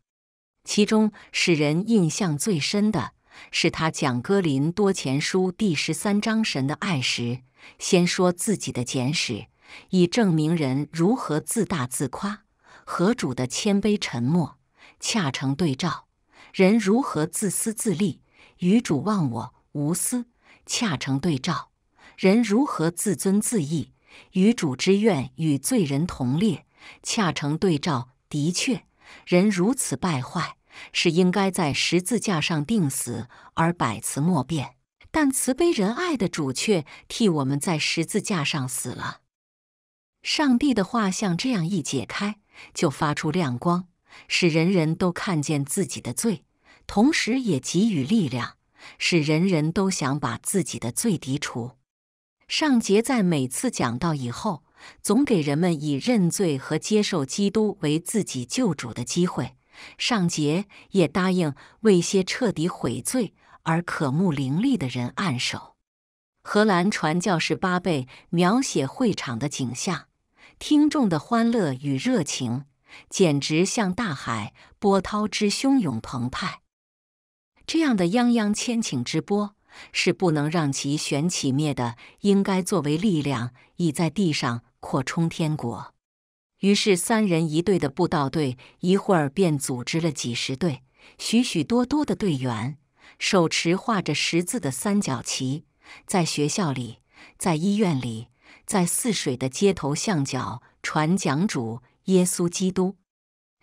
其中使人印象最深的是他讲《哥林多前书》第十三章“神的爱”时，先说自己的简史，以证明人如何自大自夸，和主的谦卑沉默恰成对照；人如何自私自利，与主忘我无私恰成对照。人如何自尊自义，与主之愿与罪人同列，恰成对照。的确，人如此败坏，是应该在十字架上定死而百词莫辩；但慈悲仁爱的主却替我们在十字架上死了。上帝的画像这样一解开，就发出亮光，使人人都看见自己的罪，同时也给予力量，使人人都想把自己的罪涤除。上杰在每次讲到以后，总给人们以认罪和接受基督为自己救主的机会。上杰也答应为些彻底悔罪而渴慕灵力的人按手。荷兰传教士巴贝描写会场的景象，听众的欢乐与热情，简直像大海波涛之汹涌澎湃。这样的泱泱千顷之波。是不能让其旋起灭的，应该作为力量，以在地上扩充天国。于是，三人一队的布道队，一会儿便组织了几十队，许许多多的队员，手持画着十字的三角旗，在学校里，在医院里，在泗水的街头巷角传讲主耶稣基督。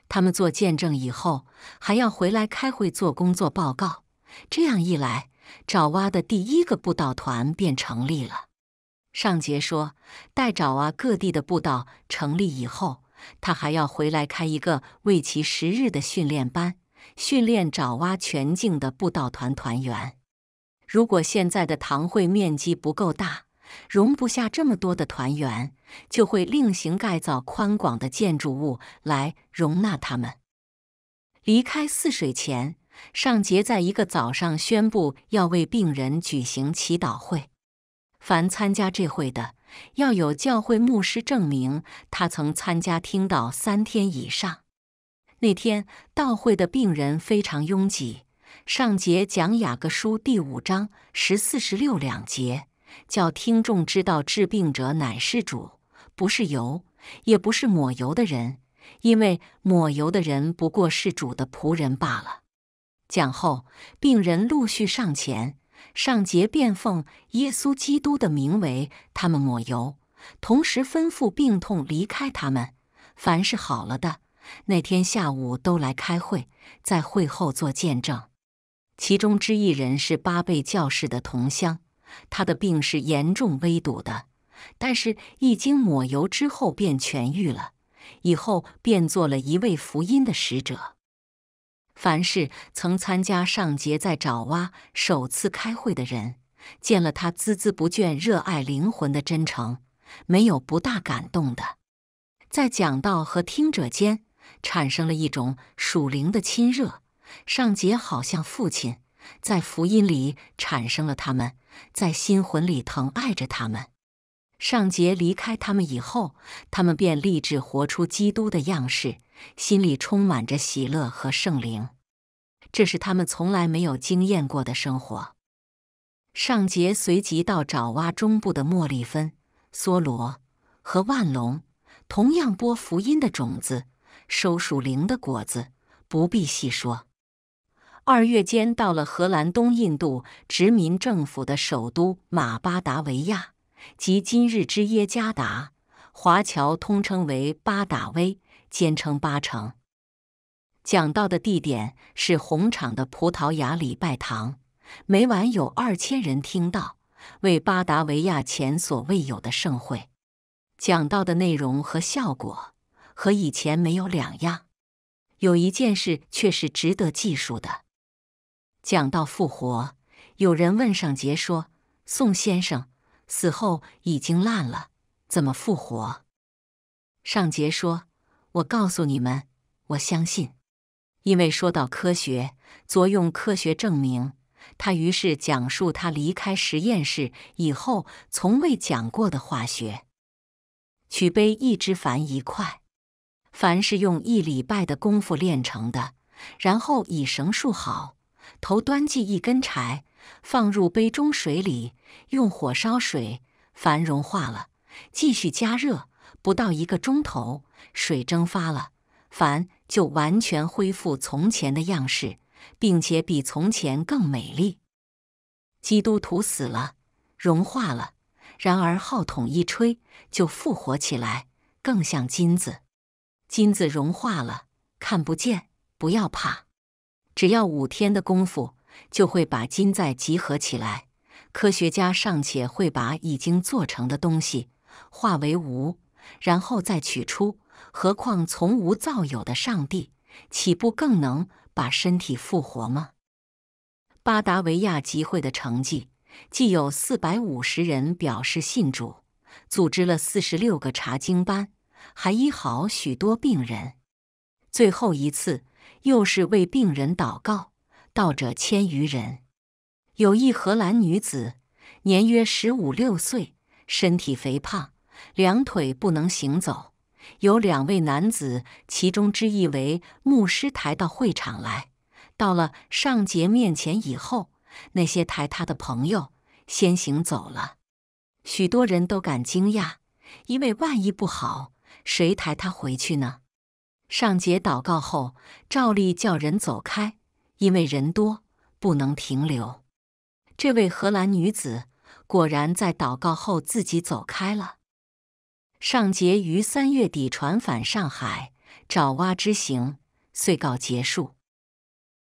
他们做见证以后，还要回来开会做工作报告。这样一来。爪哇的第一个布道团便成立了。上节说，待爪哇各地的布道成立以后，他还要回来开一个为期十日的训练班，训练爪哇全境的布道团团员。如果现在的堂会面积不够大，容不下这么多的团员，就会另行盖造宽广的建筑物来容纳他们。离开泗水前。尚杰在一个早上宣布要为病人举行祈祷会，凡参加这会的要有教会牧师证明他曾参加听到三天以上。那天到会的病人非常拥挤，上节讲《雅各书》第五章十四十六两节，叫听众知道治病者乃是主，不是油，也不是抹油的人，因为抹油的人不过是主的仆人罢了。讲后，病人陆续上前，上节便奉耶稣基督的名为他们抹油，同时吩咐病痛离开他们。凡是好了的，那天下午都来开会，在会后做见证。其中之一人是八贝教士的同乡，他的病是严重危堵的，但是一经抹油之后便痊愈了，以后便做了一位福音的使者。凡是曾参加上节在爪哇首次开会的人，见了他孜孜不倦、热爱灵魂的真诚，没有不大感动的。在讲道和听者间，产生了一种属灵的亲热。尚杰好像父亲，在福音里产生了他们，在心魂里疼爱着他们。尚杰离开他们以后，他们便立志活出基督的样式。心里充满着喜乐和圣灵，这是他们从来没有经验过的生活。上节随即到爪哇中部的莫利芬、梭罗和万隆，同样播福音的种子，收属灵的果子，不必细说。二月间到了荷兰东印度殖民政府的首都马巴达维亚，即今日之耶加达，华侨通称为巴达维。坚称八成，讲到的地点是红场的葡萄牙礼拜堂，每晚有二千人听到，为巴达维亚前所未有的盛会。讲到的内容和效果和以前没有两样，有一件事却是值得记述的：讲到复活，有人问上杰说：“宋先生死后已经烂了，怎么复活？”上杰说。我告诉你们，我相信，因为说到科学，作用科学证明。他于是讲述他离开实验室以后从未讲过的化学。取杯一只矾一块，矾是用一礼拜的功夫炼成的，然后以绳束好，头端系一根柴，放入杯中水里，用火烧水，矾融化了，继续加热，不到一个钟头。水蒸发了，凡就完全恢复从前的样式，并且比从前更美丽。基督徒死了，融化了，然而号筒一吹，就复活起来，更像金子。金子融化了，看不见，不要怕，只要五天的功夫，就会把金再集合起来。科学家尚且会把已经做成的东西化为无，然后再取出。何况从无造有的上帝，岂不更能把身体复活吗？巴达维亚集会的成绩，既有四百五十人表示信主，组织了四十六个查经班，还医好许多病人。最后一次又是为病人祷告，道者千余人。有一荷兰女子，年约十五六岁，身体肥胖，两腿不能行走。有两位男子，其中之一为牧师，抬到会场来。到了尚杰面前以后，那些抬他的朋友先行走了。许多人都感惊讶，因为万一不好，谁抬他回去呢？尚杰祷告后，照例叫人走开，因为人多不能停留。这位荷兰女子果然在祷告后自己走开了。尚节于三月底船返上海，爪哇之行遂告结束。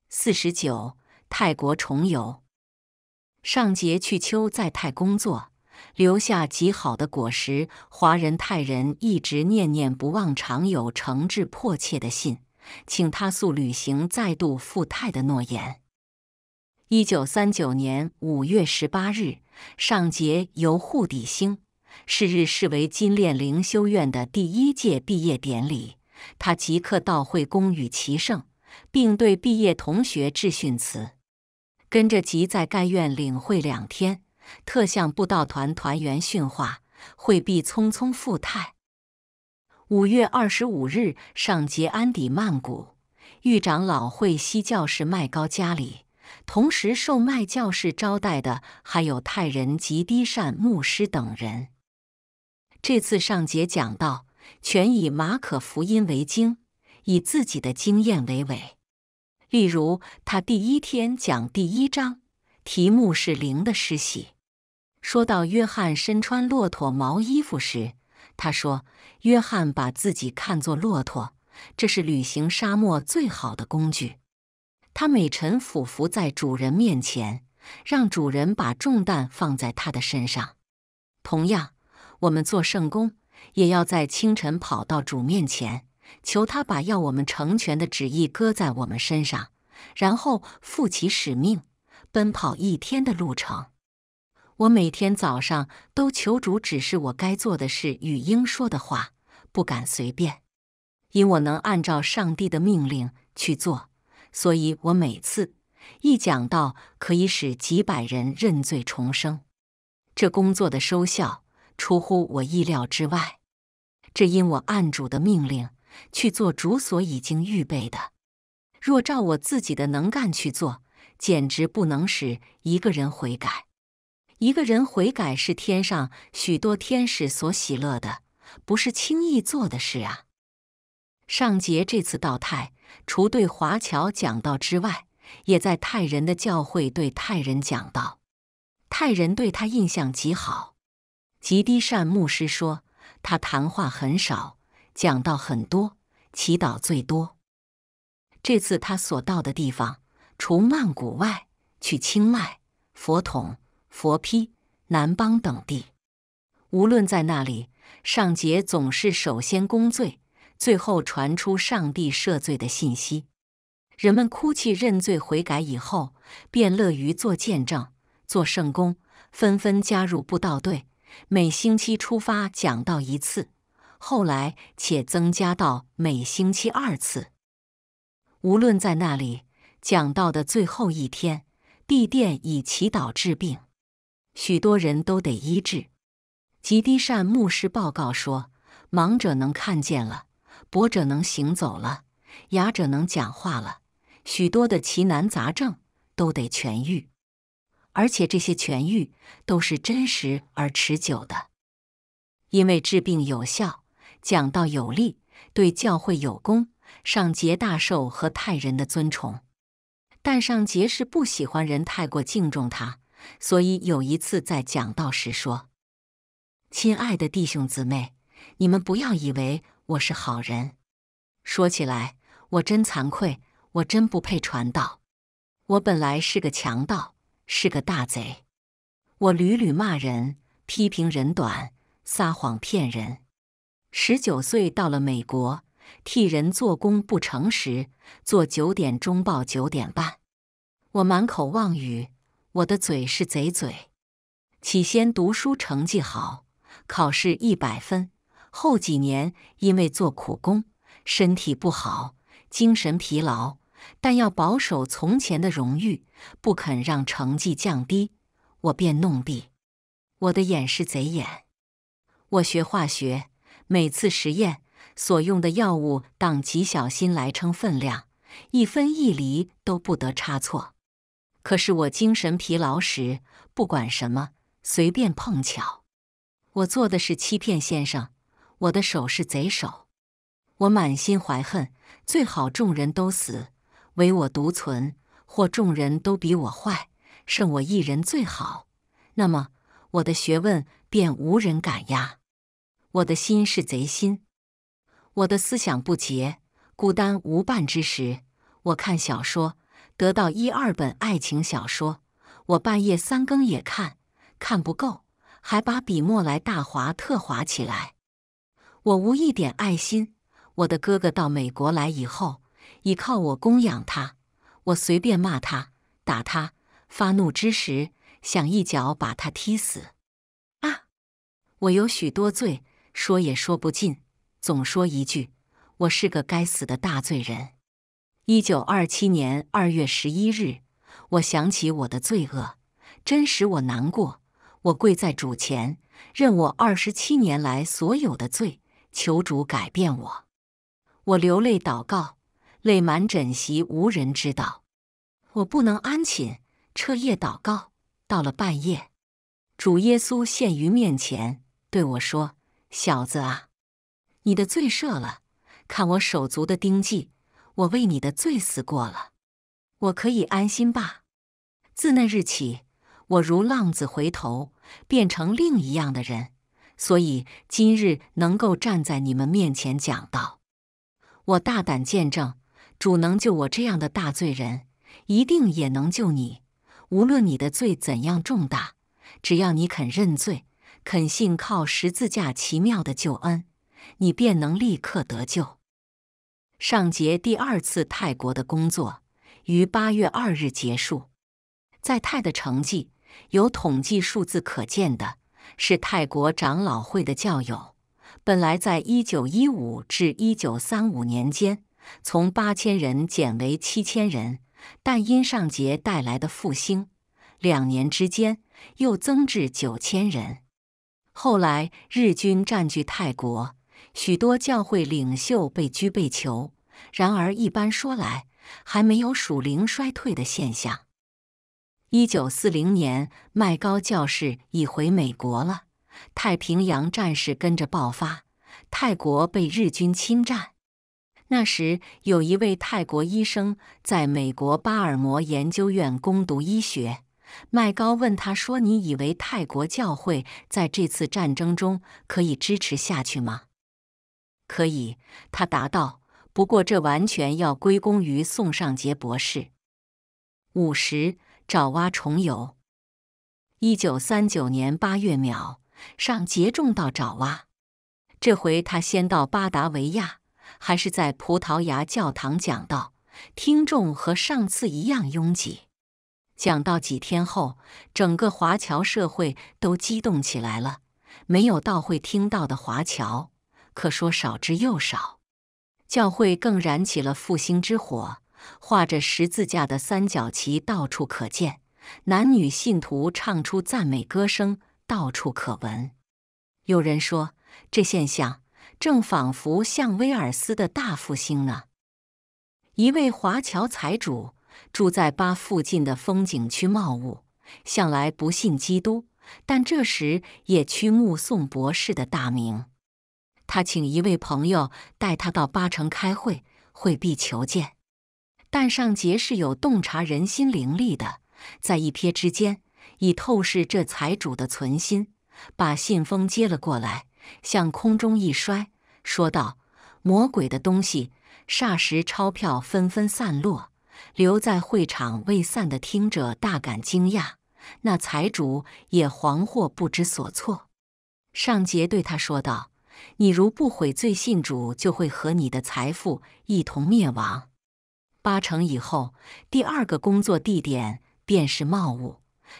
四十九，泰国重游。尚洁去秋在泰工作，留下极好的果实。华人泰人一直念念不忘，常有诚挚迫切的信，请他速履行再度赴泰的诺言。一九三九年五月十八日，上节由沪底星。是日视为金炼灵修院的第一届毕业典礼，他即刻到会公与齐圣，并对毕业同学致训词。跟着即在该院领会两天，特向布道团团员训话，会毕匆匆赴泰。五月二十五日上捷安底曼谷，狱长老会西教士麦高家里，同时受麦教士招待的还有泰人及低善牧师等人。这次上节讲到，全以马可福音为经，以自己的经验为尾。例如，他第一天讲第一章，题目是“灵的施洗”。说到约翰身穿骆驼毛衣服时，他说：“约翰把自己看作骆驼，这是旅行沙漠最好的工具。他每晨俯伏在主人面前，让主人把重担放在他的身上。同样。”我们做圣公，也要在清晨跑到主面前，求他把要我们成全的旨意搁在我们身上，然后负起使命，奔跑一天的路程。我每天早上都求主指示我该做的事与应说的话，不敢随便，因我能按照上帝的命令去做，所以我每次一讲到可以使几百人认罪重生，这工作的收效。出乎我意料之外，这因我按主的命令去做主所已经预备的。若照我自己的能干去做，简直不能使一个人悔改。一个人悔改是天上许多天使所喜乐的，不是轻易做的事啊。上节这次到泰，除对华侨讲道之外，也在泰人的教会对泰人讲道，泰人对他印象极好。吉迪善牧师说：“他谈话很少，讲道很多，祈祷最多。这次他所到的地方，除曼谷外，去清迈、佛统、佛批、南邦等地。无论在那里，上节总是首先攻罪，最后传出上帝赦罪的信息。人们哭泣认罪悔改以后，便乐于做见证、做圣功，纷纷加入布道队。”每星期出发讲到一次，后来且增加到每星期二次。无论在那里讲到的最后一天，地殿以祈祷治病，许多人都得医治。吉迪善牧师报告说，盲者能看见了，跛者能行走了，哑者能讲话了，许多的奇难杂症都得痊愈。而且这些痊愈都是真实而持久的，因为治病有效，讲道有力，对教会有功，上节大受和泰人的尊崇。但上节是不喜欢人太过敬重他，所以有一次在讲道时说：“亲爱的弟兄姊妹，你们不要以为我是好人。说起来，我真惭愧，我真不配传道。我本来是个强盗。”是个大贼，我屡屡骂人、批评人短、撒谎骗人。十九岁到了美国，替人做工不诚实，做九点钟报九点半。我满口妄语，我的嘴是贼嘴。起先读书成绩好，考试一百分。后几年因为做苦工，身体不好，精神疲劳。但要保守从前的荣誉，不肯让成绩降低，我便弄地，我的眼是贼眼，我学化学，每次实验所用的药物当极小心来称分量，一分一厘都不得差错。可是我精神疲劳时，不管什么，随便碰巧。我做的是欺骗先生，我的手是贼手，我满心怀恨，最好众人都死。唯我独存，或众人都比我坏，剩我一人最好。那么我的学问便无人敢压，我的心是贼心，我的思想不洁。孤单无伴之时，我看小说，得到一二本爱情小说，我半夜三更也看，看不够，还把笔墨来大划特划起来。我无一点爱心。我的哥哥到美国来以后。倚靠我供养他，我随便骂他、打他，发怒之时想一脚把他踢死。啊！我有许多罪，说也说不尽，总说一句：我是个该死的大罪人。一九二七年二月十一日，我想起我的罪恶，真使我难过。我跪在主前，认我二十七年来所有的罪，求主改变我。我流泪祷告。泪满枕席，无人知道。我不能安寝，彻夜祷告。到了半夜，主耶稣现于面前，对我说：“小子啊，你的罪赦了。看我手足的钉迹，我为你的罪死过了。我可以安心吧。”自那日起，我如浪子回头，变成另一样的人，所以今日能够站在你们面前讲道。我大胆见证。主能救我这样的大罪人，一定也能救你。无论你的罪怎样重大，只要你肯认罪，肯信靠十字架奇妙的救恩，你便能立刻得救。上节第二次泰国的工作于八月二日结束，在泰的成绩由统计数字可见的，是泰国长老会的教友本来在一九一五至一九三五年间。从八千人减为七千人，但因上节带来的复兴，两年之间又增至九千人。后来日军占据泰国，许多教会领袖被拘被囚。然而一般说来，还没有属灵衰退的现象。一九四零年，麦高教士已回美国了。太平洋战事跟着爆发，泰国被日军侵占。那时有一位泰国医生在美国巴尔摩研究院攻读医学。麦高问他说：“你以为泰国教会在这次战争中可以支持下去吗？”“可以。”他答道。“不过这完全要归功于宋尚杰博士。”五十爪哇重游。一九三九年八月秒，上杰重到爪哇。这回他先到巴达维亚。还是在葡萄牙教堂讲道，听众和上次一样拥挤。讲到几天后，整个华侨社会都激动起来了。没有到会听到的华侨，可说少之又少。教会更燃起了复兴之火，画着十字架的三角旗到处可见，男女信徒唱出赞美歌声到处可闻。有人说，这现象。正仿佛像威尔斯的大复兴呢。一位华侨财主住在巴附近的风景区茂物，向来不信基督，但这时也去目送博士的大名。他请一位朋友带他到巴城开会，会必求见。但上杰是有洞察人心灵力的，在一瞥之间已透视这财主的存心，把信封接了过来。向空中一摔，说道：“魔鬼的东西！”霎时，钞票纷纷散落，留在会场未散的听者大感惊讶。那财主也惶惑不知所措。尚杰对他说道：“你如不悔罪信主，就会和你的财富一同灭亡。”八成以后，第二个工作地点便是茂物，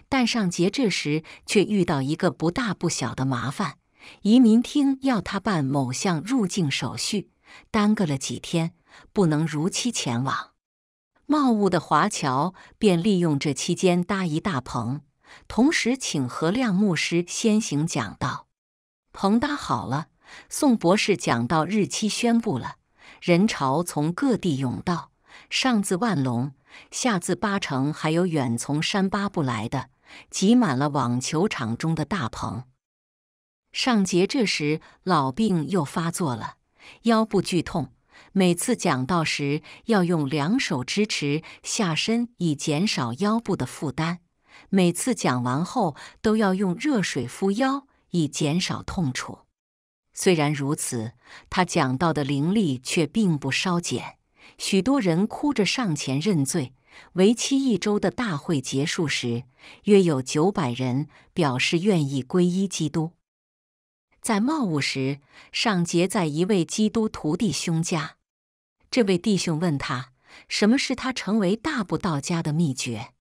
但尚杰这时却遇到一个不大不小的麻烦。移民厅要他办某项入境手续，耽搁了几天，不能如期前往。茂物的华侨便利用这期间搭一大棚，同时请何亮牧师先行讲道。棚搭好了，宋博士讲道日期宣布了，人潮从各地涌到，上自万隆，下至八城，还有远从山巴布来的，挤满了网球场中的大棚。上杰这时老病又发作了，腰部剧痛。每次讲道时要用两手支持下身，以减少腰部的负担。每次讲完后都要用热水敷腰，以减少痛楚。虽然如此，他讲道的灵力却并不稍减。许多人哭着上前认罪。为期一周的大会结束时，约有九百人表示愿意皈依基督。在茂物时，尚杰在一位基督徒弟兄家。这位弟兄问他：“什么是他成为大不道家的秘诀？”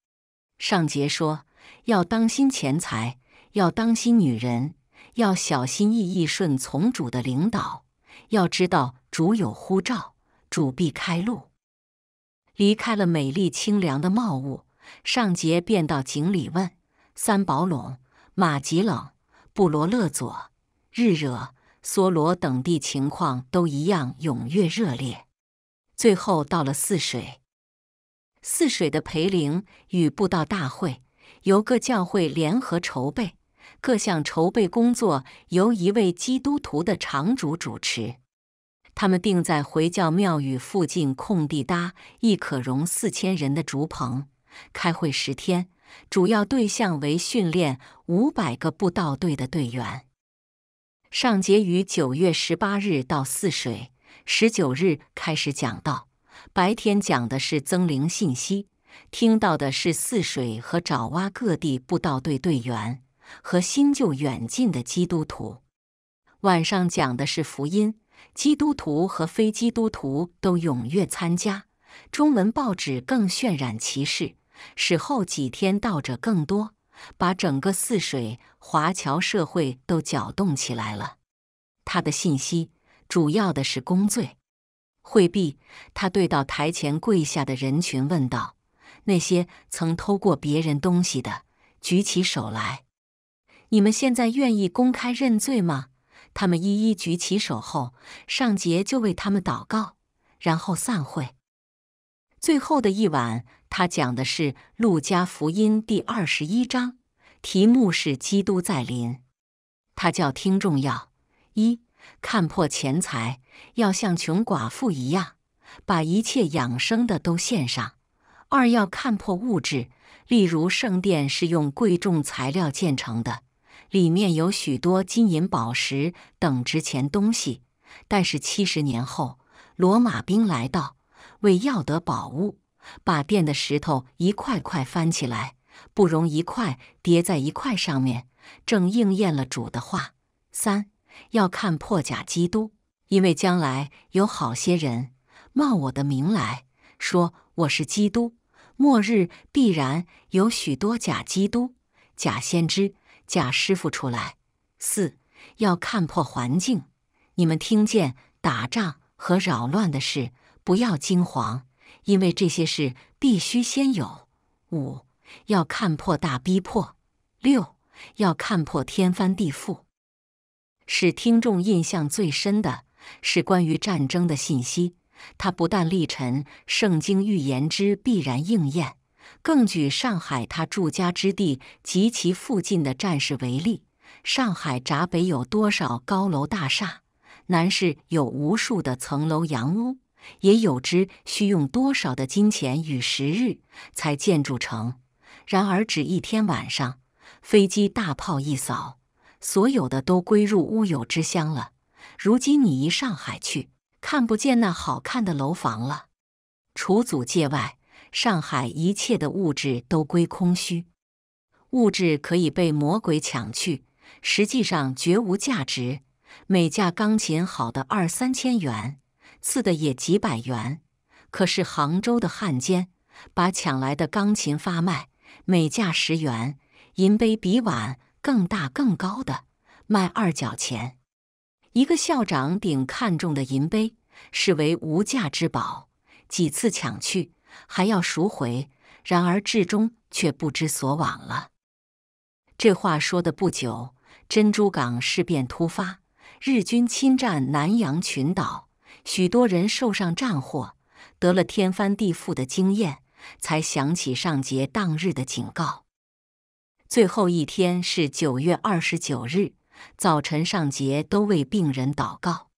尚杰说：“要当心钱财，要当心女人，要小心翼翼顺从主的领导，要知道主有呼召，主必开路。”离开了美丽清凉的茂物，尚杰便到井里问三宝垄、马吉冷、布罗勒佐。日惹、梭罗等地情况都一样，踊跃热烈。最后到了泗水，泗水的培灵与布道大会由各教会联合筹备，各项筹备工作由一位基督徒的场主主持。他们定在回教庙宇附近空地搭，亦可容四千人的竹棚，开会十天，主要对象为训练五百个布道队的队员。上节于九月十八日到泗水，十九日开始讲道。白天讲的是增灵信息，听到的是泗水和爪哇各地布道队队员和新旧远近的基督徒。晚上讲的是福音，基督徒和非基督徒都踊跃参加。中文报纸更渲染其事，使后几天到者更多。把整个泗水华侨社会都搅动起来了。他的信息主要的是公罪。会毕，他对到台前跪下的人群问道：“那些曾偷过别人东西的，举起手来！你们现在愿意公开认罪吗？”他们一一举起手后，尚杰就为他们祷告，然后散会。最后的一晚。他讲的是《路加福音》第二十一章，题目是“基督在临”。他叫听众要：一、看破钱财，要像穷寡妇一样，把一切养生的都献上；二、要看破物质，例如圣殿是用贵重材料建成的，里面有许多金银宝石等值钱东西，但是七十年后，罗马兵来到，为要得宝物。把殿的石头一块块翻起来，不容一块叠在一块上面，正应验了主的话。三要看破假基督，因为将来有好些人冒我的名来说我是基督。末日必然有许多假基督、假先知、假师傅出来。四要看破环境，你们听见打仗和扰乱的事，不要惊慌。因为这些事必须先有五要看破大逼迫，六要看破天翻地覆。使听众印象最深的是关于战争的信息。他不但力陈圣经预言之必然应验，更举上海他住家之地及其附近的战事为例。上海闸北有多少高楼大厦？南市有无数的层楼洋屋。也有知需用多少的金钱与时日才建筑成，然而只一天晚上，飞机大炮一扫，所有的都归入乌有之乡了。如今你一上海去，看不见那好看的楼房了。除祖界外，上海一切的物质都归空虚。物质可以被魔鬼抢去，实际上绝无价值。每架钢琴好的二三千元。次的也几百元，可是杭州的汉奸把抢来的钢琴发卖，每价十元；银杯比碗更大更高的，卖二角钱。一个校长顶看重的银杯，视为无价之宝，几次抢去还要赎回，然而至终却不知所往了。这话说的不久，珍珠港事变突发，日军侵占南洋群岛。许多人受上战火，得了天翻地覆的经验，才想起上节当日的警告。最后一天是九月二十九日早晨，上节都为病人祷告。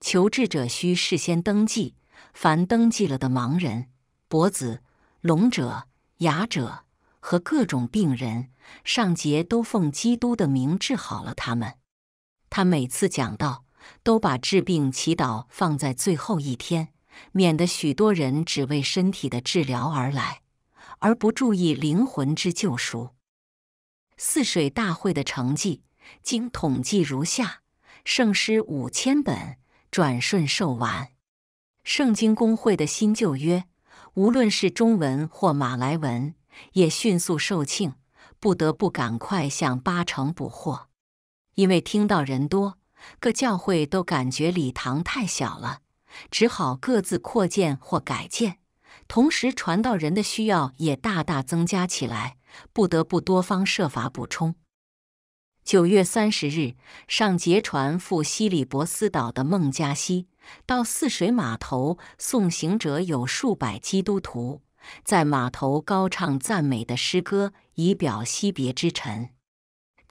求治者需事先登记，凡登记了的盲人、跛子、聋者、哑者和各种病人，上节都奉基督的名治好了他们。他每次讲到。都把治病祈祷放在最后一天，免得许多人只为身体的治疗而来，而不注意灵魂之救赎。泗水大会的成绩经统计如下：圣诗五千本转瞬售完，圣经公会的新旧约，无论是中文或马来文，也迅速售罄，不得不赶快向八城补货，因为听到人多。各教会都感觉礼堂太小了，只好各自扩建或改建。同时，传道人的需要也大大增加起来，不得不多方设法补充。九月三十日，上杰船赴西里伯斯岛的孟加西，到泗水码头送行者有数百基督徒，在码头高唱赞美的诗歌，以表惜别之忱。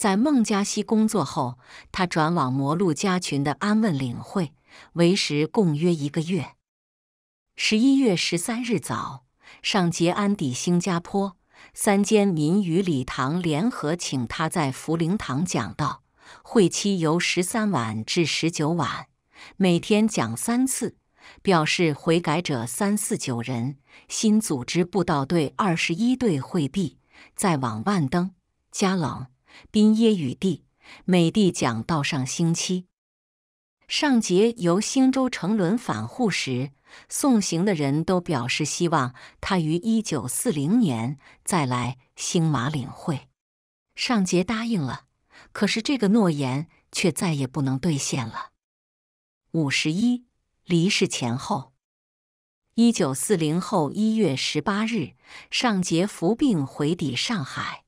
在孟加西工作后，他转往摩鹿加群的安汶领会，为时共约一个月。十一月十三日早上，杰安底新加坡三间民与礼堂联合请他在福灵堂讲道，会期由十三晚至十九晚，每天讲三次。表示悔改者三四九人，新组织布道队二十一队会毕，再往万登加冷。宾耶与地，美帝讲到上星期，尚杰由星洲乘轮返沪时，送行的人都表示希望他于一九四零年再来星马领会。尚杰答应了，可是这个诺言却再也不能兑现了。五十一，离世前后。一九四零后一月十八日，尚杰服病回抵上海。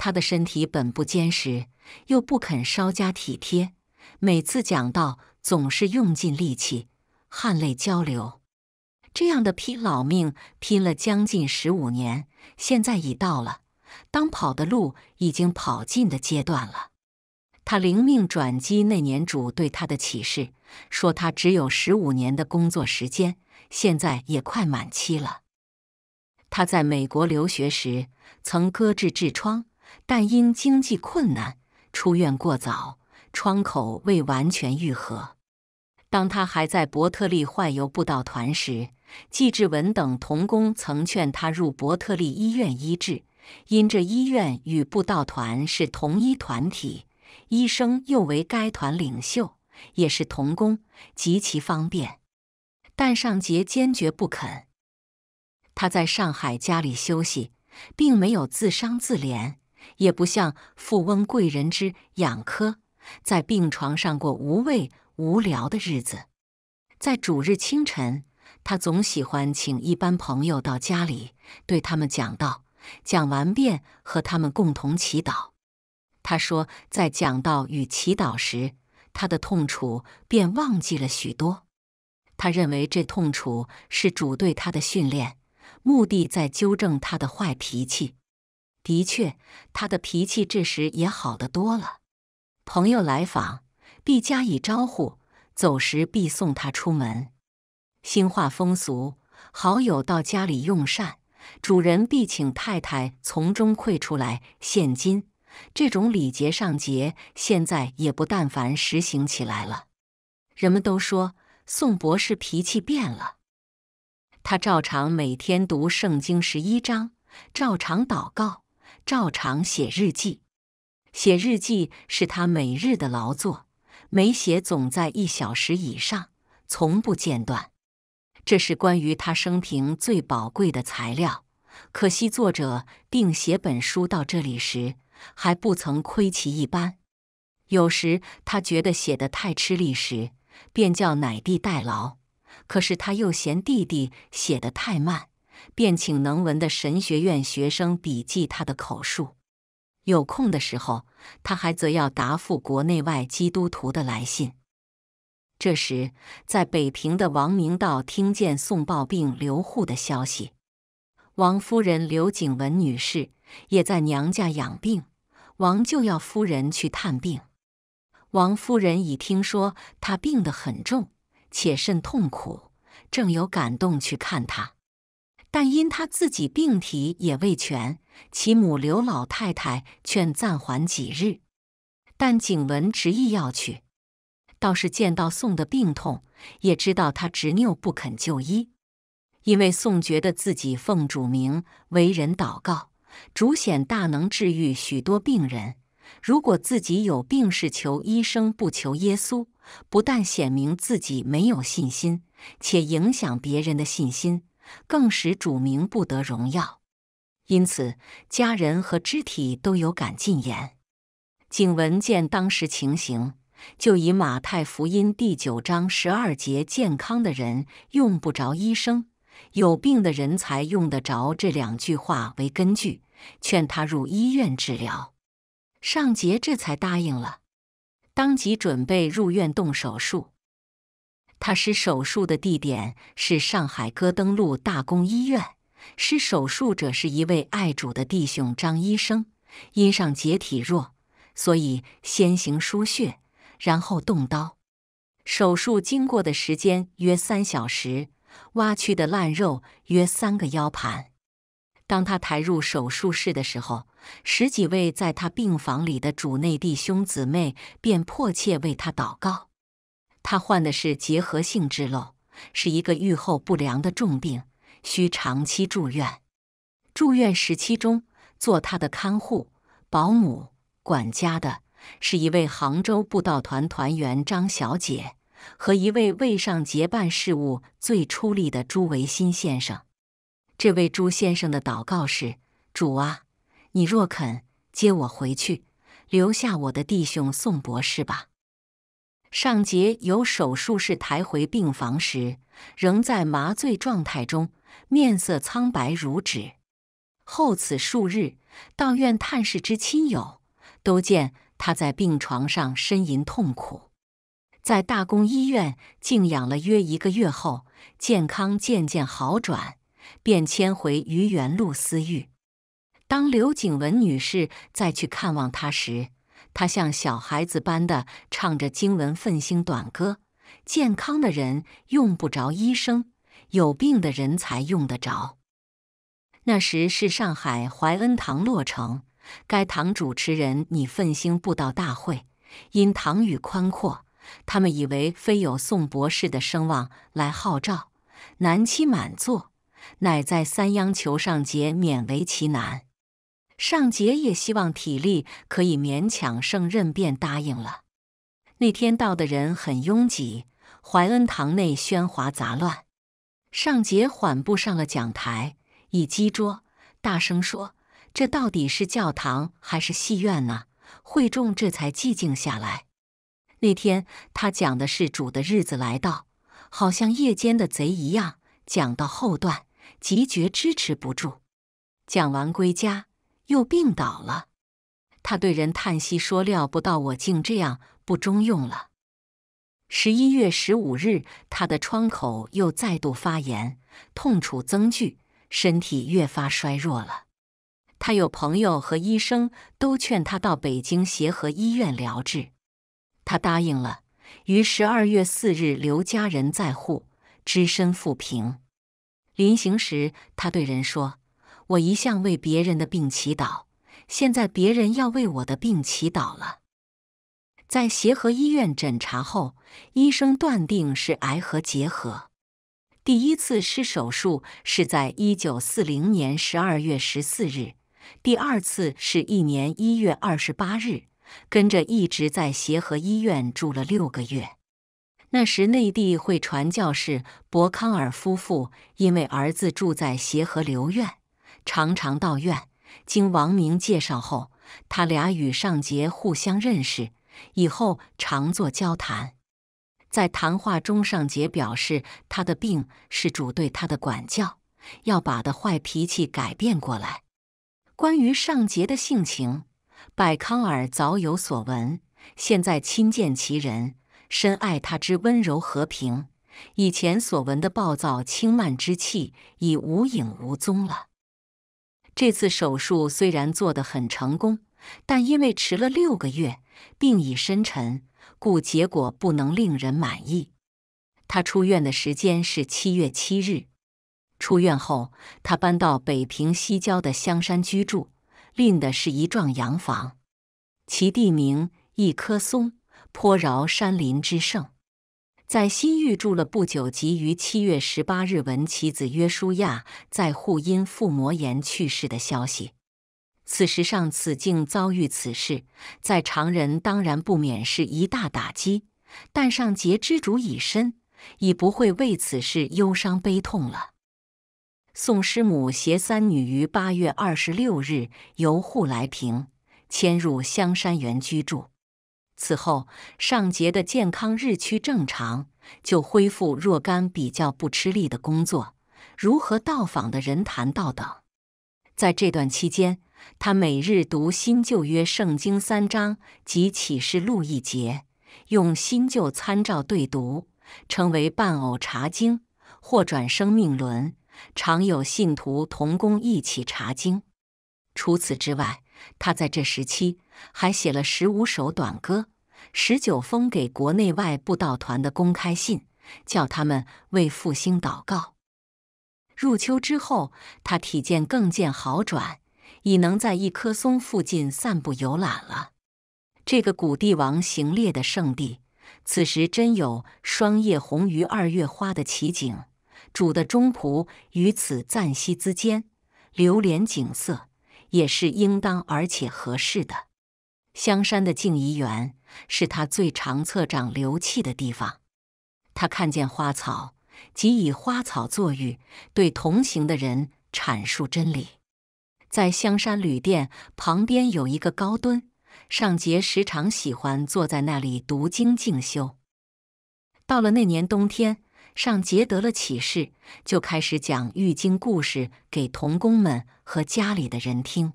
他的身体本不坚实，又不肯稍加体贴，每次讲道总是用尽力气，汗泪交流。这样的拼老命拼了将近十五年，现在已到了当跑的路已经跑尽的阶段了。他灵命转机那年主对他的启示说：“他只有十五年的工作时间，现在也快满期了。”他在美国留学时曾搁置痔疮。但因经济困难，出院过早，创口未完全愈合。当他还在伯特利患有布道团时，季志文等同工曾劝他入伯特利医院医治，因这医院与布道团是同一团体，医生又为该团领袖，也是同工，极其方便。但尚杰坚决不肯。他在上海家里休息，并没有自伤自怜。也不像富翁贵人之养科，在病床上过无味无聊的日子。在主日清晨，他总喜欢请一班朋友到家里，对他们讲道，讲完便和他们共同祈祷。他说，在讲道与祈祷时，他的痛楚便忘记了许多。他认为这痛楚是主对他的训练，目的在纠正他的坏脾气。的确，他的脾气这时也好得多了。朋友来访，必加以招呼；走时，必送他出门。兴化风俗，好友到家里用膳，主人必请太太从中馈出来现金。这种礼节上节，现在也不但凡实行起来了。人们都说宋博士脾气变了。他照常每天读圣经十一章，照常祷告。照常写日记，写日记是他每日的劳作，每写总在一小时以上，从不间断。这是关于他生平最宝贵的材料。可惜作者定写本书到这里时，还不曾窥其一斑。有时他觉得写得太吃力时，便叫奶弟代劳，可是他又嫌弟弟写得太慢。便请能文的神学院学生笔记他的口述。有空的时候，他还则要答复国内外基督徒的来信。这时，在北平的王明道听见宋抱病留沪的消息，王夫人刘景文女士也在娘家养病，王就要夫人去探病。王夫人已听说他病得很重，且甚痛苦，正有感动去看他。但因他自己病体也未全，其母刘老太太劝暂缓几日，但景文执意要去。倒是见到宋的病痛，也知道他执拗不肯就医。因为宋觉得自己奉主名为人祷告，主显大能治愈许多病人。如果自己有病是求医生不求耶稣，不但显明自己没有信心，且影响别人的信心。更使主名不得荣耀，因此家人和肢体都有感进言。景文见当时情形，就以《马太福音》第九章十二节“健康的人用不着医生，有病的人才用得着”这两句话为根据，劝他入医院治疗。尚杰这才答应了，当即准备入院动手术。他施手术的地点是上海戈登路大公医院，施手术者是一位爱主的弟兄张医生。因上节体弱，所以先行输血，然后动刀。手术经过的时间约三小时，挖去的烂肉约三个腰盘。当他抬入手术室的时候，十几位在他病房里的主内弟兄姊妹便迫切为他祷告。他患的是结核性支瘘，是一个愈后不良的重病，需长期住院。住院时期中，做他的看护、保姆、管家的是一位杭州布道团团员张小姐和一位为上结办事务最出力的朱维新先生。这位朱先生的祷告是：“主啊，你若肯接我回去，留下我的弟兄宋博士吧。”上节由手术室抬回病房时，仍在麻醉状态中，面色苍白如纸。后此数日，到院探视之亲友，都见他在病床上呻吟痛苦。在大公医院静养了约一个月后，健康渐渐好转，便迁回愚园路私寓。当刘景文女士再去看望他时，他像小孩子般的唱着经文奋兴短歌，健康的人用不着医生，有病的人才用得着。那时是上海怀恩堂落成，该堂主持人拟奋兴布道大会，因堂宇宽阔，他们以为非有宋博士的声望来号召，难期满座，乃在三央求上节勉为其难。尚杰也希望体力可以勉强胜任，便答应了。那天到的人很拥挤，怀恩堂内喧哗杂乱。尚杰缓步上了讲台，一击桌，大声说：“这到底是教堂还是戏院呢？”会众这才寂静下来。那天他讲的是“主的日子来到”，好像夜间的贼一样。讲到后段，即觉支持不住，讲完归家。又病倒了，他对人叹息说：“料不到我竟这样不中用了。”十一月十五日，他的创口又再度发炎，痛楚增剧，身体越发衰弱了。他有朋友和医生都劝他到北京协和医院疗治，他答应了。于十二月四日，留家人在沪，只身赴平。临行时，他对人说。我一向为别人的病祈祷，现在别人要为我的病祈祷了。在协和医院诊查后，医生断定是癌和结核。第一次是手术，是在一九四零年十二月十四日；第二次是一年一月二十八日。跟着一直在协和医院住了六个月。那时内地会传教士博康尔夫妇因为儿子住在协和留院。常常到院，经王明介绍后，他俩与尚杰互相认识，以后常做交谈。在谈话中，尚杰表示他的病是主对他的管教，要把的坏脾气改变过来。关于尚杰的性情，百康尔早有所闻，现在亲见其人，深爱他之温柔和平。以前所闻的暴躁轻慢之气已无影无踪了。这次手术虽然做得很成功，但因为迟了六个月，病已深沉，故结果不能令人满意。他出院的时间是七月七日。出院后，他搬到北平西郊的香山居住，赁的是一幢洋房，其地名一棵松，颇饶山林之胜。在新寓住了不久，即于七月十八日闻其子约书亚在沪因腹膜炎去世的消息。此时上此境遭遇此事，在常人当然不免是一大打击，但上节之主已身，已不会为此事忧伤悲痛了。宋师母携三女于八月二十六日由沪来平，迁入香山园居住。此后，尚杰的健康日趋正常，就恢复若干比较不吃力的工作。如何到访的人谈到等，在这段期间，他每日读新旧约圣经三章及启示录一节，用新旧参照对读，称为半偶查经，或转生命轮，常有信徒同工一起查经。除此之外。他在这时期还写了十五首短歌，十九封给国内外布道团的公开信，叫他们为复兴祷告。入秋之后，他体健更见好转，已能在一棵松附近散步游览了。这个古帝王行猎的圣地，此时真有“霜叶红于二月花”的奇景。主的中仆于此暂息之间，流连景色。也是应当而且合适的。香山的静怡园是他最常策长留憩的地方。他看见花草，即以花草作喻，对同行的人阐述真理。在香山旅店旁边有一个高墩，上杰时常喜欢坐在那里读经静修。到了那年冬天。上节得了启示，就开始讲《玉经》故事给童工们和家里的人听。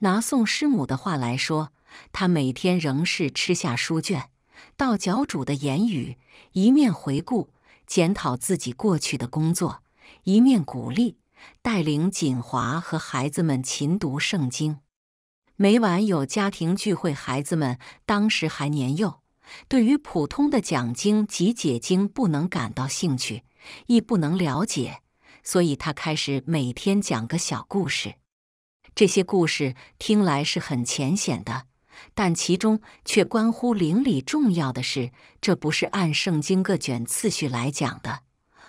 拿宋师母的话来说，他每天仍是吃下书卷，到教主的言语，一面回顾检讨自己过去的工作，一面鼓励带领锦华和孩子们勤读圣经。每晚有家庭聚会，孩子们当时还年幼。对于普通的讲经及解经，不能感到兴趣，亦不能了解，所以他开始每天讲个小故事。这些故事听来是很浅显的，但其中却关乎邻里重要的事。这不是按圣经各卷次序来讲的，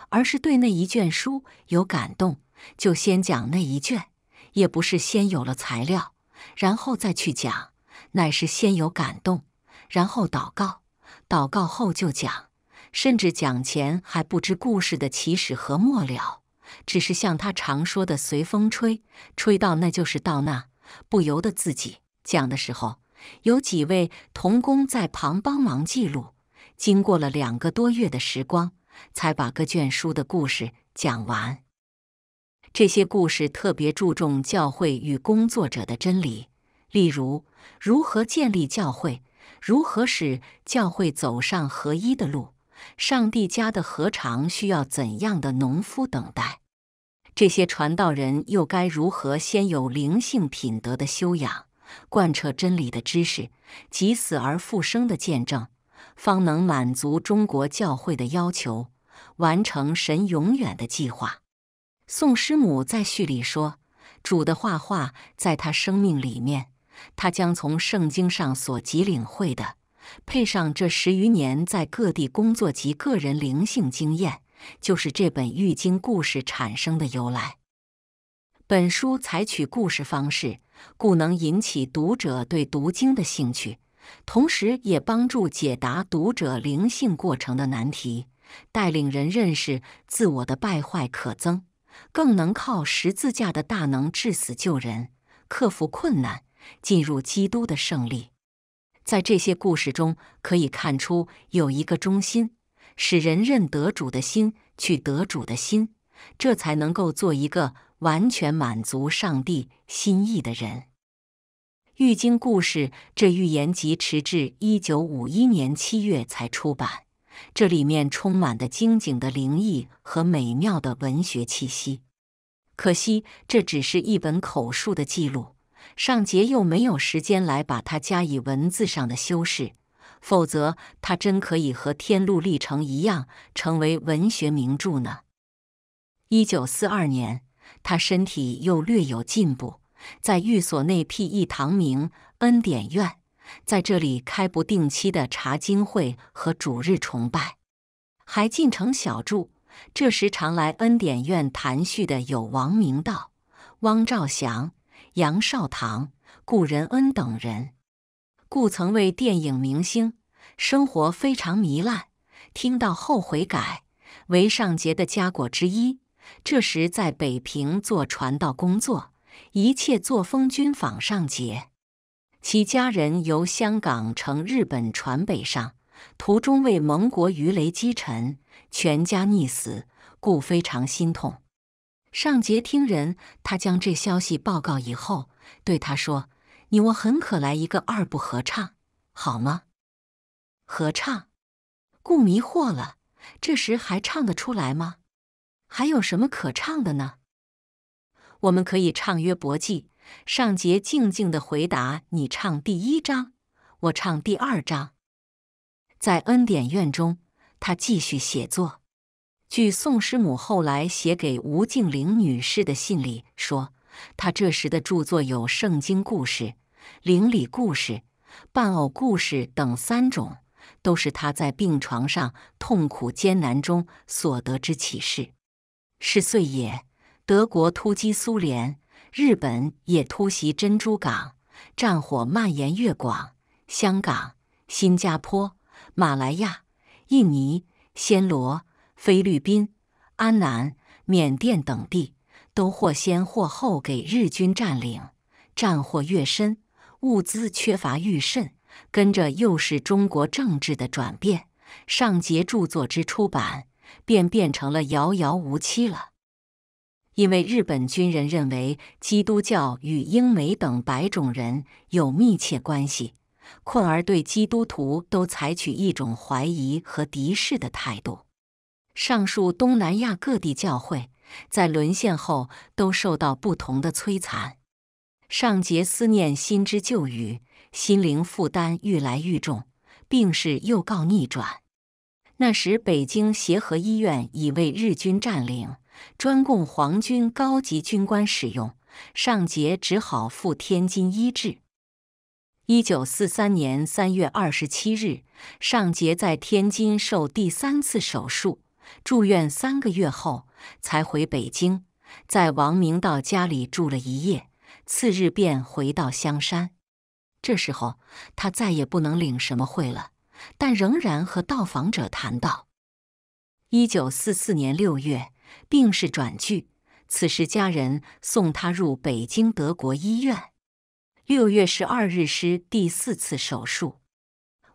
而是对那一卷书有感动，就先讲那一卷。也不是先有了材料，然后再去讲，乃是先有感动。然后祷告，祷告后就讲，甚至讲前还不知故事的起始和末了，只是像他常说的“随风吹，吹到那就是到那”，不由得自己讲的时候，有几位童工在旁帮忙记录。经过了两个多月的时光，才把各卷书的故事讲完。这些故事特别注重教会与工作者的真理，例如如何建立教会。如何使教会走上合一的路？上帝家的何尝需要怎样的农夫等待？这些传道人又该如何先有灵性品德的修养、贯彻真理的知识及死而复生的见证，方能满足中国教会的要求，完成神永远的计划？宋师母在序里说：“主的画画在他生命里面。”他将从圣经上所及领会的，配上这十余年在各地工作及个人灵性经验，就是这本《玉经故事》产生的由来。本书采取故事方式，故能引起读者对读经的兴趣，同时也帮助解答读者灵性过程的难题，带领人认识自我的败坏可增，更能靠十字架的大能致死救人，克服困难。进入基督的胜利，在这些故事中可以看出有一个中心，使人认得主的心，去得主的心，这才能够做一个完全满足上帝心意的人。《玉经故事》这预言集迟至一九五一年七月才出版，这里面充满的精景的灵异和美妙的文学气息。可惜，这只是一本口述的记录。尚杰又没有时间来把它加以文字上的修饰，否则他真可以和《天路历程》一样成为文学名著呢。一九四二年，他身体又略有进步，在寓所内辟一堂名恩典院，在这里开不定期的查经会和主日崇拜，还进城小住。这时常来恩典院谈叙的有王明道、汪兆祥。杨少棠、顾仁恩等人，顾曾为电影明星，生活非常糜烂，听到后悔改。为上节的家国之一，这时在北平做传道工作，一切作风均仿上节。其家人由香港乘日本船北上，途中为盟国鱼雷击沉，全家溺死，故非常心痛。尚杰听人他将这消息报告以后，对他说：“你我很可来一个二部合唱，好吗？”合唱，顾迷惑了。这时还唱得出来吗？还有什么可唱的呢？我们可以唱约伯记。尚杰静静的回答：“你唱第一章，我唱第二章。”在恩典院中，他继续写作。据宋师母后来写给吴静玲女士的信里说，她这时的著作有圣经故事、灵理故事、伴偶故事等三种，都是她在病床上痛苦艰难中所得之启示。是岁也，德国突击苏联，日本也突袭珍珠港，战火蔓延越广，香港、新加坡、马来亚、印尼、暹罗。菲律宾、安南、缅甸等地都或先或后给日军占领，战祸越深，物资缺乏愈甚。跟着又是中国政治的转变，上节著作之出版便变成了遥遥无期了。因为日本军人认为基督教与英美等白种人有密切关系，困而对基督徒都采取一种怀疑和敌视的态度。上述东南亚各地教会，在沦陷后都受到不同的摧残。尚杰思念心之旧语，心灵负担愈来愈重，病势又告逆转。那时，北京协和医院已为日军占领，专供皇军高级军官使用。尚杰只好赴天津医治。一九四三年三月二十七日，尚杰在天津受第三次手术。住院三个月后，才回北京。在王明道家里住了一夜，次日便回到香山。这时候，他再也不能领什么会了，但仍然和到访者谈到。一九四四年六月，病逝。转剧，此时家人送他入北京德国医院。六月十二日，施第四次手术。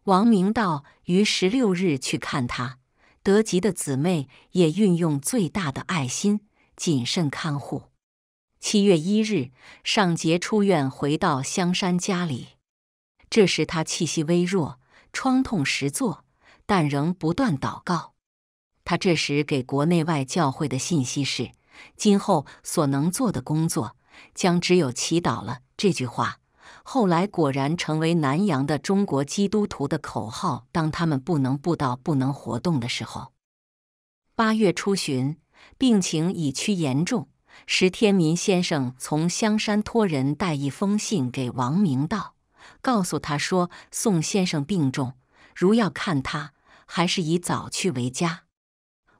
王明道于十六日去看他。德吉的姊妹也运用最大的爱心，谨慎看护。七月一日，尚杰出院回到香山家里，这时他气息微弱，疮痛十作，但仍不断祷告。他这时给国内外教会的信息是：今后所能做的工作，将只有祈祷了。这句话。后来果然成为南洋的中国基督徒的口号。当他们不能步道、不能活动的时候，八月初旬病情已趋严重。石天民先生从香山托人带一封信给王明道，告诉他说：“宋先生病重，如要看他，还是以早去为佳。”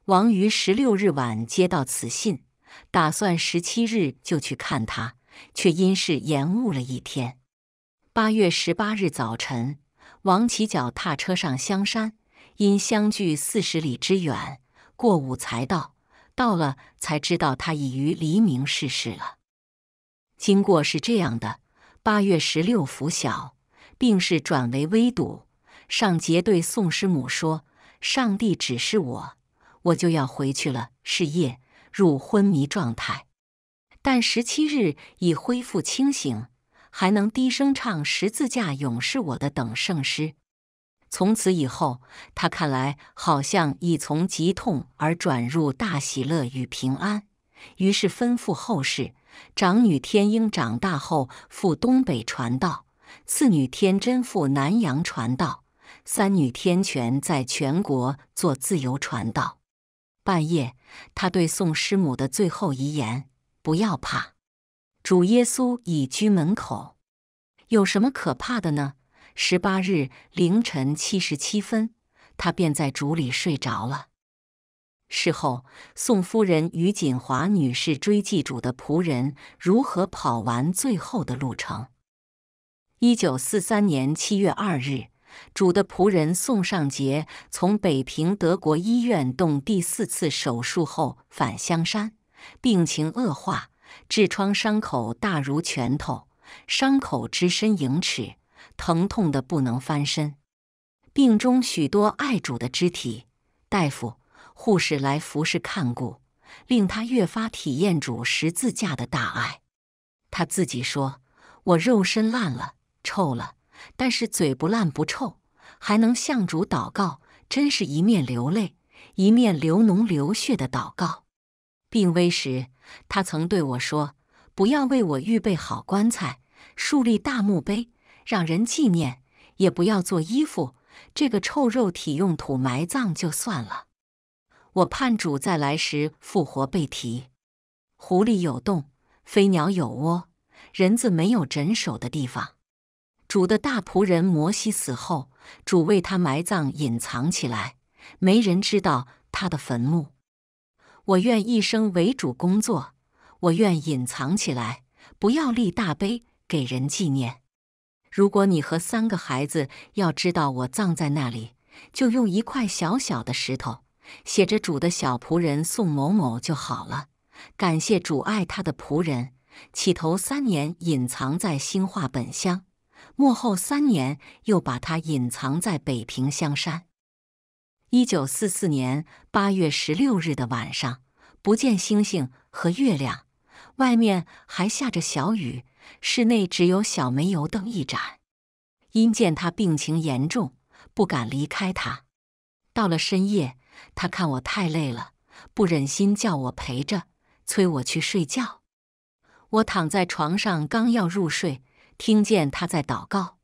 王于十六日晚接到此信，打算十七日就去看他，却因事延误了一天。八月十八日早晨，王启脚踏车上香山，因相距四十里之远，过午才到。到了才知道他已于黎明逝世了。经过是这样的：八月十六拂晓，病势转为危笃，上杰对宋师母说：“上帝指示我，我就要回去了。”是夜入昏迷状态，但十七日已恢复清醒。还能低声唱《十字架勇士》，我的等圣诗。从此以后，他看来好像已从极痛而转入大喜乐与平安。于是吩咐后世，长女天英长大后赴东北传道，次女天真赴南洋传道，三女天全在全国做自由传道。半夜，他对宋师母的最后遗言：不要怕。主耶稣已居门口，有什么可怕的呢？十八日凌晨七十七分，他便在主里睡着了。事后，宋夫人于锦华女士追记主的仆人如何跑完最后的路程。一九四三年七月二日，主的仆人宋尚杰从北平德国医院动第四次手术后返香山，病情恶化。痔疮伤口大如拳头，伤口之深盈尺，疼痛的不能翻身。病中许多爱主的肢体、大夫、护士来服侍看顾，令他越发体验主十字架的大爱。他自己说：“我肉身烂了、臭了，但是嘴不烂不臭，还能向主祷告，真是一面流泪，一面流脓流血的祷告。”病危时。他曾对我说：“不要为我预备好棺材，树立大墓碑让人纪念，也不要做衣服。这个臭肉体用土埋葬就算了。我盼主再来时复活被提。狐狸有洞，飞鸟有窝，人子没有枕手的地方。主的大仆人摩西死后，主为他埋葬隐藏起来，没人知道他的坟墓。”我愿一生为主工作，我愿隐藏起来，不要立大碑给人纪念。如果你和三个孩子要知道我葬在那里，就用一块小小的石头，写着“主的小仆人宋某某”就好了。感谢主爱他的仆人，起头三年隐藏在兴化本乡，幕后三年又把他隐藏在北平香山。一九四四年八月十六日的晚上，不见星星和月亮，外面还下着小雨，室内只有小煤油灯一盏。因见他病情严重，不敢离开他。到了深夜，他看我太累了，不忍心叫我陪着，催我去睡觉。我躺在床上，刚要入睡，听见他在祷告。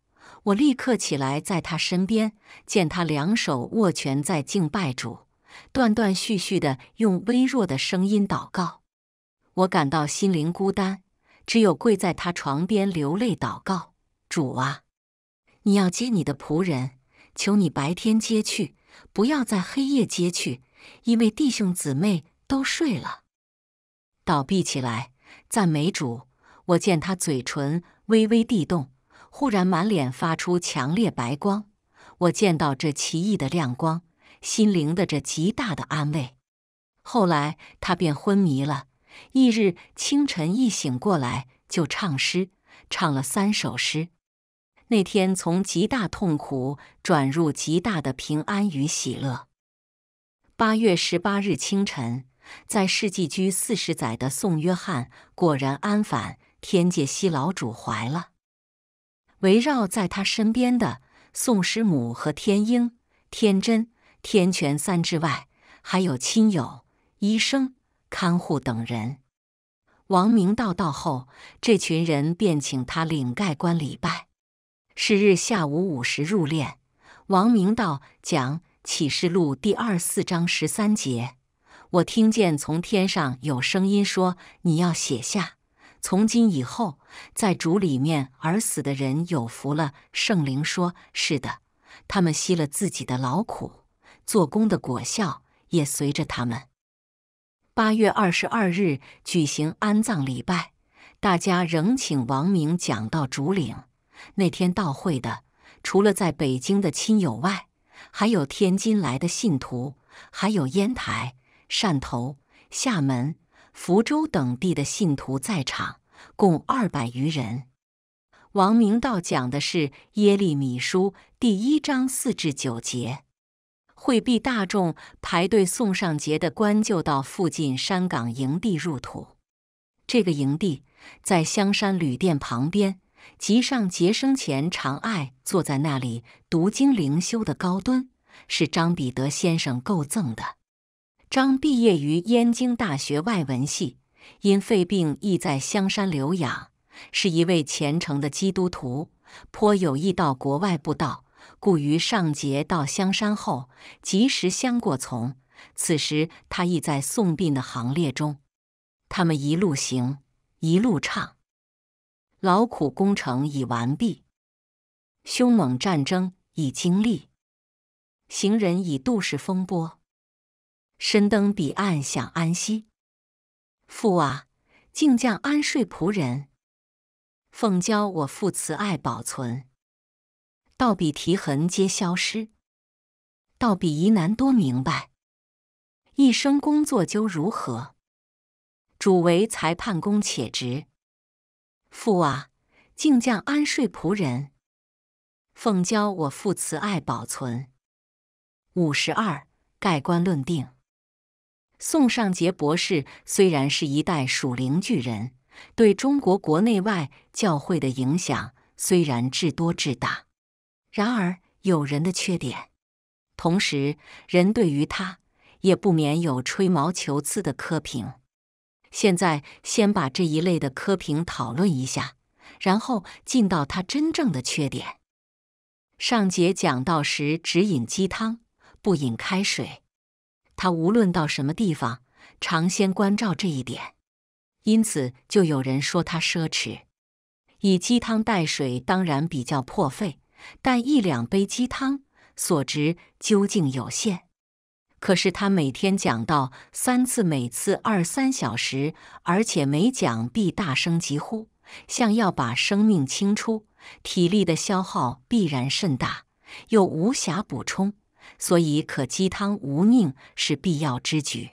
我立刻起来，在他身边，见他两手握拳在敬拜主，断断续续地用微弱的声音祷告。我感到心灵孤单，只有跪在他床边流泪祷告：“主啊，你要接你的仆人，求你白天接去，不要在黑夜接去，因为弟兄姊妹都睡了。”倒闭起来，赞美主。我见他嘴唇微微地动。忽然，满脸发出强烈白光。我见到这奇异的亮光，心灵的这极大的安慰。后来，他便昏迷了。翌日清晨一醒过来，就唱诗，唱了三首诗。那天从极大痛苦转入极大的平安与喜乐。八月十八日清晨，在世纪居四十载的宋约翰，果然安返天界西老主怀了。围绕在他身边的宋师母和天英、天真、天泉三之外，还有亲友、医生、看护等人。王明道到后，这群人便请他领盖棺礼拜。是日下午五时入殓，王明道讲《启示录》第二四章十三节：“我听见从天上有声音说，你要写下。”从今以后，在主里面而死的人有福了。圣灵说：“是的，他们吸了自己的劳苦，做工的果效也随着他们。”八月二十二日举行安葬礼拜，大家仍请王明讲到主领。那天到会的，除了在北京的亲友外，还有天津来的信徒，还有烟台、汕头、厦门。福州等地的信徒在场，共二百余人。王明道讲的是《耶利米书》第一章四至九节。会毕，大众排队送上节的官，就到附近山岗营地入土。这个营地在香山旅店旁边。吉上节生前常爱坐在那里读经灵修的高墩，是张彼得先生购赠的。张毕业于燕京大学外文系，因肺病，亦在香山留养。是一位虔诚的基督徒，颇有意到国外布道，故于上节到香山后，及时相过从。此时他亦在送殡的行列中。他们一路行，一路唱，劳苦工程已完毕，凶猛战争已经历，行人已度是风波。深登彼岸享安息，父啊，静将安睡。仆人，奉教我父慈爱保存，道比提痕皆消失，道比疑难多明白，一生工作究如何？主为裁判公且直，父啊，静将安睡。仆人，奉教我父慈爱保存。五十二盖棺论定。宋尚杰博士虽然是一代属灵巨人，对中国国内外教会的影响虽然至多至大，然而有人的缺点，同时人对于他也不免有吹毛求疵的苛评。现在先把这一类的苛评讨论一下，然后进到他真正的缺点。上节讲到时只饮鸡汤，不饮开水。他无论到什么地方，常先关照这一点，因此就有人说他奢侈，以鸡汤代水，当然比较破费。但一两杯鸡汤所值究竟有限。可是他每天讲到三次，每次二三小时，而且每讲必大声疾呼，像要把生命清出，体力的消耗必然甚大，又无暇补充。所以，可鸡汤无宁是必要之举。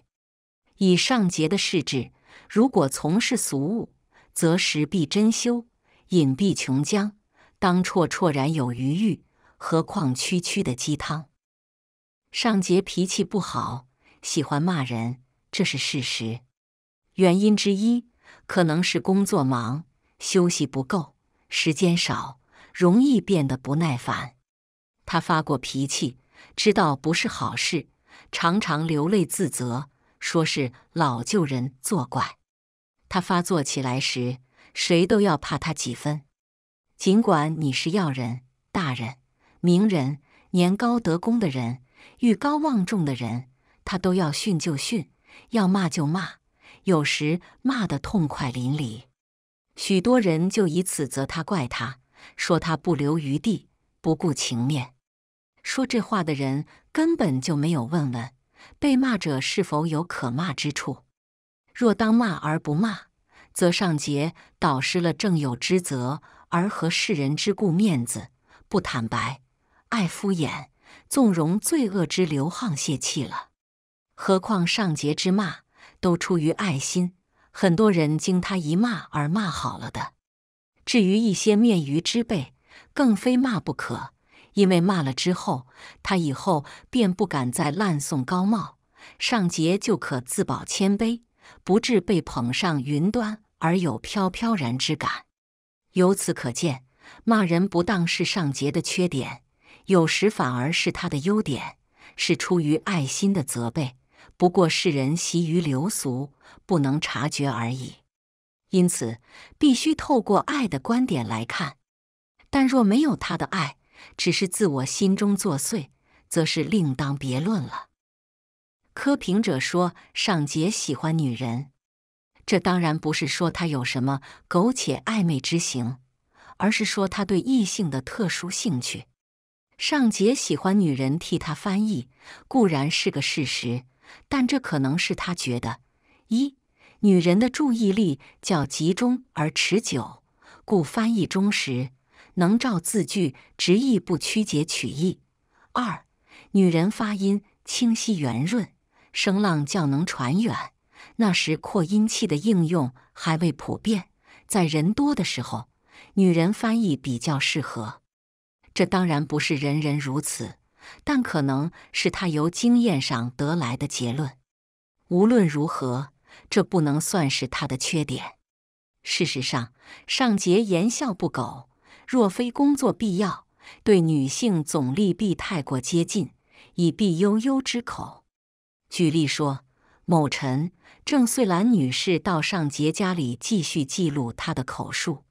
以上节的试制，如果从事俗务，则食必珍馐，饮必琼浆，当绰绰然有余欲，何况区区的鸡汤？上节脾气不好，喜欢骂人，这是事实。原因之一可能是工作忙，休息不够，时间少，容易变得不耐烦。他发过脾气。知道不是好事，常常流泪自责，说是老旧人作怪。他发作起来时，谁都要怕他几分。尽管你是要人、大人、名人、年高德功的人、欲高望重的人，他都要训就训，要骂就骂，有时骂得痛快淋漓。许多人就以此责他、怪他，说他不留余地，不顾情面。说这话的人根本就没有问问被骂者是否有可骂之处。若当骂而不骂，则上节导失了正有之责，而和世人之顾面子、不坦白、爱敷衍、纵容罪恶之流沆瀣气了。何况上节之骂都出于爱心，很多人经他一骂而骂好了的。至于一些面谀之辈，更非骂不可。因为骂了之后，他以后便不敢再滥送高帽，上节就可自保谦卑，不至被捧上云端而有飘飘然之感。由此可见，骂人不当是上节的缺点，有时反而是他的优点，是出于爱心的责备。不过世人习于流俗，不能察觉而已。因此，必须透过爱的观点来看。但若没有他的爱，只是自我心中作祟，则是另当别论了。科评者说尚杰喜欢女人，这当然不是说他有什么苟且暧昧之行，而是说他对异性的特殊兴趣。尚杰喜欢女人替他翻译，固然是个事实，但这可能是他觉得一女人的注意力较集中而持久，故翻译忠实。能照字句，执意不曲解曲意。二，女人发音清晰圆润，声浪较能传远。那时扩音器的应用还未普遍，在人多的时候，女人翻译比较适合。这当然不是人人如此，但可能是他由经验上得来的结论。无论如何，这不能算是他的缺点。事实上，尚洁言笑不苟。若非工作必要，对女性总力弊太过接近，以避悠悠之口。举例说，某晨，郑穗兰女士到尚杰家里，继续记录她的口述。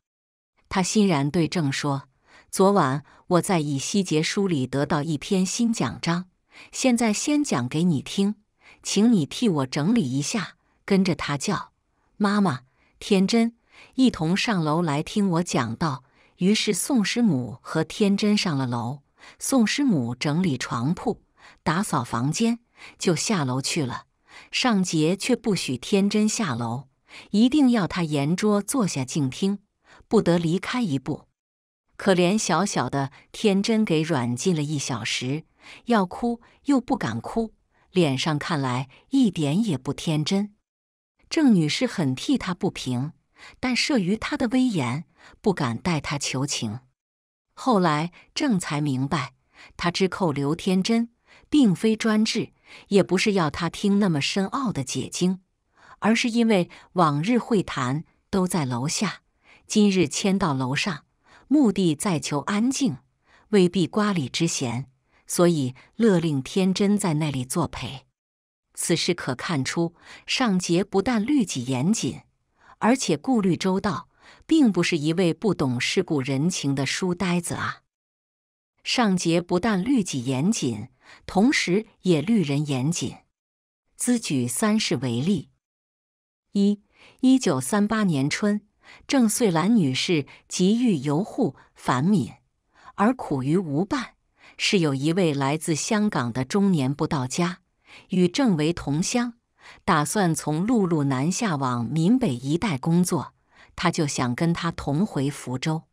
她欣然对郑说：“昨晚我在乙西杰书里得到一篇新奖章，现在先讲给你听，请你替我整理一下，跟着他叫‘妈妈’，天真一同上楼来听我讲道。”于是，宋师母和天真上了楼。宋师母整理床铺、打扫房间，就下楼去了。尚杰却不许天真下楼，一定要他沿桌坐下静听，不得离开一步。可怜小小的天真给软禁了一小时，要哭又不敢哭，脸上看来一点也不天真。郑女士很替他不平，但慑于他的威严。不敢代他求情。后来正才明白，他之扣刘天真，并非专制，也不是要他听那么深奥的解经，而是因为往日会谈都在楼下，今日迁到楼上，目的在求安静，未必瓜李之嫌，所以勒令天真在那里作陪。此事可看出，尚杰不但律己严谨，而且顾虑周到。并不是一位不懂世故人情的书呆子啊！尚杰不但律己严谨，同时也律人严谨。兹举三事为例：一，一九三八年春，郑穗兰女士急欲游沪返闽，而苦于无伴。是有一位来自香港的中年不到家，与郑为同乡，打算从陆路南下往闽北一带工作。他就想跟他同回福州，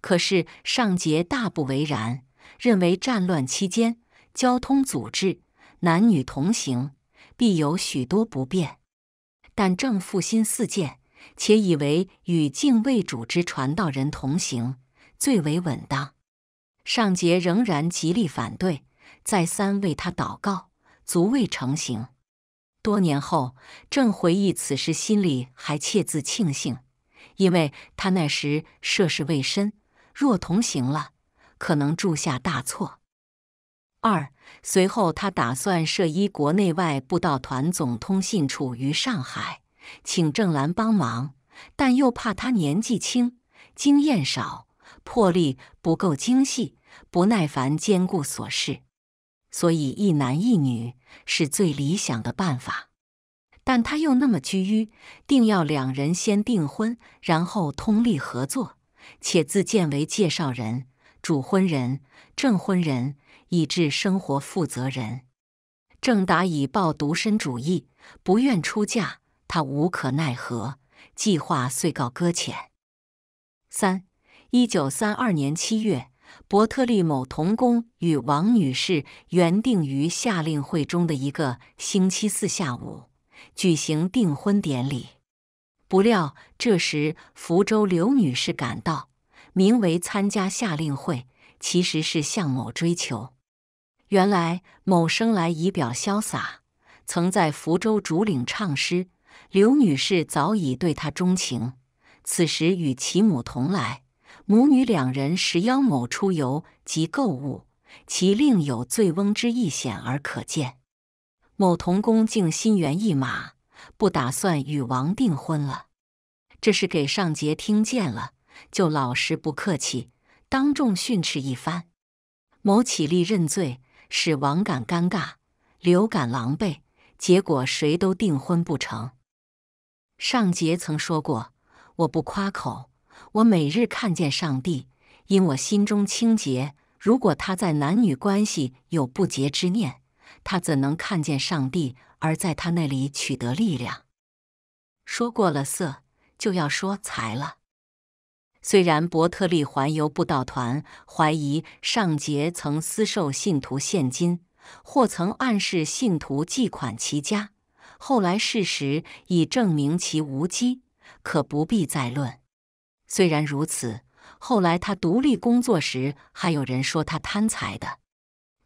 可是尚杰大不为然，认为战乱期间交通阻滞，男女同行必有许多不便。但正负心似箭，且以为与敬卫主之传道人同行最为稳当。尚杰仍然极力反对，再三为他祷告，足未成行。多年后，正回忆此时，心里还切自庆幸。因为他那时涉世未深，若同行了，可能铸下大错。二随后他打算设一国内外步道团总通信处于上海，请郑兰帮忙，但又怕他年纪轻，经验少，魄力不够精细，不耐烦兼顾琐事，所以一男一女是最理想的办法。但他又那么拘于，定要两人先订婚，然后通力合作，且自荐为介绍人、主婚人、证婚人，以至生活负责人。郑达以抱独身主义，不愿出嫁，他无可奈何，计划遂告搁浅。三一九三二年七月，伯特利某童工与王女士原定于夏令会中的一个星期四下午。举行订婚典礼，不料这时福州刘女士赶到，名为参加夏令会，其实是向某追求。原来某生来仪表潇洒，曾在福州竹岭唱诗，刘女士早已对他钟情。此时与其母同来，母女两人实邀某出游及购物，其另有醉翁之意显而可见。某童工竟心猿意马，不打算与王订婚了。这是给上杰听见了，就老实不客气，当众训斥一番。某起立认罪，使王感尴尬，刘感狼狈，结果谁都订婚不成。上杰曾说过：“我不夸口，我每日看见上帝，因我心中清洁。如果他在男女关系有不洁之念。”他怎能看见上帝而在他那里取得力量？说过了色，就要说财了。虽然伯特利环游布道团怀疑上杰曾私售信徒现金，或曾暗示信徒寄款其家，后来事实已证明其无稽，可不必再论。虽然如此，后来他独立工作时，还有人说他贪财的。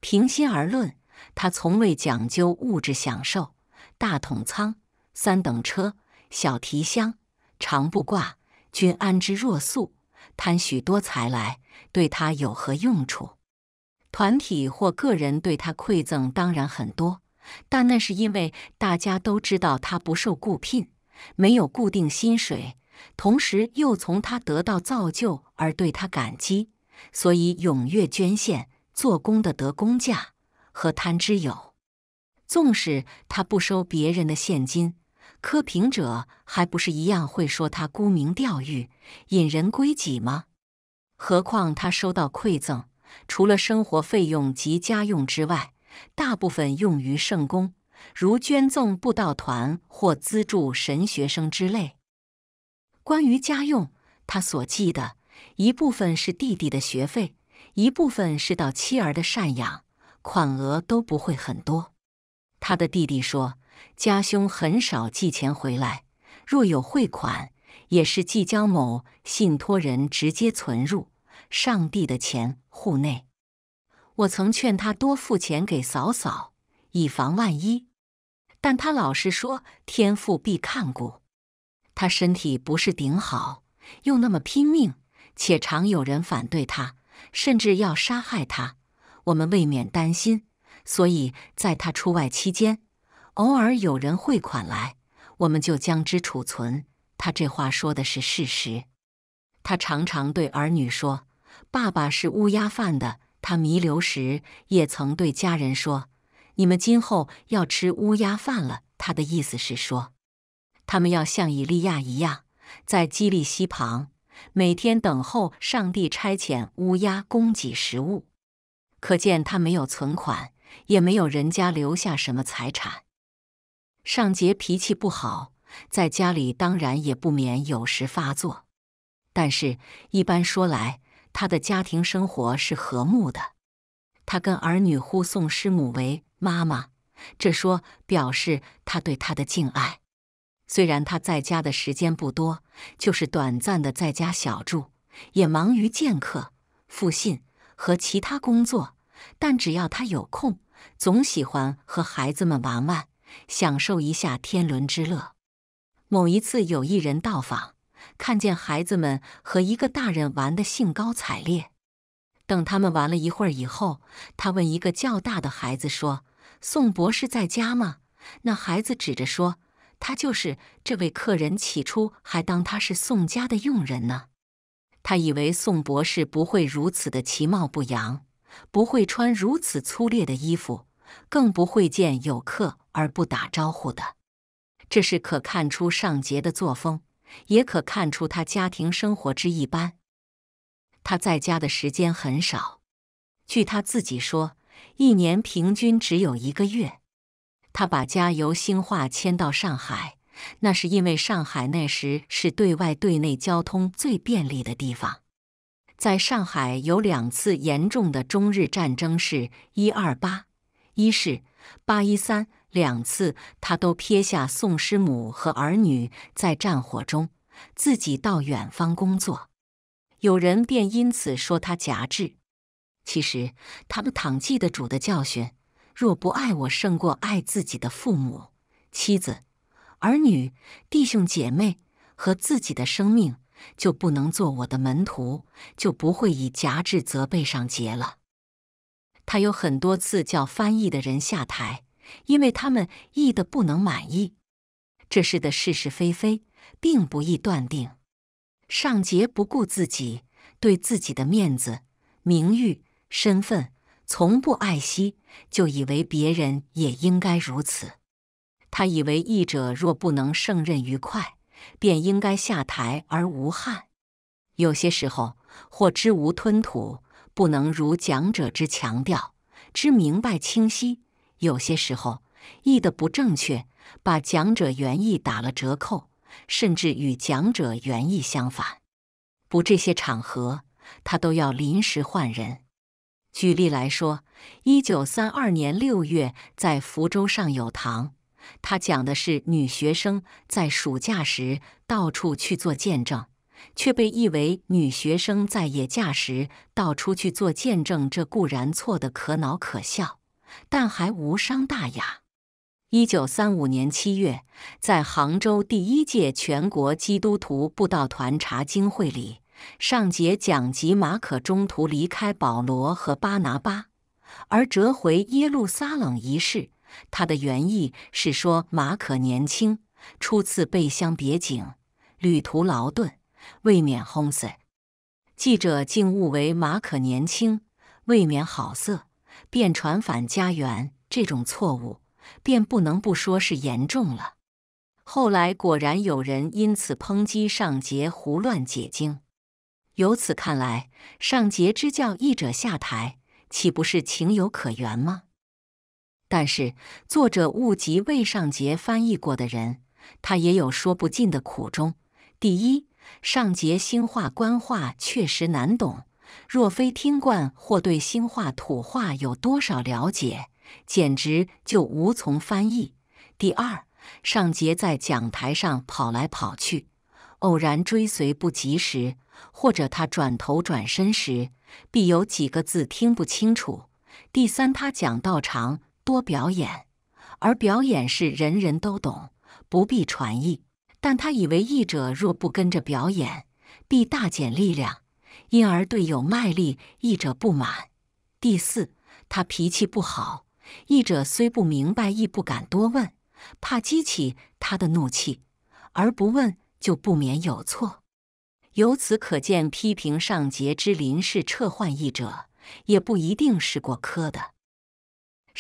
平心而论。他从未讲究物质享受，大桶仓、三等车、小提箱、长布挂均安之若素。贪许多财来，对他有何用处？团体或个人对他馈赠当然很多，但那是因为大家都知道他不受雇聘，没有固定薪水，同时又从他得到造就而对他感激，所以踊跃捐献。做工的得工价。和贪之有，纵使他不收别人的现金，科评者还不是一样会说他沽名钓誉、引人归己吗？何况他收到馈赠，除了生活费用及家用之外，大部分用于圣公，如捐赠布道团或资助神学生之类。关于家用，他所记的一部分是弟弟的学费，一部分是到妻儿的赡养。款额都不会很多。他的弟弟说：“家兄很少寄钱回来，若有汇款，也是寄交某信托人直接存入上帝的钱户内。”我曾劝他多付钱给嫂嫂，以防万一，但他老是说：“天父必看顾他，身体不是顶好，又那么拼命，且常有人反对他，甚至要杀害他。”我们未免担心，所以在他出外期间，偶尔有人汇款来，我们就将之储存。他这话说的是事实。他常常对儿女说：“爸爸是乌鸦饭的。”他弥留时也曾对家人说：“你们今后要吃乌鸦饭了。”他的意思是说，他们要像以利亚一样，在基利西旁每天等候上帝差遣乌鸦供给食物。可见他没有存款，也没有人家留下什么财产。尚杰脾气不好，在家里当然也不免有时发作，但是一般说来，他的家庭生活是和睦的。他跟儿女呼送师母为妈妈，这说表示他对她的敬爱。虽然他在家的时间不多，就是短暂的在家小住，也忙于见客、复信。和其他工作，但只要他有空，总喜欢和孩子们玩玩，享受一下天伦之乐。某一次有一人到访，看见孩子们和一个大人玩得兴高采烈。等他们玩了一会儿以后，他问一个较大的孩子说：“宋博士在家吗？”那孩子指着说：“他就是这位客人。”起初还当他是宋家的佣人呢。他以为宋博士不会如此的其貌不扬，不会穿如此粗劣的衣服，更不会见有客而不打招呼的。这是可看出尚杰的作风，也可看出他家庭生活之一般。他在家的时间很少，据他自己说，一年平均只有一个月。他把家由兴化迁到上海。那是因为上海那时是对外对内交通最便利的地方。在上海有两次严重的中日战争，是一二八，一是八一三，两次他都撇下宋师母和儿女，在战火中自己到远方工作。有人便因此说他夹质。其实他们倘记得主的教训，若不爱我胜过爱自己的父母、妻子。儿女、弟兄、姐妹和自己的生命，就不能做我的门徒，就不会以夹质责备上节了。他有很多次叫翻译的人下台，因为他们译的不能满意。这事的是是非非，并不易断定。上节不顾自己对自己的面子、名誉、身份，从不爱惜，就以为别人也应该如此。他以为译者若不能胜任愉快，便应该下台而无憾。有些时候，或知无吞吐，不能如讲者之强调、之明白清晰；有些时候，译得不正确，把讲者原意打了折扣，甚至与讲者原意相反。不，这些场合他都要临时换人。举例来说，一九三二年六月在福州上有堂。他讲的是女学生在暑假时到处去做见证，却被译为“女学生在野假时到处去做见证”。这固然错得可恼可笑，但还无伤大雅。一九三五年七月，在杭州第一届全国基督徒布道团查经会里，上节讲及马可中途离开保罗和巴拿巴，而折回耶路撒冷一事。他的原意是说马可年轻，初次背乡别井，旅途劳顿，未免轰死。记者竟误为马可年轻，未免好色，便传返家园。这种错误便不能不说是严重了。后来果然有人因此抨击尚杰胡乱解经。由此看来，尚杰之教义者下台，岂不是情有可原吗？但是，作者误及魏尚杰翻译过的人，他也有说不尽的苦衷。第一，尚杰兴化官话确实难懂，若非听惯或对兴化土话有多少了解，简直就无从翻译。第二，尚杰在讲台上跑来跑去，偶然追随不及时，或者他转头转身时，必有几个字听不清楚。第三，他讲道长。多表演，而表演是人人都懂，不必传译。但他以为译者若不跟着表演，必大减力量，因而对有卖力译者不满。第四，他脾气不好，译者虽不明白，亦不敢多问，怕激起他的怒气，而不问就不免有错。由此可见，批评上节之林氏撤换译者，也不一定是过科的。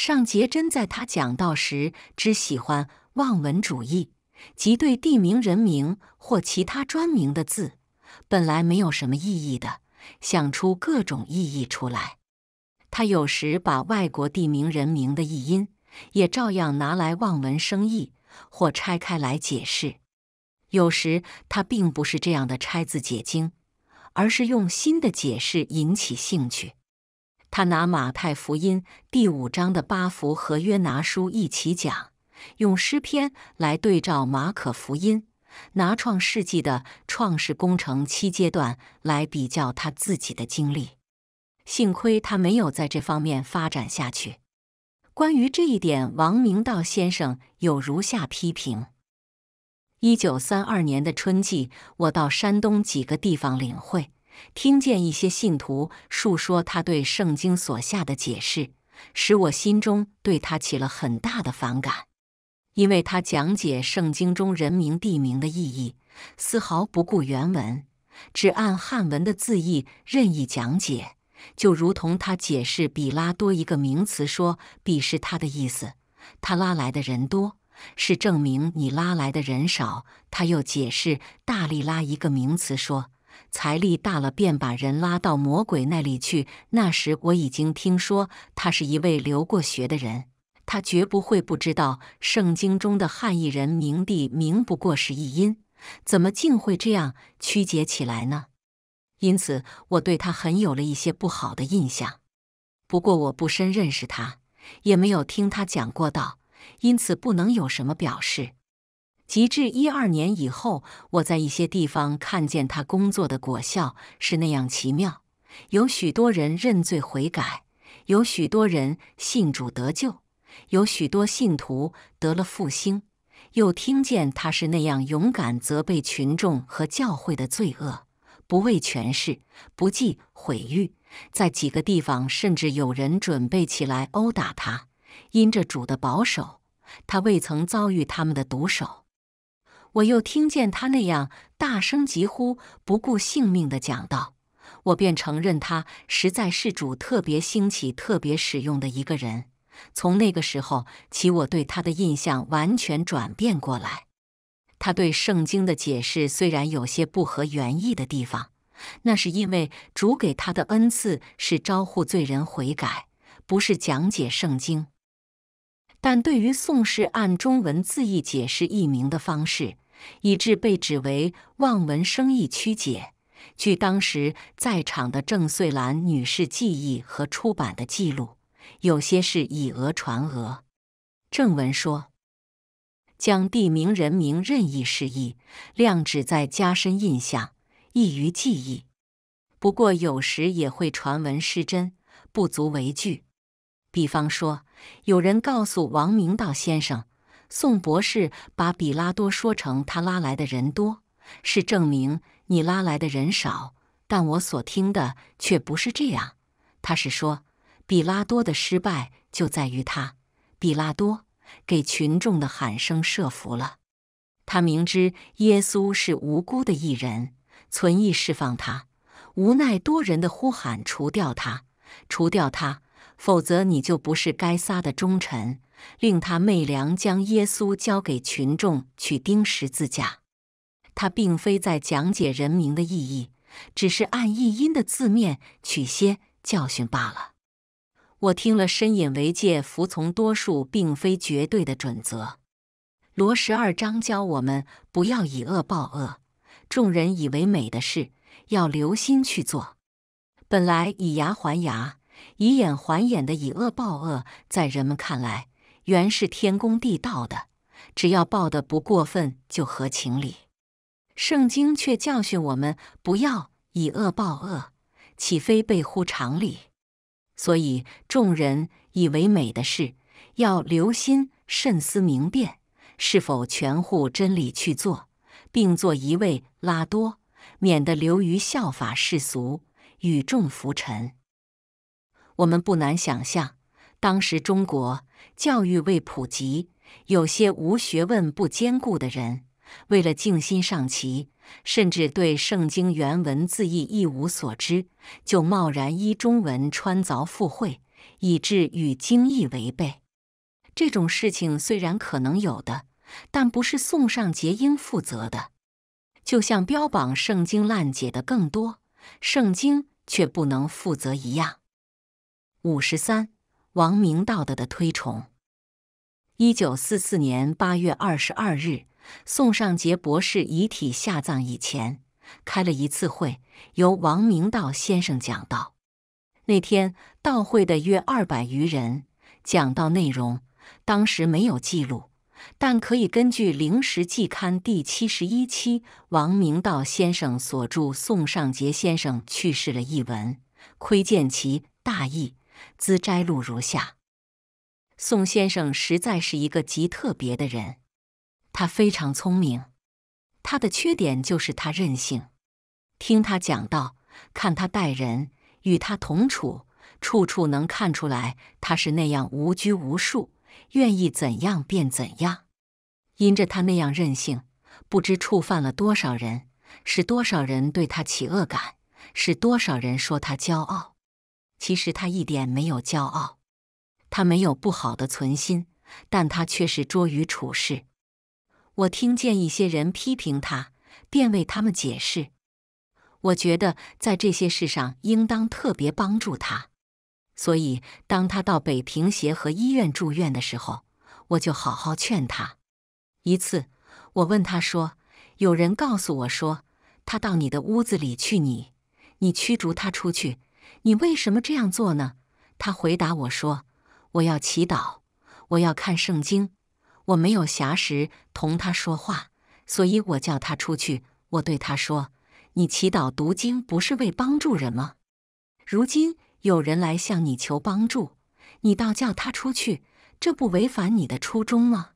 上节真在他讲道时，只喜欢望文主义，即对地名人名或其他专名的字，本来没有什么意义的，想出各种意义出来。他有时把外国地名人名的译音，也照样拿来望文生义或拆开来解释。有时他并不是这样的拆字解经，而是用新的解释引起兴趣。他拿马太福音第五章的八福和约拿书一起讲，用诗篇来对照马可福音，拿创世纪的创世工程七阶段来比较他自己的经历。幸亏他没有在这方面发展下去。关于这一点，王明道先生有如下批评：一九三二年的春季，我到山东几个地方领会。听见一些信徒述说他对圣经所下的解释，使我心中对他起了很大的反感，因为他讲解圣经中人名地名的意义，丝毫不顾原文，只按汉文的字意任意讲解，就如同他解释“比拉”多一个名词说“比”是他的意思，他拉来的人多是证明你拉来的人少；他又解释“大力拉”一个名词说。财力大了，便把人拉到魔鬼那里去。那时我已经听说他是一位留过学的人，他绝不会不知道圣经中的汉译人名地名不过是一音，怎么竟会这样曲解起来呢？因此，我对他很有了一些不好的印象。不过，我不深认识他，也没有听他讲过道，因此不能有什么表示。及至一二年以后，我在一些地方看见他工作的果效是那样奇妙，有许多人认罪悔改，有许多人信主得救，有许多信徒得了复兴。又听见他是那样勇敢责备群众和教会的罪恶，不畏权势，不计毁誉。在几个地方，甚至有人准备起来殴打他，因着主的保守，他未曾遭遇他们的毒手。我又听见他那样大声疾呼、不顾性命的讲道，我便承认他实在是主特别兴起、特别使用的一个人。从那个时候起，我对他的印象完全转变过来。他对圣经的解释虽然有些不合原意的地方，那是因为主给他的恩赐是招呼罪人悔改，不是讲解圣经。但对于宋氏按中文字意解释译名的方式，以致被指为望文生义、曲解。据当时在场的郑穗兰女士记忆和出版的记录，有些是以讹传讹。正文说，将地名人名任意示意，量旨在加深印象，易于记忆。不过有时也会传闻失真，不足为据。比方说，有人告诉王明道先生。宋博士把比拉多说成他拉来的人多，是证明你拉来的人少。但我所听的却不是这样，他是说比拉多的失败就在于他，比拉多给群众的喊声设伏了。他明知耶稣是无辜的一人，存意释放他，无奈多人的呼喊除掉他，除掉他，否则你就不是该撒的忠臣。令他昧良将耶稣交给群众去钉十字架，他并非在讲解人名的意义，只是按意音的字面取些教训罢了。我听了，深引为戒，服从多数并非绝对的准则。罗十二章教我们不要以恶报恶，众人以为美的事，要留心去做。本来以牙还牙，以眼还眼的以恶报恶，在人们看来。原是天公地道的，只要报的不过分，就合情理。圣经却教训我们不要以恶报恶，岂非悖乎常理？所以众人以为美的事，要留心慎思明辨，是否全乎真理去做，并做一位拉多，免得流于效法世俗，与众浮沉。我们不难想象，当时中国。教育未普及，有些无学问、不坚固的人，为了静心上齐，甚至对圣经原文字义一无所知，就贸然依中文穿凿附会，以致与经意违背。这种事情虽然可能有的，但不是宋尚杰应负责的。就像标榜圣经烂解的更多，圣经却不能负责一样。五十三。王明道德的推崇。一九四四年八月二十二日，宋尚洁博士遗体下葬以前，开了一次会，由王明道先生讲道。那天到会的约二百余人。讲道内容当时没有记录，但可以根据《灵石季刊》第七十一期王明道先生所著《宋尚杰先生去世》了一文，窥见其大意。兹摘录如下：宋先生实在是一个极特别的人，他非常聪明，他的缺点就是他任性。听他讲道，看他待人，与他同处，处处能看出来他是那样无拘无束，愿意怎样便怎样。因着他那样任性，不知触犯了多少人，使多少人对他起恶感，使多少人说他骄傲。其实他一点没有骄傲，他没有不好的存心，但他却是拙于处事。我听见一些人批评他，便为他们解释。我觉得在这些事上应当特别帮助他，所以当他到北平协和医院住院的时候，我就好好劝他。一次，我问他说：“有人告诉我说他到你的屋子里去，你你驱逐他出去。”你为什么这样做呢？他回答我说：“我要祈祷，我要看圣经。我没有暇时同他说话，所以我叫他出去。我对他说：‘你祈祷读经不是为帮助人吗？如今有人来向你求帮助，你倒叫他出去，这不违反你的初衷吗？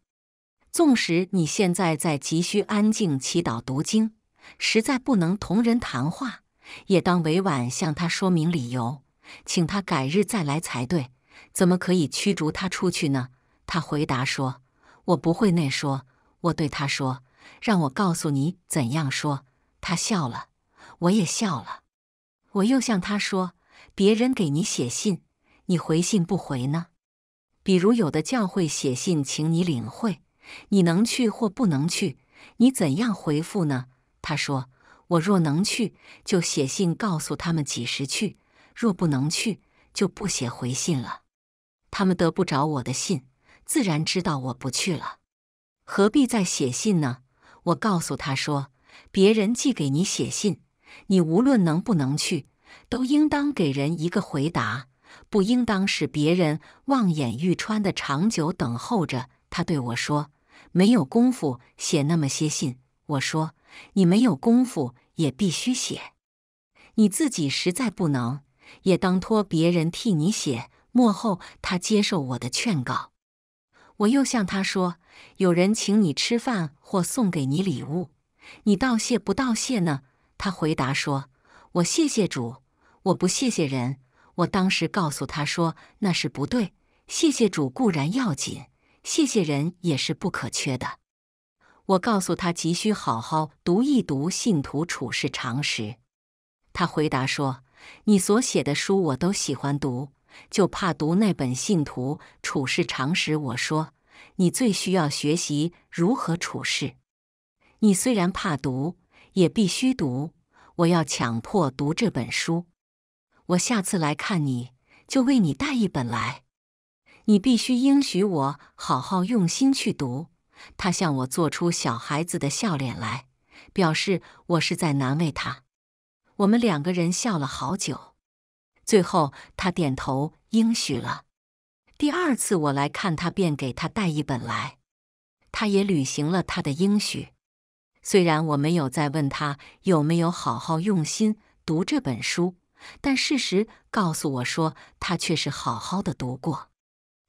纵使你现在在急需安静祈祷读经，实在不能同人谈话。’”也当委婉向他说明理由，请他改日再来才对。怎么可以驱逐他出去呢？他回答说：“我不会那说。”我对他说：“让我告诉你怎样说。”他笑了，我也笑了。我又向他说：“别人给你写信，你回信不回呢？比如有的教会写信请你领会，你能去或不能去，你怎样回复呢？”他说。我若能去，就写信告诉他们几时去；若不能去，就不写回信了。他们得不着我的信，自然知道我不去了，何必再写信呢？我告诉他说：“别人寄给你写信，你无论能不能去，都应当给人一个回答，不应当使别人望眼欲穿的长久等候着。”他对我说：“没有功夫写那么些信。”我说。你没有功夫也必须写，你自己实在不能，也当托别人替你写。幕后他接受我的劝告，我又向他说：“有人请你吃饭或送给你礼物，你道谢不道谢呢？”他回答说：“我谢谢主，我不谢谢人。”我当时告诉他说：“那是不对，谢谢主固然要紧，谢谢人也是不可缺的。”我告诉他，急需好好读一读《信徒处事常识》。他回答说：“你所写的书我都喜欢读，就怕读那本《信徒处事常识》。”我说：“你最需要学习如何处事。你虽然怕读，也必须读。我要强迫读这本书。我下次来看你就为你带一本来。你必须应许我，好好用心去读。”他向我做出小孩子的笑脸来，表示我是在难为他。我们两个人笑了好久，最后他点头应许了。第二次我来看他，便给他带一本来，他也履行了他的应许。虽然我没有再问他有没有好好用心读这本书，但事实告诉我说，他却是好好的读过。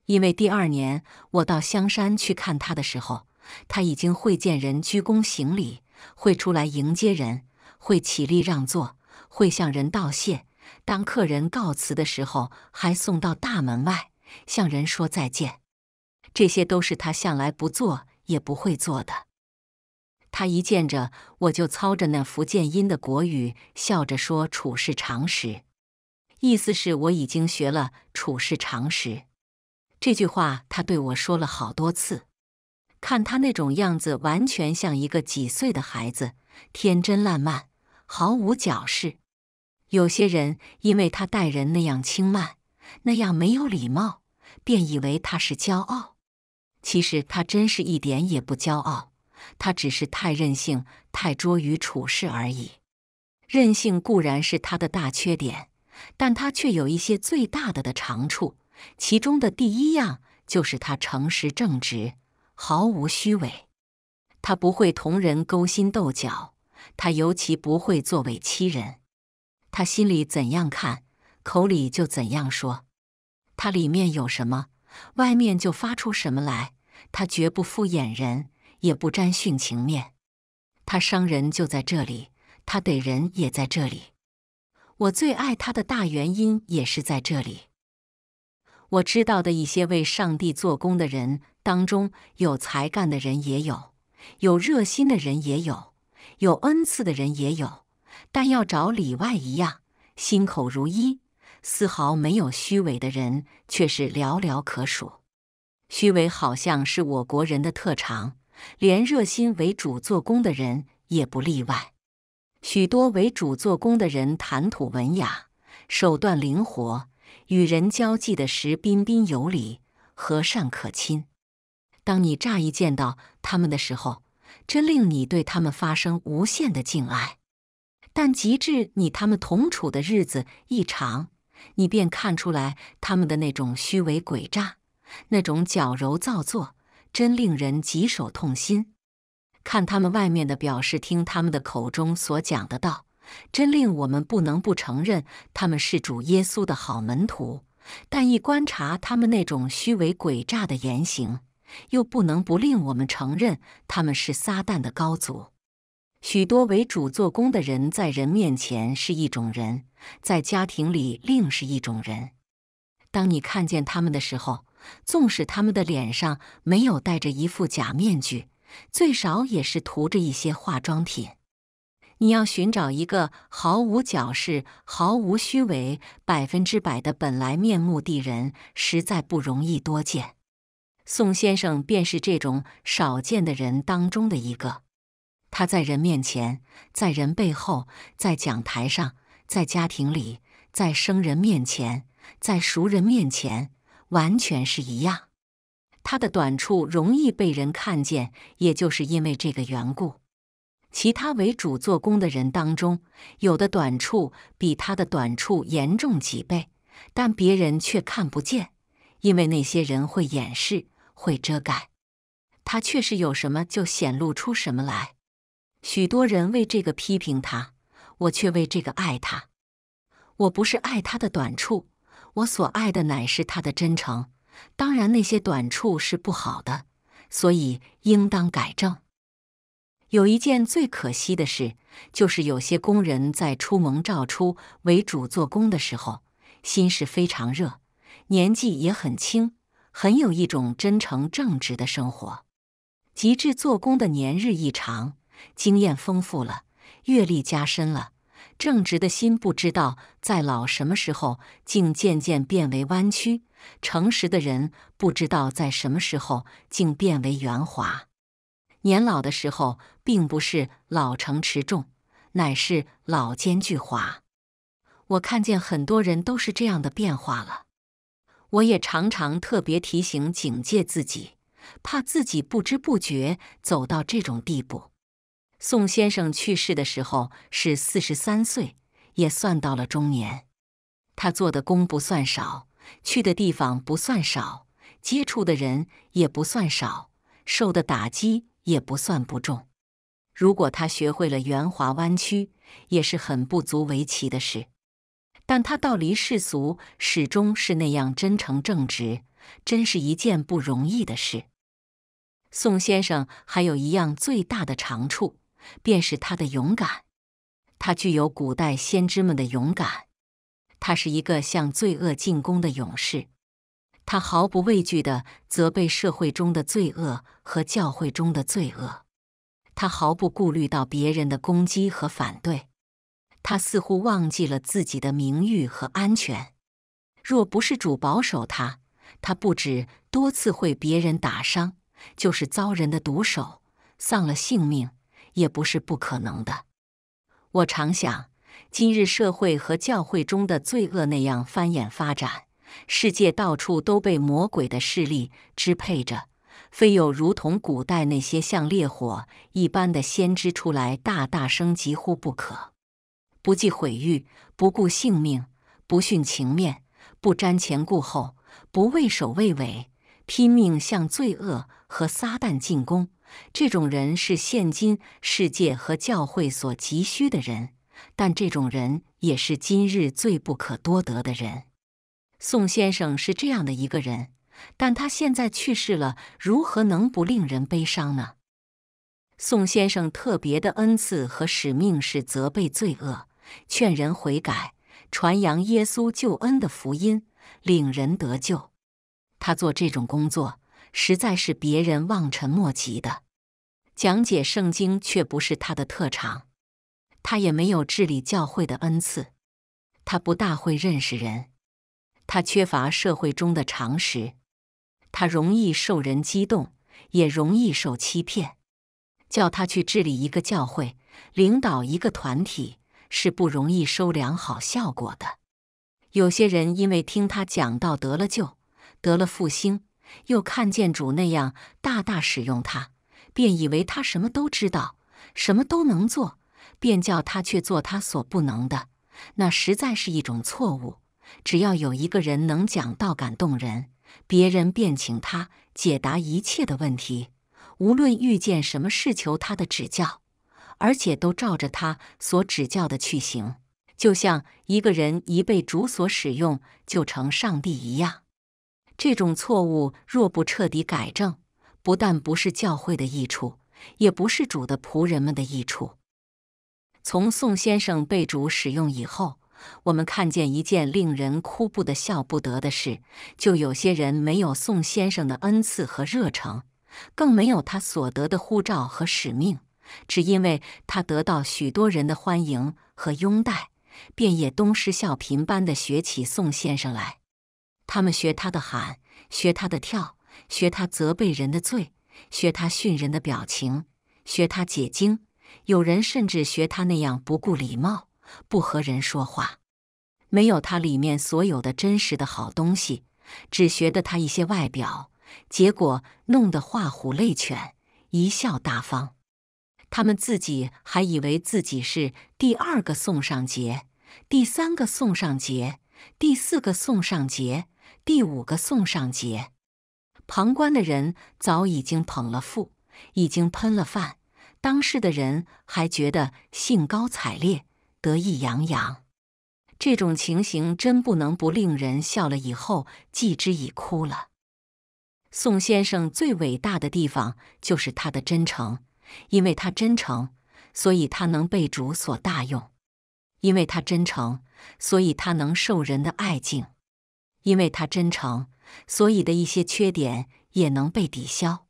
因为第二年我到香山去看他的时候，他已经会见人鞠躬行礼，会出来迎接人，会起立让座，会向人道谢。当客人告辞的时候，还送到大门外，向人说再见。这些都是他向来不做也不会做的。他一见着我就操着那福建音的国语，笑着说处事常识，意思是我已经学了处事常识。这句话他对我说了好多次。看他那种样子，完全像一个几岁的孩子，天真烂漫，毫无矫饰。有些人因为他待人那样轻慢，那样没有礼貌，便以为他是骄傲。其实他真是一点也不骄傲，他只是太任性，太拙于处事而已。任性固然是他的大缺点，但他却有一些最大的的长处。其中的第一样就是他诚实正直，毫无虚伪。他不会同人勾心斗角，他尤其不会作为欺人。他心里怎样看，口里就怎样说；他里面有什么，外面就发出什么来。他绝不敷衍人，也不沾殉情面。他伤人就在这里，他怼人也在这里。我最爱他的大原因也是在这里。我知道的一些为上帝做工的人当中，有才干的人也有，有热心的人也有，有恩赐的人也有，但要找里外一样、心口如一、丝毫没有虚伪的人，却是寥寥可数。虚伪好像是我国人的特长，连热心为主做工的人也不例外。许多为主做工的人谈吐文雅，手段灵活。与人交际的时，彬彬有礼，和善可亲。当你乍一见到他们的时候，真令你对他们发生无限的敬爱。但极致你他们同处的日子一长，你便看出来他们的那种虚伪诡诈，那种矫揉造作，真令人棘手痛心。看他们外面的表示，听他们的口中所讲的道。真令我们不能不承认他们是主耶稣的好门徒，但一观察他们那种虚伪诡诈的言行，又不能不令我们承认他们是撒旦的高足。许多为主做工的人，在人面前是一种人，在家庭里另是一种人。当你看见他们的时候，纵使他们的脸上没有戴着一副假面具，最少也是涂着一些化妆品。你要寻找一个毫无矫饰、毫无虚伪、百分之百的本来面目的人，实在不容易多见。宋先生便是这种少见的人当中的一个。他在人面前，在人背后，在讲台上，在家庭里，在生人面前，在熟人面前，完全是一样。他的短处容易被人看见，也就是因为这个缘故。其他为主做工的人当中，有的短处比他的短处严重几倍，但别人却看不见，因为那些人会掩饰、会遮盖。他确实有什么就显露出什么来。许多人为这个批评他，我却为这个爱他。我不是爱他的短处，我所爱的乃是他的真诚。当然，那些短处是不好的，所以应当改正。有一件最可惜的事，就是有些工人在出蒙罩出为主做工的时候，心是非常热，年纪也很轻，很有一种真诚正直的生活。极致做工的年日一长，经验丰富了，阅历加深了，正直的心不知道在老什么时候竟渐渐变为弯曲，诚实的人不知道在什么时候竟变为圆滑。年老的时候，并不是老成持重，乃是老奸巨猾。我看见很多人都是这样的变化了。我也常常特别提醒、警戒自己，怕自己不知不觉走到这种地步。宋先生去世的时候是四十三岁，也算到了中年。他做的工不算少，去的地方不算少，接触的人也不算少，受的打击。也不算不重。如果他学会了圆滑弯曲，也是很不足为奇的事。但他道离世俗，始终是那样真诚正直，真是一件不容易的事。宋先生还有一样最大的长处，便是他的勇敢。他具有古代先知们的勇敢。他是一个向罪恶进攻的勇士。他毫不畏惧的责备社会中的罪恶和教会中的罪恶，他毫不顾虑到别人的攻击和反对，他似乎忘记了自己的名誉和安全。若不是主保守他，他不止多次会别人打伤，就是遭人的毒手，丧了性命也不是不可能的。我常想，今日社会和教会中的罪恶那样繁衍发展。世界到处都被魔鬼的势力支配着，非有如同古代那些像烈火一般的先知出来，大大声疾呼不可。不计毁誉，不顾性命，不徇情面，不瞻前顾后，不畏首畏尾，拼命向罪恶和撒旦进攻。这种人是现今世界和教会所急需的人，但这种人也是今日最不可多得的人。宋先生是这样的一个人，但他现在去世了，如何能不令人悲伤呢？宋先生特别的恩赐和使命是责备罪恶、劝人悔改、传扬耶稣救恩的福音，领人得救。他做这种工作，实在是别人望尘莫及的。讲解圣经却不是他的特长，他也没有治理教会的恩赐，他不大会认识人。他缺乏社会中的常识，他容易受人激动，也容易受欺骗。叫他去治理一个教会，领导一个团体，是不容易收良好效果的。有些人因为听他讲到得了救，得了复兴，又看见主那样大大使用他，便以为他什么都知道，什么都能做，便叫他去做他所不能的，那实在是一种错误。只要有一个人能讲道感动人，别人便请他解答一切的问题。无论遇见什么事求他的指教，而且都照着他所指教的去行，就像一个人一被主所使用，就成上帝一样。这种错误若不彻底改正，不但不是教会的益处，也不是主的仆人们的益处。从宋先生被主使用以后。我们看见一件令人哭不得、笑不得的事，就有些人没有宋先生的恩赐和热诚，更没有他所得的护照和使命，只因为他得到许多人的欢迎和拥戴，便也东施效颦般地学起宋先生来。他们学他的喊，学他的跳，学他责备人的罪，学他训人的表情，学他解经。有人甚至学他那样不顾礼貌。不和人说话，没有他里面所有的真实的好东西，只学得他一些外表，结果弄得画虎类犬，贻笑大方。他们自己还以为自己是第二个宋尚杰，第三个宋尚杰，第四个宋尚杰，第五个宋尚杰。旁观的人早已经捧了腹，已经喷了饭，当事的人还觉得兴高采烈。得意洋洋，这种情形真不能不令人笑了。以后继之以哭了。宋先生最伟大的地方就是他的真诚，因为他真诚，所以他能被主所大用；因为他真诚，所以他能受人的爱敬；因为他真诚，所以的一些缺点也能被抵消。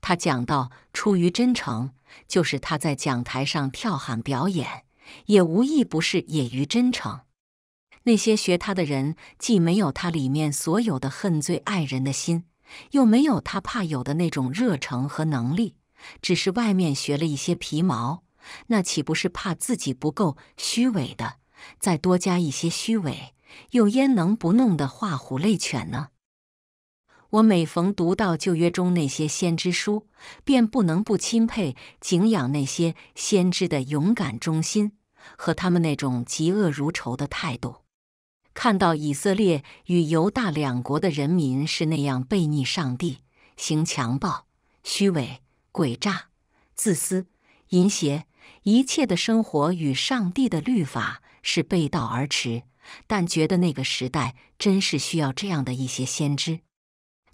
他讲到出于真诚，就是他在讲台上跳喊表演。也无一不是野于真诚。那些学他的人，既没有他里面所有的恨最爱人的心，又没有他怕有的那种热诚和能力，只是外面学了一些皮毛，那岂不是怕自己不够虚伪的，再多加一些虚伪，又焉能不弄得画虎类犬呢？我每逢读到旧约中那些先知书，便不能不钦佩、敬仰那些先知的勇敢忠心。和他们那种嫉恶如仇的态度，看到以色列与犹大两国的人民是那样背逆上帝，行强暴、虚伪、诡诈、自私、淫邪，一切的生活与上帝的律法是背道而驰。但觉得那个时代真是需要这样的一些先知。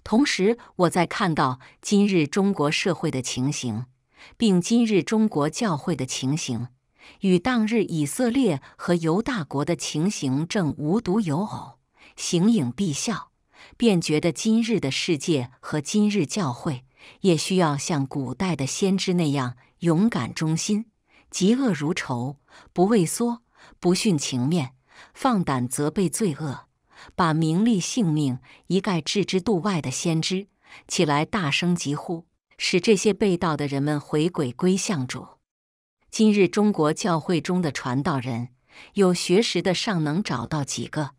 同时，我在看到今日中国社会的情形，并今日中国教会的情形。与当日以色列和犹大国的情形正无独有偶，形影必效，便觉得今日的世界和今日教会也需要像古代的先知那样勇敢忠心，嫉恶如仇，不畏缩，不徇情面，放胆责备罪恶，把名利性命一概置之度外的先知，起来大声疾呼，使这些被盗的人们回归归向主。今日中国教会中的传道人，有学识的尚能找到几个？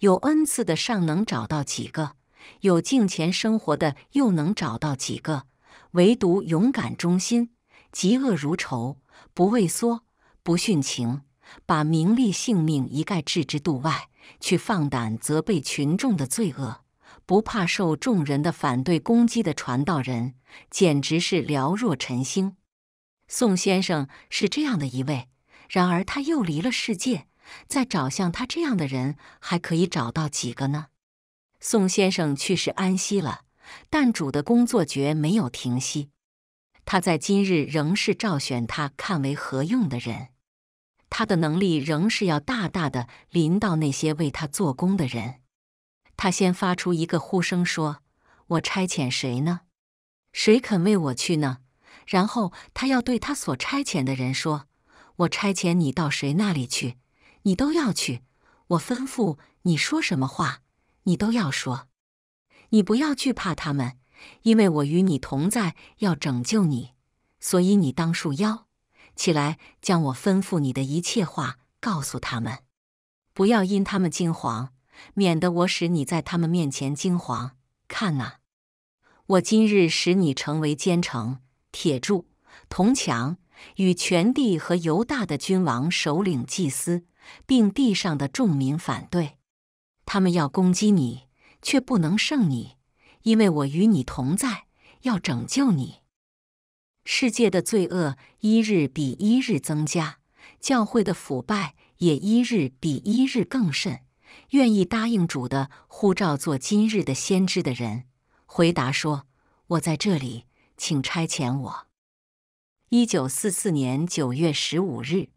有恩赐的尚能找到几个？有敬虔生活的又能找到几个？唯独勇敢忠心、嫉恶如仇、不畏缩、不殉情，把名利性命一概置之度外，去放胆责备群众的罪恶，不怕受众人的反对攻击的传道人，简直是寥若晨星。宋先生是这样的一位，然而他又离了世界。再找像他这样的人，还可以找到几个呢？宋先生去世安息了，但主的工作绝没有停息。他在今日仍是照选他看为何用的人，他的能力仍是要大大的临到那些为他做工的人。他先发出一个呼声说：“我差遣谁呢？谁肯为我去呢？”然后他要对他所差遣的人说：“我差遣你到谁那里去，你都要去；我吩咐你说什么话，你都要说。你不要惧怕他们，因为我与你同在，要拯救你。所以你当束腰起来，将我吩咐你的一切话告诉他们，不要因他们惊惶，免得我使你在他们面前惊惶。看哪，我今日使你成为奸臣。”铁柱、铜墙与全地和犹大的君王、首领、祭司，并地上的众民反对，他们要攻击你，却不能胜你，因为我与你同在，要拯救你。世界的罪恶一日比一日增加，教会的腐败也一日比一日更甚。愿意答应主的呼召，做今日的先知的人，回答说：“我在这里。”请差遣我。一九四四年九月十五日。